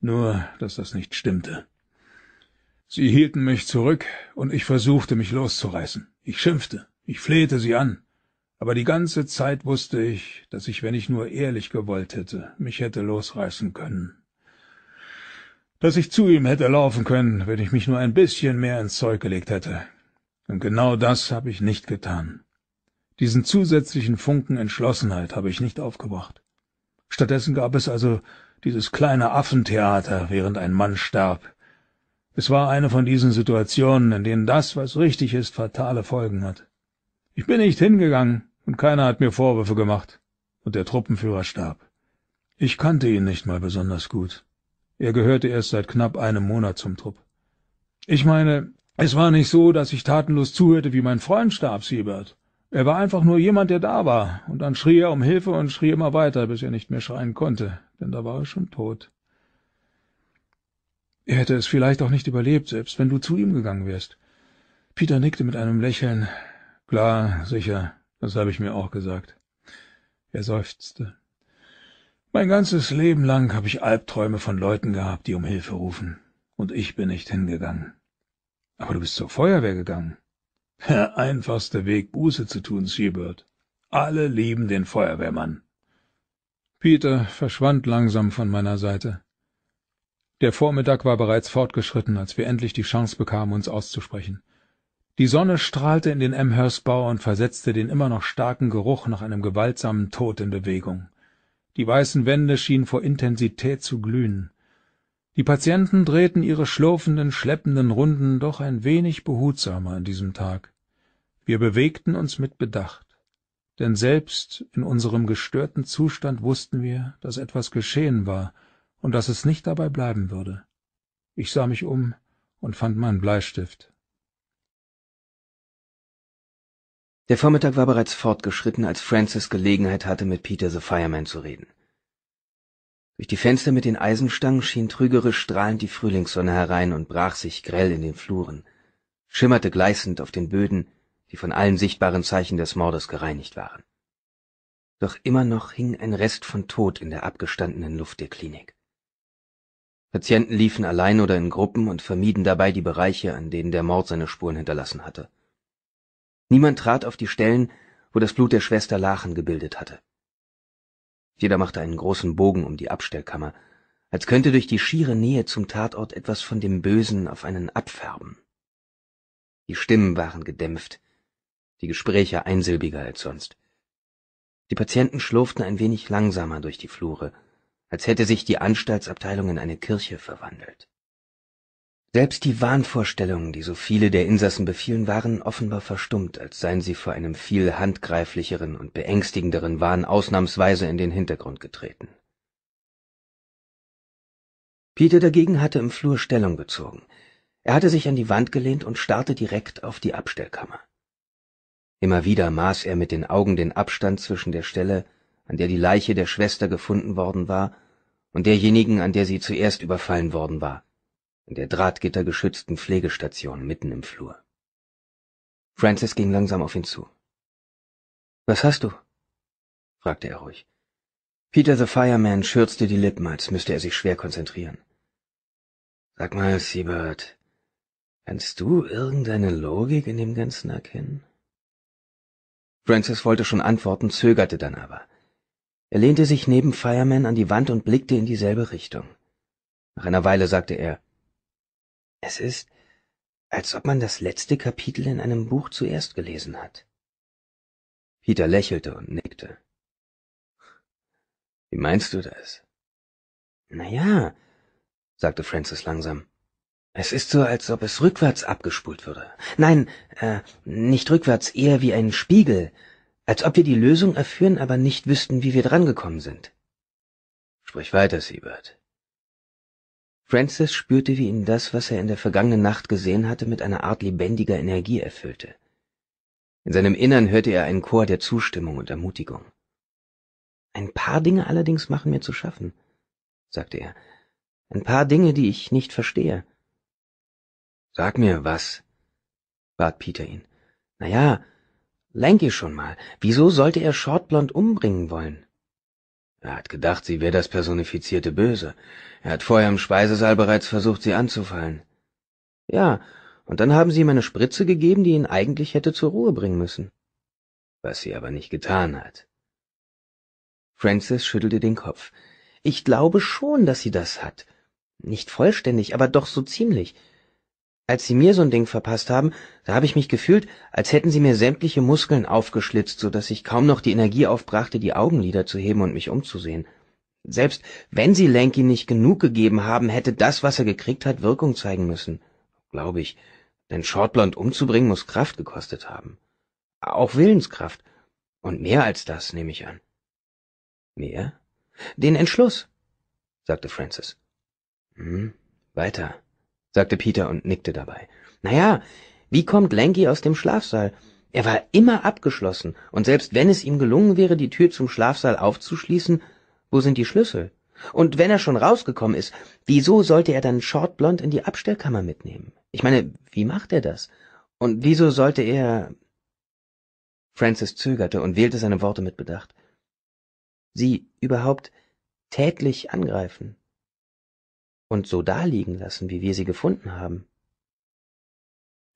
Nur, dass das nicht stimmte sie hielten mich zurück und ich versuchte mich loszureißen ich schimpfte ich flehte sie an aber die ganze zeit wusste ich dass ich wenn ich nur ehrlich gewollt hätte mich hätte losreißen können Dass ich zu ihm hätte laufen können wenn ich mich nur ein bisschen mehr ins zeug gelegt hätte und genau das habe ich nicht getan diesen zusätzlichen funken entschlossenheit habe ich nicht aufgebracht stattdessen gab es also dieses kleine affentheater während ein mann starb es war eine von diesen Situationen, in denen das, was richtig ist, fatale Folgen hat. Ich bin nicht hingegangen und keiner hat mir Vorwürfe gemacht. Und der Truppenführer starb. Ich kannte ihn nicht mal besonders gut. Er gehörte erst seit knapp einem Monat zum Trupp. Ich meine, es war nicht so, dass ich tatenlos zuhörte, wie mein Freund starb, Siebert. Er war einfach nur jemand, der da war, und dann schrie er um Hilfe und schrie immer weiter, bis er nicht mehr schreien konnte, denn da war er schon tot. Er hätte es vielleicht auch nicht überlebt, selbst wenn du zu ihm gegangen wärst. Peter nickte mit einem Lächeln. Klar, sicher, das habe ich mir auch gesagt. Er seufzte. Mein ganzes Leben lang habe ich Albträume von Leuten gehabt, die um Hilfe rufen. Und ich bin nicht hingegangen. Aber du bist zur Feuerwehr gegangen. Der einfachste Weg, Buße zu tun, Seabird. Alle lieben den Feuerwehrmann. Peter verschwand langsam von meiner Seite der vormittag war bereits fortgeschritten als wir endlich die chance bekamen uns auszusprechen die sonne strahlte in den amherst bau und versetzte den immer noch starken geruch nach einem gewaltsamen tod in bewegung die weißen wände schienen vor intensität zu glühen die patienten drehten ihre schlurfenden schleppenden runden doch ein wenig behutsamer an diesem tag wir bewegten uns mit bedacht denn selbst in unserem gestörten zustand wußten wir dass etwas geschehen war und dass es nicht dabei bleiben würde ich sah mich um und fand meinen bleistift der vormittag war bereits fortgeschritten als francis gelegenheit hatte mit peter the fireman zu reden durch die fenster mit den eisenstangen schien trügerisch strahlend die frühlingssonne herein und brach sich grell in den fluren schimmerte gleißend auf den böden die von allen sichtbaren zeichen des mordes gereinigt waren doch immer noch hing ein rest von tod in der abgestandenen luft der klinik Patienten liefen allein oder in Gruppen und vermieden dabei die Bereiche, an denen der Mord seine Spuren hinterlassen hatte. Niemand trat auf die Stellen, wo das Blut der Schwester Lachen gebildet hatte. Jeder machte einen großen Bogen um die Abstellkammer, als könnte durch die schiere Nähe zum Tatort etwas von dem Bösen auf einen abfärben. Die Stimmen waren gedämpft, die Gespräche einsilbiger als sonst. Die Patienten schlurften ein wenig langsamer durch die Flure, als hätte sich die Anstaltsabteilung in eine Kirche verwandelt. Selbst die Wahnvorstellungen, die so viele der Insassen befielen, waren offenbar verstummt, als seien sie vor einem viel handgreiflicheren und beängstigenderen Wahn ausnahmsweise in den Hintergrund getreten. Peter dagegen hatte im Flur Stellung bezogen. Er hatte sich an die Wand gelehnt und starrte direkt auf die Abstellkammer. Immer wieder maß er mit den Augen den Abstand zwischen der Stelle, an der die Leiche der Schwester gefunden worden war, und derjenigen, an der sie zuerst überfallen worden war, in der drahtgittergeschützten Pflegestation mitten im Flur. Francis ging langsam auf ihn zu. Was hast du? fragte er ruhig. Peter the Fireman schürzte die Lippen, als müsste er sich schwer konzentrieren. Sag mal, Siebert, kannst du irgendeine Logik in dem Ganzen erkennen? Francis wollte schon antworten, zögerte dann aber. Er lehnte sich neben Fireman an die Wand und blickte in dieselbe Richtung. Nach einer Weile sagte er, es ist, als ob man das letzte Kapitel in einem Buch zuerst gelesen hat. Peter lächelte und nickte. Wie meinst du das? Na ja, sagte Francis langsam. Es ist so, als ob es rückwärts abgespult würde. Nein, äh, nicht rückwärts, eher wie ein Spiegel, als ob wir die Lösung erführen, aber nicht wüssten, wie wir drangekommen sind. Sprich weiter, Siebert. Francis spürte, wie ihn das, was er in der vergangenen Nacht gesehen hatte, mit einer Art lebendiger Energie erfüllte. In seinem Innern hörte er einen Chor der Zustimmung und Ermutigung. Ein paar Dinge allerdings machen mir zu schaffen, sagte er. Ein paar Dinge, die ich nicht verstehe. Sag mir was, bat Peter ihn. Na ja, Lanky schon mal. Wieso sollte er Shortblond umbringen wollen? Er hat gedacht, sie wäre das personifizierte Böse. Er hat vorher im Speisesaal bereits versucht, sie anzufallen. Ja, und dann haben sie ihm eine Spritze gegeben, die ihn eigentlich hätte zur Ruhe bringen müssen. Was sie aber nicht getan hat. Francis schüttelte den Kopf. Ich glaube schon, dass sie das hat. Nicht vollständig, aber doch so ziemlich. Als sie mir so'n Ding verpasst haben, da hab ich mich gefühlt, als hätten sie mir sämtliche Muskeln aufgeschlitzt, so dass ich kaum noch die Energie aufbrachte, die Augenlider zu heben und mich umzusehen. Selbst wenn sie Lenki nicht genug gegeben haben, hätte das, was er gekriegt hat, Wirkung zeigen müssen. Glaube ich. Denn Shortblond umzubringen, muss Kraft gekostet haben. Auch Willenskraft. Und mehr als das, nehme ich an. Mehr? Den Entschluss, sagte Francis. Hm, weiter sagte Peter und nickte dabei. Na ja, wie kommt Lanky aus dem Schlafsaal? Er war immer abgeschlossen, und selbst wenn es ihm gelungen wäre, die Tür zum Schlafsaal aufzuschließen, wo sind die Schlüssel? Und wenn er schon rausgekommen ist, wieso sollte er dann Shortblond in die Abstellkammer mitnehmen? Ich meine, wie macht er das? Und wieso sollte er... Francis zögerte und wählte seine Worte mit Bedacht. Sie überhaupt tätlich angreifen und so daliegen lassen, wie wir sie gefunden haben.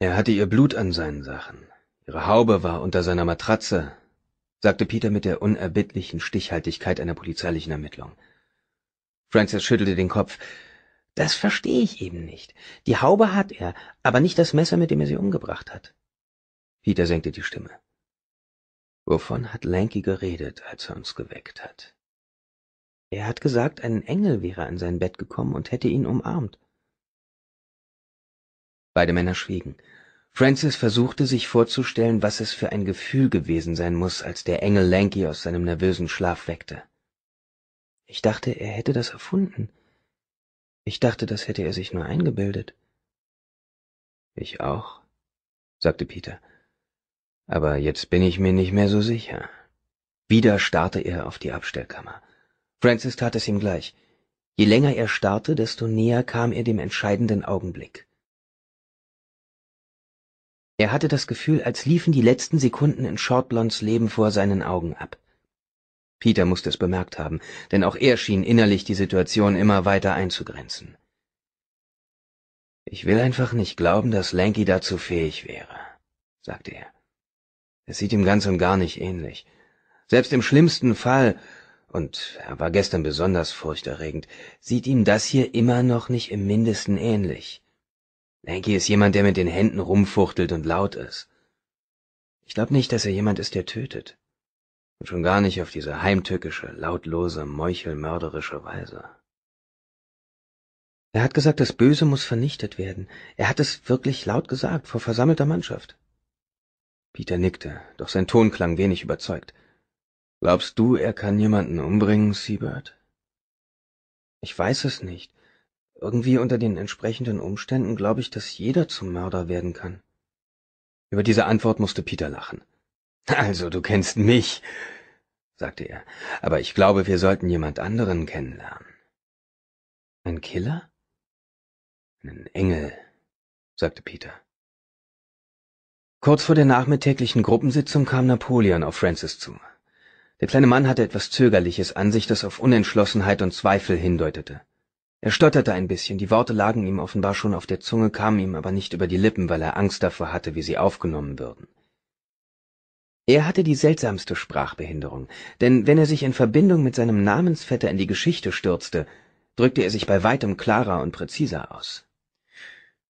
Er hatte ihr Blut an seinen Sachen. Ihre Haube war unter seiner Matratze, sagte Peter mit der unerbittlichen Stichhaltigkeit einer polizeilichen Ermittlung. Francis schüttelte den Kopf. Das verstehe ich eben nicht. Die Haube hat er, aber nicht das Messer, mit dem er sie umgebracht hat. Peter senkte die Stimme. Wovon hat Lanky geredet, als er uns geweckt hat? Er hat gesagt, ein Engel wäre an sein Bett gekommen und hätte ihn umarmt. Beide Männer schwiegen. Francis versuchte sich vorzustellen, was es für ein Gefühl gewesen sein muß, als der Engel Lanky aus seinem nervösen Schlaf weckte. Ich dachte, er hätte das erfunden. Ich dachte, das hätte er sich nur eingebildet. Ich auch, sagte Peter. Aber jetzt bin ich mir nicht mehr so sicher. Wieder starrte er auf die Abstellkammer francis tat es ihm gleich je länger er starrte desto näher kam er dem entscheidenden augenblick er hatte das gefühl als liefen die letzten sekunden in shortblondes leben vor seinen augen ab peter mußte es bemerkt haben denn auch er schien innerlich die situation immer weiter einzugrenzen ich will einfach nicht glauben daß lanky dazu fähig wäre sagte er es sieht ihm ganz und gar nicht ähnlich selbst im schlimmsten fall und er äh, war gestern besonders furchterregend, sieht ihm das hier immer noch nicht im mindesten ähnlich. Lanky ist jemand, der mit den Händen rumfuchtelt und laut ist. Ich glaube nicht, dass er jemand ist, der tötet. Und schon gar nicht auf diese heimtückische, lautlose, meuchelmörderische Weise. Er hat gesagt, das Böse muss vernichtet werden. Er hat es wirklich laut gesagt, vor versammelter Mannschaft. Peter nickte, doch sein Ton klang wenig überzeugt. Glaubst du, er kann jemanden umbringen, Siebert? Ich weiß es nicht. Irgendwie unter den entsprechenden Umständen glaube ich, dass jeder zum Mörder werden kann. Über diese Antwort musste Peter lachen. <laughs> Also, du kennst mich, sagte er, aber ich glaube, wir sollten jemand anderen kennenlernen. Ein Killer? Einen Engel, sagte Peter. Kurz vor der nachmittäglichen Gruppensitzung kam Napoleon auf Francis zu der kleine mann hatte etwas zögerliches an sich das auf unentschlossenheit und zweifel hindeutete er stotterte ein bisschen, die worte lagen ihm offenbar schon auf der zunge kamen ihm aber nicht über die lippen weil er angst davor hatte wie sie aufgenommen würden er hatte die seltsamste sprachbehinderung denn wenn er sich in verbindung mit seinem namensvetter in die geschichte stürzte drückte er sich bei weitem klarer und präziser aus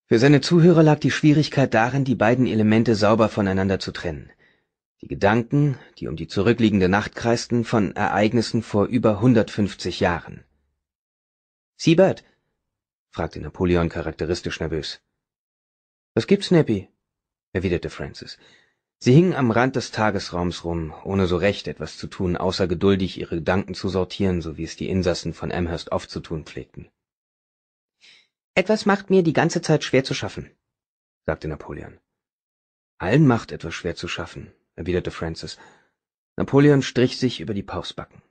für seine zuhörer lag die schwierigkeit darin die beiden elemente sauber voneinander zu trennen die Gedanken, die um die zurückliegende Nacht kreisten, von Ereignissen vor über 150 Jahren. Siebert, fragte Napoleon charakteristisch nervös. Was gibt's, Snappy? erwiderte Francis. Sie hingen am Rand des Tagesraums rum, ohne so recht etwas zu tun, außer geduldig ihre Gedanken zu sortieren, so wie es die Insassen von Amherst oft zu tun pflegten. Etwas macht mir die ganze Zeit schwer zu schaffen, sagte Napoleon. Allen macht etwas schwer zu schaffen, erwiderte Francis. Napoleon strich sich über die Pausbacken.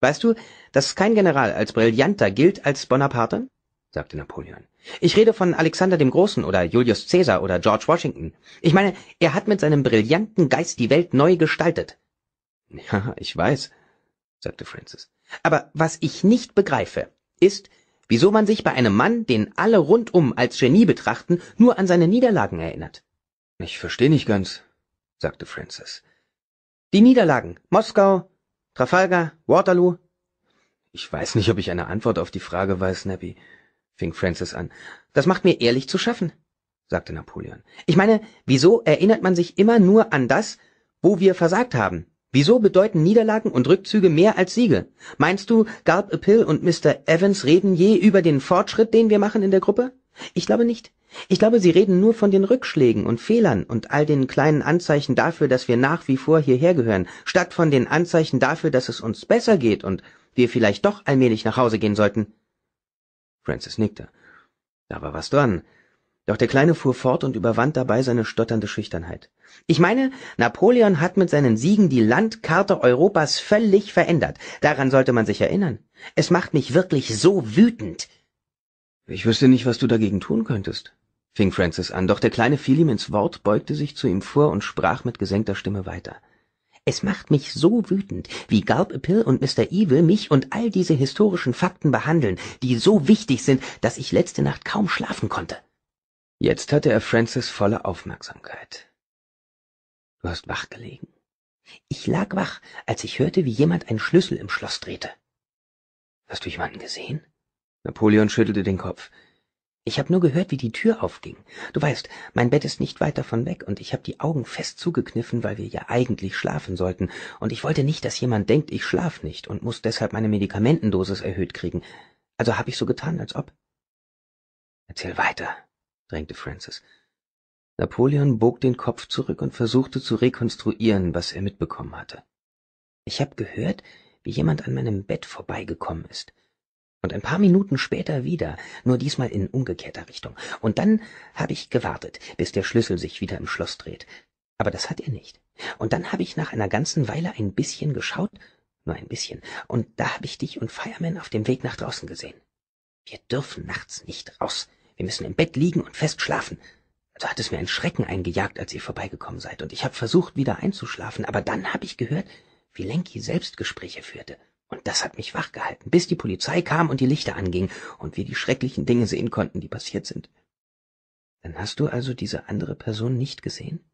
Weißt du, dass kein General als brillanter gilt als Bonaparte? sagte Napoleon. Ich rede von Alexander dem Großen oder Julius Caesar oder George Washington. Ich meine, er hat mit seinem brillanten Geist die Welt neu gestaltet. Ja, ich weiß, sagte Francis. Aber was ich nicht begreife, ist, wieso man sich bei einem Mann, den alle rundum als Genie betrachten, nur an seine Niederlagen erinnert. Ich verstehe nicht ganz, sagte Francis. Die Niederlagen. Moskau, Trafalgar, Waterloo. Ich weiß nicht, ob ich eine Antwort auf die Frage weiß, Snappy, fing Francis an. Das macht mir ehrlich zu schaffen, sagte Napoleon. Ich meine, wieso erinnert man sich immer nur an das, wo wir versagt haben? Wieso bedeuten Niederlagen und Rückzüge mehr als Siege? Meinst du, Galb Appill und Mr. Evans reden je über den Fortschritt, den wir machen in der Gruppe? Ich glaube nicht. Ich glaube, Sie reden nur von den Rückschlägen und Fehlern und all den kleinen Anzeichen dafür, dass wir nach wie vor hierher gehören, statt von den Anzeichen dafür, dass es uns besser geht und wir vielleicht doch allmählich nach Hause gehen sollten. Francis nickte. Da war was dran. Doch der Kleine fuhr fort und überwand dabei seine stotternde Schüchternheit. Ich meine, Napoleon hat mit seinen Siegen die Landkarte Europas völlig verändert. Daran sollte man sich erinnern. Es macht mich wirklich so wütend. Ich wüsste nicht, was du dagegen tun könntest, fing Francis an, doch der Kleine fiel ihm ins Wort, beugte sich zu ihm vor und sprach mit gesenkter Stimme weiter. Es macht mich so wütend, wie Galb-Pill und Mr. Evil mich und all diese historischen Fakten behandeln, die so wichtig sind, dass ich letzte Nacht kaum schlafen konnte. Jetzt hatte er Francis volle Aufmerksamkeit. Du hast wach gelegen. Ich lag wach, als ich hörte, wie jemand einen Schlüssel im Schloss drehte. Hast du jemanden gesehen? Napoleon schüttelte den Kopf ich habe nur gehört, wie die Tür aufging. Du weißt, mein Bett ist nicht weit davon weg, und ich habe die Augen fest zugekniffen, weil wir ja eigentlich schlafen sollten, und ich wollte nicht, dass jemand denkt, ich schlaf nicht und muss deshalb meine Medikamentendosis erhöht kriegen. Also habe ich so getan, als ob. Erzähl weiter, drängte Francis. Napoleon bog den Kopf zurück und versuchte zu rekonstruieren, was er mitbekommen hatte. Ich habe gehört, wie jemand an meinem Bett vorbeigekommen ist. Und ein paar Minuten später wieder, nur diesmal in umgekehrter Richtung. Und dann habe ich gewartet, bis der Schlüssel sich wieder im Schloss dreht. Aber das hat er nicht. Und dann habe ich nach einer ganzen Weile ein bisschen geschaut, nur ein bisschen, und da habe ich dich und Fireman auf dem Weg nach draußen gesehen. Wir dürfen nachts nicht raus. Wir müssen im Bett liegen und fest schlafen. Also hat es mir ein Schrecken eingejagt, als ihr vorbeigekommen seid, und ich habe versucht, wieder einzuschlafen, aber dann habe ich gehört, wie Lenki selbst Gespräche führte. Und das hat mich wachgehalten, bis die Polizei kam und die Lichter anging und wir die schrecklichen Dinge sehen konnten, die passiert sind. Dann hast du also diese andere Person nicht gesehen?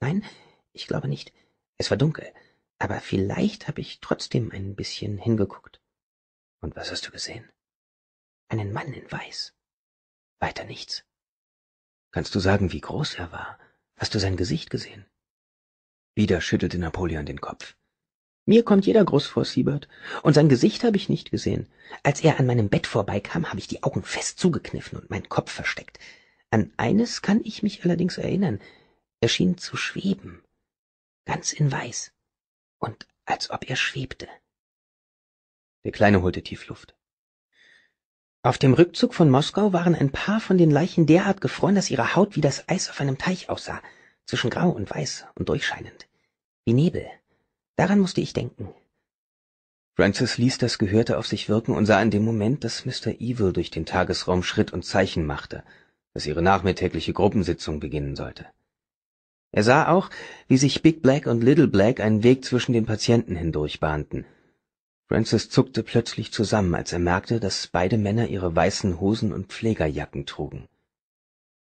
Nein, ich glaube nicht. Es war dunkel, aber vielleicht habe ich trotzdem ein bisschen hingeguckt. Und was hast du gesehen? Einen Mann in Weiß. Weiter nichts. Kannst du sagen, wie groß er war? Hast du sein Gesicht gesehen? Wieder schüttelte Napoleon den Kopf. Mir kommt jeder groß vor, Siebert. Und sein Gesicht habe ich nicht gesehen. Als er an meinem Bett vorbeikam, habe ich die Augen fest zugekniffen und meinen Kopf versteckt. An eines kann ich mich allerdings erinnern. Er schien zu schweben. Ganz in weiß. Und als ob er schwebte. Der Kleine holte tief Luft. Auf dem Rückzug von Moskau waren ein paar von den Leichen derart gefroren, dass ihre Haut wie das Eis auf einem Teich aussah, zwischen grau und weiß und durchscheinend, wie Nebel. Daran musste ich denken. Francis ließ das Gehörte auf sich wirken und sah in dem Moment, dass Mr. Evil durch den Tagesraum schritt und Zeichen machte, dass ihre nachmittägliche Gruppensitzung beginnen sollte. Er sah auch, wie sich Big Black und Little Black einen Weg zwischen den Patienten hindurch bahnten. Francis zuckte plötzlich zusammen, als er merkte, dass beide Männer ihre weißen Hosen und Pflegerjacken trugen.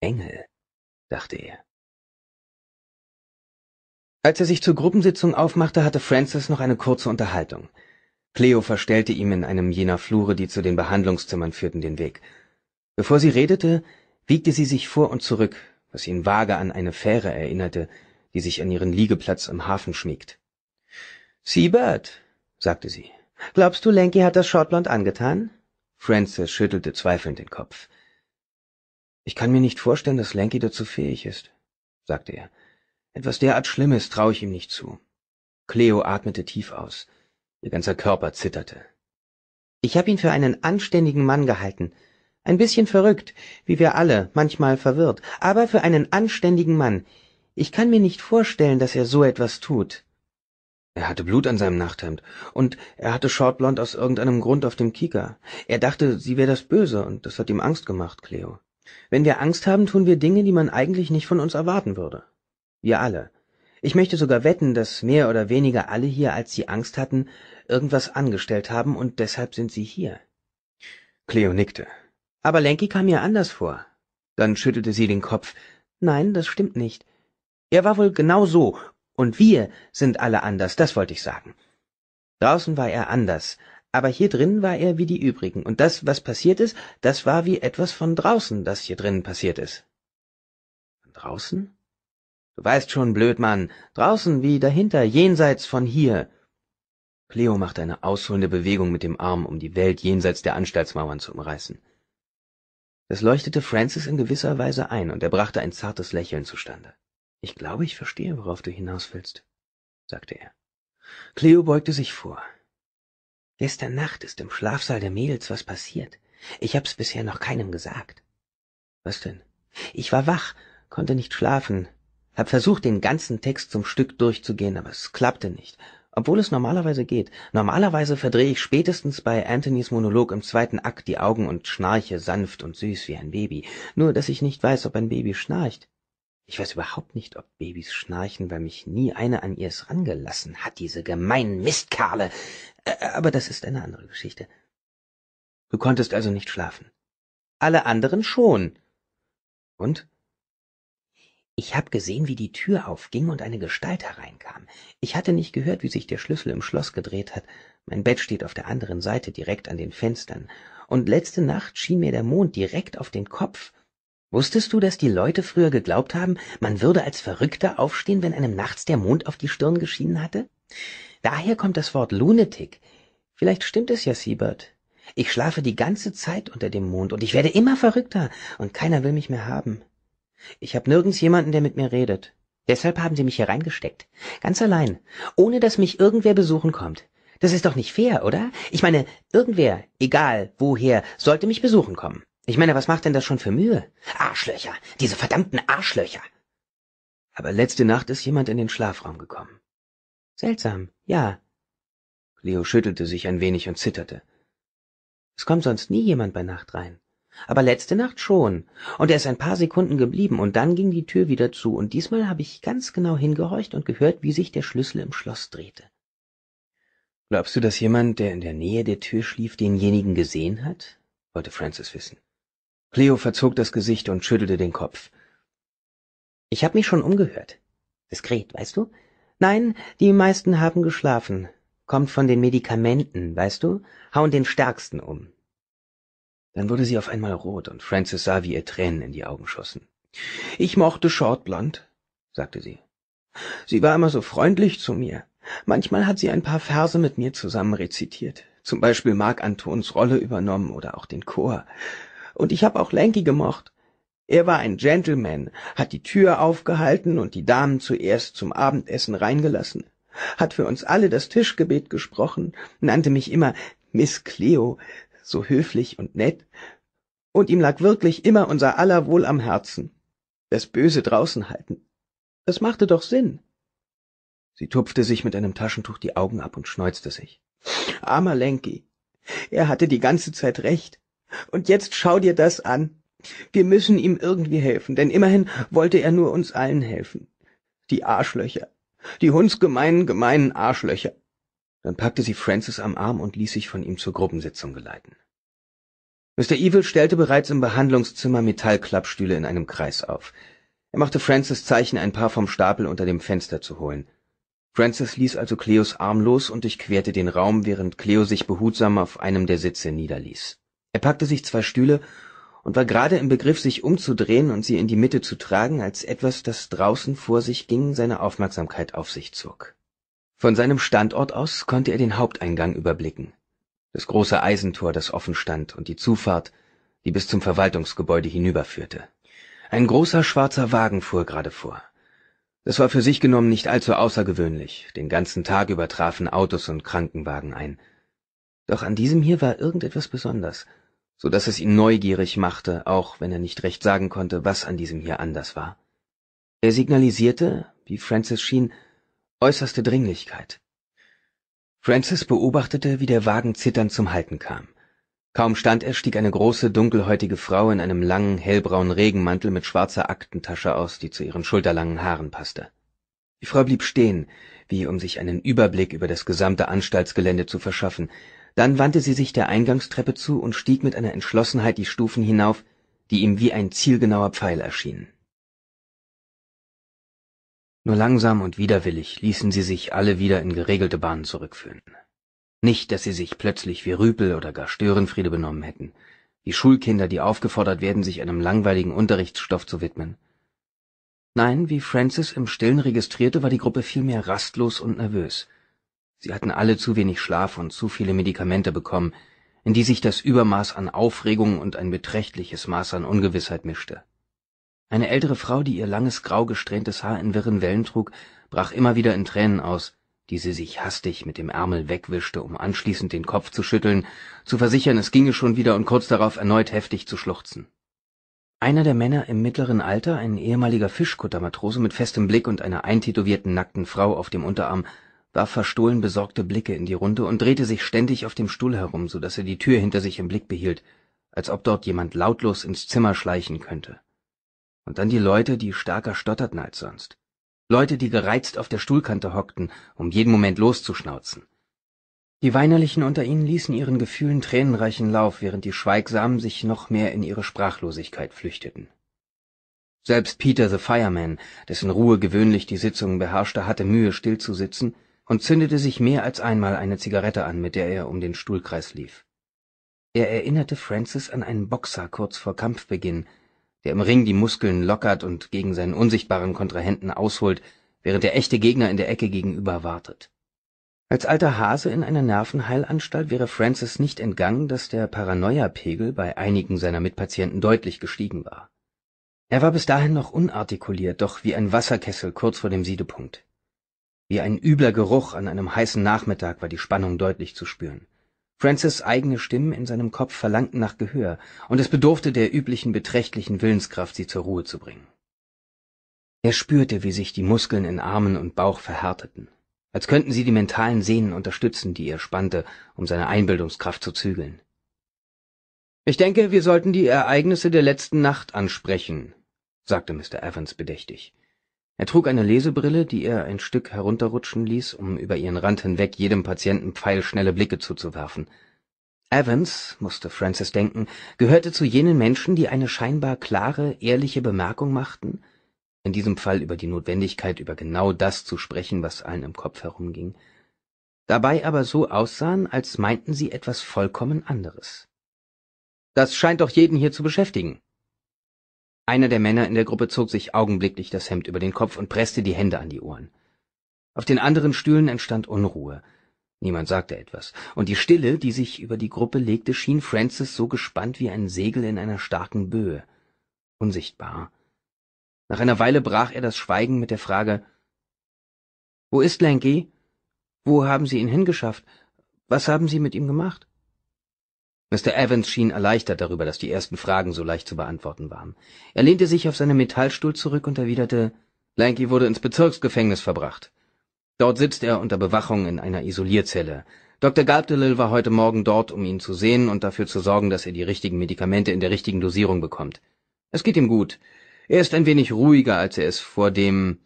Engel, dachte er. Als er sich zur Gruppensitzung aufmachte, hatte Francis noch eine kurze Unterhaltung. Cleo verstellte ihm in einem jener Flure, die zu den Behandlungszimmern führten, den Weg. Bevor sie redete, wiegte sie sich vor und zurück, was ihn vage an eine Fähre erinnerte, die sich an ihren Liegeplatz im Hafen schmiegt. Siebert, sagte sie, glaubst du, Lenky hat das Schottland angetan? Francis schüttelte zweifelnd den Kopf. Ich kann mir nicht vorstellen, dass Lenky dazu fähig ist, sagte er. Etwas derart Schlimmes traue ich ihm nicht zu. Cleo atmete tief aus. Ihr ganzer Körper zitterte. Ich habe ihn für einen anständigen Mann gehalten. Ein bisschen verrückt, wie wir alle, manchmal verwirrt, aber für einen anständigen Mann. Ich kann mir nicht vorstellen, dass er so etwas tut. Er hatte Blut an seinem Nachthemd und er hatte Shortblond aus irgendeinem Grund auf dem Kieker. Er dachte, sie wäre das Böse und das hat ihm Angst gemacht, Cleo. Wenn wir Angst haben, tun wir Dinge, die man eigentlich nicht von uns erwarten würde. Wir alle. Ich möchte sogar wetten, dass mehr oder weniger alle hier, als sie Angst hatten, irgendwas angestellt haben und deshalb sind sie hier. Cleo nickte. Aber Lenki kam mir anders vor. Dann schüttelte sie den Kopf. Nein, das stimmt nicht. Er war wohl genau so, und wir sind alle anders, das wollte ich sagen. Draußen war er anders, aber hier drinnen war er wie die übrigen, und das, was passiert ist, das war wie etwas von draußen, das hier drinnen passiert ist. Von draußen? Du weißt schon, Blödmann, draußen wie dahinter, jenseits von hier. Cleo machte eine ausholende Bewegung mit dem Arm, um die Welt jenseits der Anstaltsmauern zu umreißen. Das leuchtete Francis in gewisser Weise ein, und er brachte ein zartes Lächeln zustande. Ich glaube, ich verstehe, worauf du hinaus willst, sagte er. Cleo beugte sich vor. Gestern Nacht ist im Schlafsaal der Mädels was passiert. Ich hab's bisher noch keinem gesagt. Was denn? Ich war wach, konnte nicht schlafen, hab versucht, den ganzen Text zum Stück durchzugehen, aber es klappte nicht. Obwohl es normalerweise geht. Normalerweise verdrehe ich spätestens bei Anthonys Monolog im zweiten Akt die Augen und schnarche sanft und süß wie ein Baby. Nur, dass ich nicht weiß, ob ein Baby schnarcht. Ich weiß überhaupt nicht, ob Babys schnarchen, weil mich nie eine an ihrs rangelassen hat, diese gemeinen Mistkerle. Aber das ist eine andere Geschichte. Du konntest also nicht schlafen. Alle anderen schon. Und? Ich habe gesehen, wie die Tür aufging und eine Gestalt hereinkam. Ich hatte nicht gehört, wie sich der Schlüssel im Schloss gedreht hat. Mein Bett steht auf der anderen Seite, direkt an den Fenstern. Und letzte Nacht schien mir der Mond direkt auf den Kopf. Wusstest du, dass die Leute früher geglaubt haben, man würde als Verrückter aufstehen, wenn einem nachts der Mond auf die Stirn geschienen hatte? Daher kommt das Wort Lunatic. Vielleicht stimmt es ja, Siebert. Ich schlafe die ganze Zeit unter dem Mond und ich werde immer verrückter und keiner will mich mehr haben. Ich habe nirgends jemanden, der mit mir redet. Deshalb haben sie mich hier reingesteckt. Ganz allein. Ohne dass mich irgendwer besuchen kommt. Das ist doch nicht fair, oder? Ich meine, irgendwer, egal woher, sollte mich besuchen kommen. Ich meine, was macht denn das schon für Mühe? Arschlöcher. Diese verdammten Arschlöcher. Aber letzte Nacht ist jemand in den Schlafraum gekommen. Seltsam, ja. Leo schüttelte sich ein wenig und zitterte. Es kommt sonst nie jemand bei Nacht rein aber letzte nacht schon und er ist ein paar sekunden geblieben und dann ging die tür wieder zu und diesmal habe ich ganz genau hingehorcht und gehört wie sich der schlüssel im schloß drehte glaubst du daß jemand der in der nähe der tür schlief denjenigen gesehen hat wollte francis wissen cleo verzog das gesicht und schüttelte den kopf ich habe mich schon umgehört diskret weißt du nein die meisten haben geschlafen kommt von den medikamenten weißt du hauen den stärksten um dann wurde sie auf einmal rot, und Francis sah, wie ihr Tränen in die Augen schossen. Ich mochte Shortland, sagte sie. Sie war immer so freundlich zu mir. Manchmal hat sie ein paar Verse mit mir zusammen rezitiert, zum Beispiel Mark Antons Rolle übernommen oder auch den Chor. Und ich habe auch Lanky gemocht. Er war ein Gentleman, hat die Tür aufgehalten und die Damen zuerst zum Abendessen reingelassen, hat für uns alle das Tischgebet gesprochen, nannte mich immer Miss Cleo, so höflich und nett, und ihm lag wirklich immer unser aller Wohl am Herzen. Das Böse draußen halten. Das machte doch Sinn. Sie tupfte sich mit einem Taschentuch die Augen ab und schneuzte sich. Armer Lenki. Er hatte die ganze Zeit recht. Und jetzt schau dir das an. Wir müssen ihm irgendwie helfen, denn immerhin wollte er nur uns allen helfen. Die Arschlöcher. Die hundsgemeinen, gemeinen Arschlöcher. Dann packte sie Francis am Arm und ließ sich von ihm zur Gruppensitzung geleiten. Mr. Evil stellte bereits im Behandlungszimmer Metallklappstühle in einem Kreis auf. Er machte Francis Zeichen, ein paar vom Stapel unter dem Fenster zu holen. Francis ließ also Cleos Arm los und durchquerte den Raum, während Cleo sich behutsam auf einem der Sitze niederließ. Er packte sich zwei Stühle und war gerade im Begriff, sich umzudrehen und sie in die Mitte zu tragen, als etwas, das draußen vor sich ging, seine Aufmerksamkeit auf sich zog. Von seinem Standort aus konnte er den Haupteingang überblicken, das große Eisentor, das offen stand, und die Zufahrt, die bis zum Verwaltungsgebäude hinüberführte. Ein großer schwarzer Wagen fuhr gerade vor. Das war für sich genommen nicht allzu außergewöhnlich, den ganzen Tag über trafen Autos und Krankenwagen ein. Doch an diesem hier war irgendetwas besonders, so dass es ihn neugierig machte, auch wenn er nicht recht sagen konnte, was an diesem hier anders war. Er signalisierte, wie Francis schien, äußerste Dringlichkeit. Francis beobachtete, wie der Wagen zitternd zum Halten kam. Kaum stand er, stieg eine große, dunkelhäutige Frau in einem langen, hellbraunen Regenmantel mit schwarzer Aktentasche aus, die zu ihren schulterlangen Haaren passte. Die Frau blieb stehen, wie um sich einen Überblick über das gesamte Anstaltsgelände zu verschaffen, dann wandte sie sich der Eingangstreppe zu und stieg mit einer Entschlossenheit die Stufen hinauf, die ihm wie ein zielgenauer Pfeil erschienen. Nur langsam und widerwillig ließen sie sich alle wieder in geregelte Bahnen zurückführen. Nicht, dass sie sich plötzlich wie Rüpel oder gar Störenfriede benommen hätten, wie Schulkinder, die aufgefordert werden, sich einem langweiligen Unterrichtsstoff zu widmen. Nein, wie Francis im Stillen registrierte, war die Gruppe vielmehr rastlos und nervös. Sie hatten alle zu wenig Schlaf und zu viele Medikamente bekommen, in die sich das Übermaß an Aufregung und ein beträchtliches Maß an Ungewissheit mischte eine ältere frau die ihr langes grau gesträhntes haar in wirren wellen trug brach immer wieder in tränen aus die sie sich hastig mit dem ärmel wegwischte um anschließend den kopf zu schütteln zu versichern es ginge schon wieder und kurz darauf erneut heftig zu schluchzen einer der männer im mittleren alter ein ehemaliger fischkuttermatrose mit festem blick und einer eintätowierten nackten frau auf dem unterarm warf verstohlen besorgte blicke in die runde und drehte sich ständig auf dem stuhl herum so daß er die tür hinter sich im blick behielt als ob dort jemand lautlos ins zimmer schleichen könnte und dann die Leute, die stärker stotterten als sonst. Leute, die gereizt auf der Stuhlkante hockten, um jeden Moment loszuschnauzen. Die Weinerlichen unter ihnen ließen ihren Gefühlen tränenreichen Lauf, während die Schweigsamen sich noch mehr in ihre Sprachlosigkeit flüchteten. Selbst Peter the Fireman, dessen Ruhe gewöhnlich die Sitzungen beherrschte, hatte Mühe, stillzusitzen und zündete sich mehr als einmal eine Zigarette an, mit der er um den Stuhlkreis lief. Er erinnerte Francis an einen Boxer kurz vor Kampfbeginn, der im Ring die Muskeln lockert und gegen seinen unsichtbaren Kontrahenten ausholt, während der echte Gegner in der Ecke gegenüber wartet. Als alter Hase in einer Nervenheilanstalt wäre Francis nicht entgangen, dass der Paranoia-Pegel bei einigen seiner Mitpatienten deutlich gestiegen war. Er war bis dahin noch unartikuliert, doch wie ein Wasserkessel kurz vor dem Siedepunkt. Wie ein übler Geruch an einem heißen Nachmittag war die Spannung deutlich zu spüren. Francis’ eigene Stimmen in seinem Kopf verlangten nach Gehör, und es bedurfte der üblichen beträchtlichen Willenskraft, sie zur Ruhe zu bringen. Er spürte, wie sich die Muskeln in Armen und Bauch verhärteten, als könnten sie die mentalen Sehnen unterstützen, die er spannte, um seine Einbildungskraft zu zügeln. »Ich denke, wir sollten die Ereignisse der letzten Nacht ansprechen«, sagte Mr. Evans bedächtig. Er trug eine Lesebrille, die er ein Stück herunterrutschen ließ, um über ihren Rand hinweg jedem Patienten pfeilschnelle Blicke zuzuwerfen. Evans, musste Francis denken, gehörte zu jenen Menschen, die eine scheinbar klare, ehrliche Bemerkung machten in diesem Fall über die Notwendigkeit, über genau das zu sprechen, was allen im Kopf herumging, dabei aber so aussahen, als meinten sie etwas vollkommen anderes. Das scheint doch jeden hier zu beschäftigen, einer der Männer in der Gruppe zog sich augenblicklich das Hemd über den Kopf und presste die Hände an die Ohren. Auf den anderen Stühlen entstand Unruhe. Niemand sagte etwas, und die Stille, die sich über die Gruppe legte, schien Francis so gespannt wie ein Segel in einer starken Böe. Unsichtbar. Nach einer Weile brach er das Schweigen mit der Frage Wo ist Lanky? Wo haben Sie ihn hingeschafft? Was haben Sie mit ihm gemacht? mr evans schien erleichtert darüber daß die ersten fragen so leicht zu beantworten waren er lehnte sich auf seinen metallstuhl zurück und erwiderte lanky wurde ins bezirksgefängnis verbracht dort sitzt er unter bewachung in einer isolierzelle Dr. gulpdilly war heute morgen dort um ihn zu sehen und dafür zu sorgen daß er die richtigen medikamente in der richtigen dosierung bekommt es geht ihm gut er ist ein wenig ruhiger als er es vor dem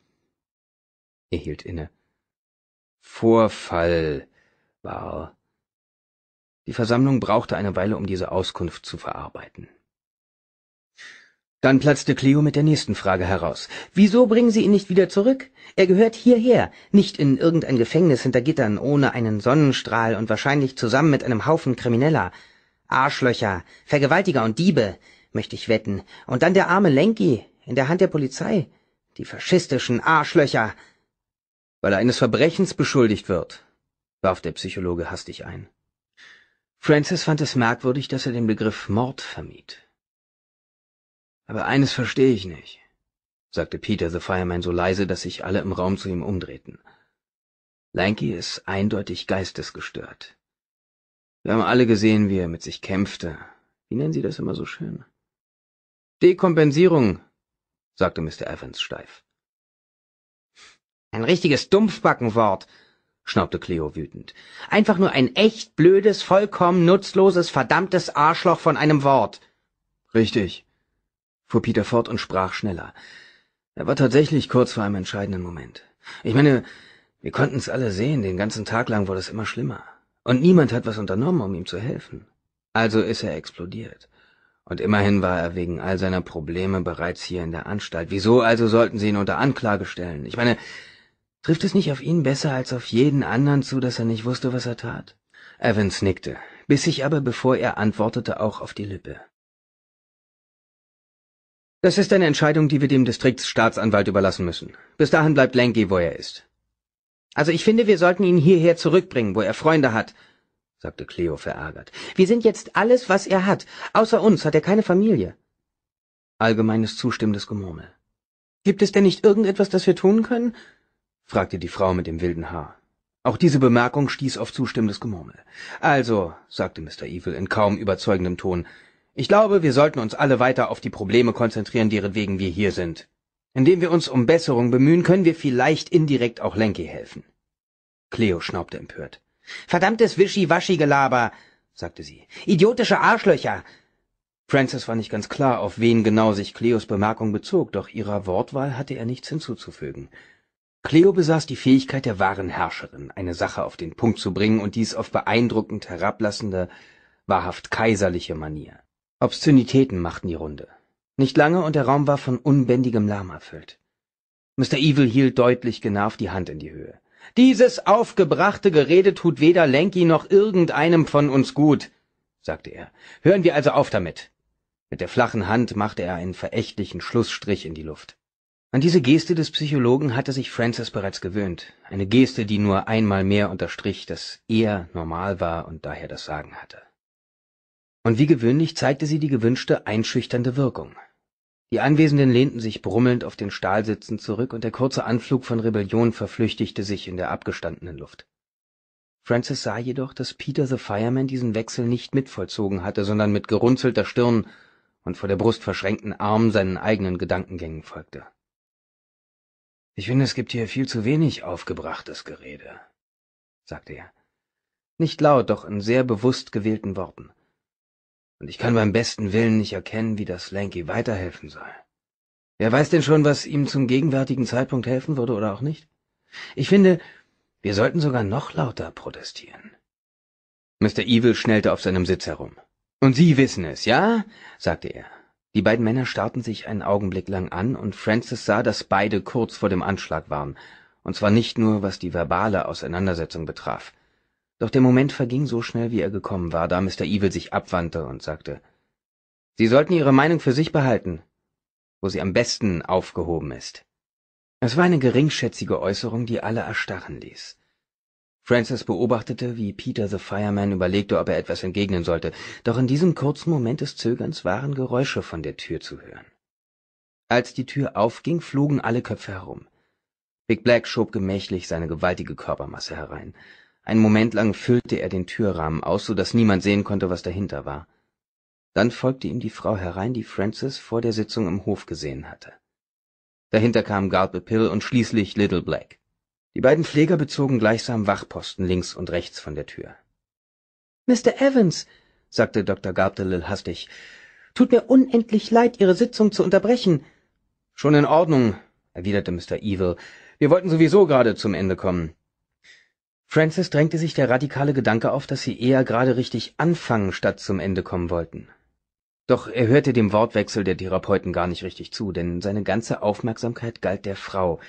er hielt inne vorfall war die Versammlung brauchte eine Weile, um diese Auskunft zu verarbeiten. Dann platzte Cleo mit der nächsten Frage heraus. Wieso bringen Sie ihn nicht wieder zurück? Er gehört hierher, nicht in irgendein Gefängnis hinter Gittern, ohne einen Sonnenstrahl und wahrscheinlich zusammen mit einem Haufen Krimineller. Arschlöcher, Vergewaltiger und Diebe, möchte ich wetten. Und dann der arme Lenki, in der Hand der Polizei. Die faschistischen Arschlöcher. Weil er eines Verbrechens beschuldigt wird, warf der Psychologe hastig ein. Francis fand es merkwürdig, dass er den Begriff Mord vermied. Aber eines verstehe ich nicht, sagte Peter the Fireman so leise, dass sich alle im Raum zu ihm umdrehten. Lanky ist eindeutig geistesgestört. Wir haben alle gesehen, wie er mit sich kämpfte. Wie nennen Sie das immer so schön? Dekompensierung, sagte Mr. Evans steif. Ein richtiges Dumpfbackenwort, schnaubte Cleo wütend. Einfach nur ein echt blödes, vollkommen nutzloses, verdammtes Arschloch von einem Wort. Richtig, fuhr Peter fort und sprach schneller. Er war tatsächlich kurz vor einem entscheidenden Moment. Ich meine, wir konnten's alle sehen, den ganzen Tag lang wurde es immer schlimmer. Und niemand hat was unternommen, um ihm zu helfen. Also ist er explodiert. Und immerhin war er wegen all seiner Probleme bereits hier in der Anstalt. Wieso also sollten sie ihn unter Anklage stellen? Ich meine, Trifft es nicht auf ihn besser als auf jeden anderen zu, dass er nicht wusste, was er tat? Evans nickte, biss sich aber, bevor er antwortete, auch auf die Lippe. Das ist eine Entscheidung, die wir dem Distriktsstaatsanwalt überlassen müssen. Bis dahin bleibt Lanky, wo er ist. Also ich finde, wir sollten ihn hierher zurückbringen, wo er Freunde hat, sagte Cleo verärgert. Wir sind jetzt alles, was er hat. Außer uns hat er keine Familie. Allgemeines zustimmendes Gemurmel. Gibt es denn nicht irgendetwas, das wir tun können? fragte die Frau mit dem wilden Haar. Auch diese Bemerkung stieß auf zustimmendes Gemurmel. Also, sagte Mr. Evil in kaum überzeugendem Ton, ich glaube, wir sollten uns alle weiter auf die Probleme konzentrieren, deren wegen wir hier sind. Indem wir uns um Besserung bemühen, können wir vielleicht indirekt auch Lenky helfen. Cleo schnaubte empört. Verdammtes Wischiwaschi-Gelaber, sagte sie. Idiotische Arschlöcher! Francis war nicht ganz klar, auf wen genau sich Cleos Bemerkung bezog, doch ihrer Wortwahl hatte er nichts hinzuzufügen. Cleo besaß die Fähigkeit der wahren Herrscherin, eine Sache auf den Punkt zu bringen, und dies auf beeindruckend herablassende, wahrhaft kaiserliche Manier. Obszönitäten machten die Runde. Nicht lange, und der Raum war von unbändigem Lärm erfüllt. Mr. Evil hielt deutlich genervt die Hand in die Höhe. Dieses aufgebrachte Gerede tut weder Lenky noch irgendeinem von uns gut, sagte er. Hören wir also auf damit. Mit der flachen Hand machte er einen verächtlichen Schlussstrich in die Luft an diese geste des psychologen hatte sich francis bereits gewöhnt eine geste die nur einmal mehr unterstrich dass er normal war und daher das sagen hatte und wie gewöhnlich zeigte sie die gewünschte einschüchternde wirkung die anwesenden lehnten sich brummelnd auf den stahlsitzen zurück und der kurze anflug von rebellion verflüchtigte sich in der abgestandenen luft francis sah jedoch dass peter the fireman diesen wechsel nicht mit vollzogen hatte sondern mit gerunzelter stirn und vor der brust verschränkten armen seinen eigenen gedankengängen folgte ich finde, es gibt hier viel zu wenig aufgebrachtes Gerede, sagte er. Nicht laut, doch in sehr bewusst gewählten Worten. Und ich kann beim besten Willen nicht erkennen, wie das Lanky weiterhelfen soll. Wer weiß denn schon, was ihm zum gegenwärtigen Zeitpunkt helfen würde oder auch nicht? Ich finde, wir sollten sogar noch lauter protestieren. Mr. Evil schnellte auf seinem Sitz herum. Und Sie wissen es, ja? sagte er. Die beiden Männer starrten sich einen Augenblick lang an, und Francis sah, dass beide kurz vor dem Anschlag waren, und zwar nicht nur, was die verbale Auseinandersetzung betraf. Doch der Moment verging so schnell, wie er gekommen war, da Mr. Evil sich abwandte und sagte, »Sie sollten Ihre Meinung für sich behalten, wo sie am besten aufgehoben ist.« es war eine geringschätzige Äußerung, die alle erstarren ließ francis beobachtete wie peter the fireman überlegte ob er etwas entgegnen sollte doch in diesem kurzen moment des zögerns waren geräusche von der tür zu hören als die tür aufging flogen alle köpfe herum big black schob gemächlich seine gewaltige körpermasse herein einen moment lang füllte er den türrahmen aus so daß niemand sehen konnte was dahinter war dann folgte ihm die frau herein die francis vor der sitzung im hof gesehen hatte dahinter kam guard pill und schließlich little black die beiden Pfleger bezogen gleichsam Wachposten links und rechts von der Tür. Mr. Evans, sagte Dr. Gabriel hastig, tut mir unendlich leid, Ihre Sitzung zu unterbrechen. Schon in Ordnung, erwiderte Mr. Evil. Wir wollten sowieso gerade zum Ende kommen. Francis drängte sich der radikale Gedanke auf, dass sie eher gerade richtig anfangen, statt zum Ende kommen wollten. Doch er hörte dem Wortwechsel der Therapeuten gar nicht richtig zu, denn seine ganze Aufmerksamkeit galt der Frau,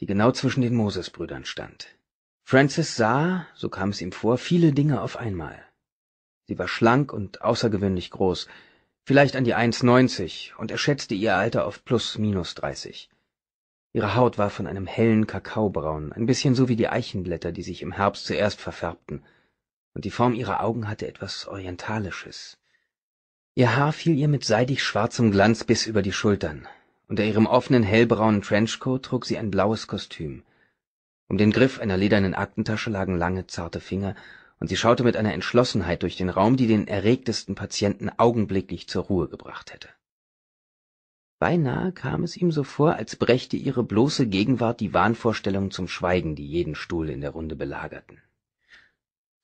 die genau zwischen den Mosesbrüdern stand. Francis sah, so kam es ihm vor, viele Dinge auf einmal. Sie war schlank und außergewöhnlich groß, vielleicht an die 1,90 und er schätzte ihr Alter auf plus minus 30. Ihre Haut war von einem hellen Kakaobraun, ein bisschen so wie die Eichenblätter, die sich im Herbst zuerst verfärbten, und die Form ihrer Augen hatte etwas Orientalisches. Ihr Haar fiel ihr mit seidig schwarzem Glanz bis über die Schultern, unter ihrem offenen hellbraunen Trenchcoat trug sie ein blaues Kostüm. Um den Griff einer ledernen Aktentasche lagen lange, zarte Finger, und sie schaute mit einer Entschlossenheit durch den Raum, die den erregtesten Patienten augenblicklich zur Ruhe gebracht hätte. Beinahe kam es ihm so vor, als brächte ihre bloße Gegenwart die Wahnvorstellungen zum Schweigen, die jeden Stuhl in der Runde belagerten.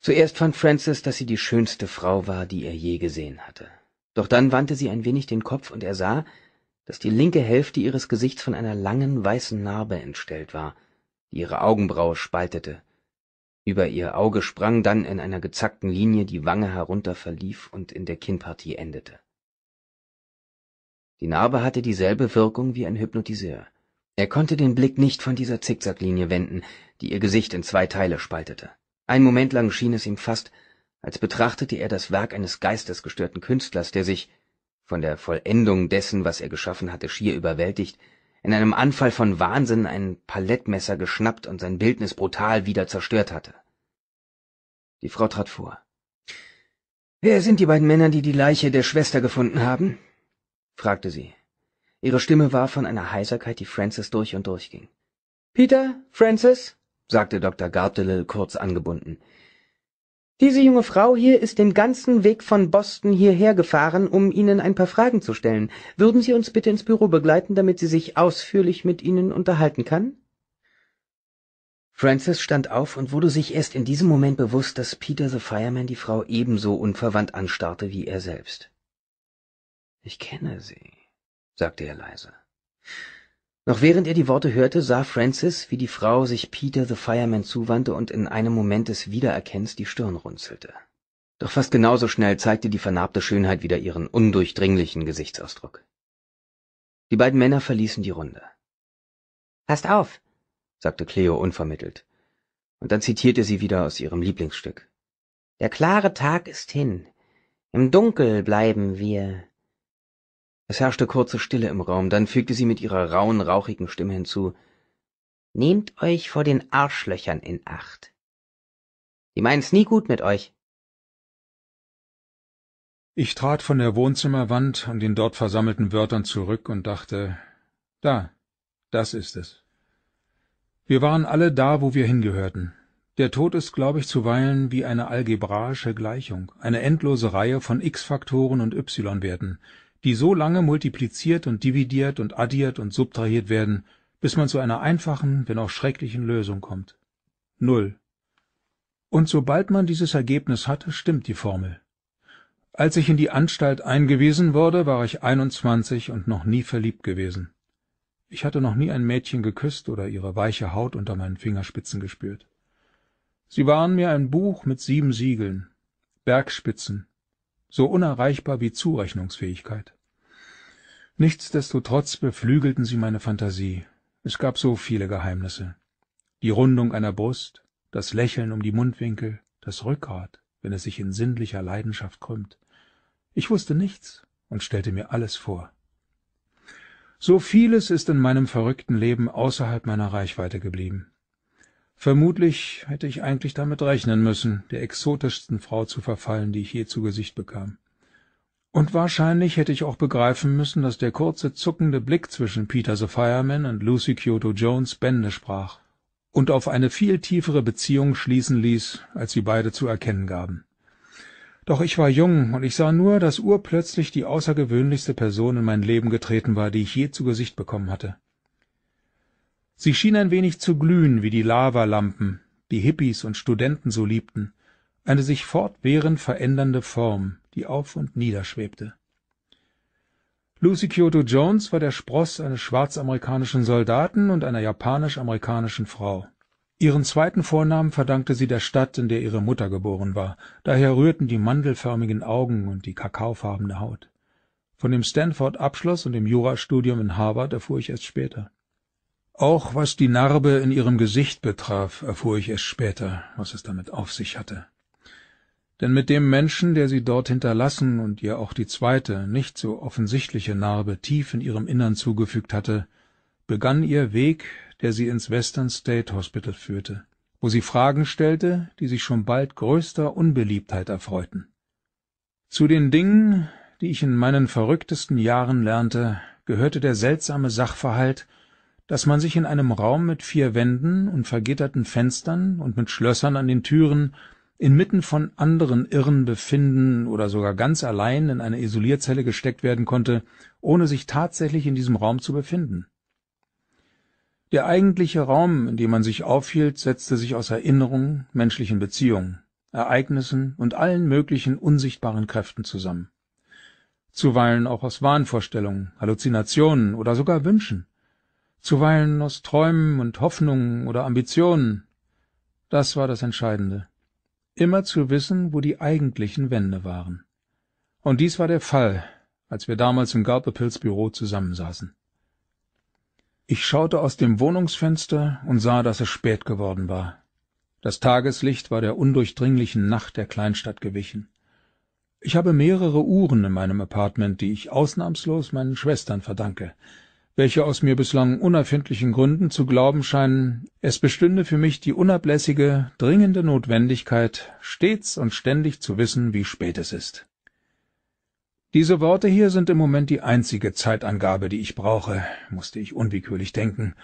Zuerst fand Francis, dass sie die schönste Frau war, die er je gesehen hatte. Doch dann wandte sie ein wenig den Kopf, und er sah, dass die linke hälfte ihres gesichts von einer langen weißen narbe entstellt war die ihre augenbraue spaltete über ihr auge sprang dann in einer gezackten linie die wange herunter verlief und in der kinnpartie endete die narbe hatte dieselbe wirkung wie ein hypnotiseur er konnte den blick nicht von dieser zickzacklinie wenden die ihr gesicht in zwei teile spaltete Ein moment lang schien es ihm fast als betrachtete er das werk eines geistesgestörten künstlers der sich von der Vollendung dessen, was er geschaffen hatte, schier überwältigt, in einem Anfall von Wahnsinn ein Palettmesser geschnappt und sein Bildnis brutal wieder zerstört hatte. Die Frau trat vor. Wer sind die beiden Männer, die die Leiche der Schwester gefunden haben? fragte sie. Ihre Stimme war von einer Heiserkeit, die Francis durch und durch ging. Peter, Francis, sagte Dr. Gardelill kurz angebunden. Diese junge Frau hier ist den ganzen Weg von Boston hierher gefahren, um Ihnen ein paar Fragen zu stellen. Würden Sie uns bitte ins Büro begleiten, damit sie sich ausführlich mit Ihnen unterhalten kann? Francis stand auf und wurde sich erst in diesem Moment bewusst, dass Peter the Fireman die Frau ebenso unverwandt anstarrte wie er selbst. Ich kenne sie, sagte er leise. Noch während er die Worte hörte, sah Francis, wie die Frau sich Peter the Fireman zuwandte und in einem Moment des Wiedererkennens die Stirn runzelte. Doch fast genauso schnell zeigte die vernarbte Schönheit wieder ihren undurchdringlichen Gesichtsausdruck. Die beiden Männer verließen die Runde. Passt auf, sagte Cleo unvermittelt, und dann zitierte sie wieder aus ihrem Lieblingsstück. Der klare Tag ist hin. Im Dunkel bleiben wir es herrschte kurze stille im raum dann fügte sie mit ihrer rauen, rauchigen stimme hinzu nehmt euch vor den arschlöchern in acht die meinen's nie gut mit euch ich trat von der wohnzimmerwand und den dort versammelten wörtern zurück und dachte da das ist es wir waren alle da wo wir hingehörten der tod ist glaube ich zuweilen wie eine algebraische gleichung eine endlose reihe von x faktoren und Y-Werten, die so lange multipliziert und dividiert und addiert und subtrahiert werden, bis man zu einer einfachen, wenn auch schrecklichen Lösung kommt. Null. Und sobald man dieses Ergebnis hatte, stimmt die Formel. Als ich in die Anstalt eingewiesen wurde, war ich 21 und noch nie verliebt gewesen. Ich hatte noch nie ein Mädchen geküsst oder ihre weiche Haut unter meinen Fingerspitzen gespürt. Sie waren mir ein Buch mit sieben Siegeln, Bergspitzen, so unerreichbar wie Zurechnungsfähigkeit nichtsdestotrotz beflügelten sie meine Fantasie. es gab so viele geheimnisse die rundung einer brust das lächeln um die mundwinkel das rückgrat wenn es sich in sinnlicher leidenschaft krümmt ich wusste nichts und stellte mir alles vor so vieles ist in meinem verrückten leben außerhalb meiner reichweite geblieben vermutlich hätte ich eigentlich damit rechnen müssen der exotischsten frau zu verfallen die ich je zu gesicht bekam und wahrscheinlich hätte ich auch begreifen müssen, dass der kurze, zuckende Blick zwischen Peter the Fireman und Lucy Kyoto Jones Bände sprach und auf eine viel tiefere Beziehung schließen ließ, als sie beide zu erkennen gaben. Doch ich war jung, und ich sah nur, dass urplötzlich die außergewöhnlichste Person in mein Leben getreten war, die ich je zu Gesicht bekommen hatte. Sie schien ein wenig zu glühen wie die Lavalampen, die Hippies und Studenten so liebten, eine sich fortwährend verändernde Form, die auf und niederschwebte. Lucy Kyoto Jones war der Spross eines schwarzamerikanischen Soldaten und einer japanisch-amerikanischen Frau. Ihren zweiten Vornamen verdankte sie der Stadt, in der ihre Mutter geboren war, daher rührten die mandelförmigen Augen und die kakaofarbene Haut. Von dem Stanford-Abschluss und dem Jurastudium in Harvard erfuhr ich erst später. Auch was die Narbe in ihrem Gesicht betraf, erfuhr ich erst später, was es damit auf sich hatte denn mit dem menschen der sie dort hinterlassen und ihr auch die zweite nicht so offensichtliche narbe tief in ihrem innern zugefügt hatte begann ihr weg der sie ins western state hospital führte wo sie fragen stellte die sich schon bald größter unbeliebtheit erfreuten zu den dingen die ich in meinen verrücktesten jahren lernte gehörte der seltsame sachverhalt daß man sich in einem raum mit vier wänden und vergitterten fenstern und mit schlössern an den türen inmitten von anderen Irren befinden oder sogar ganz allein in eine Isolierzelle gesteckt werden konnte, ohne sich tatsächlich in diesem Raum zu befinden. Der eigentliche Raum, in dem man sich aufhielt, setzte sich aus Erinnerungen, menschlichen Beziehungen, Ereignissen und allen möglichen unsichtbaren Kräften zusammen. Zuweilen auch aus Wahnvorstellungen, Halluzinationen oder sogar Wünschen. Zuweilen aus Träumen und Hoffnungen oder Ambitionen. Das war das Entscheidende immer zu wissen, wo die eigentlichen Wände waren. Und dies war der Fall, als wir damals im Gartepilz Büro zusammensaßen. Ich schaute aus dem Wohnungsfenster und sah, dass es spät geworden war. Das Tageslicht war der undurchdringlichen Nacht der Kleinstadt gewichen. Ich habe mehrere Uhren in meinem Apartment, die ich ausnahmslos meinen Schwestern verdanke welche aus mir bislang unerfindlichen Gründen zu glauben scheinen, es bestünde für mich die unablässige, dringende Notwendigkeit, stets und ständig zu wissen, wie spät es ist. Diese Worte hier sind im Moment die einzige Zeitangabe, die ich brauche, musste ich unwillkürlich denken,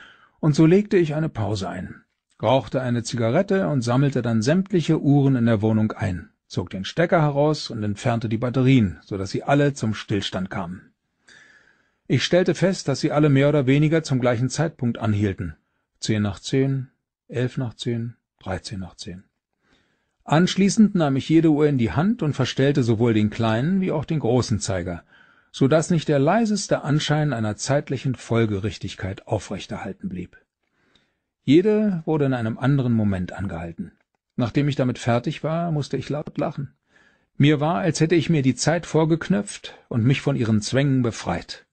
und so legte ich eine Pause ein, rauchte eine Zigarette und sammelte dann sämtliche Uhren in der Wohnung ein, zog den Stecker heraus und entfernte die Batterien, so dass sie alle zum Stillstand kamen ich stellte fest dass sie alle mehr oder weniger zum gleichen zeitpunkt anhielten zehn nach zehn elf nach zehn dreizehn nach zehn anschließend nahm ich jede uhr in die hand und verstellte sowohl den kleinen wie auch den großen zeiger so daß nicht der leiseste anschein einer zeitlichen folgerichtigkeit aufrechterhalten blieb jede wurde in einem anderen moment angehalten nachdem ich damit fertig war musste ich laut lachen mir war als hätte ich mir die zeit vorgeknöpft und mich von ihren zwängen befreit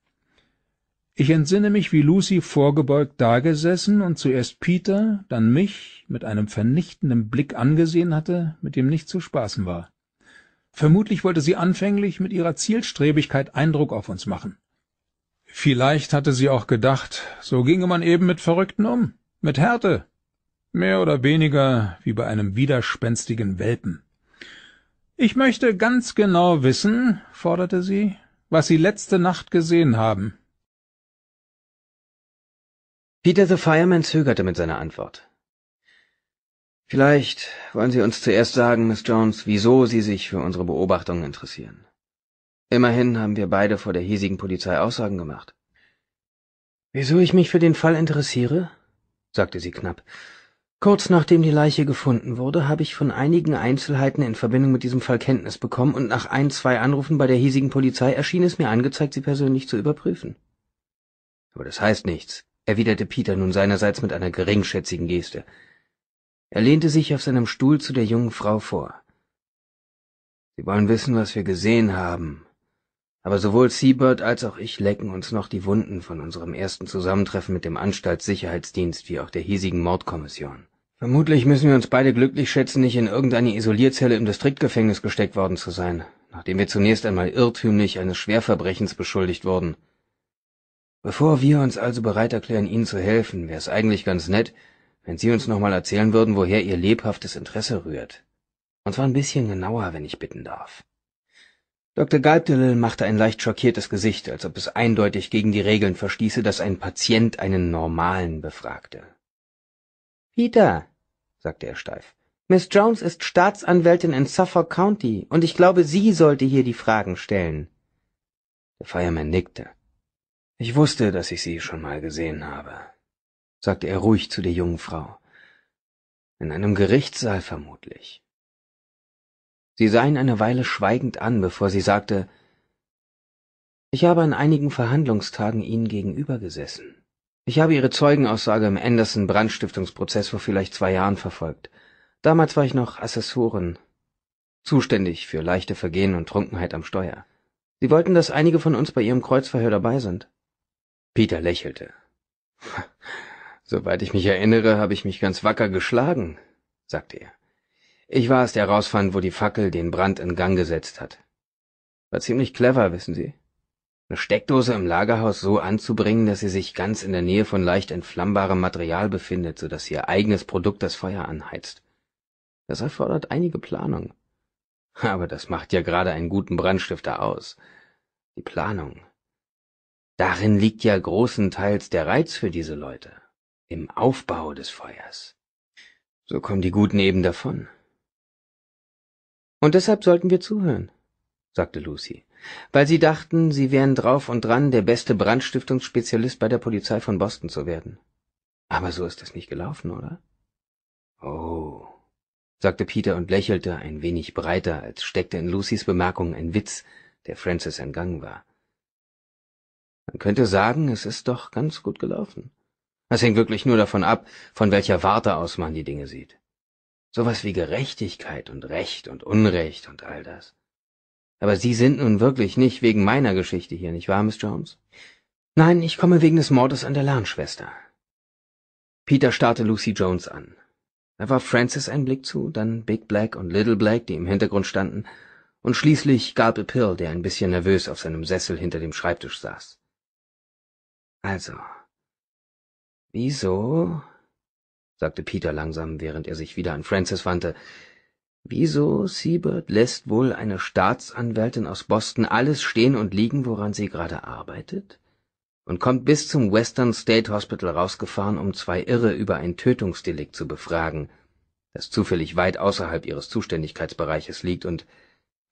ich entsinne mich wie Lucy vorgebeugt dagesessen und zuerst peter dann mich mit einem vernichtenden blick angesehen hatte mit dem nicht zu spaßen war vermutlich wollte sie anfänglich mit ihrer zielstrebigkeit eindruck auf uns machen vielleicht hatte sie auch gedacht so ginge man eben mit verrückten um mit härte mehr oder weniger wie bei einem widerspenstigen welpen ich möchte ganz genau wissen forderte sie was sie letzte nacht gesehen haben Peter the Fireman zögerte mit seiner Antwort. Vielleicht wollen Sie uns zuerst sagen, Miss Jones, wieso Sie sich für unsere Beobachtungen interessieren. Immerhin haben wir beide vor der hiesigen Polizei Aussagen gemacht. Wieso ich mich für den Fall interessiere? sagte sie knapp. Kurz nachdem die Leiche gefunden wurde, habe ich von einigen Einzelheiten in Verbindung mit diesem Fall Kenntnis bekommen und nach ein, zwei Anrufen bei der hiesigen Polizei erschien es mir angezeigt, sie persönlich zu überprüfen. Aber das heißt nichts, erwiderte Peter nun seinerseits mit einer geringschätzigen Geste. Er lehnte sich auf seinem Stuhl zu der jungen Frau vor. Sie wollen wissen, was wir gesehen haben. Aber sowohl Seabird als auch ich lecken uns noch die Wunden von unserem ersten Zusammentreffen mit dem Anstaltssicherheitsdienst wie auch der hiesigen Mordkommission. Vermutlich müssen wir uns beide glücklich schätzen, nicht in irgendeine Isolierzelle im Distriktgefängnis gesteckt worden zu sein, nachdem wir zunächst einmal irrtümlich eines Schwerverbrechens beschuldigt wurden bevor wir uns also bereit erklären ihnen zu helfen wär's eigentlich ganz nett wenn sie uns nochmal erzählen würden woher ihr lebhaftes interesse rührt und zwar ein bisschen genauer wenn ich bitten darf Dr. geibrgl machte ein leicht schockiertes gesicht als ob es eindeutig gegen die regeln verstieße dass ein patient einen normalen befragte peter sagte er steif Miss jones ist staatsanwältin in suffolk county und ich glaube sie sollte hier die fragen stellen der Fireman nickte. Ich wusste, dass ich sie schon mal gesehen habe, sagte er ruhig zu der jungen Frau. In einem Gerichtssaal vermutlich. Sie sah ihn eine Weile schweigend an, bevor sie sagte, ich habe an einigen Verhandlungstagen Ihnen gegenüber gesessen. Ich habe Ihre Zeugenaussage im Anderson-Brandstiftungsprozess vor vielleicht zwei Jahren verfolgt. Damals war ich noch Assessorin, zuständig für leichte Vergehen und Trunkenheit am Steuer. Sie wollten, dass einige von uns bei Ihrem Kreuzverhör dabei sind. Peter lächelte. <laughs> Soweit ich mich erinnere, habe ich mich ganz wacker geschlagen, sagte er. Ich war es, der rausfand, wo die Fackel den Brand in Gang gesetzt hat. War ziemlich clever, wissen Sie. Eine Steckdose im Lagerhaus so anzubringen, dass sie sich ganz in der Nähe von leicht entflammbarem Material befindet, so dass ihr eigenes Produkt das Feuer anheizt. Das erfordert einige Planung. <laughs> Aber das macht ja gerade einen guten Brandstifter aus. Die Planung. Darin liegt ja großenteils der Reiz für diese Leute, im Aufbau des Feuers. So kommen die Guten eben davon. Und deshalb sollten wir zuhören, sagte Lucy, weil sie dachten, sie wären drauf und dran, der beste Brandstiftungsspezialist bei der Polizei von Boston zu werden. Aber so ist das nicht gelaufen, oder? Oh, sagte Peter und lächelte ein wenig breiter, als steckte in Lucys Bemerkung ein Witz, der Francis entgangen war. Man könnte sagen, es ist doch ganz gut gelaufen. Das hängt wirklich nur davon ab, von welcher Warte aus man die Dinge sieht. Sowas wie Gerechtigkeit und Recht und Unrecht und all das. Aber Sie sind nun wirklich nicht wegen meiner Geschichte hier, nicht wahr, Miss Jones? Nein, ich komme wegen des Mordes an der Lernschwester. Peter starrte Lucy Jones an. Da war Francis einen Blick zu, dann Big Black und Little Black, die im Hintergrund standen, und schließlich Garble Pill, der ein bisschen nervös auf seinem Sessel hinter dem Schreibtisch saß. Also. Wieso? sagte Peter langsam, während er sich wieder an Francis wandte. Wieso, Siebert, lässt wohl eine Staatsanwältin aus Boston alles stehen und liegen, woran sie gerade arbeitet? Und kommt bis zum Western State Hospital rausgefahren, um zwei Irre über ein Tötungsdelikt zu befragen, das zufällig weit außerhalb ihres Zuständigkeitsbereiches liegt und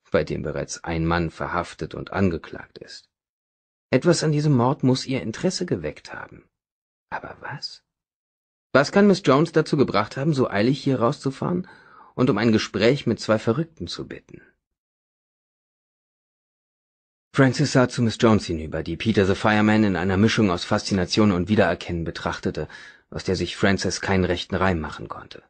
bei dem bereits ein Mann verhaftet und angeklagt ist. Etwas an diesem Mord muss ihr Interesse geweckt haben. Aber was? Was kann Miss Jones dazu gebracht haben, so eilig hier rauszufahren und um ein Gespräch mit zwei Verrückten zu bitten? Francis sah zu Miss Jones hinüber, die Peter the Fireman in einer Mischung aus Faszination und Wiedererkennen betrachtete, aus der sich Francis keinen rechten Reim machen konnte.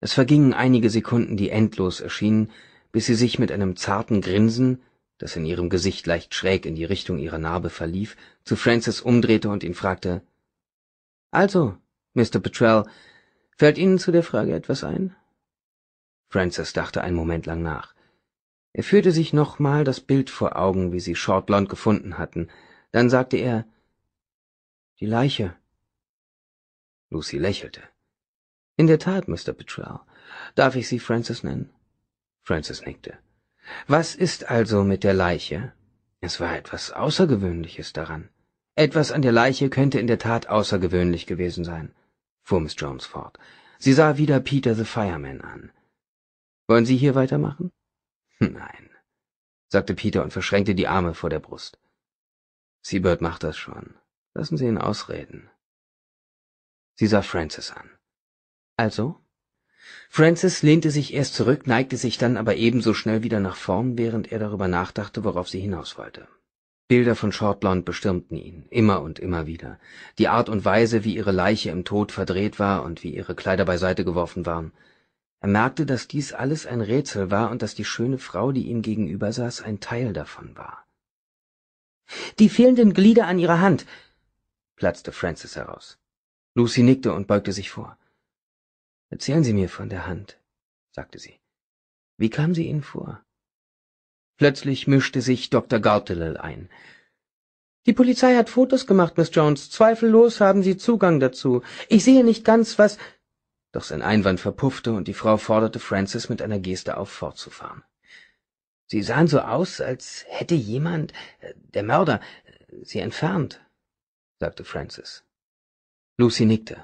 Es vergingen einige Sekunden, die endlos erschienen, bis sie sich mit einem zarten Grinsen das in ihrem Gesicht leicht schräg in die Richtung ihrer Narbe verlief, zu Francis umdrehte und ihn fragte, Also, Mr. Petrell, fällt Ihnen zu der Frage etwas ein? Francis dachte einen Moment lang nach. Er führte sich nochmal das Bild vor Augen, wie sie Short gefunden hatten. Dann sagte er, die Leiche. Lucy lächelte. In der Tat, Mr. Petrell. Darf ich Sie Francis nennen? Francis nickte. Was ist also mit der Leiche? Es war etwas Außergewöhnliches daran. Etwas an der Leiche könnte in der Tat außergewöhnlich gewesen sein, fuhr Miss Jones fort. Sie sah wieder Peter the Fireman an. Wollen Sie hier weitermachen? <laughs> Nein, sagte Peter und verschränkte die Arme vor der Brust. Siebert macht das schon. Lassen Sie ihn ausreden. Sie sah Francis an. Also? francis lehnte sich erst zurück neigte sich dann aber ebenso schnell wieder nach vorn während er darüber nachdachte worauf sie hinaus wollte bilder von shortland bestürmten ihn immer und immer wieder die art und weise wie ihre leiche im tod verdreht war und wie ihre kleider beiseite geworfen waren er merkte daß dies alles ein rätsel war und daß die schöne frau die ihm gegenübersaß ein teil davon war die fehlenden glieder an ihrer hand platzte francis heraus Lucy nickte und beugte sich vor Erzählen Sie mir von der Hand, sagte sie. Wie kam sie Ihnen vor? Plötzlich mischte sich Dr. Gartelel ein. Die Polizei hat Fotos gemacht, Miss Jones. Zweifellos haben Sie Zugang dazu. Ich sehe nicht ganz, was... Doch sein Einwand verpuffte und die Frau forderte Francis mit einer Geste auf, fortzufahren. Sie sahen so aus, als hätte jemand, äh, der Mörder, äh, sie entfernt, sagte Francis. Lucy nickte.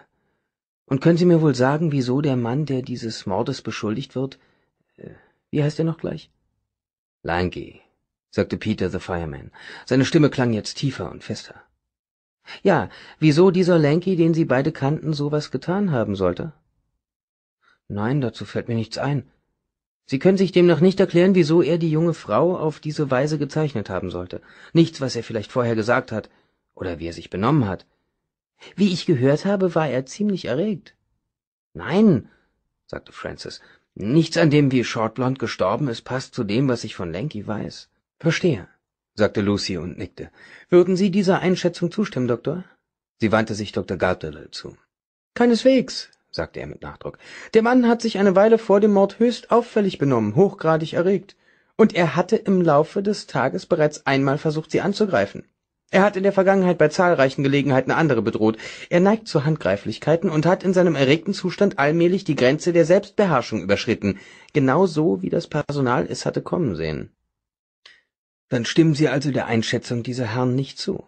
Und können Sie mir wohl sagen, wieso der Mann, der dieses Mordes beschuldigt wird, äh, wie heißt er noch gleich? Lange, sagte Peter the Fireman. Seine Stimme klang jetzt tiefer und fester. Ja, wieso dieser Lanky, den Sie beide kannten, sowas getan haben sollte? Nein, dazu fällt mir nichts ein. Sie können sich demnach nicht erklären, wieso er die junge Frau auf diese Weise gezeichnet haben sollte. Nichts, was er vielleicht vorher gesagt hat oder wie er sich benommen hat. Wie ich gehört habe, war er ziemlich erregt. Nein, sagte Francis, nichts an dem, wie Shortblond gestorben ist, passt zu dem, was ich von Lanky weiß. Verstehe, sagte Lucy und nickte. Würden Sie dieser Einschätzung zustimmen, Doktor? Sie wandte sich Dr. Gardelle zu. Keineswegs, sagte er mit Nachdruck. Der Mann hat sich eine Weile vor dem Mord höchst auffällig benommen, hochgradig erregt. Und er hatte im Laufe des Tages bereits einmal versucht, Sie anzugreifen. Er hat in der Vergangenheit bei zahlreichen Gelegenheiten andere bedroht. Er neigt zu Handgreiflichkeiten und hat in seinem erregten Zustand allmählich die Grenze der Selbstbeherrschung überschritten, genau so, wie das Personal es hatte kommen sehen. Dann stimmen Sie also der Einschätzung dieser Herren nicht zu?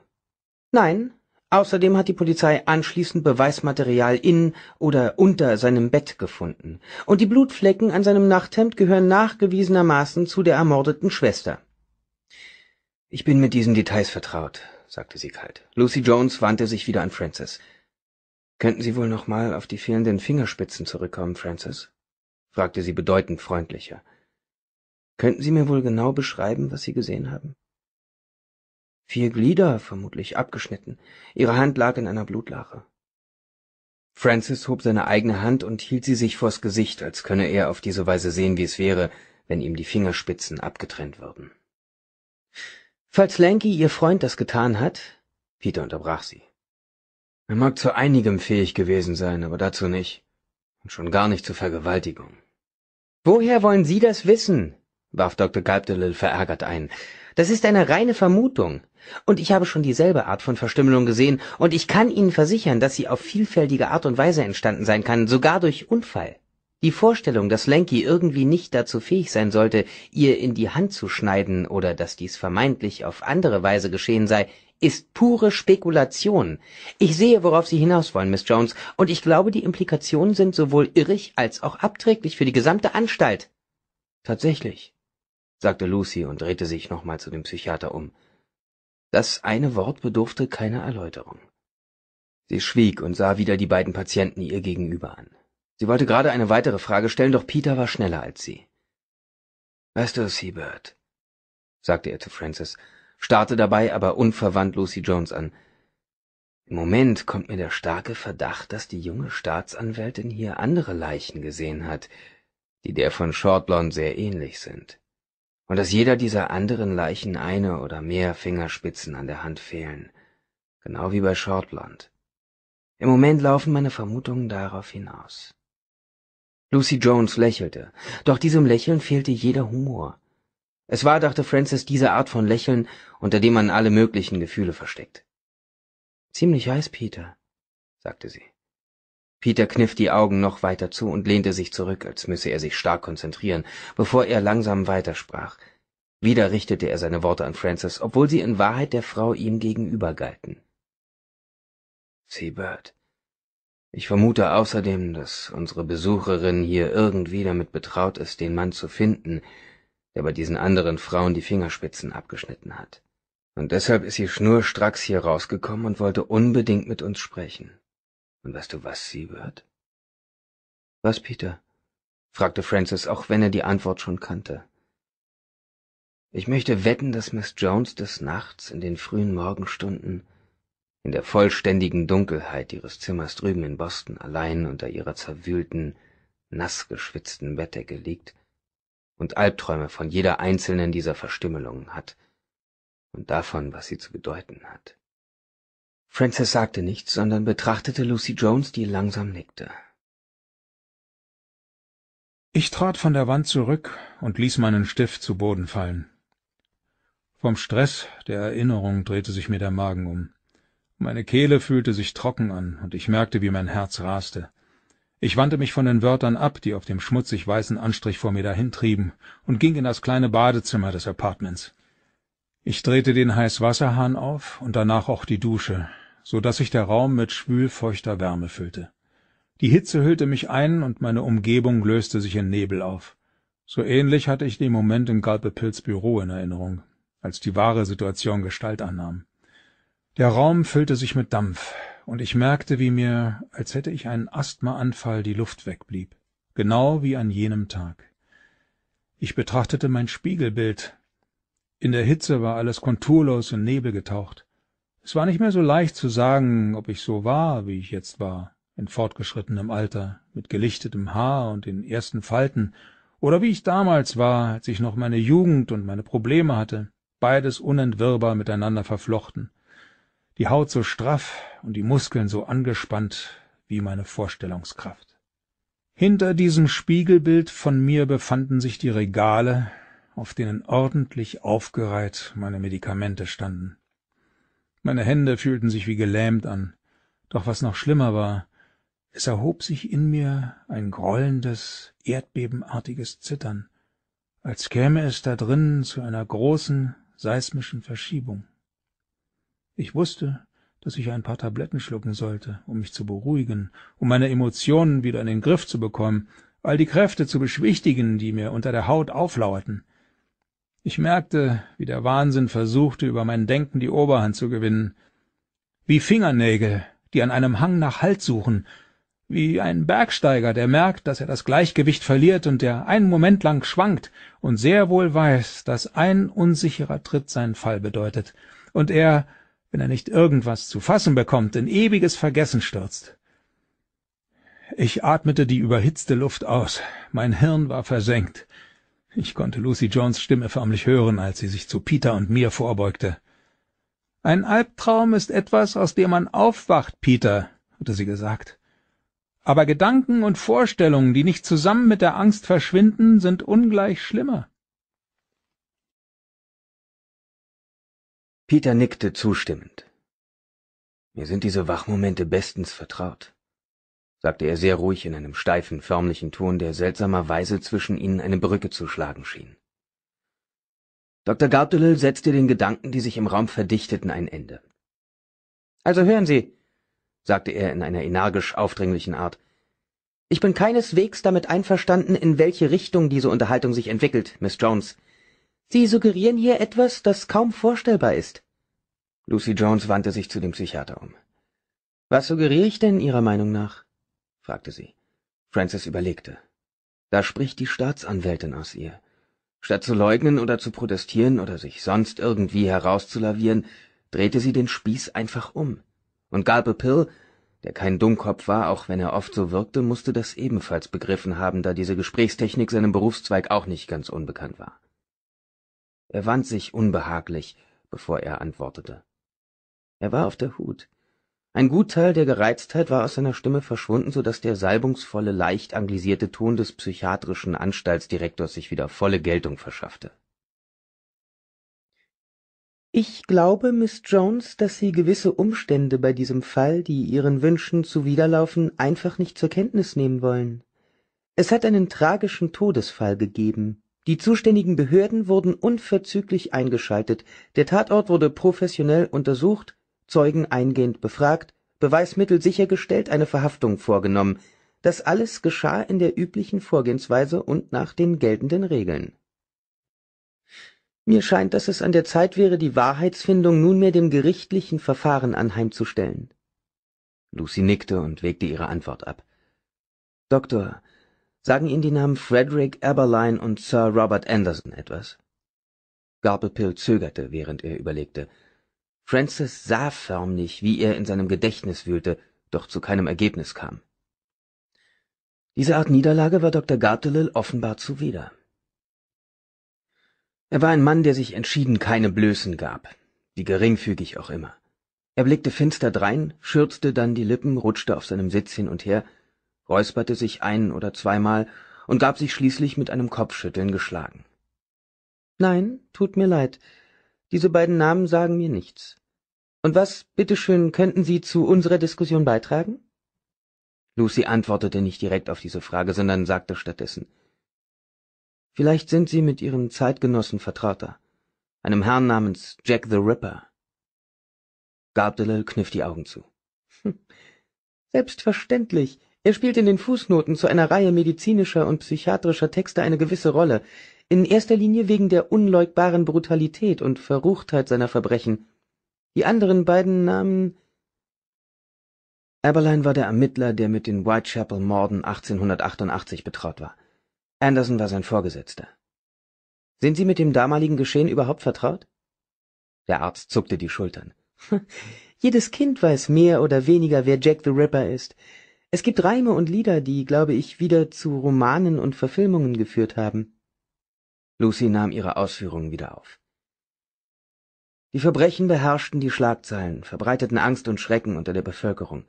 Nein. Außerdem hat die Polizei anschließend Beweismaterial in oder unter seinem Bett gefunden. Und die Blutflecken an seinem Nachthemd gehören nachgewiesenermaßen zu der ermordeten Schwester. Ich bin mit diesen Details vertraut sagte sie kalt. Lucy Jones wandte sich wieder an Francis. Könnten Sie wohl nochmal auf die fehlenden Fingerspitzen zurückkommen, Francis? fragte sie bedeutend freundlicher. Könnten Sie mir wohl genau beschreiben, was Sie gesehen haben? Vier Glieder, vermutlich abgeschnitten. Ihre Hand lag in einer Blutlache. Francis hob seine eigene Hand und hielt sie sich vors Gesicht, als könne er auf diese Weise sehen, wie es wäre, wenn ihm die Fingerspitzen abgetrennt würden. Falls Lanky, Ihr Freund, das getan hat... Peter unterbrach sie. Er mag zu einigem fähig gewesen sein, aber dazu nicht. Und schon gar nicht zur Vergewaltigung. Woher wollen Sie das wissen? warf Dr. Galbdilil verärgert ein. Das ist eine reine Vermutung. Und ich habe schon dieselbe Art von Verstümmelung gesehen, und ich kann Ihnen versichern, dass sie auf vielfältige Art und Weise entstanden sein kann, sogar durch Unfall. Die Vorstellung, dass Lenky irgendwie nicht dazu fähig sein sollte, ihr in die Hand zu schneiden oder dass dies vermeintlich auf andere Weise geschehen sei, ist pure Spekulation. Ich sehe, worauf Sie hinaus wollen, Miss Jones, und ich glaube, die Implikationen sind sowohl irrig als auch abträglich für die gesamte Anstalt. Tatsächlich, sagte Lucy und drehte sich nochmal zu dem Psychiater um. Das eine Wort bedurfte keiner Erläuterung. Sie schwieg und sah wieder die beiden Patienten ihr gegenüber an. Sie wollte gerade eine weitere Frage stellen, doch Peter war schneller als sie. Weißt du, Seabird, sagte er zu Francis, starrte dabei aber unverwandt Lucy Jones an. Im Moment kommt mir der starke Verdacht, dass die junge Staatsanwältin hier andere Leichen gesehen hat, die der von Shortlawn sehr ähnlich sind, und dass jeder dieser anderen Leichen eine oder mehr Fingerspitzen an der Hand fehlen, genau wie bei Shortland. Im Moment laufen meine Vermutungen darauf hinaus. Lucy Jones lächelte, doch diesem Lächeln fehlte jeder Humor. Es war, dachte Francis, diese Art von Lächeln, unter dem man alle möglichen Gefühle versteckt. Ziemlich heiß, Peter, sagte sie. Peter kniff die Augen noch weiter zu und lehnte sich zurück, als müsse er sich stark konzentrieren, bevor er langsam weitersprach. Wieder richtete er seine Worte an Francis, obwohl sie in Wahrheit der Frau ihm gegenüber galten. Seabird, ich vermute außerdem, dass unsere Besucherin hier irgendwie damit betraut ist, den Mann zu finden, der bei diesen anderen Frauen die Fingerspitzen abgeschnitten hat. Und deshalb ist sie schnurstracks hier rausgekommen und wollte unbedingt mit uns sprechen. Und weißt du, was sie wird? Was, Peter? fragte Francis, auch wenn er die Antwort schon kannte. Ich möchte wetten, dass Miss Jones des Nachts in den frühen Morgenstunden in der vollständigen dunkelheit ihres zimmers drüben in boston allein unter ihrer zerwühlten naßgeschwitzten bettdecke liegt und albträume von jeder einzelnen dieser verstümmelungen hat und davon was sie zu bedeuten hat francis sagte nichts sondern betrachtete lucy jones die langsam nickte ich trat von der wand zurück und ließ meinen stift zu boden fallen vom Stress der erinnerung drehte sich mir der magen um meine Kehle fühlte sich trocken an, und ich merkte, wie mein Herz raste. Ich wandte mich von den Wörtern ab, die auf dem schmutzig weißen Anstrich vor mir dahintrieben, und ging in das kleine Badezimmer des Apartments. Ich drehte den Heißwasserhahn auf und danach auch die Dusche, so dass sich der Raum mit schwülfeuchter Wärme füllte. Die Hitze hüllte mich ein und meine Umgebung löste sich in Nebel auf. So ähnlich hatte ich den Moment in Galpepils Büro in Erinnerung, als die wahre Situation Gestalt annahm der raum füllte sich mit dampf und ich merkte wie mir als hätte ich einen asthmaanfall die luft wegblieb genau wie an jenem tag ich betrachtete mein spiegelbild in der hitze war alles konturlos in nebel getaucht es war nicht mehr so leicht zu sagen ob ich so war wie ich jetzt war in fortgeschrittenem alter mit gelichtetem haar und den ersten falten oder wie ich damals war als ich noch meine jugend und meine probleme hatte beides unentwirrbar miteinander verflochten die Haut so straff und die Muskeln so angespannt wie meine Vorstellungskraft. Hinter diesem Spiegelbild von mir befanden sich die Regale, auf denen ordentlich aufgereiht meine Medikamente standen. Meine Hände fühlten sich wie gelähmt an, doch was noch schlimmer war, es erhob sich in mir ein grollendes, erdbebenartiges Zittern, als käme es da drinnen zu einer großen seismischen Verschiebung ich wusste, daß ich ein paar tabletten schlucken sollte um mich zu beruhigen um meine emotionen wieder in den griff zu bekommen all die kräfte zu beschwichtigen die mir unter der haut auflauerten ich merkte wie der wahnsinn versuchte über mein denken die oberhand zu gewinnen wie fingernägel die an einem hang nach halt suchen wie ein bergsteiger der merkt dass er das gleichgewicht verliert und der einen moment lang schwankt und sehr wohl weiß dass ein unsicherer tritt seinen fall bedeutet und er wenn er nicht irgendwas zu fassen bekommt, in ewiges Vergessen stürzt. Ich atmete die überhitzte Luft aus. Mein Hirn war versenkt. Ich konnte Lucy Jones Stimme förmlich hören, als sie sich zu Peter und mir vorbeugte. Ein Albtraum ist etwas, aus dem man aufwacht, Peter, hatte sie gesagt. Aber Gedanken und Vorstellungen, die nicht zusammen mit der Angst verschwinden, sind ungleich schlimmer. Peter nickte zustimmend. Mir sind diese Wachmomente bestens vertraut, sagte er sehr ruhig in einem steifen, förmlichen Ton, der seltsamerweise zwischen ihnen eine Brücke zu schlagen schien. Dr. Gautdelil setzte den Gedanken, die sich im Raum verdichteten, ein Ende. Also hören Sie, sagte er in einer energisch aufdringlichen Art, ich bin keineswegs damit einverstanden, in welche Richtung diese Unterhaltung sich entwickelt, Miss Jones. Sie suggerieren hier etwas, das kaum vorstellbar ist. Lucy Jones wandte sich zu dem Psychiater um. Was suggeriere ich denn Ihrer Meinung nach? fragte sie. Francis überlegte. Da spricht die Staatsanwältin aus ihr. Statt zu leugnen oder zu protestieren oder sich sonst irgendwie herauszulavieren, drehte sie den Spieß einfach um. Und Galbe Pill, der kein Dummkopf war, auch wenn er oft so wirkte, musste das ebenfalls begriffen haben, da diese Gesprächstechnik seinem Berufszweig auch nicht ganz unbekannt war er wand sich unbehaglich bevor er antwortete er war auf der hut ein Gutteil der gereiztheit war aus seiner stimme verschwunden so daß der salbungsvolle leicht anglisierte ton des psychiatrischen anstaltsdirektors sich wieder volle geltung verschaffte ich glaube miß jones daß sie gewisse umstände bei diesem fall die ihren wünschen zuwiderlaufen einfach nicht zur kenntnis nehmen wollen es hat einen tragischen todesfall gegeben die zuständigen Behörden wurden unverzüglich eingeschaltet, der Tatort wurde professionell untersucht, Zeugen eingehend befragt, Beweismittel sichergestellt, eine Verhaftung vorgenommen. Das alles geschah in der üblichen Vorgehensweise und nach den geltenden Regeln. Mir scheint, dass es an der Zeit wäre, die Wahrheitsfindung nunmehr dem gerichtlichen Verfahren anheimzustellen. Lucy nickte und wägte ihre Antwort ab. Doktor, Sagen Ihnen die Namen Frederick Eberlein und Sir Robert Anderson etwas? Garpelpill zögerte, während er überlegte. Francis sah förmlich, wie er in seinem Gedächtnis wühlte, doch zu keinem Ergebnis kam. Diese Art Niederlage war Dr. Gartelill offenbar zuwider. Er war ein Mann, der sich entschieden keine Blößen gab, wie geringfügig auch immer. Er blickte finster drein, schürzte dann die Lippen, rutschte auf seinem Sitz hin und her, räusperte sich ein oder zweimal und gab sich schließlich mit einem kopfschütteln geschlagen nein tut mir leid diese beiden namen sagen mir nichts und was bitteschön, könnten sie zu unserer diskussion beitragen Lucy antwortete nicht direkt auf diese frage sondern sagte stattdessen vielleicht sind sie mit ihrem zeitgenossen vertrauter einem herrn namens jack the ripper gardelow kniff die augen zu hm, selbstverständlich er spielt in den Fußnoten zu einer Reihe medizinischer und psychiatrischer Texte eine gewisse Rolle, in erster Linie wegen der unleugbaren Brutalität und Verruchtheit seiner Verbrechen. Die anderen beiden Namen Eberlein war der Ermittler, der mit den Whitechapel-Morden 1888 betraut war. Anderson war sein Vorgesetzter. Sind Sie mit dem damaligen Geschehen überhaupt vertraut? Der Arzt zuckte die Schultern. <laughs> Jedes Kind weiß mehr oder weniger, wer Jack the Ripper ist. Es gibt Reime und Lieder, die, glaube ich, wieder zu Romanen und Verfilmungen geführt haben. Lucy nahm ihre Ausführungen wieder auf. Die Verbrechen beherrschten die Schlagzeilen, verbreiteten Angst und Schrecken unter der Bevölkerung,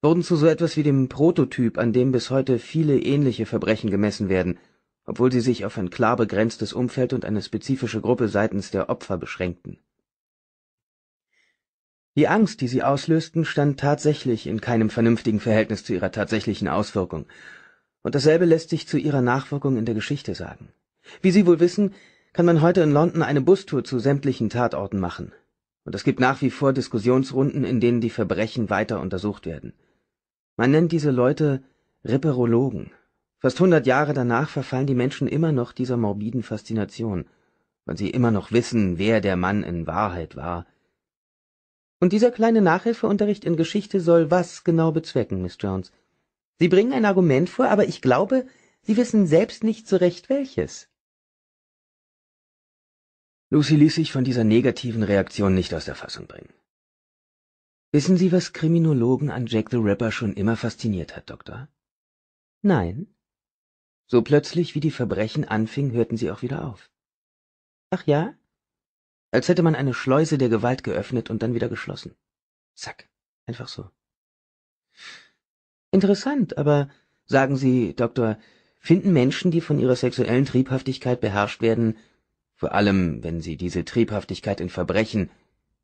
wurden zu so etwas wie dem Prototyp, an dem bis heute viele ähnliche Verbrechen gemessen werden, obwohl sie sich auf ein klar begrenztes Umfeld und eine spezifische Gruppe seitens der Opfer beschränkten. Die Angst, die sie auslösten, stand tatsächlich in keinem vernünftigen Verhältnis zu ihrer tatsächlichen Auswirkung, und dasselbe lässt sich zu ihrer Nachwirkung in der Geschichte sagen. Wie Sie wohl wissen, kann man heute in London eine Bustour zu sämtlichen Tatorten machen, und es gibt nach wie vor Diskussionsrunden, in denen die Verbrechen weiter untersucht werden. Man nennt diese Leute Ripperologen. Fast hundert Jahre danach verfallen die Menschen immer noch dieser morbiden Faszination, weil sie immer noch wissen, wer der Mann in Wahrheit war, und dieser kleine Nachhilfeunterricht in Geschichte soll was genau bezwecken, Miss Jones? Sie bringen ein Argument vor, aber ich glaube, Sie wissen selbst nicht so recht welches. Lucy ließ sich von dieser negativen Reaktion nicht aus der Fassung bringen. Wissen Sie, was Kriminologen an Jack the Ripper schon immer fasziniert hat, Doktor? Nein. So plötzlich wie die Verbrechen anfingen, hörten sie auch wieder auf. Ach ja? Als hätte man eine Schleuse der Gewalt geöffnet und dann wieder geschlossen. Zack. Einfach so. Interessant, aber sagen Sie, Doktor, finden Menschen, die von ihrer sexuellen Triebhaftigkeit beherrscht werden, vor allem wenn sie diese Triebhaftigkeit in Verbrechen,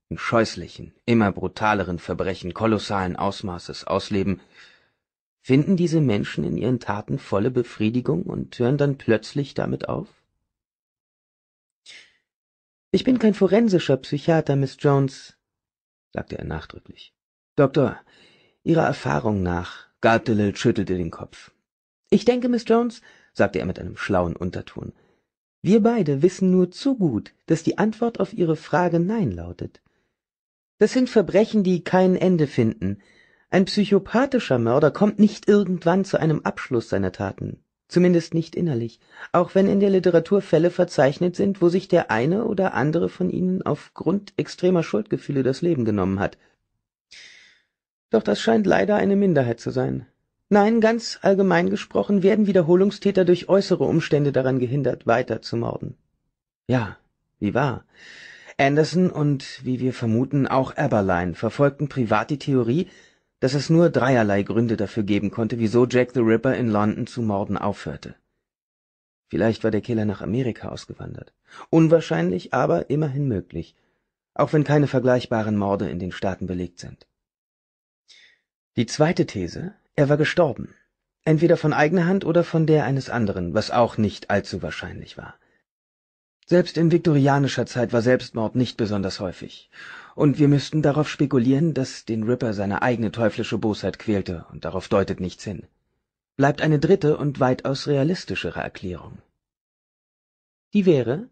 in scheußlichen, immer brutaleren Verbrechen kolossalen Ausmaßes ausleben, finden diese Menschen in ihren Taten volle Befriedigung und hören dann plötzlich damit auf? Ich bin kein forensischer Psychiater, Miss Jones, sagte er nachdrücklich. Doktor, Ihrer Erfahrung nach, Gardelil schüttelte den Kopf. Ich denke, Miss Jones, sagte er mit einem schlauen Unterton, wir beide wissen nur zu gut, dass die Antwort auf Ihre Frage Nein lautet. Das sind Verbrechen, die kein Ende finden. Ein psychopathischer Mörder kommt nicht irgendwann zu einem Abschluss seiner Taten zumindest nicht innerlich, auch wenn in der Literatur Fälle verzeichnet sind, wo sich der eine oder andere von ihnen aufgrund extremer Schuldgefühle das Leben genommen hat. Doch das scheint leider eine Minderheit zu sein. Nein, ganz allgemein gesprochen werden Wiederholungstäter durch äußere Umstände daran gehindert, weiter zu morden. Ja, wie wahr. Anderson und, wie wir vermuten, auch Eberlein verfolgten privat die Theorie, dass es nur dreierlei Gründe dafür geben konnte, wieso Jack the Ripper in London zu morden aufhörte. Vielleicht war der Killer nach Amerika ausgewandert. Unwahrscheinlich, aber immerhin möglich, auch wenn keine vergleichbaren Morde in den Staaten belegt sind. Die zweite These, er war gestorben, entweder von eigener Hand oder von der eines anderen, was auch nicht allzu wahrscheinlich war. Selbst in viktorianischer Zeit war Selbstmord nicht besonders häufig, und wir müssten darauf spekulieren daß den ripper seine eigene teuflische bosheit quälte und darauf deutet nichts hin bleibt eine dritte und weitaus realistischere erklärung die wäre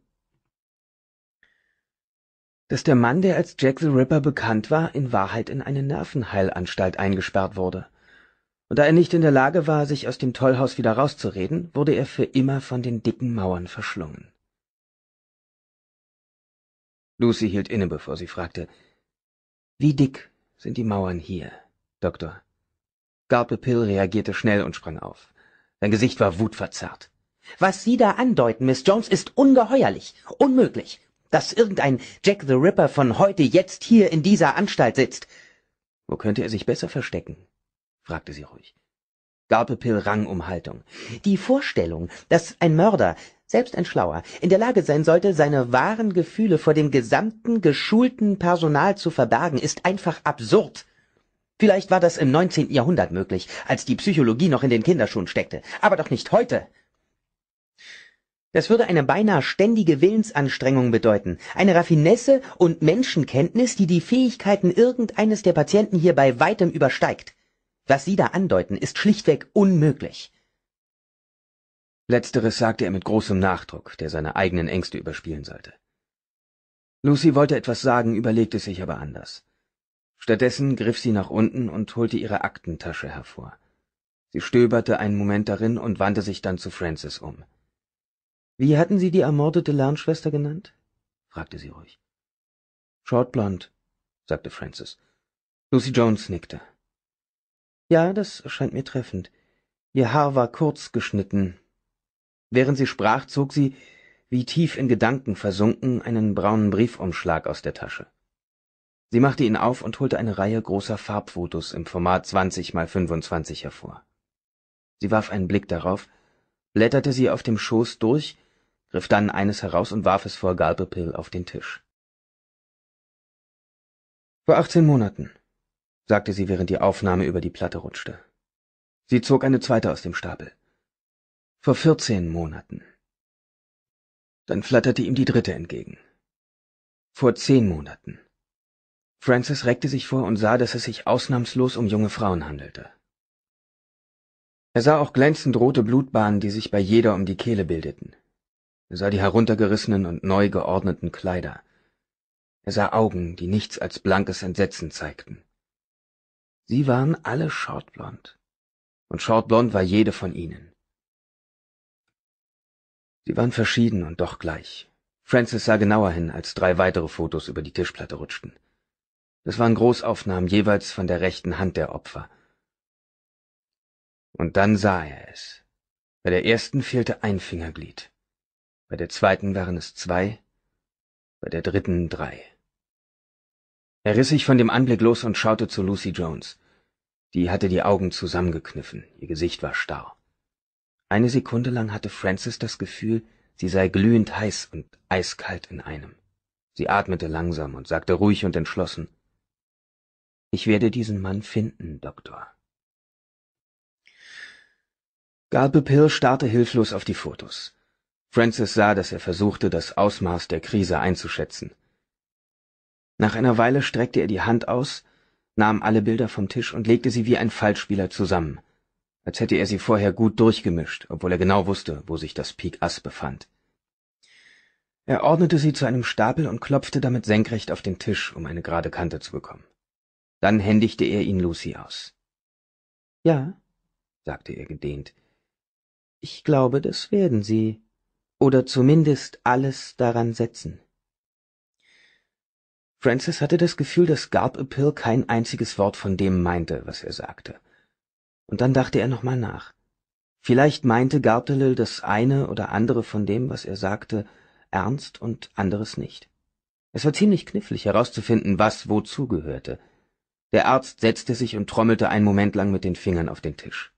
dass der mann der als jack the ripper bekannt war in wahrheit in eine nervenheilanstalt eingesperrt wurde und da er nicht in der lage war sich aus dem tollhaus wieder rauszureden wurde er für immer von den dicken mauern verschlungen Lucy hielt inne, bevor sie fragte. Wie dick sind die Mauern hier, Doktor? Garple Pill reagierte schnell und sprang auf. Sein Gesicht war wutverzerrt. Was Sie da andeuten, Miss Jones, ist ungeheuerlich, unmöglich, dass irgendein Jack the Ripper von heute jetzt hier in dieser Anstalt sitzt. Wo könnte er sich besser verstecken? fragte sie ruhig. Rangumhaltung. Die Vorstellung, dass ein Mörder, selbst ein Schlauer, in der Lage sein sollte, seine wahren Gefühle vor dem gesamten geschulten Personal zu verbergen, ist einfach absurd. Vielleicht war das im 19. Jahrhundert möglich, als die Psychologie noch in den Kinderschuhen steckte, aber doch nicht heute. Das würde eine beinahe ständige Willensanstrengung bedeuten, eine Raffinesse und Menschenkenntnis, die die Fähigkeiten irgendeines der Patienten hier bei weitem übersteigt. Was Sie da andeuten, ist schlichtweg unmöglich. Letzteres sagte er mit großem Nachdruck, der seine eigenen Ängste überspielen sollte. Lucy wollte etwas sagen, überlegte sich aber anders. Stattdessen griff sie nach unten und holte ihre Aktentasche hervor. Sie stöberte einen Moment darin und wandte sich dann zu Francis um. Wie hatten Sie die ermordete Lernschwester genannt? fragte sie ruhig. Shortblond, sagte Francis. Lucy Jones nickte. Ja, das scheint mir treffend. Ihr Haar war kurz geschnitten. Während sie sprach, zog sie, wie tief in Gedanken versunken, einen braunen Briefumschlag aus der Tasche. Sie machte ihn auf und holte eine Reihe großer Farbfotos im Format 20 mal 25 hervor. Sie warf einen Blick darauf, blätterte sie auf dem Schoß durch, griff dann eines heraus und warf es vor Galbepill auf den Tisch. Vor achtzehn Monaten, sagte sie, während die Aufnahme über die Platte rutschte. Sie zog eine zweite aus dem Stapel. Vor vierzehn Monaten. Dann flatterte ihm die dritte entgegen. Vor zehn Monaten. Francis reckte sich vor und sah, dass es sich ausnahmslos um junge Frauen handelte. Er sah auch glänzend rote Blutbahnen, die sich bei jeder um die Kehle bildeten. Er sah die heruntergerissenen und neu geordneten Kleider. Er sah Augen, die nichts als blankes Entsetzen zeigten. Sie waren alle Shortblond. Und Shortblond war jede von ihnen. Sie waren verschieden und doch gleich. Francis sah genauer hin, als drei weitere Fotos über die Tischplatte rutschten. Das waren Großaufnahmen jeweils von der rechten Hand der Opfer. Und dann sah er es. Bei der ersten fehlte ein Fingerglied. Bei der zweiten waren es zwei, bei der dritten drei. Er riss sich von dem Anblick los und schaute zu Lucy Jones die hatte die augen zusammengekniffen ihr gesicht war starr eine sekunde lang hatte francis das gefühl sie sei glühend heiß und eiskalt in einem sie atmete langsam und sagte ruhig und entschlossen ich werde diesen mann finden doktor Galbe pill starrte hilflos auf die fotos francis sah dass er versuchte das ausmaß der krise einzuschätzen nach einer weile streckte er die hand aus nahm alle Bilder vom Tisch und legte sie wie ein Fallspieler zusammen, als hätte er sie vorher gut durchgemischt, obwohl er genau wusste, wo sich das Pik Ass befand. Er ordnete sie zu einem Stapel und klopfte damit senkrecht auf den Tisch, um eine gerade Kante zu bekommen. Dann händigte er ihn Lucy aus. Ja, sagte er gedehnt. Ich glaube, das werden Sie, oder zumindest alles daran setzen francis hatte das gefühl daß Appeal kein einziges wort von dem meinte was er sagte und dann dachte er nochmal nach vielleicht meinte gardnerrill das eine oder andere von dem was er sagte ernst und anderes nicht es war ziemlich knifflig herauszufinden was wozu gehörte der arzt setzte sich und trommelte einen moment lang mit den fingern auf den tisch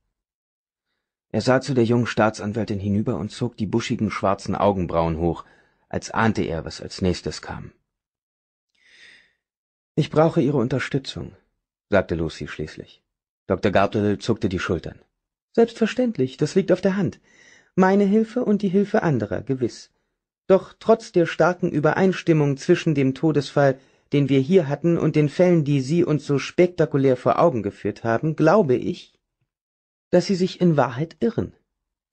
er sah zu der jungen staatsanwältin hinüber und zog die buschigen schwarzen augenbrauen hoch als ahnte er was als nächstes kam ich brauche Ihre Unterstützung, sagte Lucy schließlich. Dr. Gartel zuckte die Schultern. Selbstverständlich, das liegt auf der Hand. Meine Hilfe und die Hilfe anderer, gewiss. Doch trotz der starken Übereinstimmung zwischen dem Todesfall, den wir hier hatten, und den Fällen, die Sie uns so spektakulär vor Augen geführt haben, glaube ich, dass Sie sich in Wahrheit irren.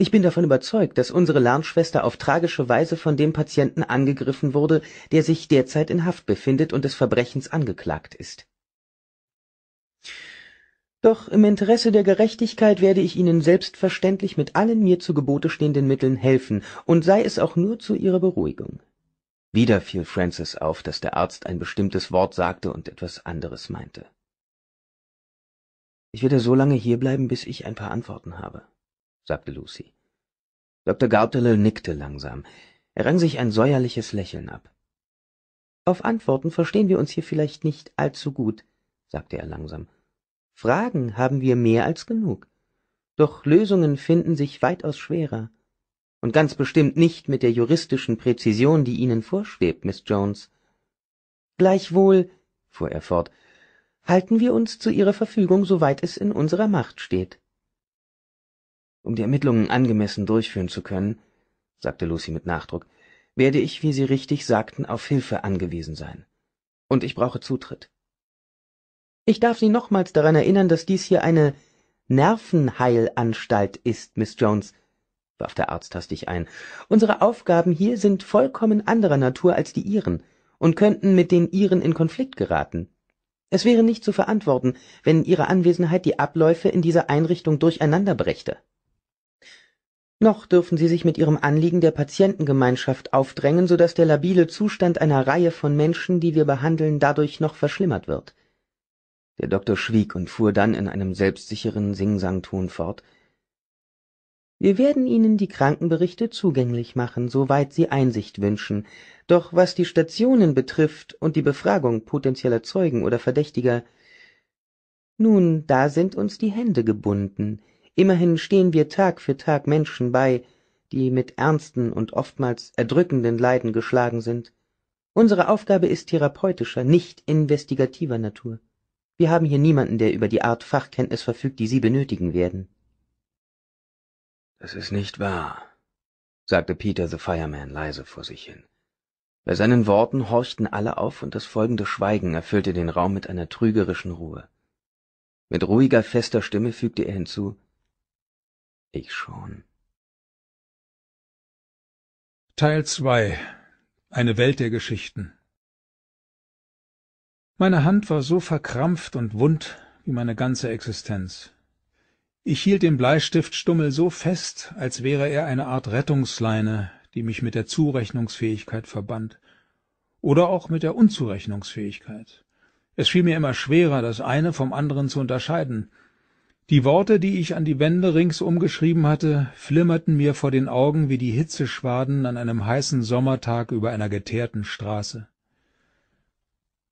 Ich bin davon überzeugt, dass unsere Lernschwester auf tragische Weise von dem Patienten angegriffen wurde, der sich derzeit in Haft befindet und des Verbrechens angeklagt ist. Doch im Interesse der Gerechtigkeit werde ich Ihnen selbstverständlich mit allen mir zu Gebote stehenden Mitteln helfen, und sei es auch nur zu Ihrer Beruhigung. Wieder fiel Francis auf, dass der Arzt ein bestimmtes Wort sagte und etwas anderes meinte. Ich werde so lange hierbleiben, bis ich ein paar Antworten habe sagte Lucy. Dr. Gautele nickte langsam. Er rang sich ein säuerliches Lächeln ab. Auf Antworten verstehen wir uns hier vielleicht nicht allzu gut, sagte er langsam. Fragen haben wir mehr als genug. Doch Lösungen finden sich weitaus schwerer. Und ganz bestimmt nicht mit der juristischen Präzision, die Ihnen vorschwebt, Miss Jones. Gleichwohl, fuhr er fort, halten wir uns zu Ihrer Verfügung, soweit es in unserer Macht steht um die ermittlungen angemessen durchführen zu können sagte Lucy mit nachdruck werde ich wie sie richtig sagten auf hilfe angewiesen sein und ich brauche zutritt ich darf sie nochmals daran erinnern daß dies hier eine nervenheilanstalt ist Miss jones warf der arzt hastig ein unsere aufgaben hier sind vollkommen anderer natur als die ihren und könnten mit den ihren in konflikt geraten es wäre nicht zu verantworten wenn ihre anwesenheit die abläufe in dieser einrichtung durcheinander brächte noch dürfen sie sich mit ihrem Anliegen der Patientengemeinschaft aufdrängen, so dass der labile Zustand einer Reihe von Menschen, die wir behandeln, dadurch noch verschlimmert wird. Der Doktor schwieg und fuhr dann in einem selbstsicheren Singsangton fort. Wir werden Ihnen die Krankenberichte zugänglich machen, soweit Sie Einsicht wünschen. Doch was die Stationen betrifft und die Befragung potentieller Zeugen oder Verdächtiger, nun, da sind uns die Hände gebunden. Immerhin stehen wir Tag für Tag Menschen bei, die mit ernsten und oftmals erdrückenden Leiden geschlagen sind. Unsere Aufgabe ist therapeutischer, nicht investigativer Natur. Wir haben hier niemanden, der über die Art Fachkenntnis verfügt, die Sie benötigen werden. Das ist nicht wahr, sagte Peter the Fireman leise vor sich hin. Bei seinen Worten horchten alle auf und das folgende Schweigen erfüllte den Raum mit einer trügerischen Ruhe. Mit ruhiger, fester Stimme fügte er hinzu, ich schon. Teil 2 Eine Welt der Geschichten Meine Hand war so verkrampft und wund wie meine ganze Existenz. Ich hielt den Bleistiftstummel so fest, als wäre er eine Art Rettungsleine, die mich mit der Zurechnungsfähigkeit verband. Oder auch mit der Unzurechnungsfähigkeit. Es fiel mir immer schwerer, das eine vom anderen zu unterscheiden die worte die ich an die wände ringsum geschrieben hatte flimmerten mir vor den augen wie die hitzeschwaden an einem heißen sommertag über einer geteerten straße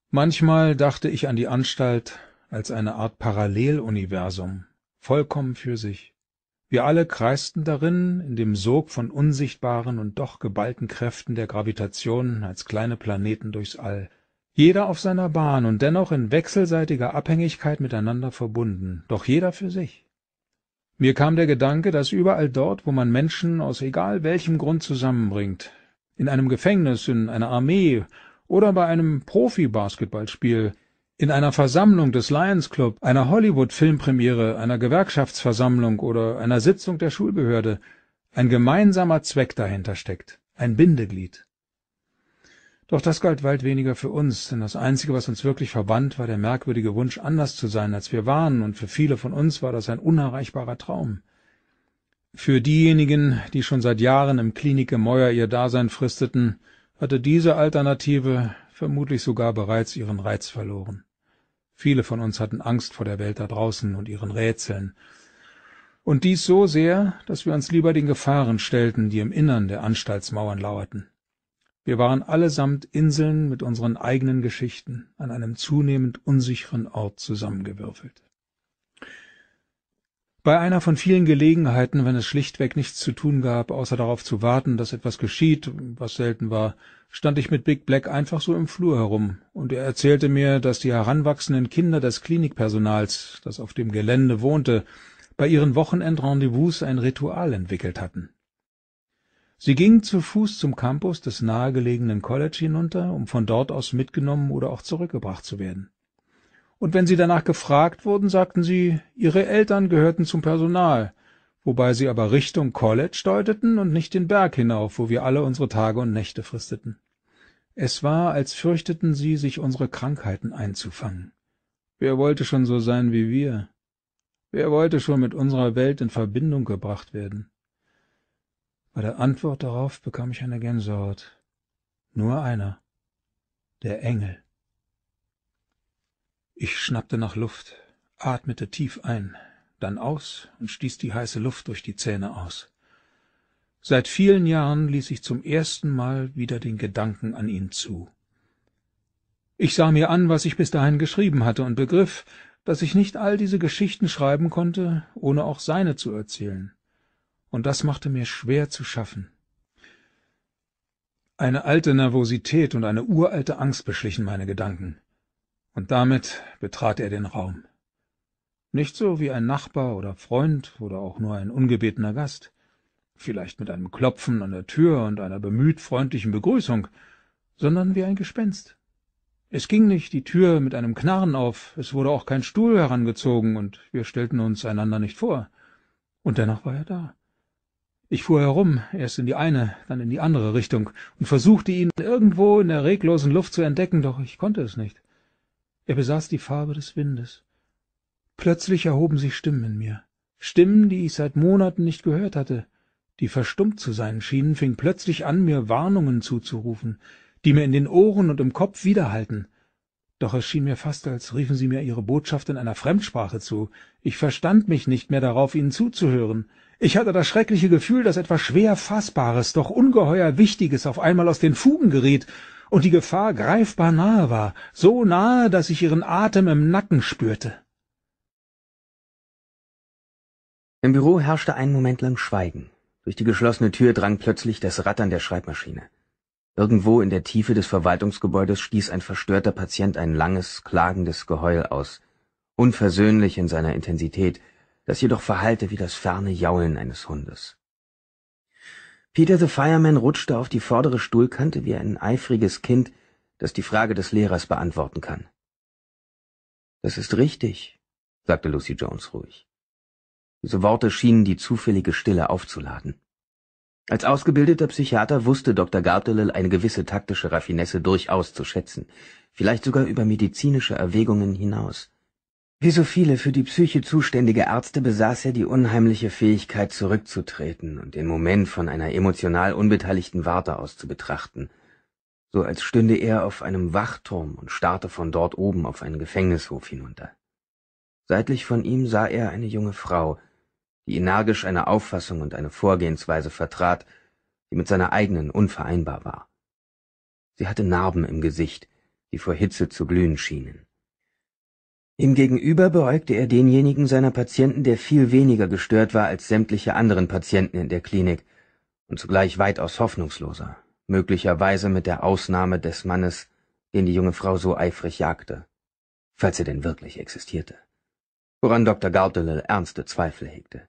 manchmal dachte ich an die anstalt als eine art paralleluniversum vollkommen für sich wir alle kreisten darin in dem sog von unsichtbaren und doch geballten kräften der gravitation als kleine planeten durchs all jeder auf seiner Bahn und dennoch in wechselseitiger Abhängigkeit miteinander verbunden, doch jeder für sich. Mir kam der Gedanke, dass überall dort, wo man Menschen aus egal welchem Grund zusammenbringt, in einem Gefängnis, in einer Armee oder bei einem Profi-Basketballspiel, in einer Versammlung des Lions Club, einer Hollywood-Filmpremiere, einer Gewerkschaftsversammlung oder einer Sitzung der Schulbehörde, ein gemeinsamer Zweck dahinter steckt, ein Bindeglied. Doch das galt weit weniger für uns, denn das Einzige, was uns wirklich verband, war der merkwürdige Wunsch, anders zu sein, als wir waren, und für viele von uns war das ein unerreichbarer Traum. Für diejenigen, die schon seit Jahren im Klinikgemäuer ihr Dasein fristeten, hatte diese Alternative vermutlich sogar bereits ihren Reiz verloren. Viele von uns hatten Angst vor der Welt da draußen und ihren Rätseln, und dies so sehr, dass wir uns lieber den Gefahren stellten, die im Innern der Anstaltsmauern lauerten. Wir waren allesamt Inseln mit unseren eigenen Geschichten an einem zunehmend unsicheren Ort zusammengewürfelt. Bei einer von vielen Gelegenheiten, wenn es schlichtweg nichts zu tun gab, außer darauf zu warten, dass etwas geschieht, was selten war, stand ich mit Big Black einfach so im Flur herum, und er erzählte mir, dass die heranwachsenden Kinder des Klinikpersonals, das auf dem Gelände wohnte, bei ihren Wochenendrendezvous ein Ritual entwickelt hatten Sie gingen zu Fuß zum Campus des nahegelegenen College hinunter, um von dort aus mitgenommen oder auch zurückgebracht zu werden. Und wenn sie danach gefragt wurden, sagten sie, ihre Eltern gehörten zum Personal, wobei sie aber Richtung College deuteten und nicht den Berg hinauf, wo wir alle unsere Tage und Nächte fristeten. Es war, als fürchteten sie, sich unsere Krankheiten einzufangen. Wer wollte schon so sein wie wir? Wer wollte schon mit unserer Welt in Verbindung gebracht werden? Bei der Antwort darauf bekam ich eine Gänsehaut. Nur einer. Der Engel. Ich schnappte nach Luft, atmete tief ein, dann aus und stieß die heiße Luft durch die Zähne aus. Seit vielen Jahren ließ ich zum ersten Mal wieder den Gedanken an ihn zu. Ich sah mir an, was ich bis dahin geschrieben hatte und begriff, dass ich nicht all diese Geschichten schreiben konnte, ohne auch seine zu erzählen und das machte mir schwer zu schaffen. Eine alte Nervosität und eine uralte Angst beschlichen meine Gedanken, und damit betrat er den Raum. Nicht so wie ein Nachbar oder Freund oder auch nur ein ungebetener Gast, vielleicht mit einem Klopfen an der Tür und einer bemüht freundlichen Begrüßung, sondern wie ein Gespenst. Es ging nicht die Tür mit einem Knarren auf, es wurde auch kein Stuhl herangezogen, und wir stellten uns einander nicht vor. Und dennoch war er da ich fuhr herum erst in die eine dann in die andere richtung und versuchte ihn irgendwo in der reglosen luft zu entdecken doch ich konnte es nicht er besaß die farbe des windes plötzlich erhoben sich stimmen in mir stimmen die ich seit monaten nicht gehört hatte die verstummt zu sein schienen fing plötzlich an mir warnungen zuzurufen die mir in den ohren und im kopf widerhallten doch es schien mir fast als riefen sie mir ihre botschaft in einer fremdsprache zu ich verstand mich nicht mehr darauf ihnen zuzuhören ich hatte das schreckliche gefühl daß etwas schwer faßbares doch ungeheuer wichtiges auf einmal aus den fugen geriet und die gefahr greifbar nahe war so nahe daß ich ihren atem im nacken spürte im Büro herrschte einen moment lang schweigen durch die geschlossene tür drang plötzlich das rattern der schreibmaschine irgendwo in der tiefe des verwaltungsgebäudes stieß ein verstörter patient ein langes klagendes geheul aus unversöhnlich in seiner intensität das jedoch verhallte wie das ferne Jaulen eines Hundes. Peter the Fireman rutschte auf die vordere Stuhlkante wie ein eifriges Kind, das die Frage des Lehrers beantworten kann. Das ist richtig, sagte Lucy Jones ruhig. Diese Worte schienen die zufällige Stille aufzuladen. Als ausgebildeter Psychiater wusste Dr. Gardelel eine gewisse taktische Raffinesse durchaus zu schätzen, vielleicht sogar über medizinische Erwägungen hinaus. Wie so viele für die Psyche zuständige Ärzte besaß er die unheimliche Fähigkeit zurückzutreten und den Moment von einer emotional unbeteiligten Warte aus zu betrachten, so als stünde er auf einem Wachturm und starrte von dort oben auf einen Gefängnishof hinunter. Seitlich von ihm sah er eine junge Frau, die energisch eine Auffassung und eine Vorgehensweise vertrat, die mit seiner eigenen unvereinbar war. Sie hatte Narben im Gesicht, die vor Hitze zu glühen schienen. Ihm gegenüber beäugte er denjenigen seiner Patienten, der viel weniger gestört war als sämtliche anderen Patienten in der Klinik und zugleich weitaus hoffnungsloser, möglicherweise mit der Ausnahme des Mannes, den die junge Frau so eifrig jagte, falls er denn wirklich existierte, woran Dr. Gardelill ernste Zweifel hegte.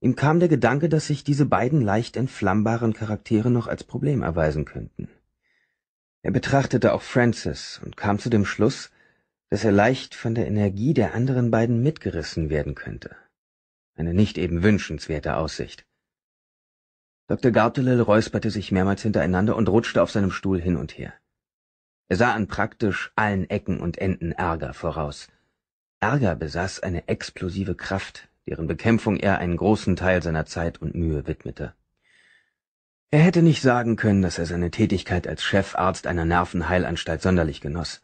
Ihm kam der Gedanke, dass sich diese beiden leicht entflammbaren Charaktere noch als Problem erweisen könnten. Er betrachtete auch Francis und kam zu dem Schluss, dass er leicht von der Energie der anderen beiden mitgerissen werden könnte. Eine nicht eben wünschenswerte Aussicht. Dr. Gartelel räusperte sich mehrmals hintereinander und rutschte auf seinem Stuhl hin und her. Er sah an praktisch allen Ecken und Enden Ärger voraus. Ärger besaß eine explosive Kraft, deren Bekämpfung er einen großen Teil seiner Zeit und Mühe widmete. Er hätte nicht sagen können, dass er seine Tätigkeit als Chefarzt einer Nervenheilanstalt sonderlich genoss.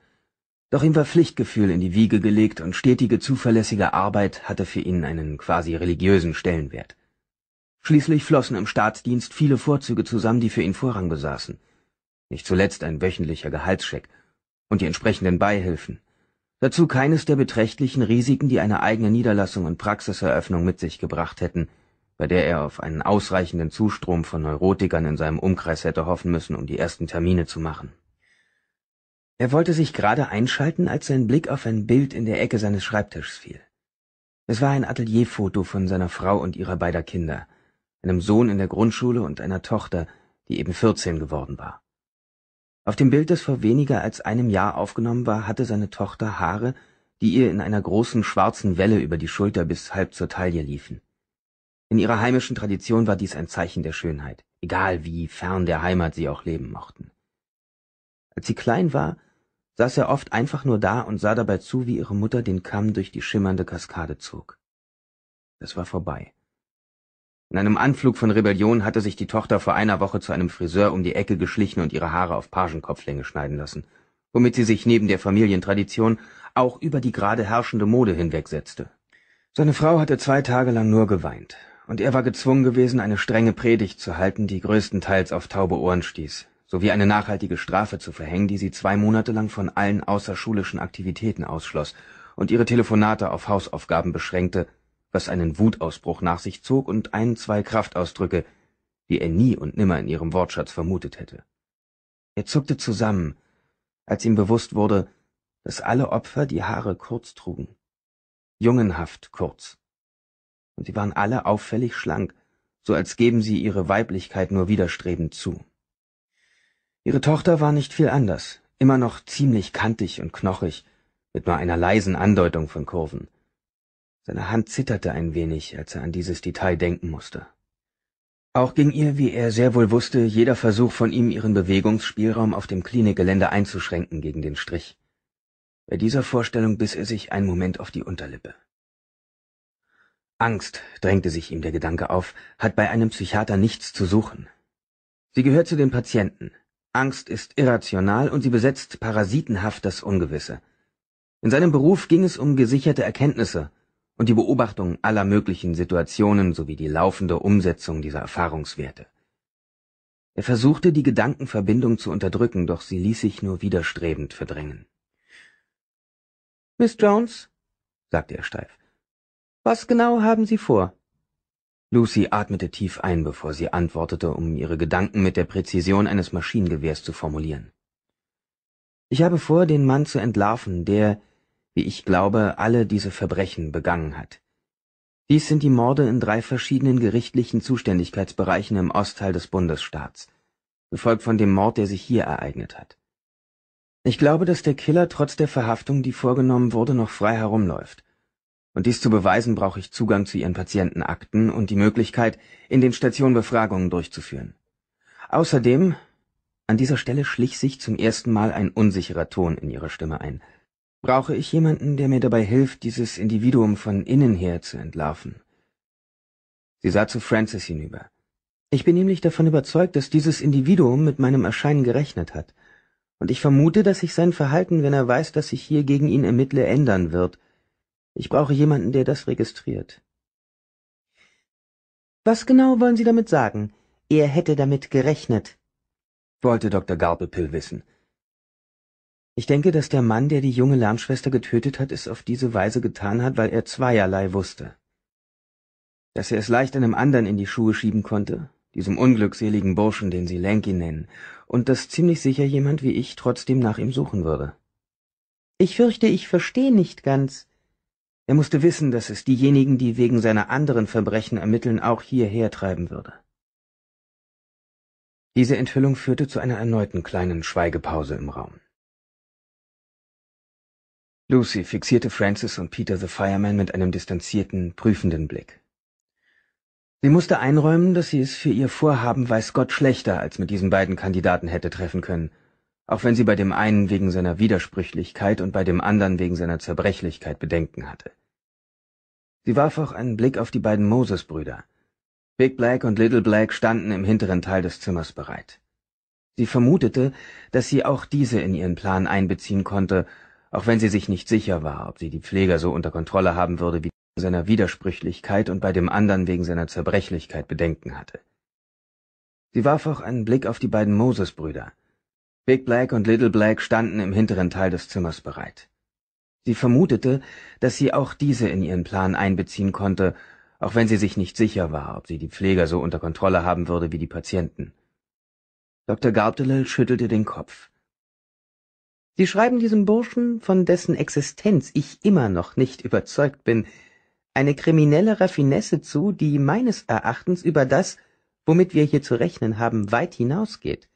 Doch ihm war Pflichtgefühl in die Wiege gelegt und stetige, zuverlässige Arbeit hatte für ihn einen quasi religiösen Stellenwert. Schließlich flossen im Staatsdienst viele Vorzüge zusammen, die für ihn Vorrang besaßen. Nicht zuletzt ein wöchentlicher Gehaltscheck und die entsprechenden Beihilfen. Dazu keines der beträchtlichen Risiken, die eine eigene Niederlassung und Praxiseröffnung mit sich gebracht hätten, bei der er auf einen ausreichenden Zustrom von Neurotikern in seinem Umkreis hätte hoffen müssen, um die ersten Termine zu machen. Er wollte sich gerade einschalten, als sein Blick auf ein Bild in der Ecke seines Schreibtisches fiel. Es war ein Atelierfoto von seiner Frau und ihrer beider Kinder, einem Sohn in der Grundschule und einer Tochter, die eben 14 geworden war. Auf dem Bild, das vor weniger als einem Jahr aufgenommen war, hatte seine Tochter Haare, die ihr in einer großen schwarzen Welle über die Schulter bis halb zur Taille liefen. In ihrer heimischen Tradition war dies ein Zeichen der Schönheit, egal wie fern der Heimat sie auch leben mochten. Als sie klein war, saß er oft einfach nur da und sah dabei zu, wie ihre Mutter den Kamm durch die schimmernde Kaskade zog. Das war vorbei. In einem Anflug von Rebellion hatte sich die Tochter vor einer Woche zu einem Friseur um die Ecke geschlichen und ihre Haare auf Pagenkopflänge schneiden lassen, womit sie sich neben der Familientradition auch über die gerade herrschende Mode hinwegsetzte. Seine Frau hatte zwei Tage lang nur geweint, und er war gezwungen gewesen, eine strenge Predigt zu halten, die größtenteils auf taube Ohren stieß sowie eine nachhaltige Strafe zu verhängen, die sie zwei Monate lang von allen außerschulischen Aktivitäten ausschloss und ihre Telefonate auf Hausaufgaben beschränkte, was einen Wutausbruch nach sich zog und ein, zwei Kraftausdrücke, die er nie und nimmer in ihrem Wortschatz vermutet hätte. Er zuckte zusammen, als ihm bewusst wurde, dass alle Opfer die Haare kurz trugen. Jungenhaft kurz. Und sie waren alle auffällig schlank, so als geben sie ihre Weiblichkeit nur widerstrebend zu. Ihre Tochter war nicht viel anders, immer noch ziemlich kantig und knochig, mit nur einer leisen Andeutung von Kurven. Seine Hand zitterte ein wenig, als er an dieses Detail denken musste. Auch ging ihr, wie er sehr wohl wusste, jeder Versuch von ihm, ihren Bewegungsspielraum auf dem Klinikgelände einzuschränken, gegen den Strich. Bei dieser Vorstellung biss er sich einen Moment auf die Unterlippe. Angst, drängte sich ihm der Gedanke auf, hat bei einem Psychiater nichts zu suchen. Sie gehört zu den Patienten, Angst ist irrational und sie besetzt parasitenhaft das Ungewisse. In seinem Beruf ging es um gesicherte Erkenntnisse und die Beobachtung aller möglichen Situationen sowie die laufende Umsetzung dieser Erfahrungswerte. Er versuchte, die Gedankenverbindung zu unterdrücken, doch sie ließ sich nur widerstrebend verdrängen. Miss Jones, sagte er steif, was genau haben Sie vor? Lucy atmete tief ein, bevor sie antwortete, um ihre Gedanken mit der Präzision eines Maschinengewehrs zu formulieren. Ich habe vor, den Mann zu entlarven, der, wie ich glaube, alle diese Verbrechen begangen hat. Dies sind die Morde in drei verschiedenen gerichtlichen Zuständigkeitsbereichen im Ostteil des Bundesstaats, gefolgt von dem Mord, der sich hier ereignet hat. Ich glaube, dass der Killer trotz der Verhaftung, die vorgenommen wurde, noch frei herumläuft und dies zu beweisen, brauche ich Zugang zu Ihren Patientenakten und die Möglichkeit, in den Stationen Befragungen durchzuführen. Außerdem, an dieser Stelle schlich sich zum ersten Mal ein unsicherer Ton in Ihre Stimme ein, brauche ich jemanden, der mir dabei hilft, dieses Individuum von innen her zu entlarven. Sie sah zu Francis hinüber. Ich bin nämlich davon überzeugt, dass dieses Individuum mit meinem Erscheinen gerechnet hat, und ich vermute, dass sich sein Verhalten, wenn er weiß, dass ich hier gegen ihn ermittle, ändern wird – ich brauche jemanden, der das registriert. Was genau wollen Sie damit sagen? Er hätte damit gerechnet, wollte Dr. Garbepill wissen. Ich denke, dass der Mann, der die junge Lärmschwester getötet hat, es auf diese Weise getan hat, weil er zweierlei wusste. Dass er es leicht einem anderen in die Schuhe schieben konnte, diesem unglückseligen Burschen, den sie Lenky nennen, und dass ziemlich sicher jemand wie ich trotzdem nach ihm suchen würde. Ich fürchte, ich verstehe nicht ganz, er musste wissen, dass es diejenigen, die wegen seiner anderen Verbrechen ermitteln, auch hierher treiben würde. Diese Enthüllung führte zu einer erneuten kleinen Schweigepause im Raum. Lucy fixierte Francis und Peter the Fireman mit einem distanzierten, prüfenden Blick. Sie musste einräumen, dass sie es für ihr Vorhaben weiß Gott schlechter als mit diesen beiden Kandidaten hätte treffen können, auch wenn sie bei dem einen wegen seiner Widersprüchlichkeit und bei dem anderen wegen seiner Zerbrechlichkeit Bedenken hatte. Sie warf auch einen Blick auf die beiden Moses-Brüder. Big Black und Little Black standen im hinteren Teil des Zimmers bereit. Sie vermutete, dass sie auch diese in ihren Plan einbeziehen konnte, auch wenn sie sich nicht sicher war, ob sie die Pfleger so unter Kontrolle haben würde, wie wegen seiner Widersprüchlichkeit und bei dem anderen wegen seiner Zerbrechlichkeit Bedenken hatte. Sie warf auch einen Blick auf die beiden Moses-Brüder. Big Black und Little Black standen im hinteren Teil des Zimmers bereit. Sie vermutete, dass sie auch diese in ihren Plan einbeziehen konnte, auch wenn sie sich nicht sicher war, ob sie die Pfleger so unter Kontrolle haben würde wie die Patienten. Dr. Gartele schüttelte den Kopf. Sie schreiben diesem Burschen, von dessen Existenz ich immer noch nicht überzeugt bin, eine kriminelle Raffinesse zu, die meines Erachtens über das, womit wir hier zu rechnen haben, weit hinausgeht.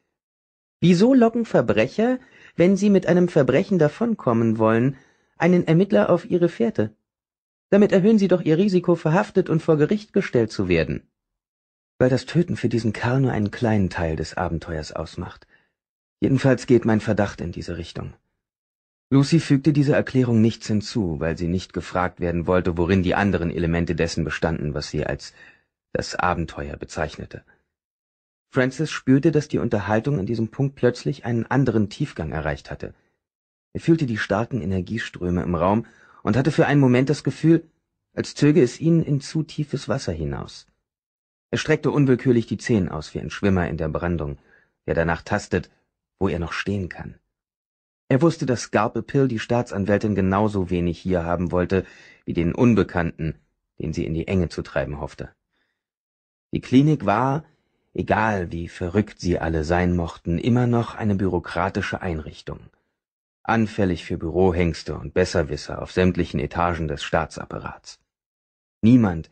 Wieso locken Verbrecher, wenn sie mit einem Verbrechen davonkommen wollen, einen Ermittler auf ihre Fährte? Damit erhöhen sie doch ihr Risiko, verhaftet und vor Gericht gestellt zu werden. Weil das Töten für diesen Karl nur einen kleinen Teil des Abenteuers ausmacht. Jedenfalls geht mein Verdacht in diese Richtung. Lucy fügte dieser Erklärung nichts hinzu, weil sie nicht gefragt werden wollte, worin die anderen Elemente dessen bestanden, was sie als das Abenteuer bezeichnete. Francis spürte, dass die Unterhaltung an diesem Punkt plötzlich einen anderen Tiefgang erreicht hatte. Er fühlte die starken Energieströme im Raum und hatte für einen Moment das Gefühl, als zöge es ihn in zu tiefes Wasser hinaus. Er streckte unwillkürlich die Zehen aus wie ein Schwimmer in der Brandung, der danach tastet, wo er noch stehen kann. Er wusste, dass Garpe Pill die Staatsanwältin genauso wenig hier haben wollte, wie den Unbekannten, den sie in die Enge zu treiben hoffte. Die Klinik war, egal wie verrückt sie alle sein mochten, immer noch eine bürokratische Einrichtung, anfällig für Bürohengste und Besserwisser auf sämtlichen Etagen des Staatsapparats. Niemand,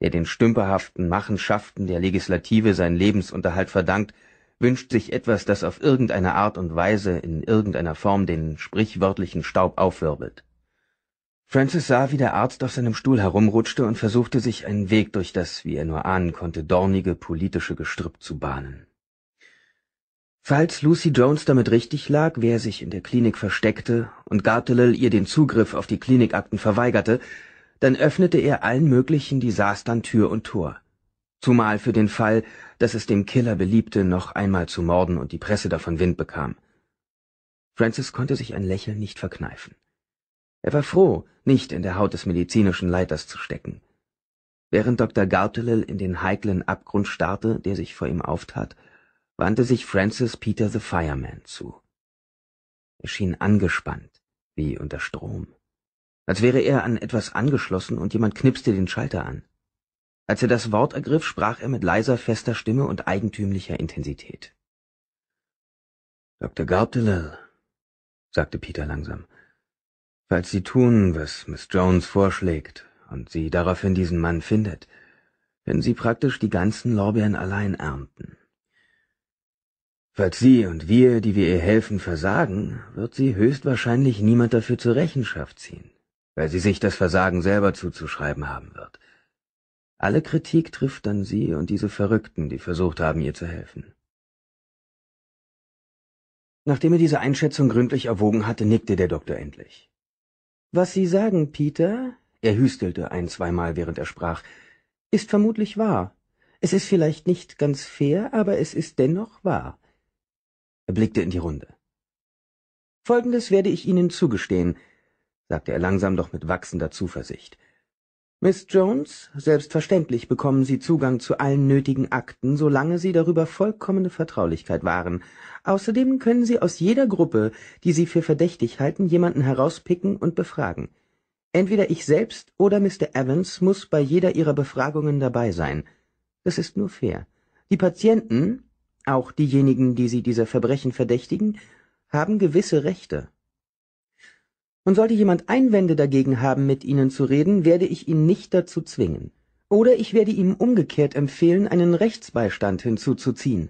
der den stümperhaften Machenschaften der Legislative seinen Lebensunterhalt verdankt, wünscht sich etwas, das auf irgendeine Art und Weise in irgendeiner Form den sprichwörtlichen Staub aufwirbelt. Francis sah, wie der Arzt auf seinem Stuhl herumrutschte und versuchte sich einen Weg durch das, wie er nur ahnen konnte, dornige politische Gestrüpp zu bahnen. Falls Lucy Jones damit richtig lag, wer sich in der Klinik versteckte und Gartelel ihr den Zugriff auf die Klinikakten verweigerte, dann öffnete er allen möglichen Desastern Tür und Tor. Zumal für den Fall, dass es dem Killer beliebte, noch einmal zu morden und die Presse davon Wind bekam. Francis konnte sich ein Lächeln nicht verkneifen. Er war froh, nicht in der Haut des medizinischen Leiters zu stecken. Während Dr. Gautelil in den heiklen Abgrund starrte, der sich vor ihm auftat, wandte sich Francis Peter the Fireman zu. Er schien angespannt, wie unter Strom. Als wäre er an etwas angeschlossen und jemand knipste den Schalter an. Als er das Wort ergriff, sprach er mit leiser, fester Stimme und eigentümlicher Intensität. Dr. Gautelil, sagte Peter langsam, Falls Sie tun, was Miss Jones vorschlägt und sie daraufhin diesen Mann findet, können Sie praktisch die ganzen Lorbeeren allein ernten. Falls Sie und wir, die wir ihr helfen, versagen, wird sie höchstwahrscheinlich niemand dafür zur Rechenschaft ziehen, weil sie sich das Versagen selber zuzuschreiben haben wird. Alle Kritik trifft dann Sie und diese Verrückten, die versucht haben, ihr zu helfen. Nachdem er diese Einschätzung gründlich erwogen hatte, nickte der Doktor endlich. Was Sie sagen, Peter – er hüstelte ein-, zweimal, während er sprach – ist vermutlich wahr. Es ist vielleicht nicht ganz fair, aber es ist dennoch wahr. Er blickte in die Runde. Folgendes werde ich Ihnen zugestehen, sagte er langsam, doch mit wachsender Zuversicht Miss jones selbstverständlich bekommen sie zugang zu allen nötigen akten solange sie darüber vollkommene vertraulichkeit wahren außerdem können sie aus jeder gruppe die sie für verdächtig halten jemanden herauspicken und befragen entweder ich selbst oder mr evans muss bei jeder ihrer befragungen dabei sein das ist nur fair die patienten auch diejenigen die sie dieser verbrechen verdächtigen haben gewisse rechte und sollte jemand Einwände dagegen haben, mit Ihnen zu reden, werde ich ihn nicht dazu zwingen. Oder ich werde ihm umgekehrt empfehlen, einen Rechtsbeistand hinzuzuziehen.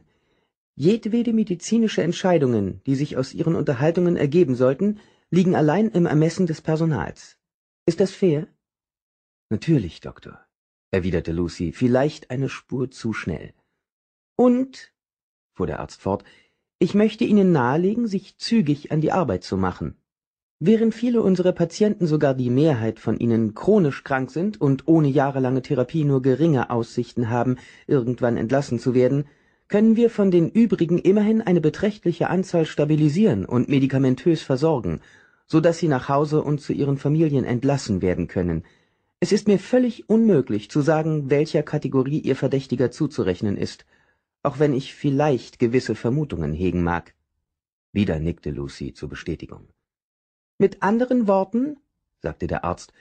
Jedwede medizinische Entscheidungen, die sich aus Ihren Unterhaltungen ergeben sollten, liegen allein im Ermessen des Personals. Ist das fair? Natürlich, Doktor, erwiderte Lucy, vielleicht eine Spur zu schnell. Und, fuhr der Arzt fort, ich möchte Ihnen nahelegen, sich zügig an die Arbeit zu machen. Während viele unserer Patienten, sogar die Mehrheit von ihnen, chronisch krank sind und ohne jahrelange Therapie nur geringe Aussichten haben, irgendwann entlassen zu werden, können wir von den übrigen immerhin eine beträchtliche Anzahl stabilisieren und medikamentös versorgen, so dass sie nach Hause und zu ihren Familien entlassen werden können. Es ist mir völlig unmöglich zu sagen, welcher Kategorie ihr Verdächtiger zuzurechnen ist, auch wenn ich vielleicht gewisse Vermutungen hegen mag. Wieder nickte Lucy zur Bestätigung. Mit anderen Worten, sagte der Arzt,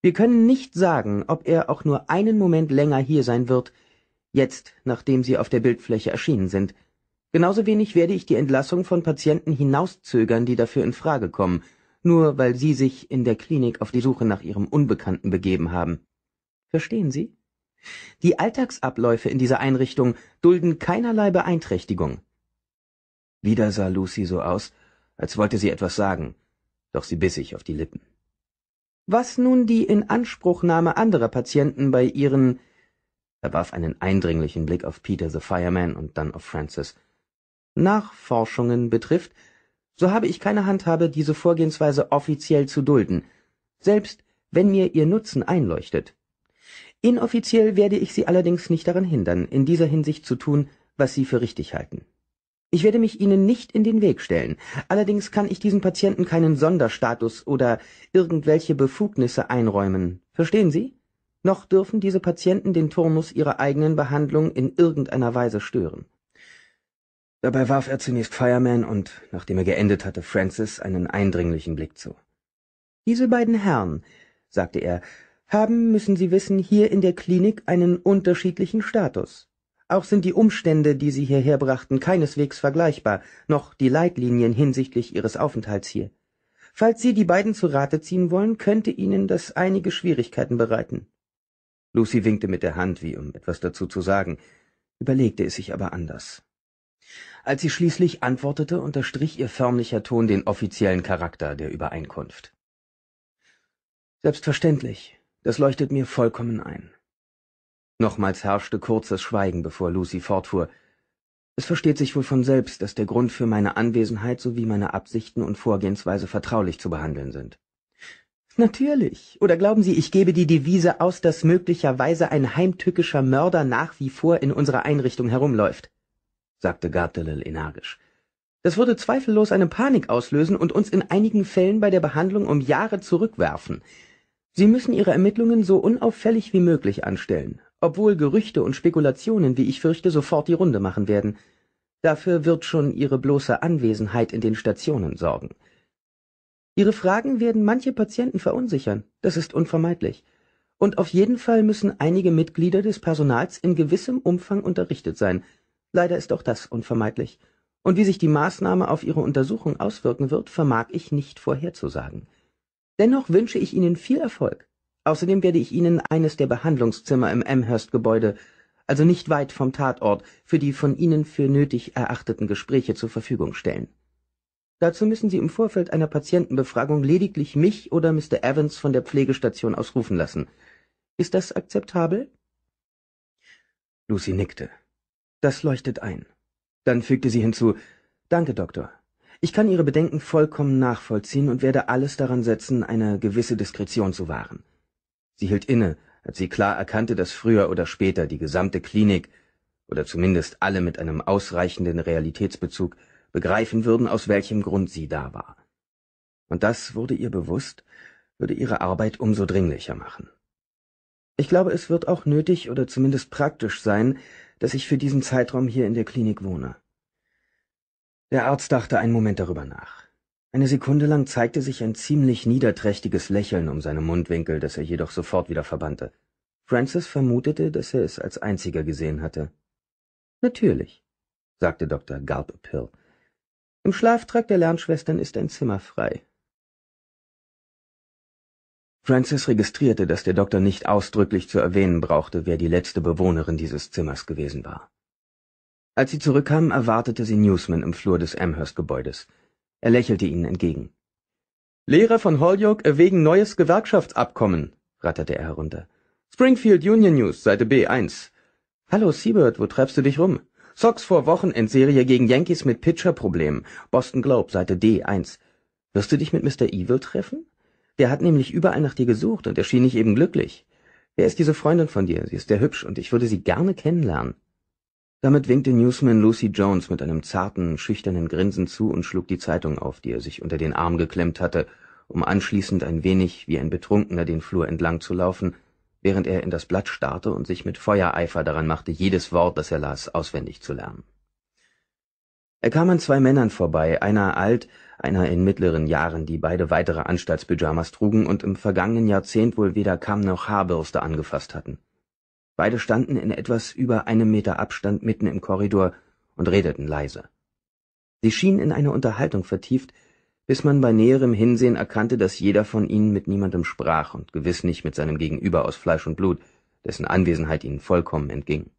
wir können nicht sagen, ob er auch nur einen Moment länger hier sein wird, jetzt, nachdem Sie auf der Bildfläche erschienen sind. Genauso wenig werde ich die Entlassung von Patienten hinauszögern, die dafür in Frage kommen, nur weil Sie sich in der Klinik auf die Suche nach Ihrem Unbekannten begeben haben. Verstehen Sie? Die Alltagsabläufe in dieser Einrichtung dulden keinerlei Beeinträchtigung. Wieder sah Lucy so aus, als wollte sie etwas sagen, doch sie biß sich auf die Lippen. Was nun die Inanspruchnahme anderer Patienten bei ihren er warf einen eindringlichen Blick auf Peter the Fireman und dann auf Francis. Nachforschungen betrifft, so habe ich keine Handhabe, diese Vorgehensweise offiziell zu dulden, selbst wenn mir ihr Nutzen einleuchtet. Inoffiziell werde ich Sie allerdings nicht daran hindern, in dieser Hinsicht zu tun, was Sie für richtig halten. Ich werde mich Ihnen nicht in den Weg stellen. Allerdings kann ich diesen Patienten keinen Sonderstatus oder irgendwelche Befugnisse einräumen. Verstehen Sie? Noch dürfen diese Patienten den Turnus ihrer eigenen Behandlung in irgendeiner Weise stören. Dabei warf er zunächst Fireman und, nachdem er geendet hatte, Francis einen eindringlichen Blick zu. Diese beiden Herren, sagte er, haben, müssen Sie wissen, hier in der Klinik einen unterschiedlichen Status. Auch sind die Umstände, die sie hierher brachten, keineswegs vergleichbar, noch die Leitlinien hinsichtlich ihres Aufenthalts hier. Falls Sie die beiden zu Rate ziehen wollen, könnte Ihnen das einige Schwierigkeiten bereiten. Lucy winkte mit der Hand, wie um etwas dazu zu sagen, überlegte es sich aber anders. Als sie schließlich antwortete, unterstrich ihr förmlicher Ton den offiziellen Charakter der Übereinkunft. Selbstverständlich, das leuchtet mir vollkommen ein. Nochmals herrschte kurzes Schweigen, bevor Lucy fortfuhr. Es versteht sich wohl von selbst, dass der Grund für meine Anwesenheit sowie meine Absichten und Vorgehensweise vertraulich zu behandeln sind. Natürlich. Oder glauben Sie, ich gebe die Devise aus, dass möglicherweise ein heimtückischer Mörder nach wie vor in unserer Einrichtung herumläuft, sagte Gardelil energisch. Das würde zweifellos eine Panik auslösen und uns in einigen Fällen bei der Behandlung um Jahre zurückwerfen. Sie müssen Ihre Ermittlungen so unauffällig wie möglich anstellen, obwohl Gerüchte und Spekulationen, wie ich fürchte, sofort die Runde machen werden. Dafür wird schon Ihre bloße Anwesenheit in den Stationen sorgen. Ihre Fragen werden manche Patienten verunsichern, das ist unvermeidlich. Und auf jeden Fall müssen einige Mitglieder des Personals in gewissem Umfang unterrichtet sein. Leider ist auch das unvermeidlich. Und wie sich die Maßnahme auf Ihre Untersuchung auswirken wird, vermag ich nicht vorherzusagen. Dennoch wünsche ich Ihnen viel Erfolg. Außerdem werde ich Ihnen eines der Behandlungszimmer im Amherst-Gebäude, also nicht weit vom Tatort, für die von Ihnen für nötig erachteten Gespräche zur Verfügung stellen. Dazu müssen Sie im Vorfeld einer Patientenbefragung lediglich mich oder Mr. Evans von der Pflegestation ausrufen lassen. Ist das akzeptabel? Lucy nickte. Das leuchtet ein. Dann fügte sie hinzu Danke, Doktor. Ich kann Ihre Bedenken vollkommen nachvollziehen und werde alles daran setzen, eine gewisse Diskretion zu wahren. Sie hielt inne, als sie klar erkannte, dass früher oder später die gesamte Klinik oder zumindest alle mit einem ausreichenden Realitätsbezug begreifen würden, aus welchem Grund sie da war. Und das wurde ihr bewusst, würde ihre Arbeit umso dringlicher machen. Ich glaube, es wird auch nötig oder zumindest praktisch sein, dass ich für diesen Zeitraum hier in der Klinik wohne. Der Arzt dachte einen Moment darüber nach. Eine Sekunde lang zeigte sich ein ziemlich niederträchtiges Lächeln um seine Mundwinkel, das er jedoch sofort wieder verbannte. Francis vermutete, dass er es als einziger gesehen hatte. Natürlich, sagte Dr. Gallup Hill. Im Schlaftrag der Lernschwestern ist ein Zimmer frei. Francis registrierte, dass der Doktor nicht ausdrücklich zu erwähnen brauchte, wer die letzte Bewohnerin dieses Zimmers gewesen war. Als sie zurückkam, erwartete sie Newsman im Flur des Amherst-Gebäudes. Er lächelte ihnen entgegen. Lehrer von Holyoke erwägen neues Gewerkschaftsabkommen, ratterte er herunter. Springfield Union News, Seite B1. Hallo Siebert, wo treibst du dich rum? Sox vor Wochenendserie gegen Yankees mit Pitcherproblemen. Boston Globe, Seite D1. Wirst du dich mit Mr. Evil treffen? Der hat nämlich überall nach dir gesucht und erschien nicht eben glücklich. Wer ist diese Freundin von dir? Sie ist sehr hübsch und ich würde sie gerne kennenlernen. Damit winkte Newsman Lucy Jones mit einem zarten, schüchternen Grinsen zu und schlug die Zeitung auf, die er sich unter den Arm geklemmt hatte, um anschließend ein wenig wie ein Betrunkener den Flur entlang zu laufen, während er in das Blatt starrte und sich mit Feuereifer daran machte, jedes Wort, das er las, auswendig zu lernen. Er kam an zwei Männern vorbei, einer alt, einer in mittleren Jahren, die beide weitere Anstaltspyjamas trugen und im vergangenen Jahrzehnt wohl weder Kamm noch Haarbürste angefasst hatten. Beide standen in etwas über einem Meter Abstand mitten im Korridor und redeten leise. Sie schienen in eine Unterhaltung vertieft, bis man bei näherem Hinsehen erkannte, dass jeder von ihnen mit niemandem sprach und gewiss nicht mit seinem Gegenüber aus Fleisch und Blut, dessen Anwesenheit ihnen vollkommen entging.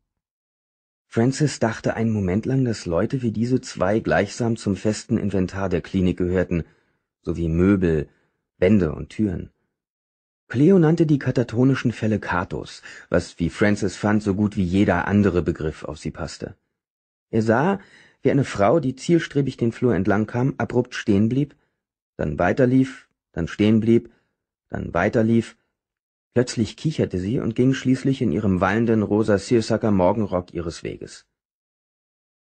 Francis dachte einen Moment lang, dass Leute wie diese zwei gleichsam zum festen Inventar der Klinik gehörten, sowie Möbel, Wände und Türen. Pleo nannte die katatonischen Fälle Katos, was, wie Francis fand, so gut wie jeder andere Begriff auf sie passte. Er sah, wie eine Frau, die zielstrebig den Flur entlang kam, abrupt stehen blieb, dann weiterlief, dann stehen blieb, dann weiterlief. Plötzlich kicherte sie und ging schließlich in ihrem wallenden rosa Seersucker Morgenrock ihres Weges.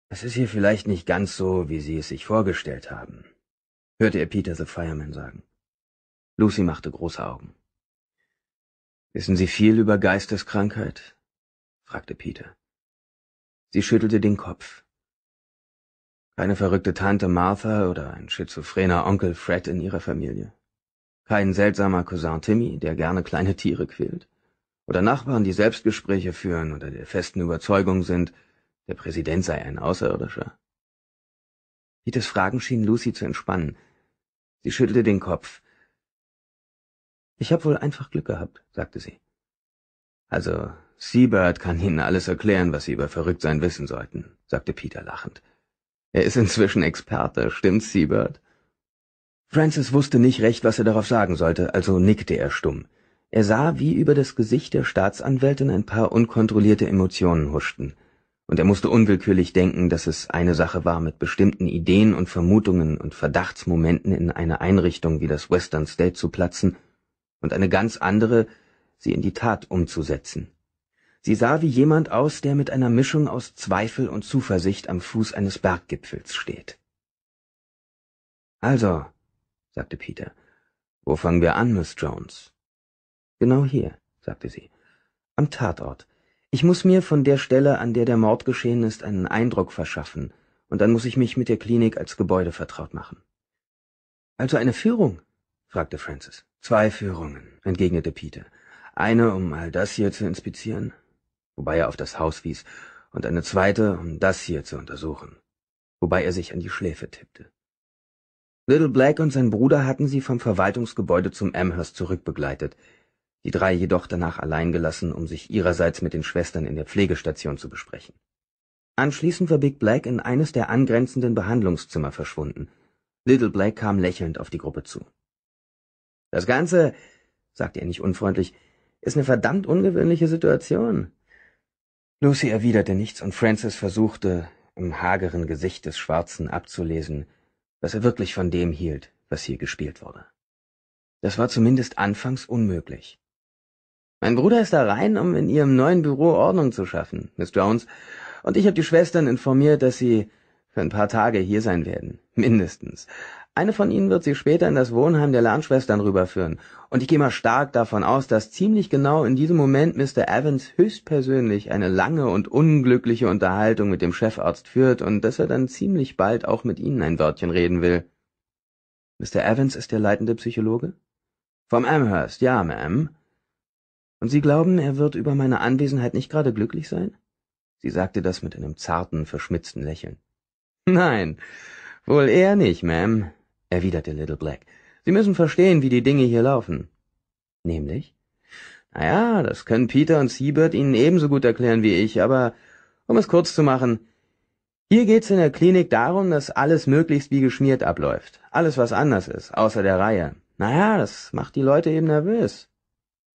Es ist hier vielleicht nicht ganz so, wie Sie es sich vorgestellt haben, hörte er Peter the Fireman sagen. Lucy machte große Augen. Wissen Sie viel über Geisteskrankheit? fragte Peter. Sie schüttelte den Kopf. Keine verrückte Tante Martha oder ein schizophrener Onkel Fred in ihrer Familie. Kein seltsamer Cousin Timmy, der gerne kleine Tiere quält. Oder Nachbarn, die Selbstgespräche führen oder der festen Überzeugung sind, der Präsident sei ein Außerirdischer. Peters Fragen schienen Lucy zu entspannen. Sie schüttelte den Kopf. Ich habe wohl einfach Glück gehabt, sagte sie. Also, Seabird kann Ihnen alles erklären, was Sie über Verrücktsein wissen sollten, sagte Peter lachend. Er ist inzwischen Experte, stimmt's, Seabird? Francis wusste nicht recht, was er darauf sagen sollte, also nickte er stumm. Er sah, wie über das Gesicht der Staatsanwältin ein paar unkontrollierte Emotionen huschten, und er musste unwillkürlich denken, dass es eine Sache war, mit bestimmten Ideen und Vermutungen und Verdachtsmomenten in eine Einrichtung wie das Western State zu platzen und eine ganz andere, sie in die Tat umzusetzen. Sie sah wie jemand aus, der mit einer Mischung aus Zweifel und Zuversicht am Fuß eines Berggipfels steht. Also, sagte Peter, wo fangen wir an, Miss Jones? Genau hier, sagte sie. Am Tatort. Ich muss mir von der Stelle, an der der Mord geschehen ist, einen Eindruck verschaffen, und dann muss ich mich mit der Klinik als Gebäude vertraut machen. Also eine Führung? fragte Francis. Zwei Führungen, entgegnete Peter. Eine, um all das hier zu inspizieren, wobei er auf das Haus wies, und eine zweite, um das hier zu untersuchen, wobei er sich an die Schläfe tippte. Little Black und sein Bruder hatten sie vom Verwaltungsgebäude zum Amherst zurückbegleitet, die drei jedoch danach allein gelassen, um sich ihrerseits mit den Schwestern in der Pflegestation zu besprechen. Anschließend war Big Black in eines der angrenzenden Behandlungszimmer verschwunden. Little Black kam lächelnd auf die Gruppe zu. Das Ganze, sagte er nicht unfreundlich, ist eine verdammt ungewöhnliche Situation. Lucy erwiderte nichts und Francis versuchte, im hageren Gesicht des Schwarzen abzulesen, was er wirklich von dem hielt, was hier gespielt wurde. Das war zumindest anfangs unmöglich. Mein Bruder ist da rein, um in ihrem neuen Büro Ordnung zu schaffen, Miss Jones, und ich habe die Schwestern informiert, dass sie für ein paar Tage hier sein werden. Mindestens. Eine von ihnen wird sie später in das Wohnheim der Lernschwestern rüberführen, und ich gehe mal stark davon aus, dass ziemlich genau in diesem Moment Mr. Evans höchstpersönlich eine lange und unglückliche Unterhaltung mit dem Chefarzt führt und dass er dann ziemlich bald auch mit Ihnen ein Wörtchen reden will. Mr. Evans ist der leitende Psychologe? Vom Amherst, ja, Ma'am. Und Sie glauben, er wird über meine Anwesenheit nicht gerade glücklich sein? Sie sagte das mit einem zarten, verschmitzten Lächeln. Nein, wohl eher nicht, Ma'am, erwiderte Little Black. Sie müssen verstehen, wie die Dinge hier laufen. Nämlich? Na ja, das können Peter und Siebert Ihnen ebenso gut erklären wie ich, aber um es kurz zu machen, hier geht's in der Klinik darum, dass alles möglichst wie geschmiert abläuft. Alles, was anders ist, außer der Reihe. Naja, das macht die Leute eben nervös.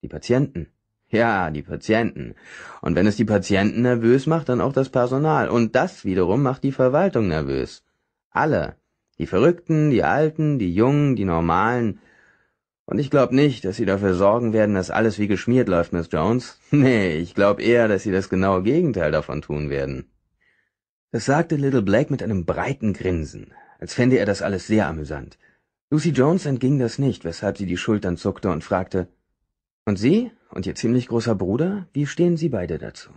Die Patienten. Ja, die Patienten. Und wenn es die Patienten nervös macht, dann auch das Personal. Und das wiederum macht die Verwaltung nervös. Alle. Die Verrückten, die Alten, die Jungen, die Normalen. Und ich glaube nicht, dass Sie dafür sorgen werden, dass alles wie geschmiert läuft, Miss Jones. <laughs> Nee, ich glaube eher, dass Sie das genaue Gegenteil davon tun werden. Das sagte Little Blake mit einem breiten Grinsen, als fände er das alles sehr amüsant. Lucy Jones entging das nicht, weshalb sie die Schultern zuckte und fragte, und Sie und Ihr ziemlich großer Bruder, wie stehen Sie beide dazu?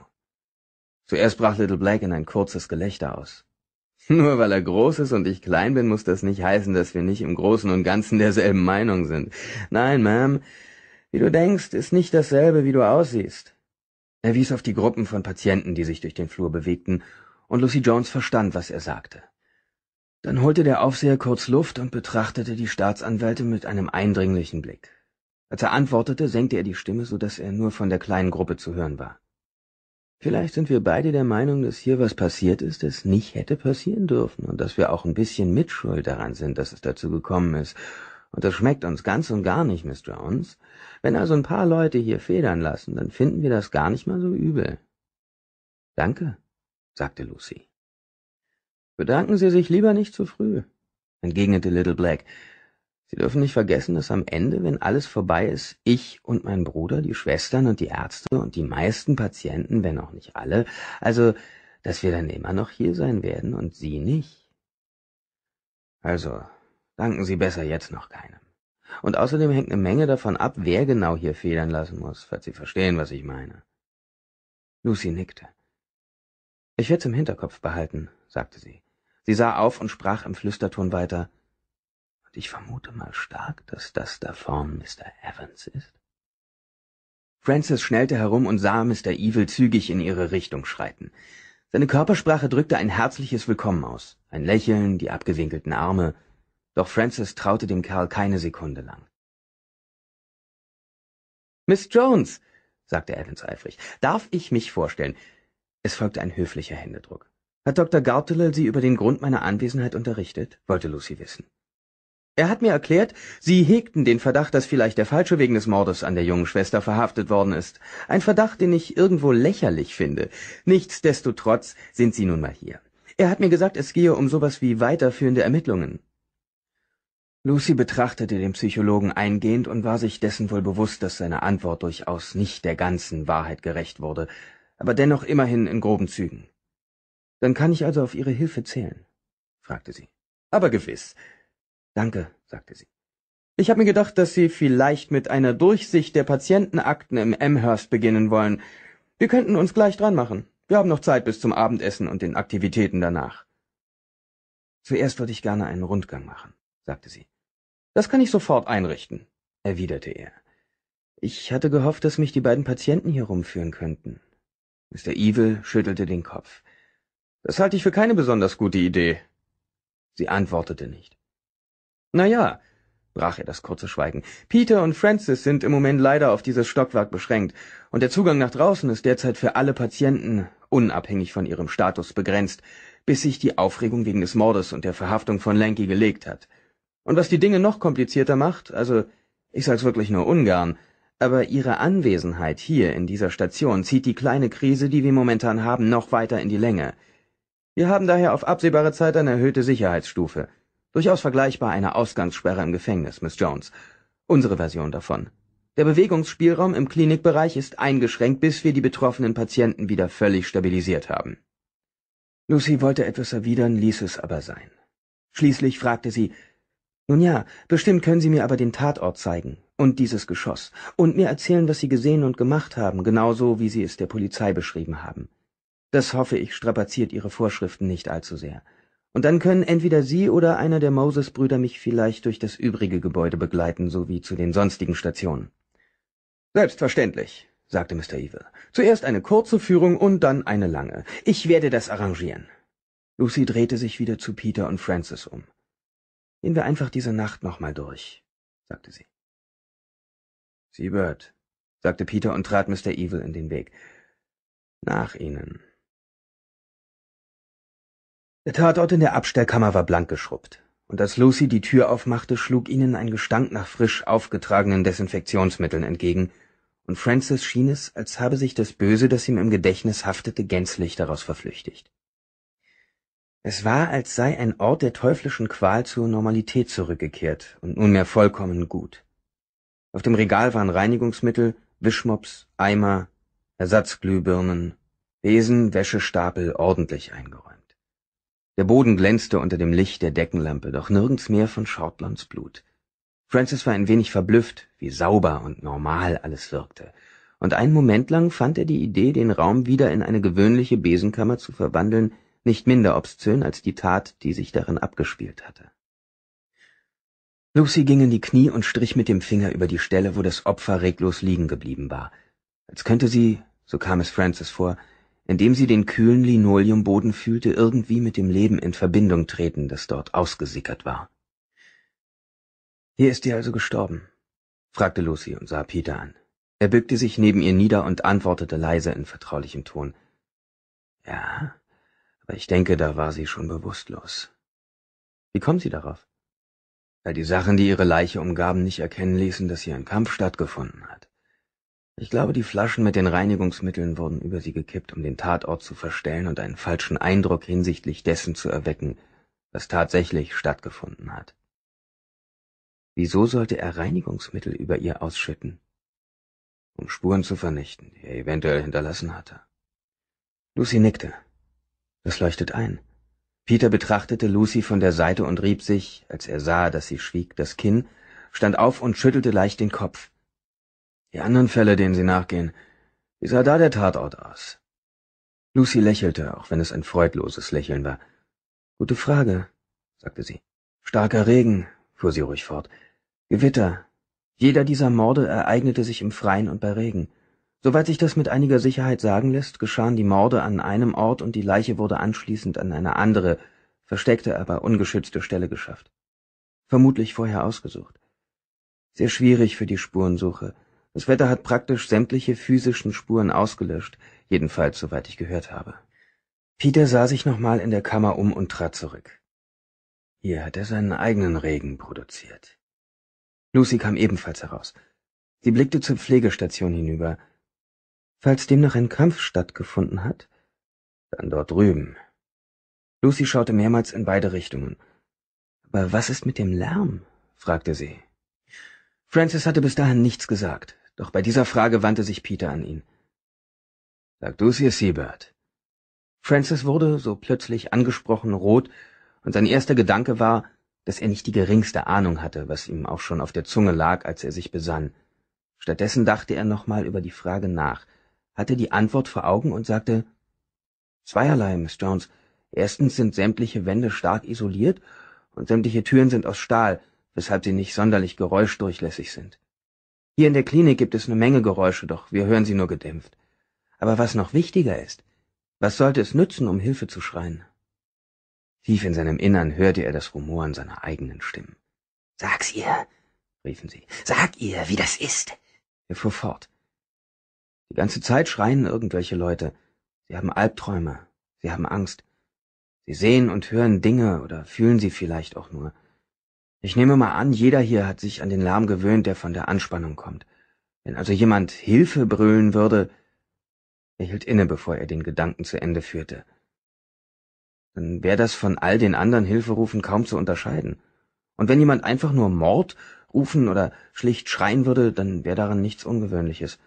Zuerst brach Little Black in ein kurzes Gelächter aus. <laughs> Nur weil er groß ist und ich klein bin, muss das nicht heißen, dass wir nicht im Großen und Ganzen derselben Meinung sind. Nein, Ma'am, wie du denkst, ist nicht dasselbe, wie du aussiehst. Er wies auf die Gruppen von Patienten, die sich durch den Flur bewegten, und Lucy Jones verstand, was er sagte. Dann holte der Aufseher kurz Luft und betrachtete die Staatsanwälte mit einem eindringlichen Blick. Als er antwortete, senkte er die Stimme, so dass er nur von der kleinen Gruppe zu hören war. Vielleicht sind wir beide der Meinung, dass hier was passiert ist, das nicht hätte passieren dürfen und dass wir auch ein bisschen mitschuld daran sind, dass es dazu gekommen ist. Und das schmeckt uns ganz und gar nicht, Miss Jones. Wenn also ein paar Leute hier federn lassen, dann finden wir das gar nicht mal so übel. Danke, sagte Lucy. Bedanken Sie sich lieber nicht zu früh, entgegnete Little Black. Sie dürfen nicht vergessen, dass am Ende, wenn alles vorbei ist, ich und mein Bruder, die Schwestern und die Ärzte und die meisten Patienten, wenn auch nicht alle, also dass wir dann immer noch hier sein werden und Sie nicht. Also, danken Sie besser jetzt noch keinem. Und außerdem hängt eine Menge davon ab, wer genau hier federn lassen muss, falls Sie verstehen, was ich meine. Lucy nickte. Ich werd's im Hinterkopf behalten, sagte sie. Sie sah auf und sprach im Flüsterton weiter. Ich vermute mal stark, dass das da vorn Mr. Evans ist. Francis schnellte herum und sah Mr. Evil zügig in ihre Richtung schreiten. Seine Körpersprache drückte ein herzliches Willkommen aus, ein Lächeln, die abgewinkelten Arme, doch Francis traute dem Kerl keine Sekunde lang. Miss Jones, sagte Evans eifrig, darf ich mich vorstellen? Es folgte ein höflicher Händedruck. Hat Dr. Gartele Sie über den Grund meiner Anwesenheit unterrichtet? wollte Lucy wissen. Er hat mir erklärt, Sie hegten den Verdacht, dass vielleicht der Falsche wegen des Mordes an der jungen Schwester verhaftet worden ist. Ein Verdacht, den ich irgendwo lächerlich finde. Nichtsdestotrotz sind Sie nun mal hier. Er hat mir gesagt, es gehe um sowas wie weiterführende Ermittlungen. Lucy betrachtete den Psychologen eingehend und war sich dessen wohl bewusst, dass seine Antwort durchaus nicht der ganzen Wahrheit gerecht wurde, aber dennoch immerhin in groben Zügen. Dann kann ich also auf Ihre Hilfe zählen? fragte sie. Aber gewiss. Danke, sagte sie. Ich habe mir gedacht, dass Sie vielleicht mit einer Durchsicht der Patientenakten im Amherst beginnen wollen. Wir könnten uns gleich dran machen. Wir haben noch Zeit bis zum Abendessen und den Aktivitäten danach. Zuerst würde ich gerne einen Rundgang machen, sagte sie. Das kann ich sofort einrichten, erwiderte er. Ich hatte gehofft, dass mich die beiden Patienten hier rumführen könnten. Mr. Evil schüttelte den Kopf. Das halte ich für keine besonders gute Idee. Sie antwortete nicht. Na ja, brach er das kurze Schweigen. Peter und Francis sind im Moment leider auf dieses Stockwerk beschränkt, und der Zugang nach draußen ist derzeit für alle Patienten, unabhängig von ihrem Status, begrenzt, bis sich die Aufregung wegen des Mordes und der Verhaftung von Lanky gelegt hat. Und was die Dinge noch komplizierter macht, also ich sag's wirklich nur ungern, aber ihre Anwesenheit hier in dieser Station zieht die kleine Krise, die wir momentan haben, noch weiter in die Länge. Wir haben daher auf absehbare Zeit eine erhöhte Sicherheitsstufe. Durchaus vergleichbar einer Ausgangssperre im Gefängnis, Miss Jones. Unsere Version davon. Der Bewegungsspielraum im Klinikbereich ist eingeschränkt, bis wir die betroffenen Patienten wieder völlig stabilisiert haben. Lucy wollte etwas erwidern, ließ es aber sein. Schließlich fragte sie Nun ja, bestimmt können Sie mir aber den Tatort zeigen und dieses Geschoss und mir erzählen, was Sie gesehen und gemacht haben, genauso wie Sie es der Polizei beschrieben haben. Das hoffe ich strapaziert Ihre Vorschriften nicht allzu sehr. Und dann können entweder Sie oder einer der Moses-Brüder mich vielleicht durch das übrige Gebäude begleiten, sowie zu den sonstigen Stationen. Selbstverständlich, sagte Mr. Evil. Zuerst eine kurze Führung und dann eine lange. Ich werde das arrangieren. Lucy drehte sich wieder zu Peter und Francis um. Gehen wir einfach diese Nacht nochmal durch, sagte sie. Siebert, sagte Peter und trat Mr. Evil in den Weg. Nach Ihnen der tatort in der abstellkammer war blank geschrubbt, und als Lucy die Tür aufmachte schlug ihnen ein gestank nach frisch aufgetragenen desinfektionsmitteln entgegen und francis schien es als habe sich das böse das ihm im gedächtnis haftete gänzlich daraus verflüchtigt es war als sei ein ort der teuflischen qual zur normalität zurückgekehrt und nunmehr vollkommen gut auf dem regal waren reinigungsmittel wischmops eimer ersatzglühbirnen besen wäschestapel ordentlich eingeräumt. Der Boden glänzte unter dem Licht der Deckenlampe, doch nirgends mehr von Shortlands Blut. Francis war ein wenig verblüfft, wie sauber und normal alles wirkte, und einen Moment lang fand er die Idee, den Raum wieder in eine gewöhnliche Besenkammer zu verwandeln, nicht minder obszön als die Tat, die sich darin abgespielt hatte. Lucy ging in die Knie und strich mit dem Finger über die Stelle, wo das Opfer reglos liegen geblieben war, als könnte sie, so kam es Francis vor, indem sie den kühlen Linoleumboden fühlte, irgendwie mit dem Leben in Verbindung treten, das dort ausgesickert war. Hier ist sie also gestorben, fragte Lucy und sah Peter an. Er bückte sich neben ihr nieder und antwortete leise in vertraulichem Ton. Ja, aber ich denke, da war sie schon bewusstlos. Wie kommen Sie darauf? Weil die Sachen, die ihre Leiche umgaben, nicht erkennen ließen, dass hier ein Kampf stattgefunden hat. Ich glaube, die Flaschen mit den Reinigungsmitteln wurden über sie gekippt, um den Tatort zu verstellen und einen falschen Eindruck hinsichtlich dessen zu erwecken, was tatsächlich stattgefunden hat. Wieso sollte er Reinigungsmittel über ihr ausschütten? Um Spuren zu vernichten, die er eventuell hinterlassen hatte. Lucy nickte. Das leuchtet ein. Peter betrachtete Lucy von der Seite und rieb sich, als er sah, dass sie schwieg, das Kinn, stand auf und schüttelte leicht den Kopf. Die anderen Fälle, denen Sie nachgehen, wie sah da der Tatort aus? Lucy lächelte, auch wenn es ein freudloses Lächeln war. Gute Frage, sagte sie. Starker Regen, fuhr sie ruhig fort. Gewitter. Jeder dieser Morde ereignete sich im Freien und bei Regen. Soweit sich das mit einiger Sicherheit sagen lässt, geschahen die Morde an einem Ort und die Leiche wurde anschließend an eine andere, versteckte, aber ungeschützte Stelle geschafft. Vermutlich vorher ausgesucht. Sehr schwierig für die Spurensuche, das Wetter hat praktisch sämtliche physischen Spuren ausgelöscht, jedenfalls soweit ich gehört habe. Peter sah sich nochmal in der Kammer um und trat zurück. Hier hat er seinen eigenen Regen produziert. Lucy kam ebenfalls heraus. Sie blickte zur Pflegestation hinüber. Falls demnach ein Kampf stattgefunden hat, dann dort drüben. Lucy schaute mehrmals in beide Richtungen. Aber was ist mit dem Lärm? fragte sie. Francis hatte bis dahin nichts gesagt, doch bei dieser Frage wandte sich Peter an ihn. Sag du's hier, Siebert. Francis wurde, so plötzlich angesprochen, rot, und sein erster Gedanke war, dass er nicht die geringste Ahnung hatte, was ihm auch schon auf der Zunge lag, als er sich besann. Stattdessen dachte er nochmal über die Frage nach, hatte die Antwort vor Augen und sagte, Zweierlei, Miss Jones. Erstens sind sämtliche Wände stark isoliert und sämtliche Türen sind aus Stahl, weshalb sie nicht sonderlich geräuschdurchlässig sind. Hier in der Klinik gibt es eine Menge Geräusche, doch wir hören sie nur gedämpft. Aber was noch wichtiger ist, was sollte es nützen, um Hilfe zu schreien? Tief in seinem Innern hörte er das Rumoren seiner eigenen Stimmen. Sag's ihr, riefen sie. Sag ihr, wie das ist. Er fuhr fort. Die ganze Zeit schreien irgendwelche Leute. Sie haben Albträume. Sie haben Angst. Sie sehen und hören Dinge oder fühlen sie vielleicht auch nur. Ich nehme mal an, jeder hier hat sich an den Lärm gewöhnt, der von der Anspannung kommt. Wenn also jemand Hilfe brüllen würde, er hielt inne, bevor er den Gedanken zu Ende führte. Dann wäre das von all den anderen Hilferufen kaum zu unterscheiden. Und wenn jemand einfach nur Mord rufen oder schlicht schreien würde, dann wäre daran nichts Ungewöhnliches.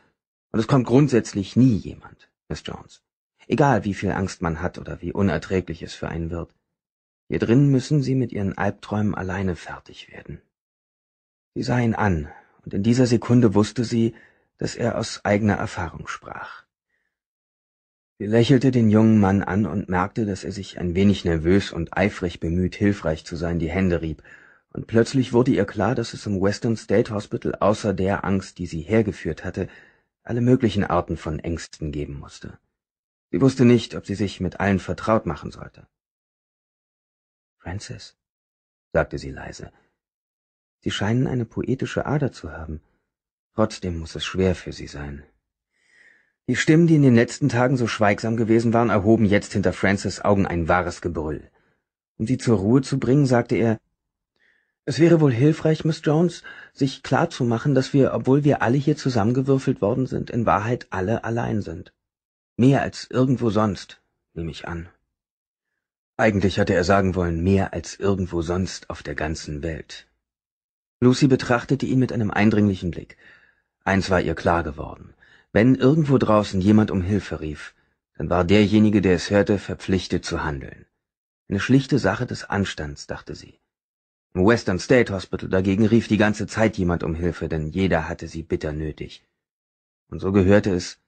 Und es kommt grundsätzlich nie jemand, Miss Jones. Egal, wie viel Angst man hat oder wie unerträglich es für einen wird. Hier drin müssen sie mit ihren Albträumen alleine fertig werden. Sie sah ihn an, und in dieser Sekunde wusste sie, dass er aus eigener Erfahrung sprach. Sie lächelte den jungen Mann an und merkte, dass er sich ein wenig nervös und eifrig bemüht, hilfreich zu sein, die Hände rieb, und plötzlich wurde ihr klar, dass es im Western State Hospital außer der Angst, die sie hergeführt hatte, alle möglichen Arten von Ängsten geben musste. Sie wusste nicht, ob sie sich mit allen vertraut machen sollte. Francis, sagte sie leise, Sie scheinen eine poetische Ader zu haben. Trotzdem muss es schwer für Sie sein. Die Stimmen, die in den letzten Tagen so schweigsam gewesen waren, erhoben jetzt hinter Francis Augen ein wahres Gebrüll. Um sie zur Ruhe zu bringen, sagte er, es wäre wohl hilfreich, Miss Jones, sich klar zu machen, dass wir, obwohl wir alle hier zusammengewürfelt worden sind, in Wahrheit alle allein sind. Mehr als irgendwo sonst, nehme ich an. Eigentlich hatte er sagen wollen, mehr als irgendwo sonst auf der ganzen Welt. Lucy betrachtete ihn mit einem eindringlichen Blick. Eins war ihr klar geworden. Wenn irgendwo draußen jemand um Hilfe rief, dann war derjenige, der es hörte, verpflichtet zu handeln. Eine schlichte Sache des Anstands, dachte sie. Im Western State Hospital dagegen rief die ganze Zeit jemand um Hilfe, denn jeder hatte sie bitter nötig. Und so gehörte es,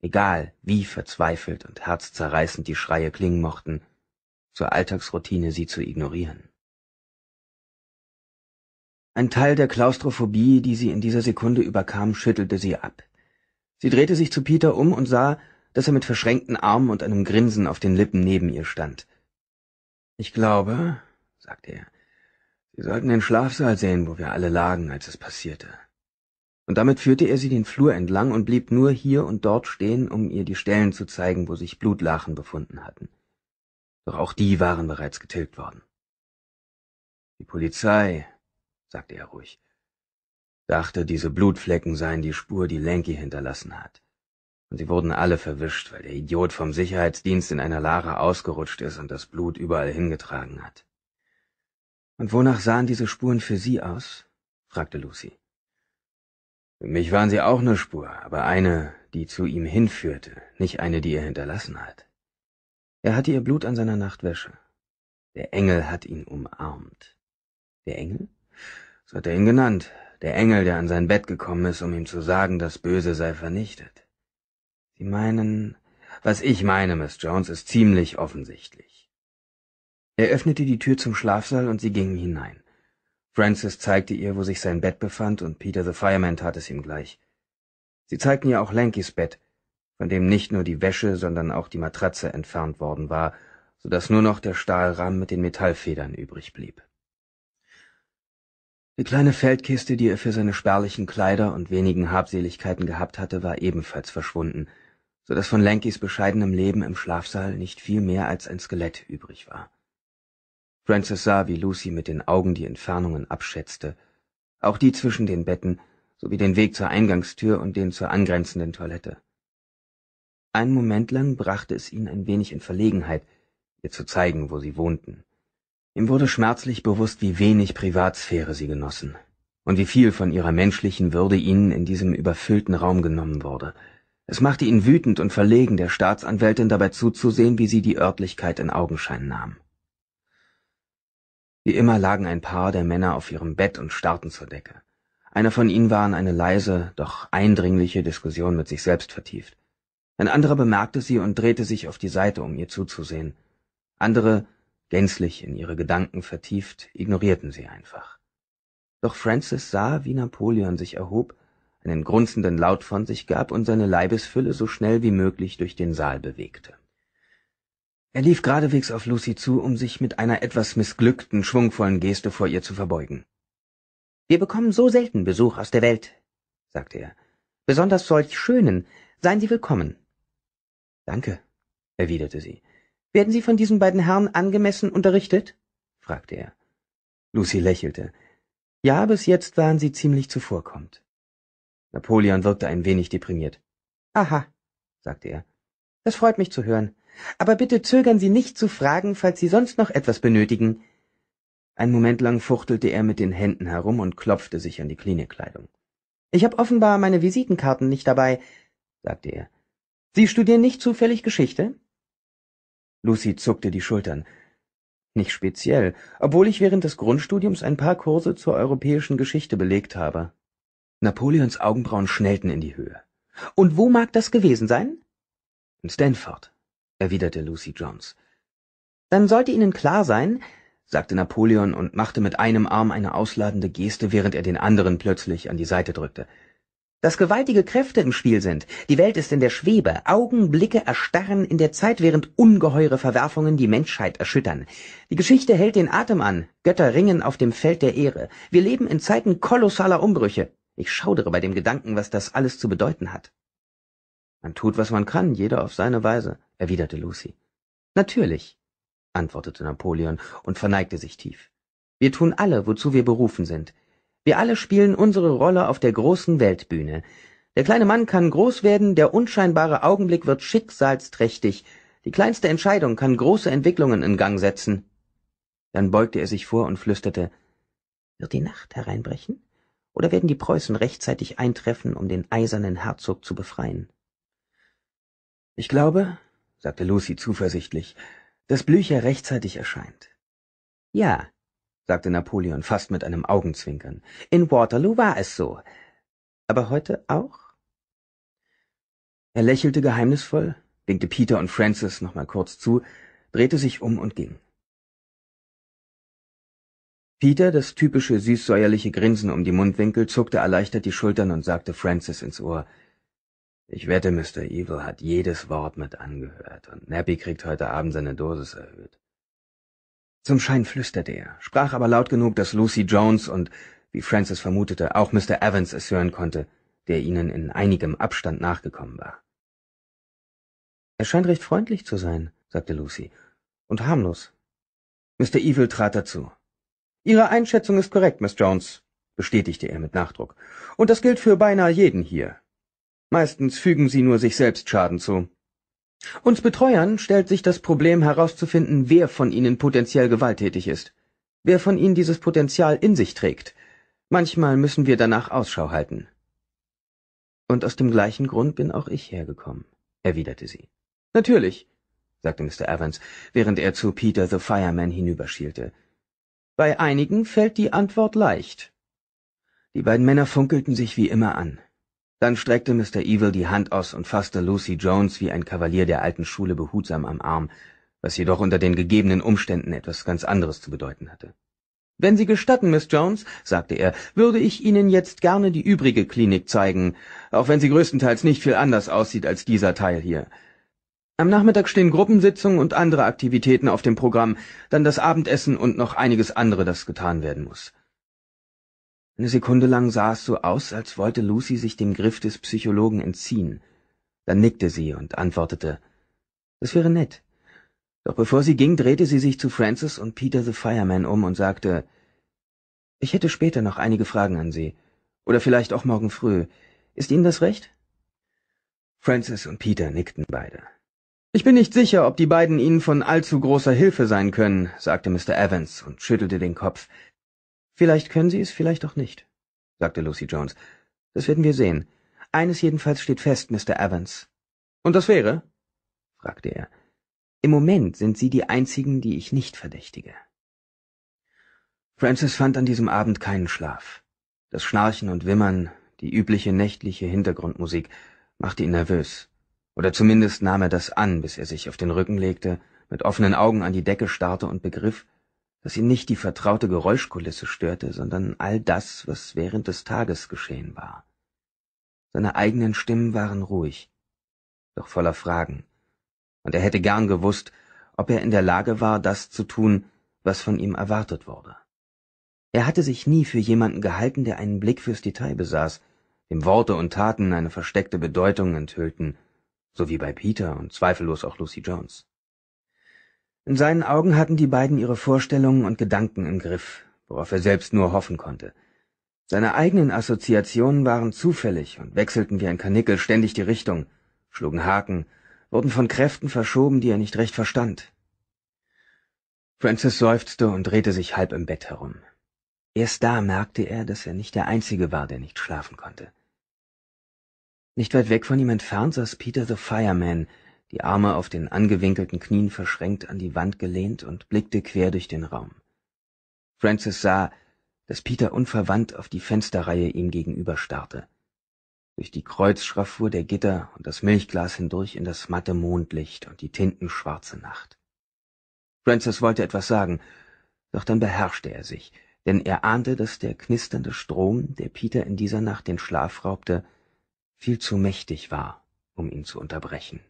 egal wie verzweifelt und herzzerreißend die Schreie klingen mochten, zur Alltagsroutine, sie zu ignorieren. Ein Teil der Klaustrophobie, die sie in dieser Sekunde überkam, schüttelte sie ab. Sie drehte sich zu Peter um und sah, dass er mit verschränkten Armen und einem Grinsen auf den Lippen neben ihr stand. Ich glaube, sagte er, Sie sollten den Schlafsaal sehen, wo wir alle lagen, als es passierte. Und damit führte er sie den Flur entlang und blieb nur hier und dort stehen, um ihr die Stellen zu zeigen, wo sich Blutlachen befunden hatten. Doch auch die waren bereits getilgt worden. Die Polizei, sagte er ruhig, dachte, diese Blutflecken seien die Spur, die Lenky hinterlassen hat. Und sie wurden alle verwischt, weil der Idiot vom Sicherheitsdienst in einer Lara ausgerutscht ist und das Blut überall hingetragen hat. Und wonach sahen diese Spuren für Sie aus? fragte Lucy. Für mich waren sie auch eine Spur, aber eine, die zu ihm hinführte, nicht eine, die er hinterlassen hat. Er hatte ihr Blut an seiner Nachtwäsche. Der Engel hat ihn umarmt. Der Engel? So hat er ihn genannt. Der Engel, der an sein Bett gekommen ist, um ihm zu sagen, das Böse sei vernichtet. Sie meinen, was ich meine, Miss Jones, ist ziemlich offensichtlich. Er öffnete die Tür zum Schlafsaal und sie gingen hinein. Francis zeigte ihr, wo sich sein Bett befand, und Peter the Fireman tat es ihm gleich. Sie zeigten ihr auch Lankys Bett, von dem nicht nur die Wäsche, sondern auch die Matratze entfernt worden war, so dass nur noch der Stahlrahmen mit den Metallfedern übrig blieb. Die kleine Feldkiste, die er für seine spärlichen Kleider und wenigen Habseligkeiten gehabt hatte, war ebenfalls verschwunden, so dass von Lankys bescheidenem Leben im Schlafsaal nicht viel mehr als ein Skelett übrig war. Francis sah, wie Lucy mit den Augen die Entfernungen abschätzte, auch die zwischen den Betten, sowie den Weg zur Eingangstür und den zur angrenzenden Toilette einen Moment lang brachte es ihn ein wenig in Verlegenheit, ihr zu zeigen, wo sie wohnten. Ihm wurde schmerzlich bewusst, wie wenig Privatsphäre sie genossen und wie viel von ihrer menschlichen Würde ihnen in diesem überfüllten Raum genommen wurde. Es machte ihn wütend und verlegen, der Staatsanwältin dabei zuzusehen, wie sie die Örtlichkeit in Augenschein nahm. Wie immer lagen ein paar der Männer auf ihrem Bett und starrten zur Decke. Einer von ihnen war in eine leise, doch eindringliche Diskussion mit sich selbst vertieft. Ein anderer bemerkte sie und drehte sich auf die Seite, um ihr zuzusehen. Andere, gänzlich in ihre Gedanken vertieft, ignorierten sie einfach. Doch Francis sah, wie Napoleon sich erhob, einen grunzenden Laut von sich gab und seine Leibesfülle so schnell wie möglich durch den Saal bewegte. Er lief geradewegs auf Lucy zu, um sich mit einer etwas missglückten, schwungvollen Geste vor ihr zu verbeugen. Wir bekommen so selten Besuch aus der Welt, sagte er. Besonders solch schönen. Seien Sie willkommen. Danke, erwiderte sie. Werden Sie von diesen beiden Herren angemessen unterrichtet? fragte er. Lucy lächelte. Ja, bis jetzt waren Sie ziemlich zuvorkommend. Napoleon wirkte ein wenig deprimiert. Aha, sagte er. Das freut mich zu hören. Aber bitte zögern Sie nicht zu fragen, falls Sie sonst noch etwas benötigen. Ein Moment lang fuchtelte er mit den Händen herum und klopfte sich an die Klinikkleidung. Ich habe offenbar meine Visitenkarten nicht dabei, sagte er. Sie studieren nicht zufällig Geschichte? Lucy zuckte die Schultern. Nicht speziell, obwohl ich während des Grundstudiums ein paar Kurse zur europäischen Geschichte belegt habe. Napoleons Augenbrauen schnellten in die Höhe. Und wo mag das gewesen sein? In Stanford, erwiderte Lucy Jones. Dann sollte Ihnen klar sein, sagte Napoleon und machte mit einem Arm eine ausladende Geste, während er den anderen plötzlich an die Seite drückte dass gewaltige Kräfte im Spiel sind. Die Welt ist in der Schwebe, Augenblicke erstarren in der Zeit, während ungeheure Verwerfungen die Menschheit erschüttern. Die Geschichte hält den Atem an, Götter ringen auf dem Feld der Ehre. Wir leben in Zeiten kolossaler Umbrüche. Ich schaudere bei dem Gedanken, was das alles zu bedeuten hat. Man tut, was man kann, jeder auf seine Weise, erwiderte Lucy. Natürlich, antwortete Napoleon und verneigte sich tief. Wir tun alle, wozu wir berufen sind. Wir alle spielen unsere Rolle auf der großen Weltbühne. Der kleine Mann kann groß werden, der unscheinbare Augenblick wird schicksalsträchtig, die kleinste Entscheidung kann große Entwicklungen in Gang setzen. Dann beugte er sich vor und flüsterte Wird die Nacht hereinbrechen? Oder werden die Preußen rechtzeitig eintreffen, um den eisernen Herzog zu befreien? Ich glaube, sagte Lucy zuversichtlich, dass Blücher rechtzeitig erscheint. Ja, sagte Napoleon fast mit einem Augenzwinkern. In Waterloo war es so. Aber heute auch? Er lächelte geheimnisvoll, winkte Peter und Francis nochmal kurz zu, drehte sich um und ging. Peter, das typische süßsäuerliche Grinsen um die Mundwinkel, zuckte erleichtert die Schultern und sagte Francis ins Ohr, ich wette, Mr. Evil hat jedes Wort mit angehört und Nappy kriegt heute Abend seine Dosis erhöht. Zum Schein flüsterte er, sprach aber laut genug, dass Lucy Jones und, wie Francis vermutete, auch Mr. Evans es hören konnte, der ihnen in einigem Abstand nachgekommen war. Er scheint recht freundlich zu sein, sagte Lucy, und harmlos. Mr. Evil trat dazu. Ihre Einschätzung ist korrekt, Miss Jones, bestätigte er mit Nachdruck, und das gilt für beinahe jeden hier. Meistens fügen sie nur sich selbst Schaden zu. Uns Betreuern stellt sich das Problem herauszufinden, wer von ihnen potenziell gewalttätig ist, wer von ihnen dieses Potenzial in sich trägt. Manchmal müssen wir danach Ausschau halten. Und aus dem gleichen Grund bin auch ich hergekommen, erwiderte sie. Natürlich, sagte Mr. Evans, während er zu Peter the Fireman hinüberschielte. Bei einigen fällt die Antwort leicht. Die beiden Männer funkelten sich wie immer an. Dann streckte Mr. Evil die Hand aus und fasste Lucy Jones wie ein Kavalier der alten Schule behutsam am Arm, was jedoch unter den gegebenen Umständen etwas ganz anderes zu bedeuten hatte. Wenn Sie gestatten, Miss Jones, sagte er, würde ich Ihnen jetzt gerne die übrige Klinik zeigen, auch wenn sie größtenteils nicht viel anders aussieht als dieser Teil hier. Am Nachmittag stehen Gruppensitzungen und andere Aktivitäten auf dem Programm, dann das Abendessen und noch einiges andere, das getan werden muss. Eine Sekunde lang sah es so aus, als wollte Lucy sich dem Griff des Psychologen entziehen. Dann nickte sie und antwortete, das wäre nett. Doch bevor sie ging, drehte sie sich zu Francis und Peter the Fireman um und sagte, ich hätte später noch einige Fragen an Sie. Oder vielleicht auch morgen früh. Ist Ihnen das recht? Francis und Peter nickten beide. Ich bin nicht sicher, ob die beiden Ihnen von allzu großer Hilfe sein können, sagte Mr. Evans und schüttelte den Kopf, Vielleicht können Sie es, vielleicht auch nicht, sagte Lucy Jones. Das werden wir sehen. Eines jedenfalls steht fest, Mr. Evans. Und das wäre? fragte er. Im Moment sind Sie die einzigen, die ich nicht verdächtige. Francis fand an diesem Abend keinen Schlaf. Das Schnarchen und Wimmern, die übliche nächtliche Hintergrundmusik, machte ihn nervös. Oder zumindest nahm er das an, bis er sich auf den Rücken legte, mit offenen Augen an die Decke starrte und begriff, dass ihn nicht die vertraute Geräuschkulisse störte, sondern all das, was während des Tages geschehen war. Seine eigenen Stimmen waren ruhig, doch voller Fragen, und er hätte gern gewusst, ob er in der Lage war, das zu tun, was von ihm erwartet wurde. Er hatte sich nie für jemanden gehalten, der einen Blick fürs Detail besaß, dem Worte und Taten eine versteckte Bedeutung enthüllten, so wie bei Peter und zweifellos auch Lucy Jones. In seinen Augen hatten die beiden ihre Vorstellungen und Gedanken im Griff, worauf er selbst nur hoffen konnte. Seine eigenen Assoziationen waren zufällig und wechselten wie ein Kanickel ständig die Richtung, schlugen Haken, wurden von Kräften verschoben, die er nicht recht verstand. Francis seufzte und drehte sich halb im Bett herum. Erst da merkte er, dass er nicht der Einzige war, der nicht schlafen konnte. Nicht weit weg von ihm entfernt saß Peter the Fireman, die Arme auf den angewinkelten Knien verschränkt an die Wand gelehnt und blickte quer durch den Raum. Francis sah, dass Peter unverwandt auf die Fensterreihe ihm gegenüber starrte. Durch die Kreuzschraffur der Gitter und das Milchglas hindurch in das matte Mondlicht und die tintenschwarze Nacht. Francis wollte etwas sagen, doch dann beherrschte er sich, denn er ahnte, dass der knisternde Strom, der Peter in dieser Nacht den Schlaf raubte, viel zu mächtig war, um ihn zu unterbrechen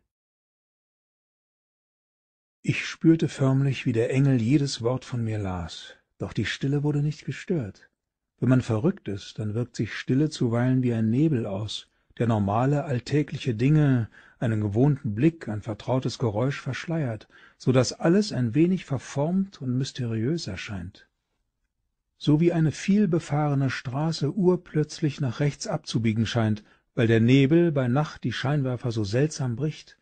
ich spürte förmlich wie der engel jedes wort von mir las doch die stille wurde nicht gestört wenn man verrückt ist dann wirkt sich stille zuweilen wie ein nebel aus der normale alltägliche dinge einen gewohnten blick ein vertrautes geräusch verschleiert so daß alles ein wenig verformt und mysteriös erscheint so wie eine vielbefahrene straße urplötzlich nach rechts abzubiegen scheint weil der nebel bei nacht die scheinwerfer so seltsam bricht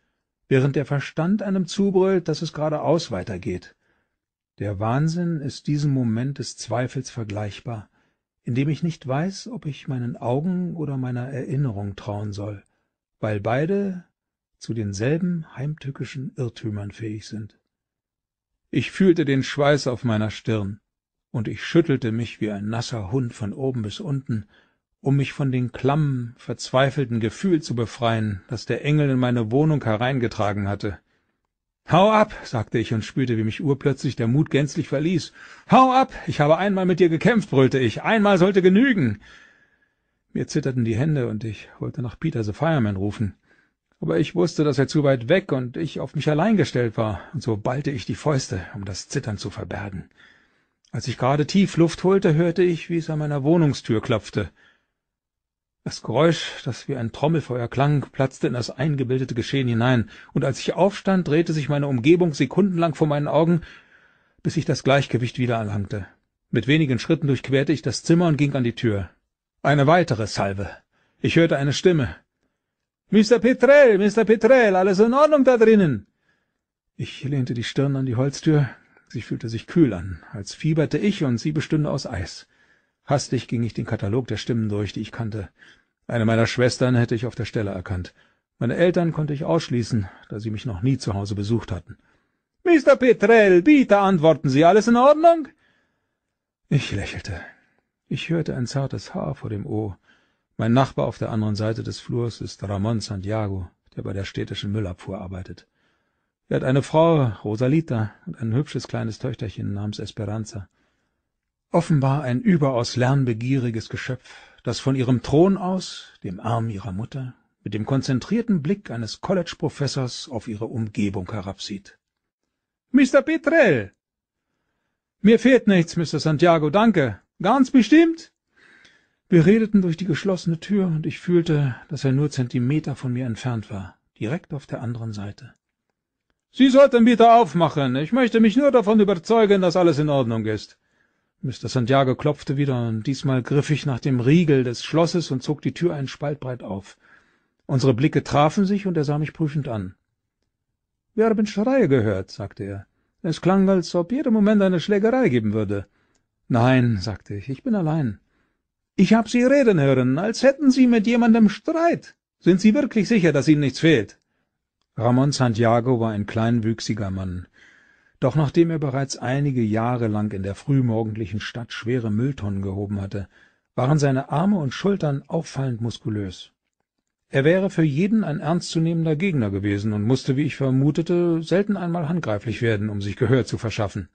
während der Verstand einem zubrüllt, dass es geradeaus weitergeht. Der Wahnsinn ist diesem Moment des Zweifels vergleichbar, in dem ich nicht weiß, ob ich meinen Augen oder meiner Erinnerung trauen soll, weil beide zu denselben heimtückischen Irrtümern fähig sind. Ich fühlte den Schweiß auf meiner Stirn, und ich schüttelte mich wie ein nasser Hund von oben bis unten, um mich von dem klammen verzweifelten gefühl zu befreien das der engel in meine wohnung hereingetragen hatte hau ab sagte ich und spürte wie mich urplötzlich der mut gänzlich verließ hau ab ich habe einmal mit dir gekämpft brüllte ich einmal sollte genügen mir zitterten die hände und ich wollte nach peter the fireman rufen aber ich wusste, dass er zu weit weg und ich auf mich allein gestellt war und so ballte ich die fäuste um das zittern zu verbergen als ich gerade tief luft holte hörte ich wie es an meiner wohnungstür klopfte das geräusch das wie ein trommelfeuer klang platzte in das eingebildete geschehen hinein und als ich aufstand drehte sich meine umgebung sekundenlang vor meinen augen bis ich das gleichgewicht wieder erlangte. mit wenigen schritten durchquerte ich das zimmer und ging an die tür eine weitere salve ich hörte eine stimme mr petrell mr petrell alles in ordnung da drinnen ich lehnte die stirn an die holztür sie fühlte sich kühl an als fieberte ich und sie bestünde aus eis hastig ging ich den katalog der stimmen durch die ich kannte eine meiner schwestern hätte ich auf der stelle erkannt meine eltern konnte ich ausschließen da sie mich noch nie zu hause besucht hatten mr petrell bitte antworten sie alles in ordnung ich lächelte ich hörte ein zartes h vor dem o mein nachbar auf der anderen seite des flurs ist ramon santiago der bei der städtischen müllabfuhr arbeitet er hat eine frau rosalita und ein hübsches kleines töchterchen namens esperanza offenbar ein überaus lernbegieriges Geschöpf, das von ihrem Thron aus, dem Arm ihrer Mutter, mit dem konzentrierten Blick eines College-Professors auf ihre Umgebung herabsieht. »Mr. Petrell!« »Mir fehlt nichts, Mr. Santiago, danke. Ganz bestimmt?« Wir redeten durch die geschlossene Tür, und ich fühlte, dass er nur Zentimeter von mir entfernt war, direkt auf der anderen Seite. »Sie sollten wieder aufmachen. Ich möchte mich nur davon überzeugen, dass alles in Ordnung ist. Mr. Santiago klopfte wieder, und diesmal griff ich nach dem Riegel des Schlosses und zog die Tür einen Spalt breit auf. Unsere Blicke trafen sich, und er sah mich prüfend an. »Wir haben Schreie gehört«, sagte er. »Es klang, als ob jeder Moment eine Schlägerei geben würde.« »Nein«, sagte ich, »ich bin allein.« »Ich habe Sie reden hören, als hätten Sie mit jemandem Streit. Sind Sie wirklich sicher, dass Ihnen nichts fehlt?« Ramon Santiago war ein kleinwüchsiger Mann. Doch nachdem er bereits einige Jahre lang in der frühmorgendlichen Stadt schwere Mülltonnen gehoben hatte, waren seine Arme und Schultern auffallend muskulös. Er wäre für jeden ein ernstzunehmender Gegner gewesen und musste, wie ich vermutete, selten einmal handgreiflich werden, um sich Gehör zu verschaffen.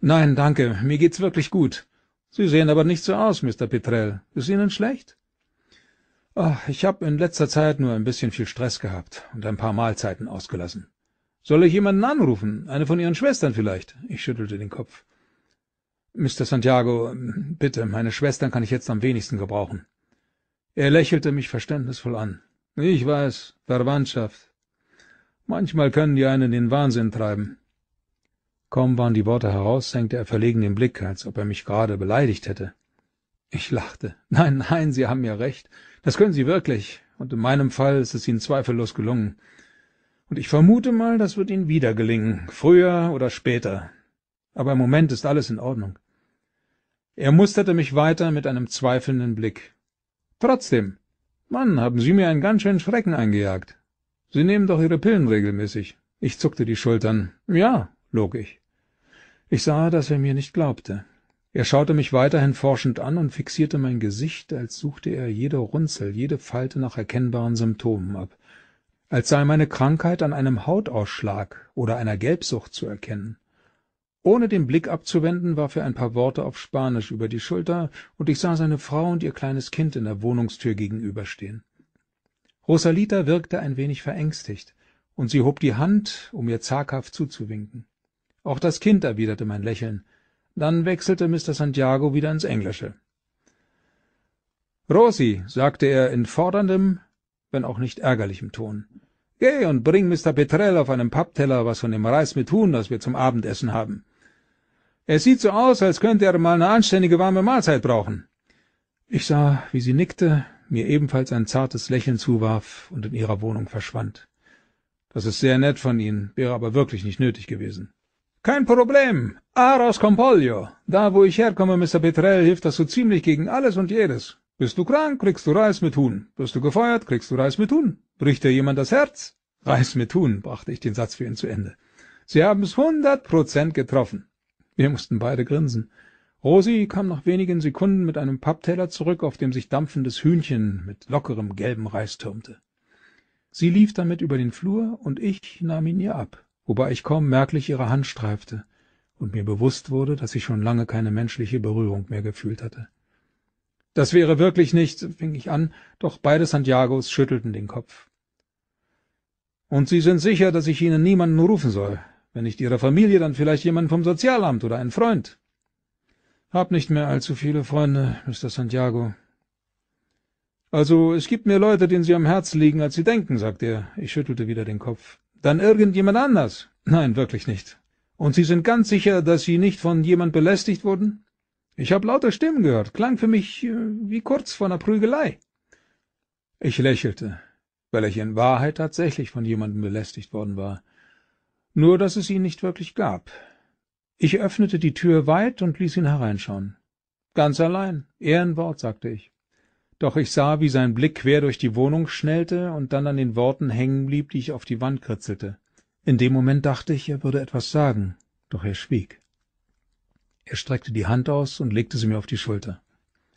»Nein, danke, mir geht's wirklich gut. Sie sehen aber nicht so aus, Mr. Petrell. Ist Ihnen schlecht?« »Ach, ich hab in letzter Zeit nur ein bisschen viel Stress gehabt und ein paar Mahlzeiten ausgelassen soll ich jemanden anrufen eine von ihren schwestern vielleicht ich schüttelte den kopf mr santiago bitte meine schwestern kann ich jetzt am wenigsten gebrauchen er lächelte mich verständnisvoll an ich weiß verwandtschaft manchmal können die einen den wahnsinn treiben kaum waren die worte heraus senkte er verlegen den blick als ob er mich gerade beleidigt hätte ich lachte nein nein sie haben ja recht das können sie wirklich und in meinem fall ist es ihnen zweifellos gelungen und ich vermute mal, das wird Ihnen wieder gelingen, früher oder später. Aber im Moment ist alles in Ordnung. Er musterte mich weiter mit einem zweifelnden Blick. Trotzdem, Mann, haben Sie mir einen ganz schönen Schrecken eingejagt. Sie nehmen doch Ihre Pillen regelmäßig. Ich zuckte die Schultern. Ja, log ich. Ich sah, dass er mir nicht glaubte. Er schaute mich weiterhin forschend an und fixierte mein Gesicht, als suchte er jede Runzel, jede Falte nach erkennbaren Symptomen ab als sei meine Krankheit an einem Hautausschlag oder einer Gelbsucht zu erkennen. Ohne den Blick abzuwenden, warf er ein paar Worte auf Spanisch über die Schulter, und ich sah seine Frau und ihr kleines Kind in der Wohnungstür gegenüberstehen. Rosalita wirkte ein wenig verängstigt, und sie hob die Hand, um ihr zaghaft zuzuwinken. Auch das Kind erwiderte mein Lächeln. Dann wechselte Mr. Santiago wieder ins Englische. »Rosi«, sagte er in forderndem, wenn auch nicht ärgerlichem Ton, Geh und bring Mr. Petrell auf einem Pappteller was von dem Reis mit Huhn, das wir zum Abendessen haben. Er sieht so aus, als könnte er mal eine anständige warme Mahlzeit brauchen. Ich sah, wie sie nickte, mir ebenfalls ein zartes Lächeln zuwarf und in ihrer Wohnung verschwand. Das ist sehr nett von Ihnen, wäre aber wirklich nicht nötig gewesen. Kein Problem. Aros Compolio. Da, wo ich herkomme, Mr. Petrell, hilft das so ziemlich gegen alles und jedes. Bist du krank, kriegst du Reis mit Huhn. Bist du gefeuert, kriegst du Reis mit Huhn. Bricht dir jemand das Herz? Reis mit Huhn, brachte ich den Satz für ihn zu Ende. Sie haben es hundert Prozent getroffen. Wir mussten beide grinsen. Rosi kam nach wenigen Sekunden mit einem Pappteller zurück, auf dem sich dampfendes Hühnchen mit lockerem gelbem Reis türmte. Sie lief damit über den Flur und ich nahm ihn ihr ab, wobei ich kaum merklich ihre Hand streifte und mir bewusst wurde, dass ich schon lange keine menschliche Berührung mehr gefühlt hatte. Das wäre wirklich nicht, fing ich an, doch beide Santiagos schüttelten den Kopf. Und Sie sind sicher, dass ich Ihnen niemanden rufen soll? Wenn nicht Ihre Familie, dann vielleicht jemand vom Sozialamt oder einen Freund. Hab nicht mehr allzu viele Freunde, Mr. Santiago. Also, es gibt mehr Leute, denen Sie am Herzen liegen, als Sie denken, sagte er. Ich schüttelte wieder den Kopf. Dann irgendjemand anders? Nein, wirklich nicht. Und Sie sind ganz sicher, dass Sie nicht von jemand belästigt wurden? ich habe lauter stimmen gehört klang für mich äh, wie kurz vor einer prügelei ich lächelte weil ich in wahrheit tatsächlich von jemandem belästigt worden war nur dass es ihn nicht wirklich gab ich öffnete die tür weit und ließ ihn hereinschauen ganz allein ehrenwort sagte ich doch ich sah wie sein blick quer durch die wohnung schnellte und dann an den worten hängen blieb die ich auf die wand kritzelte in dem moment dachte ich er würde etwas sagen doch er schwieg er streckte die hand aus und legte sie mir auf die schulter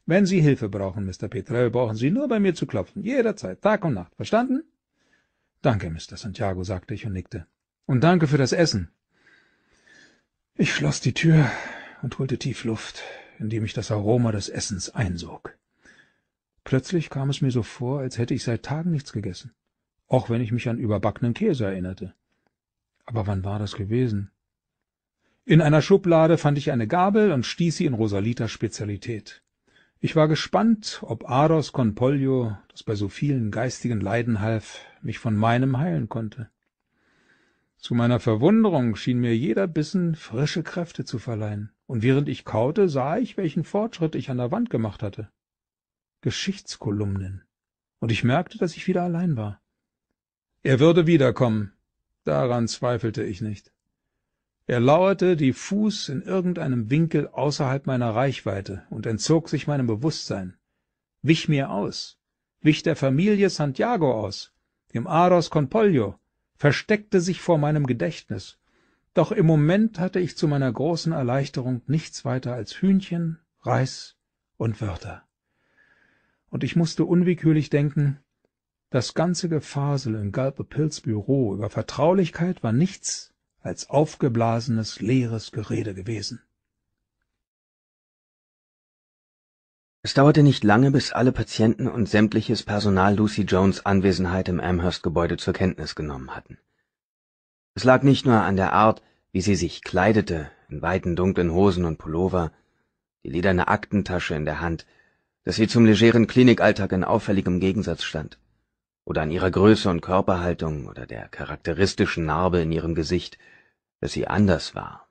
wenn sie hilfe brauchen Mr. petraeus brauchen sie nur bei mir zu klopfen jederzeit tag und nacht verstanden danke Mr. santiago sagte ich und nickte und danke für das essen ich schloß die tür und holte tief luft indem ich das aroma des essens einsog plötzlich kam es mir so vor als hätte ich seit tagen nichts gegessen auch wenn ich mich an überbackenen käse erinnerte aber wann war das gewesen in einer Schublade fand ich eine Gabel und stieß sie in Rosalitas Spezialität. Ich war gespannt, ob Aros con das bei so vielen geistigen Leiden half, mich von meinem heilen konnte. Zu meiner Verwunderung schien mir jeder Bissen frische Kräfte zu verleihen, und während ich kaute, sah ich, welchen Fortschritt ich an der Wand gemacht hatte. Geschichtskolumnen. Und ich merkte, dass ich wieder allein war. Er würde wiederkommen. Daran zweifelte ich nicht er lauerte die fuß in irgendeinem winkel außerhalb meiner reichweite und entzog sich meinem Bewusstsein. wich mir aus wich der familie santiago aus dem aros conpoglio versteckte sich vor meinem gedächtnis doch im moment hatte ich zu meiner großen erleichterung nichts weiter als hühnchen reis und wörter und ich musste unwillkürlich denken das ganze gefasel in Galpe pills Büro über vertraulichkeit war nichts als aufgeblasenes leeres Gerede gewesen. Es dauerte nicht lange, bis alle Patienten und sämtliches Personal Lucy Jones Anwesenheit im Amherst-Gebäude zur Kenntnis genommen hatten. Es lag nicht nur an der Art, wie sie sich kleidete, in weiten dunklen Hosen und Pullover, die lederne Aktentasche in der Hand, dass sie zum legeren Klinikalltag in auffälligem Gegensatz stand, oder an ihrer Größe und Körperhaltung oder der charakteristischen Narbe in ihrem Gesicht, dass sie anders war.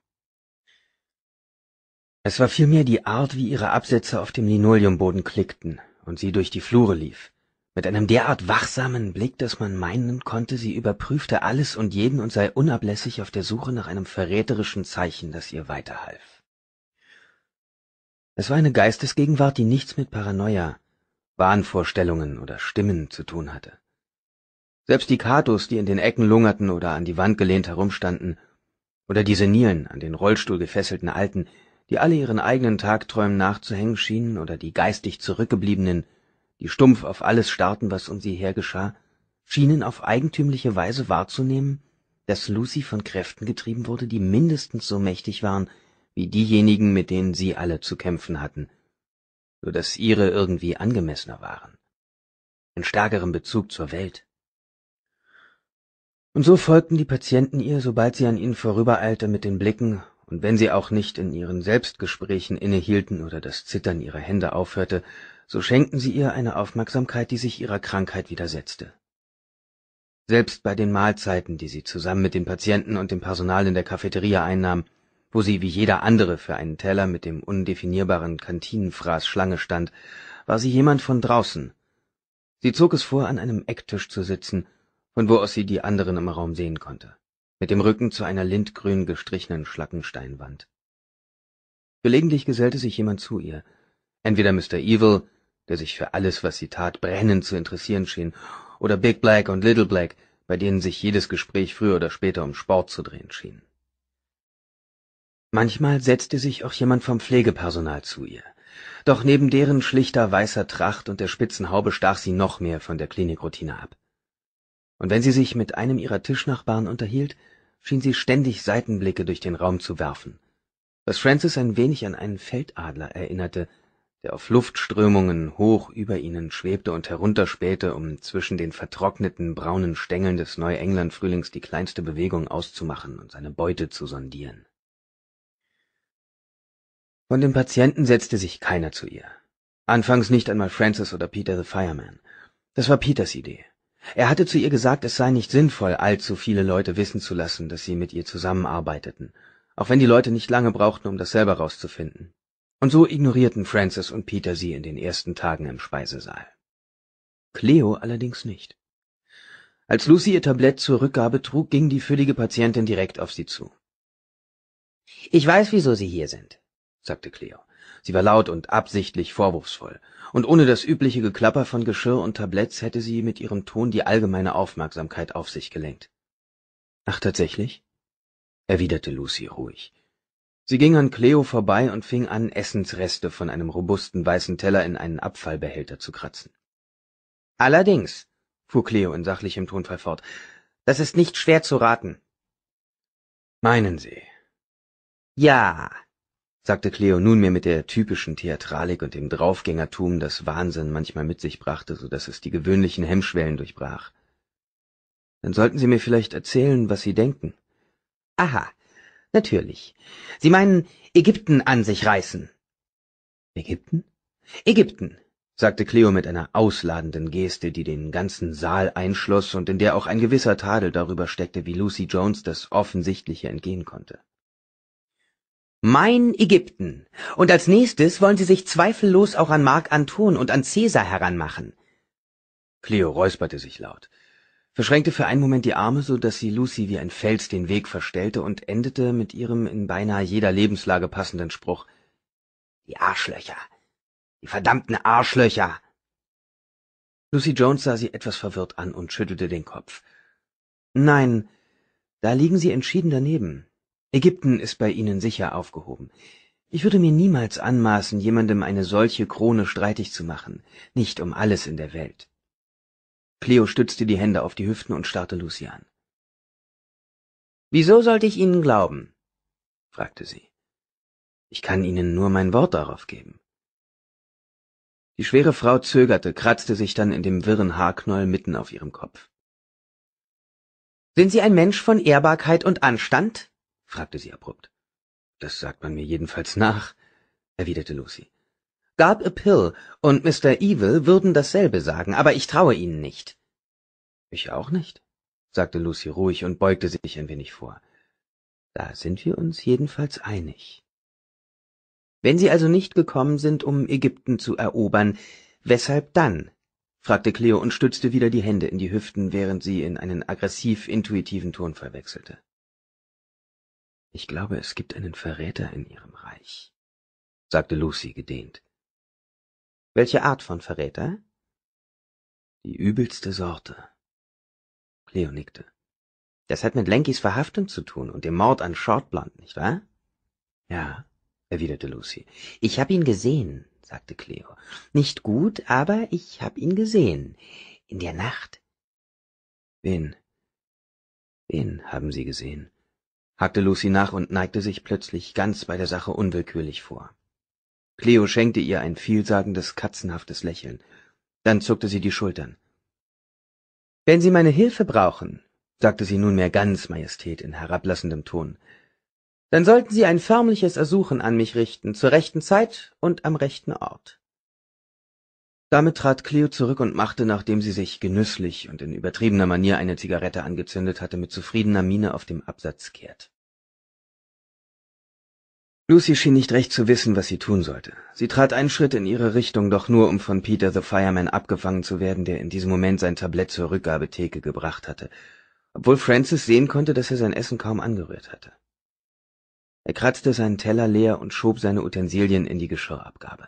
Es war vielmehr die Art, wie ihre Absätze auf dem Linoleumboden klickten und sie durch die Flure lief, mit einem derart wachsamen Blick, dass man meinen konnte, sie überprüfte alles und jeden und sei unablässig auf der Suche nach einem verräterischen Zeichen, das ihr weiterhalf. Es war eine Geistesgegenwart, die nichts mit Paranoia, Wahnvorstellungen oder Stimmen zu tun hatte. Selbst die Katos, die in den Ecken lungerten oder an die Wand gelehnt herumstanden, oder diese Nieren an den Rollstuhl gefesselten Alten, die alle ihren eigenen Tagträumen nachzuhängen schienen, oder die geistig Zurückgebliebenen, die stumpf auf alles starrten, was um sie her geschah, schienen auf eigentümliche Weise wahrzunehmen, dass Lucy von Kräften getrieben wurde, die mindestens so mächtig waren wie diejenigen, mit denen sie alle zu kämpfen hatten, nur dass ihre irgendwie angemessener waren, in stärkerem Bezug zur Welt und so folgten die Patienten ihr, sobald sie an ihnen vorübereilte, mit den Blicken, und wenn sie auch nicht in ihren Selbstgesprächen innehielten oder das Zittern ihrer Hände aufhörte, so schenkten sie ihr eine Aufmerksamkeit, die sich ihrer Krankheit widersetzte. Selbst bei den Mahlzeiten, die sie zusammen mit den Patienten und dem Personal in der Cafeteria einnahm, wo sie wie jeder andere für einen Teller mit dem undefinierbaren Kantinenfraß Schlange stand, war sie jemand von draußen. Sie zog es vor, an einem Ecktisch zu sitzen und wo aus sie die anderen im Raum sehen konnte, mit dem Rücken zu einer lindgrün gestrichenen Schlackensteinwand. Gelegentlich gesellte sich jemand zu ihr, entweder Mr. Evil, der sich für alles, was sie tat, brennend zu interessieren schien, oder Big Black und Little Black, bei denen sich jedes Gespräch früher oder später um Sport zu drehen schien. Manchmal setzte sich auch jemand vom Pflegepersonal zu ihr, doch neben deren schlichter weißer Tracht und der spitzen Haube stach sie noch mehr von der Klinikroutine ab und wenn sie sich mit einem ihrer tischnachbarn unterhielt schien sie ständig seitenblicke durch den raum zu werfen was francis ein wenig an einen feldadler erinnerte der auf luftströmungen hoch über ihnen schwebte und herunterspähte um zwischen den vertrockneten braunen Stängeln des neuengland-frühlings die kleinste bewegung auszumachen und seine beute zu sondieren von den patienten setzte sich keiner zu ihr anfangs nicht einmal francis oder peter the fireman das war peters idee er hatte zu ihr gesagt, es sei nicht sinnvoll, allzu viele Leute wissen zu lassen, dass sie mit ihr zusammenarbeiteten, auch wenn die Leute nicht lange brauchten, um das selber rauszufinden. Und so ignorierten Francis und Peter sie in den ersten Tagen im Speisesaal. Cleo allerdings nicht. Als Lucy ihr Tablett zur Rückgabe trug, ging die füllige Patientin direkt auf sie zu. Ich weiß, wieso Sie hier sind, sagte Cleo. Sie war laut und absichtlich vorwurfsvoll, und ohne das übliche Geklapper von Geschirr und Tabletts hätte sie mit ihrem Ton die allgemeine Aufmerksamkeit auf sich gelenkt. Ach, tatsächlich? erwiderte Lucy ruhig. Sie ging an Cleo vorbei und fing an, Essensreste von einem robusten weißen Teller in einen Abfallbehälter zu kratzen. Allerdings, fuhr Cleo in sachlichem Tonfall fort, das ist nicht schwer zu raten. Meinen Sie? Ja, sagte Cleo nunmehr mit der typischen Theatralik und dem Draufgängertum, das Wahnsinn manchmal mit sich brachte, so dass es die gewöhnlichen Hemmschwellen durchbrach. Dann sollten Sie mir vielleicht erzählen, was Sie denken. Aha, natürlich. Sie meinen Ägypten an sich reißen. Ägypten? Ägypten, sagte Cleo mit einer ausladenden Geste, die den ganzen Saal einschloss und in der auch ein gewisser Tadel darüber steckte, wie Lucy Jones das Offensichtliche entgehen konnte. Mein Ägypten. Und als nächstes wollen Sie sich zweifellos auch an Mark Anton und an Cäsar heranmachen. Cleo räusperte sich laut, verschränkte für einen Moment die Arme, so dass sie Lucy wie ein Fels den Weg verstellte und endete mit ihrem in beinahe jeder Lebenslage passenden Spruch. Die Arschlöcher. Die verdammten Arschlöcher. Lucy Jones sah sie etwas verwirrt an und schüttelte den Kopf. Nein, da liegen Sie entschieden daneben. Ägypten ist bei Ihnen sicher aufgehoben. Ich würde mir niemals anmaßen, jemandem eine solche Krone streitig zu machen, nicht um alles in der Welt. Cleo stützte die Hände auf die Hüften und starrte Lucy an. Wieso sollte ich Ihnen glauben? fragte sie. Ich kann Ihnen nur mein Wort darauf geben. Die schwere Frau zögerte, kratzte sich dann in dem wirren Haarknoll mitten auf ihrem Kopf. Sind Sie ein Mensch von Ehrbarkeit und Anstand? fragte sie abrupt. Das sagt man mir jedenfalls nach, erwiderte Lucy. Garb a Pill und Mr. Evil würden dasselbe sagen, aber ich traue ihnen nicht. Ich auch nicht, sagte Lucy ruhig und beugte sich ein wenig vor. Da sind wir uns jedenfalls einig. Wenn Sie also nicht gekommen sind, um Ägypten zu erobern, weshalb dann? fragte Cleo und stützte wieder die Hände in die Hüften, während sie in einen aggressiv intuitiven Ton verwechselte. Ich glaube, es gibt einen Verräter in Ihrem Reich, sagte Lucy gedehnt. Welche Art von Verräter? Die übelste Sorte. Cleo nickte. Das hat mit Lenkys Verhaftung zu tun und dem Mord an Shortblunt, nicht wahr? Ja, erwiderte Lucy. Ich habe ihn gesehen, sagte Cleo. Nicht gut, aber ich habe ihn gesehen. In der Nacht. Wen? Wen haben Sie gesehen? hackte Lucy nach und neigte sich plötzlich ganz bei der Sache unwillkürlich vor. Cleo schenkte ihr ein vielsagendes, katzenhaftes Lächeln. Dann zuckte sie die Schultern. Wenn Sie meine Hilfe brauchen, sagte sie nunmehr ganz Majestät in herablassendem Ton, dann sollten Sie ein förmliches Ersuchen an mich richten, zur rechten Zeit und am rechten Ort. Damit trat Cleo zurück und machte, nachdem sie sich genüsslich und in übertriebener Manier eine Zigarette angezündet hatte, mit zufriedener Miene auf dem Absatz kehrt. Lucy schien nicht recht zu wissen, was sie tun sollte. Sie trat einen Schritt in ihre Richtung, doch nur um von Peter the Fireman abgefangen zu werden, der in diesem Moment sein Tablett zur Rückgabetheke gebracht hatte, obwohl Francis sehen konnte, dass er sein Essen kaum angerührt hatte. Er kratzte seinen Teller leer und schob seine Utensilien in die Geschirrabgabe.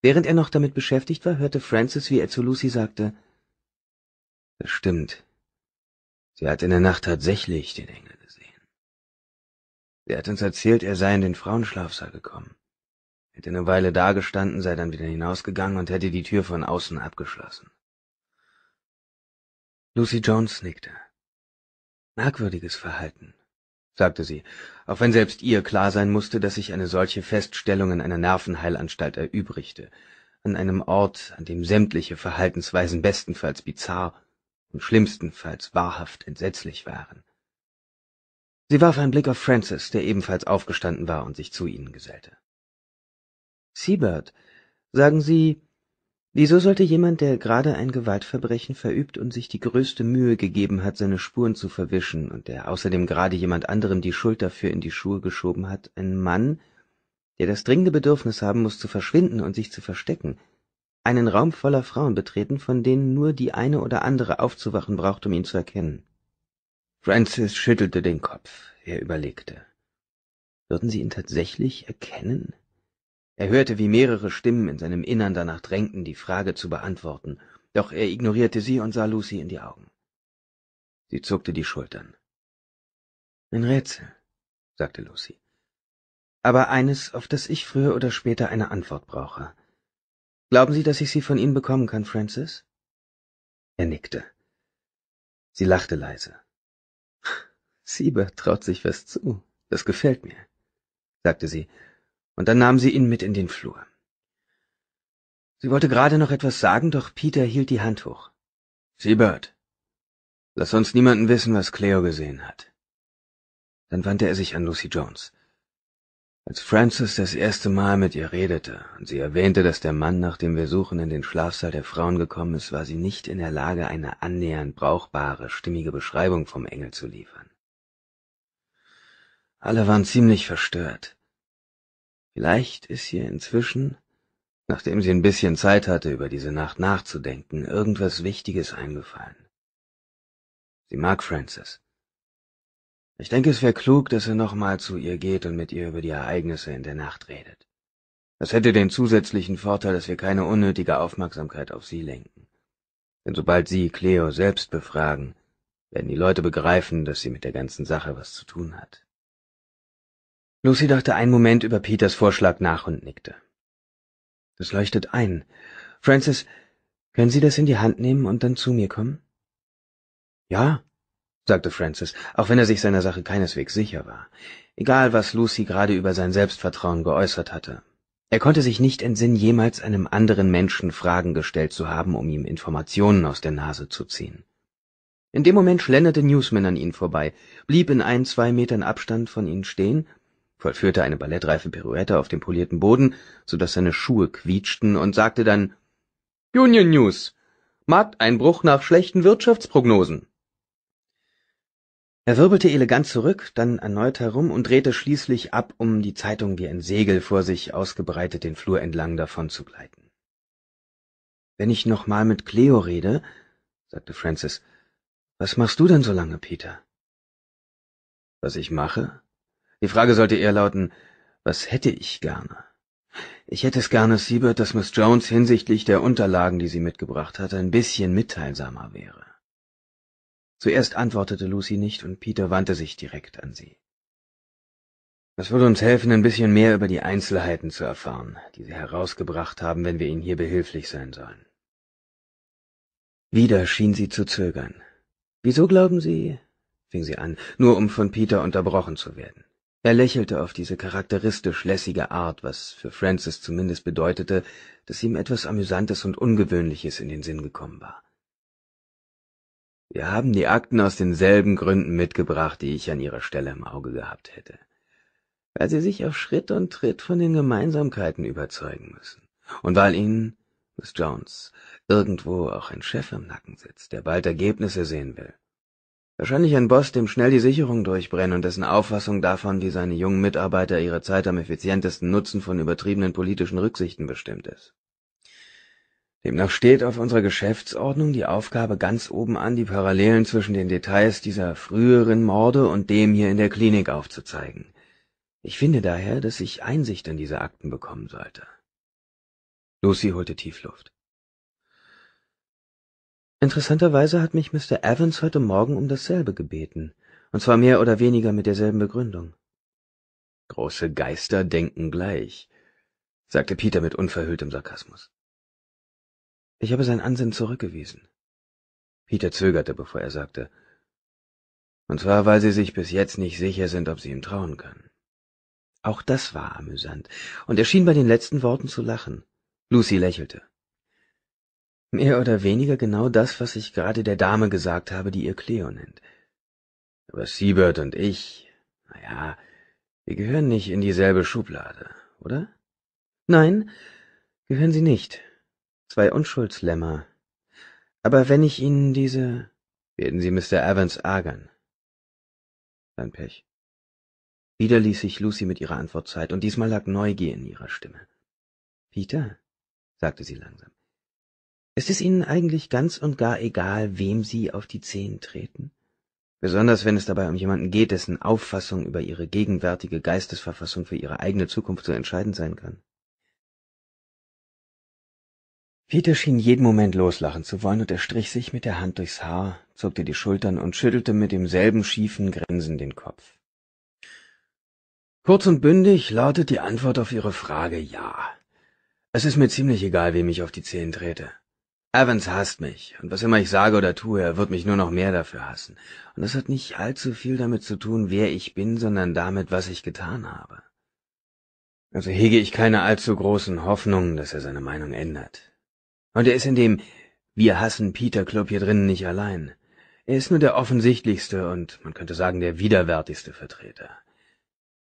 Während er noch damit beschäftigt war, hörte Francis, wie er zu Lucy sagte, »Das stimmt. Sie hat in der Nacht tatsächlich den Engel gesehen. Sie hat uns erzählt, er sei in den Frauenschlafsaal gekommen, hätte eine Weile dagestanden, sei dann wieder hinausgegangen und hätte die Tür von außen abgeschlossen.« Lucy Jones nickte. Merkwürdiges Verhalten sagte sie, auch wenn selbst ihr klar sein musste, dass sich eine solche Feststellung in einer Nervenheilanstalt erübrigte, an einem Ort, an dem sämtliche Verhaltensweisen bestenfalls bizarr und schlimmstenfalls wahrhaft entsetzlich waren. Sie warf einen Blick auf Francis, der ebenfalls aufgestanden war und sich zu ihnen gesellte. Siebert, sagen Sie, Wieso sollte jemand, der gerade ein Gewaltverbrechen verübt und sich die größte Mühe gegeben hat, seine Spuren zu verwischen, und der außerdem gerade jemand anderem die Schuld dafür in die Schuhe geschoben hat, ein Mann, der das dringende Bedürfnis haben muss, zu verschwinden und sich zu verstecken, einen Raum voller Frauen betreten, von denen nur die eine oder andere aufzuwachen braucht, um ihn zu erkennen? Francis schüttelte den Kopf. Er überlegte. Würden sie ihn tatsächlich erkennen? Er hörte, wie mehrere Stimmen in seinem Innern danach drängten, die Frage zu beantworten, doch er ignorierte sie und sah Lucy in die Augen. Sie zuckte die Schultern. Ein Rätsel, sagte Lucy. Aber eines, auf das ich früher oder später eine Antwort brauche. Glauben Sie, dass ich sie von Ihnen bekommen kann, Francis? Er nickte. Sie lachte leise. Sieber traut sich was zu. Das gefällt mir, sagte sie und dann nahm sie ihn mit in den Flur. Sie wollte gerade noch etwas sagen, doch Peter hielt die Hand hoch. Siebert, lass uns niemanden wissen, was Cleo gesehen hat. Dann wandte er sich an Lucy Jones. Als Francis das erste Mal mit ihr redete und sie erwähnte, dass der Mann, nach dem wir suchen, in den Schlafsaal der Frauen gekommen ist, war sie nicht in der Lage, eine annähernd brauchbare, stimmige Beschreibung vom Engel zu liefern. Alle waren ziemlich verstört. Vielleicht ist ihr inzwischen, nachdem sie ein bisschen Zeit hatte, über diese Nacht nachzudenken, irgendwas Wichtiges eingefallen. Sie mag Francis. Ich denke, es wäre klug, dass er nochmal zu ihr geht und mit ihr über die Ereignisse in der Nacht redet. Das hätte den zusätzlichen Vorteil, dass wir keine unnötige Aufmerksamkeit auf sie lenken. Denn sobald sie Cleo selbst befragen, werden die Leute begreifen, dass sie mit der ganzen Sache was zu tun hat. Lucy dachte einen Moment über Peters Vorschlag nach und nickte. Das leuchtet ein. Francis, können Sie das in die Hand nehmen und dann zu mir kommen? Ja, sagte Francis, auch wenn er sich seiner Sache keineswegs sicher war. Egal, was Lucy gerade über sein Selbstvertrauen geäußert hatte. Er konnte sich nicht entsinnen, jemals einem anderen Menschen Fragen gestellt zu haben, um ihm Informationen aus der Nase zu ziehen. In dem Moment schlenderte Newsman an ihnen vorbei, blieb in ein, zwei Metern Abstand von ihnen stehen vollführte eine ballettreife Pirouette auf dem polierten Boden, so dass seine Schuhe quietschten, und sagte dann Union News. Markteinbruch nach schlechten Wirtschaftsprognosen. Er wirbelte elegant zurück, dann erneut herum und drehte schließlich ab, um die Zeitung wie ein Segel vor sich ausgebreitet den Flur entlang davonzugleiten. Wenn ich noch mal mit Cleo rede, sagte Francis, was machst du denn so lange, Peter? Was ich mache? Die Frage sollte eher lauten, was hätte ich gerne? Ich hätte es gerne, Siebert, dass Miss Jones hinsichtlich der Unterlagen, die sie mitgebracht hat, ein bisschen mitteilsamer wäre. Zuerst antwortete Lucy nicht und Peter wandte sich direkt an sie. Es würde uns helfen, ein bisschen mehr über die Einzelheiten zu erfahren, die Sie herausgebracht haben, wenn wir Ihnen hier behilflich sein sollen. Wieder schien sie zu zögern. Wieso glauben Sie? fing sie an, nur um von Peter unterbrochen zu werden er lächelte auf diese charakteristisch lässige art was für francis zumindest bedeutete daß ihm etwas amüsantes und ungewöhnliches in den sinn gekommen war wir haben die akten aus denselben gründen mitgebracht die ich an ihrer stelle im auge gehabt hätte weil sie sich auf schritt und tritt von den gemeinsamkeiten überzeugen müssen und weil ihnen Miss jones irgendwo auch ein chef im nacken sitzt der bald ergebnisse sehen will Wahrscheinlich ein Boss, dem schnell die Sicherung durchbrennen und dessen Auffassung davon, wie seine jungen Mitarbeiter ihre Zeit am effizientesten nutzen, von übertriebenen politischen Rücksichten bestimmt ist. Demnach steht auf unserer Geschäftsordnung die Aufgabe ganz oben an, die Parallelen zwischen den Details dieser früheren Morde und dem hier in der Klinik aufzuzeigen. Ich finde daher, dass ich Einsicht in diese Akten bekommen sollte. Lucy holte Tiefluft. Interessanterweise hat mich Mr. Evans heute Morgen um dasselbe gebeten, und zwar mehr oder weniger mit derselben Begründung. Große Geister denken gleich, sagte Peter mit unverhülltem Sarkasmus. Ich habe sein Ansinnen zurückgewiesen. Peter zögerte, bevor er sagte, und zwar, weil sie sich bis jetzt nicht sicher sind, ob sie ihm trauen können. Auch das war amüsant, und er schien bei den letzten Worten zu lachen. Lucy lächelte. Mehr oder weniger genau das, was ich gerade der Dame gesagt habe, die ihr Cleo nennt. Aber Siebert und ich, na ja, wir gehören nicht in dieselbe Schublade, oder? Nein, gehören sie nicht. Zwei Unschuldslämmer. Aber wenn ich Ihnen diese... werden Sie Mr. Evans ärgern. Sein Pech. Wieder ließ sich Lucy mit ihrer Antwort Zeit, und diesmal lag Neugier in ihrer Stimme. Peter, sagte sie langsam, ist Es ihnen eigentlich ganz und gar egal, wem sie auf die Zehen treten, besonders wenn es dabei um jemanden geht, dessen Auffassung über ihre gegenwärtige Geistesverfassung für ihre eigene Zukunft so entscheidend sein kann. Peter schien jeden Moment loslachen zu wollen, und er strich sich mit der Hand durchs Haar, zuckte die Schultern und schüttelte mit demselben schiefen Grinsen den Kopf. Kurz und bündig lautet die Antwort auf Ihre Frage ja. Es ist mir ziemlich egal, wem ich auf die Zehen trete. Evans hasst mich, und was immer ich sage oder tue, er wird mich nur noch mehr dafür hassen. Und das hat nicht allzu viel damit zu tun, wer ich bin, sondern damit, was ich getan habe. Also hege ich keine allzu großen Hoffnungen, dass er seine Meinung ändert. Und er ist in dem Wir hassen Peter Club hier drinnen nicht allein. Er ist nur der offensichtlichste und man könnte sagen der widerwärtigste Vertreter.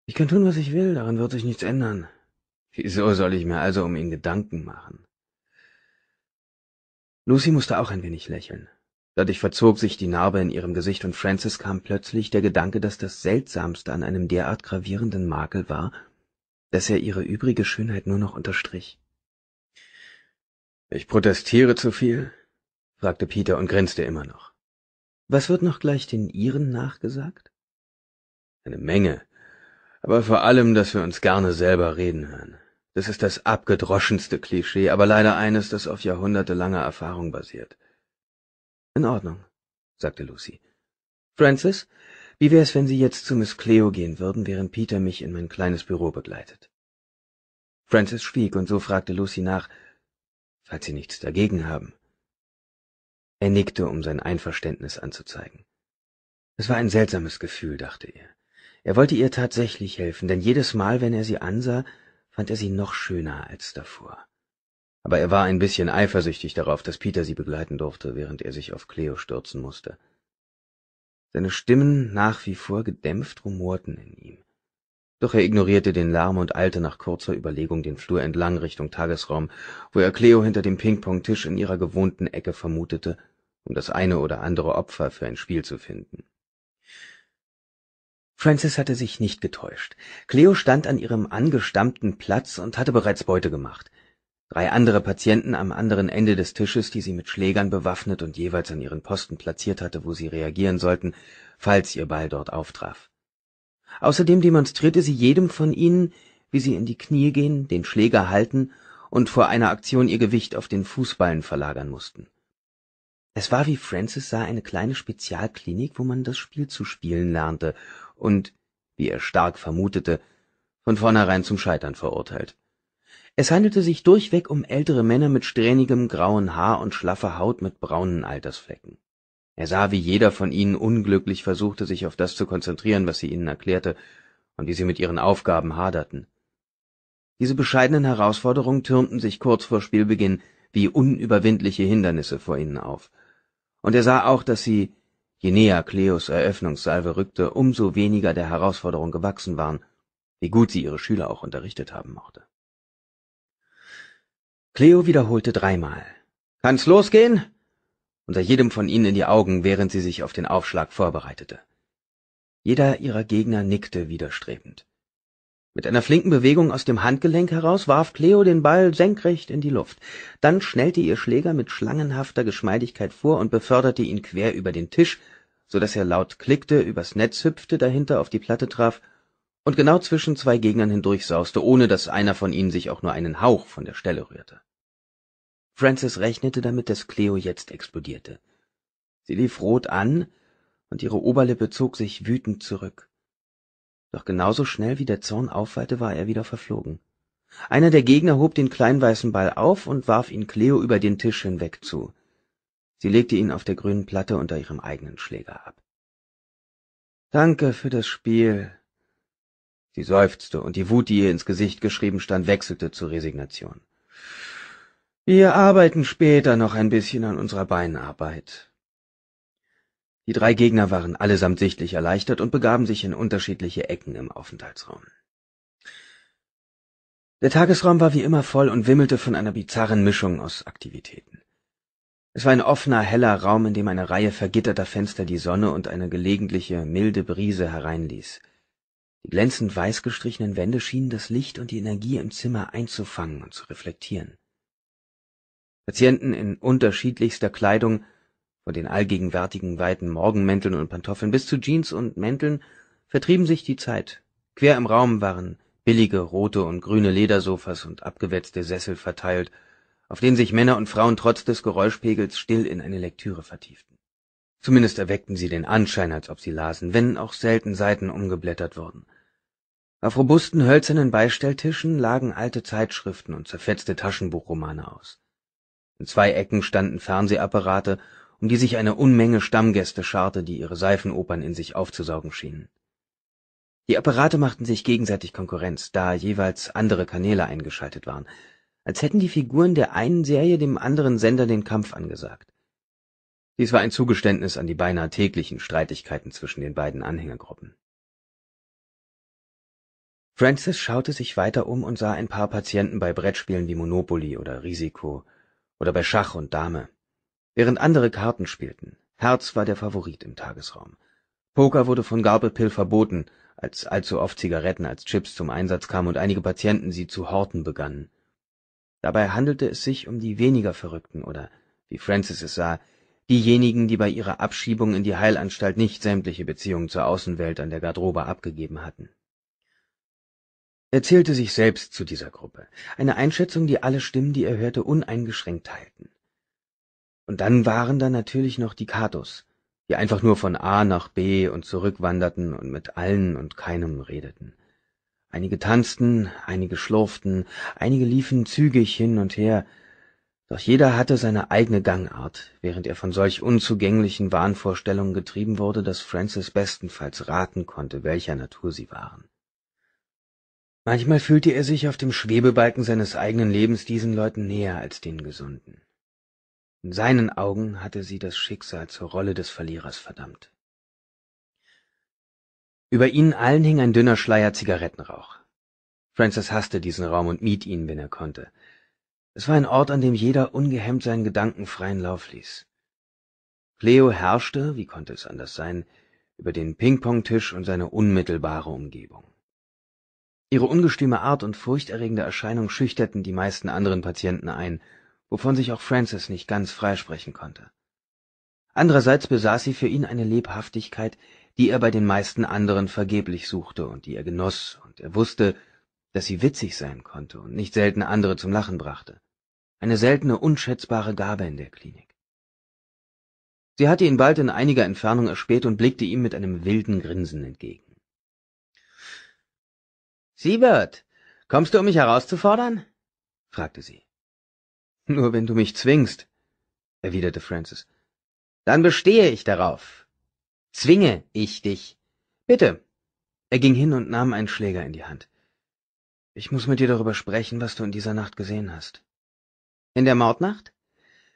Ich kann tun, was ich will, daran wird sich nichts ändern. Wieso soll ich mir also um ihn Gedanken machen? Lucy musste auch ein wenig lächeln. Dadurch verzog sich die Narbe in ihrem Gesicht und Francis kam plötzlich der Gedanke, dass das Seltsamste an einem derart gravierenden Makel war, dass er ihre übrige Schönheit nur noch unterstrich. Ich protestiere zu viel? fragte Peter und grinste immer noch. Was wird noch gleich den Iren nachgesagt? Eine Menge, aber vor allem, dass wir uns gerne selber reden hören. Das ist das abgedroschenste Klischee, aber leider eines, das auf jahrhundertelanger Erfahrung basiert. In Ordnung, sagte Lucy. Francis, wie wär's, wenn Sie jetzt zu Miss Cleo gehen würden, während Peter mich in mein kleines Büro begleitet? Francis schwieg, und so fragte Lucy nach, falls Sie nichts dagegen haben. Er nickte, um sein Einverständnis anzuzeigen. Es war ein seltsames Gefühl, dachte er. Er wollte ihr tatsächlich helfen, denn jedes Mal, wenn er sie ansah, fand er sie noch schöner als davor. Aber er war ein bisschen eifersüchtig darauf, dass Peter sie begleiten durfte, während er sich auf Cleo stürzen musste. Seine Stimmen, nach wie vor gedämpft, rumorten in ihm. Doch er ignorierte den Lärm und eilte nach kurzer Überlegung den Flur entlang Richtung Tagesraum, wo er Cleo hinter dem Ping-Pong-Tisch in ihrer gewohnten Ecke vermutete, um das eine oder andere Opfer für ein Spiel zu finden. Francis hatte sich nicht getäuscht. Cleo stand an ihrem angestammten Platz und hatte bereits Beute gemacht. Drei andere Patienten am anderen Ende des Tisches, die sie mit Schlägern bewaffnet und jeweils an ihren Posten platziert hatte, wo sie reagieren sollten, falls ihr Ball dort auftraf. Außerdem demonstrierte sie jedem von ihnen, wie sie in die Knie gehen, den Schläger halten und vor einer Aktion ihr Gewicht auf den Fußballen verlagern mussten. Es war, wie Francis sah, eine kleine Spezialklinik, wo man das Spiel zu spielen lernte und, wie er stark vermutete, von vornherein zum Scheitern verurteilt. Es handelte sich durchweg um ältere Männer mit strähnigem grauen Haar und schlaffer Haut mit braunen Altersflecken. Er sah, wie jeder von ihnen unglücklich versuchte, sich auf das zu konzentrieren, was sie ihnen erklärte, und wie sie mit ihren Aufgaben haderten. Diese bescheidenen Herausforderungen türmten sich kurz vor Spielbeginn wie unüberwindliche Hindernisse vor ihnen auf. Und er sah auch, dass sie Je näher Cleos Eröffnungssalve rückte, umso weniger der Herausforderung gewachsen waren, wie gut sie ihre Schüler auch unterrichtet haben mochte. Cleo wiederholte dreimal. Kann's losgehen? und sah jedem von ihnen in die Augen, während sie sich auf den Aufschlag vorbereitete. Jeder ihrer Gegner nickte widerstrebend. Mit einer flinken Bewegung aus dem Handgelenk heraus warf Cleo den Ball senkrecht in die Luft. Dann schnellte ihr Schläger mit schlangenhafter Geschmeidigkeit vor und beförderte ihn quer über den Tisch so daß er laut klickte, übers Netz hüpfte, dahinter auf die Platte traf und genau zwischen zwei Gegnern hindurch sauste, ohne dass einer von ihnen sich auch nur einen Hauch von der Stelle rührte. Francis rechnete damit, dass Cleo jetzt explodierte. Sie lief rot an, und ihre Oberlippe zog sich wütend zurück. Doch genauso schnell wie der Zorn aufweite, war er wieder verflogen. Einer der Gegner hob den kleinen weißen Ball auf und warf ihn Cleo über den Tisch hinweg zu. Sie legte ihn auf der grünen Platte unter ihrem eigenen Schläger ab. Danke für das Spiel. Sie seufzte, und die Wut, die ihr ins Gesicht geschrieben stand, wechselte zur Resignation. Wir arbeiten später noch ein bisschen an unserer Beinarbeit. Die drei Gegner waren allesamt sichtlich erleichtert und begaben sich in unterschiedliche Ecken im Aufenthaltsraum. Der Tagesraum war wie immer voll und wimmelte von einer bizarren Mischung aus Aktivitäten. Es war ein offener, heller Raum, in dem eine Reihe vergitterter Fenster die Sonne und eine gelegentliche, milde Brise hereinließ. Die glänzend weiß gestrichenen Wände schienen das Licht und die Energie im Zimmer einzufangen und zu reflektieren. Patienten in unterschiedlichster Kleidung, von den allgegenwärtigen weiten Morgenmänteln und Pantoffeln bis zu Jeans und Mänteln, vertrieben sich die Zeit. Quer im Raum waren billige rote und grüne Ledersofas und abgewetzte Sessel verteilt, auf den sich Männer und Frauen trotz des Geräuschpegels still in eine Lektüre vertieften. Zumindest erweckten sie den Anschein, als ob sie lasen, wenn auch selten Seiten umgeblättert wurden. Auf robusten hölzernen Beistelltischen lagen alte Zeitschriften und zerfetzte Taschenbuchromane aus. In zwei Ecken standen Fernsehapparate, um die sich eine Unmenge Stammgäste scharte, die ihre Seifenopern in sich aufzusaugen schienen. Die Apparate machten sich gegenseitig Konkurrenz, da jeweils andere Kanäle eingeschaltet waren, als hätten die Figuren der einen Serie dem anderen Sender den Kampf angesagt. Dies war ein Zugeständnis an die beinahe täglichen Streitigkeiten zwischen den beiden Anhängergruppen. Francis schaute sich weiter um und sah ein paar Patienten bei Brettspielen wie Monopoly oder Risiko oder bei Schach und Dame, während andere Karten spielten. Herz war der Favorit im Tagesraum. Poker wurde von Gabelpill verboten, als allzu oft Zigaretten als Chips zum Einsatz kamen und einige Patienten sie zu horten begannen Dabei handelte es sich um die weniger Verrückten oder, wie Francis es sah, diejenigen, die bei ihrer Abschiebung in die Heilanstalt nicht sämtliche Beziehungen zur Außenwelt an der Garderobe abgegeben hatten. Er zählte sich selbst zu dieser Gruppe, eine Einschätzung, die alle Stimmen, die er hörte, uneingeschränkt teilten. Und dann waren da natürlich noch die Katos, die einfach nur von A nach B und zurückwanderten und mit allen und keinem redeten einige tanzten einige schlurften einige liefen zügig hin und her doch jeder hatte seine eigene gangart während er von solch unzugänglichen wahnvorstellungen getrieben wurde dass francis bestenfalls raten konnte welcher natur sie waren manchmal fühlte er sich auf dem schwebebalken seines eigenen lebens diesen leuten näher als den gesunden in seinen augen hatte sie das schicksal zur rolle des verlierers verdammt über ihnen allen hing ein dünner Schleier Zigarettenrauch. Francis hasste diesen Raum und mied ihn, wenn er konnte. Es war ein Ort, an dem jeder ungehemmt seinen Gedanken freien Lauf ließ. Cleo herrschte, wie konnte es anders sein, über den Ping-Pong-Tisch und seine unmittelbare Umgebung. Ihre ungestüme Art und furchterregende Erscheinung schüchterten die meisten anderen Patienten ein, wovon sich auch Francis nicht ganz freisprechen konnte. Andererseits besaß sie für ihn eine Lebhaftigkeit, die er bei den meisten anderen vergeblich suchte und die er genoss, und er wusste, dass sie witzig sein konnte und nicht selten andere zum Lachen brachte. Eine seltene, unschätzbare Gabe in der Klinik. Sie hatte ihn bald in einiger Entfernung erspäht und blickte ihm mit einem wilden Grinsen entgegen. Siebert, kommst du, um mich herauszufordern? fragte sie. Nur wenn du mich zwingst, erwiderte Francis. Dann bestehe ich darauf, zwinge ich dich. Bitte. Er ging hin und nahm einen Schläger in die Hand. Ich muss mit dir darüber sprechen, was du in dieser Nacht gesehen hast. In der Mordnacht?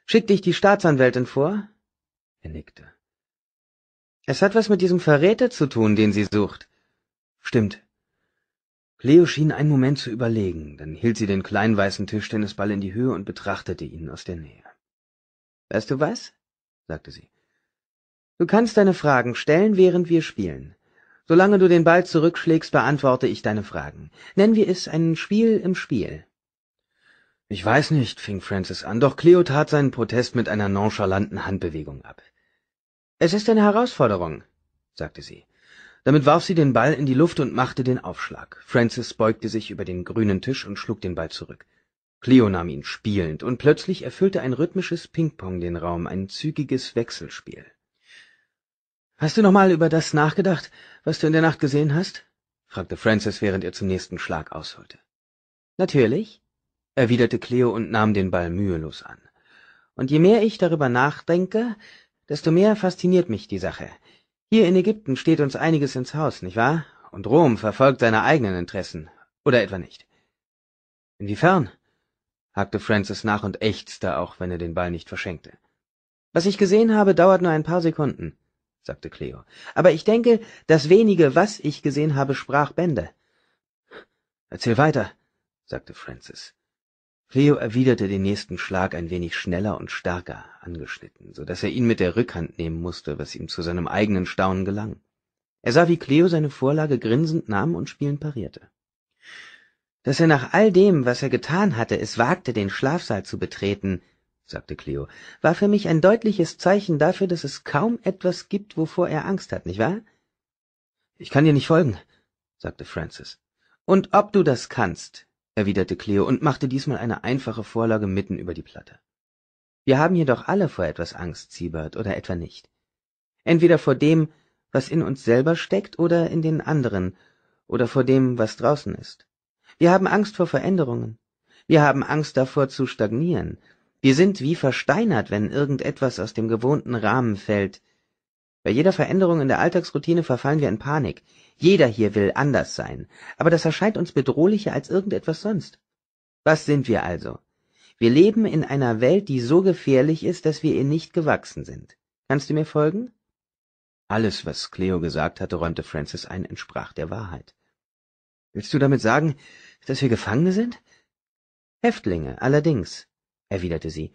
Schickt dich die Staatsanwältin vor? Er nickte. Es hat was mit diesem Verräter zu tun, den sie sucht. Stimmt. Cleo schien einen Moment zu überlegen, dann hielt sie den kleinen weißen Tischtennisball in die Höhe und betrachtete ihn aus der Nähe. Weißt du was? sagte sie. Du kannst deine Fragen stellen, während wir spielen. Solange du den Ball zurückschlägst, beantworte ich deine Fragen. Nennen wir es ein Spiel im Spiel. Ich weiß nicht, fing Francis an, doch Cleo tat seinen Protest mit einer nonchalanten Handbewegung ab. Es ist eine Herausforderung, sagte sie. Damit warf sie den Ball in die Luft und machte den Aufschlag. Francis beugte sich über den grünen Tisch und schlug den Ball zurück. Cleo nahm ihn spielend, und plötzlich erfüllte ein rhythmisches Ping-Pong den Raum, ein zügiges Wechselspiel. Hast du nochmal über das nachgedacht, was du in der Nacht gesehen hast? fragte Francis, während er zum nächsten Schlag ausholte. Natürlich, erwiderte Cleo und nahm den Ball mühelos an. Und je mehr ich darüber nachdenke, desto mehr fasziniert mich die Sache. Hier in Ägypten steht uns einiges ins Haus, nicht wahr? Und Rom verfolgt seine eigenen Interessen. Oder etwa nicht? Inwiefern? hakte Francis nach und ächzte, auch wenn er den Ball nicht verschenkte. Was ich gesehen habe, dauert nur ein paar Sekunden sagte Cleo. Aber ich denke, das wenige, was ich gesehen habe, sprach Bände. Erzähl weiter, sagte Francis. Cleo erwiderte den nächsten Schlag ein wenig schneller und stärker angeschnitten, so daß er ihn mit der Rückhand nehmen mußte, was ihm zu seinem eigenen Staunen gelang. Er sah, wie Cleo seine Vorlage grinsend nahm und spielend parierte. Dass er nach all dem, was er getan hatte, es wagte, den Schlafsaal zu betreten, sagte Cleo, war für mich ein deutliches Zeichen dafür, dass es kaum etwas gibt, wovor er Angst hat, nicht wahr? Ich kann dir nicht folgen, sagte Francis. Und ob du das kannst, erwiderte Cleo und machte diesmal eine einfache Vorlage mitten über die Platte. Wir haben jedoch alle vor etwas Angst, Siebert, oder etwa nicht. Entweder vor dem, was in uns selber steckt oder in den anderen, oder vor dem, was draußen ist. Wir haben Angst vor Veränderungen. Wir haben Angst davor zu stagnieren, wir sind wie versteinert, wenn irgendetwas aus dem gewohnten Rahmen fällt. Bei jeder Veränderung in der Alltagsroutine verfallen wir in Panik. Jeder hier will anders sein, aber das erscheint uns bedrohlicher als irgendetwas sonst. Was sind wir also? Wir leben in einer Welt, die so gefährlich ist, dass wir ihr nicht gewachsen sind. Kannst du mir folgen? Alles, was Cleo gesagt hatte, räumte Francis ein, entsprach der Wahrheit. Willst du damit sagen, dass wir Gefangene sind? Häftlinge, allerdings, erwiderte sie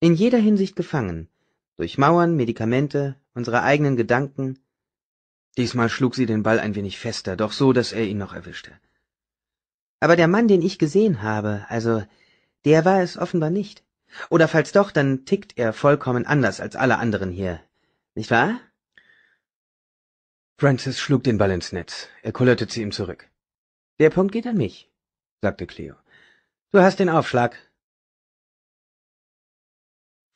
in jeder hinsicht gefangen durch mauern medikamente unsere eigenen gedanken diesmal schlug sie den ball ein wenig fester doch so dass er ihn noch erwischte aber der mann den ich gesehen habe also der war es offenbar nicht oder falls doch dann tickt er vollkommen anders als alle anderen hier nicht wahr francis schlug den ball ins netz er kullerte zu ihm zurück der punkt geht an mich sagte cleo du hast den aufschlag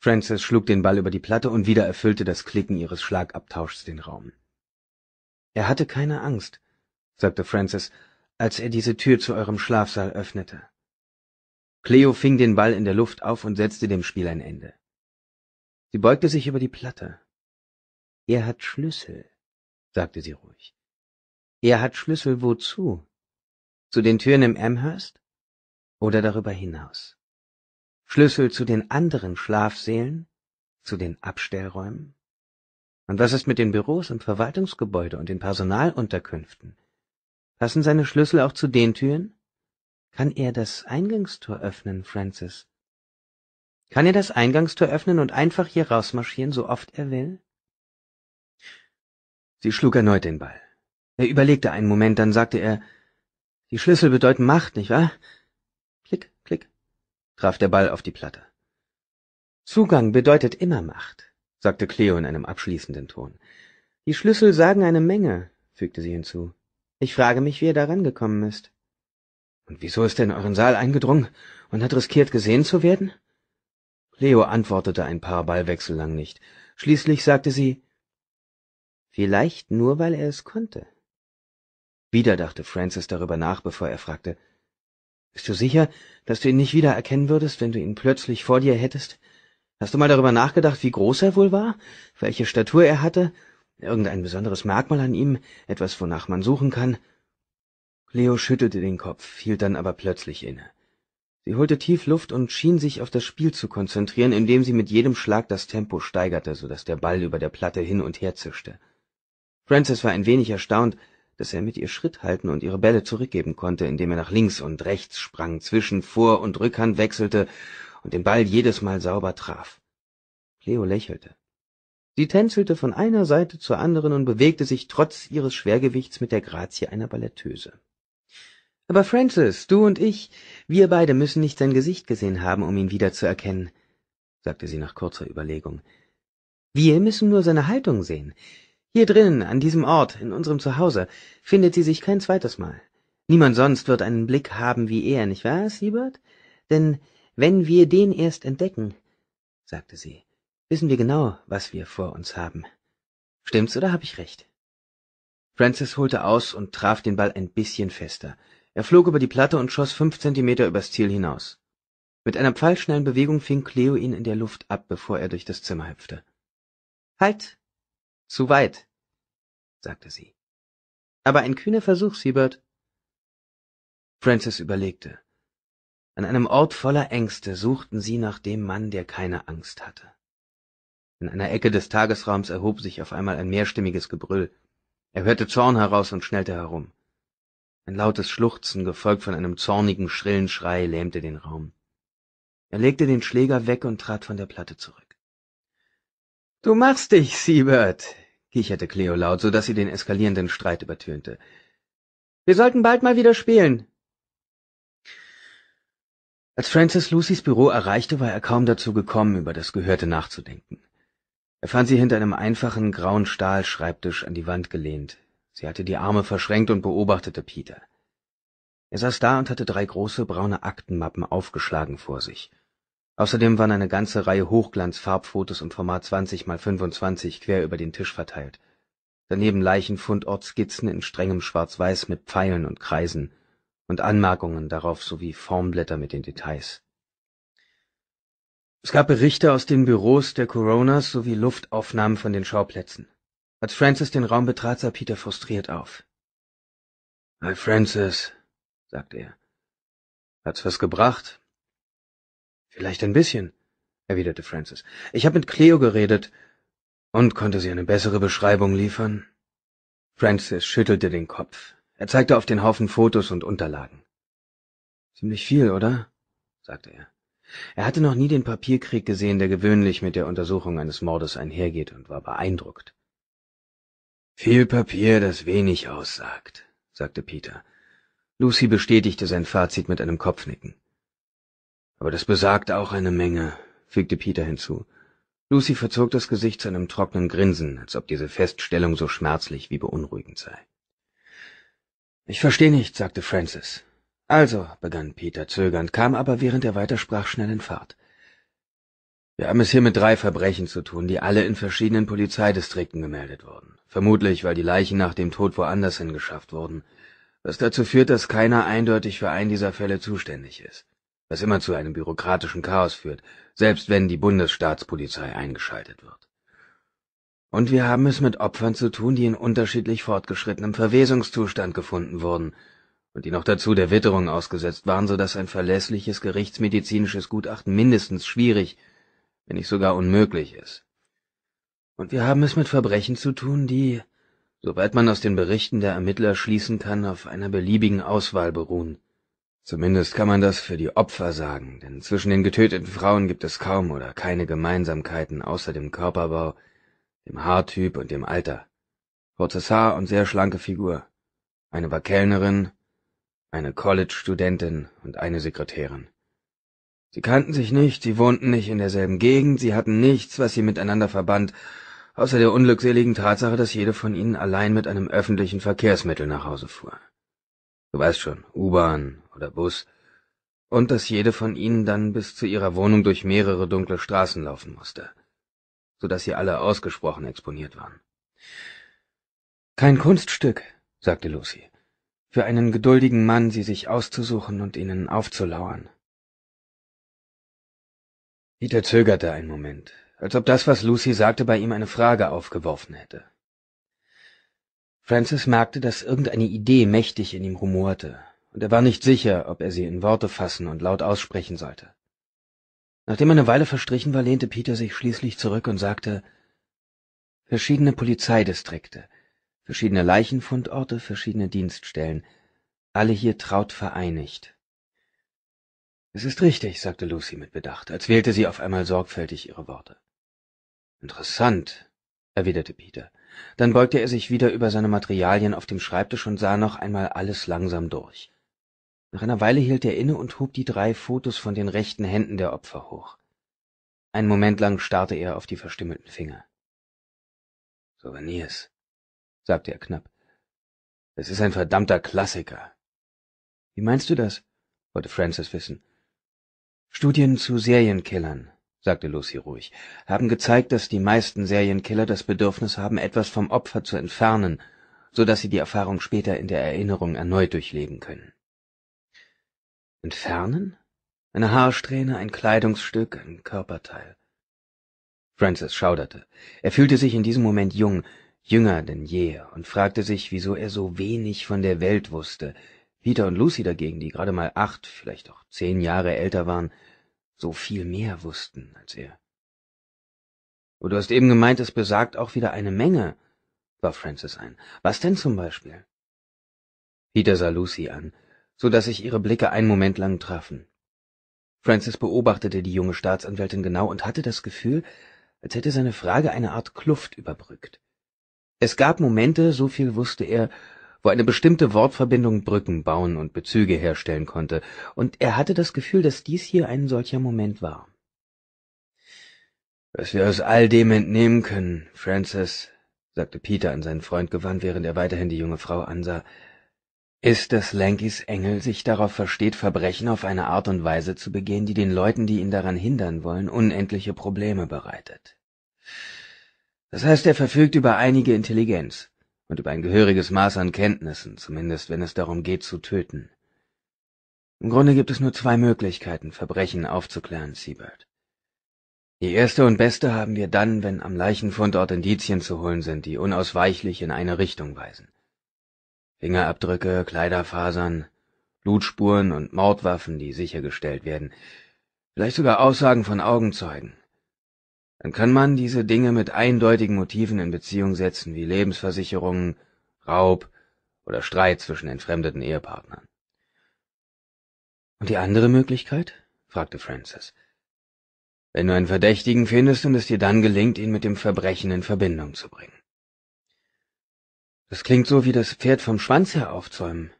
Frances schlug den Ball über die Platte, und wieder erfüllte das Klicken ihres Schlagabtauschs den Raum. »Er hatte keine Angst«, sagte Frances, »als er diese Tür zu eurem Schlafsaal öffnete.« Cleo fing den Ball in der Luft auf und setzte dem Spiel ein Ende. Sie beugte sich über die Platte. »Er hat Schlüssel«, sagte sie ruhig. »Er hat Schlüssel wozu? Zu den Türen im Amherst? Oder darüber hinaus?« Schlüssel zu den anderen Schlafsälen, zu den Abstellräumen? Und was ist mit den Büros im Verwaltungsgebäude und den Personalunterkünften? Passen seine Schlüssel auch zu den Türen? Kann er das Eingangstor öffnen, Francis? Kann er das Eingangstor öffnen und einfach hier rausmarschieren, so oft er will? Sie schlug erneut den Ball. Er überlegte einen Moment, dann sagte er, die Schlüssel bedeuten Macht, nicht wahr? Klick, klick, traf der Ball auf die Platte. Zugang bedeutet immer Macht, sagte Cleo in einem abschließenden Ton. Die Schlüssel sagen eine Menge, fügte sie hinzu. Ich frage mich, wie ihr daran gekommen ist. Und wieso ist er in euren Saal eingedrungen und hat riskiert, gesehen zu werden? Leo antwortete ein paar Ballwechsel lang nicht. Schließlich sagte sie, Vielleicht nur, weil er es konnte. Wieder dachte Francis darüber nach, bevor er fragte, bist du sicher, dass du ihn nicht wieder erkennen würdest, wenn du ihn plötzlich vor dir hättest? Hast du mal darüber nachgedacht, wie groß er wohl war? Welche Statur er hatte? Irgendein besonderes Merkmal an ihm? Etwas, wonach man suchen kann? Leo schüttelte den Kopf, hielt dann aber plötzlich inne. Sie holte tief Luft und schien sich auf das Spiel zu konzentrieren, indem sie mit jedem Schlag das Tempo steigerte, so dass der Ball über der Platte hin und her zischte. Francis war ein wenig erstaunt, daß er mit ihr Schritt halten und ihre Bälle zurückgeben konnte, indem er nach links und rechts sprang, zwischen Vor- und Rückhand wechselte und den Ball jedes Mal sauber traf. Leo lächelte. Sie tänzelte von einer Seite zur anderen und bewegte sich trotz ihres Schwergewichts mit der Grazie einer Balletteuse. Aber Francis, du und ich, wir beide müssen nicht sein Gesicht gesehen haben, um ihn wiederzuerkennen, sagte sie nach kurzer Überlegung. Wir müssen nur seine Haltung sehen. Hier drinnen, an diesem Ort, in unserem Zuhause, findet sie sich kein zweites Mal. Niemand sonst wird einen Blick haben wie er, nicht wahr, Siebert? Denn wenn wir den erst entdecken, sagte sie, wissen wir genau, was wir vor uns haben. Stimmt's oder hab ich recht? Francis holte aus und traf den Ball ein bisschen fester. Er flog über die Platte und schoss fünf Zentimeter übers Ziel hinaus. Mit einer pfeilschnellen Bewegung fing Cleo ihn in der Luft ab, bevor er durch das Zimmer hüpfte. Halt! Zu weit, sagte sie. Aber ein kühner Versuch, Siebert. Francis überlegte. An einem Ort voller Ängste suchten sie nach dem Mann, der keine Angst hatte. In einer Ecke des Tagesraums erhob sich auf einmal ein mehrstimmiges Gebrüll. Er hörte Zorn heraus und schnellte herum. Ein lautes Schluchzen, gefolgt von einem zornigen, schrillen Schrei, lähmte den Raum. Er legte den Schläger weg und trat von der Platte zurück. Du machst dich, Siebert, kicherte Cleo laut, so dass sie den eskalierenden Streit übertönte. Wir sollten bald mal wieder spielen. Als Francis Lucys Büro erreichte, war er kaum dazu gekommen, über das Gehörte nachzudenken. Er fand sie hinter einem einfachen grauen Stahlschreibtisch an die Wand gelehnt. Sie hatte die Arme verschränkt und beobachtete Peter. Er saß da und hatte drei große braune Aktenmappen aufgeschlagen vor sich. Außerdem waren eine ganze Reihe Hochglanz-Farbfotos im Format 20 mal 25 quer über den Tisch verteilt, daneben Leichenfundort-Skizzen in strengem Schwarz-Weiß mit Pfeilen und Kreisen und Anmerkungen darauf sowie Formblätter mit den Details. Es gab Berichte aus den Büros der Coronas sowie Luftaufnahmen von den Schauplätzen. Als Francis den Raum betrat, sah Peter frustriert auf. »Hi, Francis«, sagte er. »Hat's was gebracht?« Vielleicht ein bisschen, erwiderte Francis. Ich habe mit Cleo geredet und konnte sie eine bessere Beschreibung liefern. Francis schüttelte den Kopf. Er zeigte auf den Haufen Fotos und Unterlagen. Ziemlich viel, oder? sagte er. Er hatte noch nie den Papierkrieg gesehen, der gewöhnlich mit der Untersuchung eines Mordes einhergeht, und war beeindruckt. Viel Papier, das wenig aussagt, sagte Peter. Lucy bestätigte sein Fazit mit einem Kopfnicken. Aber das besagt auch eine Menge, fügte Peter hinzu. Lucy verzog das Gesicht zu einem trockenen Grinsen, als ob diese Feststellung so schmerzlich wie beunruhigend sei. Ich verstehe nicht, sagte Francis. Also, begann Peter zögernd, kam aber, während er weitersprach, schnell in Fahrt. Wir haben es hier mit drei Verbrechen zu tun, die alle in verschiedenen Polizeidistrikten gemeldet wurden. Vermutlich, weil die Leichen nach dem Tod woanders hingeschafft wurden, was dazu führt, dass keiner eindeutig für einen dieser Fälle zuständig ist was immer zu einem bürokratischen Chaos führt, selbst wenn die Bundesstaatspolizei eingeschaltet wird. Und wir haben es mit Opfern zu tun, die in unterschiedlich fortgeschrittenem Verwesungszustand gefunden wurden und die noch dazu der Witterung ausgesetzt waren, so dass ein verlässliches gerichtsmedizinisches Gutachten mindestens schwierig, wenn nicht sogar unmöglich ist. Und wir haben es mit Verbrechen zu tun, die, sobald man aus den Berichten der Ermittler schließen kann, auf einer beliebigen Auswahl beruhen Zumindest kann man das für die Opfer sagen, denn zwischen den getöteten Frauen gibt es kaum oder keine Gemeinsamkeiten außer dem Körperbau, dem Haartyp und dem Alter. Kurzes Haar und sehr schlanke Figur. Eine war Kellnerin, eine College-Studentin und eine Sekretärin. Sie kannten sich nicht, sie wohnten nicht in derselben Gegend, sie hatten nichts, was sie miteinander verband, außer der unglückseligen Tatsache, dass jede von ihnen allein mit einem öffentlichen Verkehrsmittel nach Hause fuhr. Du weißt schon, U-Bahn oder Bus, und dass jede von ihnen dann bis zu ihrer Wohnung durch mehrere dunkle Straßen laufen musste, so dass sie alle ausgesprochen exponiert waren. Kein Kunststück, sagte Lucy, für einen geduldigen Mann, sie sich auszusuchen und ihnen aufzulauern. Peter zögerte einen Moment, als ob das, was Lucy sagte, bei ihm eine Frage aufgeworfen hätte. Francis merkte, dass irgendeine Idee mächtig in ihm rumorte, und er war nicht sicher, ob er sie in Worte fassen und laut aussprechen sollte. Nachdem eine Weile verstrichen war, lehnte Peter sich schließlich zurück und sagte Verschiedene Polizeidistrikte, verschiedene Leichenfundorte, verschiedene Dienststellen, alle hier traut vereinigt. Es ist richtig, sagte Lucy mit Bedacht, als wählte sie auf einmal sorgfältig ihre Worte. Interessant, erwiderte Peter. Dann beugte er sich wieder über seine Materialien auf dem Schreibtisch und sah noch einmal alles langsam durch. Nach einer Weile hielt er inne und hob die drei Fotos von den rechten Händen der Opfer hoch. Einen Moment lang starrte er auf die verstümmelten Finger. Souvenirs, sagte er knapp. Es ist ein verdammter Klassiker. Wie meinst du das? wollte Francis wissen. Studien zu Serienkillern, sagte Lucy ruhig, haben gezeigt, dass die meisten Serienkiller das Bedürfnis haben, etwas vom Opfer zu entfernen, so dass sie die Erfahrung später in der Erinnerung erneut durchleben können. Entfernen? Eine Haarsträhne, ein Kleidungsstück, ein Körperteil. Francis schauderte. Er fühlte sich in diesem Moment jung, jünger denn je, und fragte sich, wieso er so wenig von der Welt wusste. Peter und Lucy dagegen, die gerade mal acht, vielleicht auch zehn Jahre älter waren, so viel mehr wussten als er. Aber oh, du hast eben gemeint, es besagt auch wieder eine Menge, warf Francis ein. Was denn zum Beispiel? Peter sah Lucy an, so dass sich ihre Blicke einen Moment lang trafen. Francis beobachtete die junge Staatsanwältin genau und hatte das Gefühl, als hätte seine Frage eine Art Kluft überbrückt. Es gab Momente, so viel wusste er, wo eine bestimmte Wortverbindung Brücken bauen und Bezüge herstellen konnte, und er hatte das Gefühl, dass dies hier ein solcher Moment war. Was wir aus all dem entnehmen können, Francis, sagte Peter an seinen Freund gewandt, während er weiterhin die junge Frau ansah, ist, dass Lankys Engel sich darauf versteht, Verbrechen auf eine Art und Weise zu begehen, die den Leuten, die ihn daran hindern wollen, unendliche Probleme bereitet. Das heißt, er verfügt über einige Intelligenz und über ein gehöriges Maß an Kenntnissen, zumindest wenn es darum geht zu töten. Im Grunde gibt es nur zwei Möglichkeiten, Verbrechen aufzuklären, Siebert. Die erste und beste haben wir dann, wenn am Leichenfundort Indizien zu holen sind, die unausweichlich in eine Richtung weisen. Fingerabdrücke, Kleiderfasern, Blutspuren und Mordwaffen, die sichergestellt werden, vielleicht sogar Aussagen von Augenzeugen. Dann kann man diese Dinge mit eindeutigen Motiven in Beziehung setzen, wie Lebensversicherungen, Raub oder Streit zwischen entfremdeten Ehepartnern. Und die andere Möglichkeit? fragte Francis. Wenn du einen Verdächtigen findest und es dir dann gelingt, ihn mit dem Verbrechen in Verbindung zu bringen. Das klingt so wie das Pferd vom Schwanz her aufzäumen.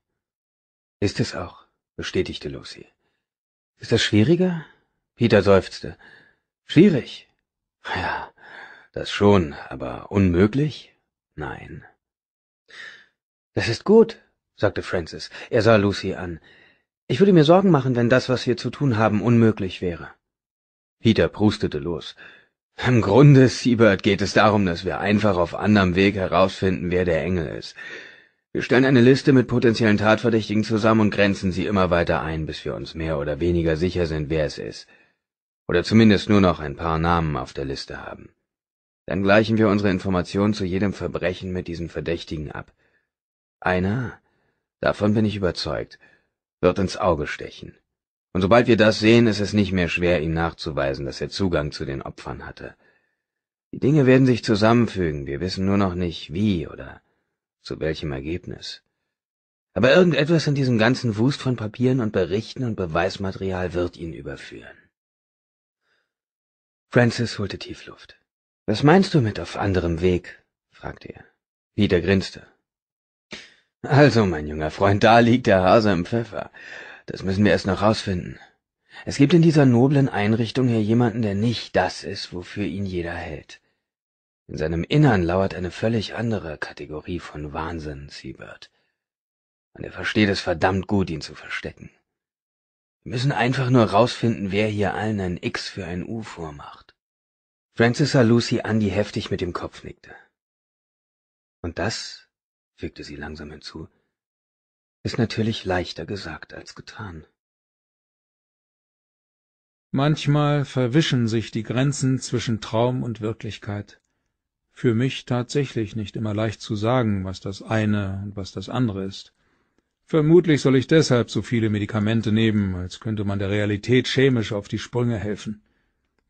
Ist es auch, bestätigte Lucy. Ist das schwieriger? Peter seufzte. Schwierig? Ja, das schon, aber unmöglich? Nein. Das ist gut, sagte Francis. Er sah Lucy an. Ich würde mir Sorgen machen, wenn das, was wir zu tun haben, unmöglich wäre. Peter prustete los. Im Grunde, Siebert, geht es darum, dass wir einfach auf anderem Weg herausfinden, wer der Engel ist. Wir stellen eine Liste mit potenziellen Tatverdächtigen zusammen und grenzen sie immer weiter ein, bis wir uns mehr oder weniger sicher sind, wer es ist. Oder zumindest nur noch ein paar Namen auf der Liste haben. Dann gleichen wir unsere Informationen zu jedem Verbrechen mit diesen Verdächtigen ab. Einer, davon bin ich überzeugt, wird ins Auge stechen. Und sobald wir das sehen, ist es nicht mehr schwer, ihm nachzuweisen, dass er Zugang zu den Opfern hatte. Die Dinge werden sich zusammenfügen, wir wissen nur noch nicht wie oder zu welchem Ergebnis. Aber irgendetwas in diesem ganzen Wust von Papieren und Berichten und Beweismaterial wird ihn überführen. Francis holte Tiefluft. Was meinst du mit auf anderem Weg? fragte er. Peter grinste. Also, mein junger Freund, da liegt der Hase im Pfeffer. Das müssen wir erst noch rausfinden. Es gibt in dieser noblen Einrichtung hier jemanden, der nicht das ist, wofür ihn jeder hält. In seinem Innern lauert eine völlig andere Kategorie von Wahnsinn, Siebert. Und er versteht es verdammt gut, ihn zu verstecken. Wir müssen einfach nur rausfinden, wer hier allen ein X für ein U vormacht. Francis sah Lucy an, die heftig mit dem Kopf nickte. Und das, fügte sie langsam hinzu, ist natürlich leichter gesagt als getan. Manchmal verwischen sich die Grenzen zwischen Traum und Wirklichkeit. Für mich tatsächlich nicht immer leicht zu sagen, was das eine und was das andere ist. Vermutlich soll ich deshalb so viele Medikamente nehmen, als könnte man der Realität chemisch auf die Sprünge helfen.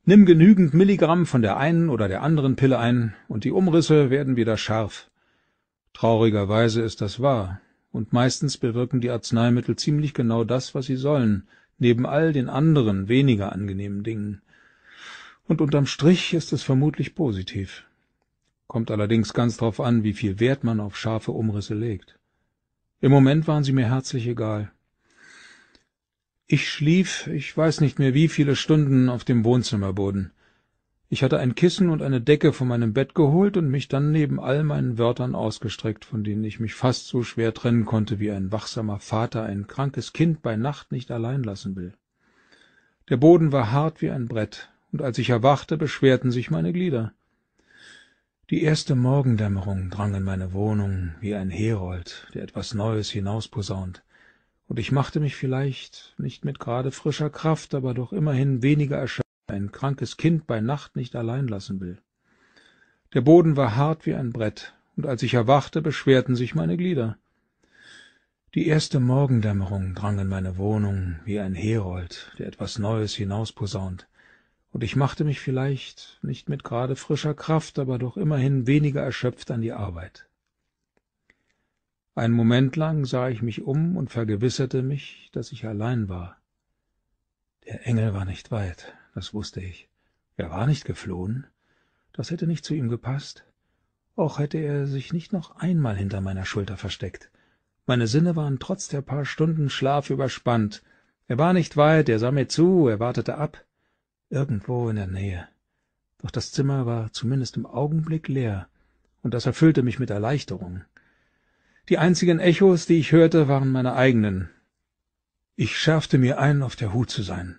Nimm genügend Milligramm von der einen oder der anderen Pille ein, und die Umrisse werden wieder scharf. Traurigerweise ist das wahr und meistens bewirken die Arzneimittel ziemlich genau das, was sie sollen, neben all den anderen, weniger angenehmen Dingen. Und unterm Strich ist es vermutlich positiv. Kommt allerdings ganz drauf an, wie viel Wert man auf scharfe Umrisse legt. Im Moment waren sie mir herzlich egal. Ich schlief, ich weiß nicht mehr wie viele Stunden, auf dem Wohnzimmerboden ich hatte ein kissen und eine decke von meinem bett geholt und mich dann neben all meinen wörtern ausgestreckt von denen ich mich fast so schwer trennen konnte wie ein wachsamer vater ein krankes kind bei nacht nicht allein lassen will der boden war hart wie ein brett und als ich erwachte beschwerten sich meine glieder die erste morgendämmerung drang in meine wohnung wie ein herold der etwas neues hinausposaunt und ich machte mich vielleicht nicht mit gerade frischer kraft aber doch immerhin weniger erschöpft ein krankes Kind bei Nacht nicht allein lassen will. Der Boden war hart wie ein Brett, und als ich erwachte, beschwerten sich meine Glieder. Die erste Morgendämmerung drang in meine Wohnung wie ein Herold, der etwas Neues hinausposaunt, und ich machte mich vielleicht nicht mit gerade frischer Kraft, aber doch immerhin weniger erschöpft an die Arbeit. Einen Moment lang sah ich mich um und vergewisserte mich, dass ich allein war. Der Engel war nicht weit das wußte ich er war nicht geflohen das hätte nicht zu ihm gepaßt auch hätte er sich nicht noch einmal hinter meiner schulter versteckt meine sinne waren trotz der paar stunden schlaf überspannt er war nicht weit er sah mir zu er wartete ab irgendwo in der nähe doch das zimmer war zumindest im augenblick leer und das erfüllte mich mit erleichterung die einzigen echos die ich hörte waren meine eigenen ich schärfte mir ein auf der hut zu sein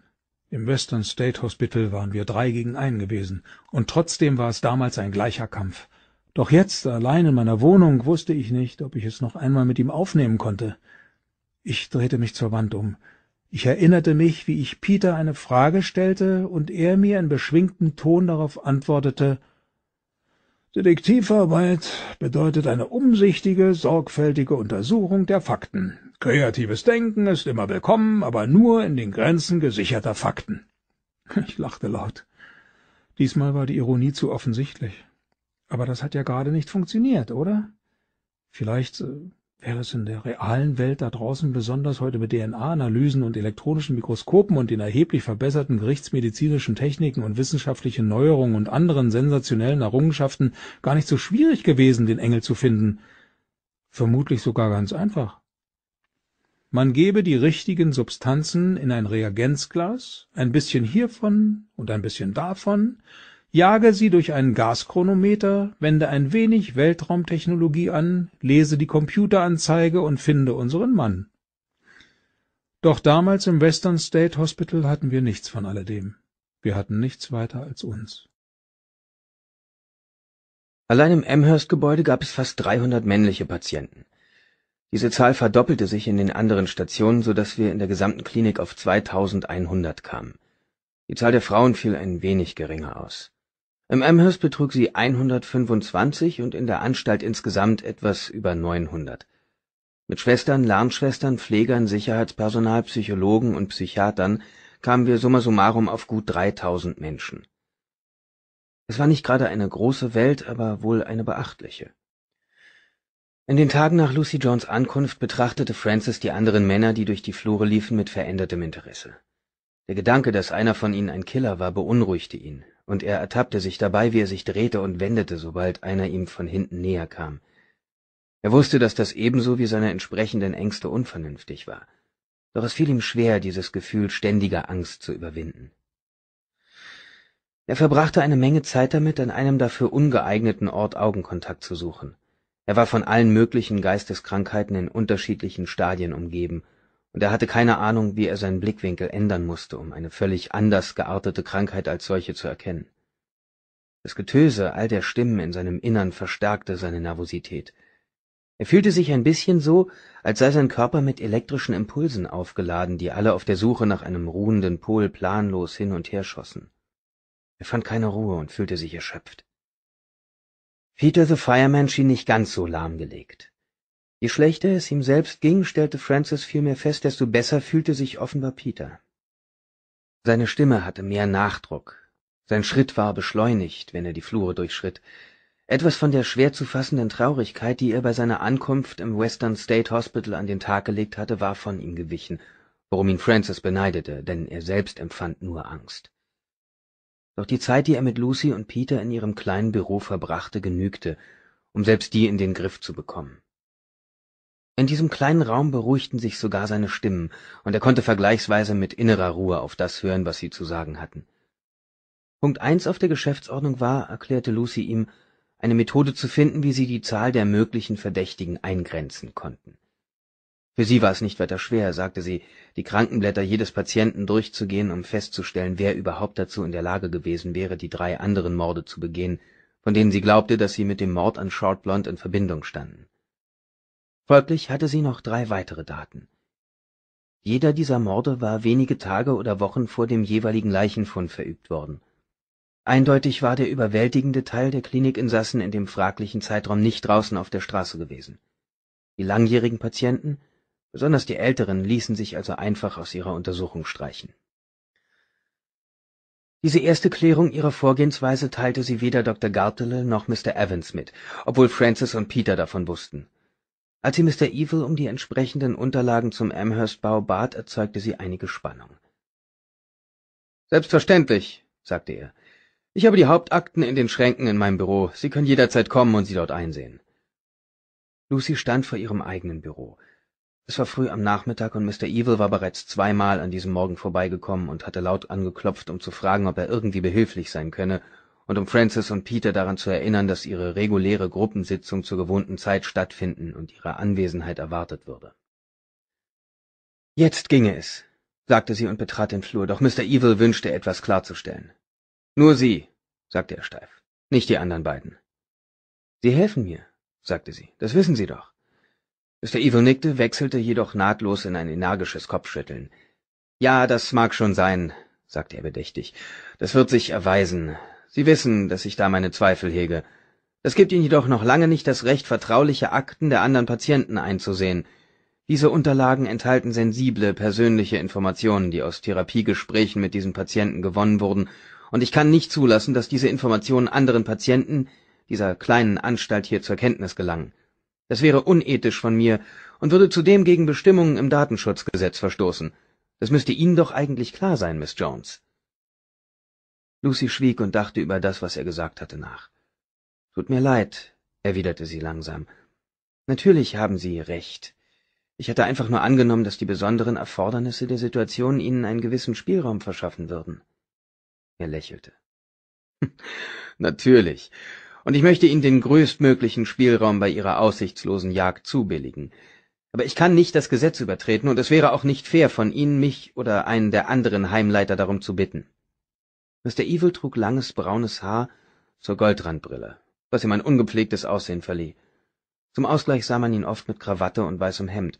im Western State Hospital waren wir drei gegen einen gewesen, und trotzdem war es damals ein gleicher Kampf. Doch jetzt, allein in meiner Wohnung, wusste ich nicht, ob ich es noch einmal mit ihm aufnehmen konnte. Ich drehte mich zur Wand um. Ich erinnerte mich, wie ich Peter eine Frage stellte und er mir in beschwingtem Ton darauf antwortete, Detektivarbeit bedeutet eine umsichtige, sorgfältige Untersuchung der Fakten. Kreatives Denken ist immer willkommen, aber nur in den Grenzen gesicherter Fakten. <laughs> Ich lachte laut. Diesmal war die Ironie zu offensichtlich. Aber das hat ja gerade nicht funktioniert, oder? Vielleicht äh, wäre es in der realen Welt da draußen besonders heute mit DNA-Analysen und elektronischen Mikroskopen und den erheblich verbesserten gerichtsmedizinischen Techniken und wissenschaftlichen Neuerungen und anderen sensationellen Errungenschaften gar nicht so schwierig gewesen, den Engel zu finden. Vermutlich sogar ganz einfach. Man gebe die richtigen Substanzen in ein Reagenzglas, ein bisschen hiervon und ein bisschen davon, jage sie durch einen Gaschronometer, wende ein wenig Weltraumtechnologie an, lese die Computeranzeige und finde unseren Mann. Doch damals im Western State Hospital hatten wir nichts von alledem. Wir hatten nichts weiter als uns. Allein im Amherst-Gebäude gab es fast 300 männliche Patienten diese Zahl verdoppelte sich in den anderen Stationen, so dass wir in der gesamten Klinik auf 2100 kamen. Die Zahl der Frauen fiel ein wenig geringer aus. Im Amherst betrug sie 125 und in der Anstalt insgesamt etwas über 900. Mit Schwestern, Lernschwestern, Pflegern, Sicherheitspersonal, Psychologen und Psychiatern kamen wir summa summarum auf gut 3000 Menschen. Es war nicht gerade eine große Welt, aber wohl eine beachtliche in den Tagen nach Lucy Johns Ankunft betrachtete Francis die anderen Männer, die durch die Flure liefen, mit verändertem Interesse. Der Gedanke, dass einer von ihnen ein Killer war, beunruhigte ihn, und er ertappte sich dabei, wie er sich drehte und wendete, sobald einer ihm von hinten näher kam. Er wusste, dass das ebenso wie seine entsprechenden Ängste unvernünftig war. Doch es fiel ihm schwer, dieses Gefühl ständiger Angst zu überwinden. Er verbrachte eine Menge Zeit damit, an einem dafür ungeeigneten Ort Augenkontakt zu suchen er war von allen möglichen geisteskrankheiten in unterschiedlichen stadien umgeben und er hatte keine ahnung wie er seinen blickwinkel ändern musste, um eine völlig anders geartete krankheit als solche zu erkennen das getöse all der stimmen in seinem innern verstärkte seine nervosität er fühlte sich ein bisschen so als sei sein körper mit elektrischen impulsen aufgeladen die alle auf der suche nach einem ruhenden pol planlos hin und her schossen er fand keine ruhe und fühlte sich erschöpft Peter the Fireman schien nicht ganz so lahmgelegt. Je schlechter es ihm selbst ging, stellte Francis vielmehr fest, desto besser fühlte sich offenbar Peter. Seine Stimme hatte mehr Nachdruck, sein Schritt war beschleunigt, wenn er die Flure durchschritt, etwas von der schwer zu fassenden Traurigkeit, die er bei seiner Ankunft im Western State Hospital an den Tag gelegt hatte, war von ihm gewichen, worum ihn Francis beneidete, denn er selbst empfand nur Angst. Doch die Zeit, die er mit Lucy und Peter in ihrem kleinen Büro verbrachte, genügte, um selbst die in den Griff zu bekommen. In diesem kleinen Raum beruhigten sich sogar seine Stimmen, und er konnte vergleichsweise mit innerer Ruhe auf das hören, was sie zu sagen hatten. Punkt eins auf der Geschäftsordnung war, erklärte Lucy ihm, eine Methode zu finden, wie sie die Zahl der möglichen Verdächtigen eingrenzen konnten für sie war es nicht weiter schwer, sagte sie, die Krankenblätter jedes Patienten durchzugehen, um festzustellen, wer überhaupt dazu in der Lage gewesen wäre, die drei anderen Morde zu begehen, von denen sie glaubte, dass sie mit dem Mord an Short Blonde in Verbindung standen. Folglich hatte sie noch drei weitere Daten. Jeder dieser Morde war wenige Tage oder Wochen vor dem jeweiligen Leichenfund verübt worden. Eindeutig war der überwältigende Teil der Klinikinsassen in dem fraglichen Zeitraum nicht draußen auf der Straße gewesen. Die langjährigen Patienten Besonders die Älteren ließen sich also einfach aus ihrer Untersuchung streichen. Diese erste Klärung ihrer Vorgehensweise teilte sie weder Dr. Gartele noch Mr. Evans mit, obwohl Francis und Peter davon wussten. Als sie Mr. Evil um die entsprechenden Unterlagen zum Amherst-Bau bat, erzeugte sie einige Spannung. Selbstverständlich, sagte er. Ich habe die Hauptakten in den Schränken in meinem Büro. Sie können jederzeit kommen und sie dort einsehen. Lucy stand vor ihrem eigenen Büro. Es war früh am Nachmittag und Mr. Evil war bereits zweimal an diesem Morgen vorbeigekommen und hatte laut angeklopft, um zu fragen, ob er irgendwie behilflich sein könne und um Francis und Peter daran zu erinnern, dass ihre reguläre Gruppensitzung zur gewohnten Zeit stattfinden und ihre Anwesenheit erwartet würde. Jetzt ginge es, sagte sie und betrat den Flur, doch Mr. Evil wünschte, etwas klarzustellen. Nur Sie, sagte er steif, nicht die anderen beiden. Sie helfen mir, sagte sie, das wissen Sie doch. Mr. Evil nickte, wechselte jedoch nahtlos in ein energisches Kopfschütteln. »Ja, das mag schon sein«, sagte er bedächtig. »Das wird sich erweisen. Sie wissen, dass ich da meine Zweifel hege. Das gibt Ihnen jedoch noch lange nicht das Recht, vertrauliche Akten der anderen Patienten einzusehen. Diese Unterlagen enthalten sensible, persönliche Informationen, die aus Therapiegesprächen mit diesen Patienten gewonnen wurden, und ich kann nicht zulassen, dass diese Informationen anderen Patienten, dieser kleinen Anstalt hier zur Kenntnis gelangen. Das wäre unethisch von mir und würde zudem gegen Bestimmungen im Datenschutzgesetz verstoßen. Das müsste Ihnen doch eigentlich klar sein, Miss Jones. Lucy schwieg und dachte über das, was er gesagt hatte, nach. Tut mir leid, erwiderte sie langsam. Natürlich haben Sie recht. Ich hatte einfach nur angenommen, dass die besonderen Erfordernisse der Situation Ihnen einen gewissen Spielraum verschaffen würden. Er lächelte. <laughs> Natürlich und ich möchte Ihnen den größtmöglichen Spielraum bei Ihrer aussichtslosen Jagd zubilligen. Aber ich kann nicht das Gesetz übertreten, und es wäre auch nicht fair von Ihnen, mich oder einen der anderen Heimleiter darum zu bitten. Mr. Evil trug langes braunes Haar zur Goldrandbrille, was ihm ein ungepflegtes Aussehen verlieh. Zum Ausgleich sah man ihn oft mit Krawatte und weißem Hemd,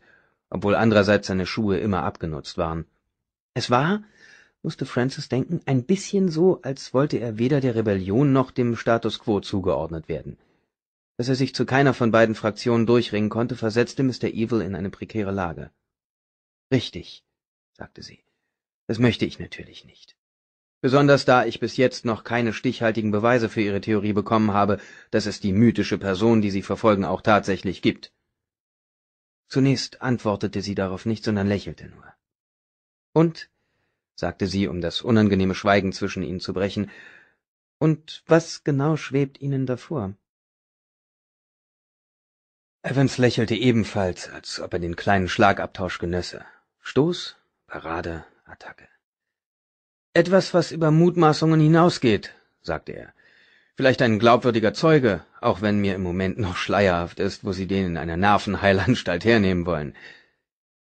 obwohl andererseits seine Schuhe immer abgenutzt waren. Es war, mußte Francis denken, ein bisschen so, als wollte er weder der Rebellion noch dem Status quo zugeordnet werden. Dass er sich zu keiner von beiden Fraktionen durchringen konnte, versetzte Mr. Evil in eine prekäre Lage. Richtig, sagte sie. Das möchte ich natürlich nicht. Besonders da ich bis jetzt noch keine stichhaltigen Beweise für Ihre Theorie bekommen habe, dass es die mythische Person, die Sie verfolgen, auch tatsächlich gibt. Zunächst antwortete sie darauf nicht, sondern lächelte nur. Und sagte sie, um das unangenehme Schweigen zwischen ihnen zu brechen. Und was genau schwebt Ihnen davor? Evans lächelte ebenfalls, als ob er den kleinen Schlagabtausch genösse. Stoß, Parade, Attacke. Etwas, was über Mutmaßungen hinausgeht, sagte er. Vielleicht ein glaubwürdiger Zeuge, auch wenn mir im Moment noch schleierhaft ist, wo Sie den in einer Nervenheilanstalt hernehmen wollen.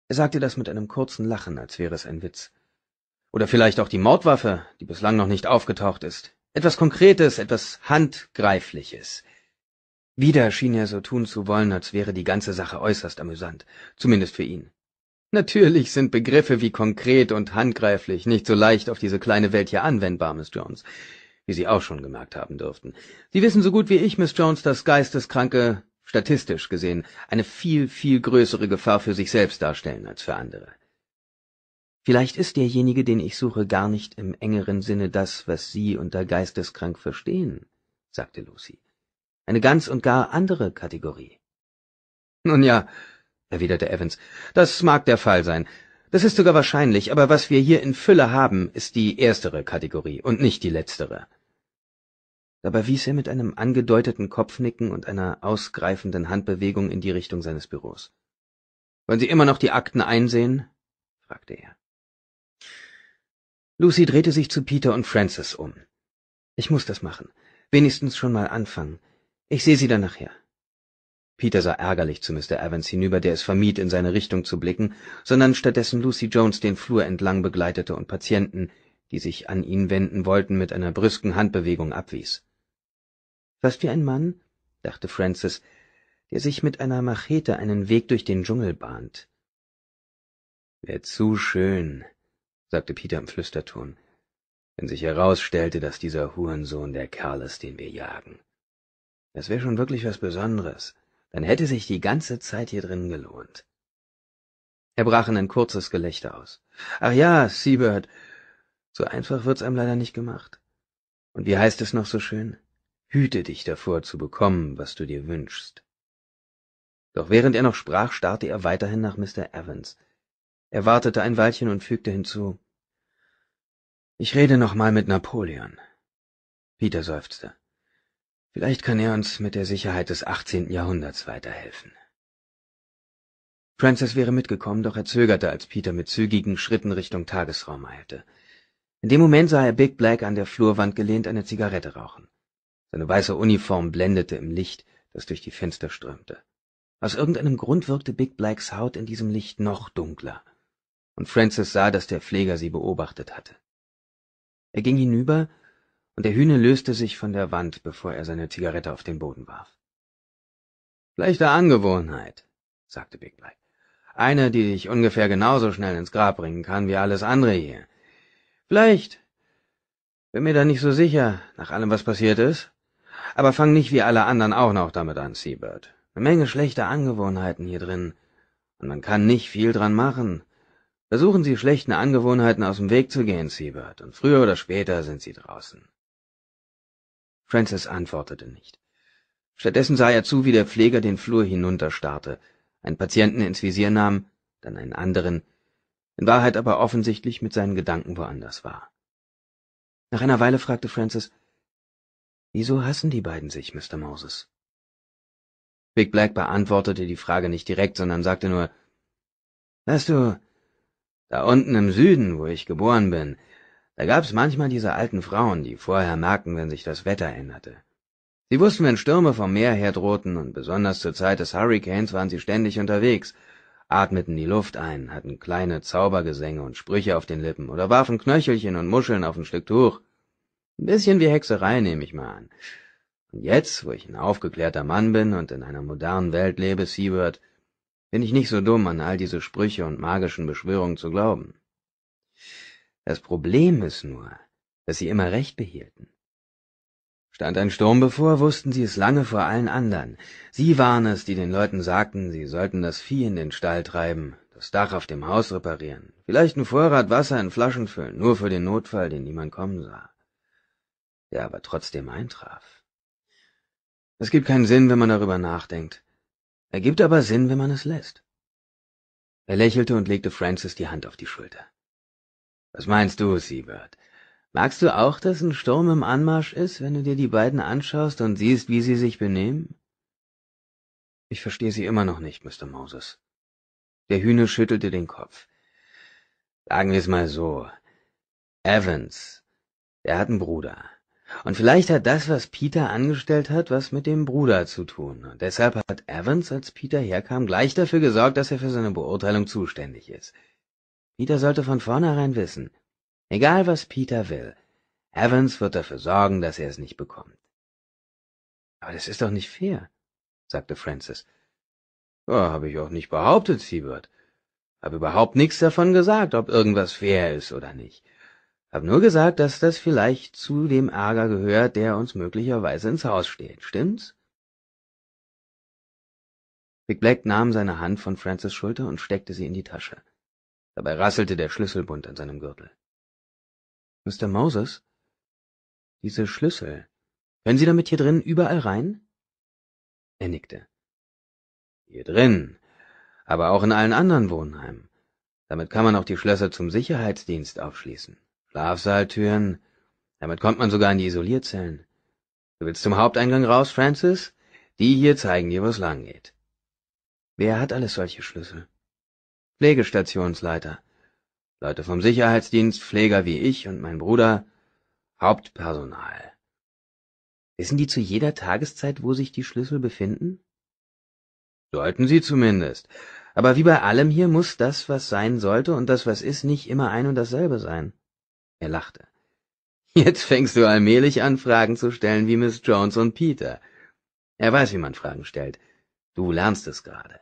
Er sagte das mit einem kurzen Lachen, als wäre es ein Witz. Oder vielleicht auch die Mordwaffe, die bislang noch nicht aufgetaucht ist. Etwas Konkretes, etwas Handgreifliches. Wieder schien er so tun zu wollen, als wäre die ganze Sache äußerst amüsant, zumindest für ihn. Natürlich sind Begriffe wie konkret und handgreiflich nicht so leicht auf diese kleine Welt hier anwendbar, Miss Jones, wie Sie auch schon gemerkt haben dürften. Sie wissen so gut wie ich, Miss Jones, dass Geisteskranke, statistisch gesehen, eine viel, viel größere Gefahr für sich selbst darstellen als für andere. Vielleicht ist derjenige, den ich suche, gar nicht im engeren Sinne das, was Sie unter geisteskrank verstehen, sagte Lucy. Eine ganz und gar andere Kategorie. Nun ja, erwiderte Evans, das mag der Fall sein. Das ist sogar wahrscheinlich, aber was wir hier in Fülle haben, ist die erstere Kategorie und nicht die letztere. Dabei wies er mit einem angedeuteten Kopfnicken und einer ausgreifenden Handbewegung in die Richtung seines Büros. Wollen Sie immer noch die Akten einsehen? fragte er. Lucy drehte sich zu Peter und Francis um. Ich muss das machen. Wenigstens schon mal anfangen. Ich sehe sie dann nachher. Peter sah ärgerlich zu Mr. Evans hinüber, der es vermied, in seine Richtung zu blicken, sondern stattdessen Lucy Jones den Flur entlang begleitete und Patienten, die sich an ihn wenden wollten, mit einer brüsken Handbewegung abwies. Fast wie ein Mann, dachte Francis, der sich mit einer Machete einen Weg durch den Dschungel bahnt. Wär zu schön, sagte Peter im Flüsterton, wenn sich herausstellte, dass dieser Hurensohn der Kerl ist, den wir jagen. Das wäre schon wirklich was Besonderes. Dann hätte sich die ganze Zeit hier drin gelohnt. Er brach in ein kurzes Gelächter aus. Ach ja, Seabird, so einfach wird's einem leider nicht gemacht. Und wie heißt es noch so schön? Hüte dich davor zu bekommen, was du dir wünschst. Doch während er noch sprach, starrte er weiterhin nach Mr. Evans. Er wartete ein Weilchen und fügte hinzu. Ich rede noch mal mit Napoleon. Peter seufzte. Vielleicht kann er uns mit der Sicherheit des 18. Jahrhunderts weiterhelfen. Francis wäre mitgekommen, doch er zögerte, als Peter mit zügigen Schritten Richtung Tagesraum eilte. In dem Moment sah er Big Black an der Flurwand gelehnt eine Zigarette rauchen. Seine weiße Uniform blendete im Licht, das durch die Fenster strömte. Aus irgendeinem Grund wirkte Big Blacks Haut in diesem Licht noch dunkler, und Francis sah, dass der Pfleger sie beobachtet hatte er ging hinüber und der hüne löste sich von der wand bevor er seine zigarette auf den boden warf schlechte angewohnheit sagte big black eine die dich ungefähr genauso schnell ins grab bringen kann wie alles andere hier vielleicht bin mir da nicht so sicher nach allem was passiert ist aber fang nicht wie alle anderen auch noch damit an seabird ne menge schlechter angewohnheiten hier drin und man kann nicht viel dran machen Versuchen Sie, schlechten Angewohnheiten aus dem Weg zu gehen, Siebert, und früher oder später sind sie draußen. Francis antwortete nicht. Stattdessen sah er zu, wie der Pfleger den Flur hinunterstarrte, einen Patienten ins Visier nahm, dann einen anderen, in Wahrheit aber offensichtlich mit seinen Gedanken woanders war. Nach einer Weile fragte Francis, Wieso hassen die beiden sich, Mr. Moses? Big Black beantwortete die Frage nicht direkt, sondern sagte nur, Weißt du, da unten im Süden, wo ich geboren bin, da gab's manchmal diese alten Frauen, die vorher merkten, wenn sich das Wetter änderte. Sie wussten, wenn Stürme vom Meer her drohten, und besonders zur Zeit des Hurricanes waren sie ständig unterwegs, atmeten die Luft ein, hatten kleine Zaubergesänge und Sprüche auf den Lippen oder warfen Knöchelchen und Muscheln auf ein Stück Tuch. Ein bisschen wie Hexerei, nehme ich mal an. Und jetzt, wo ich ein aufgeklärter Mann bin und in einer modernen Welt lebe, Siebert, bin ich nicht so dumm, an all diese Sprüche und magischen Beschwörungen zu glauben. Das Problem ist nur, dass sie immer recht behielten. Stand ein Sturm bevor, wussten sie es lange vor allen anderen. Sie waren es, die den Leuten sagten, sie sollten das Vieh in den Stall treiben, das Dach auf dem Haus reparieren, vielleicht einen Vorrat Wasser in Flaschen füllen, nur für den Notfall, den niemand kommen sah. Der aber trotzdem eintraf. Es gibt keinen Sinn, wenn man darüber nachdenkt. Ergibt aber Sinn, wenn man es lässt. Er lächelte und legte Francis die Hand auf die Schulter. Was meinst du, Siebert? Magst du auch, dass ein Sturm im Anmarsch ist, wenn du dir die beiden anschaust und siehst, wie sie sich benehmen? Ich verstehe sie immer noch nicht, Mr. Moses. Der Hühne schüttelte den Kopf. Sagen wir es mal so. Evans, der hat einen Bruder. Und vielleicht hat das, was Peter angestellt hat, was mit dem Bruder zu tun. Und deshalb hat Evans, als Peter herkam, gleich dafür gesorgt, dass er für seine Beurteilung zuständig ist. Peter sollte von vornherein wissen, egal was Peter will, Evans wird dafür sorgen, dass er es nicht bekommt. Aber das ist doch nicht fair, sagte Francis. Ja, habe ich auch nicht behauptet, Siebert. Habe überhaupt nichts davon gesagt, ob irgendwas fair ist oder nicht. Hab nur gesagt, dass das vielleicht zu dem Ärger gehört, der uns möglicherweise ins Haus steht, stimmt's? Big Black nahm seine Hand von Francis Schulter und steckte sie in die Tasche. Dabei rasselte der Schlüsselbund an seinem Gürtel. Mr. Moses? Diese Schlüssel. Können Sie damit hier drin überall rein? Er nickte. Hier drin, aber auch in allen anderen Wohnheimen. Damit kann man auch die Schlösser zum Sicherheitsdienst aufschließen. Schlafsaaltüren. Damit kommt man sogar in die Isolierzellen. Du willst zum Haupteingang raus, Francis? Die hier zeigen dir, wo es lang geht. Wer hat alles solche Schlüssel? Pflegestationsleiter. Leute vom Sicherheitsdienst, Pfleger wie ich und mein Bruder. Hauptpersonal. Wissen die zu jeder Tageszeit, wo sich die Schlüssel befinden? Sollten sie zumindest. Aber wie bei allem hier muss das, was sein sollte und das, was ist, nicht immer ein und dasselbe sein. Er lachte. Jetzt fängst du allmählich an, Fragen zu stellen wie Miss Jones und Peter. Er weiß, wie man Fragen stellt. Du lernst es gerade.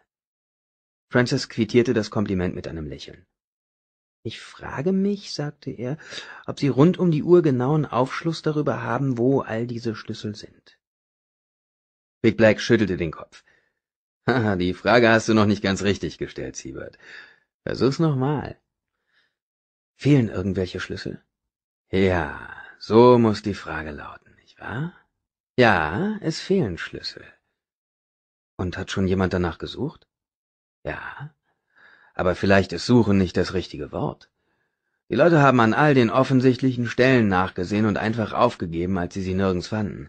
Francis quittierte das Kompliment mit einem Lächeln. Ich frage mich, sagte er, ob Sie rund um die Uhr genauen Aufschluss darüber haben, wo all diese Schlüssel sind. Big Black schüttelte den Kopf. Haha, die Frage hast du noch nicht ganz richtig gestellt, Siebert. Versuch's nochmal. Fehlen irgendwelche Schlüssel? Ja, so muss die Frage lauten, nicht wahr? Ja, es fehlen Schlüssel. Und hat schon jemand danach gesucht? Ja. Aber vielleicht ist Suchen nicht das richtige Wort. Die Leute haben an all den offensichtlichen Stellen nachgesehen und einfach aufgegeben, als sie sie nirgends fanden.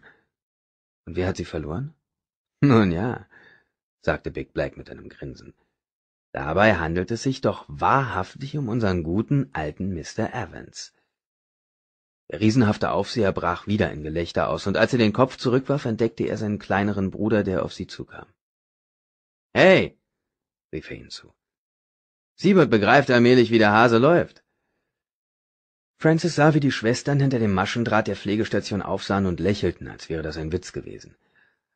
Und wer hat sie verloren? <laughs> Nun ja, sagte Big Black mit einem Grinsen. Dabei handelt es sich doch wahrhaftig um unseren guten alten Mr. Evans. Der riesenhafte Aufseher brach wieder in Gelächter aus, und als er den Kopf zurückwarf, entdeckte er seinen kleineren Bruder, der auf sie zukam. Hey! rief er ihm zu. Siebert begreift allmählich, wie der Hase läuft. Francis sah, wie die Schwestern hinter dem Maschendraht der Pflegestation aufsahen und lächelten, als wäre das ein Witz gewesen.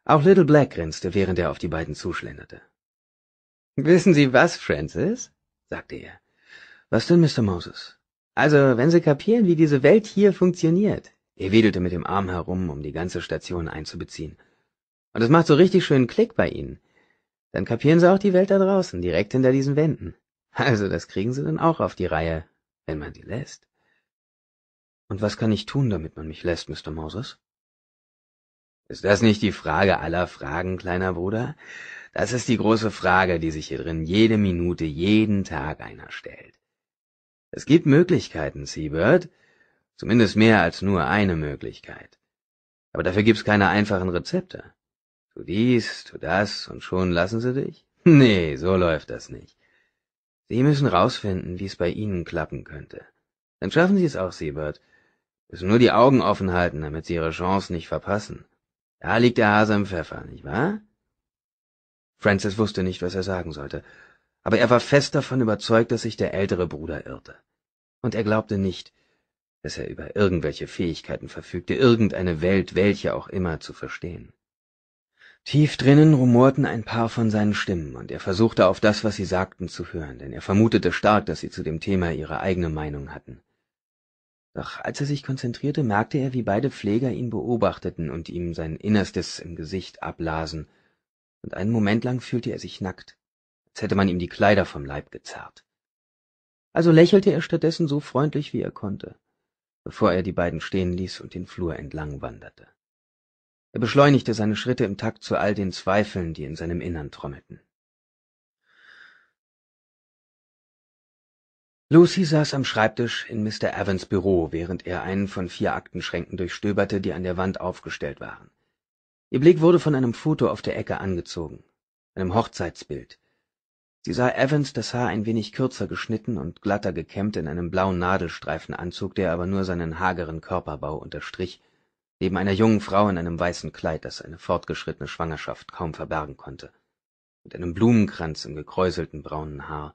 Auch Little Black grinste, während er auf die beiden zuschlenderte. Wissen Sie was, Francis? sagte er. Was denn, Mr. Moses? Also, wenn Sie kapieren, wie diese Welt hier funktioniert. Er wedelte mit dem Arm herum, um die ganze Station einzubeziehen. Und es macht so richtig schönen Klick bei Ihnen. Dann kapieren Sie auch die Welt da draußen, direkt hinter diesen Wänden. Also, das kriegen Sie dann auch auf die Reihe, wenn man Sie lässt. Und was kann ich tun, damit man mich lässt, Mr. Moses? Ist das nicht die Frage aller Fragen, kleiner Bruder? Das ist die große Frage, die sich hier drin jede Minute, jeden Tag einer stellt. Es gibt Möglichkeiten, Seabird. Zumindest mehr als nur eine Möglichkeit. Aber dafür gibt's keine einfachen Rezepte. Tu dies, tu das und schon lassen sie dich? <laughs> Nee, so läuft das nicht. Sie müssen rausfinden, wie es bei Ihnen klappen könnte. Dann schaffen Sie es auch, Seabird. Müssen nur die Augen offen halten, damit Sie Ihre Chance nicht verpassen. Da liegt der Hase im Pfeffer, nicht wahr? Francis wusste nicht, was er sagen sollte aber er war fest davon überzeugt, dass sich der ältere Bruder irrte. Und er glaubte nicht, dass er über irgendwelche Fähigkeiten verfügte, irgendeine Welt, welche auch immer, zu verstehen. Tief drinnen rumorten ein paar von seinen Stimmen, und er versuchte auf das, was sie sagten, zu hören, denn er vermutete stark, dass sie zu dem Thema ihre eigene Meinung hatten. Doch als er sich konzentrierte, merkte er, wie beide Pfleger ihn beobachteten und ihm sein Innerstes im Gesicht ablasen, und einen Moment lang fühlte er sich nackt als hätte man ihm die Kleider vom Leib gezerrt. Also lächelte er stattdessen so freundlich, wie er konnte, bevor er die beiden stehen ließ und den Flur entlang wanderte. Er beschleunigte seine Schritte im Takt zu all den Zweifeln, die in seinem Innern trommelten. Lucy saß am Schreibtisch in Mr. Evans Büro, während er einen von vier Aktenschränken durchstöberte, die an der Wand aufgestellt waren. Ihr Blick wurde von einem Foto auf der Ecke angezogen, einem Hochzeitsbild, sie sah evans das haar ein wenig kürzer geschnitten und glatter gekämmt in einem blauen nadelstreifenanzug der aber nur seinen hageren körperbau unterstrich neben einer jungen frau in einem weißen kleid das eine fortgeschrittene schwangerschaft kaum verbergen konnte und einem blumenkranz im gekräuselten braunen haar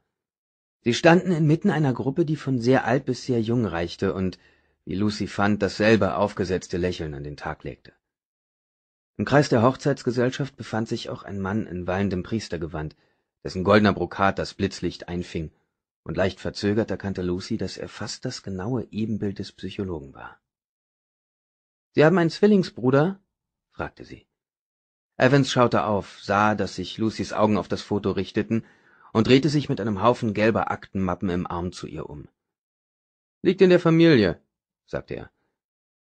sie standen inmitten einer gruppe die von sehr alt bis sehr jung reichte und wie Lucy fand dasselbe aufgesetzte lächeln an den tag legte im kreis der hochzeitsgesellschaft befand sich auch ein mann in wallendem Priestergewand, dessen goldener Brokat das Blitzlicht einfing, und leicht verzögert erkannte Lucy, dass er fast das genaue Ebenbild des Psychologen war. Sie haben einen Zwillingsbruder? fragte sie. Evans schaute auf, sah, dass sich Lucys Augen auf das Foto richteten und drehte sich mit einem Haufen gelber Aktenmappen im Arm zu ihr um. Liegt in der Familie, sagte er.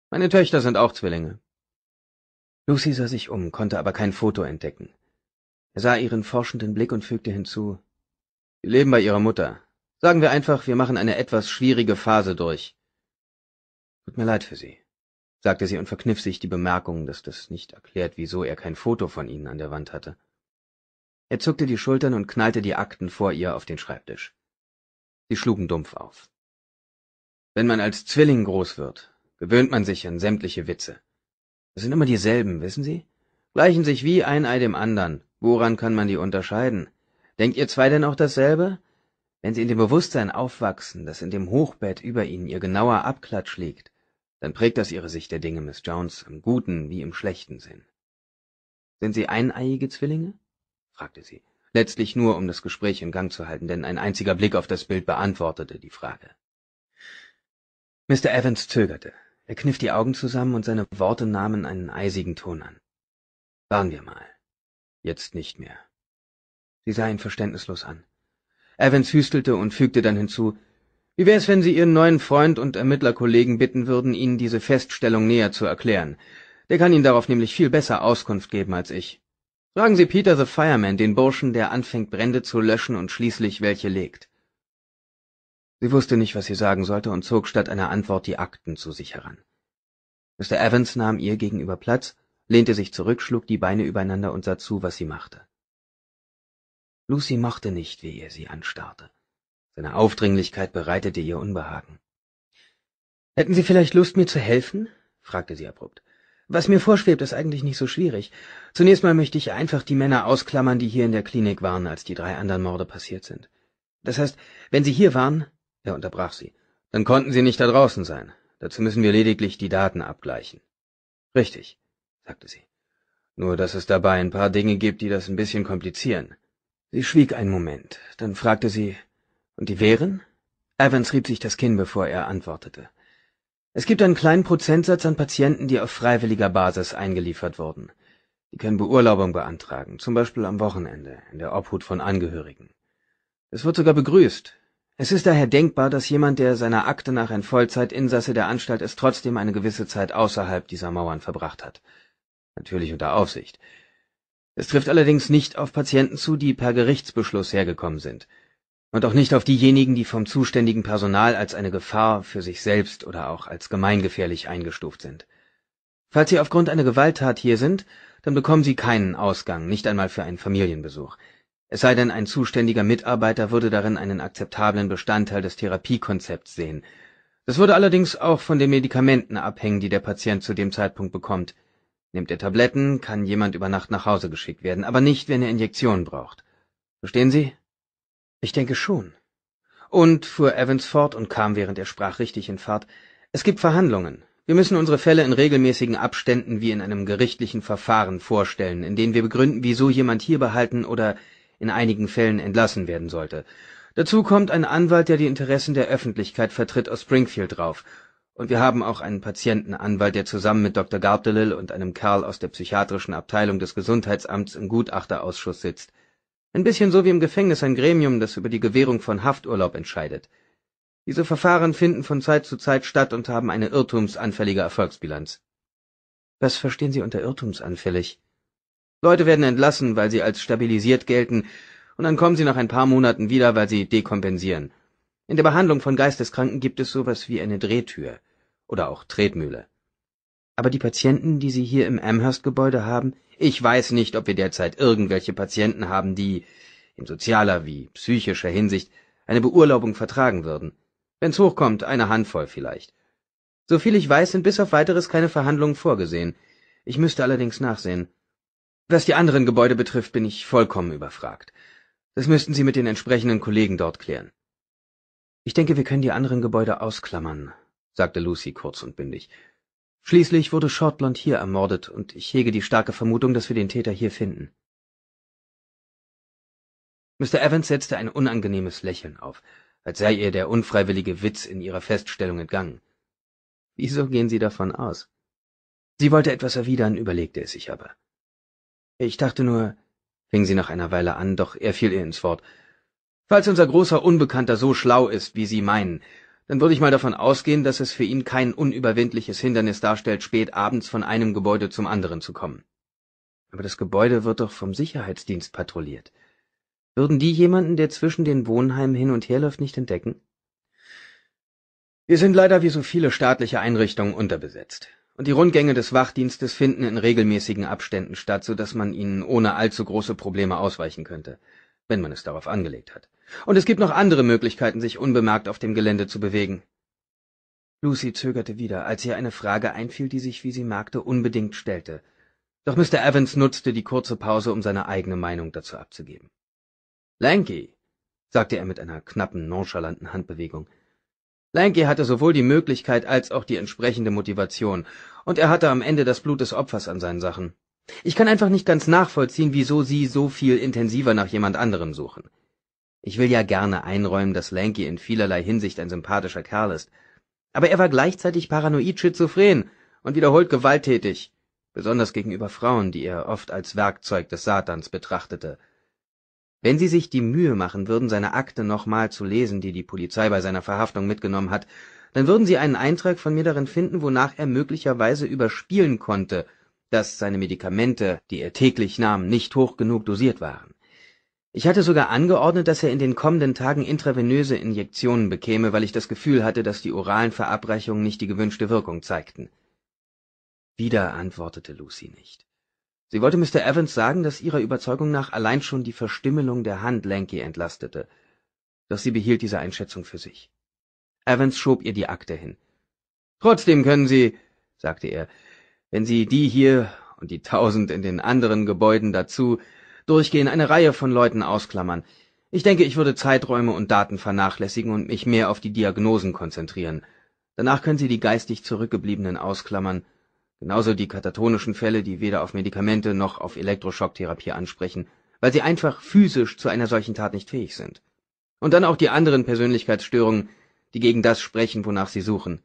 Meine Töchter sind auch Zwillinge. Lucy sah sich um, konnte aber kein Foto entdecken. Er sah ihren forschenden Blick und fügte hinzu, Sie leben bei Ihrer Mutter. Sagen wir einfach, wir machen eine etwas schwierige Phase durch. Tut mir leid für Sie, sagte sie und verkniff sich die Bemerkung, dass das nicht erklärt, wieso er kein Foto von Ihnen an der Wand hatte. Er zuckte die Schultern und knallte die Akten vor ihr auf den Schreibtisch. Sie schlugen dumpf auf. Wenn man als Zwilling groß wird, gewöhnt man sich an sämtliche Witze. Es sind immer dieselben, wissen Sie? Gleichen sich wie ein Ei dem anderen. Woran kann man die unterscheiden? Denkt ihr zwei denn auch dasselbe? Wenn sie in dem Bewusstsein aufwachsen, dass in dem Hochbett über ihnen ihr genauer Abklatsch liegt, dann prägt das ihre Sicht der Dinge, Miss Jones, im guten wie im schlechten Sinn. Sind sie eineiige Zwillinge? fragte sie, letztlich nur, um das Gespräch in Gang zu halten, denn ein einziger Blick auf das Bild beantwortete die Frage. Mr. Evans zögerte. Er kniff die Augen zusammen und seine Worte nahmen einen eisigen Ton an. Waren wir mal. Jetzt nicht mehr. Sie sah ihn verständnislos an. Evans hüstelte und fügte dann hinzu, wie wär's, wenn Sie Ihren neuen Freund und Ermittlerkollegen bitten würden, Ihnen diese Feststellung näher zu erklären? Der kann Ihnen darauf nämlich viel besser Auskunft geben als ich. Sagen Sie Peter the Fireman, den Burschen, der anfängt, Brände zu löschen und schließlich welche legt. Sie wusste nicht, was sie sagen sollte und zog statt einer Antwort die Akten zu sich heran. Mr. Evans nahm ihr gegenüber Platz lehnte sich zurück, schlug die Beine übereinander und sah zu, was sie machte. Lucy mochte nicht, wie er sie anstarrte. Seine Aufdringlichkeit bereitete ihr Unbehagen. Hätten Sie vielleicht Lust, mir zu helfen? fragte sie abrupt. Was mir vorschwebt, ist eigentlich nicht so schwierig. Zunächst mal möchte ich einfach die Männer ausklammern, die hier in der Klinik waren, als die drei anderen Morde passiert sind. Das heißt, wenn sie hier waren, er unterbrach sie, dann konnten sie nicht da draußen sein. Dazu müssen wir lediglich die Daten abgleichen. Richtig sagte sie. Nur, dass es dabei ein paar Dinge gibt, die das ein bisschen komplizieren. Sie schwieg einen Moment, dann fragte sie, und die wären? Evans rieb sich das Kinn, bevor er antwortete. Es gibt einen kleinen Prozentsatz an Patienten, die auf freiwilliger Basis eingeliefert wurden. Die können Beurlaubung beantragen, zum Beispiel am Wochenende, in der Obhut von Angehörigen. Es wird sogar begrüßt. Es ist daher denkbar, dass jemand, der seiner Akte nach ein Vollzeitinsasse der Anstalt ist, trotzdem eine gewisse Zeit außerhalb dieser Mauern verbracht hat natürlich unter Aufsicht. Es trifft allerdings nicht auf Patienten zu, die per Gerichtsbeschluss hergekommen sind und auch nicht auf diejenigen, die vom zuständigen Personal als eine Gefahr für sich selbst oder auch als gemeingefährlich eingestuft sind. Falls Sie aufgrund einer Gewalttat hier sind, dann bekommen Sie keinen Ausgang, nicht einmal für einen Familienbesuch. Es sei denn, ein zuständiger Mitarbeiter würde darin einen akzeptablen Bestandteil des Therapiekonzepts sehen. Das würde allerdings auch von den Medikamenten abhängen, die der Patient zu dem Zeitpunkt bekommt Nimmt er Tabletten, kann jemand über Nacht nach Hause geschickt werden, aber nicht, wenn er Injektionen braucht. Verstehen Sie? Ich denke schon. Und, fuhr Evans fort und kam, während er sprach, richtig in Fahrt, es gibt Verhandlungen. Wir müssen unsere Fälle in regelmäßigen Abständen wie in einem gerichtlichen Verfahren vorstellen, in denen wir begründen, wieso jemand hier behalten oder in einigen Fällen entlassen werden sollte. Dazu kommt ein Anwalt, der die Interessen der Öffentlichkeit vertritt, aus Springfield drauf und wir haben auch einen Patientenanwalt, der zusammen mit Dr. Gardelil und einem Kerl aus der psychiatrischen Abteilung des Gesundheitsamts im Gutachterausschuss sitzt. Ein bisschen so wie im Gefängnis ein Gremium, das über die Gewährung von Hafturlaub entscheidet. Diese Verfahren finden von Zeit zu Zeit statt und haben eine irrtumsanfällige Erfolgsbilanz. Was verstehen Sie unter irrtumsanfällig? Leute werden entlassen, weil sie als stabilisiert gelten, und dann kommen sie nach ein paar Monaten wieder, weil sie dekompensieren. In der Behandlung von Geisteskranken gibt es sowas wie eine Drehtür oder auch Tretmühle. Aber die Patienten, die Sie hier im Amherst-Gebäude haben, ich weiß nicht, ob wir derzeit irgendwelche Patienten haben, die in sozialer wie psychischer Hinsicht eine Beurlaubung vertragen würden. Wenn's hochkommt, eine Handvoll vielleicht. Soviel ich weiß, sind bis auf weiteres keine Verhandlungen vorgesehen. Ich müsste allerdings nachsehen. Was die anderen Gebäude betrifft, bin ich vollkommen überfragt. Das müssten Sie mit den entsprechenden Kollegen dort klären. Ich denke, wir können die anderen Gebäude ausklammern, sagte Lucy kurz und bündig. Schließlich wurde Shortland hier ermordet, und ich hege die starke Vermutung, dass wir den Täter hier finden. Mr. Evans setzte ein unangenehmes Lächeln auf, als sei ihr der unfreiwillige Witz in ihrer Feststellung entgangen. Wieso gehen Sie davon aus? Sie wollte etwas erwidern, überlegte es sich aber. Ich dachte nur, fing sie nach einer Weile an, doch er fiel ihr ins Wort. Falls unser großer Unbekannter so schlau ist, wie Sie meinen, dann würde ich mal davon ausgehen, dass es für ihn kein unüberwindliches Hindernis darstellt, spät abends von einem Gebäude zum anderen zu kommen. Aber das Gebäude wird doch vom Sicherheitsdienst patrouilliert. Würden die jemanden, der zwischen den Wohnheimen hin und her läuft, nicht entdecken? Wir sind leider wie so viele staatliche Einrichtungen unterbesetzt. Und die Rundgänge des Wachdienstes finden in regelmäßigen Abständen statt, so dass man ihnen ohne allzu große Probleme ausweichen könnte, wenn man es darauf angelegt hat. Und es gibt noch andere Möglichkeiten, sich unbemerkt auf dem Gelände zu bewegen. Lucy zögerte wieder, als ihr eine Frage einfiel, die sich, wie sie merkte, unbedingt stellte. Doch Mr. Evans nutzte die kurze Pause, um seine eigene Meinung dazu abzugeben. Lanky, sagte er mit einer knappen, nonchalanten Handbewegung. Lanky hatte sowohl die Möglichkeit als auch die entsprechende Motivation, und er hatte am Ende das Blut des Opfers an seinen Sachen. Ich kann einfach nicht ganz nachvollziehen, wieso Sie so viel intensiver nach jemand anderem suchen. Ich will ja gerne einräumen, dass Lanky in vielerlei Hinsicht ein sympathischer Kerl ist. Aber er war gleichzeitig paranoid schizophren und wiederholt gewalttätig, besonders gegenüber Frauen, die er oft als Werkzeug des Satans betrachtete. Wenn Sie sich die Mühe machen würden, seine Akte nochmal zu lesen, die die Polizei bei seiner Verhaftung mitgenommen hat, dann würden Sie einen Eintrag von mir darin finden, wonach er möglicherweise überspielen konnte, dass seine Medikamente, die er täglich nahm, nicht hoch genug dosiert waren. Ich hatte sogar angeordnet, dass er in den kommenden Tagen intravenöse Injektionen bekäme, weil ich das Gefühl hatte, dass die oralen Verabreichungen nicht die gewünschte Wirkung zeigten. Wieder antwortete Lucy nicht. Sie wollte Mr. Evans sagen, dass ihrer Überzeugung nach allein schon die Verstümmelung der Hand Lanky entlastete. Doch sie behielt diese Einschätzung für sich. Evans schob ihr die Akte hin. Trotzdem können Sie, sagte er, wenn Sie die hier und die tausend in den anderen Gebäuden dazu durchgehen, eine Reihe von Leuten ausklammern. Ich denke, ich würde Zeiträume und Daten vernachlässigen und mich mehr auf die Diagnosen konzentrieren. Danach können Sie die geistig Zurückgebliebenen ausklammern, genauso die katatonischen Fälle, die weder auf Medikamente noch auf Elektroschocktherapie ansprechen, weil sie einfach physisch zu einer solchen Tat nicht fähig sind. Und dann auch die anderen Persönlichkeitsstörungen, die gegen das sprechen, wonach Sie suchen.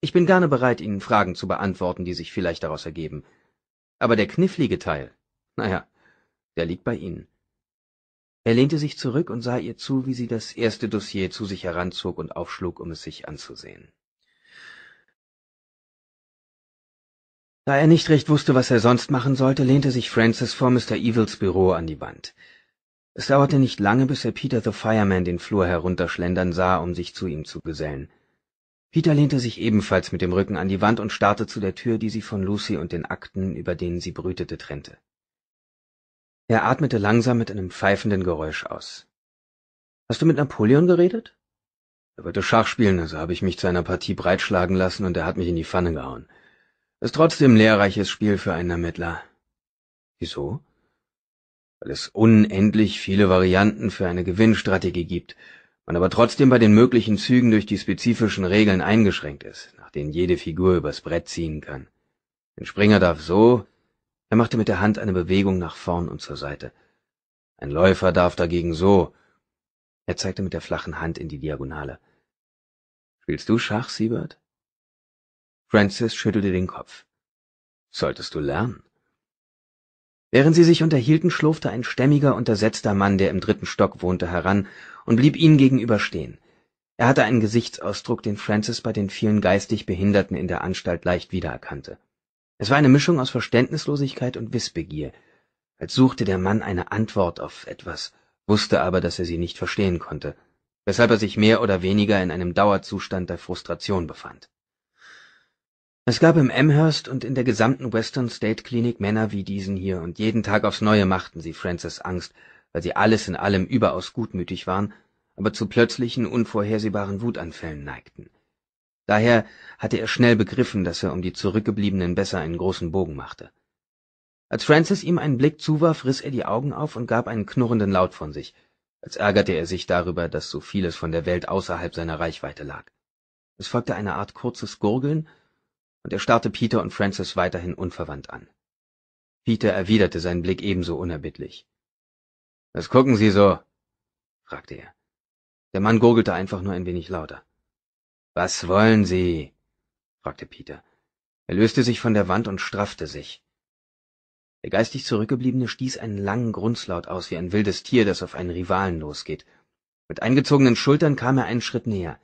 Ich bin gerne bereit, Ihnen Fragen zu beantworten, die sich vielleicht daraus ergeben. Aber der knifflige Teil, naja, der liegt bei Ihnen. Er lehnte sich zurück und sah ihr zu, wie sie das erste Dossier zu sich heranzog und aufschlug, um es sich anzusehen. Da er nicht recht wusste, was er sonst machen sollte, lehnte sich Francis vor Mr. Evils Büro an die Wand. Es dauerte nicht lange, bis er Peter the Fireman den Flur herunterschlendern sah, um sich zu ihm zu gesellen. Peter lehnte sich ebenfalls mit dem Rücken an die Wand und starrte zu der Tür, die sie von Lucy und den Akten, über denen sie brütete, trennte. Er atmete langsam mit einem pfeifenden Geräusch aus. Hast du mit Napoleon geredet? Er wollte Schach spielen, also habe ich mich zu einer Partie breitschlagen lassen und er hat mich in die Pfanne gehauen. Ist trotzdem ein lehrreiches Spiel für einen Ermittler. Wieso? Weil es unendlich viele Varianten für eine Gewinnstrategie gibt, man aber trotzdem bei den möglichen Zügen durch die spezifischen Regeln eingeschränkt ist, nach denen jede Figur übers Brett ziehen kann. Ein Springer darf so, er machte mit der Hand eine Bewegung nach vorn und zur Seite. Ein Läufer darf dagegen so. Er zeigte mit der flachen Hand in die Diagonale. Spielst du Schach, Siebert? Francis schüttelte den Kopf. Solltest du lernen. Während sie sich unterhielten, schlurfte ein stämmiger, untersetzter Mann, der im dritten Stock wohnte, heran und blieb ihnen gegenüber stehen. Er hatte einen Gesichtsausdruck, den Francis bei den vielen geistig Behinderten in der Anstalt leicht wiedererkannte. Es war eine Mischung aus Verständnislosigkeit und Wissbegier, als suchte der Mann eine Antwort auf etwas, wusste aber, dass er sie nicht verstehen konnte, weshalb er sich mehr oder weniger in einem Dauerzustand der Frustration befand. Es gab im Amherst und in der gesamten Western State Klinik Männer wie diesen hier und jeden Tag aufs Neue machten sie Francis Angst, weil sie alles in allem überaus gutmütig waren, aber zu plötzlichen, unvorhersehbaren Wutanfällen neigten daher hatte er schnell begriffen dass er um die zurückgebliebenen besser einen großen bogen machte als francis ihm einen blick zuwarf riss er die augen auf und gab einen knurrenden laut von sich als ärgerte er sich darüber dass so vieles von der welt außerhalb seiner reichweite lag es folgte eine art kurzes gurgeln und er starrte peter und francis weiterhin unverwandt an peter erwiderte seinen blick ebenso unerbittlich was gucken sie so fragte er der mann gurgelte einfach nur ein wenig lauter was wollen Sie? fragte Peter. Er löste sich von der Wand und straffte sich. Der geistig Zurückgebliebene stieß einen langen Grunzlaut aus wie ein wildes Tier, das auf einen Rivalen losgeht. Mit eingezogenen Schultern kam er einen Schritt näher.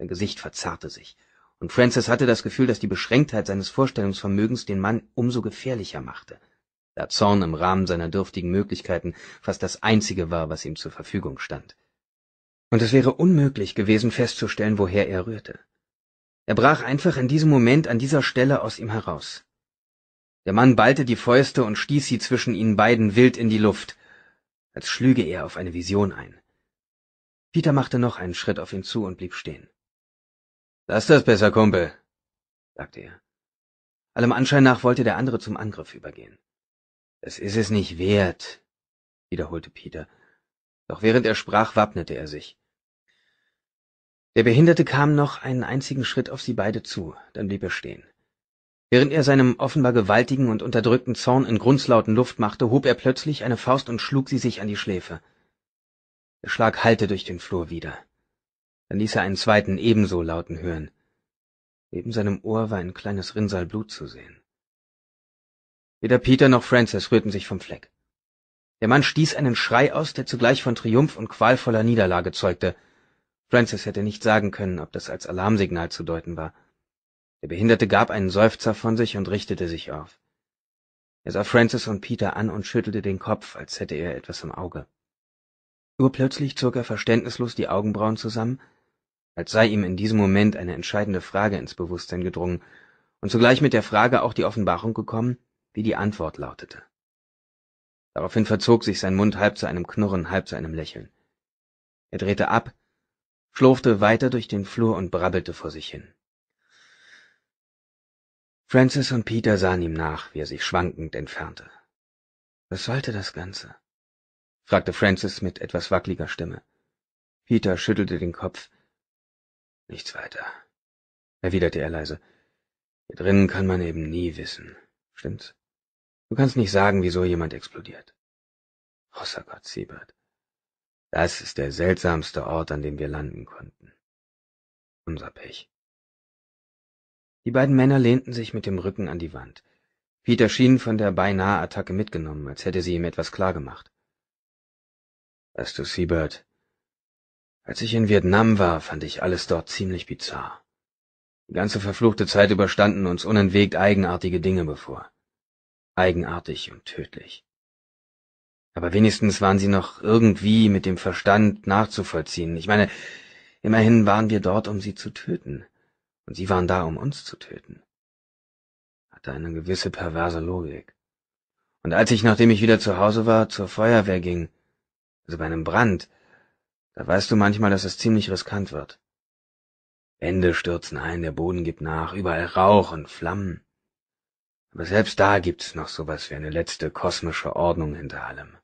Sein Gesicht verzerrte sich, und Francis hatte das Gefühl, dass die Beschränktheit seines Vorstellungsvermögens den Mann umso gefährlicher machte, da Zorn im Rahmen seiner dürftigen Möglichkeiten fast das Einzige war, was ihm zur Verfügung stand und es wäre unmöglich gewesen festzustellen, woher er rührte. Er brach einfach in diesem Moment an dieser Stelle aus ihm heraus. Der Mann ballte die Fäuste und stieß sie zwischen ihnen beiden wild in die Luft, als schlüge er auf eine Vision ein. Peter machte noch einen Schritt auf ihn zu und blieb stehen. Lass das besser, Kumpel, sagte er. Allem Anschein nach wollte der andere zum Angriff übergehen. Das ist es nicht wert, wiederholte Peter. Doch während er sprach, wappnete er sich der Behinderte kam noch einen einzigen Schritt auf sie beide zu, dann blieb er stehen. Während er seinem offenbar gewaltigen und unterdrückten Zorn in Grunzlauten Luft machte, hob er plötzlich eine Faust und schlug sie sich an die Schläfe. Der Schlag hallte durch den Flur wieder. Dann ließ er einen zweiten ebenso lauten hören. Neben seinem Ohr war ein kleines Rinnsal Blut zu sehen. Weder Peter noch Francis rührten sich vom Fleck. Der Mann stieß einen Schrei aus, der zugleich von Triumph und qualvoller Niederlage zeugte, francis hätte nicht sagen können ob das als alarmsignal zu deuten war der behinderte gab einen seufzer von sich und richtete sich auf er sah francis und peter an und schüttelte den kopf als hätte er etwas im auge urplötzlich zog er verständnislos die augenbrauen zusammen als sei ihm in diesem moment eine entscheidende frage ins Bewusstsein gedrungen und zugleich mit der frage auch die offenbarung gekommen wie die antwort lautete daraufhin verzog sich sein mund halb zu einem knurren halb zu einem lächeln er drehte ab schlurfte weiter durch den Flur und brabbelte vor sich hin. Francis und Peter sahen ihm nach, wie er sich schwankend entfernte. Was sollte das Ganze? fragte Francis mit etwas wackeliger Stimme. Peter schüttelte den Kopf. Nichts weiter, erwiderte er leise. Hier drinnen kann man eben nie wissen, stimmt's? Du kannst nicht sagen, wieso jemand explodiert. Außer Gott, Siebert. Das ist der seltsamste Ort, an dem wir landen konnten. Unser Pech. Die beiden Männer lehnten sich mit dem Rücken an die Wand. Peter schien von der beinahe Attacke mitgenommen, als hätte sie ihm etwas klargemacht. Weißt du, Siebert, als ich in Vietnam war, fand ich alles dort ziemlich bizarr. Die ganze verfluchte Zeit überstanden uns unentwegt eigenartige Dinge bevor. Eigenartig und tödlich. Aber wenigstens waren sie noch irgendwie mit dem Verstand nachzuvollziehen. Ich meine, immerhin waren wir dort, um sie zu töten. Und sie waren da, um uns zu töten. Hatte eine gewisse perverse Logik. Und als ich, nachdem ich wieder zu Hause war, zur Feuerwehr ging, also bei einem Brand, da weißt du manchmal, dass es ziemlich riskant wird. Wände stürzen ein, der Boden gibt nach, überall Rauch und Flammen. Aber selbst da gibt's noch sowas wie eine letzte kosmische Ordnung hinter allem.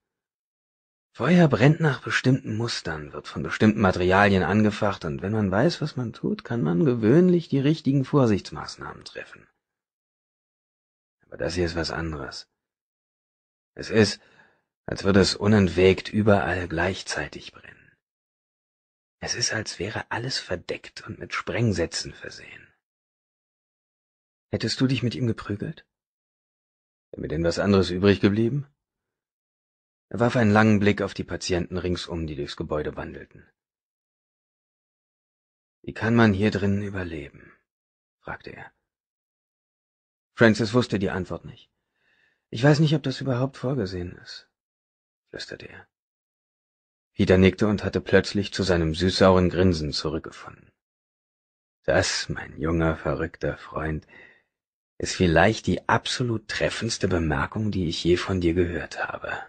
Feuer brennt nach bestimmten Mustern, wird von bestimmten Materialien angefacht und wenn man weiß, was man tut, kann man gewöhnlich die richtigen Vorsichtsmaßnahmen treffen. Aber das hier ist was anderes. Es ist, als würde es unentwegt überall gleichzeitig brennen. Es ist, als wäre alles verdeckt und mit Sprengsätzen versehen. Hättest du dich mit ihm geprügelt? Wäre mir denn was anderes übrig geblieben? Er warf einen langen Blick auf die Patienten ringsum, die durchs Gebäude wandelten. Wie kann man hier drinnen überleben? fragte er. Francis wusste die Antwort nicht. Ich weiß nicht, ob das überhaupt vorgesehen ist, flüsterte er. Peter nickte und hatte plötzlich zu seinem süßsauren Grinsen zurückgefunden. Das, mein junger, verrückter Freund, ist vielleicht die absolut treffendste Bemerkung, die ich je von dir gehört habe.